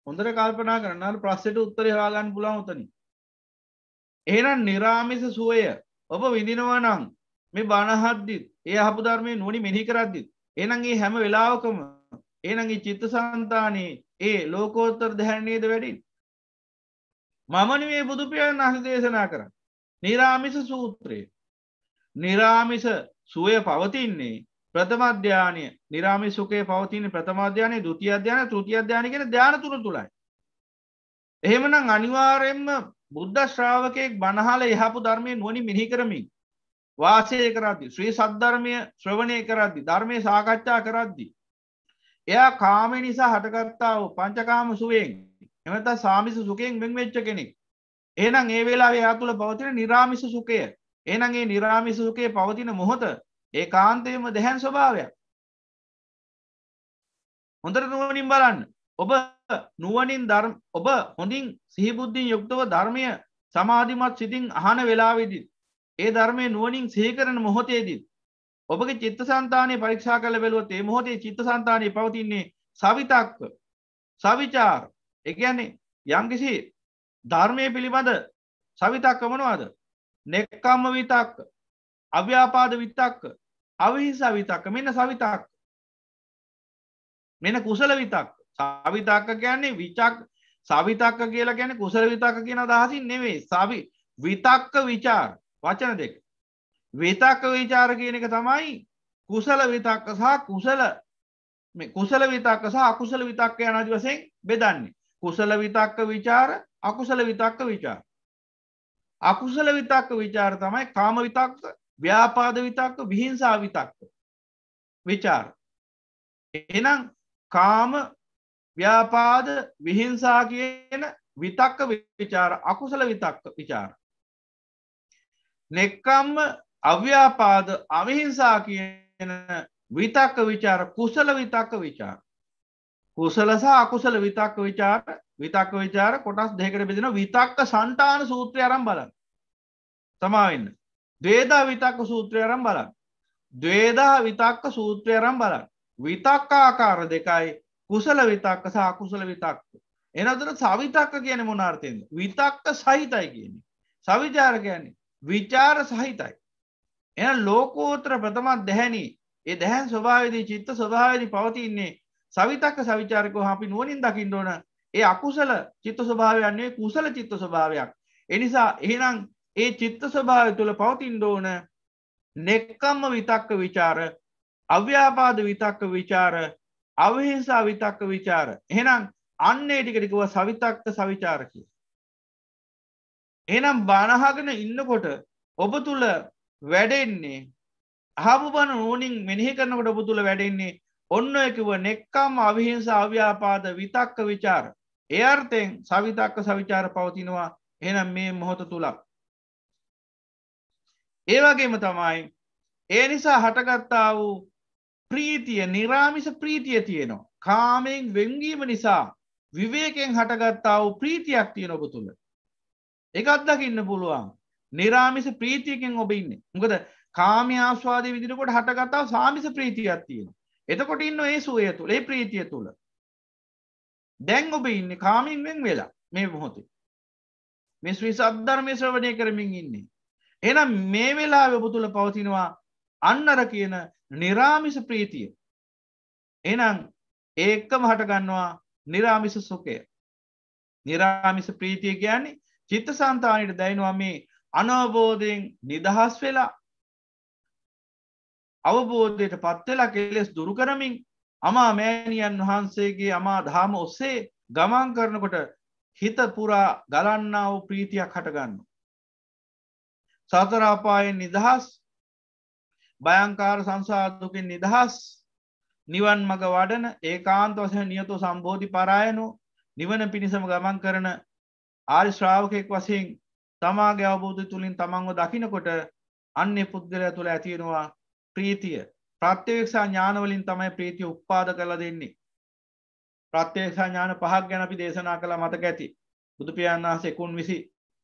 D: හොඳට කල්පනා කරන්න ප්‍රස්සට උත්තර හාගන්න පුලා උතන එනම් නිරාමිස සුවය ඔබ විඳිනවා නම් මේ බණහද්දිත් ඒ අහපු ධර්මය නුවනි මෙහි කරද්දිත් එනගේ හැම වෙලාවකම ඒනගේ චිත්ත සන්තානයේ ඒ ලෝකෝත්තර දැහැන්නේද වැඩින් මමනවේ බුදුපියන් අහි දේශනා කරන්න නිරාමිස සූත්‍රය නිරාමිස සුවය පවතින්නේ ප්‍රථමධ්‍යානය නිරාමි සුකේ පවතින ප්‍රථමාධ්‍යානය දුති අධ්‍යාන තෘති අධ්‍යාන කෙන ධ්‍යාන තුර තුළයි. එහෙමනම් අනිවාරයෙන්ම බුද්ධ ශ්‍රාවකයෙක් බණහල එහපු ධර්මය නුවනි මිහි කරමින් වාසය කරද්දි ශ්‍රී සද්ධර්මය ශ්‍රවණය කරද්දි ධර්මය සාකච්ඡා කරද්දි. එයා කාමය නිසා හටකත්තාව පංචකාම සුවෙන් එමත සාමිස සුකෙන් වෙන් වෙච්ච කෙනෙක්. එනම් ඒ වෙලා එයා තුළ පවතින නිරාමිස සුකය එනම් ඒ නිරාමිස සුකේ පවතින මොහොත ඒ කාන්තයම දැහැන් ස්වභාවයක්. හොඳට නුවනින් බලන්න ඔබ නුවනින් ධර්ම ඔබ හොඳින් සිහිබුද්ධින් යුක්තව ධර්මය සමාධිමත් සිතින් අහන වෙලාවිදිත් ඒ ධර්මය නුවනින් සේකරන මොහොතේදී. ඔබගේ චිත්ත සන්තානය පරීක්ෂා කළ බැලුවොත් ඒ මොහොතේ චිත්ත සන්තානය පවතින්නේ සවිතක්ව සවිචාර එකන්නේ යම්කිසි ධර්මය පිළිබඳ සවිතක්ක මනවාද නෙක්කම්ම විතක්ක අව්‍යාපාද විතක්ක අවිහිසා විතක්ක මෙන්න සවිතක් මෙන කුසල විතක් සවිතක්ක කියන්නේ විචක් සවිතක්ක කියලා ගැන කුසල විතක්ක කියන දහසින් නෙවේ සවි විතක්ක විචාර වචන දෙක. වෙතක්ක විචාර කියන එක තමයි කුසල විතක්ක සහ කුසල කුසල විතක්ක සහ අකුසල විතක්ක යන අදි වසයෙන් බෙදන්නේ. කුසල විතක්ක විචාර අකුසල විතක්ක විචාර. අකුසල විතක්ක විචාර තමයි කාම විතක්ක ව්‍යාපාද විතක්ක විහිංසා විතක්ක විචාර. එනම් කාම ව්‍යාපාද විහිංසා කියන විතක්ක විචාර අකුසල විතක්ක විචාර. නෙක්කම්ම අව්‍යාපාද අවිහිංසා කියන විතක්ක විචාර කුසල විතක්ක විචාර. කුසලස අකුසල විතක්ක විචාර විතක්ක විචාර කොටස් දෙකට බෙදෙන විතක්ක සන්ටාන සූත්‍රය අරම් බලන්න. තමාවෙන්න. දේදා විතක්ක සූත්‍රය අරම් බලන්න. දේදා විතක්ක සූත්‍රය අරම් බලන්න. විතක්කාකාර දෙකයි කුසල විතක්ක සහ අකුසල විතක්ක. එනතුර සවිතක්ක කියන මොනාර්ථයෙන්ද. විතක්ක සහිතයි කියන්නේ. සවිචාර කියන්නේ විචාර සහිතයි. එ ලෝකෝත්‍ර ප්‍රථමත් දැහැනි ඒ දැහැන් ස්වභාවදී චිත්ත ස්වභාවදී පවතින්නේ සවිතක්ක සවිචාරකව අපි නුවනින් දකිින් ඕන ඒ අකුසල චිත්ත ස්වභාවයන්නේ කුසල චිත්ත ස්වභාවයක්. එනිසා එහෙනම් ඒ චිත්ත ස්වභාව තුළ පවතින් ඕන නෙක්කම්ම විතක්ක විචාර අව්‍යාපාද විතක්ක විචාර අවහිංසා විතක්ක විචාර එහෙනම් අන්නේ ටිකටිකව සවිතක්ක සවිචාර කිය. එනම් බණහාගෙන ඉන්නකොට ඔබ තුළ වැඩෙන්නේ හබුබන ඕනින් මෙනෙහි කරනකට ඔබ තුළ වැඩෙන්නේ ඔන්න එකව නෙක්කම් අවිහිංස අව්‍යාපාද විතක්ක විචාර එයර්තෙන් සවිතක්ක සවිචාර පවතිනවා එනම් මේ මොහොත තුළක් ඒවගේම තමයි ඒ නිසා හටගත්තා වූ ප්‍රීතිය නිරාමිස ප්‍රීතිය තියෙනවා කාමයෙන් වෙංගීම නිසා විවේකෙන් හටගත්තා වූ ප්‍රීතියක් තියෙන ඔබ තුළ එකත් දකින්න පුළුවන් නිරාමිස ප්‍රීතියකෙන් ඔබ ඉන්න මොකද කාමි ආස්වාද විදිරකොට හටගතාව සාමිස ප්‍රීතියක් තියෙන එතකොට ඉන්න ඒ සුවය තුළ ඒ ප්‍රීතිය තුළ දැන් ඔබ ඉන්න කාමින්වෙන් වෙලා මේ මොහොතේ මේ ශ්‍රී සද්ධර්මය ශ්‍රවණය කරමින් ඉන්නේ එනම් මේ වෙලා ඔබ තුළ පවතිනවා අන්නර කියන නිරාමිස ප්‍රීතිය එනම් ඒකම හටගන්නවා නිරාමිස සුකය නිරාමිස ප්‍රීතිය කියන්නේ චිත්ත සන්තානයට දැයිනවා මේ අනවබෝධයෙන් නිදහස් වෙලා අවබෝධයට පත්වෙලා කෙලෙස් දුරු කරමින් අමා මෑණියන් වහන්සේගේ අමා දාම ඔස්සේ ගමන් කරනකොට හිත පුරා ගලන්නාව ප්‍රීතියක් හටගන්න. සතරාපායෙන් නිදහස් භයංකාර සංසාධකින් නිදහස් නිවන් මඟ වඩන ඒ කාන්ත වසය නියතු සම්බෝධි පරායනු නිවන පිණිසම ගමන් කරන ආරි ශ්‍රාවකයෙක් වසින් තමාගේ අවබෝධ තුළින් තමන්ව දකිනකොට අන්‍ය පුද්ගලය තුළ ඇතිවෙනවා ප්‍රීතිය ප්‍රත්්‍යවේක්ෂා ඥානවලින් තමයි ප්‍රීතිය උපාද කළ දෙන්නේ ප්‍රත්්‍යේක්ෂා ඥාන පහක් ගැනපි දේශනා කළ මතක ඇති බුදුපියන් වහස එකුන් විසි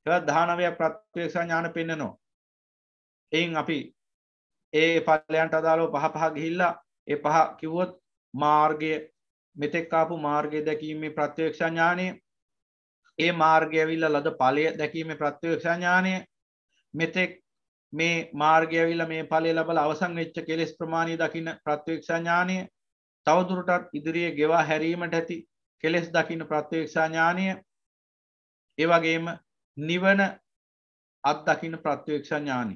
D: එවත් දානවයක් ප්‍රත්්‍යේක්ෂා ඥාන පෙන්න්නනවා එයින් අපි ඒ පල්ලයන්ට අදාලෝ පහ පහ ගිහිල්ලා ඒ පහ කිව්වොත් මාර්ගය මෙතෙක්කාපු මාර්ගය දැකීමේ ප්‍රත්්‍යවේක්ෂා ඥානය ඒ මාර්ගයවිල්ල ලද පලය දැකීම ප්‍රත්්‍යයක්ෂඥානය මෙතෙක් මේ මාර්ගයවිල මේ පලේ ලබල අවසං වෙච්ච කෙලෙස් ප්‍රමාණය දකින ප්‍රත්්‍යයක්ෂඥානය තවදුරටත් ඉදිරියේ ගෙවා හැරීමට ඇති කෙලෙස් දකින ප්‍රත්්‍යයක්ෂඥානය ඒවගේම නිවන අත් දකින ප්‍රත්්‍යයක්ෂඥානය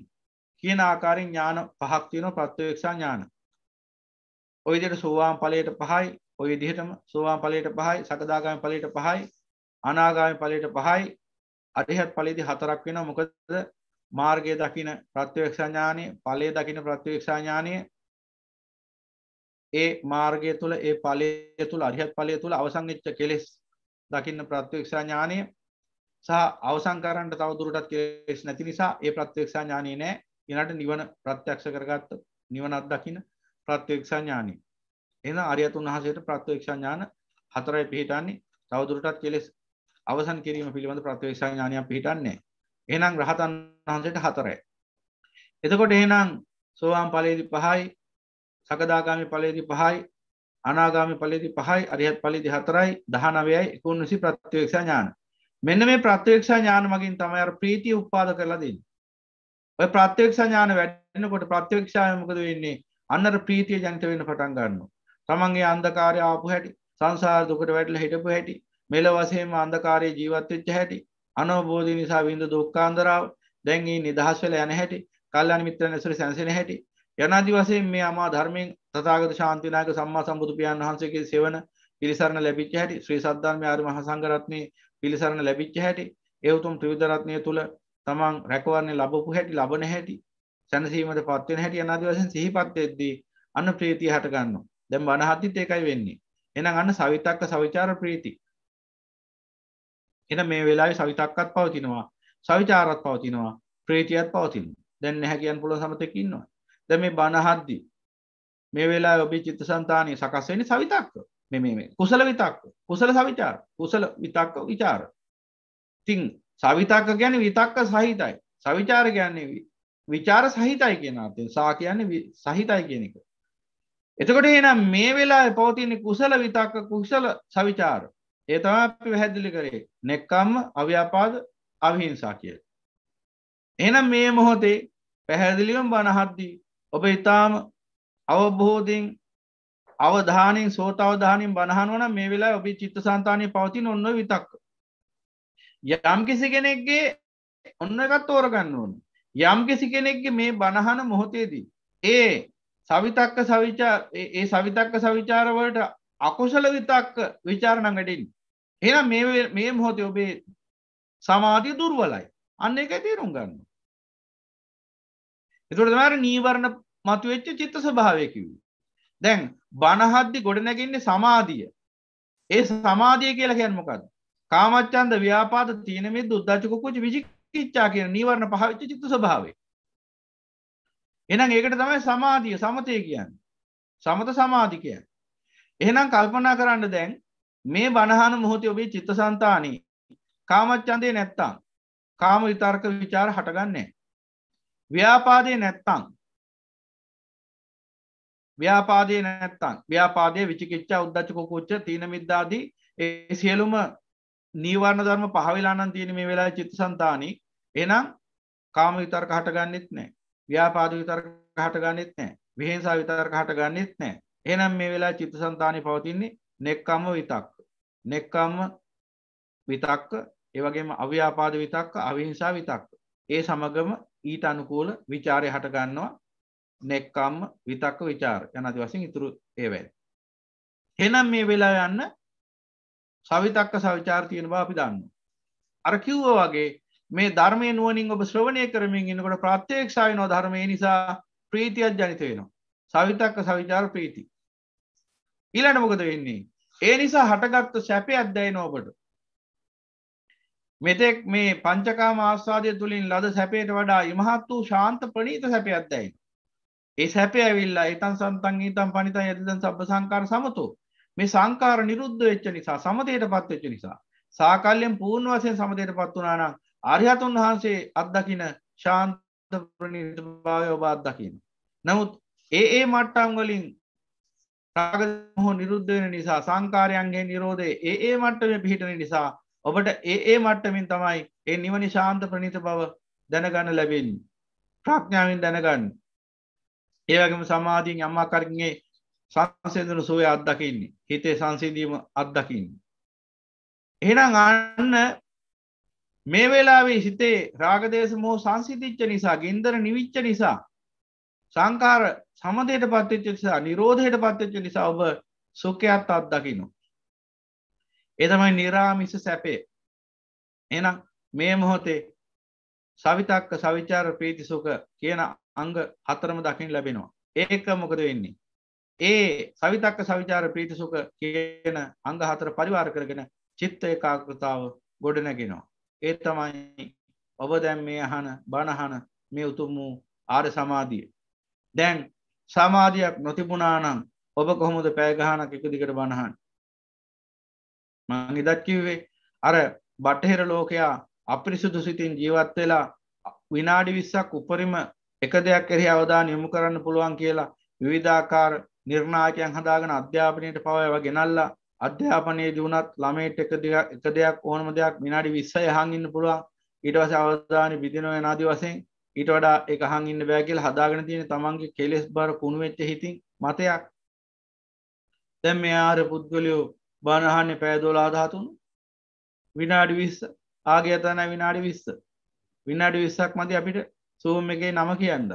D: කියන ආකාරෙන් ඥාන පහක් තියෙන ප්‍රත්්‍යයක්ෂඥාන ඔයිදිට සෝවාන් පලයට පහයි ඔය දිහටම සෝවාන් පලයට පහයි සකදාගම පලයට පහයි අනාගාමි ඵලයට පහයි අරිහත් ඵලයේදී හතරක් වෙනවා මොකද මාර්ගයේ දකින ප්‍රත්‍යක්ෂා ඥානෙ ඵලයේ දකින ප්‍රත්‍යක්ෂා ඥානෙ ඒ මාර්ගය තුල ඒ ඵලය තුල අරිහත් ඵලය තුල අවසන් වෙච්ච කෙලෙස් දකින්න ප්‍රත්‍යක්ෂා ඥානෙ සහ අවසන් කරන්න තව දුරටත් කෙලෙස් නැති නිසා ඒ ප්‍රත්‍යක්ෂා ඥානෙ නෑ ඊළඟට නිවන ප්‍රත්‍යක්ෂ කරගත්ත නිවනක් දකින ප්‍රත්‍යක්ෂා ඥානෙ එහෙනම් අරියතුන් වහන්සේට ප්‍රත්‍යක්ෂා ඥාන හතරයි පිහිටන්නේ තවදුරටත් කෙලෙස් අවසන් කිරීම පිළිබඳ ප්‍රත්‍යක්ෂ ඥානයක් පිහිටන්නේ. එහෙනම් රහතන් වහන්සේට හතරයි. එතකොට එහෙනම් සෝවාන් ඵලයේදී පහයි, සකදාගාමි ඵලයේදී පහයි, අනාගාමි ඵලයේදී පහයි, අරිහත් ඵලයේදී හතරයි, 19යි, 19 ප්‍රත්‍යක්ෂ ඥාන. මෙන්න මේ ප්‍රත්‍යක්ෂ ඥාන මගින් තමයි අර ප්‍රීතිය උපාද කරලා දෙන්නේ. ඔය ප්‍රත්‍යක්ෂ ඥාන වැඩෙනකොට ප්‍රත්‍යක්ෂාය මොකද වෙන්නේ? අන්නර ප්‍රීතිය ජනිත වෙන්න පටන් ගන්නවා. තමන්ගේ අන්ධකාරය ආපු හැටි, සංසාර දුකට වැටලා හිටපු හැටි, මෙල වසේම අන්දකාරය ජීවත්වෙච්ච හැටි අනවබෝධි නිසා විඳ දුක්කාන්දරාව දැන්ගේ නිදහස්වල යන හැටි කල්ලන මිත්‍ර නැසර සැසෙන හැටි යනාදි වසයෙන් මේ අමා ධර්මයෙන් තතාගත ශාන්තිනාක සම්මා සම්බුදු පියන් වහන්සේගේ සෙවන පිරිසරණ ලැබිච්ච හැටි ශ්‍රී සද්ධර්ම ආර්ම හසංගරත්නය පිළිසරණ ලැබිච්ච හැටි එවතුම් ත්‍රවිදරත්නය තුළ තමන් රැකවරන්නේ ලබපු හැටි ලබන හැටි සැනසීමට පත්වෙන හැටි අනාදි වශයෙන් සිහිපත් වෙද්දී අන්න ප්‍රීතිය හටගන්නවා. දැන් බණහත්තිත් ඒකයි වෙන්නේ. එහෙනම් අන්න සවිතක්ක සවිචාර ප්‍රීති. එන මේ වෙලායි සවිතක්කත් පවතිනවා සවිචාරත් පවතිනවා ප්‍රීතියත් පවතින දැන් නැහැ කියන් පුල සමතකින්නවා දැ මේ බණහද්දි මේ වෙලා ඔබේ චිත්ත සන්තානය සකස්වෙනි සවිතක්ක මෙ මේ කුසල විතක්ක කුසල සවිචාර කුසල විතක්ක විචාර තිං සවිතක්ක ගැන විතක්ක සහිතයි සවිචාර ගැන්නේ විචාර සහිතයි කියන අතේ සා කියන්නේ සහිතයි කියන එක. එතකොට එහෙනම් මේ වෙලාවේ පවතින කුසල විතක්ක කුසල සවිචාර ඒතම අපි පැහැදිලි කරේ නෙක්කම්ම අව්‍යාපාද අවිහිංසා කිය. එනම් මේ මොහොතේ පැහැදිලිවම් බණහද්දී ඔබ ඉතාම අවබෝධින් අවධානින් සෝත අවධානින් බණහනුවන මේ වෙලා ඔබි චිත්ත සන්තානය පවතින ඔන්න විතක්. යම් කිසි කෙනෙක්ගේ ඔන්න එකත් තෝරගන්න ඕන. යම් කිසි කෙනෙක්ගේ මේ බණහන මොහොතේදී. ඒ සවිතක්ක සවිචා ඒ සවිතක්ක සවිචාරවලට අකුසල විතක්ක විචාරණ වැඩින් එනම් මේ මොහොත ඔබේ සමාධය දුර්වලයි අන්න එක තේරුම් ගන්න එතුට මර නීවරණ මතුවෙච්ච චිත්ත ස්භාවයකිව දැන් බණහද්දි ගොඩනැගන්නේ සමාධිය ඒ සමාධිය කියලා කියන්මොකද කාමච්චන්ද ව්‍යාපාද තියන මේ දුද්දචකොකුච විචිච්චා කියන නිවරණ පහවිච්ච චිත්ත ස්භාවේ එනම් ඒකට තමයි සමාධිය සමතය කියන්න සමත සමාධිකයන් එහෙනම් කල්පනා කරන්න දැන් මේ බණහන මොහොතේ ඔබේ චිත්ත සන්තානී කාමච්චන්දය නැත්තං කාම විතර්ක විචාර හටගන්නේ ව්‍යාපාදය නැත්තං ව්‍යාපාදය නැත්තං ව්‍යාපාදය විචිකිච්චා උද්දච්ච කොකුච්ච තිීන මිද්දාදී ඒ සියලුම නීවරණ ධර්ම පහවිලානන් තියෙන මේ වෙලා චිත්ත සන්තානී එනම් කාම විතර්ක හටගන්නෙත් නෑ ව්‍යාපාද විතර්ක හටගන්නෙත් නෑ විහෙසා විතර්ක හටගන්නෙත් නෑ එනම් මේ වෙලා චිත්ත සන්තානය පවතින්නේ නෙක්කම්ම විතක් නෙක්කම්ම විතක්ක ඒවගේම අව්‍යාපාද විතක්ක අවිහිංසා විතක්ක ඒ සමගම ඊට අනුකූල විචාරය හටගන්නවා නෙක්කම්ම විතක්ක විචාර යනති වසින් ඉතුරු ඒවැයි එනම් මේ වෙලා යන්න සවිතක්ක සවිචාර තියෙන බව අපි දන්න අර කිව්ව වගේ මේ ධර්මය නුවනින් ඔබ ශ්‍රවණය කරමින් ඉන්නකොට ප්‍රත්්‍යේක්ෂාවනෝ ධර්මය නිසා ප්‍රීතියක් ජනිත වෙනවා සවිතක්ක සවිචාර ප්‍රීති ඊළට මොකද වෙන්නේ ඒ නිසා හටගත්තු සැපේ අත්දැයි නෝබට මෙතෙක් මේ පංචකා මාස්වාදය තුළින් ලද සැපේට වඩා ඉමහත් වූ ශාන්ත ප්‍රනීත සැපේ අත්දැයි ඒ සැපේ ඇවිල්ලා එතන් සන්තන් ඊතම් පනිතන් ඇතිදන් සබ සංකාර සමතු මේ සංකාර නිරුද්ධ වෙච්ච නිසා සමතයට පත්වෙච්ච නිසා සාකල්යෙන් පූර්ණ වසයෙන් සමතයට පත් වනානම් අරිහතුන් වහන්සේ අත්දකින ශාන්ත ප්‍රනීත භාවය ඔබ අත්දකින්න නමුත් ඒ ඒ මට්ටම් වලින් රාග හෝ නිරුද්ධ වෙන නිසා සංකාරයන්ගේ නිරෝධය ඒ ඒ මට්ටම පිහිටන නිසා ඔබට ඒ ඒ මට්ටමින් තමයි ඒ නිවනි ශාන්ත ප්‍රණීත බව දැනගන්න ලැබෙන් ප්‍රඥාවෙන් දැනගන්න ඒවගේම සමාධීන් අම්මාකරගේ සංසේදන සුවය අත්දකින්නේ හිතේ සංසිදීම අත්දකින්න එහෙනම් අන්න මේ වෙලාවේ හිතේ රාගදේශ මෝ සංසිතිච්ච නිසා ගෙන්දර නිවිච්ච නිසා සංකාර සමදයට පත්තිච්ච නිසා නිරෝධයට පත්තිච්ච නිසා ඔබ සුකයත් අත්දකිනු. එතමයි නිරාමිස සැපේ. එනම් මේ මොහොතේ සවිතක්ක සවිචාර ප්‍රීතිසුක කියන අංග හතරම දකිින් ලැබෙනවා. ඒක මොකද වෙන්නේ. ඒ සවිතක්ක සවිචාර ප්‍රීතිසුක කියන අංග හතර පරිවාර කරගෙන චිත්ත ඒකාකෘතාව ගොඩනැගෙනවා. ඒ තමයි ඔබ දැන් මේ අහන බණහන මේ උතුම් වූ ආර සමාධිය. දැන් සමාධයක් නොතිබුණානම් ඔබ කොහොමද පෑගහනක් එක දිකට බණහන් මං ඉදත්කිව්වේ අර බටහෙර ලෝකයා අපිරිසුදු සිතින් ජීවත් වෙලා විනාඩි විස්සක් උපරිම එක දෙයක් එරෙහි අවධාන යොමු කරන්න පුළුවන් කියලා විවිධාකාර නිර්ණායකයන් හදාගෙන අධ්‍යාපනයට පවයව ගෙනල්ලා අධ්‍යාපනයේදී වුණත් ළමයට එක දෙයක් ඕනම දෙයක් විනාඩි 20 යහන් ඉන්න පුළුවන් ඊට පස්සේ අවධානය බිඳිනවා යන ආදි වශයෙන් ඊට වඩා එක අහන් ඉන්න බෑ කියලා හදාගෙන තියෙන තමන්ගේ කෙලෙස් බර කුණු වෙච්ච හිතින් මතයක් දැන් මේ ආර පුද්ගලයෝ බණ අහන්නේ පැය 12 13 විනාඩි 20 ආගේ යතන විනාඩි 20 විනාඩි 20ක් මැදි අපිට සූම් එකේ නම කියන්න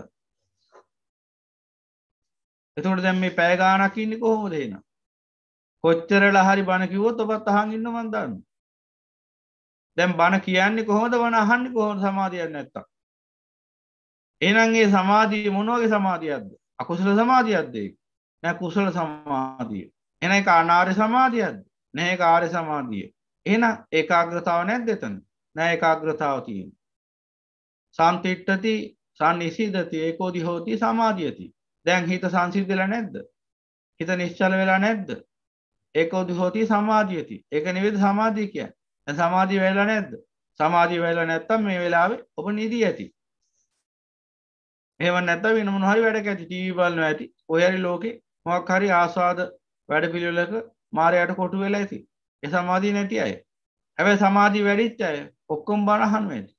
B: එතකොට දැන් මේ පැය ගාණක් ඉන්නේ කොහොමද එහෙනම් කොච්චරලා හරි බණ කිව්වොත් ඔබත් අහන් ඉන්න මන් දන්නවා
D: දැන් බණ කියන්නේ කොහොමද බණ අහන්නේ කොහොමද සමාධියක් නැත්තම් එහෙනම් ඒ සමාධිය මොන වගේ සමාධියක්ද? අකුසල සමාධියක්ද ඒක? නෑ කුසල සමාධිය. එහෙනම් ඒක අනාර්ය සමාධියක්ද? නෑ ඒක ආර්ය සමාධිය. එහෙනම් ඒකාග්‍රතාව නැද්ද එතන? නෑ ඒකාග්‍රතාව තියෙනවා. සම්තිට්ඨති සම්නිසිදති ඒකෝදි හෝති සමාධියති. දැන් හිත සංසිද්ධ වෙලා නැද්ද? හිත නිශ්චල වෙලා නැද්ද? ඒකෝදි හෝති සමාධියති. ඒක නෙවෙයි සමාධිය කියන්නේ. සමාධිය වෙලා නැද්ද? සමාධිය වෙලා නැත්තම් මේ වෙලාවේ ඔබ නිදී ඇති. ඒව නැත වෙන මොන හරි වැඩ ඇති ටීවල්න ඇති ඔයරි ලෝකෙ මොක් හරි ආස්වාද වැඩ පිළිලක මාරයට කොටු වෙලා ඇති එ සමාධී නැති අය ඇැබ සමාධී වැඩිච්ච අය ඔක්කොම් බණහන් වැඩි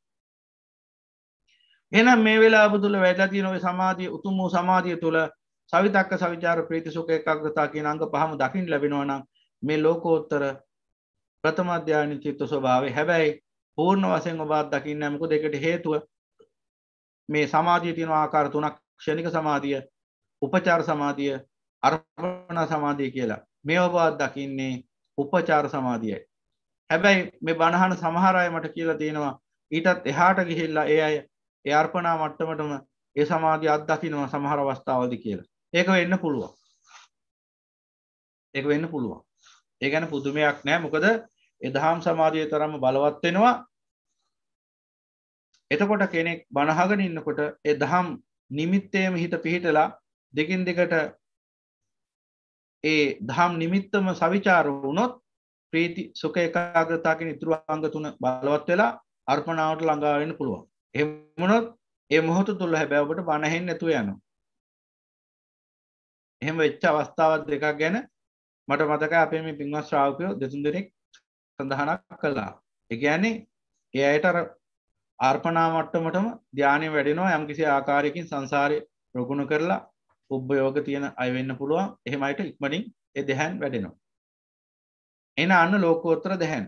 D: එන මේ වෙලා බුදුල වැදති නොව සමාධිය උතුම් වූ සමාධිය තුළ සවිතක්ක සවිචාර ප්‍රීතිසුක එකක්ගතා කිය අංග පහම දකිින් ලැබෙනවනම් මේ ලෝකෝත්තර ප්‍රථමධ්‍යානි චිත්ත ස්වභාව හැබැයි පූර්ණ වසෙන් ඔබාත් දකින්න ඇමකු දෙකට හේතුව මේ සමාධිය තියෙන ආකාර තුනක් ක්ෂණික සමාධිය උපචාර සමාධිය අර්පණ සමාධිය කියලා මේවා දකින්නේ උපචාර සමාධියයි හැබැයි මේ බණහන සමහර අය මට කියලා තියෙනවා ඊටත් එහාට ගිහිල්ලා ඒ අය ඒ අර්පණා මට්ටමටම ඒ සමාධිය අත්දකින්නවා සමහර අවස්ථාවලදී කියලා. ඒක වෙන්න පුළුවන්. ඒක වෙන්න පුළුවන්. ඒ ගැන පුදුමයක් නෑ. මොකද ඒ දහම් සමාධිය තරම්ම බලවත් වෙනවා. එතකොට කෙනෙක් බණහගෙන ඉන්නකොට එ දහම් නිමිත්තේම හිත පිහිටලා දෙකින් දෙකට ඒ දහම් නිමිත්තම සවිචාර වුණොත් ප්‍රීති සුක එකාග්‍රතාකින් ඉතුරු අංග තුන බලවත් වෙලා අර්පණාවට ළඟාවෙන්න පුළුවන් එමුණොත් ඒ මොහොත තුළ හැබැවට බණහෙන් නැතුව යනු එහෙම වෙච්ච අවස්ථාවත් දෙකක් ගැන මට මතක අපේ මේ පින්වත් ශ්‍රාවකයෝ දෙතුන් දෙනෙක් සඳහනක් කළා එකයන්නේ ඒ අයට අර්පණා මට්ටමටම ධ්‍යානය වැඩෙනවා යම් කිසි ආකාරයකින් සංසාරය ප්‍රගුණ කරලා උබ්භයෝග තියෙන අයවෙන්න පුළුවන් එහෙමයිට ඉක්මනින් එ දෙහැන් වැඩෙනවා. එන අන්න ලෝකෝත්තර දැහැන්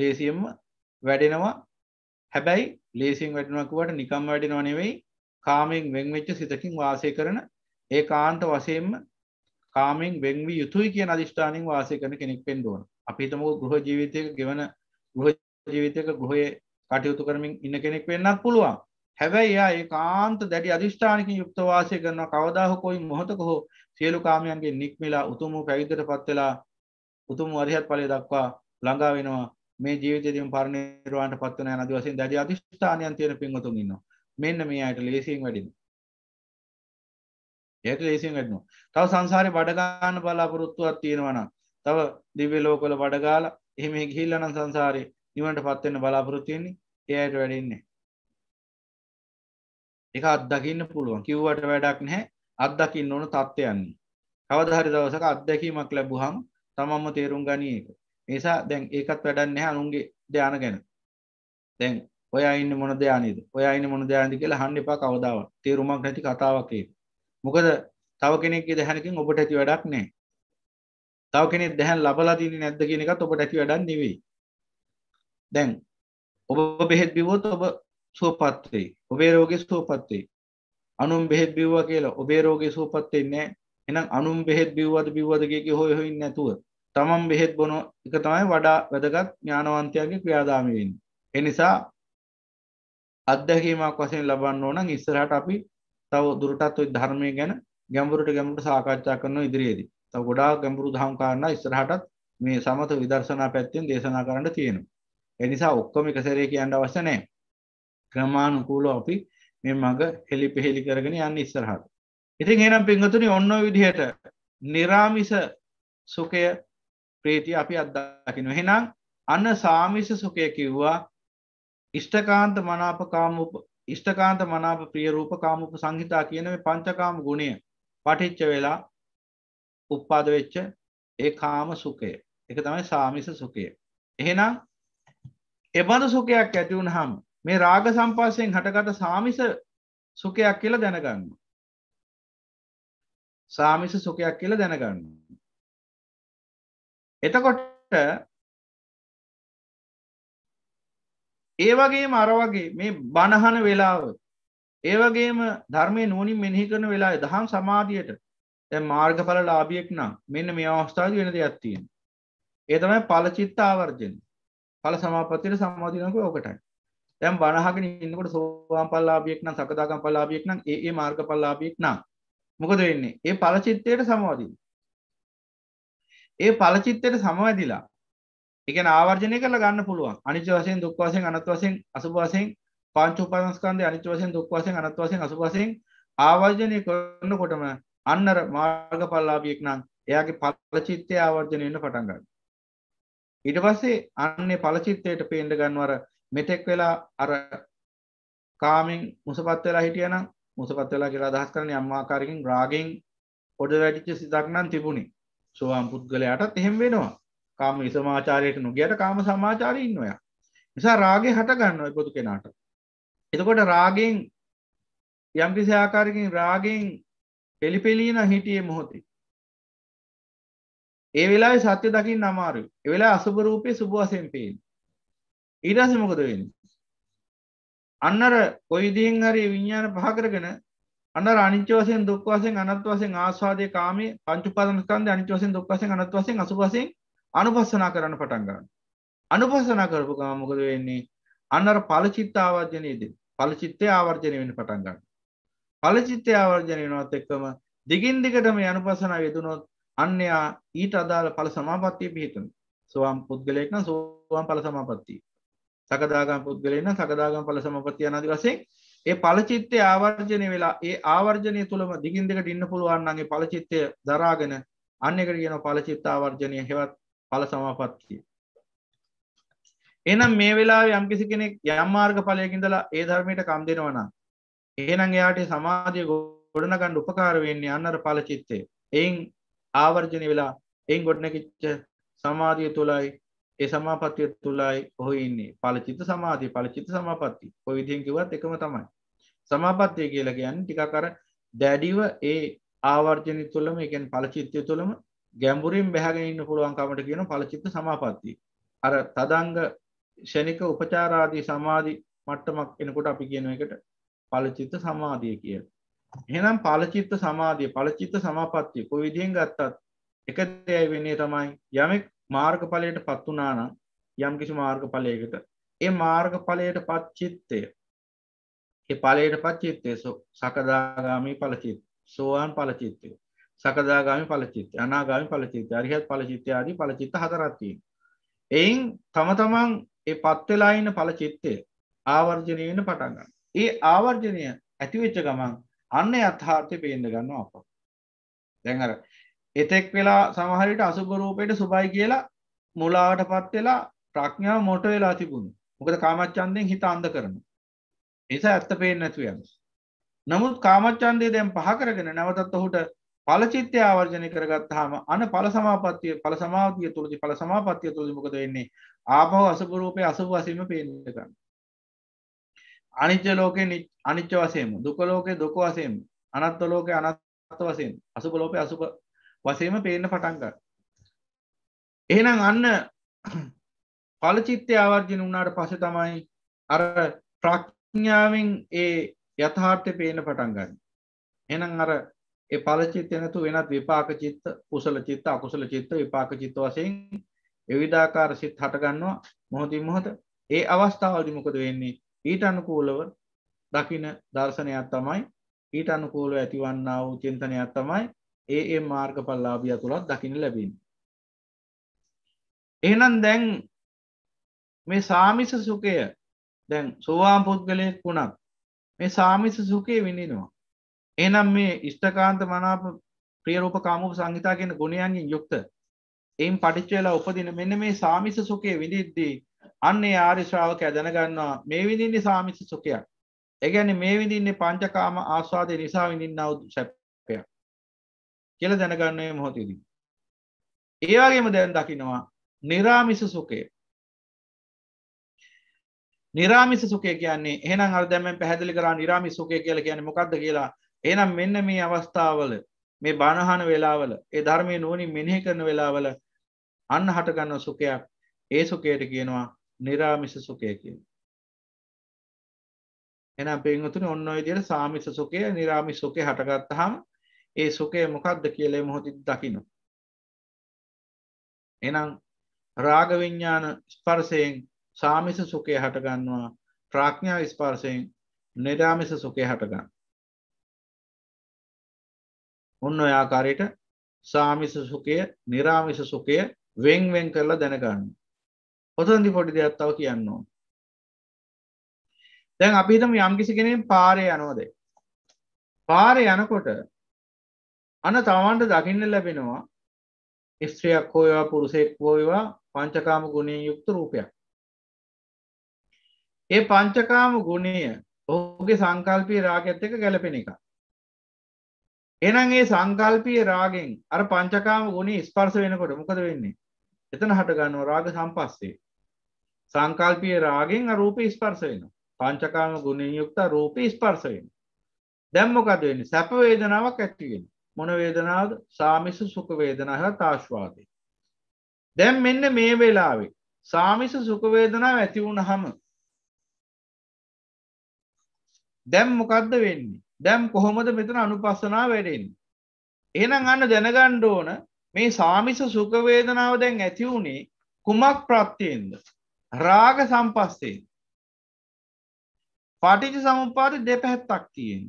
D: ලේසියම්ම වැඩෙනවා හැබැයි ලේසින් වැඩෙනකුවට නිකම් වැඩෙනවා නෙවෙයි කාමෙන් වෙන්වෙච්ච සිතකින් වාසය කරන ඒ කාන්ත වසයෙන්ම කාමෙන් වෙන්වී යුතුයි කිය අධිෂ්ඨානින් වාසය කරන කෙනෙක් පෙන් දුවන අපිතමක ගෘහ ජීවිතයක ගෙවන ගෘහ ජීවිතයක ගෘහයේ කටයුතු කරමින් ඉන්න කෙනෙක් වෙන්නත් පුළුවන් හැබැයි එයා ඒ කාන්ත දැඩි අධිෂ්ඨානකින් යුක්තවාසය කරන කවදාහ කොයි මොහොතක හෝ සියලු කාමයන්ගේ නික්මිලා උතුම් වූ පැවිද්දට පත් වෙලා උතුම් වූ අරිහත් ඵලය දක්වා ළඟා වෙනවා මේ ජීවිතයේදීම පරිණිරවාණයට පත් වෙන යන අදි වශයෙන් දැඩි අධිෂ්ඨානයන් තියෙන පින්වතුන් ඉන්නවා මෙන්න මේ අයට ලේසියෙන් වැඩිනවා ඒට ලේසියෙන් වැඩනවා. තව සංසාරේ බඩ ගන්න බලාපොරොත්තුවක් තියෙනවා නම් තව දිව්‍ය ලෝකවල බඩ ගාලා එහෙම ගිහිල්ලා නම් සංසාරේ නිවනට පත්වෙන්න බලාපොරොත්තුවෙන්නේ එයට වැඩින්නේ එක අත්දකින්න පුළුවන් කිව්වට වැඩක් නැහැ අත්දකින්න ඕන තත්ත්වයන්නේ කවදහරි දවසක අත්දැකීමක් ලැබුහම් තමම්ම තේරුම් ගනී එක නිසා දැන් ඒකත් වැඩන්න නැහැ අනුන්ගේ ධ්‍යාන ගැන දැන් ඔයා ඉන්න මොන ධ්‍යානේද ඔයා ඉන්න මොන ධ්‍යානද කියලා අහන්න එපා කවදාවත් තේරුමක් නැති කතාවක් ඒක මොකද තව කෙනෙක්ගේ දැහැනකින් ඔබට ඇති වැඩක් නැහැ තව කෙනෙක් දැහැන් ලබලා තින්නේ නැද්ද කියන එකත් ඔබට ඇති වැඩක් නෙවෙයි දැන් ඔබ බෙහෙත් බිව්වොත් ඔබ සුවපත් වෙයි. ඔබේ රෝගේ සුවපත් වෙයි. අනුන් බෙහෙත් බිව්වා කියලා ඔබේ රෝගේ සුවපත් වෙන්නේ නැහැ. එහෙනම් අනුන් බෙහෙත් බිව්වද බිව්වද කිය කිය හොය හොයින් නැතුව තමන් බෙහෙත් බොන එක තමයි වඩා වැදගත් ඥානවන්තයාගේ ක්‍රියාදාමය වෙන්නේ. ඒ නිසා අත්දැකීමක් වශයෙන් ලබන්න ඕන නම් ඉස්සරහට අපි තව දුරටත් ওই ධර්මය ගැන ගැඹුරට ගැඹුරට සාකච්ඡා කරන ඉදිරියේදී තව ගොඩාක් ගැඹුරු දහම් කාරණා ඉස්සරහටත් මේ සමත විදර්ශනා පැත්තෙන් දේශනා කරන්න තියෙනවා. ඒ නිසා ඔක්කොම එක සැරේ කියන්න අවශ්‍ය නැහැ. ක්‍රමානුකූලව අපි මේ මඟ හෙලිපෙහෙලි කරගෙන යන්න ඉස්සරහට. ඉතින් එහෙනම් පින්වතුනි ඔන්න ඔය විදිහට निराமிස සුඛය ප්‍රීතිය අපි අත්දකින්න. එහෙනම් අන සාමිස සුඛය කිව්වා ඉෂ්ඨකාන්ත මනාප කාම උප ඉෂ්ඨකාන්ත මනාප ප්‍රිය රූප කාම උප සංහිතා කියන මේ පංචකාම ගුණය පටිච්ච වෙලා උප්පාද වෙච්ච ඒ කාම සුඛය. ඒක තමයි සාමිස සුඛය. එහෙනම් එබඳු සුකයක් ඇතිවුණ හම් මේ රාග සම්පාසයෙන් හටගත සාමිස සුකයක් කියලා දැනගන්න.
B: සාමිස සුකයක් කියලා දැනගන්න. එතකොට ඒ වගේම අර වගේ මේ බණහන වෙලාව ඒ වගේම ධර්මය නෝනින්
D: මෙනෙහි කරන වෙලා දහම් සමාධියට තැ මාර්ගඵල ලාභියෙක් නම් මෙන්න මේ අවස්ථාද වෙන දෙයක් තියෙන. ඒ තමයි පලචිත්ත ආවර්ජන ඵල සමාපත්තියට සමාදිනකෝ ඕකටයි. දැන් බණ අහගෙන ඉන්නකොට සෝවාන් පල්ලාභියෙක් නම් සකදාගම් පල්ලාභියෙක් නම් ඒ ඒ මාර්ග පල්ලාභියෙක් නම් මොකද වෙන්නේ? ඒ ඵල චිත්තයට සමාදින. ඒ ඵල චිත්තයට සමවැදිලා ඒ කියන්නේ ආවර්ජනය කරලා ගන්න පුළුවන්. අනිත්‍ය වශයෙන්, දුක් වශයෙන්, අනත් වශයෙන්, අසුභ වශයෙන්, පංච උපාදානස්කන්ධය අනිත්‍ය වශයෙන්, දුක් වශයෙන්, අනත් වශයෙන්, අසුභ වශයෙන් ආවර්ජනය කරනකොටම අන්නර මාර්ගඵලලාභියෙක් නම් එයාගේ ඵල චිත්තය ආවර්ජනය වෙන්න පටන් ගන්නවා. ඊට පස්සේ අන්නේ පලචිත්තයට පේන්ඩ ගන්නවර මෙතෙක් වෙලා අර කාමෙන් මුසපත් වෙලා හිටියනම් මුසපත් වෙලා කියලා අදහස් කරන අම්මාකාරකින් රාගෙන් පොඩ වැඩිච්ච සිතක් නම් තිබුණේ සෝවාන් පුද්ගලයාටත් එහෙම වෙනවා කාම විසමාචාරයට නොගියට කාම සමාචාරය ඉන්න ඔයා නිසා රාගේ
B: හට ගන්නවා පොදු කෙනාට එතකොට රාගෙන් යම්කිසි ආකාරකින් රාගෙන් පෙලිපෙලීන හිටියේ මොහොතේ ඒ
D: වෙලාවේ සත්‍ය දකින්න අමාරුයි. ඒ වෙලාවේ අසුබ රූපේ සුබ වශයෙන් පේන. ඊට පස්සේ මොකද වෙන්නේ? අන්නර කොයි විදිහෙන් හරි විඥාන පහ කරගෙන අන්නර අනිච්ච වශයෙන් දුක් වශයෙන් අනත් වශයෙන් ආස්වාදයේ කාමයේ පංච උපාදාන ස්කන්ධය අනිච්ච වශයෙන් දුක් වශයෙන් අනත් වශයෙන් අසුබ වශයෙන් අනුපස්සනා කරන්න පටන් ගන්නවා. අනුපස්සනා කරපු ගමන් මොකද වෙන්නේ? අන්නර ඵලචිත්ත ආවර්ජනයේදී ඵලචිත්තේ ආවර්ජනය වෙන්න පටන් ගන්නවා. ඵලචිත්තේ ආවර්ජනය වෙනවත් එක්කම දිගින් දිගටම අනුපස්සනාව යෙදුනොත් අන්න එයා ඊට අදාළ ඵල සමාපත්තිය පිහිටන. සෝවාන් පුද්ගලයෙක් නම් සෝවාන් ඵල සමාපත්තිය. සකදාගාම පුද්ගලයෙක් නම් සකදාගාම ඵල සමාපත්තිය ආදී වශයෙන් ඒ ඵලචිත්තේ ආවර්ජනය වෙලා ඒ ආවර්ජනය තුලම දිගින් දිගට ඉන්න පුළුවන් නම් ඒ ඵලචිත්තය දරාගෙන අන්න එකට කියනවා ඵලචිත්ත ආවර්ජනය හේවත් ඵල සමාපත්තිය. එහෙනම් මේ වෙලාවේ යම්කිසි කෙනෙක් යම් මාර්ග ඵලයක ඉඳලා ඒ ධර්මයට කම් දෙනවා නම් එහෙනම් එයාට සමාධිය ගොඩනගන්න උපකාර වෙන්නේ අන්නර ඵලචිත්තේ. එයින් ආවර්ජනය වෙලා එයින් ගොඩනැකිච්ච සමාධිය තුළයි ඒ සමාපත්තිය තුළයි ඔහු ඉන්නේ පලචිත සමාධිය පලචිත සමාපත්ති ඔය විදිහෙන් කිව්වත් එකම තමයි සමාපත්තිය කියලා කියන්නේ ටිකක් අර දැඩිව ඒ ආවර්ජනය තුළම ඒ කියන්නේ පලචිතය තුළම ගැඹුරින් බැහැගෙන ඉන්න පුළුවන්කමට කියන පලචිත සමාපත්තිය අර තදංග ෂණික උපචාරාදී සමාධි මට්ටමක් එනකොට අපි කියන එකට පලචිත සමාධිය කියලා එහෙනම් පලචිත්ත සමාධිය පලචිත්ත සමාපත්තිය කොයි විදියෙන් ගත්තත් එක දෙයයි වෙන්නේ තමයි යමෙක් මාර්ගඵලයට පත් වුණා නම් යම්කිසි මාර්ගඵලයකට ඒ මාර්ගඵලයට පත්චිත්තය ඒ ඵලයට පත්චිත්තය සකදාගාමී ඵලචිත් සෝවාන් ඵලචිත්තය සකදාගාමි පලචිත්ත අනාගාමි පලචිත්ත අරිහත් පලචිත්ත ආදී පලචිත්ත හතරත්වීම. එයින් තම තමන් ඒ පත්වෙලායින්න පලචිත්තය ආවර්ජනය වෙන පටන්ගන්න. ඒ ආවර්ජනය ඇතිවෙච්ච ගමන් අන්න යථාර්ථය පේන්න ගන්නවා අප දැන් අර එතෙක් වෙලා සමහරට අසුභ රූපයට සුබයි කියලා මුලාවට පත් වෙලා ප්‍රඥාව මොට වෙලා තිබුණු මොකද කාමච්ඡන්දයෙන් හිත අන්ධ කරන නිසා ඇත්ත පේන්නේ නැතුව යනවා නමුත් කාමච්ඡන්දය දැන් පහ කරගෙන නැවතත් ඔහුට ඵලචිත්තය ආවර්ජනය කරගත්තාම අන ඵල සමාපත්තිය ඵල සමාධිය තුලදී ඵල සමාපත්තිය තුලදී මොකද වෙන්නේ ආපහු අසුභ රූපේ අසුභ වශයෙන්ම පේන්න ගන්නවා අනිච්ච ලෝකේ අනිච්ච වශයෙන්ම දුක ලෝකේ දුක වශයෙන්ම අනත්ත ලෝකේ අනත්ත වශයෙන් අසුබ ලෝකේ අසුබ වශයෙන්ම පේන්න පටන් ගන්නවා එහෙනම් අන්න ඵලචිත්තය ආවර්ජන වුණාට පස්සේ තමයි අර ප්‍රඥාවෙන් ඒ යථාර්ථය පේන්න පටන් ගන්න. එහෙනම් අර ඒ ඵලචිත්තය නැතු වෙනත් විපාක චිත්ත, කුසල චිත්ත, අකුසල චිත්ත, විපාක චිත්ත වශයෙන් විවිධාකාර සිත් හට ගන්නවා මොහොතින් මොහොත. ඒ අවස්ථාවලදී මොකද වෙන්නේ? ඊට අනුකූලව දකින දර්ශනයක් තමයි ඊට අනුකූලව ඇතිවන්නා වූ චින්තනයක් තමයි ඒ ඒ මාර්ගඵලලාභිය තුලත් දකින්න ලැබෙන්නේ.
B: එහෙනම් දැන් මේ සාමිස සුඛය දැන් සෝවාන් පුද්ගලයෙක් වුණත් මේ සාමිස සුඛය විඳිනවා.
D: එහෙනම් මේ ඉෂ්ඨකාන්ත මනාප ප්‍රියරූප කාමූප සංහිතා කියන ගුණයන්ගෙන් යුක්ත එයින් පටිච්ච වෙලා උපදින මෙන්න මේ සාමිස සුඛය විඳිද්දී අන්නේ ආර්ය ශ්‍රාවකයා දැනගන්නවා මේ විඳින්නේ සාමිච්ච සුඛයක්. ඒ කියන්නේ මේ විඳින්නේ පංචකාම ආස්වාදේ නිසා විඳින්නා
B: වූ සැපයක්. කියලා දැනගන්න මේ මොහොතේදී. ඒ වගේම දැන් දකිනවා निराமிස සුඛය.
D: निराமிස සුඛය කියන්නේ එහෙනම් අර දැන් මම පැහැදිලි කරා निराமிස සුඛය කියලා කියන්නේ මොකක්ද කියලා. එහෙනම් මෙන්න මේ අවස්ථාවල මේ බණහන වෙලාවල ඒ ධර්මයේ නුවණින් මෙනෙහි කරන වෙලාවල අන්න හට ගන්න සුඛයක් ඒ සුකයට කියනවා නිරාමිස සුකය කිය.
B: එනම් පෙන්වතුන ඔන්න විදියට සාමිස සුකය නිරාමි සුකය හටගත්ත හම් ඒ සුකය මොකක්ද කියලේ මොහොති දකිනු.
D: එනම් රාගවිඤ්ඥාන ස්පර්සයෙන් සාමිස සුකය හටගන්නවා ප්‍රාඥාව ස්පර්සයෙන් නිරාමිස සුකය හටගන්න. ඔන්න ඔයාකාරයට සාමිස සුකය නිරාමිස සුකය වෙංවෙන් කරලා දැනගන්න. ඔතන්දි පොඩි දෙයක්ත්තාව කියන්නවා දැන් අපිතම යම්කිසි කෙනෙ පාරය යනෝද පාරය යනකොට අන තවන්ට දකින්න ලැබෙනවා
B: ස්ත්‍රියක් හෝයවා
D: පුරුසෙක් හෝයවා පංචකාම ගුණය යුක්ත රූපයක් ඒ පංචකාම ගුණය ඔහුගේ සංකල්පී රාගඇත් එක ගැලපෙන එක එනම් ඒ සංකල්පී රාගෙන් අර පංචකාම ගුණ ස්පර්ස වෙනකොට මොකද වෙන්නේ එතන හටගන්නවා රාග සම්පස්සේ සංකල්පය රාගෙන් රූප ස්පර්ස වෙන පංචකාම ගුණින් යුක්ත රූප ස්පර්ස වෙන දැම්මොකද වෙන්න සැපවේදනාවක් ඇත්තිවෙන මොනවේදනාද සාමිස සුකවේදනහ තාශ්වාදේ. දැම් මෙන්න මේ වෙලාවේ සාමිස සුකවේදනාව ඇති වුණ හම දැම් මොකක්ද වෙන්නේ දැම් කොහොමද මෙතන අනුපස්සනා වැඩෙන්. එනම් අන්න දැනගණ්ඩ ඕන මේ සාමිස සුකවේදනාව දැන් ඇති වුණේ කුමක් ප්‍රත්තියෙන්ද රාග සම්පස්සේ පටිච සමුපාද දෙපැත්තක් තියෙන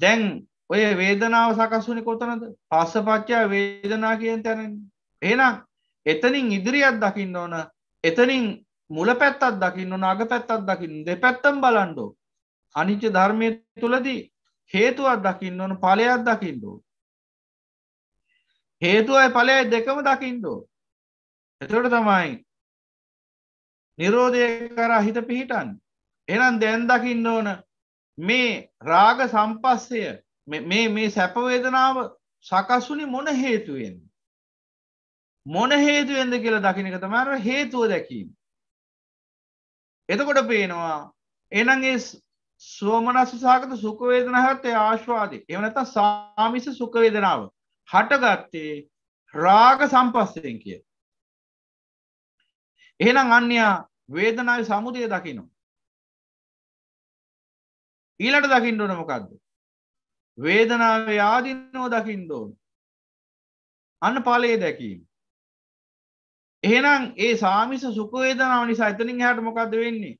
D: දැන් ඔය වේදනාව සකස්වුනි කොතනද පස්ස පච්චා වේදනා කියෙන් තැනෙන් එනම් එතනින් ඉදිරිියත් දකින්න ඕන එතනින් මුල පැත්තත් දකින්න ඕන අග පැත්තත් දකින්න දෙපැත්තම් බලන්ඩෝ අනිච්ච ධර්මය තුළදී හේතුවත්
B: දකින්න ඕන පලයක් දකිින්ඩෝ හේතුවයි පලය දෙකම දකිින්ඩෝ එතට තමයි නිරෝධය කර හිත
D: පිහිටන් එනම් දැන් දකින්න ඕන මේ රාග සම්පස්සය මේ සැපවේදනාව සකසුනි මොන හේතුවෙන් මොන හේතුවෙන්ද කියලා දකිනක තමර හේතුව දැකීම එතකොට පේනවා එනගේ සෝමනස්ස සාගත සුකවේදනහත්තේ ආශ්වාදී එවනත සාමිස සුකවේදනාව හටගත්තේ රාග සම්පස්සයෙන්
B: කිය එහෙනම් අන්‍යයා වේදනාව සමුදය දකිනු. ඊලට දකිින්ඩුවන මොකක්ද. වේදනාව යාදින්නෝ දකිින්දෝන්. අන්න පලේ දැකීම.
D: එහෙනම් ඒ සාමිස සුකවේදනාව නිසා එතනින් හට මොකක්ද වෙන්නේ.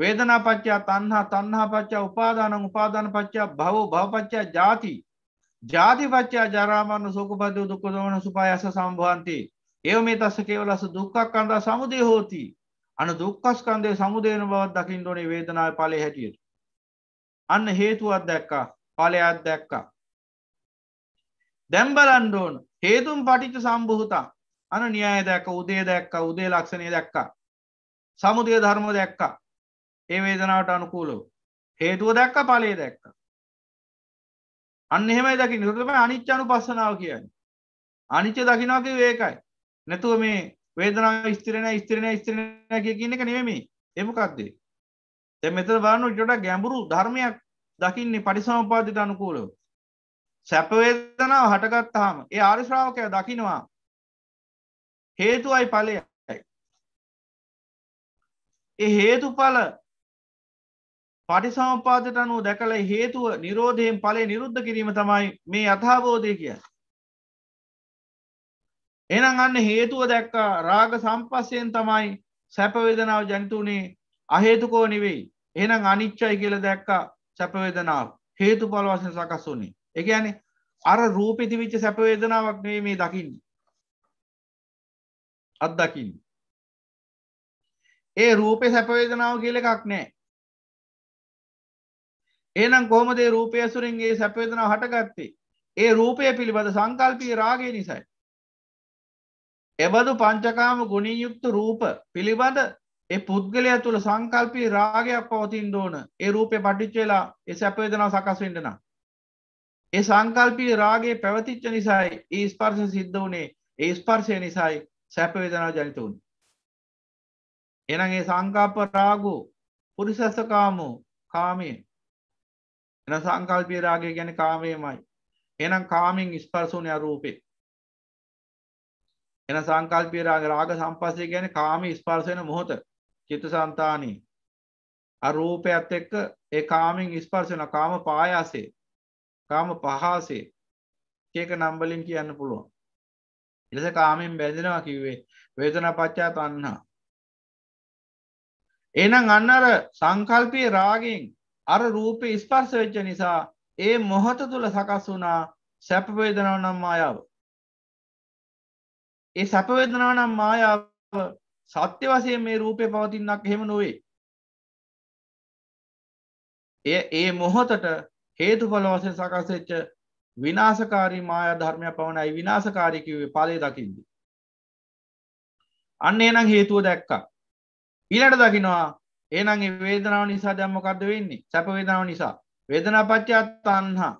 D: වේදනා පච්චා තන්හා තන්හා පච්චා උපාදාන උපාධන පච්චා භව භවපච්චා ජාති ජාතිපච්චා ජරාමන්න සෝකපදය දුක්කදවන සුපායස සම්භවන්තේ ඒව මේ දස කෙවලස දුක්කක් කන්දා සමුදය හෝති අන දුක්කස්කන්දය සමුදයන බවත් දකිින් ඩොනේ වේදනාව පලේ හැටියට. අන්න හේතුවත් දැක්කා පලයත් දැක්කා. දැම්බලන්ඩෝන් හේතුම් පටිච්ච සම්බුහතා අන නියය දැක්ක උදේ දැක්ක උදේ ලක්ෂණය දැක්කා. සමුදය ධර්ම දැක්කා ඒ වේදනාවට අනුකූලෝ හේතුව දැක්ක පලේ දැක්ක. අන්න එහෙමයි දකි නිරතම අනිච්චානු පස්සනාව කියන්න. අනිච්ච දකිනාගේ වේකයි නැතුව මේ වේදනාව ස්ථිර නැහැ ස්ථිර නැහැ ස්ථිර නැහැ කිය කියන එක නෙමෙයි මේ. ඒ මොකක්ද? දැන් මෙතන බලන්න ඊට වඩා ගැඹුරු ධර්මයක් දකින්නේ පරිසම්පාදයට අනුකූලව.
B: සැප වේදනාව හටගත්තාම ඒ ආර්ය ශ්‍රාවකයා දකිනවා හේතුවයි ඵලයයි. ඒ හේතුඵල පටිසම්පාදයට අනුව දැකලා හේතුව නිරෝධයෙන් ඵලය නිරුද්ධ කිරීම තමයි මේ යථාබෝධය කියන්නේ. එනම් අන්න
D: හේතුව දැක්කා රාග සම්පස්සයෙන් තමයි සැපවේදනාව ජැන්තුනේ අහේතුකෝ නෙවෙයි එනම් අනිච්චයි කියල දැක්කා සැපවේදනාව හේතු පලවසන සකස් වුනේ එක ඇනේ අර රූපිති විච්ච සැපවේදනාවක් නේ මේ දකිින්
B: අත්දකිින් ඒ රූපය සැපවේදනාව කියල එකක් නෑ ඒනම් කොමදේ රූපය සුරෙන්ගේ සැපවේදනාව හටගත්තේ ඒ රූපය පිළිබඳ සංකල්පී රාගය නිසයි
D: එබඳු පංචකාම ගුණී යුක්ත රූප පිළිබඳ ඒ පුද්ගලය තුළ සංකල්පී රාගයක් පවතින් ඕන ඒ රූපය පටිච්චවෙලා එ සැපවේදනා සකස් වෙන්ටනම්. ඒ සංකල්පී රාගේ පැවතිච්ච නිසායි ඒ ස්පර්ශ සිද්ධ වනේ ඒ ස්පර්ශය නිසායි සැපවේදනා ජනිත වුන්. එනම් ඒ සංකාප රාගු පුරිසස්සකාමු කාමය එන සංකල්පී රාගය ගැන කාමයමයි එනම් කාමින් ස්පර්සුනය රූපේ එන සංකල්පීය රාග රාග සංපස්සේ කියන්නේ කාම ස්පර්ශ වෙන මොහොත චිත්තසංතානී අර රූපයත් එක්ක ඒ කාමෙන් ස්පර්ශ වෙන කාම පායාසේ කාම පහසේ කේක නම් වලින් කියන්න පුළුවන් ඊළඟ කාමෙන් බැඳෙනවා කිව්වේ වේදනා පත්‍යා තණ්හා එහෙනම් අන්න අර සංකල්පීය රාගෙන් අර රූපේ ස්පර්ශ වෙච්ච නිසා ඒ මොහොත තුල සකස් වුණා සැප වේදනාව නම් මායාව ඒ සැපවේදනා නම් මායාව සත්‍ය වසය මේ රූපය පවතින්නක් හෙම නොවේ එය ඒ මොහොතට හේතු පල වසය සකසච්ච විනාසකාරී මාය ධර්මය පවනයි විනාසකාරීකිවේ පලේ දකිින්ද අන්න එනම් හේතුව දැක්කා ඊලට දකිනවා ඒනං වේදනාව නිසා දැම්මකක්ද වෙන්නේ සැපවේදනාව නිසා වේදනා පච්චාත් අන්හා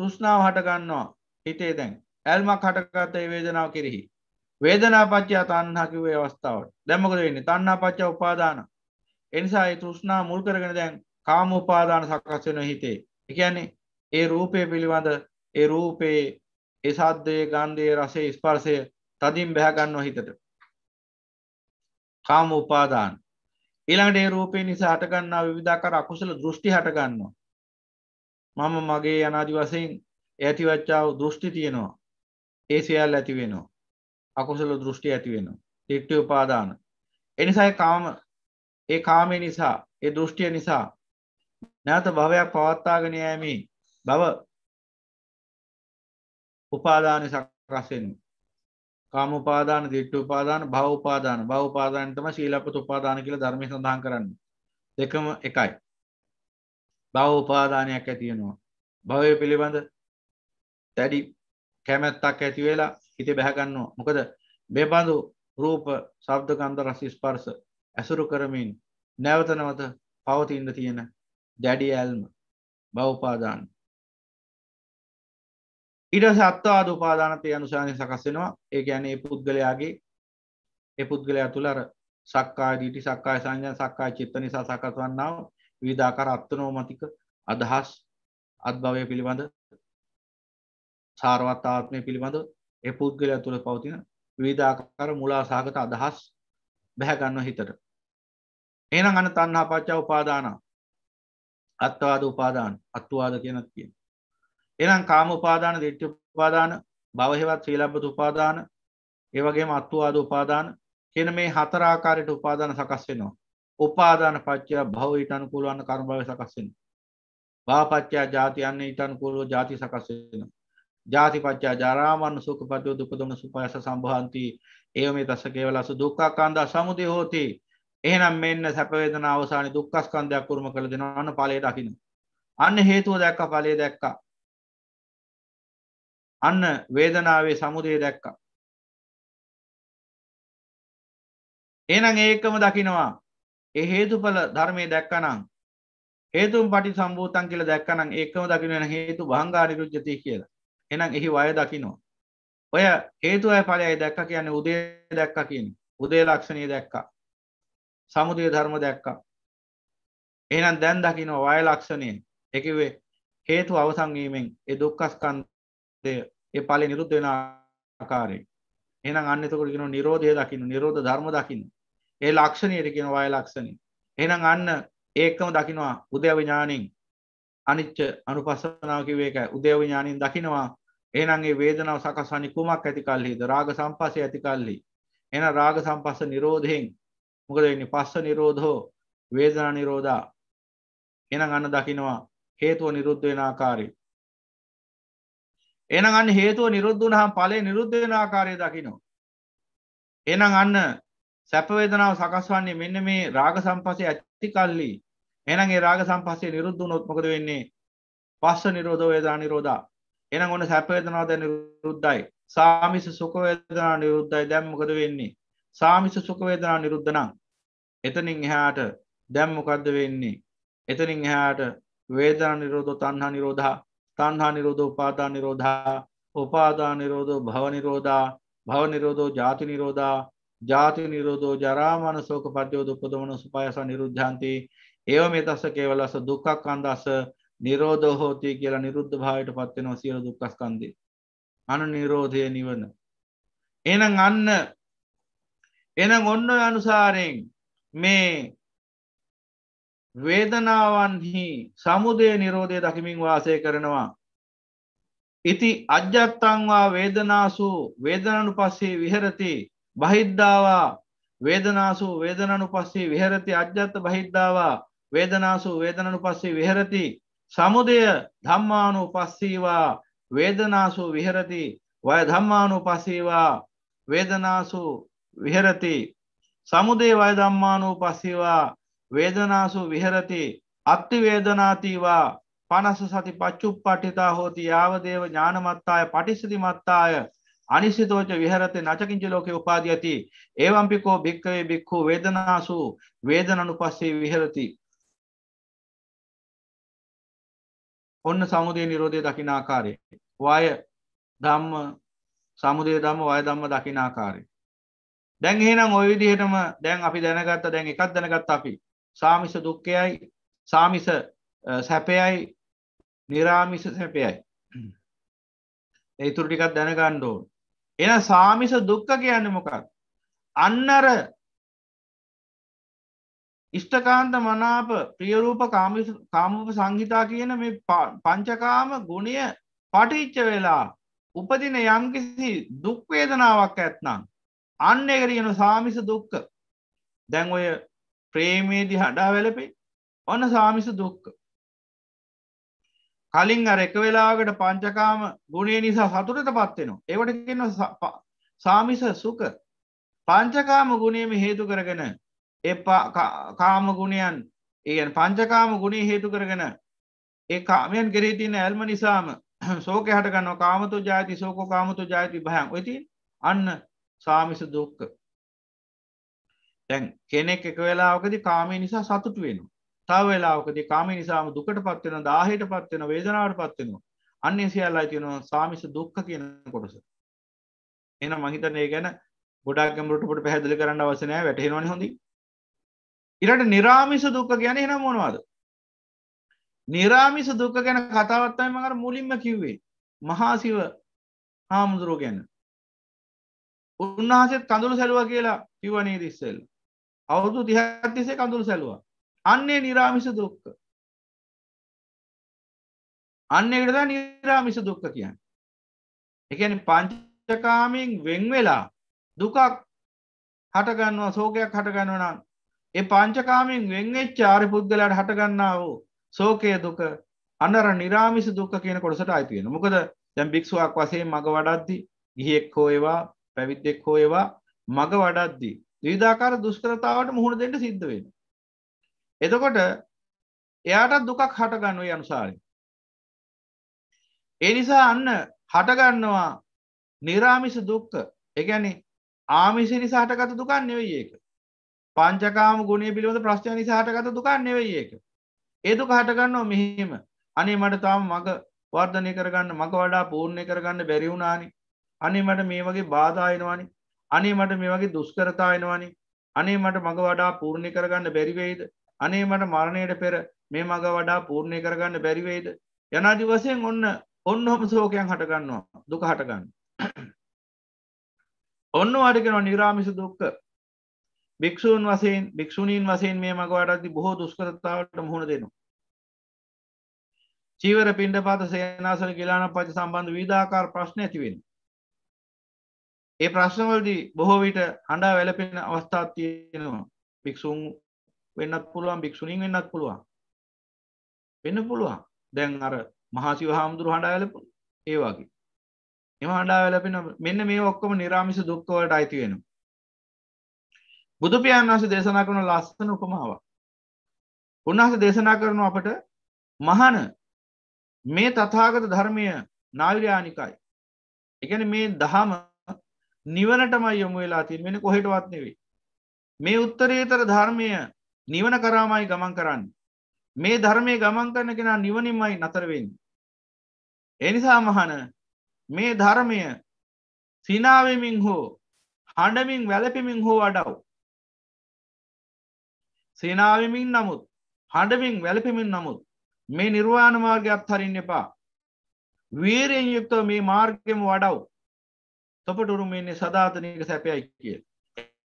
D: සුස්නාව හටගන්නවා හිතේ දැන් ඇල්මක් හටගත වේදනාව කෙරෙහි වේදනාපච්චයා තන්හකිවේ අවස්ථාවට දැමකද වෙන්නේ තන්නාපච්චා උපාදාන එනිසා ඒ තෘෂ්නා මුල් කරගෙන දැන් කාම උපාදාන සකස් වෙන හිතේ එකන්නේ ඒ රූපය පිළිබඳ ඒ රූපයේ ඒ සද්දයේ ගන්ධයේ රසේ ස්පර්සය තදින් බැහගන්නවා හිතට කාම උපාදාන ඊළඟට ඒ රූපය නිසා හටගන්නා විවිධාකාර අකුසල දෘෂ්ටි හටගන්නවා මම මගේ අනාදි වශයෙන් ඇතිවච්චාව දෘෂ්ටි තියෙනවා ඒ සියල් ඇති වෙනවා අකුසල දෘෂ්ටි ඇති වෙනවා. දිට්ඨි උපාදාන. එනිසා ඒ කාම ඒ කාමේ නිසා,
B: ඒ දෘෂ්ටිය නිසා නැවත භවයක් පවත්වාගෙන යෑමේ භව උපාදාන සකස් වෙනවා. කාම උපාදාන,
D: දිට්ඨි උපාදාන, භව උපාදාන. භව උපාදාන තමයි සීලපත උපාදාන කියලා ධර්මයේ සඳහන් කරන්නේ. දෙකම එකයි. භව උපාදානයක් ඇති වෙනවා. භවය පිළිබඳ දැඩි කැමැත්තක් ඇති වෙලා හිතේ බැහැගන්නවා මොකද මෙබඳු රූප ශබ්ද ගන්ධ රස ස්පර්ශ ඇසුරු කරමින් නැවත නැවත පවතින්න තියෙන දැඩි ඇල්ම බවඋපාදාන ඉඩ සත්තාද උපාදානතය අනුසානය සකස් වෙනවා ඒ කියන්නේ ඒ පුද්ගලයාගේ ඒ පුද්ගලයා තුළ අර සක්කාය දිටි සක්කාය සංඥා සක්කාය චිත්ත නිසා සකස් වන්නා වූ විවිධාකාර අත්නෝමතික අදහස් අත්භවය පිළිබඳ සාරවත් ආත්මය පිළිබඳ ඒ පුද්ගලයා තුළ පවතින විධාකාර මුලාසාගත අදහස් බැහැගන්න හිතට. එනම් අන තන්හා පච්චා උපාදාන අත්වාද උපාදාන අත්වාද කියනත් කිය. එනම් කාම උපාදාන දෙට්්‍ය උපාදාන බවහෙවත් සීලබ්බත උපාදාන ඒවගේම අත්තුවාද උපාදාන කියන මේ හතරාකාරයට උපාදාන සකස් වෙනවා. උපාදාන පච්චා භව ඉටන් පුළුවන්න කර්භව සකස්සෙන. බාපච්චා ජාතියන්නේ ඉටන් පුළුව ජාති සකස් වෙනවා. ජාතිපච්චා ජරාමන්න සුකපතියෝ දුපදොන සුපයස සම්භහන්ති ඒව මේ තස කේවලස දුක්කාකාන්දා සමුදය හෝති එහනම් මෙන්න සැපවේදන අවසාන දුක්කස්කන්ධයක් කුරම කළ දෙෙන අන්න පලේ දකින. අන්න හේතුව දැක්ක පලේ දැක්ක.
B: අන්න වේදනාවේ සමුදය දැක්ක. එනම් ඒකම දකිනවා ඒ හේතුඵල ධර්මය
D: දැක්කනම් හේතුම් පටි සම්බූතන් කියල දැක්කනම් ඒකම දකින හේතු භංගාරිකුජ්ජති කියලා එහෙනම් එහි වය දකිනවා. ඔය හේතුවයි ඵලයයි දැක්ක කියන්නේ උදේ දැක්ක කියන්නේ. උදේ ලක්ෂණය දැක්කා. සමුදය ධර්ම දැක්කා. එහෙනම් දැන් දකිනවා වය ලක්ෂණය. ඒ කිව්වේ හේතු අවසන් වීමෙන් ඒ දුක්ඛ ස්කන්ධය ඒ ඵලෙ නිරුද්ධ වෙන ආකාරයෙන්. එහෙනම් අන්න එතකොට කියනවා නිරෝධය දකින්න, නිරෝධ ධර්ම දකින්න. ඒ ලක්ෂණයට කියනවා වය ලක්ෂණය. එහෙනම් අන්න ඒකම දකිනවා උදේ විඥාණයෙන් අනිච්ච අනුපස්සනාව කිව්වේ ඒකයි. උදේ විඥාණයෙන් දකිනවා එහෙනම් ඒ වේදනාව සකස් වන්නේ කුමක් ඇති කල්හිද? රාග සංපස්සේ ඇති කල්හි. එහෙනම් රාග සංපස්ස නිරෝධයෙන් මොකද වෙන්නේ? පස්ස නිරෝධෝ වේදනා නිරෝධා. එහෙනම් අන්න දකින්නවා හේතුව නිරුද්ධ වෙන ආකාරය. එහෙනම් අන්න හේතුව නිරුද්ධ වුණාම ඵලය නිරුද්ධ වෙන ආකාරය දකින්නවා. එහෙනම් අන්න සැප වේදනාව සකස් වන්නේ මෙන්න මේ රාග සංපස්සේ ඇති කල්ලි. එහෙනම් ඒ රාග සංපස්සේ නිරුද්ධ වුණොත් මොකද වෙන්නේ? පස්ස නිරෝධ වේදනා නිරෝධා. එහෙනම් ඔන්න සැප වේදනාව දැන් නිරුද්ධයි. සාමිස සුඛ වේදනාව නිරුද්ධයි. දැන් මොකද වෙන්නේ? සාමිස සුඛ වේදනාව නිරුද්ධ නම් එතනින් එහාට දැන් මොකද්ද වෙන්නේ? එතනින් එහාට වේදනා නිරෝධෝ තණ්හා නිරෝධා තණ්හා නිරෝධෝ උපාදාන නිරෝධා උපාදාන නිරෝධෝ භව නිරෝධා භව නිරෝධෝ ජාති නිරෝධා ජාති නිරෝධෝ ජරා මරණ ශෝක පරිදේව දුක්ඛ දෝමන සුපායස නිරුද්ධාන්ති ඒව මේ තස්ස කේවලස දුක්ඛ කන්දස නිරෝධ හෝතය කියලා නිරුද්ධ භාවයට පත්වෙනවා සියල දුක්කස්කන්දී. අන නිරෝධය නිවන. එනම් අන්න එනම් ඔන්න අනුසාරයෙන් මේ වේදනාවන්හි සමුදය නිරෝධය දකිමින් වාසය කරනවා. ඉති අජ්‍යත්තංවා වේදනාසූ වේදනනු පස්සේ විහරති බහිද්ධාවා වේදනාසු වේදනනු පස්සේ විහරති අජ්‍යත්ත බහිද්ධාවා වේදනාසු වේදනනු පස්සේ විහරති සමුදය ධම්මානු පස්සීවා වේදනාසු විහරති වය ධම්මානු පසීවා වේදනාසු විහරති සමුදේ වය ධම්මානු පසීවා වේදනාසු විහරති අත්තිවේදනාතිවා පනස සති පච්චුප් පටිතා හෝති යාවදේව ඥානමත්තාය පටිසිති මත්තාය අනිසිතෝච විහරත නචකින්ච ලෝක උපාදයති ඒවම්පිකෝ භික්කවේ බික්හු වේදනාසු වේදනනු පස්සේ විහරති
B: ඔන්න සමුදය නිරෝධය දකින ආකාරය වය ධම්ම සමුදය දම වය දම්ම දකින ආකාරය
D: දැන් එහෙනම් ඔය විදිහටම දැන් අපි දැනගත්ත දැන් එකක් දැනගත් අපි සාමිස දුක්කයයි සාමිස සැපයයි නිරාමිස සැපයයි
B: ඒතුර ටිකත් දැනගණ්ඩෝ එන සාමිස දුක්ක කියන්න මොකක් අන්නර ඉෂ්ඨකාන්ත මනාප
D: ප්‍රියරූප කාමූප සංහිතා කියන මේ පංචකාම ගුණය පටිච්ච වෙලා උපදින යම්කිසි දුක්වේදනාවක් ඇත්නම් අන්න එක කියන සාමිස දුක්ක දැන් ඔය ප්‍රේමේදී හඩා වැලපේ ඔන්න සාමිස දුක්ක කලින් අර එක වෙලාවකට පංචකාම ගුණේ නිසා සතුරට පත්වෙනවා ඒවට කියන්න සාමිස සුක පංචකාම ගුණේම හේතු කරගෙන කාම ගුණයන් ඒගැන් පංචකාම ගුණේ හේතු කරගෙන ඒ කාමයන් කෙරෙහිතින ඇල්ම නිසාම සෝක හටගන්න කාමතු ජාති සෝකෝ කාමතු ජාති භයන් වෙති අන්න සාමිස දුක්ක තැන් කෙනෙක් එක වෙලාවකද කාමය නිසා සතුට වෙනු තව වෙලාවකද කාම නිසාම දුකට පත්වෙන දාහයට පත්වෙන වේදනාවට පත්වෙනවා අන්නේ සියල්ලා තියෙනවා සාමිස දුක්ක කියන කොටස එන මහිතනය ගැන ගොඩක් ගැමරට පොට පැහැදිලි කරන්න අවසනෑ වැටහෙනවන හොඳී ඉරට නිරාමිස දුක්ක ගැන එන මොනවාද නිරාමිස දුක ගැන කතාවත්තයි මඟර මුලින්ම කිව්වේ මහාසිව හාමුදුරුව ගැන උන්වහසෙත් කඳුළු
B: සැලවා කියලා කිවනේ දිස්සෙල් අවුදු තිහත්තිසේ කඳුළු සැලවා අන්නේ නිරාමිස දුක්ක අන්න එකටද නිරාමිස දුක්ක කියන්න එකන පංචකාමෙන් වෙන් වෙලා දුකක්
D: හටගන්නවා සෝකයක් හටගන්නවනම් ඒ පංචකාමෙන් වෙන්වෙච් චාරි පුද්ගලට හටගන්නා වූ සෝකය දුක අනර නිරාමිස දුක කියන කොටසට අයිතියෙන මොකද දැම් භික්ෂුවක් වසේ මඟ වඩද්දි ගිහෙක් හෝයවා පැවිද්දෙක් හෝයවා මඟ වඩද්දි විධාකාර දුෂ්කරතාවට මුහුණ දෙට සිද්ධ වෙන. එතකොට එයාට දුකක් හටගන්නුව අනුසාරය. ඒ නිසා අන්න හටගන්නවා නිරාමිස දුක්ක එකැනි ආමිසි නිසා හටගත දුකන් නෙවෙයි ඒක පංචකාම ගුණේ පිළිබඳ ප්‍රශ්න නිසා හටගත දුකක් නෙවෙයි ඒක. ඒ දුක හටගන්නවා මෙහෙම. අනේ මට තාම මග වර්ධනය කරගන්න මග වඩා පූර්ණය කරගන්න බැරි වුණානි. අනේ මට මේ වගේ බාධායනවානි. අනේ මට මේ වගේ දුෂ්කරතායනවානි. අනේ මට මග වඩා පූර්ණය කරගන්න බැරි වෙයිද? අනේ මට මරණයට පෙර මේ මග වඩා පූර්ණය කරගන්න බැරි වෙයිද? යනාදි වශයෙන් ඔන්න ඔන්නෝම ශෝකයන් හටගන්නවා. දුක හටගන්න. ඔන්න වාට කියනවා නිරාමිස දුක්ඛ භික්‍ෂූන් වසයෙන් භික්‍ෂුණීන් වසයෙන් මේ මගවටක්ති බොහෝ දුස්කරතාවට මුහුණ දෙනවා. චීවර පින්ඩ පාත සේනාසන කියලාන පච සම්බන්ධ විධාකාර ප්‍රශ්න ඇතිවෙන්. ඒ ප්‍රශ්නවලදී බොහෝ විට හඬා වැලපෙන අවස්ථාත් තියෙනවා භික්‍ෂූන් වෙන්නත් පුළුවන් භික්‍ෂුණින් වෙන්නත් පුළුවන් වෙන්න පුළුවන් දැන් අර මහාසිව හාමුදුරු හඬා වැලපු ඒ වගේ එම හඬා වැලපෙන මෙන්න මේ ඔක්කොම නිරාමිස දුක්කවලට අයිති වෙනවා
B: බුදුපියන් වහස දේශනා කරන ලස්සන උපමාවක් උන්වහස දේශනා කරනු අපට මහන මේ තතාගත ධර්මය
D: නාවිරයානිකයි එකන මේ දහම නිවනටමයි යොමු වෙලා තින් වෙන කොහෙටවත් නෙවෙයි මේ උත්තරේතර ධර්මය නිවන කරාමයි ගමන් කරන්න මේ ධර්මය ගමන් කරන කෙනා නිවනින්මයි නතරවෙන් එනිසා මහන මේ ධර්මය සිනාවමින් හෝ හඬමින් වැලපිමින් හෝ අඩව් සේනාවමින් නමුත් හඬමින් වැලපෙමින් නමුත් මේ නිර්වාණ මාර්ගය අත්හරින්න එපා වීරයෙන් යුක්තව මේ මාර්ගයම වඩව් තොපට උරුමන්නේ සධාතනයක සැපයයි කිය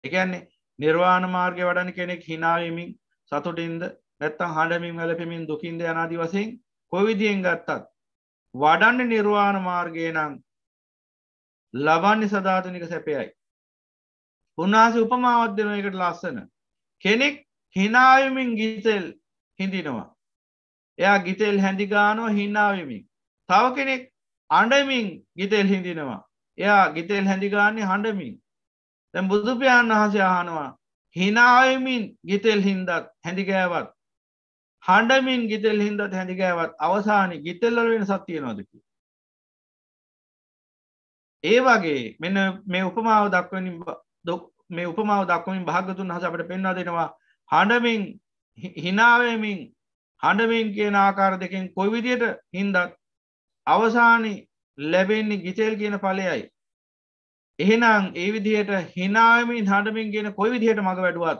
D: එකන්නේ නිර්වාණ මාර්ගය වඩන කෙනෙක් හිනාවමින් සතුටින්ද නැත්තම් හඬමින් වැලපෙමින් දුකින්ද යනාදි වසයෙන් කොවිදියෙන් ගත්තත් වඩන්න නිර්වාණ මාර්ගය නම් ලබන්නේ සධාතනික සැපයයි උන්වහස උපමාවද්‍යන එකට ලස්සන කෙනෙක් හිනායමින් ගිතෙල් හිඳිනවා එයා ගිතෙල් හැඳිගානෝ හිනාවමින් තව කෙනෙක් අඩමින් ගිතෙල් හිඳිනවා එයා ගිතෙල් හැඳිගාන්නේ හඬමින් තැම් බුදුපාණන් වහසේ අහනවා හිනායමින් ගිතෙල් හින්දත් හැඳිගෑවත් හඬමින් ගිතෙල් හින්දත් හැඳිගෑවත් අවසානි ගිතෙල්ලල වෙන සත්තිය නොදක ඒ වගේ මෙන මේ උපමාව දක්වනින් මේ උපමාව දක්වමින් භාගතුන් හස අපට පෙන්වා දෙෙනවා හඬමින් හිනාවමින් හඬමින් කියන ආකාර දෙකෙන් කොයි විදියට හින්දත් අවසානි ලැබෙන්නේ ගිතෙල් කියන පලයයි. එහෙනම් ඒ විදිහයට හිනාවමින් හඬමින් කියන කොයි විදිහයට මඟ වැඩුවත්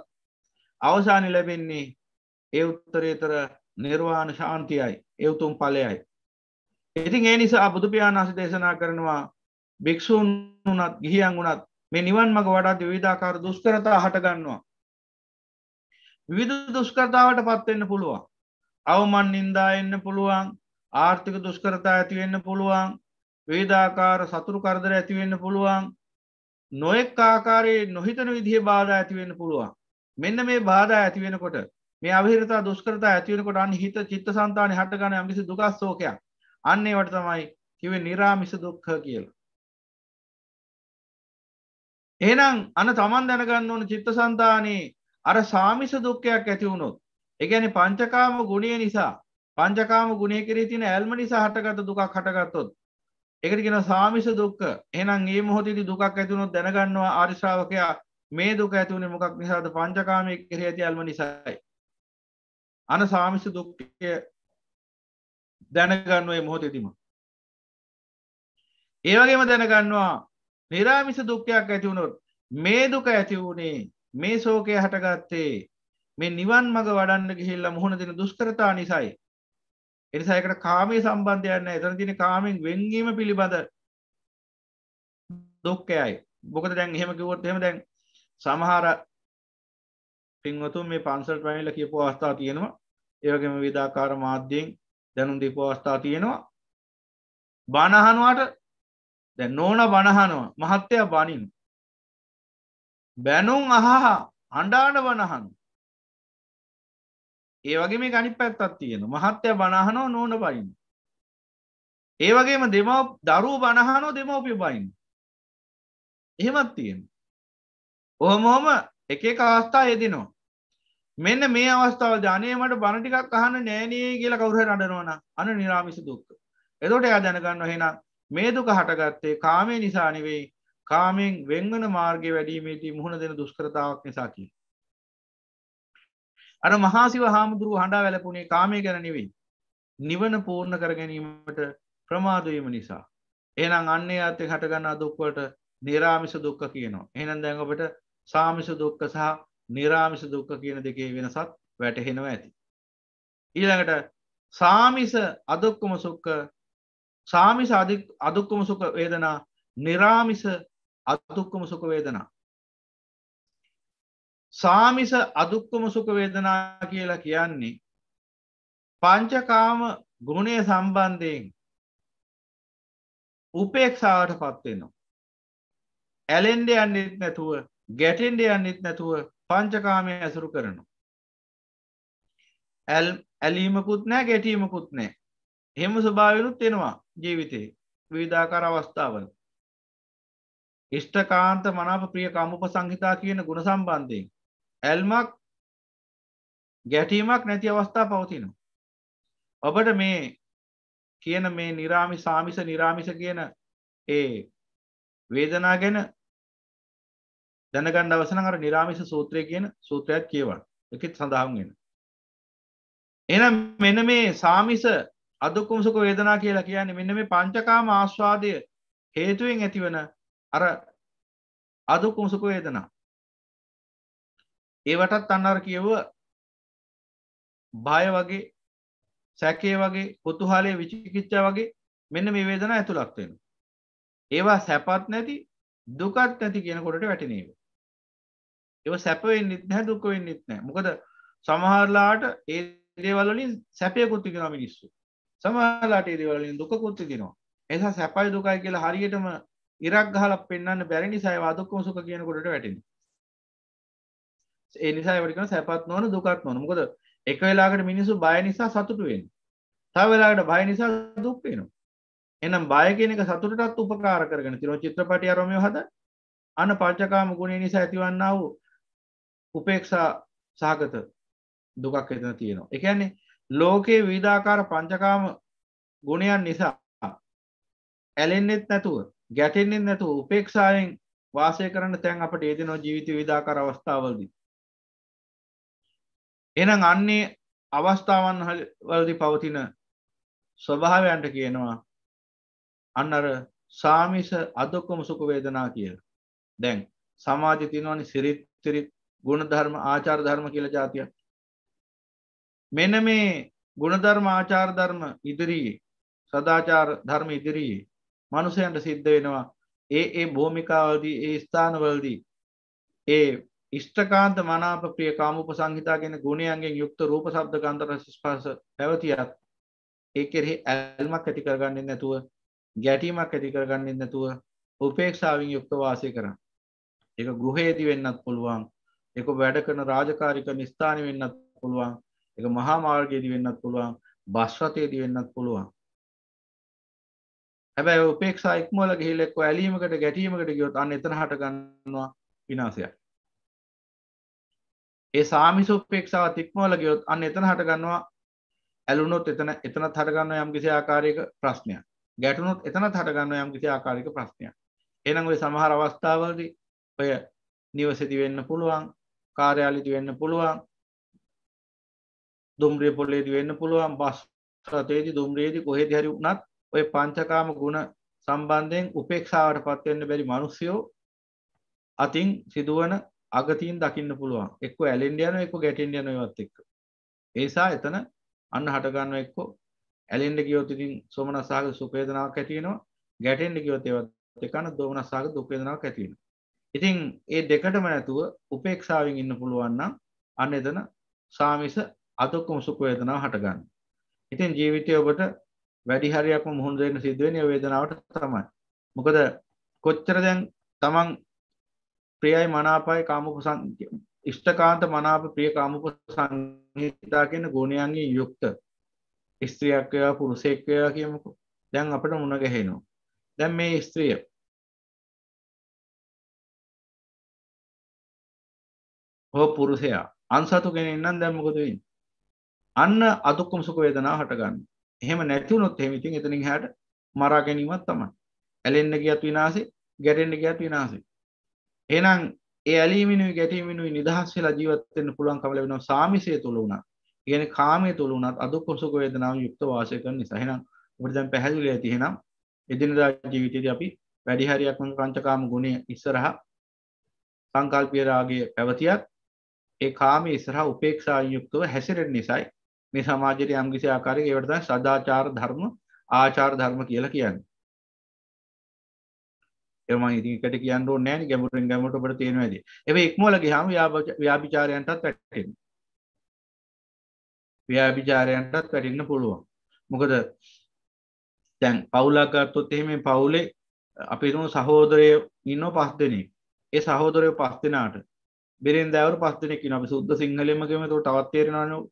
D: අවසානි ලැබෙන්නේ ඒ උත්තරේතර නිර්වාණ ශාන්තියයි එවතුම් පලයයි. ඉතින් ඒ නිසා බුදුපියාණන් අස දේශනා කරනවා භික්‍ෂූන් වනත් ගිහියන් වුනත් මේ නිවන් මඟ වඩාත් විධාකාර දුස්තරතා හටගන්නවා. විධ දුෂ්කරතාවට පත්වෙන්න පුළුවන්. අවමන් නින්දා එන්න පුළුවන් ආර්ථික දුෂ්කරතා ඇතිවෙන්න පුළුවන් වේදාකාර සතුරු කරදර ඇතිවෙන්න පුළුවන් නොයෙක් ආකාරයේ නොහිතන විදිහ බාධ ඇතිවෙන්න පුළුවන් මෙන්න මේ බාධ ඇතිවෙනකොට මේ අවිහිරතා දුස්කරතා ඇතිවෙනකොට අන්න හිත චිත්ත සන්තාන හටගන යම්කිසි දුකස්සෝකයක් අන්නේ වට තමයි කිවේ නිරාමිස දුක්හ කියලා. එනම් අන තමන් දැනගන්න ඕන චිත්ත සන්තානයේ අර සාමිස දුක්ඛයක් ඇති වුණොත් ඒ කියන්නේ පංචකාම ගුණය නිසා පංචකාම ගුණය කෙරේ තියෙන ඇල්ම නිසා හටගත් දුකක් හටගත්තොත් ඒකට කියනවා සාමිස දුක්ඛ. එහෙනම් මේ මොහොතේදී දුකක් ඇති වුණොත් දැනගන්නවා ආර්ය ශ්‍රාවකයා මේ දුක ඇති වුණේ මොකක් නිසාද? පංචකාමයේ කෙරේ ඇති ඇල්ම නිසායි. අන සාමිස දුක්ඛය දැනගන්නවා මේ මොහොතේදීම. ඒ වගේම දැනගන්නවා නිරාමිස දුක්ඛයක් ඇති වුණොත් මේ දුක ඇති වුණේ මේ සෝකය හටගත්තේ මේ නිවන් මඟ වඩන්න ගිහිල්ලා මුහුණ දෙන දුෂ්කරතා නිසයි. එනිසා ඒකට කාමයේ සම්බන්ධයක් නැහැ. එතන තියෙන කාමෙන් වෙන්වීම පිළිබඳ දුක්ඛයයි. මොකද දැන් එහෙම කිව්වොත් එහෙම දැන් සමහර පින්වතුන් මේ පන්සලට වැවිලා කියපු අවස්ථා තියෙනවා. ඒ වගේම විදාකාර මාධ්‍යයෙන් දැනුම් දීපු අවස්ථා තියෙනවා.
B: බණහනුවට දැන් නෝන බණහනවා මහත්තයා බණින් බැනුම් අහහා අණ්ඩාන වනහන් ඒ වගේ
D: මේ ගනි පැත්තත් තියෙන මහත්‍ය බණහනෝ නෝන පයින් ඒ වගේම දෙම දරුව බණහනෝ දෙමවපිය බයින් එහෙමත් තියෙන ඔහොමොහොම එක අවස්ථා යෙදනවා මෙන්න මේ අවස්ථාව ජනයමට බණටිකක් අහන්න නෑනේ කියලා කවුරහ අඩනවන අන නිරාමිස දුක්ක එතොට එයා දැනගන්න හෙන මේ දුක හටගත්තේ කාමය නිසානිවෙයි කාමයෙන් වෙන්වන මාර්ගය වැඩීමේදී මුහුණ දෙන දුෂ්කරතාවක් නිසාකි. අර මහාසිව හාමුදුරුව හඬා වැලපුුණේ කාමය ගැනනෙවෙයි. නිවන පූර්ණ කර ගැනීමට ප්‍රමාදවීම නිසා. එනම් අන්නේ අතේ හටගන්න දුක්වට නිරාමිස දුක්ක කියනවා. එනන් දැඟපට සාමිස දුක්ක සහ නිරාමිස දුක්ක කියන දෙකේ වෙනසත් වැටහෙනවා ඇති. ඊළඟට සාමිස අදොක්කොම සුක්ක සාමිස අදුක්කොම සුක වේදනා නිරාමිස අදුක්කම සුඛ වේදනා සාමිස අදුක්කම සුඛ වේදනා කියලා කියන්නේ
B: පංචකාම ගුණය සම්බන්ධයෙන් උපේක්ෂාවට පත්වෙනවා ඇලෙන්ඩ යන්නෙත් නැතුව
D: ගැටෙන්ඩ යන්නෙත් නැතුව පංචකාමය ඇසුරු කරනවා ඇල් ඇලීමකුත් නෑ ගැටීමකුත් නෑ හෙම ස්වභාවලුත් එෙනවා ජීවිතයේ විවිධාකාර අවස්ථාවල ඉෂ්ඨකාන්ත මනාප ප්‍රිය කම්මුප සංහිතා කියන ගුණ සම්බන්ධයෙන් ඇල්මක් ගැටීමක් නැති අවස්ථා
B: පවතිනවා. ඔබට මේ කියන මේ නිරාමි සාමිස නිරාමිස කියන ඒ වේදනා ගැන දැනගන්න අවසන අර නිරාමිස සූත්‍රය කියන සූත්‍රයක් කියවන්න එකත් සඳහන් වෙන.
D: එනම් මෙන්න මේ සාමිස අදුක්කුම්සුක වේදනා කියලා කියන්නේ මෙන්න මේ පංචකාම
B: ආස්වාදය හේතුවෙන් ඇතිවන අර අදුක්කුම සුඛ වේදනා ඒවටත් අන්න අර කියව භය වගේ සැකේ වගේ කුතුහලයේ විචිකිච්ඡා වගේ මෙන්න මේ වේදනා ඇතුළත්
D: වෙනවා ඒවා සැපත් නැති දුකත් නැති කියන කොටට වැටෙනේව ඒව සැප වෙන්නෙත් නැහැ දුක වෙන්නෙත් නැහැ මොකද සමහරලාට ඒ දේවල් වලින් සැපයකුත් විඳිනවා මිනිස්සු සමහරලාට ඒ දේවල් වලින් දුකකුත් විඳිනවා එනිසා සැපයි දුකයි කියලා හරියටම ඉරක් ගහල පෙන්න්න බැරි නිසයි වාදක්කම සුක කියනකොට වැටින් ඒ නිසා වටිකන සැපත් නොන දුකත් නොන මොකද එක වෙලාකට මිනිසු බය නිසා සතුටුවෙන් තව වෙලාට බය නිසා දුක්පේනවා එනම් බය කියන එක සතුටටත් උපකාර කරගෙන තිරෝ චිත්‍රපටි අරමය හද අන පච්චකාම ගුණේ නිසා ඇතිවන්නා වූ උපේක්ෂා සහගත දුකක් එතන තියෙනවා එකන්නේ ලෝකයේ විධාකාර පංචකාම ගුණයන් නිසා ඇලෙන්නෙත් නැතුව ගැටෙන්නේ නැතු උපේක්ෂාවෙන් වාසය කරන්න තැන් අපට ඒදෙනවා ජීවිත
B: විධාකර අවස්ථාවලදී. එනම් අන්නේ අවස්ථාවන් වලදි පවතින ස්වභාවයන්ට කියනවා
D: අන්න අර සාමිස අදොක්කොම සුඛ වේදනා කියලා. දැන් සමාජයේ තියෙනවනේ සිරිත් සිරිත් ගුණ ධර්ම ආචාර ධර්ම කියලා જાතියක්. මෙන්න මේ ගුණ ධර්ම ආචාර ධර්ම ඉදිරියේ සදාචාර ධර්ම ඉදිරියේ මනුසයන්ට සිද්ධ වෙනවා ඒ ඒ භූමිකාවදී ඒ ස්ථානවලදී ඒ ඉෂ්ඨකාන්ත මනාප ප්‍රිය කාමූප සංහිතා කියන ගුණයන්ගෙන් යුක්ත රූප ශබ්ද ගන්ධ රස ස්පර්ශ පැවතියත් ඒ කෙරෙහි ඇල්මක් ඇති කරගන්නේ නැතුව ගැටීමක් ඇති කරගන්නේ නැතුව උපේක්ෂාවෙන් යුක්ත වාසය කරන්න. ඒක ගෘහයේදී වෙන්නත් පුළුවන්. ඒක වැඩ කරන රාජකාරී කරන ස්ථානයේ වෙන්නත් පුළුවන්. ඒක මහා මාර්ගයේදී වෙන්නත් පුළුවන්. බස් රථයේදී වෙන්නත් පුළුවන්. හැබැයි උපේක්ෂා ඉක්මවල ගිහිල්ලෙක්ව ඇලීමකට ගැටීමකට ගියොත් අන්න එතන හට ගන්නවා විනාශයක්. ඒ සාමිස උපේක්ෂාවත් ඉක්මවල ගියොත් අන්න එතන හට ගන්නවා ඇලුනොත් එතන එතනත් හට ගන්නවා යම්කිසි ආකාරයක ප්‍රශ්නයක්. ගැටුනොත් එතනත් හට ගන්නවා යම්කිසි ආකාරයක ප්‍රශ්නයක්. එහෙනම් ওই සමහර අවස්ථාවලදී ඔය නිවසේදී වෙන්න පුළුවන්, කාර්යාලයේදී වෙන්න පුළුවන්, දුම්රිය පොළේදී වෙන්න පුළුවන්, බස් රථයේදී දුම්රියේදී කොහෙදී හරි වුණත් ඔය පංචකාම ගුණ සම්බන්ධයෙන් උපේක්ෂාවට පත්වෙන්න බැරි මිනිස්සුયો අතින් සිදුවන අගතීන් දකින්න පුළුවන් එක්ක ඇලෙන්න යනවා එක්ක ගැටෙන්න යනවා ඒවත් එක්ක ඒ නිසා එතන අන්න හට ගන්නවා එක්ක ඇලෙන්න ගියොත් ඉතින් සෝමනස්සාග සුඛ වේදනාවක් ඇති වෙනවා ගැටෙන්න ගියොත් ඒවත් එක්කන දෝමනස්සාග දුක් වේදනාවක් ඇති වෙනවා ඉතින් ඒ දෙකටම නැතුව උපේක්ෂාවෙන් ඉන්න පුළුවන් නම් අන්න එතන සාමිස අදුක්කම සුඛ වේදනාව හට ගන්නවා ඉතින් ජීවිතයේ ඔබට වැඩි හරියක්ම මුහුණ දෙන්න සිද්ධ වෙන්නේ වේදනාවට තමයි. මොකද කොච්චර දැන් තමන් ප්‍රියයි මනාපයි කාමක ඉෂ්ඨකාන්ත මනාප ප්‍රිය කාමක සංහිතා කියන ගුණයන්ගෙන්
B: යුක්ත ස්ත්‍රියක් වේවා පුරුෂයෙක් වේවා කියමුකෝ. දැන් අපිට මුණ ගැහෙනවා. දැන් මේ ස්ත්‍රිය හෝ පුරුෂයා අන්සතු කෙනෙක් නම් දැන් මොකද වෙන්නේ? අන්න
D: අදුක්කම සුඛ වේදනාව හටගන්නවා. එහෙම නැතිවුණොත් එහෙම ඉතින් එතනින් එහාට මරා ගැනීමක් තමයි. ඇලෙන්න ගියත් විනාශේ, ගැටෙන්න ගියත් විනාශේ. එහෙනම් ඒ ඇලීමිනුයි ගැටීමිනුයි නිදහස් වෙලා ජීවත් වෙන්න පුළුවන්කම ලැබෙනවා සාමිසය තුල උනා. කියන්නේ කාමයේ තුල උනත් අදුක්ඛ සුඛ වේදනාව යුක්ත වාසය කරන නිසා. එහෙනම් අපිට දැන් පැහැදිලි ඇති එහෙනම් එදිනදා ජීවිතයේදී අපි වැඩි හරියක්ම පංචකාම ගුණය ඉස්සරහා සංකල්පීය රාගය පැවතියත් ඒ කාමයේ ඉස්සරහා උපේක්ෂා යුක්තව හැසිරෙන නිසායි මේ සමාජයට යම්කිසි ආකාරයක ඒවට තමයි සදාචාර ධර්ම ආචාර ධර්ම කියලා කියන්නේ. ඒ මම ඉතින් එකට කියන්න ඕනේ නැහැ නේ ගැඹුරින් ගැඹුරට ඔබට තේරෙනවා ඇති. හැබැයි ඉක්මවල ගියාම ව්‍යාපිචාරයන්ටත් වැටෙනවා. ව්‍යාපිචාරයන්ටත් වැටෙන්න පුළුවන්. මොකද දැන් පවුලක් ගත්තොත් එහෙම මේ පවුලේ අපි තුන සහෝදරයෝ ඉන්නව පස් දෙනෙක්. ඒ සහෝදරයෝ පස් දෙනාට බිරින්දෑවරු පස් දෙනෙක් ඉන්නවා. අපි සුද්ධ සිංහලෙම කියමු. ඒක තවත් තේරෙනවනේ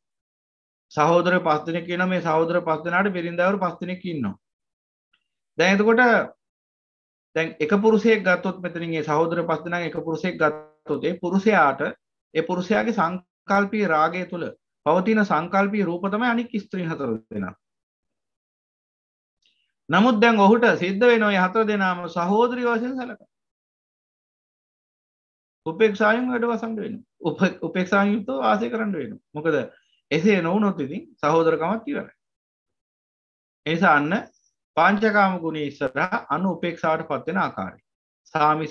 D: සහෝදර පස්තන කියන මේ සහෝදර පස්සනට බිරිඳවර පස්සනෙක් ඉන්නවා. දැනතකොට දැන් එක පුරුසේ ගත්තොත් මෙතනින්ගේ සහෝදර පස්සන එක පුරුසෙක් ගත්තොතේ පුරුෂයාට එ පුරුෂයාගේ සංකල්පී රාගය තුළ පවතින සංකල්පී රූපතම
B: අනික් ස්ත්‍රී හතර දෙෙන. නමුත් දැන් ඔහුට සිද්ධ වෙනොයි හතර දෙනාම සහෝදරී වශයෙන් සලක. උපෙක්ෂායෙන්
D: වැඩ වසන්ඩ වෙන උපෙක්ෂායුක්ත ආසය කරන්න වෙන මොකද එසේ නොවනොත් ඉතින් සහෝදරකමත් ඉවරයි. එනිසා අන්න පාංචකාම ගුණයේ ඉස්සරහා අනු උපේක්ෂාවට පත්වෙන ආකාරය. සාමිස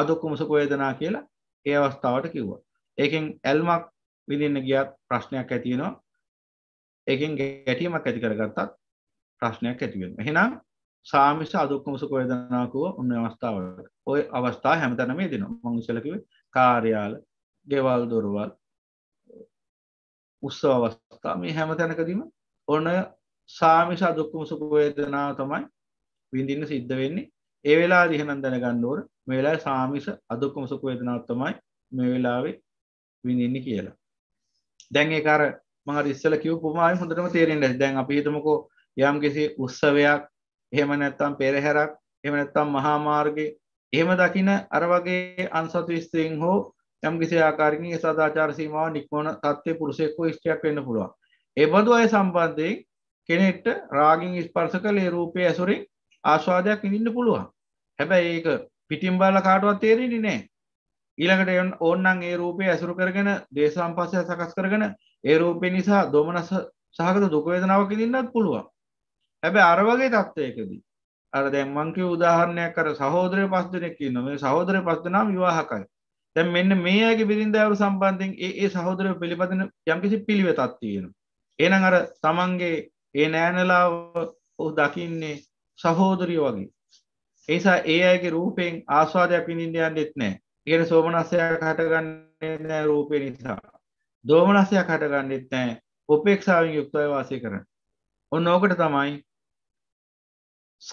D: අදුක්කුමසුඛ වේදනා කියලා ඒ අවස්ථාවට කිව්වා. ඒකෙන් ඇල්මක් විඳින්න ගියත් ප්‍රශ්නයක් ඇති වෙනවා. ඒකෙන් ගැටීමක් ඇති කරගත්තත් ප්‍රශ්නයක් ඇති වෙනවා. එහෙනම් සාමිස අදුක්කම සුඛ වේදනා කෝ උන්න අවස්ථාවල. ওই අවස්ථා හැමතැනම එදිනවා. මම ඉස්සෙල්ලා කිව්වේ කාර්යාල, ගෙවල් දොරවල්, උත්සව අවස්ථා මේ හැම තැනකදීම ඔන්න සාමිසා දුක්කම සුකවේදනාව තමයි විඳින්න සිද්ධ වෙන්නේ ඒ වෙලා දිහනන් දැනගන්න ඕන මේ වෙලාවේ සාමිස අදුක්කම සුකවේදනාව තමයි මේ වෙලාවේ විඳින්නේ කියලා දැන් ඒක අර මම අර ඉස්සෙල්ලා කිව්ව උපමාවෙන් හොඳටම තේරෙන්න ඇති දැන් අපි හිතමුකෝ යම්කිසි උත්සවයක් එහෙම නැත්නම් පෙරහැරක් එහෙම නැත්නම් මහා මාර්ගේ එහෙම දකින අර වගේ අන්සතු ස්ත්‍රීන් හෝ යම් කිසි ආකාරකින් ඒ සදාචාර සීමාව නික්මවන තත්ත්වයේ පුරුෂයෙක් හෝ ස්ත්‍රියක් වෙන්න පුළුවන්. ඒ බඳු අය සම්බන්ධයෙන් කෙනෙක්ට රාගින් ස්පර්ශ කළ ඒ රූපයේ ඇසුරින් ආස්වාදයක් විඳින්න පුළුවන්. හැබැයි ඒක පිටින් බලලා කාටවත් තේරෙන්නේ නැහැ. ඊළඟට ඕන්නම් ඒ රූපය ඇසුරු කරගෙන දේශසම්පස්සය සකස් කරගෙන ඒ රූපේ නිසා දොමනස සහගත දුක වේදනාවක් විඳින්නත් පුළුවන්. හැබැයි අර වගේ තත්ත්වයකදී අර දැන් මං කිය උදාහරණයක් අර සහෝදරය පස් දෙනෙක් ඉන්නවා. මේ සහෝදරය පස් දෙනාම විවාහකයි. දැන් මෙන්න මේ අයගේ බිරින්දෑවරු සම්බන්ධයෙන් ඒ ඒ සහෝදරය පිළිබඳන යම්කිසි පිළිවෙතක් තියෙනවා. එහෙනම් අර තමන්ගේ ඒ නෑනලාව ඔහු දකින්නේ සහෝදරිය වගේ. ඒ නිසා ඒ අයගේ රූපයෙන් ආස්වාදයක් විඳින්න යන්නෙත් නෑ. ඒ කියන්නේ සෝමනස්සයක් හටගන්නේ නෑ රූපේ නිසා. දෝමනස්සයක් හටගන්නෙත් නෑ උපේක්ෂාවෙන් යුක්තව වාසය කරන්න. ඔන්න ඕකට තමයි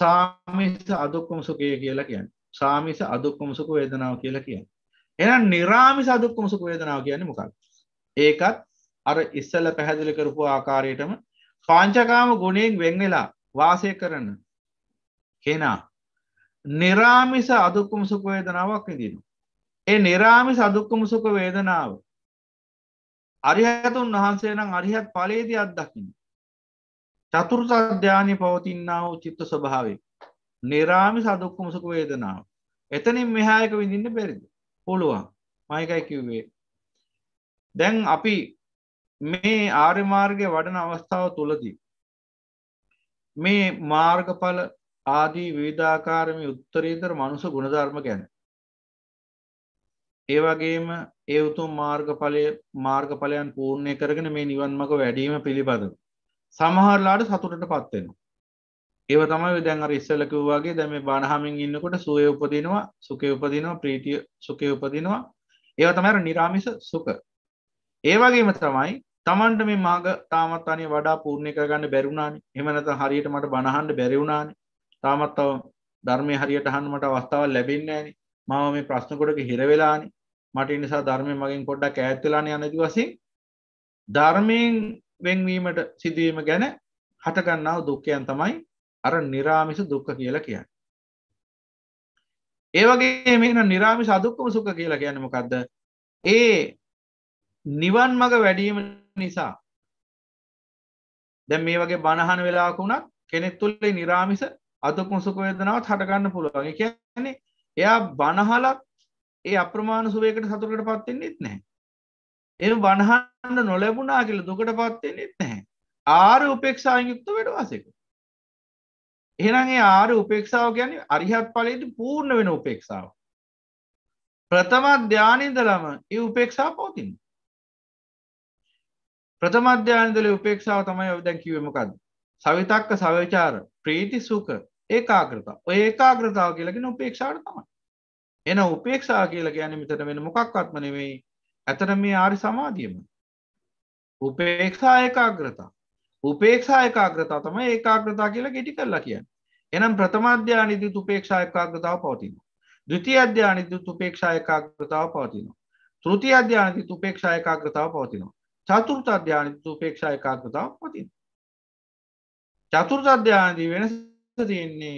D: සාමිස අදුක්කම සුඛය කියලා කියන්නේ. සාමිස අදුක්කම සුඛ වේදනාව කියලා කියන්නේ. එහෙනම් නිරාමිස දුක්ඛම සුඛ වේදනාව කියන්නේ මොකක්ද? ඒකත් අර ඉස්සල පැහැදිලි කරපු ආකාරයටම පංචකාම ගුණයෙන් වෙන් වෙලා වාසය කරන කෙනා නිරාමිස අදුක්කම සුඛ වේදනාවක් විඳිනවා. ඒ නිරාමිස අදුක්කම සුඛ වේදනාව අරිහතුන් වහන්සේ නම් අරිහත් ඵලයේදී අත්දකින්න. චතුර්ථ ධානයේ පවතිනා වූ චිත්ත ස්වභාවය. නිරාමිස අදුක්කම සුඛ වේදනාව. එතනින් මෙහා එක විඳින්න බැරිද? පුළුවන් මයකයි කිව්වේ දැන් අපි මේ ආර්ය මාර්ගය වඩන අවස්ථාව තුළදී මේ මාර්ගඵල ආදී විවිධාකාරම උත්තරීතර මනුස ගුණධර්ම ගැන ඒ වගේම ඒ උතුම් මාර්ගඵලය මාර්ගඵලයන් පූර්ණය කරගෙන මේ නිවන් මඟ වැඩීම පිළිබඳ සමහරලාට සතුටට පත්වෙනවා ඒව තමයි දැන් අර ඉස්සලකවවාගේ දැම බානහමින් ඉන්නකොට සුවය උපදිනවා සුකය උපදිනවා ප්‍රීතිය සුකය උපදිනවා ඒව තමයිර නිරාමිස සුක ඒවගේම තමයි තමන්ට මේ මාග තාමත් අනේ වඩා පූර්ණය කරගන්න බැරුණානි එමනත හරියට මට බණහන්ඩ බැරිවුණානි තාමත්තව ධර්මය හරියට හන්මට අවස්ථාව ලැබෙන්නේෑනි මම මේ ප්‍රශ්නකොටක හිරවෙලානි මට නිසා ධර්මය මගින් කොඩ්ඩක් ඇත්තලාන යනති වසින් ධර්මයෙන් වෙන්වීමට සිදුවීම ගැන හටගන්නාව දුක්කයන් තමයි අර නිරාමිස දුක්ඛ කියලා කියන්න. ඒවගේ මේ නිරාමිස අදුක්කම සුඛ කියලා කියන්න මොකක්ද ඒ නිවන් මඟ වැඩීම නිසා දැ මේ වගේ බණහන වෙලාකුණක් කෙනෙක් තුල්ලේ නිරාමිස අදුක්ම සුඛ වේදනාවත් හටගන්න පුළුවන් කියන්නේ එයා බණහලක් ඒ අප්‍රමාණ සුවයකට සතුරකට පත්වෙන්නෙත් නෑ එ බණහන්න නොලැබුණා කියල දුකට පත්වෙන්නෙත් නැහැ ආර උපෙක්ෂායයුක්ත වැඩ වසෙකු එහෙනම් ඒ ආර්ය උපේක්ෂාව කියන්නේ අරිහත් ඵලයට පූර්ණ වෙන උපේක්ෂාව. ප්‍රථම ධානයේදලම ඒ උපේක්ෂාව පවතින. ප්‍රථම ධානයේදල උපේක්ෂාව තමයි දැන් කිව්වේ මොකද්ද? සවිතක්ක සවිචාර ප්‍රීති සුඛ ඒකාග්‍රතාව. ඔය ඒකාග්‍රතාව කියලා කියන උපේක්ෂාවට තමයි. එන උපේක්ෂාව කියලා කියන්නේ මෙතන වෙන මොකක්වත්ම නෙවෙයි. ඇතර මේ ආරි සමාධියම. උපේක්ෂා ඒකාග්‍රතාව. උපේක්ෂා ඒකාග්‍රතා තම ඒකාග්‍රතා කියලා ගෙටි කරලා කියන්න එනම් ප්‍රථමධ්‍යානිදි තුපේක්ෂා ඒකාග්‍රතාව පවතින දෘති අධ්‍යානිදි තුපේක්ෂා ඒකාග්‍රතාව පවතිනවා තෘති අධ්‍යානිදි තුපේක්ෂා ඒකාග්‍රතාව පවතිනවා චතුර්ථ අධ්‍යානිදි තුපේක්ෂා ඒකාග්‍රතාව පවතින චතුර්ථ අධ්‍යානදී වෙනස තියෙන්නේ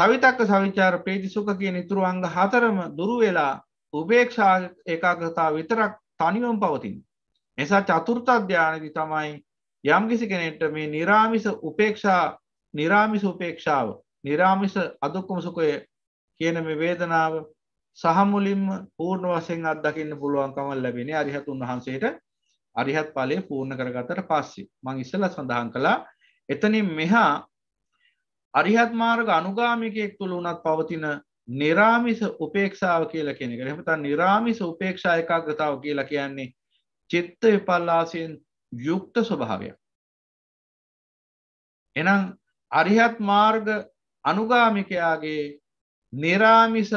D: සවිතක්ක සවිචාර ප්‍රීති සුඛ කියන ඉතුරු අංග හතරම දුරු වෙලා උපේක්ෂා ඒකාග්‍රතාව විතරක් තනිවම පවතින. නිසා චතුර්ථ ධානයේදී තමයි යම්කිසි කෙනෙට මේ නිරාමිස උපේක්ෂා නිරාමිස උපේක්ෂාව නිරාමිස අදුක්කුම සුකය කියන මේ වේදනාව සහමුලින්ම පූර්ණ වසයෙන් අත්දකින්න පුළුවන්කම ලැබෙන අරිහතුන් වහන්සේට අරිහත් පලය පූර්ණ කරගතට පස්සෙ මං ඉස්සල සඳහන් කළා එතනින් මෙහා අරිහත් මාර්ග අනුගාමිකයෙක් තුළ වනත් පවතින නිරාමිස උපේක්ෂාව කියල කෙනෙක හමතා නිරාමිස උපේක්ෂායකාගතාව කියලා කියන්නේ චිත්ත විපල්ලාසයෙන් යුක්ත ස්වභාවයක් එනම් අරිහත් මාර්ග අනුගාමිකයාගේ නිරාමිස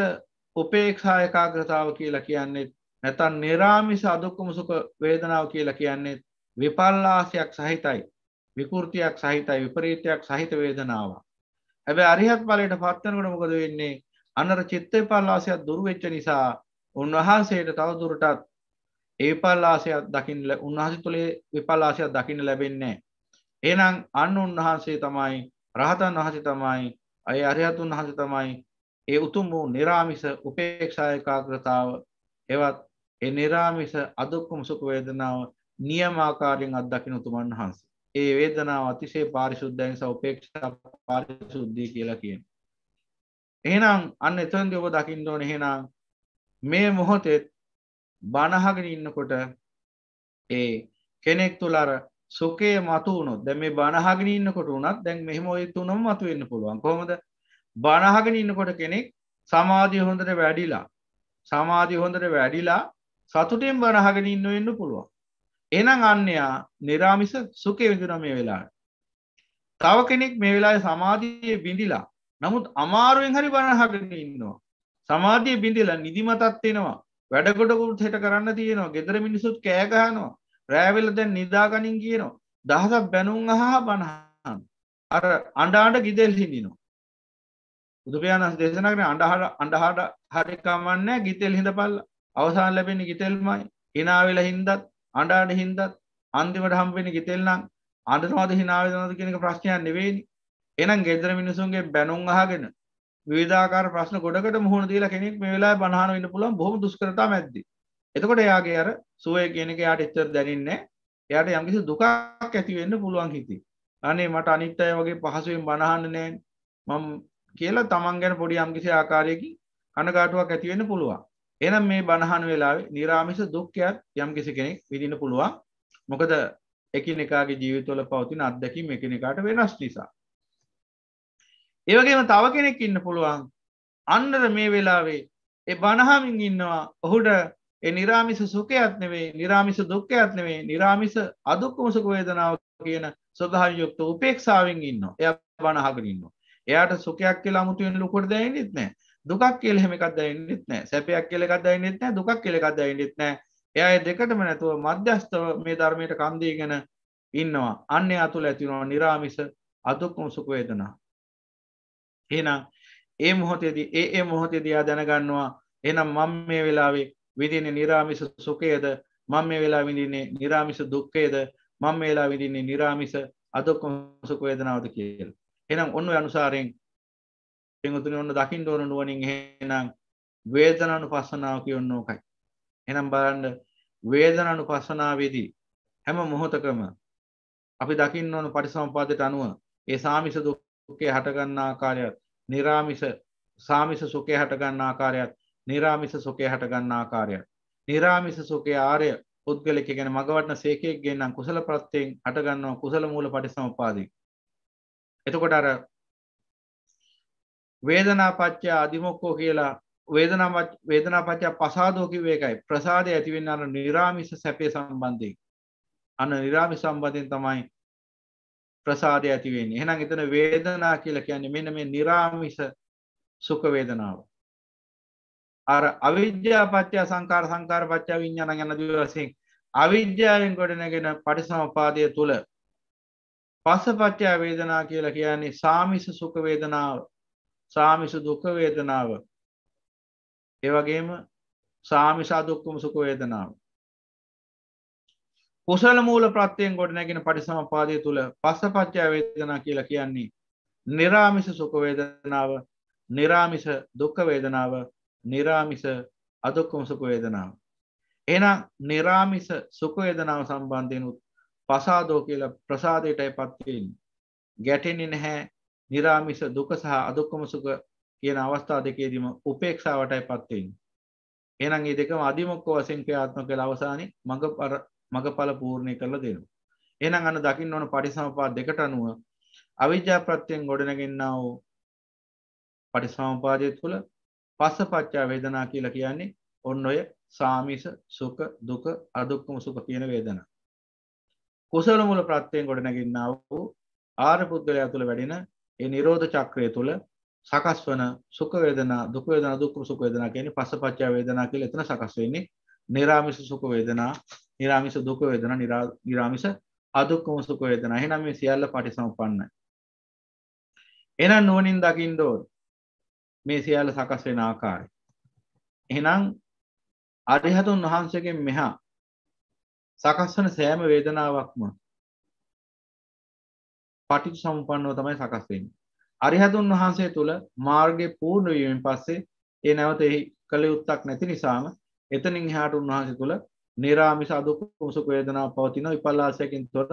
D: උපේක්ෂා එකාග්‍රතාව කියලා කියන්නේ නැතන් නිරාමිස අදුක්කම සුක වේදනාව කියලා කියන්නේ විපල්ලාසයක් සහිතයි විකෘතියක් සහිතයි විපරීතයක් සහිත වේදනාව. හැබැයි අරිහත් ඵලයට පත්වනකොට මොකද වෙන්නේ? අනර චිත්ත විපල්ලාසය දුරු වෙච්ච නිසා උන්වහන්සේට තව දුරටත් ඒ විපල්ලාසයක් දකින්න උන්වහන්සේ තුළේ විපල්ලාසයක් දකින්න ලැබෙන්නේ එහෙනම් අන්න උන්වහන්සේ තමයි රහතන් වහන්සේ තමයි අය අරියතුන් වහන්සේ තමයි ඒ උතුම් වූ නිර්ාමිස උපේක්ෂා ඒකාග්‍රතාව එවත් ඒ නිර්ාමිස අදුක්කම සුඛ වේදනාව නියමාකාරයෙන් අත්දකින්න උතුමන් වහන්සේ. ඒ වේදනාව අතිශය පාරිශුද්ධයි නිසා උපේක්ෂා පාරිශුද්ධිය කියලා කියන. එහෙනම් අන්න එතනදී ඔබ දකින්න ඕනේ එහෙනම් මේ මොහොතේ බණහගෙන ඉන්නකොට ඒ කෙනෙක් තුළර සුකේ මතුවුණොත් දැ මේ බණහගෙන ඉන්නකොට වනත් දැන් මෙහම ඔයතුනම මතුවෙන්න පුළුවන් කොමද බණහගෙන ඉන්නකොට කෙනෙක් සමාධිය හොඳට වැඩිලා සමාධිය හොඳට වැඩිලා සතුටෙන් බණහගෙන ඉන්න වෙන්න පුළුවන් එනම් අන්නයා නිරාමිස සුකේ විඳුන මේ වෙලා තව කෙනෙක් මේ වෙලා සමාධිය බිඳිලා නමුත් අමාරුවෙන් හරි බණහගෙන ඉන්නවා සමාධිය බිඳිලා නිදිමතත්වෙනවා වැඩකොටකුත් හෙට කරන්න තියෙනවා ගෙදර මිනිසුත් කෑගහනවා රෑවෙල දැන් නිදාගනින් කියනවා දහසක් බැනුම් අහා බණහන් අර අඩාට ගිදෙල් හිඳිනවා බුදුපයාණන් දේශනකන අඩහට අඩහට හරිකමන්න ගිතෙල් හිඳ පල්ල අවසාන් ලැබෙන ගිතෙල්මයි හිනාවෙල හින්දත් අඩාට හින්දත් අන්තිමට හම්පෙන ගිතෙල්නම් අඩනවාද හිනාවදනද කෙනක ප්‍රශ්නයන් නෙවේනි එනම් ගෙදර මිනිසුන්ගේ බැනුම් අහගෙන විධාකාර ප්‍රශ්න ගොඩකට මුහුණ දීලා කෙනෙක් මේ වෙලා බණහන වෙන්න පුළුවන් බොහොම දුෂ්කරතා මැද්දි. එතකොට එයාගේ අර සුවය කියන එක එයාට එච්චර දැනෙන්නේ එයාට යම්කිසි දුකක් ඇති වෙන්න පුළුවන් හිතේ. අනේ මට අනිත් අය වගේ පහසුවෙන් බණහන්න නෑ මම කියලා තමන් ගැන පොඩි යම්කිසි ආකාරයකින් කනගාටුවක් ඇති වෙන්න පුළුවන්. එහෙනම් මේ බණහන වෙලාවේ නිර්ආමිෂ දුක්ඛයත් යම්කිසි කෙනෙක් විඳින්න පුළුවන්. මොකද එකිනෙකාගේ ජීවිතවල පවතින අත්දැකීම් එකිනෙකාට වෙනස් නිසා. ඒවගේම තව කෙනෙක් ඉන්න පුළුවන් අන්නර මේ වෙලාවේ ඒ බණහමින් ඉන්නවා ඔහුට ඒ නිරාමිස සුකයත්නවේ නිරාමිස දුක්කයත්නවේ නිරාමිස අදුක්කම සුකවේදනාව කියන සොදහන් යුක්ත උපේක්ෂාවෙන් ඉන්න එය බණහගෙන ඉන්න එයාට සුකයක් කියලා අමුතුවෙන් ලොකොට දැයින්නෙත් නෑ දුකක් කියල හෙමිකක්දයින්නෙත් නෑ සැපයක් කෙලෙකක්දයින්නෙත් නෑ දුකක් කෙලෙකක්දයින්නෙත් නෑ එය දෙකටම නැතුව මධ්‍යස්ථව මේ ධර්මයට කන්දී ගැන ඉන්නවා අන්න අතුළ ඇතිනවා නිරාමිස අදුක්කුම් සුකවේදනා එහෙනම් ඒ මොහොතේදී ඒ ඒ මොහොතේදී ආ දැනගන්නවා එහෙනම් මම මේ වෙලාවේ විඳින්නේ නිරාමිස සුඛයේද මම මේ වෙලාව විඳින්නේ නිරාමිස දුක්ඛයේද මම මේ වෙලාව විඳින්නේ නිරාමිස අදුක්ඛම සුඛ වේදනාවද කියලා. එහෙනම් ඔන්න ඔය අනුසාරයෙන් පින්වතුනි ඔන්න දකින්න ඕන නුවණින් එහෙනම් වේදනානුපස්සනාව කියන්නේ ඕකයි. එහෙනම් බලන්න වේදනානුපස්සනාවේදී හැම මොහොතකම අපි දකින්න ඕන පරිසම්පාදයට අනුව ඒ සාමිස දුක් සුකේ හටගන්න ආකාරයත් නිරාමිස සාමිස සුකේ හටගන්න ආකාරයත් නිරාමිස සුකේ හටගන්න ආකාරයත් නිරාමිස සුකේ ආරය පුද්ගලෙක ගැන මගවටන සේකයෙක් ගෙන්න්නම් කුසල ප්‍රත්තයෙන් හටගන්නවා කුසල මූල පටිසමපාදී එතකොට අර වේදනාපච්චා අධිමොක්කෝ කියලා වේදනාපච්චා පසාදෝකිව එකයි ප්‍රසාදය ඇතිවෙන්න අන නිරාමිස සැපය සම්බන්ධයෙන් අන්න නිරාමි සම්බන්ධයෙන් තමයි ප්‍රසාදය ඇති වෙන්නේ. එහෙනම් එතන වේදනා කියලා කියන්නේ මෙන්න මේ निराமிස සුඛ වේදනාව. අර අවිද්‍යා පත්‍ය සංකාර සංකාර පත්‍ය විඥාන යන දිවසින් අවිද්‍යාවෙන් ගොඩනගෙන පටිසමුපාදය තුල පස්සපත්‍ය වේදනා කියලා කියන්නේ සාමිස සුඛ වේදනාව, සාමිස දුක් වේදනාව. ඒ වගේම සාමිස දුක්ඛම සුඛ වේදනාව. කුසල මූල ප්‍රත්තියෙන් ගොඩනැගෙන පටිසමපාදය තුළ පස්සපච්චා වේදනා කියලා කියන්නේ නිරාමිස සුකවේදනාව නිරාමිස දුක්කවේදනාව නිරාමිස අදුක්කම සුකවේදනාව. එනම් නිරාමිස සුකවේදනාව සම්බන්ධයනුත් පසාදෝ කියලා ප්‍රසාදයටයි පත්වයෙන්. ගැටෙනෙ නැහැ නිරාමිස දුක සහ අදුක්කම සුක කියන අවස්ථා දෙකේදීම උපේක්ෂාවටයි පත්වයෙන්. එනම් ඒ දෙකම අධිමොක්ක වසින් ක්‍රියාත්මක අවසානි මඟ මගඵල පූර්ණය කරලා දෙනවා. එහෙනම් අන්න දකින්න ඕන පටිසමපාද දෙකට අනුව අවිජ්ජා ප්‍රත්‍යයෙන් ගොඩනගෙන්නා වූ පටිසමපාදයේ තුල පස්සපච්චා වේදනා කියලා කියන්නේ ඔන්න ඔය සාමිස සුඛ දුක අදුක්කම සුඛ කියන වේදනා. කුසල මූල ප්‍රත්‍යයෙන් ගොඩනගෙන්නා වූ ආර්ය පුද්ගලයා තුල වැඩෙන ඒ නිරෝධ චක්‍රය තුල සකස් වන සුඛ වේදනා දුක් වේදනා දුක්ඛ සුඛ වේදනා කියන්නේ පස්සපච්චා වේදනා කියලා එතන සකස් වෙන්නේ. නිරාමිස සුඛ වේදනා නිරාමිස දුක වේදනා නිරාමිස අදුක්කම සුඛ වේදනා. එහෙනම් මේ සියල්ල පටිසමුප්පන්නයි. එහෙනම් නුවණින් දකින්න ඕන මේ සියල්ල සකස් වෙන ආකාරය. එහෙනම් අරිහතුන් වහන්සේගෙන් මෙහා සකස් වන සෑම වේදනාවක්ම පටිච්චසමුප්පන්නව තමයි සකස් වෙන්නේ. අරිහතුන් වහන්සේ තුල මාර්ගයේ පූර්ණ වීමෙන් පස්සේ ඒ නැවත එහි කළ යුත්තක් නැති නිසාම එතනින් එහාට උන්වහන්සේ තුල නිරාමිස අදුක්කම සුඛ වේදනා පවතින විපල්ලාසයෙන් තොර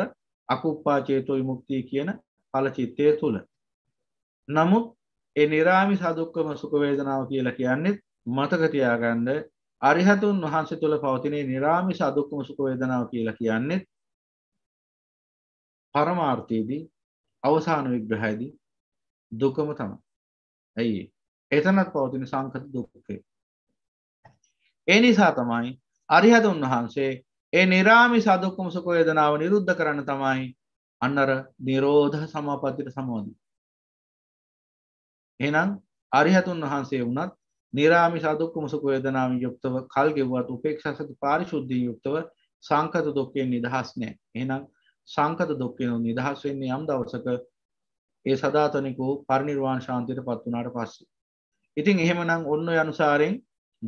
D: අකුප්පා චේතෝ විමුක්තිය කියන ඵල චිත්තය තුල. නමුත් ඒ නිරාමිස අදුක්කම සුඛ වේදනාව කියලා කියන්නේ මතක තියාගන්න අරිහතුන් වහන්සේ තුල පවතින නිරාමිස අදුක්කම සුඛ වේදනාව කියලා කියන්නේ පරමාර්ථයේදී අවසාන විග්‍රහයේදී දුකම තමයි. ඇයි එතනත් පවතින සංකත දුක්කේ. ඒ නිසා තමයි අරිහද උන්වහන්සේ ඒ නිරාමි සදුක්කුම සුඛ වේදනාව නිරුද්ධ කරන්න තමයි අන්නර නිරෝධ සමාපත්තියට සමෝධී. එහෙනම් අරිහතුන් වහන්සේ වුණත් නිරාමි සදුක්කුම සුඛ වේදනාවෙන් යුක්තව කල් ගෙවුවත් උපේක්ෂා සති පාරිශුද්ධියෙන් යුක්තව සංකත දුක්ඛයෙන් නිදහස් නැහැ. එහෙනම් සංකත දුක්ඛයෙන් නිදහස් වෙන්නේ යම් දවසක ඒ සදාතනික වූ පරිනිර්වාණ ශාන්තියටපත් වුණාට පස්සේ. ඉතින් එහෙමනම් ඔන්න ඔය අනුසාරයෙන්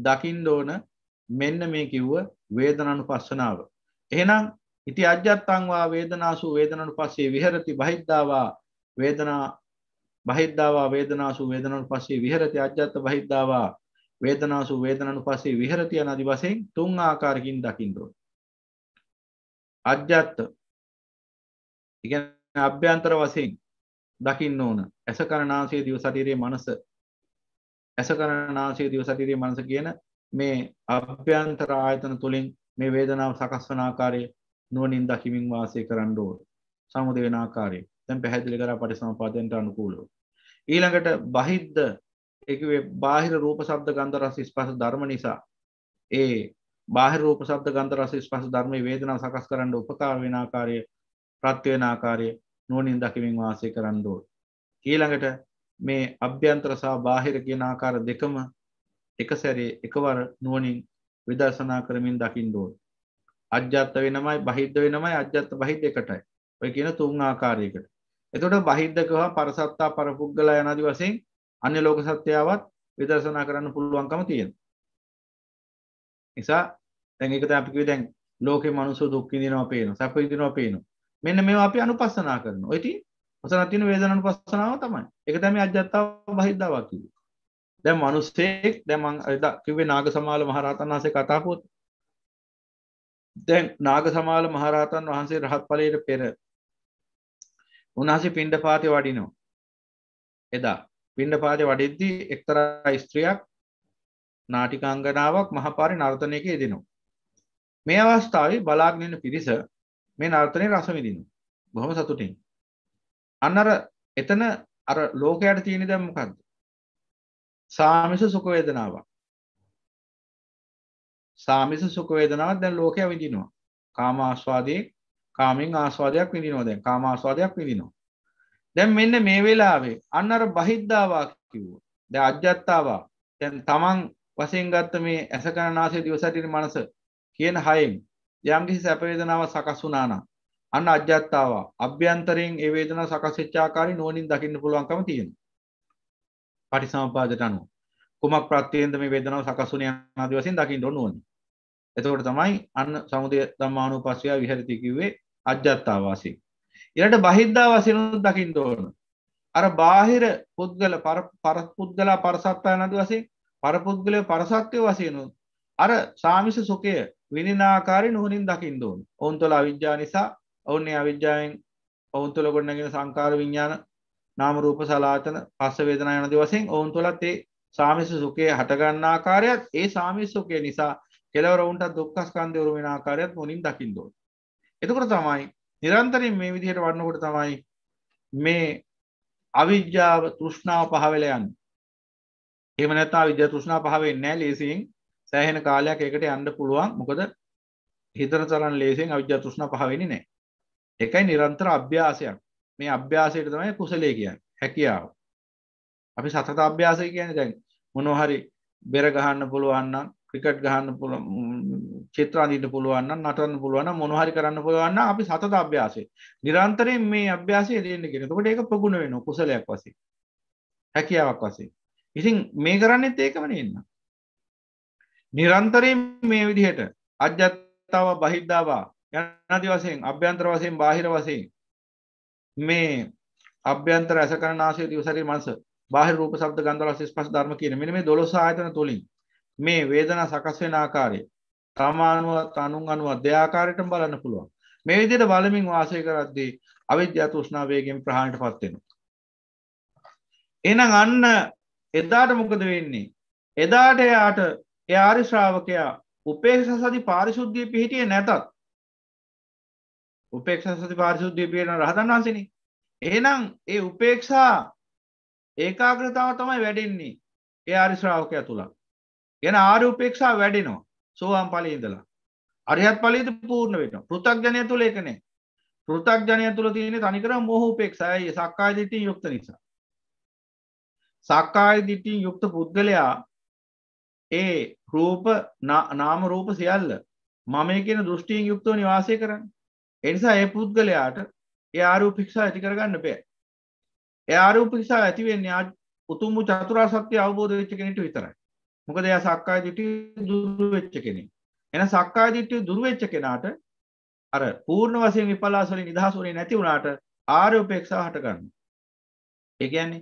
D: දකින්න ඕන මෙන්න මේ කිව්ව වේදනනුපස්සනාව. එහෙනම් ඉති අජ්ජත්තංවා වේදනාසු වේදනනුපස්සේ විහෙරති බහිද්ධාවා වේදනා බහිද්ධාවා වේදනාසු වේදනනුපස්සේ විහෙරති අජ්ජත්ත බහිද්ධාවා වේදනාසු වේදනනුපස්සේ විහෙරති යන ආදි වශයෙන් තුන් ආකාරකින් දකින්න ඕනේ. අජ්ජත්ත ඒ කියන්නේ අභ්‍යන්තර වශයෙන් දකින්න ඕන. ඇස කරනාසය දිව ශරීරයේ මනස ඇස කරනාසය දිව ශරීරයේ මනස කියන මේ අභ්‍යන්තර ආයතන තුලින් මේ වේදනාව සකස් වන ආකාරය නුවණින් දකිමින් වාසය කරන්න ඕන. සමුදය වෙන ආකාරය. දැන් පැහැදිලි කරා පරිසම්පාදයට අනුකූලව. ඊළඟට බහිද්ද ඒ කිව්වේ බාහිර රූප ශබ්ද ගන්ධ රස ස්පර්ශ ධර්ම නිසා ඒ බාහිර රූප ශබ්ද ගන්ධ රස ස්පර්ශ ධර්මයේ වේදනාව සකස් කරන්න උපකාර වෙන ආකාරය ප්‍රත්‍ය වෙන ආකාරය නුවණින් දකිමින් වාසය කරන්න ඕන. ඊළඟට මේ අභ්‍යන්තර සහ බාහිර කියන ආකාර දෙකම එක සැරේ එකවර නුවණින් විදර්ශනා කරමින් දකින්න ඕන. අජ්ජත් වෙනමයි බහිද්ද වෙනමයි අජ්ජත් බහිද්ද එකටයි. ඔය කියන තුන් ආකාරයකට. එතකොට බහිද්ද කියවා පරසත්තා පරපුග්ගල යන ආදි වශයෙන් අන්‍ය ලෝක සත්‍යාවත් විදර්ශනා කරන්න පුළුවන්කම තියෙනවා. නිසා දැන් ඒක දැන් අපි කිව්වේ දැන් ලෝකේ මනුස්සය දුක් විඳිනවා පේනවා, සැප විඳිනවා පේනවා. මෙන්න මේවා අපි අනුපස්සනා කරනවා. ඔය තියෙන ඔතන තියෙන වේදනානුපස්සනාව තමයි. ඒක තමයි අජ්ජත්තාව බහිද්දාවක් කියන්නේ. දැන් මිනිස්සෙක් දැන් මං එදා කිව්වේ නාග සමාල මහරහතන් වහන්සේ කතා පොත. දැන් නාග සමාල මහරහතන් වහන්සේ රහත් ඵලයට පෙර උන්වහන්සේ පිණ්ඩපාතේ වඩිනවා. එදා පිණ්ඩපාතේ වඩිද්දී එක්තරා ස්ත්‍රියක් නාටිකාංගනාවක් මහපාරේ නර්තනයක යෙදෙනවා. මේ අවස්ථාවේ බලාගෙන ඉන්න පිරිස මේ නර්තනයේ රස විඳිනවා.
B: බොහොම සතුටින්. අන්න අර එතන අර ලෝකයට තියෙන දැන් මොකද්ද? සාමිස සුඛ වේදනාවක්. සාමිස
D: සුඛ වේදනාවක් දැන් ලෝකයා විඳිනවා. කාම ආස්වාදයේ කාමෙන් ආස්වාදයක් විඳිනවා දැන්. කාම ආස්වාදයක් විඳිනවා. දැන් මෙන්න මේ වෙලාවේ අන්න අර බහිද්ධාවා කිව්වා. දැන් අජ්ජත්තාවා. දැන් තමන් වශයෙන් ගත්ත මේ ඇස කන නාසය දිව ශරීර මනස කියන හයෙන් යම්කිසි සැප වේදනාවක් සකස් වුණා නම් අන්න අජ්ජත්තාවා. අභ්‍යන්තරයෙන් ඒ වේදනාව සකස් වෙච්ච ආකාරي නුවණින් දකින්න පුළුවන්කම තියෙනවා. පටිසමපාදයට අනුව කුමක් ප්‍රත්‍යයෙන්ද මේ වේදනාව සකස් වුණේ යන ආදි වශයෙන් දකින්න ඕනේ. එතකොට තමයි අන්න සමුදය ධම්මානුපස්සය විහෙරති කිව්වේ අජ්ජත්තාවාසී. ඊළඟට බහිද්ධාවාසීන දකින්න ඕන. අර බාහිර පුද්ගල පර පුද්ගලා පරසත්තා යන ආදි වශයෙන් පරපුද්ගලය පරසත්ත්වය වශයෙන් අර සාමිස සුඛය විඳින ආකාරය නුවණින් දකින්න ඕන. ඔවුන් තුළ අවිජ්ජා නිසා ඔවුන් ඒ අවිජ්ජාවෙන් ඔවුන් තුළ ගොඩනගෙන සංකාර විඥාන නාම රූප සලාතන පස්ස වේදනා යන දවසෙන් ඔවුන් තුළත් ඒ සාමිස සුඛයේ හටගන්න ආකාරයත් ඒ සාමිස සුඛය නිසා කෙලවර වුන්ට දුක්ඛ ස්කන්ධය උරුම වෙන ආකාරයත් මුලින් දකින්න ඕනේ. එතකොට තමයි නිරන්තරයෙන් මේ විදිහට වඩනකොට තමයි මේ අවිද්‍යාව තෘෂ්ණාව පහ වෙලා යන්නේ. එහෙම නැත්නම් අවිද්‍යාව තෘෂ්ණාව පහ වෙන්නේ නැහැ ලේසියෙන් සෑහෙන කාලයක් ඒකට යන්න පුළුවන්. මොකද හිතන තරම් ලේසියෙන් අවිද්‍යාව තෘෂ්ණාව පහ වෙන්නේ නැහැ. එකයි නිරන්තර අභ්‍යාසයක්. මේ අභ්‍යාසයට තමයි කුසලයේ කියන්නේ. හැකියාව. අපි සතත අභ්‍යාසය කියන්නේ දැන් මොනවා හරි බෙර ගහන්න පුළුවන් නම් ක්‍රිකට් ගහන්න පුළුවන් චිත්‍ර අඳින්න පුළුවන් නම් නටන්න පුළුවන් නම් මොනවා හරි කරන්න පුළුවන් නම් අපි සතත අභ්‍යාසය. නිරන්තරයෙන් මේ අභ්‍යාසය දෙන්න කියන. එතකොට ඒක ප්‍රගුණ වෙනවා කුසලයක් වශයෙන්. හැකියාවක් වශයෙන්. ඉතින් මේ කරන්නේත් ඒකම නේන්න. නිරන්තරයෙන් මේ විදිහට අජ්ජත්තාව බහිද්දාවා යනාදී වශයෙන් අභ්‍යන්තර වශයෙන් බාහිර වශයෙන් මේ අභ්‍යන්තර ඇස කන නාසය දිව ශරීර මනස බාහිර රූප ශබ්ද ගන්ධ රස ස්පර්ශ ධර්ම කියන මෙන්න මේ 12 ආයතන තුලින් මේ වේදනා සකස් වෙන ආකාරය තමානුව තනුන් අනුව දෙආකාරයටම බලන්න පුළුවන් මේ විදිහට බලමින් වාසය කරද්දී අවිද්‍යාව තෘෂ්ණා වේගයෙන් ප්‍රහාණයටපත් වෙනවා එහෙනම් අන්න එදාට මොකද වෙන්නේ එදාට එයාට ඒ ආරි ශ්‍රාවකයා උපේක්ෂ සති පාරිශුද්ධිය පිහිටියේ නැතත් උපේක්ෂා සති පාරිශුද්ධිය පිළිගෙන රහතන් වහන්සේනේ. එහෙනම් ඒ උපේක්ෂා ඒකාග්‍රතාව තමයි වැඩෙන්නේ. ඒ ආරි ශ්‍රාවකයා තුල. එන ආරි උපේක්ෂා වැඩෙනවා. සෝවාන් ඵලයේ ඉඳලා. අරිහත් ඵලයේද පූර්ණ වෙනවා. පෘථග්ජනය තුල ඒක නෑ. පෘථග්ජනය තුල තියෙන තනිකරම මෝහ උපේක්ෂායි සක්කාය දිට්ඨිය යුක්ත නිසා. සක්කාය දිට්ඨිය යුක්ත පුද්ගලයා ඒ රූප නාම රූප සියල්ල මම කියන දෘෂ්ටියෙන් යුක්තව නිවාසය කරන්නේ. එනිසා ඒ පුද්ගලයාට ඒ ආරූපික්ෂා ඇති කරගන්න බෑ ඒ ආරූපික්ෂා ඇතිවෙන්නේ ආ උතුම්ම චතුරා සත්‍ය අවබෝධ වෙච්ච කෙනෙට විතරයි මොකද එයා සක්කාය දිට්ඨිය දුරු වෙච්ච කෙනෙක් එන සක්කාය දිට්ඨිය දුරු වෙච්ච කෙනාට අර පූර්ණ වශයෙන් විපලාස වලින් නිදහස් වුණේ නැති වුණාට ආර්ය උපේක්ෂාව හට ගන්නවා ඒ කියන්නේ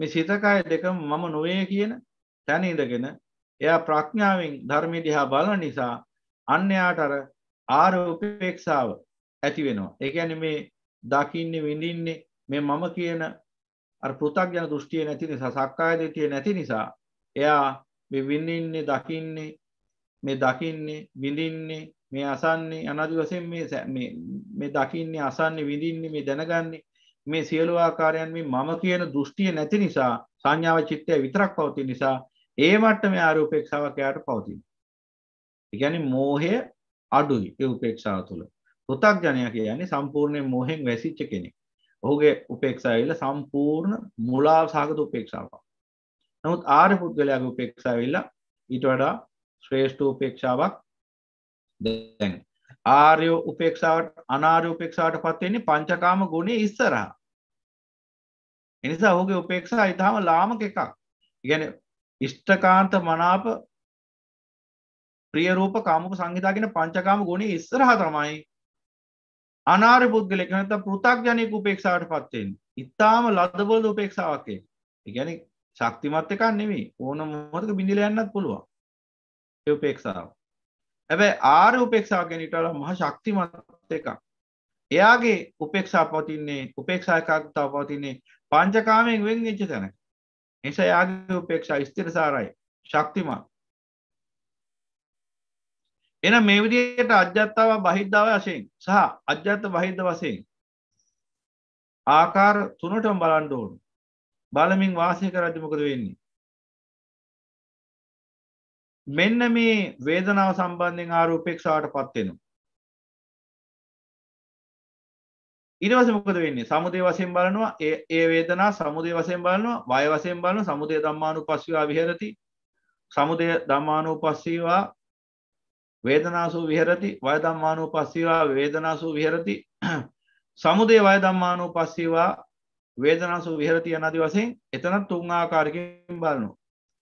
D: මේ සිත කය දෙකම මම නොවේ කියන තැන ඉඳගෙන එයා ප්‍රඥාවෙන් ධර්මයේ දිහා බලන නිසා අන්යාට අර ආර්ය උපේක්ෂාව ඇති වෙනවා. ඒ කියන්නේ මේ දකින්නේ විඳින්නේ මේ මම කියන අර පෘථග්ජන දෘෂ්ටිය නැති නිසා සක්කාය දිටිය නැති නිසා එයා මේ විඳින්නේ දකින්නේ මේ දකින්නේ විඳින්නේ මේ අසන්නේ අනාදි වශයෙන් මේ මේ මේ දකින්නේ අසන්නේ විඳින්නේ මේ දැනගන්නේ මේ සියලු ආකාරයන් මේ මම කියන දෘෂ්ටිය නැති නිසා සංඥාව චිත්තය විතරක් පවතින නිසා ඒ මට්ටමේ ආරූපේක්ෂාවක් එයාට පවතින. ඒ කියන්නේ මෝහය අඩුයි ඒ උපේක්ෂාව තුළ. පෘථග්ජනයා කියන්නේ සම්පූර්ණයෙන් මොහෙන් වැසිච්ච කෙනෙක්. ඔහුගේ උපේක්ෂාවවිල සම්පූර්ණ මුලාව සහගත උපේක්ෂාවක්. නමුත් ආර්ය පුද්ගලයාගේ උපේක්ෂාවවිල ඊට වඩා ශ්‍රේෂ්ඨ උපේක්ෂාවක් දැන් ආර්ය උපේක්ෂාවට අනාර්ය උපේක්ෂාවට පත් වෙන්නේ පංචකාම
B: ගුණේ ඉස්සරහා. එනිසා ඔහුගේ උපේක්ෂා ඊටාම ලාමක එකක්. ඉගෙන ඉෂ්ඨකාන්ත මනාප ප්‍රිය රූප කාමක
D: සංහිතා කියන පංචකාම ගුණේ ඉස්සරහා තමයි අනාර පුද්ගලෙක් නැත පෘතක්ජනයක උපේක්ෂාවට පත්වෙන් ඉතාම ලදබොලද උපේක්ෂාවකේ ඉගැන ශක්තිමත් එකක් නෙමේ ඕන මොහොතක බිඳිල යන්නත් පුළුවන් ඒ උපේක්ෂාව ඇැබැයි ආර උපේක්ෂාවගෙනටල මහ ශක්තිමත් එකක් එයාගේ උපේක්ෂා පවතින්නේ උපේක්ෂා එකක්තාව පවතින්නේ පංචකාමයෙන් වෙන් වෙච්ච තැන එස යාගේ උපේක්ෂා ස්තිරසාරයි ශක්තිමත් එන මේ විදියට අජ්‍යත්තාව බහිද්ධාව වශයෙන් සහ අජ්‍යත්ත බහිද්ධ වශයෙන්
B: ආකාර තුනටම බලන්ඩ ඕනු බලමින් වාසය කරජමකද වෙන්නේ. මෙන්න මේ වේදනාව සම්බන්ධයෙන් ආරූපෙක්ෂාවට පත්වෙනවා.
D: ඉරවසමකද වෙන්නේ සමුදය වසයෙන් බලනවා ඒ වේදනා සමුදය වසයෙන් බලනවා වය වසයෙන් බලන සමුදය දම්මානු පස්සවා විහරති සමුදය දම්මානු පස්සීවා වේදනාසු විහරති වය දම්මානූ පස්සීවා වේදනාසු විහරති සමුදේ වය දම්මානූ පස්සීවා වේදනාසු විහරති අනදි වසයෙන් එතනත් තුංආකාරකින් බලනු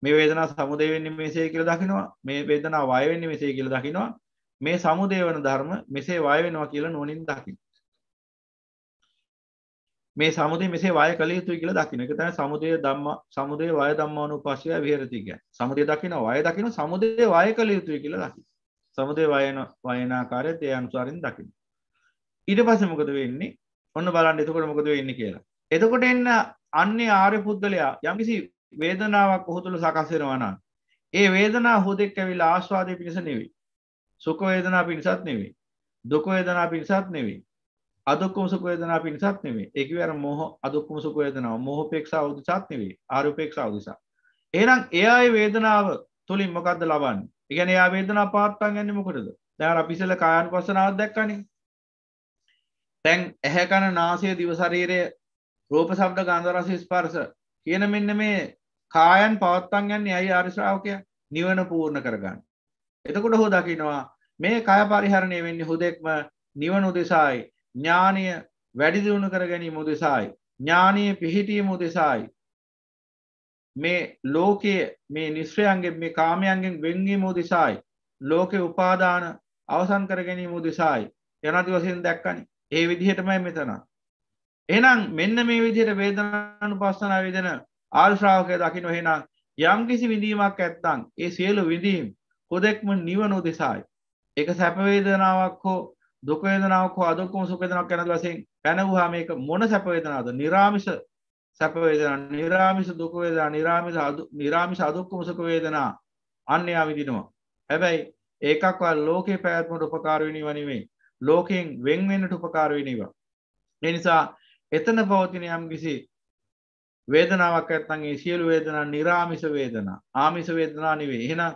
D: මේ වේදනා සමුදයවෙන්නේ මෙසේ කියල දකිනවා මේ වේදනා වයවෙන්නේ මෙසේ කියල දකිනවා මේ සමුදේ වන ධර්ම මෙසේ වයවෙනවා කියල නොනින් දකින මේ සමුදේ මෙසේ වය කළ යුතුයි කියලා දකින්න. ඒක තමයි සමුදේ ධම්ම සමුදේ වය ධම්මානුපස්සය විහෙරති කියන්නේ. සමුදේ දකින්න වය දකින්න සමුදේ වය කළ යුතුයි කියලා දකින්න. සමුදය වයන වයනාකාරයත් ඒ අනුසාරෙන් දකින. ඊට පස්සේ මොකද වෙන්නේ ඔන්න බලන්න එතකොට මොකද වෙන්නේ කියලා. එතකොට එන්න අන්නේ ආර්ය පුද්ගලයා යම්කිසි වේදනාවක් ඔහු තුළ සකස් වෙනවා නම් ඒ වේදනාව හුදෙක් ඇවිල්ලා ආස්වාදයේ පිණිස නෙවෙයි. සුඛ වේදනාව පිණිසත් නෙවෙයි. දුක වේදනාව පිණිසත් නෙවෙයි. අදුක්කම සුඛ වේදනාව පිණිසත් නෙවෙයි. ඒ කිව්වර මොහ අදුක්කම සුඛ වේදනාව මොහොපේක්ෂාව උදසත් නෙවෙයි. ආරුපේක්ෂාව උදසත්. එහෙනම් එයාගේ වේදනාව තුලින් මොකද්ද ලබන්නේ? ඉගැන යා වේදනා පාත්තා ගැන්න මොකටද දැර අපිසල කායන් පසනාව දැක්කනේ තැන් ඇහැකන නාසය දිවශරීරය රෝප සබ්ඩ ගන්ධරසය ස්පර්ස කියන මෙන්න මේ කායන් පවත්තන් ගන්නේ ඇයි ආරිශ්‍රාවකය නිවන පූර්ණ කරගන්න. එතකොට හෝ දකිනවා මේ කය පරිහරණය වෙන්නේ හොදෙක්ම නිවන උදෙසායි ඥානය වැඩිදිවුණු කර ගැනීම උදෙසායි ඥානයේ පිහිටීම උදෙසායි මේ ලෝකයේ මේ නිශ්‍රයන්ගේ මේ කාමයන්ගෙන් වෙන්වීමෝ දිසායි ලෝකෙ උපාදාන අවසන් කර ගැනීමෝ දිසායි යනාති වශයෙන් දැක්කනි ඒ විදිහටමයි මෙතන එහෙනම් මෙන්න මේ විදිහට වේදනානුපස්සන වේදන ආල්ශ්‍රාවකය දකින්න එහෙනම් යම්කිසි විඳීමක් ඇත්තම් ඒ සියලු විඳීම් හොදෙක්ම නිවන උදෙසායි ඒක සැප වේදනාවක් හෝ දුක වේදනාවක් හෝ අදුක්කම සුඛ වේදනාවක් යන වශයෙන් පැනවුවා මේක මොන සැප වේදනාවද? निराமிස සැපවේදනා නිරාමිස දුක වේදනා නිරාමිස නිරාමිස අදුක්කම සුඛ වේදනා අන්නේ ආවිදිනවා හැබැයි ඒකක්වත් ලෝකේ පැවැත්මට උපකාර වෙනව නෙමෙයි ලෝකයෙන් වෙන් වෙන්නට උපකාර වෙනව ඒ නිසා එතන පවතින යම්කිසි වේදනාවක් නැත්නම් ඒ සියලු වේදනා නිරාමිස වේදනා ආමිස වේදනා නෙවෙයි එහෙනම්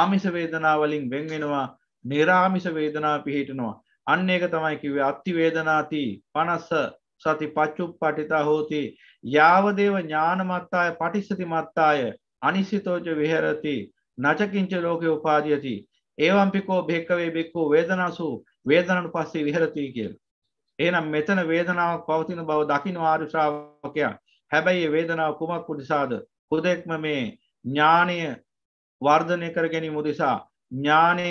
D: ආමිස වේදනා වලින් වෙන් වෙනවා නිරාමිස වේදනා පිහිටනවා අන්න ඒක තමයි කිව්වේ අත්ති වේදනාති 50 සති පච්චුප්පටිතා හෝති යාවදේව ඥානමත්තාය පටිස්සති මත්තාය අනිසිතෝජ විහරති නචකින්ච ලෝකය උපාදියති ඒවම්පිකෝ භෙක්කවේ බෙක්කෝ වේදනසු වේදනට පස්සේ විහරතිී කියල්. එනම් මෙතන වේදනාවක් පවතින බව දකින ආරුශාවකයා හැබැයි වේදනාව කුමක් උඩිසාද හුදෙක්ම මේ ඥානය වර්ධනය කර ගැනීම උදෙසා ඥානය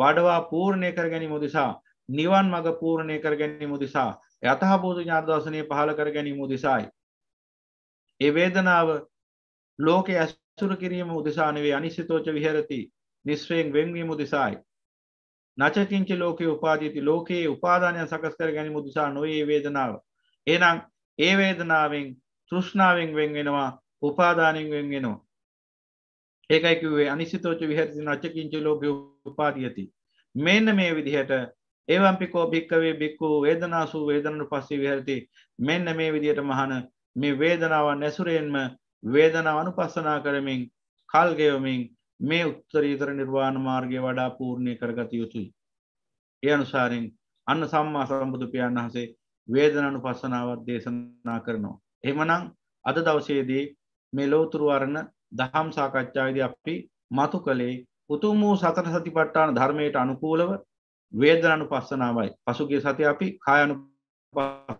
D: වඩවා පූර්ණය කර ගැනීම උදෙසා නිවන් මඟ පූර්ණය කර ගැනීම උදෙසා යතහබෝධ ඥාර්දර්ශනය පහළ කර ගැනීම උදෙසායි. ඒ වේදනාව ලෝක ඇසුර කිරීම උදෙසානවේ අනිස්සිතෝච විහරති නිස්වයෙන් වෙන්වීම උදෙසායි. නචකින්ච ලෝක උපාදීති ලෝකයේ උපාධානය සකස් කර ගැනීම උදෙසා නොයේ වේදනාව. එනම් ඒ වේදනාවෙන් තෘෂ්ණාවෙන් වෙන් වෙනවා උපාධානයෙන් වෙන් වෙනවා. ඒකයිකිවේ අනිස්සිතෝච විහරති නචකින්ච ලෝක උපාදියති. මෙන්න මේ විදිහට ඒවම්පිකෝ භික්කවේ බික්කු වේදනාසූ වේදනු පස්සී විහරති මෙන්න මේ විදියට මහන මේ වේදනාව නැසුරෙන්ම වේදනාවනු පස්සනා කරමින් කල්ගෙවමින් මේ උත්තරීතර නිර්වාණ මාර්ගය වඩා පූර්ණය කරගත යුතුයි. ඒ අනුසාරෙන් අන්න සම්මා සම්බුදු පියන් වහසේ වේදනනු පස්සනාවත් දේශනා කරනවා. එමනං අද දවසේදී මේ ලෝතුරුවරණ දහම් සාකච්ඡාවිද අපි මතු කළේ උතුම් වූ සතර සතිපට්ටාන ධර්මයට අනුකූලව වේදනානුපස්සනාවයි. පසුගිය සතියේ අපි කායනුපස්සනාව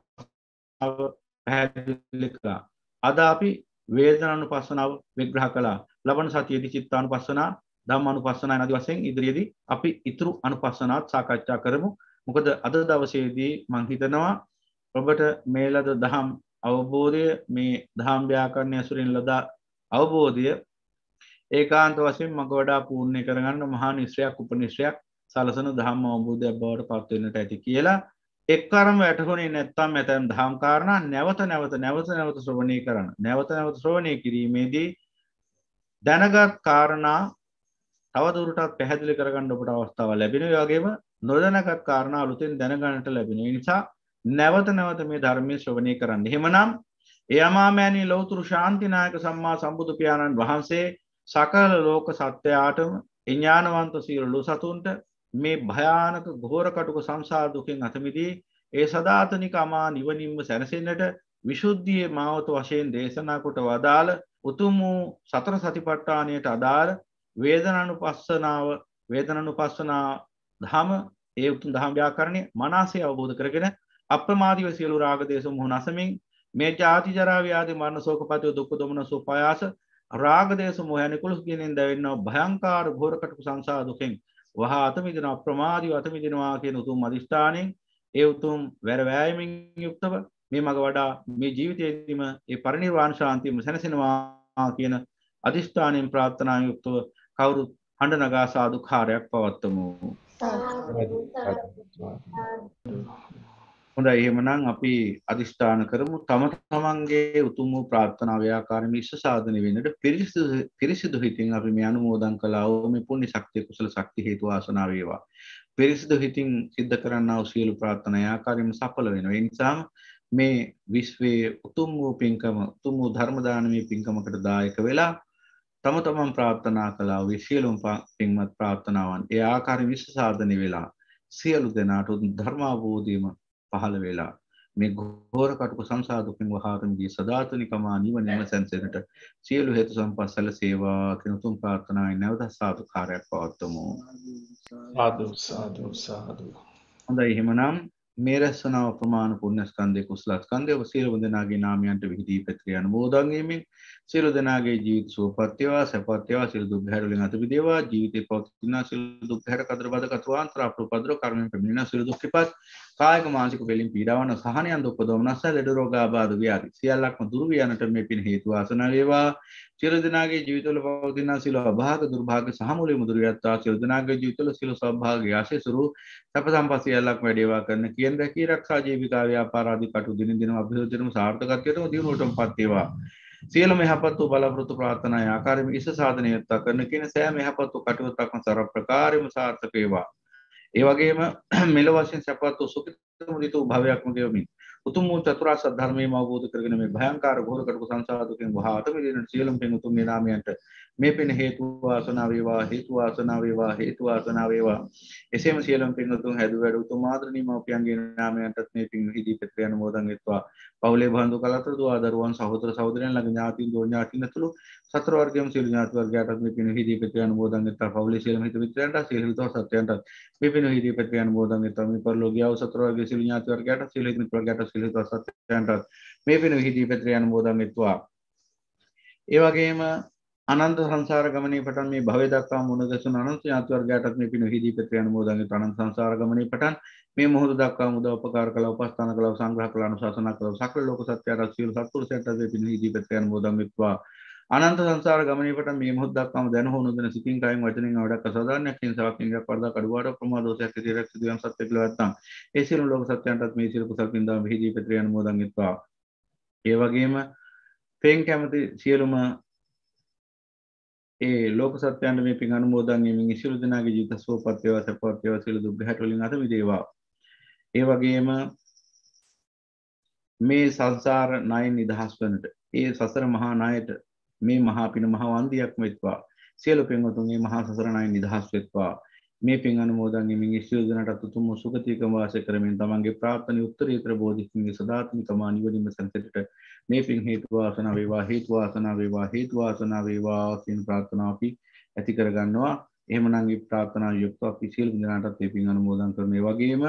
D: පැහැදිලි කළා. අද අපි වේදනානුපස්සනාව විග්‍රහ කළා. ලබන සතියේදී චිත්තානුපස්සනා, ධම්මානුපස්සනා ආදී වශයෙන් ඉදිරියේදී අපි ඊතුරු අනුපස්සනාත් සාකච්ඡා කරමු. මොකද අද දවසේදී මම හිතනවා ඔබට මේ ලද දහම් අවබෝධය මේ දහම් ව්‍යාකරණ ඇසුරින් ලදා අවබෝධය ඒකාන්ත වශයෙන් මඟ වඩා පූර්ණය කරගන්න මහා නිශ්‍රයක් උපනිශ්‍රයක් සලසන දහම් අවබෝධයක් බවට පත්වන්නට ඇති කියලා එක්කරම වැටහුණේ නැත්තම් ඇතැම් දහම්කාරණ නැවත නැවත නැවත නැවත ශ්‍රවණය කරන්න නැවත නැවත ශ්‍රවණය කිරීමේදී දැනගත් කාරණා තවදුරටත් පැහැදිලි කරගන්න ඔබට අවස්ථාව ලැබෙන වගේම නොදැනගත් කාරණා අලුතෙන් දැනගන්නට ලැබෙන නිසා නැවත නැවත මේ ධර්මය ශ්‍රවණය කරන්න. එහෙමනම් ඒ අමාමෑණී ලෞතුරු ශාන්තිනායක සම්මා සම්බුදු පියාණන් වහන්සේ සකල ලෝක සත්‍යයාටම විඥානවන්ත සියලු සතුන්ට මේ භයානක ගෝර කටුක සංසාර දුකෙන් අත මිදී ඒ සදාතනික අමා නිවනින්ම සැනසෙන්නට විශුද්ධියේ මාවත වශයෙන් දේශනා කොට වදාළ උතුම් වූ සතර සතිපට්ඨානයට අදාළ වේදනනුපස්සනාව වේදනනුපස්සනා ධම ඒ උතුම් දහම් ව්‍යාකරණය මනසේ අවබෝධ කරගෙන අප්‍රමාදීව සියලු රාග දේශ මොහ නසමින් මේ ජාති ජරා ව්‍යාධි මරණ ශෝක පතව දුක් දොමන සුපායාස රාග දේශ මොහ නිකුලස් කියනෙන් දැවෙන්නව භයංකාර ඝෝර කටුක සංසාර දුකෙන් වහා අතමිදෙනවා ප්‍රමාදීව අතමිදෙනවා කියන උතුම් අධිෂ්ඨානයෙන් ඒ උතුම් වැරවෑයමින් යුක්තව මේ මඟ වඩා මේ ජීවිතයේදීම ඒ පරිණිර්වාණ ශාන්තියම සැනසෙනවා කියන අධිෂ්ඨානයෙන් ප්‍රාර්ථනාවෙන් යුක්තව කවුරුත් හඬ නගා සාදුකාරයක් පවත්වමු. හොඳ එහෙමනම් අපි අධිෂ්ඨාන කරමු තම තමන්ගේ උතුම් වූ ප්‍රාර්ථනා ව්‍යාකාරම ඉස්ස සාධන වෙනට පිරිසිදු පිරිසිදු හිතින් අපි මේ අනුමෝදන් කළා වූ මේ පුණ්‍ය ශක්තිය කුසල ශක්ති හේතු වාසනා වේවා. පිරිසිදු හිතින් සිද්ධ කරන්නා වූ සියලු ප්‍රාර්ථනා යාකාරයෙන් සඵල වෙනවා. ඒ නිසාම මේ විශ්වයේ උතුම් වූ පින්කම උතුම් වූ ධර්ම දානමය පින්කමකට දායක වෙලා තම තමන් ප්‍රාර්ථනා කළා වූ සියලුම පින්වත් ප්‍රාර්ථනාවන් ඒ ආකාරයෙන් විශ්ව සාධන වෙලා සියලු දෙනාට ධර්මාභෝධයම පහළ වෙලා මේ ගෝර කටුක සංසාර දුකින් වහා මිදී සදාතනිකමා නිවනම සැනසෙන්නට සියලු හේතු සම්පස්සල සේවා කිනුතුම් ප්‍රාර්ථනායි නැවත සාදුකාරයක් පවත්වමු සාදු සාදු සාදු හොඳයි එහෙමනම් මේ රැස්වනාව ප්‍රමාණ පුණ්‍ය ස්කන්ධයේ කුසල ස්කන්ධය ඔබ සියලු වන්දනාගේ නාමයන්ට විහිදී පැතිර යන බෝධන් වීමෙන් සියලු දෙනාගේ ජීවිත සුවපත් වේවා සැපත් වේවා සියලු දුක් හැර වලින් අත මිදේවා ජීවිතේ පවතින සියලු දුක් හැර කතර බද කතු ආන්තර අප්‍රපද්‍ර කර්මෙන් පැමිණෙන සියලු දුක් විපත් කායික මානසික වේලින් පීඩාවන සහනයන් දුක් දොමනස්ස ලෙඩ රෝගාබාධ ව්‍යාධි සියල්ලක්ම දුරු වීමට මේ පින් හේතු ආසන වේවා සියලු දෙනාගේ ජීවිතවල පවතින සියලු අභාග දුර්භාග සහමුලිය මුදුර යත්තා සියලු දෙනාගේ ජීවිතවල සියලු සෞභාග්‍ය ආශිසුරු සැප සම්පත් සියල්ලක්ම වැඩේවා කරන කියන රැකී ආරක්ෂා ජීවිකා ව්‍යාපාර ආදී කටු දින දිනම අභිවෘද්ධියටම සාර්ථකත්වයටම දියුණුවටම පත් වේවා සියලු මෙහපත්තු බලපෘතු ප්‍රාථනා ආකාරම ඉස සාධනයත්තා කරන කියෙන සෑ මෙහපත්තු කටයුත්තක්ම සර ප්‍රකාරම සාර්ථකේවා. ඒවගේම මෙල වශයෙන් සැපත්තු සුකිත මුදිතු භවයක්ම ගෙවමින් උතුම් වූ චතුරා සද්ධර්මයම අවබෝධ කරගෙන මේ භයංකාර ඝෝර කටක සංසාරකෙන් වහාතම දිනන සියලුම පින් උතුම් නාමයන්ට මේ පෙන හේතු වාසනා වේවා හේතු වාසනා වේවා හේතු වාසනා වේවා එසේම සියලුම පින්වතුන් හැදු වැඩ උතුම් ආදරණීය මව්පියන්ගේ නාමයටත් මේ පින් හිදී පෙත්‍ර අනුමෝදන් වෙත්වා පවුලේ බඳු කලතර දුව දරුවන් සහෝදර සහෝදරයන් ළඟ ඥාතීන් දෝ ඥාතීන් ඇතුළු සතර වර්ගයේම සියලු ඥාති වර්ගයටත් මේ පින් හිදී පෙත්‍ර අනුමෝදන් වෙත්වා පවුලේ සියලුම හිත මිත්‍රයන්ට සියලු හිතව සත්‍යයන්ට මේ පින් හිදී පෙත්‍ර අනුමෝදන් වෙත්වා මේ පරිලෝකියාව සතර වර්ගයේ සියලු ඥාති වර්ගයටත් සියලු හිත මිත්‍ර වර්ගයටත් සියලු හිතව සත්‍යයන්ට මේ පින් හිදී පෙත්‍ර අනුමෝදන් වෙත්වා ඒ වගේම අනන්ත සංසාර ගමනේ පටන් මේ භවය දක්වා මුණ ගැසුණු අනන්ත ඥාති වර්ගයටත් මේ පින හිදී පෙත්‍ර අනුමෝදන් වූ අනන්ත සංසාර ගමනේ පටන් මේ මොහොත දක්වා මුදව උපකාර කළා උපස්ථාන කළා සංග්‍රහ කළා අනුශාසනා කළා සකල ලෝක සත්‍යයන් සියලු සත්පුරුෂයන්ට මේ පින හිදී පෙත්‍ර අනුමෝදන් වෙත්වා අනන්ත සංසාර ගමනේ පටන් මේ මොහොත දක්වාම දැන හෝ නොදැන සිතින් කායෙන් වචනෙන් වඩා අසාධාරණයක් හිංසාවක් නිරක් වරදා කඩුවාඩක් ප්‍රමාදෝෂයක් ඉදිරියට සිදුවීම් සත්‍ය කියලා නැත්නම් ඒ සියලු ලෝක සත්‍යයන්ටත් මේ සියලු කුසල් පින්දාම හිදී පෙත්‍ර අනුමෝදන් වෙත්වා ඒ වගේම පෙන් කැමති සියලුම ඒ ලෝක සත්‍යයන්ට මේ පින් අනුමෝදන් වීමෙන් සියලු දෙනාගේ ජීවිත සුවපත් වේවා සපවත් වේවා සියලු දුක් ගැට වලින් අත මිදේවා. ඒ වගේම මේ සංසාර ණයෙන් නිදහස් වනට ඒ සසර මහා ණයට මේ මහා පින මහා වන්දියක් වෙත්වා. සියලු පින්වතුන් මේ මහා සසර ණයෙන් නිදහස් වෙත්වා. මේ පින්
C: අනුමෝදන් වීමෙන් සියලු දෙනාට උතුම් සුගතියක වාසය කරමින් තමන්ගේ ප්‍රාර්ථනා උත්තරීතර බෝධිත්වයේ සදාත්මිකමා නිවීම සම්පතට මේ පින් හේතු වාසනා වේවා හේතු වාසනා වේවා හේතු වාසනා
D: වේවා කියන ප්‍රාර්ථනාව අපි ඇති කරගන්නවා එහෙමනම් මේ ප්‍රාර්ථනාව යුක්තව අපි සියලු දෙනාටත් මේ පින් අනුමෝදන් කරන මේ වගේම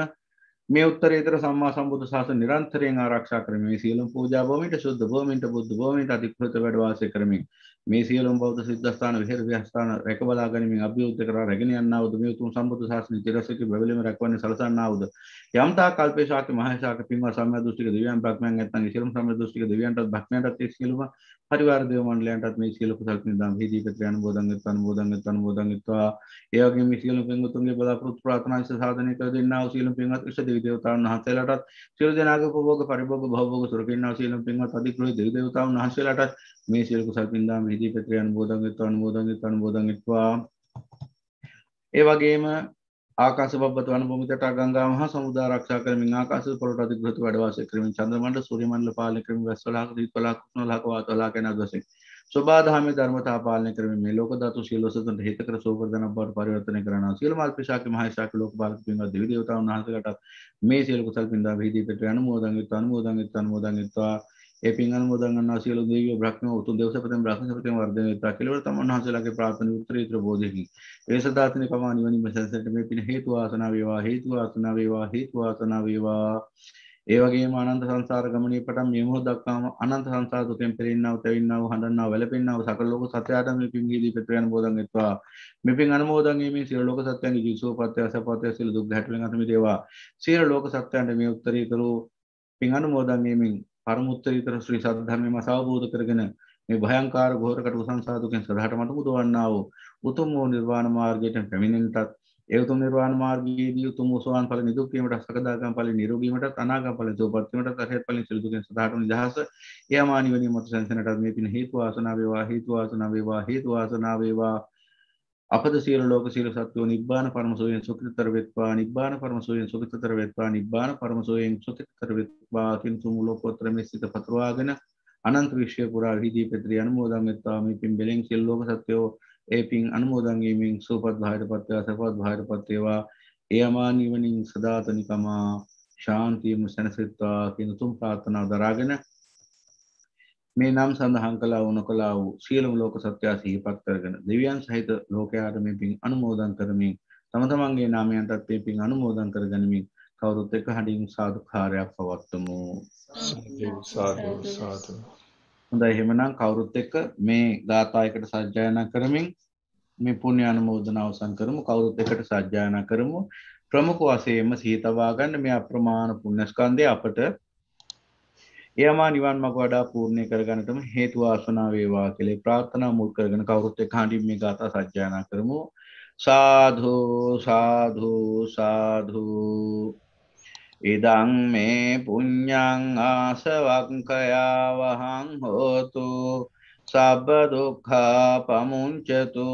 D: මේ උත්තරීතර සම්මා සම්බුද්ධ ශාසන නිරන්තරයෙන් ආරක්ෂා කරමින් මේ සියලුම පූජා භූමිට සුද්ධ භූමිට බුද්ධ භූමිට අධිකෘත වැඩ වාසය කරමින් මේ සියලුම බෞද්ධ සිද්ධාස්ථාන විහෙර විහාරස්ථාන රැක බලා ගනිමින් අභියුද්ධ කරා රැගෙන යන්නවුද මේ උතුම් සම්බුද්ධ ශාසනය චිරසිත බැවිලම රැකවන්නේ සලසන්නවුද යම් තා කල්පේ ශාක්‍ය මහේශාක පින්වත් සම්මා දෘෂ්ටික දෙවියන් බ්‍රහ්මයන් නැත්නම් සියලුම සම්මා දෘෂ්ටික දෙවියන්ටත් බ්‍රහ්මයන්ටත් ඒ සියලුම හරිවාර්දය මන්ලයන්ටත් මේ සියලු කුසල් නිදාම් හේදීකත්‍රය අනුමෝදන්ගත් අනුමෝදන්ගත් අනුමෝදන්ගත්වා ඒ වගේම මේ සියලු පින්වතුන්ගේ බලාපොරොත්තු ප්‍රාර්ථනා ඉෂ්ට සාධනය කර දෙන්නා වූ සියලු පින්වත් ඉෂ්ට දෙවි දේවතාවුන් වහන්සේලාටත් සියලු දෙනාගේ උපභෝග පරිභෝග භවභෝග සුරකින්නා සියලු පින්වත් අධිග්‍රහී දෙවි දේවතාවුන් වහන්සේලාටත් මේ සියලු කුසල් නිදාම් හේදීකත්‍රය අනුමෝදන්ගත් අනුමෝදන්ගත් අනුමෝදන්ගත්වා ඒ වගේම ආකාස බබත වන භූමිතට අගංගාම හා සමුදා ආරක්ෂා කරමින් ආකාශ පොළොට අධිග්‍රහිත වැඩ වාසය කරමින් චන්ද්‍ර මණ්ඩල සූර්ය මණ්ඩල පාලනය කරමින් වැස්සලහක දීපලහක කුණලහක වාතලහක යන අදවසින් ස්වබාධාමේ ධර්මතා පාලනය කරමින් මේ ලෝක ධාතු සියලුසතුන්ට හිතකර සෝපදන බවට පරිවර්තනය කරනවා සියලු මාල් පිශාකි මහේශාකි ලෝක පාලක පින්වත් දෙවි දේවතාවුන් වහන්සේලාට මේ සියලු කුසල් පින්දා වේදී පිට යන මෝදන් යුත් අනුමෝදන් යුත් අනුමෝදන් යුත්වා ඒ පින් අනුමෝදන් ගන්නා සියලු දෙවියෝ බ්‍රහ්මෝ උතුම් දේව සපතෙන් බ්‍රහ්ම සපතෙන් වර්ධනය වෙත්වා කෙලවර තමන් වහන්සේලාගේ ප්‍රාර්ථනා උත්තරීතර බෝධියකින් ඒ සදාතන පමා නිවනින් මෙසැසට මේ පින හේතු වාසනා වේවා හේතු වාසනා වේවා හේතු වාසනා වේවා ඒ වගේම අනන්ත සංසාර ගමනේ පටන් මේ මොහොත දක්වාම අනන්ත සංසාර දුකෙන් පෙරෙන්නව තැවින්නව හඬන්නව වැළපෙන්නව සකල ලෝක සත්‍යයට මේ පින් දීදී පෙත්‍ර යන බෝධන් වෙත්වා මේ පින් අනුමෝදන් වීමෙන් සියලු ලෝක සත්‍යයන්ගේ ජීවසෝපත්‍ය අසපත්‍ය සියලු දුක් ගැටලෙන් අත මිදේවා සියලු ලෝක සත්‍යයන්ට මේ උත්තරීතර පින් අනුමෝදන් වීමෙන් පරමුත්තරීතර ශ්‍රී සද්ධර්මය මස අවබෝධ කරගෙන මේ භයංකාර ඝෝර කටයුතු සංසාදුකෙන් සදහටමට මුදවන්නා වූ උතුම් වූ නිර්වාණ මාර්ගයට පැමිණෙන්නටත් ඒ උතුම් නිර්වාණ මාර්ගයේදී උතුම් සෝවාන් ඵල නිදුක් වීමට සකදාගාම ඵල නිරෝගීමට අනාගාම ඵල සෝපත් වීමට අරහත් ඵල සිල් දුකෙන් සදහටම නිදහස යමානි වෙනීමට සංසනටත් මේ පින හේතු වාසනා වේවා හේතු වාසනා වේවා හේතු වාසනා වේවා අපද සියලු ලෝක සියලු සත්වෝ නිබ්බාන පරම සෝයෙන් සුඛිතතර වෙත්වා නිබ්බාන පරම සෝයෙන් සුඛිතතර වෙත්වා නිබ්බාන පරම සෝයෙන් සුඛිතතර වෙත්වා කින්තු මුලෝකෝත්තර මෙසිත පතරවාගෙන අනන්ත විශ්වය පුරා විදී පෙත්‍රි අනුමෝදන් වෙත්වා මේ පින් බෙලෙන් සියලු ලෝක සත්වෝ ඒ පින් අනුමෝදන් වීමෙන් සූපත් භාවයටපත් වේවා සපත් භාවයටපත් වේවා ඒ අමා නිවනින් සදාතනිකමා ශාන්තියම සැනසෙත්වා කියන තුම් ප්‍රාර්ථනා දරාගෙන මේ නම් සඳහන් කළා වුණ කළා වූ සියලුම ලෝක සත්‍යය සිහිපත් කරගෙන දෙවියන් සහිත ලෝකයාට මේ පින් අනුමෝදන් කරමින් තම තමන්ගේ
C: නාමයන්ටත් මේ පින් අනුමෝදන් කර ගනිමින් කවුරුත් එක හඬින් සාදුකාරයක් පවත්වමු
A: සාදු සාදු
D: හොඳයි එහෙමනම් කවුරුත් එක්ක මේ ගාථායකට සජ්ජායනා කරමින් මේ පුණ්‍ය අනුමෝදන අවසන් කරමු කවුරුත් එකට සජ්ජායනා කරමු ප්‍රමුඛ වශයෙන්ම සිහි තබා ගන්න මේ අප්‍රමාණ පුණ්‍යස්කන්ධය අපට එයමා නිවන් මඟ වඩා පූර්ණේ කරගන්නටම හේතු වාසනා වේවා කියලා ප්‍රාර්ථනා මුල් කරගෙන කවුරුත් එක්ක හඬින් මේ ගාථා සජ්ජායනා කරමු සාධු සාධු
C: සාධු ඉදං මේ පුඤ්ඤං ආසවක්ඛයා වහං හෝතු සබ්බ දුක්ඛා පමුංචතු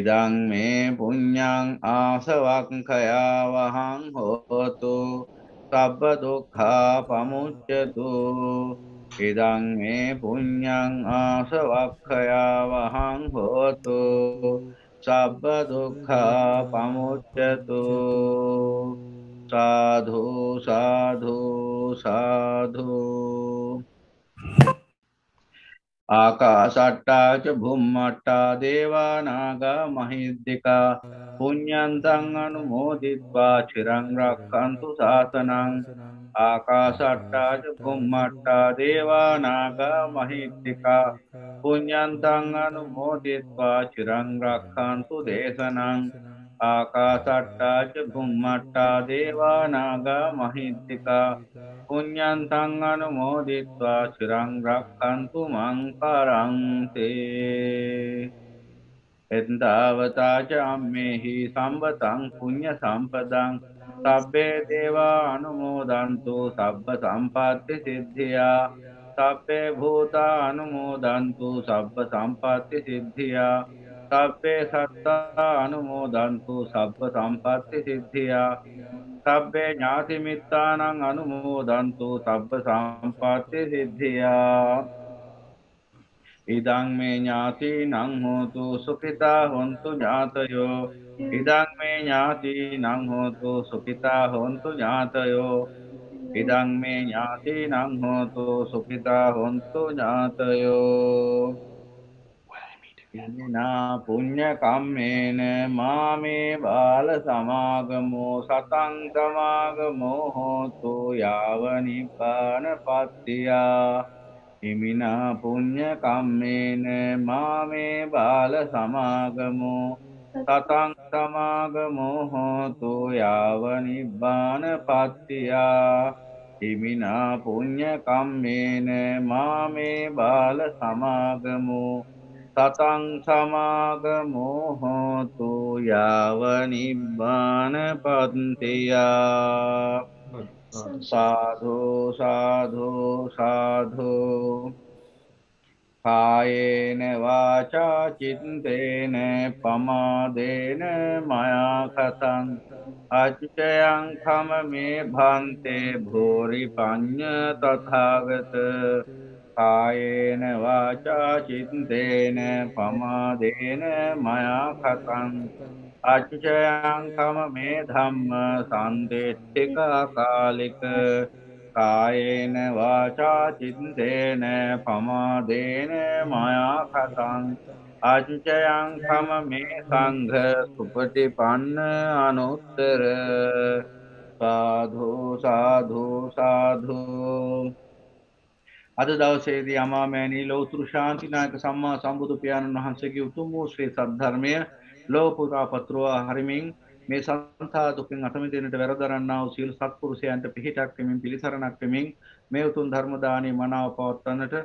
C: ඉදං මේ පුඤ්ඤං ආසවක්ඛයා වහං හෝතු සබ්බ දුක්ඛා පමුච්චතු ඉදං මේ පුඤ්ඤං ආසවක්ඛයාවහං හෝතු සබ්බ දුක්ඛා පමුච්චතු සාධු සාධු සාධු
D: ආකාසට්ටාච
C: බුම්මට්ටා දේවානාගා මහිද්දිකා පුඤ්ඤන්තං අනුමෝදිත්වා චිරං රක්ඛන්තු සාසනං ආකාසට්ටාච බුම්මට්ටා දේවානාගා මහිද්දිකා පුඤ්ඤන්තං අනුමෝදිත්වා චිරං රක්ඛන්තු දේශනං ආකාසට්ටාච බුම්මට්ටා දේවානාගා මහිත්තිකා පුඤ්ඤන්තං අනුමෝදිත්වා චිරං රක්ඛන්තු මං පරන්තේ එන්දාවතාච අම්මේහි සම්බතං පුඤ්ඤ සම්පදං සබ්බේ දේවා අනුමෝදන්තු සබ්බ සම්පatti සිද්ධියා සබ්බේ භූතා අනුමෝදන්තු සබ්බ සම්පatti සිද්ධියා සබ්බේ සත්තා අනුමෝදන්තු සබ්බ සම්පත්ති සිද්ධියා සබ්බේ ඥාතිමිත්තානං අනුමෝදන්තු සබ්බ සම්පත්ති සිද්ධියා ඉදං මේ ඥාති නං හෝතු සුඛිතා හොන්තු ඥාතයෝ ඉදං මේ ඥාති නං හෝතු සුඛිතා හොන්තු ඥාතයෝ ඉදං මේ ඥාති නං හෝතු සුඛිතා හොන්තු ඥාතයෝ යන්නා පුඤ්ඤ කම්මේන මාමේ බාල සමාගමෝ සතං සමාගමෝ හෝතු යාව නිපාන පත්තියා හිමිනා පුඤ්ඤ කම්මේන මාමේ බාල සමාගමෝ සතං සමාගමෝ හෝතු යාව නිබ්බාන පත්තියා හිමිනා පුඤ්ඤ කම්මේන මාමේ බාල සමාගමෝ තතං සමාගමෝ හෝතු යාව නිබ්බාන පන්තියා සාධෝ සාධෝ සාධෝ කායේන වාචා චින්තේන පමාදේන මයාකතන් අච්චයන් කම මේ භන්තේ භෝරි පඤ්ඤ තථාගත කායේන වාචා චිත්තේන පමාදේන මයා කතං අච්චයං කම මේ ධම්ම සම්දෙට්ඨික කාලික කායේන වාචා චිත්තේන පමාදේන මයා කතං අච්චයං කම මේ සංඝ සුපටිපන්න අනුත්තර සාධු සාධු සාධු
D: අද දවසේදී අමාමෑණී ලෞතුරු ශාන්තිනායක සම්මා සම්බුදු පියාණන් වහන්සේගේ උතුම් වූ ශ්‍රී සද්ධර්මය ලෝක පුරා පතුරවා හරිමින් මේ සංසා දුකින් අත මිදෙන්නට වැරදරන්නා වූ සියලු සත්පුරුෂයන්ට පිහිටක් වෙමින් පිළිසරණක් වෙමින් මේ උතුම් ධර්ම දානයේ මනාව පවත්වන්නට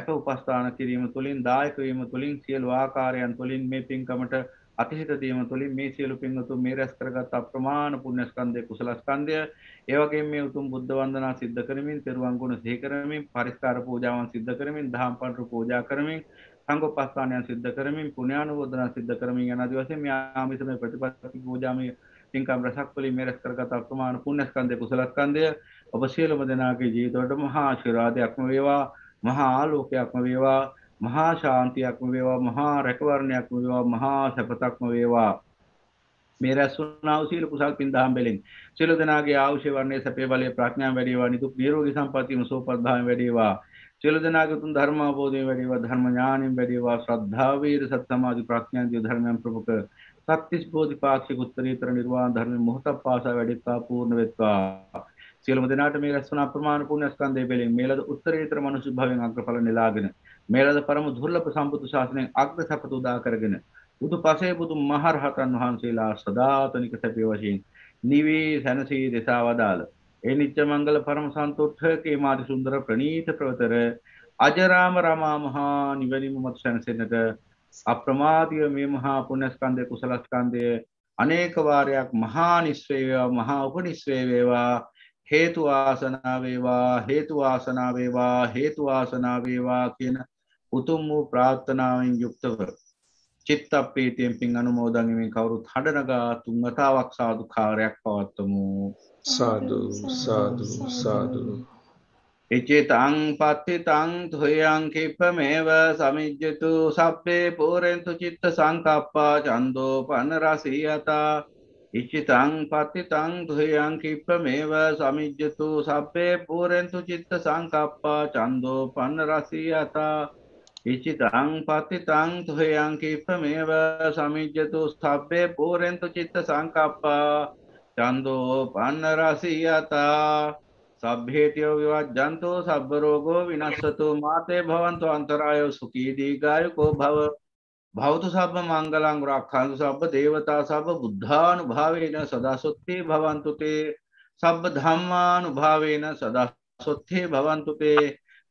D: අප උපස්ථාන කිරීම තුළින් දායක වීම තුළින් සියලු ආකාරයන් තුළින් මේ පින්කමට අතිහිත දීම තුළින් මේ සියලු පින්වතුන් මේ රැස් කරගත් අප්‍රමාණ පුණ්‍ය ස්කන්ධය කුසල ස්කන්ධය ඒවගේ මේ උතුම් බුද්ධ වන්දනා සිද්ධ කරමින් තෙරුවන් ගුණ සේකරමින් පරිස්කාර පූජාවන් සිද්ධ කරමින් දහම් පටු පූජා කරමින් සංගෝපස්ථානයන් සිද්ධ කරමින් පුණ්‍යානුමෝදනා සිද්ධ කරමින් යන ආදි වශයෙන් මේ ආමිසමය ප්‍රතිපත්ති පූජාමය පින්කම් රැසක් වලින් මේ රැස් කරගත අප්‍රමාණ පුණ්‍යස්කන්ධය කුසලස්කන්ධය ඔබ සියලුම දෙනාගේ ජීවිතවලට මහා ආශිර්වාදයක්ම වේවා මහා ආලෝකයක්ම වේවා මහා ශාන්තියක්ම වේවා මහා රැකවරණයක්ම වේවා මහා සැපතක්ම වේවා මේ රැස් වුණා වූ සීල කුසල් පින් දහම් වලින් සියලු දෙනාගේ ආශය වර්ණයේ සැපේ බලයේ ප්‍රඥාව වැඩිවා නිදුක් නිරෝගී සම්පන්නියම සෝපද්ධාම වැඩිවා සියලු දෙනාගේ උතුම් ධර්ම අවබෝධය වැඩිවා ධර්ම ඥාණයෙන් වැඩිවා ශ්‍රද්ධාව වීර සත් සමාධි ප්‍රඥා දිය ධර්මයන් ප්‍රමුඛ සත්‍තිස් බෝධිපාක්ෂික උත්තරීතර නිර්වාණ ධර්ම මොහොතක් පාසා වැඩිවා පූර්ණ වෙත්වා සියලුම දෙනාට මේ රැස්වන අප්‍රමාණ පුණ්‍ය ස්කන්ධය පිළිබඳ මේලද උත්තරීතර මනුෂ්‍ය භාවයෙන් අග්‍රඵල නෙලාගෙන මේලද පරම දුර්ලභ සම්බුද්ධ ශාසනයෙන් අග්‍ර සපත උදා කරගෙන බුදු පසේ බුදු මහරහතන් වහන්සේලා සදාතනික සැපේ වශයෙන් නිවේ සැනසී දෙසා වදාළ ඒ නිත්‍ය මංගල පරම සන්තුෂ්ඨකේ මාදි සුන්දර ප්‍රණීත ප්‍රවතර අජරාම රමා මහා නිවැරදිම මත සැනසෙන්නට අප්‍රමාදීව මේ මහා පුණ්‍යස්කන්ධය කුසලස්කන්ධය අනේක වාරයක් මහා නිස්සවේ වේවා මහා උපනිස්සවේ වේවා හේතු ආසනා වේවා හේතු ආසනා වේවා හේතු ආසනා වේවා කියන උතුම් වූ ප්‍රාර්ථනාවෙන් යුක්තව චිත්ත පීතියෙන් පින් අනුමෝදන්මින් කවුරුත් හඩනගා තුන්වතාවක් සාදු කාරයක් පවත්වමු
A: සාදු සාදු සාදු
D: එචේතං පත්තිතං තුයං කිප්පමේව සමිජ්ජතු සබ්බේ පූරෙන්තු චිත්ත සංකප්පා චන්தோ පනරසීයතා ඉච්චිතං පත්තිතං තුයං කිප්පමේව සමිජ්ජතු සබ්බේ පූරෙන්තු චිත්ත සංකප්පා චන්தோ පනරසීයතා इच्छितां पतितां तुहयां किफमेव समिज्यतु स्थभ्ये पूरयन्तु चित्तसङ्कप्प छन्दोपन्नरसीयता सभ्येत्यो विवज्जन्तु विनश्यतु माते भवन्तु अन्तरायो सुखी दीर्घायुको भव भवतु सभमङ्गलं रक्षन्तु सभदेवता सदा सुत्थी भवन्तु ते सदा सुत्थी भवन्तु ते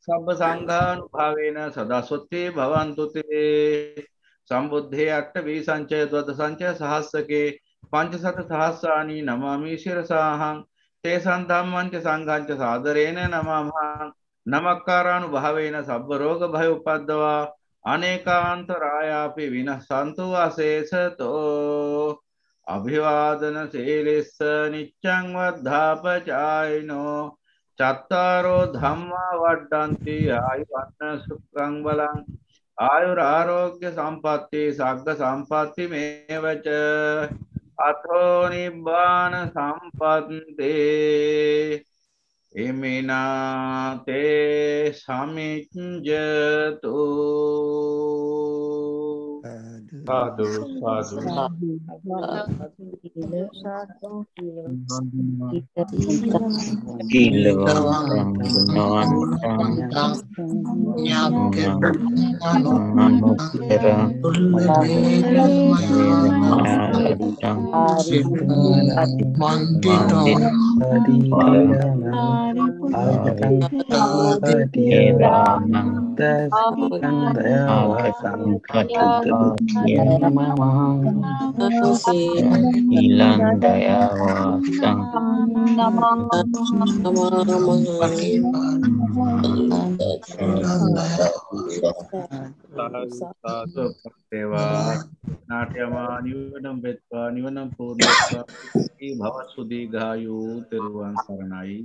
D: සබ්බ සංඝානු භාවේන සදස්වත්තේ භවන්තුතේ සම්බුද්ධේ අට්ට වී සංචය දොද සංචය සහස්සකේ පංචසත සහස්සානී නමාමීශිරසාහං තේ සන්ධම්මංච සංඝංච සාදරේන නමමහං නමක්කාරානු භාවේන සබ්බ රෝග භය උපද්දවා අනේකාන්ත රායාපි විනසන්තු අසේසතෝ අභිවාදන සීලිස්ස නිච්චං වද්ධාපචායිනෝ චත්තාරෝ ධම්මා වඩ්ඩන්ති ආයුවන්න සුඛං බලං ආයුර ආරෝග්‍ය සම්පatti සග්ග සම්පatti මේවච අතෝ
C: නිබ්බාන සම්පත්තේ ඉමිනාතේ සමිච්ඡතු
A: Sadu. Sadu, sadu. Sadu. sadu Mandito. Yama Mahasi Ilan Daya Wasan Nama Mahasi
C: සාදේවා නාට්‍යමා නිවනම් වෙත්වා නිවනම් පූර්ණත්වා
B: භවසුදීඝායු තෙරුවන් සරණයි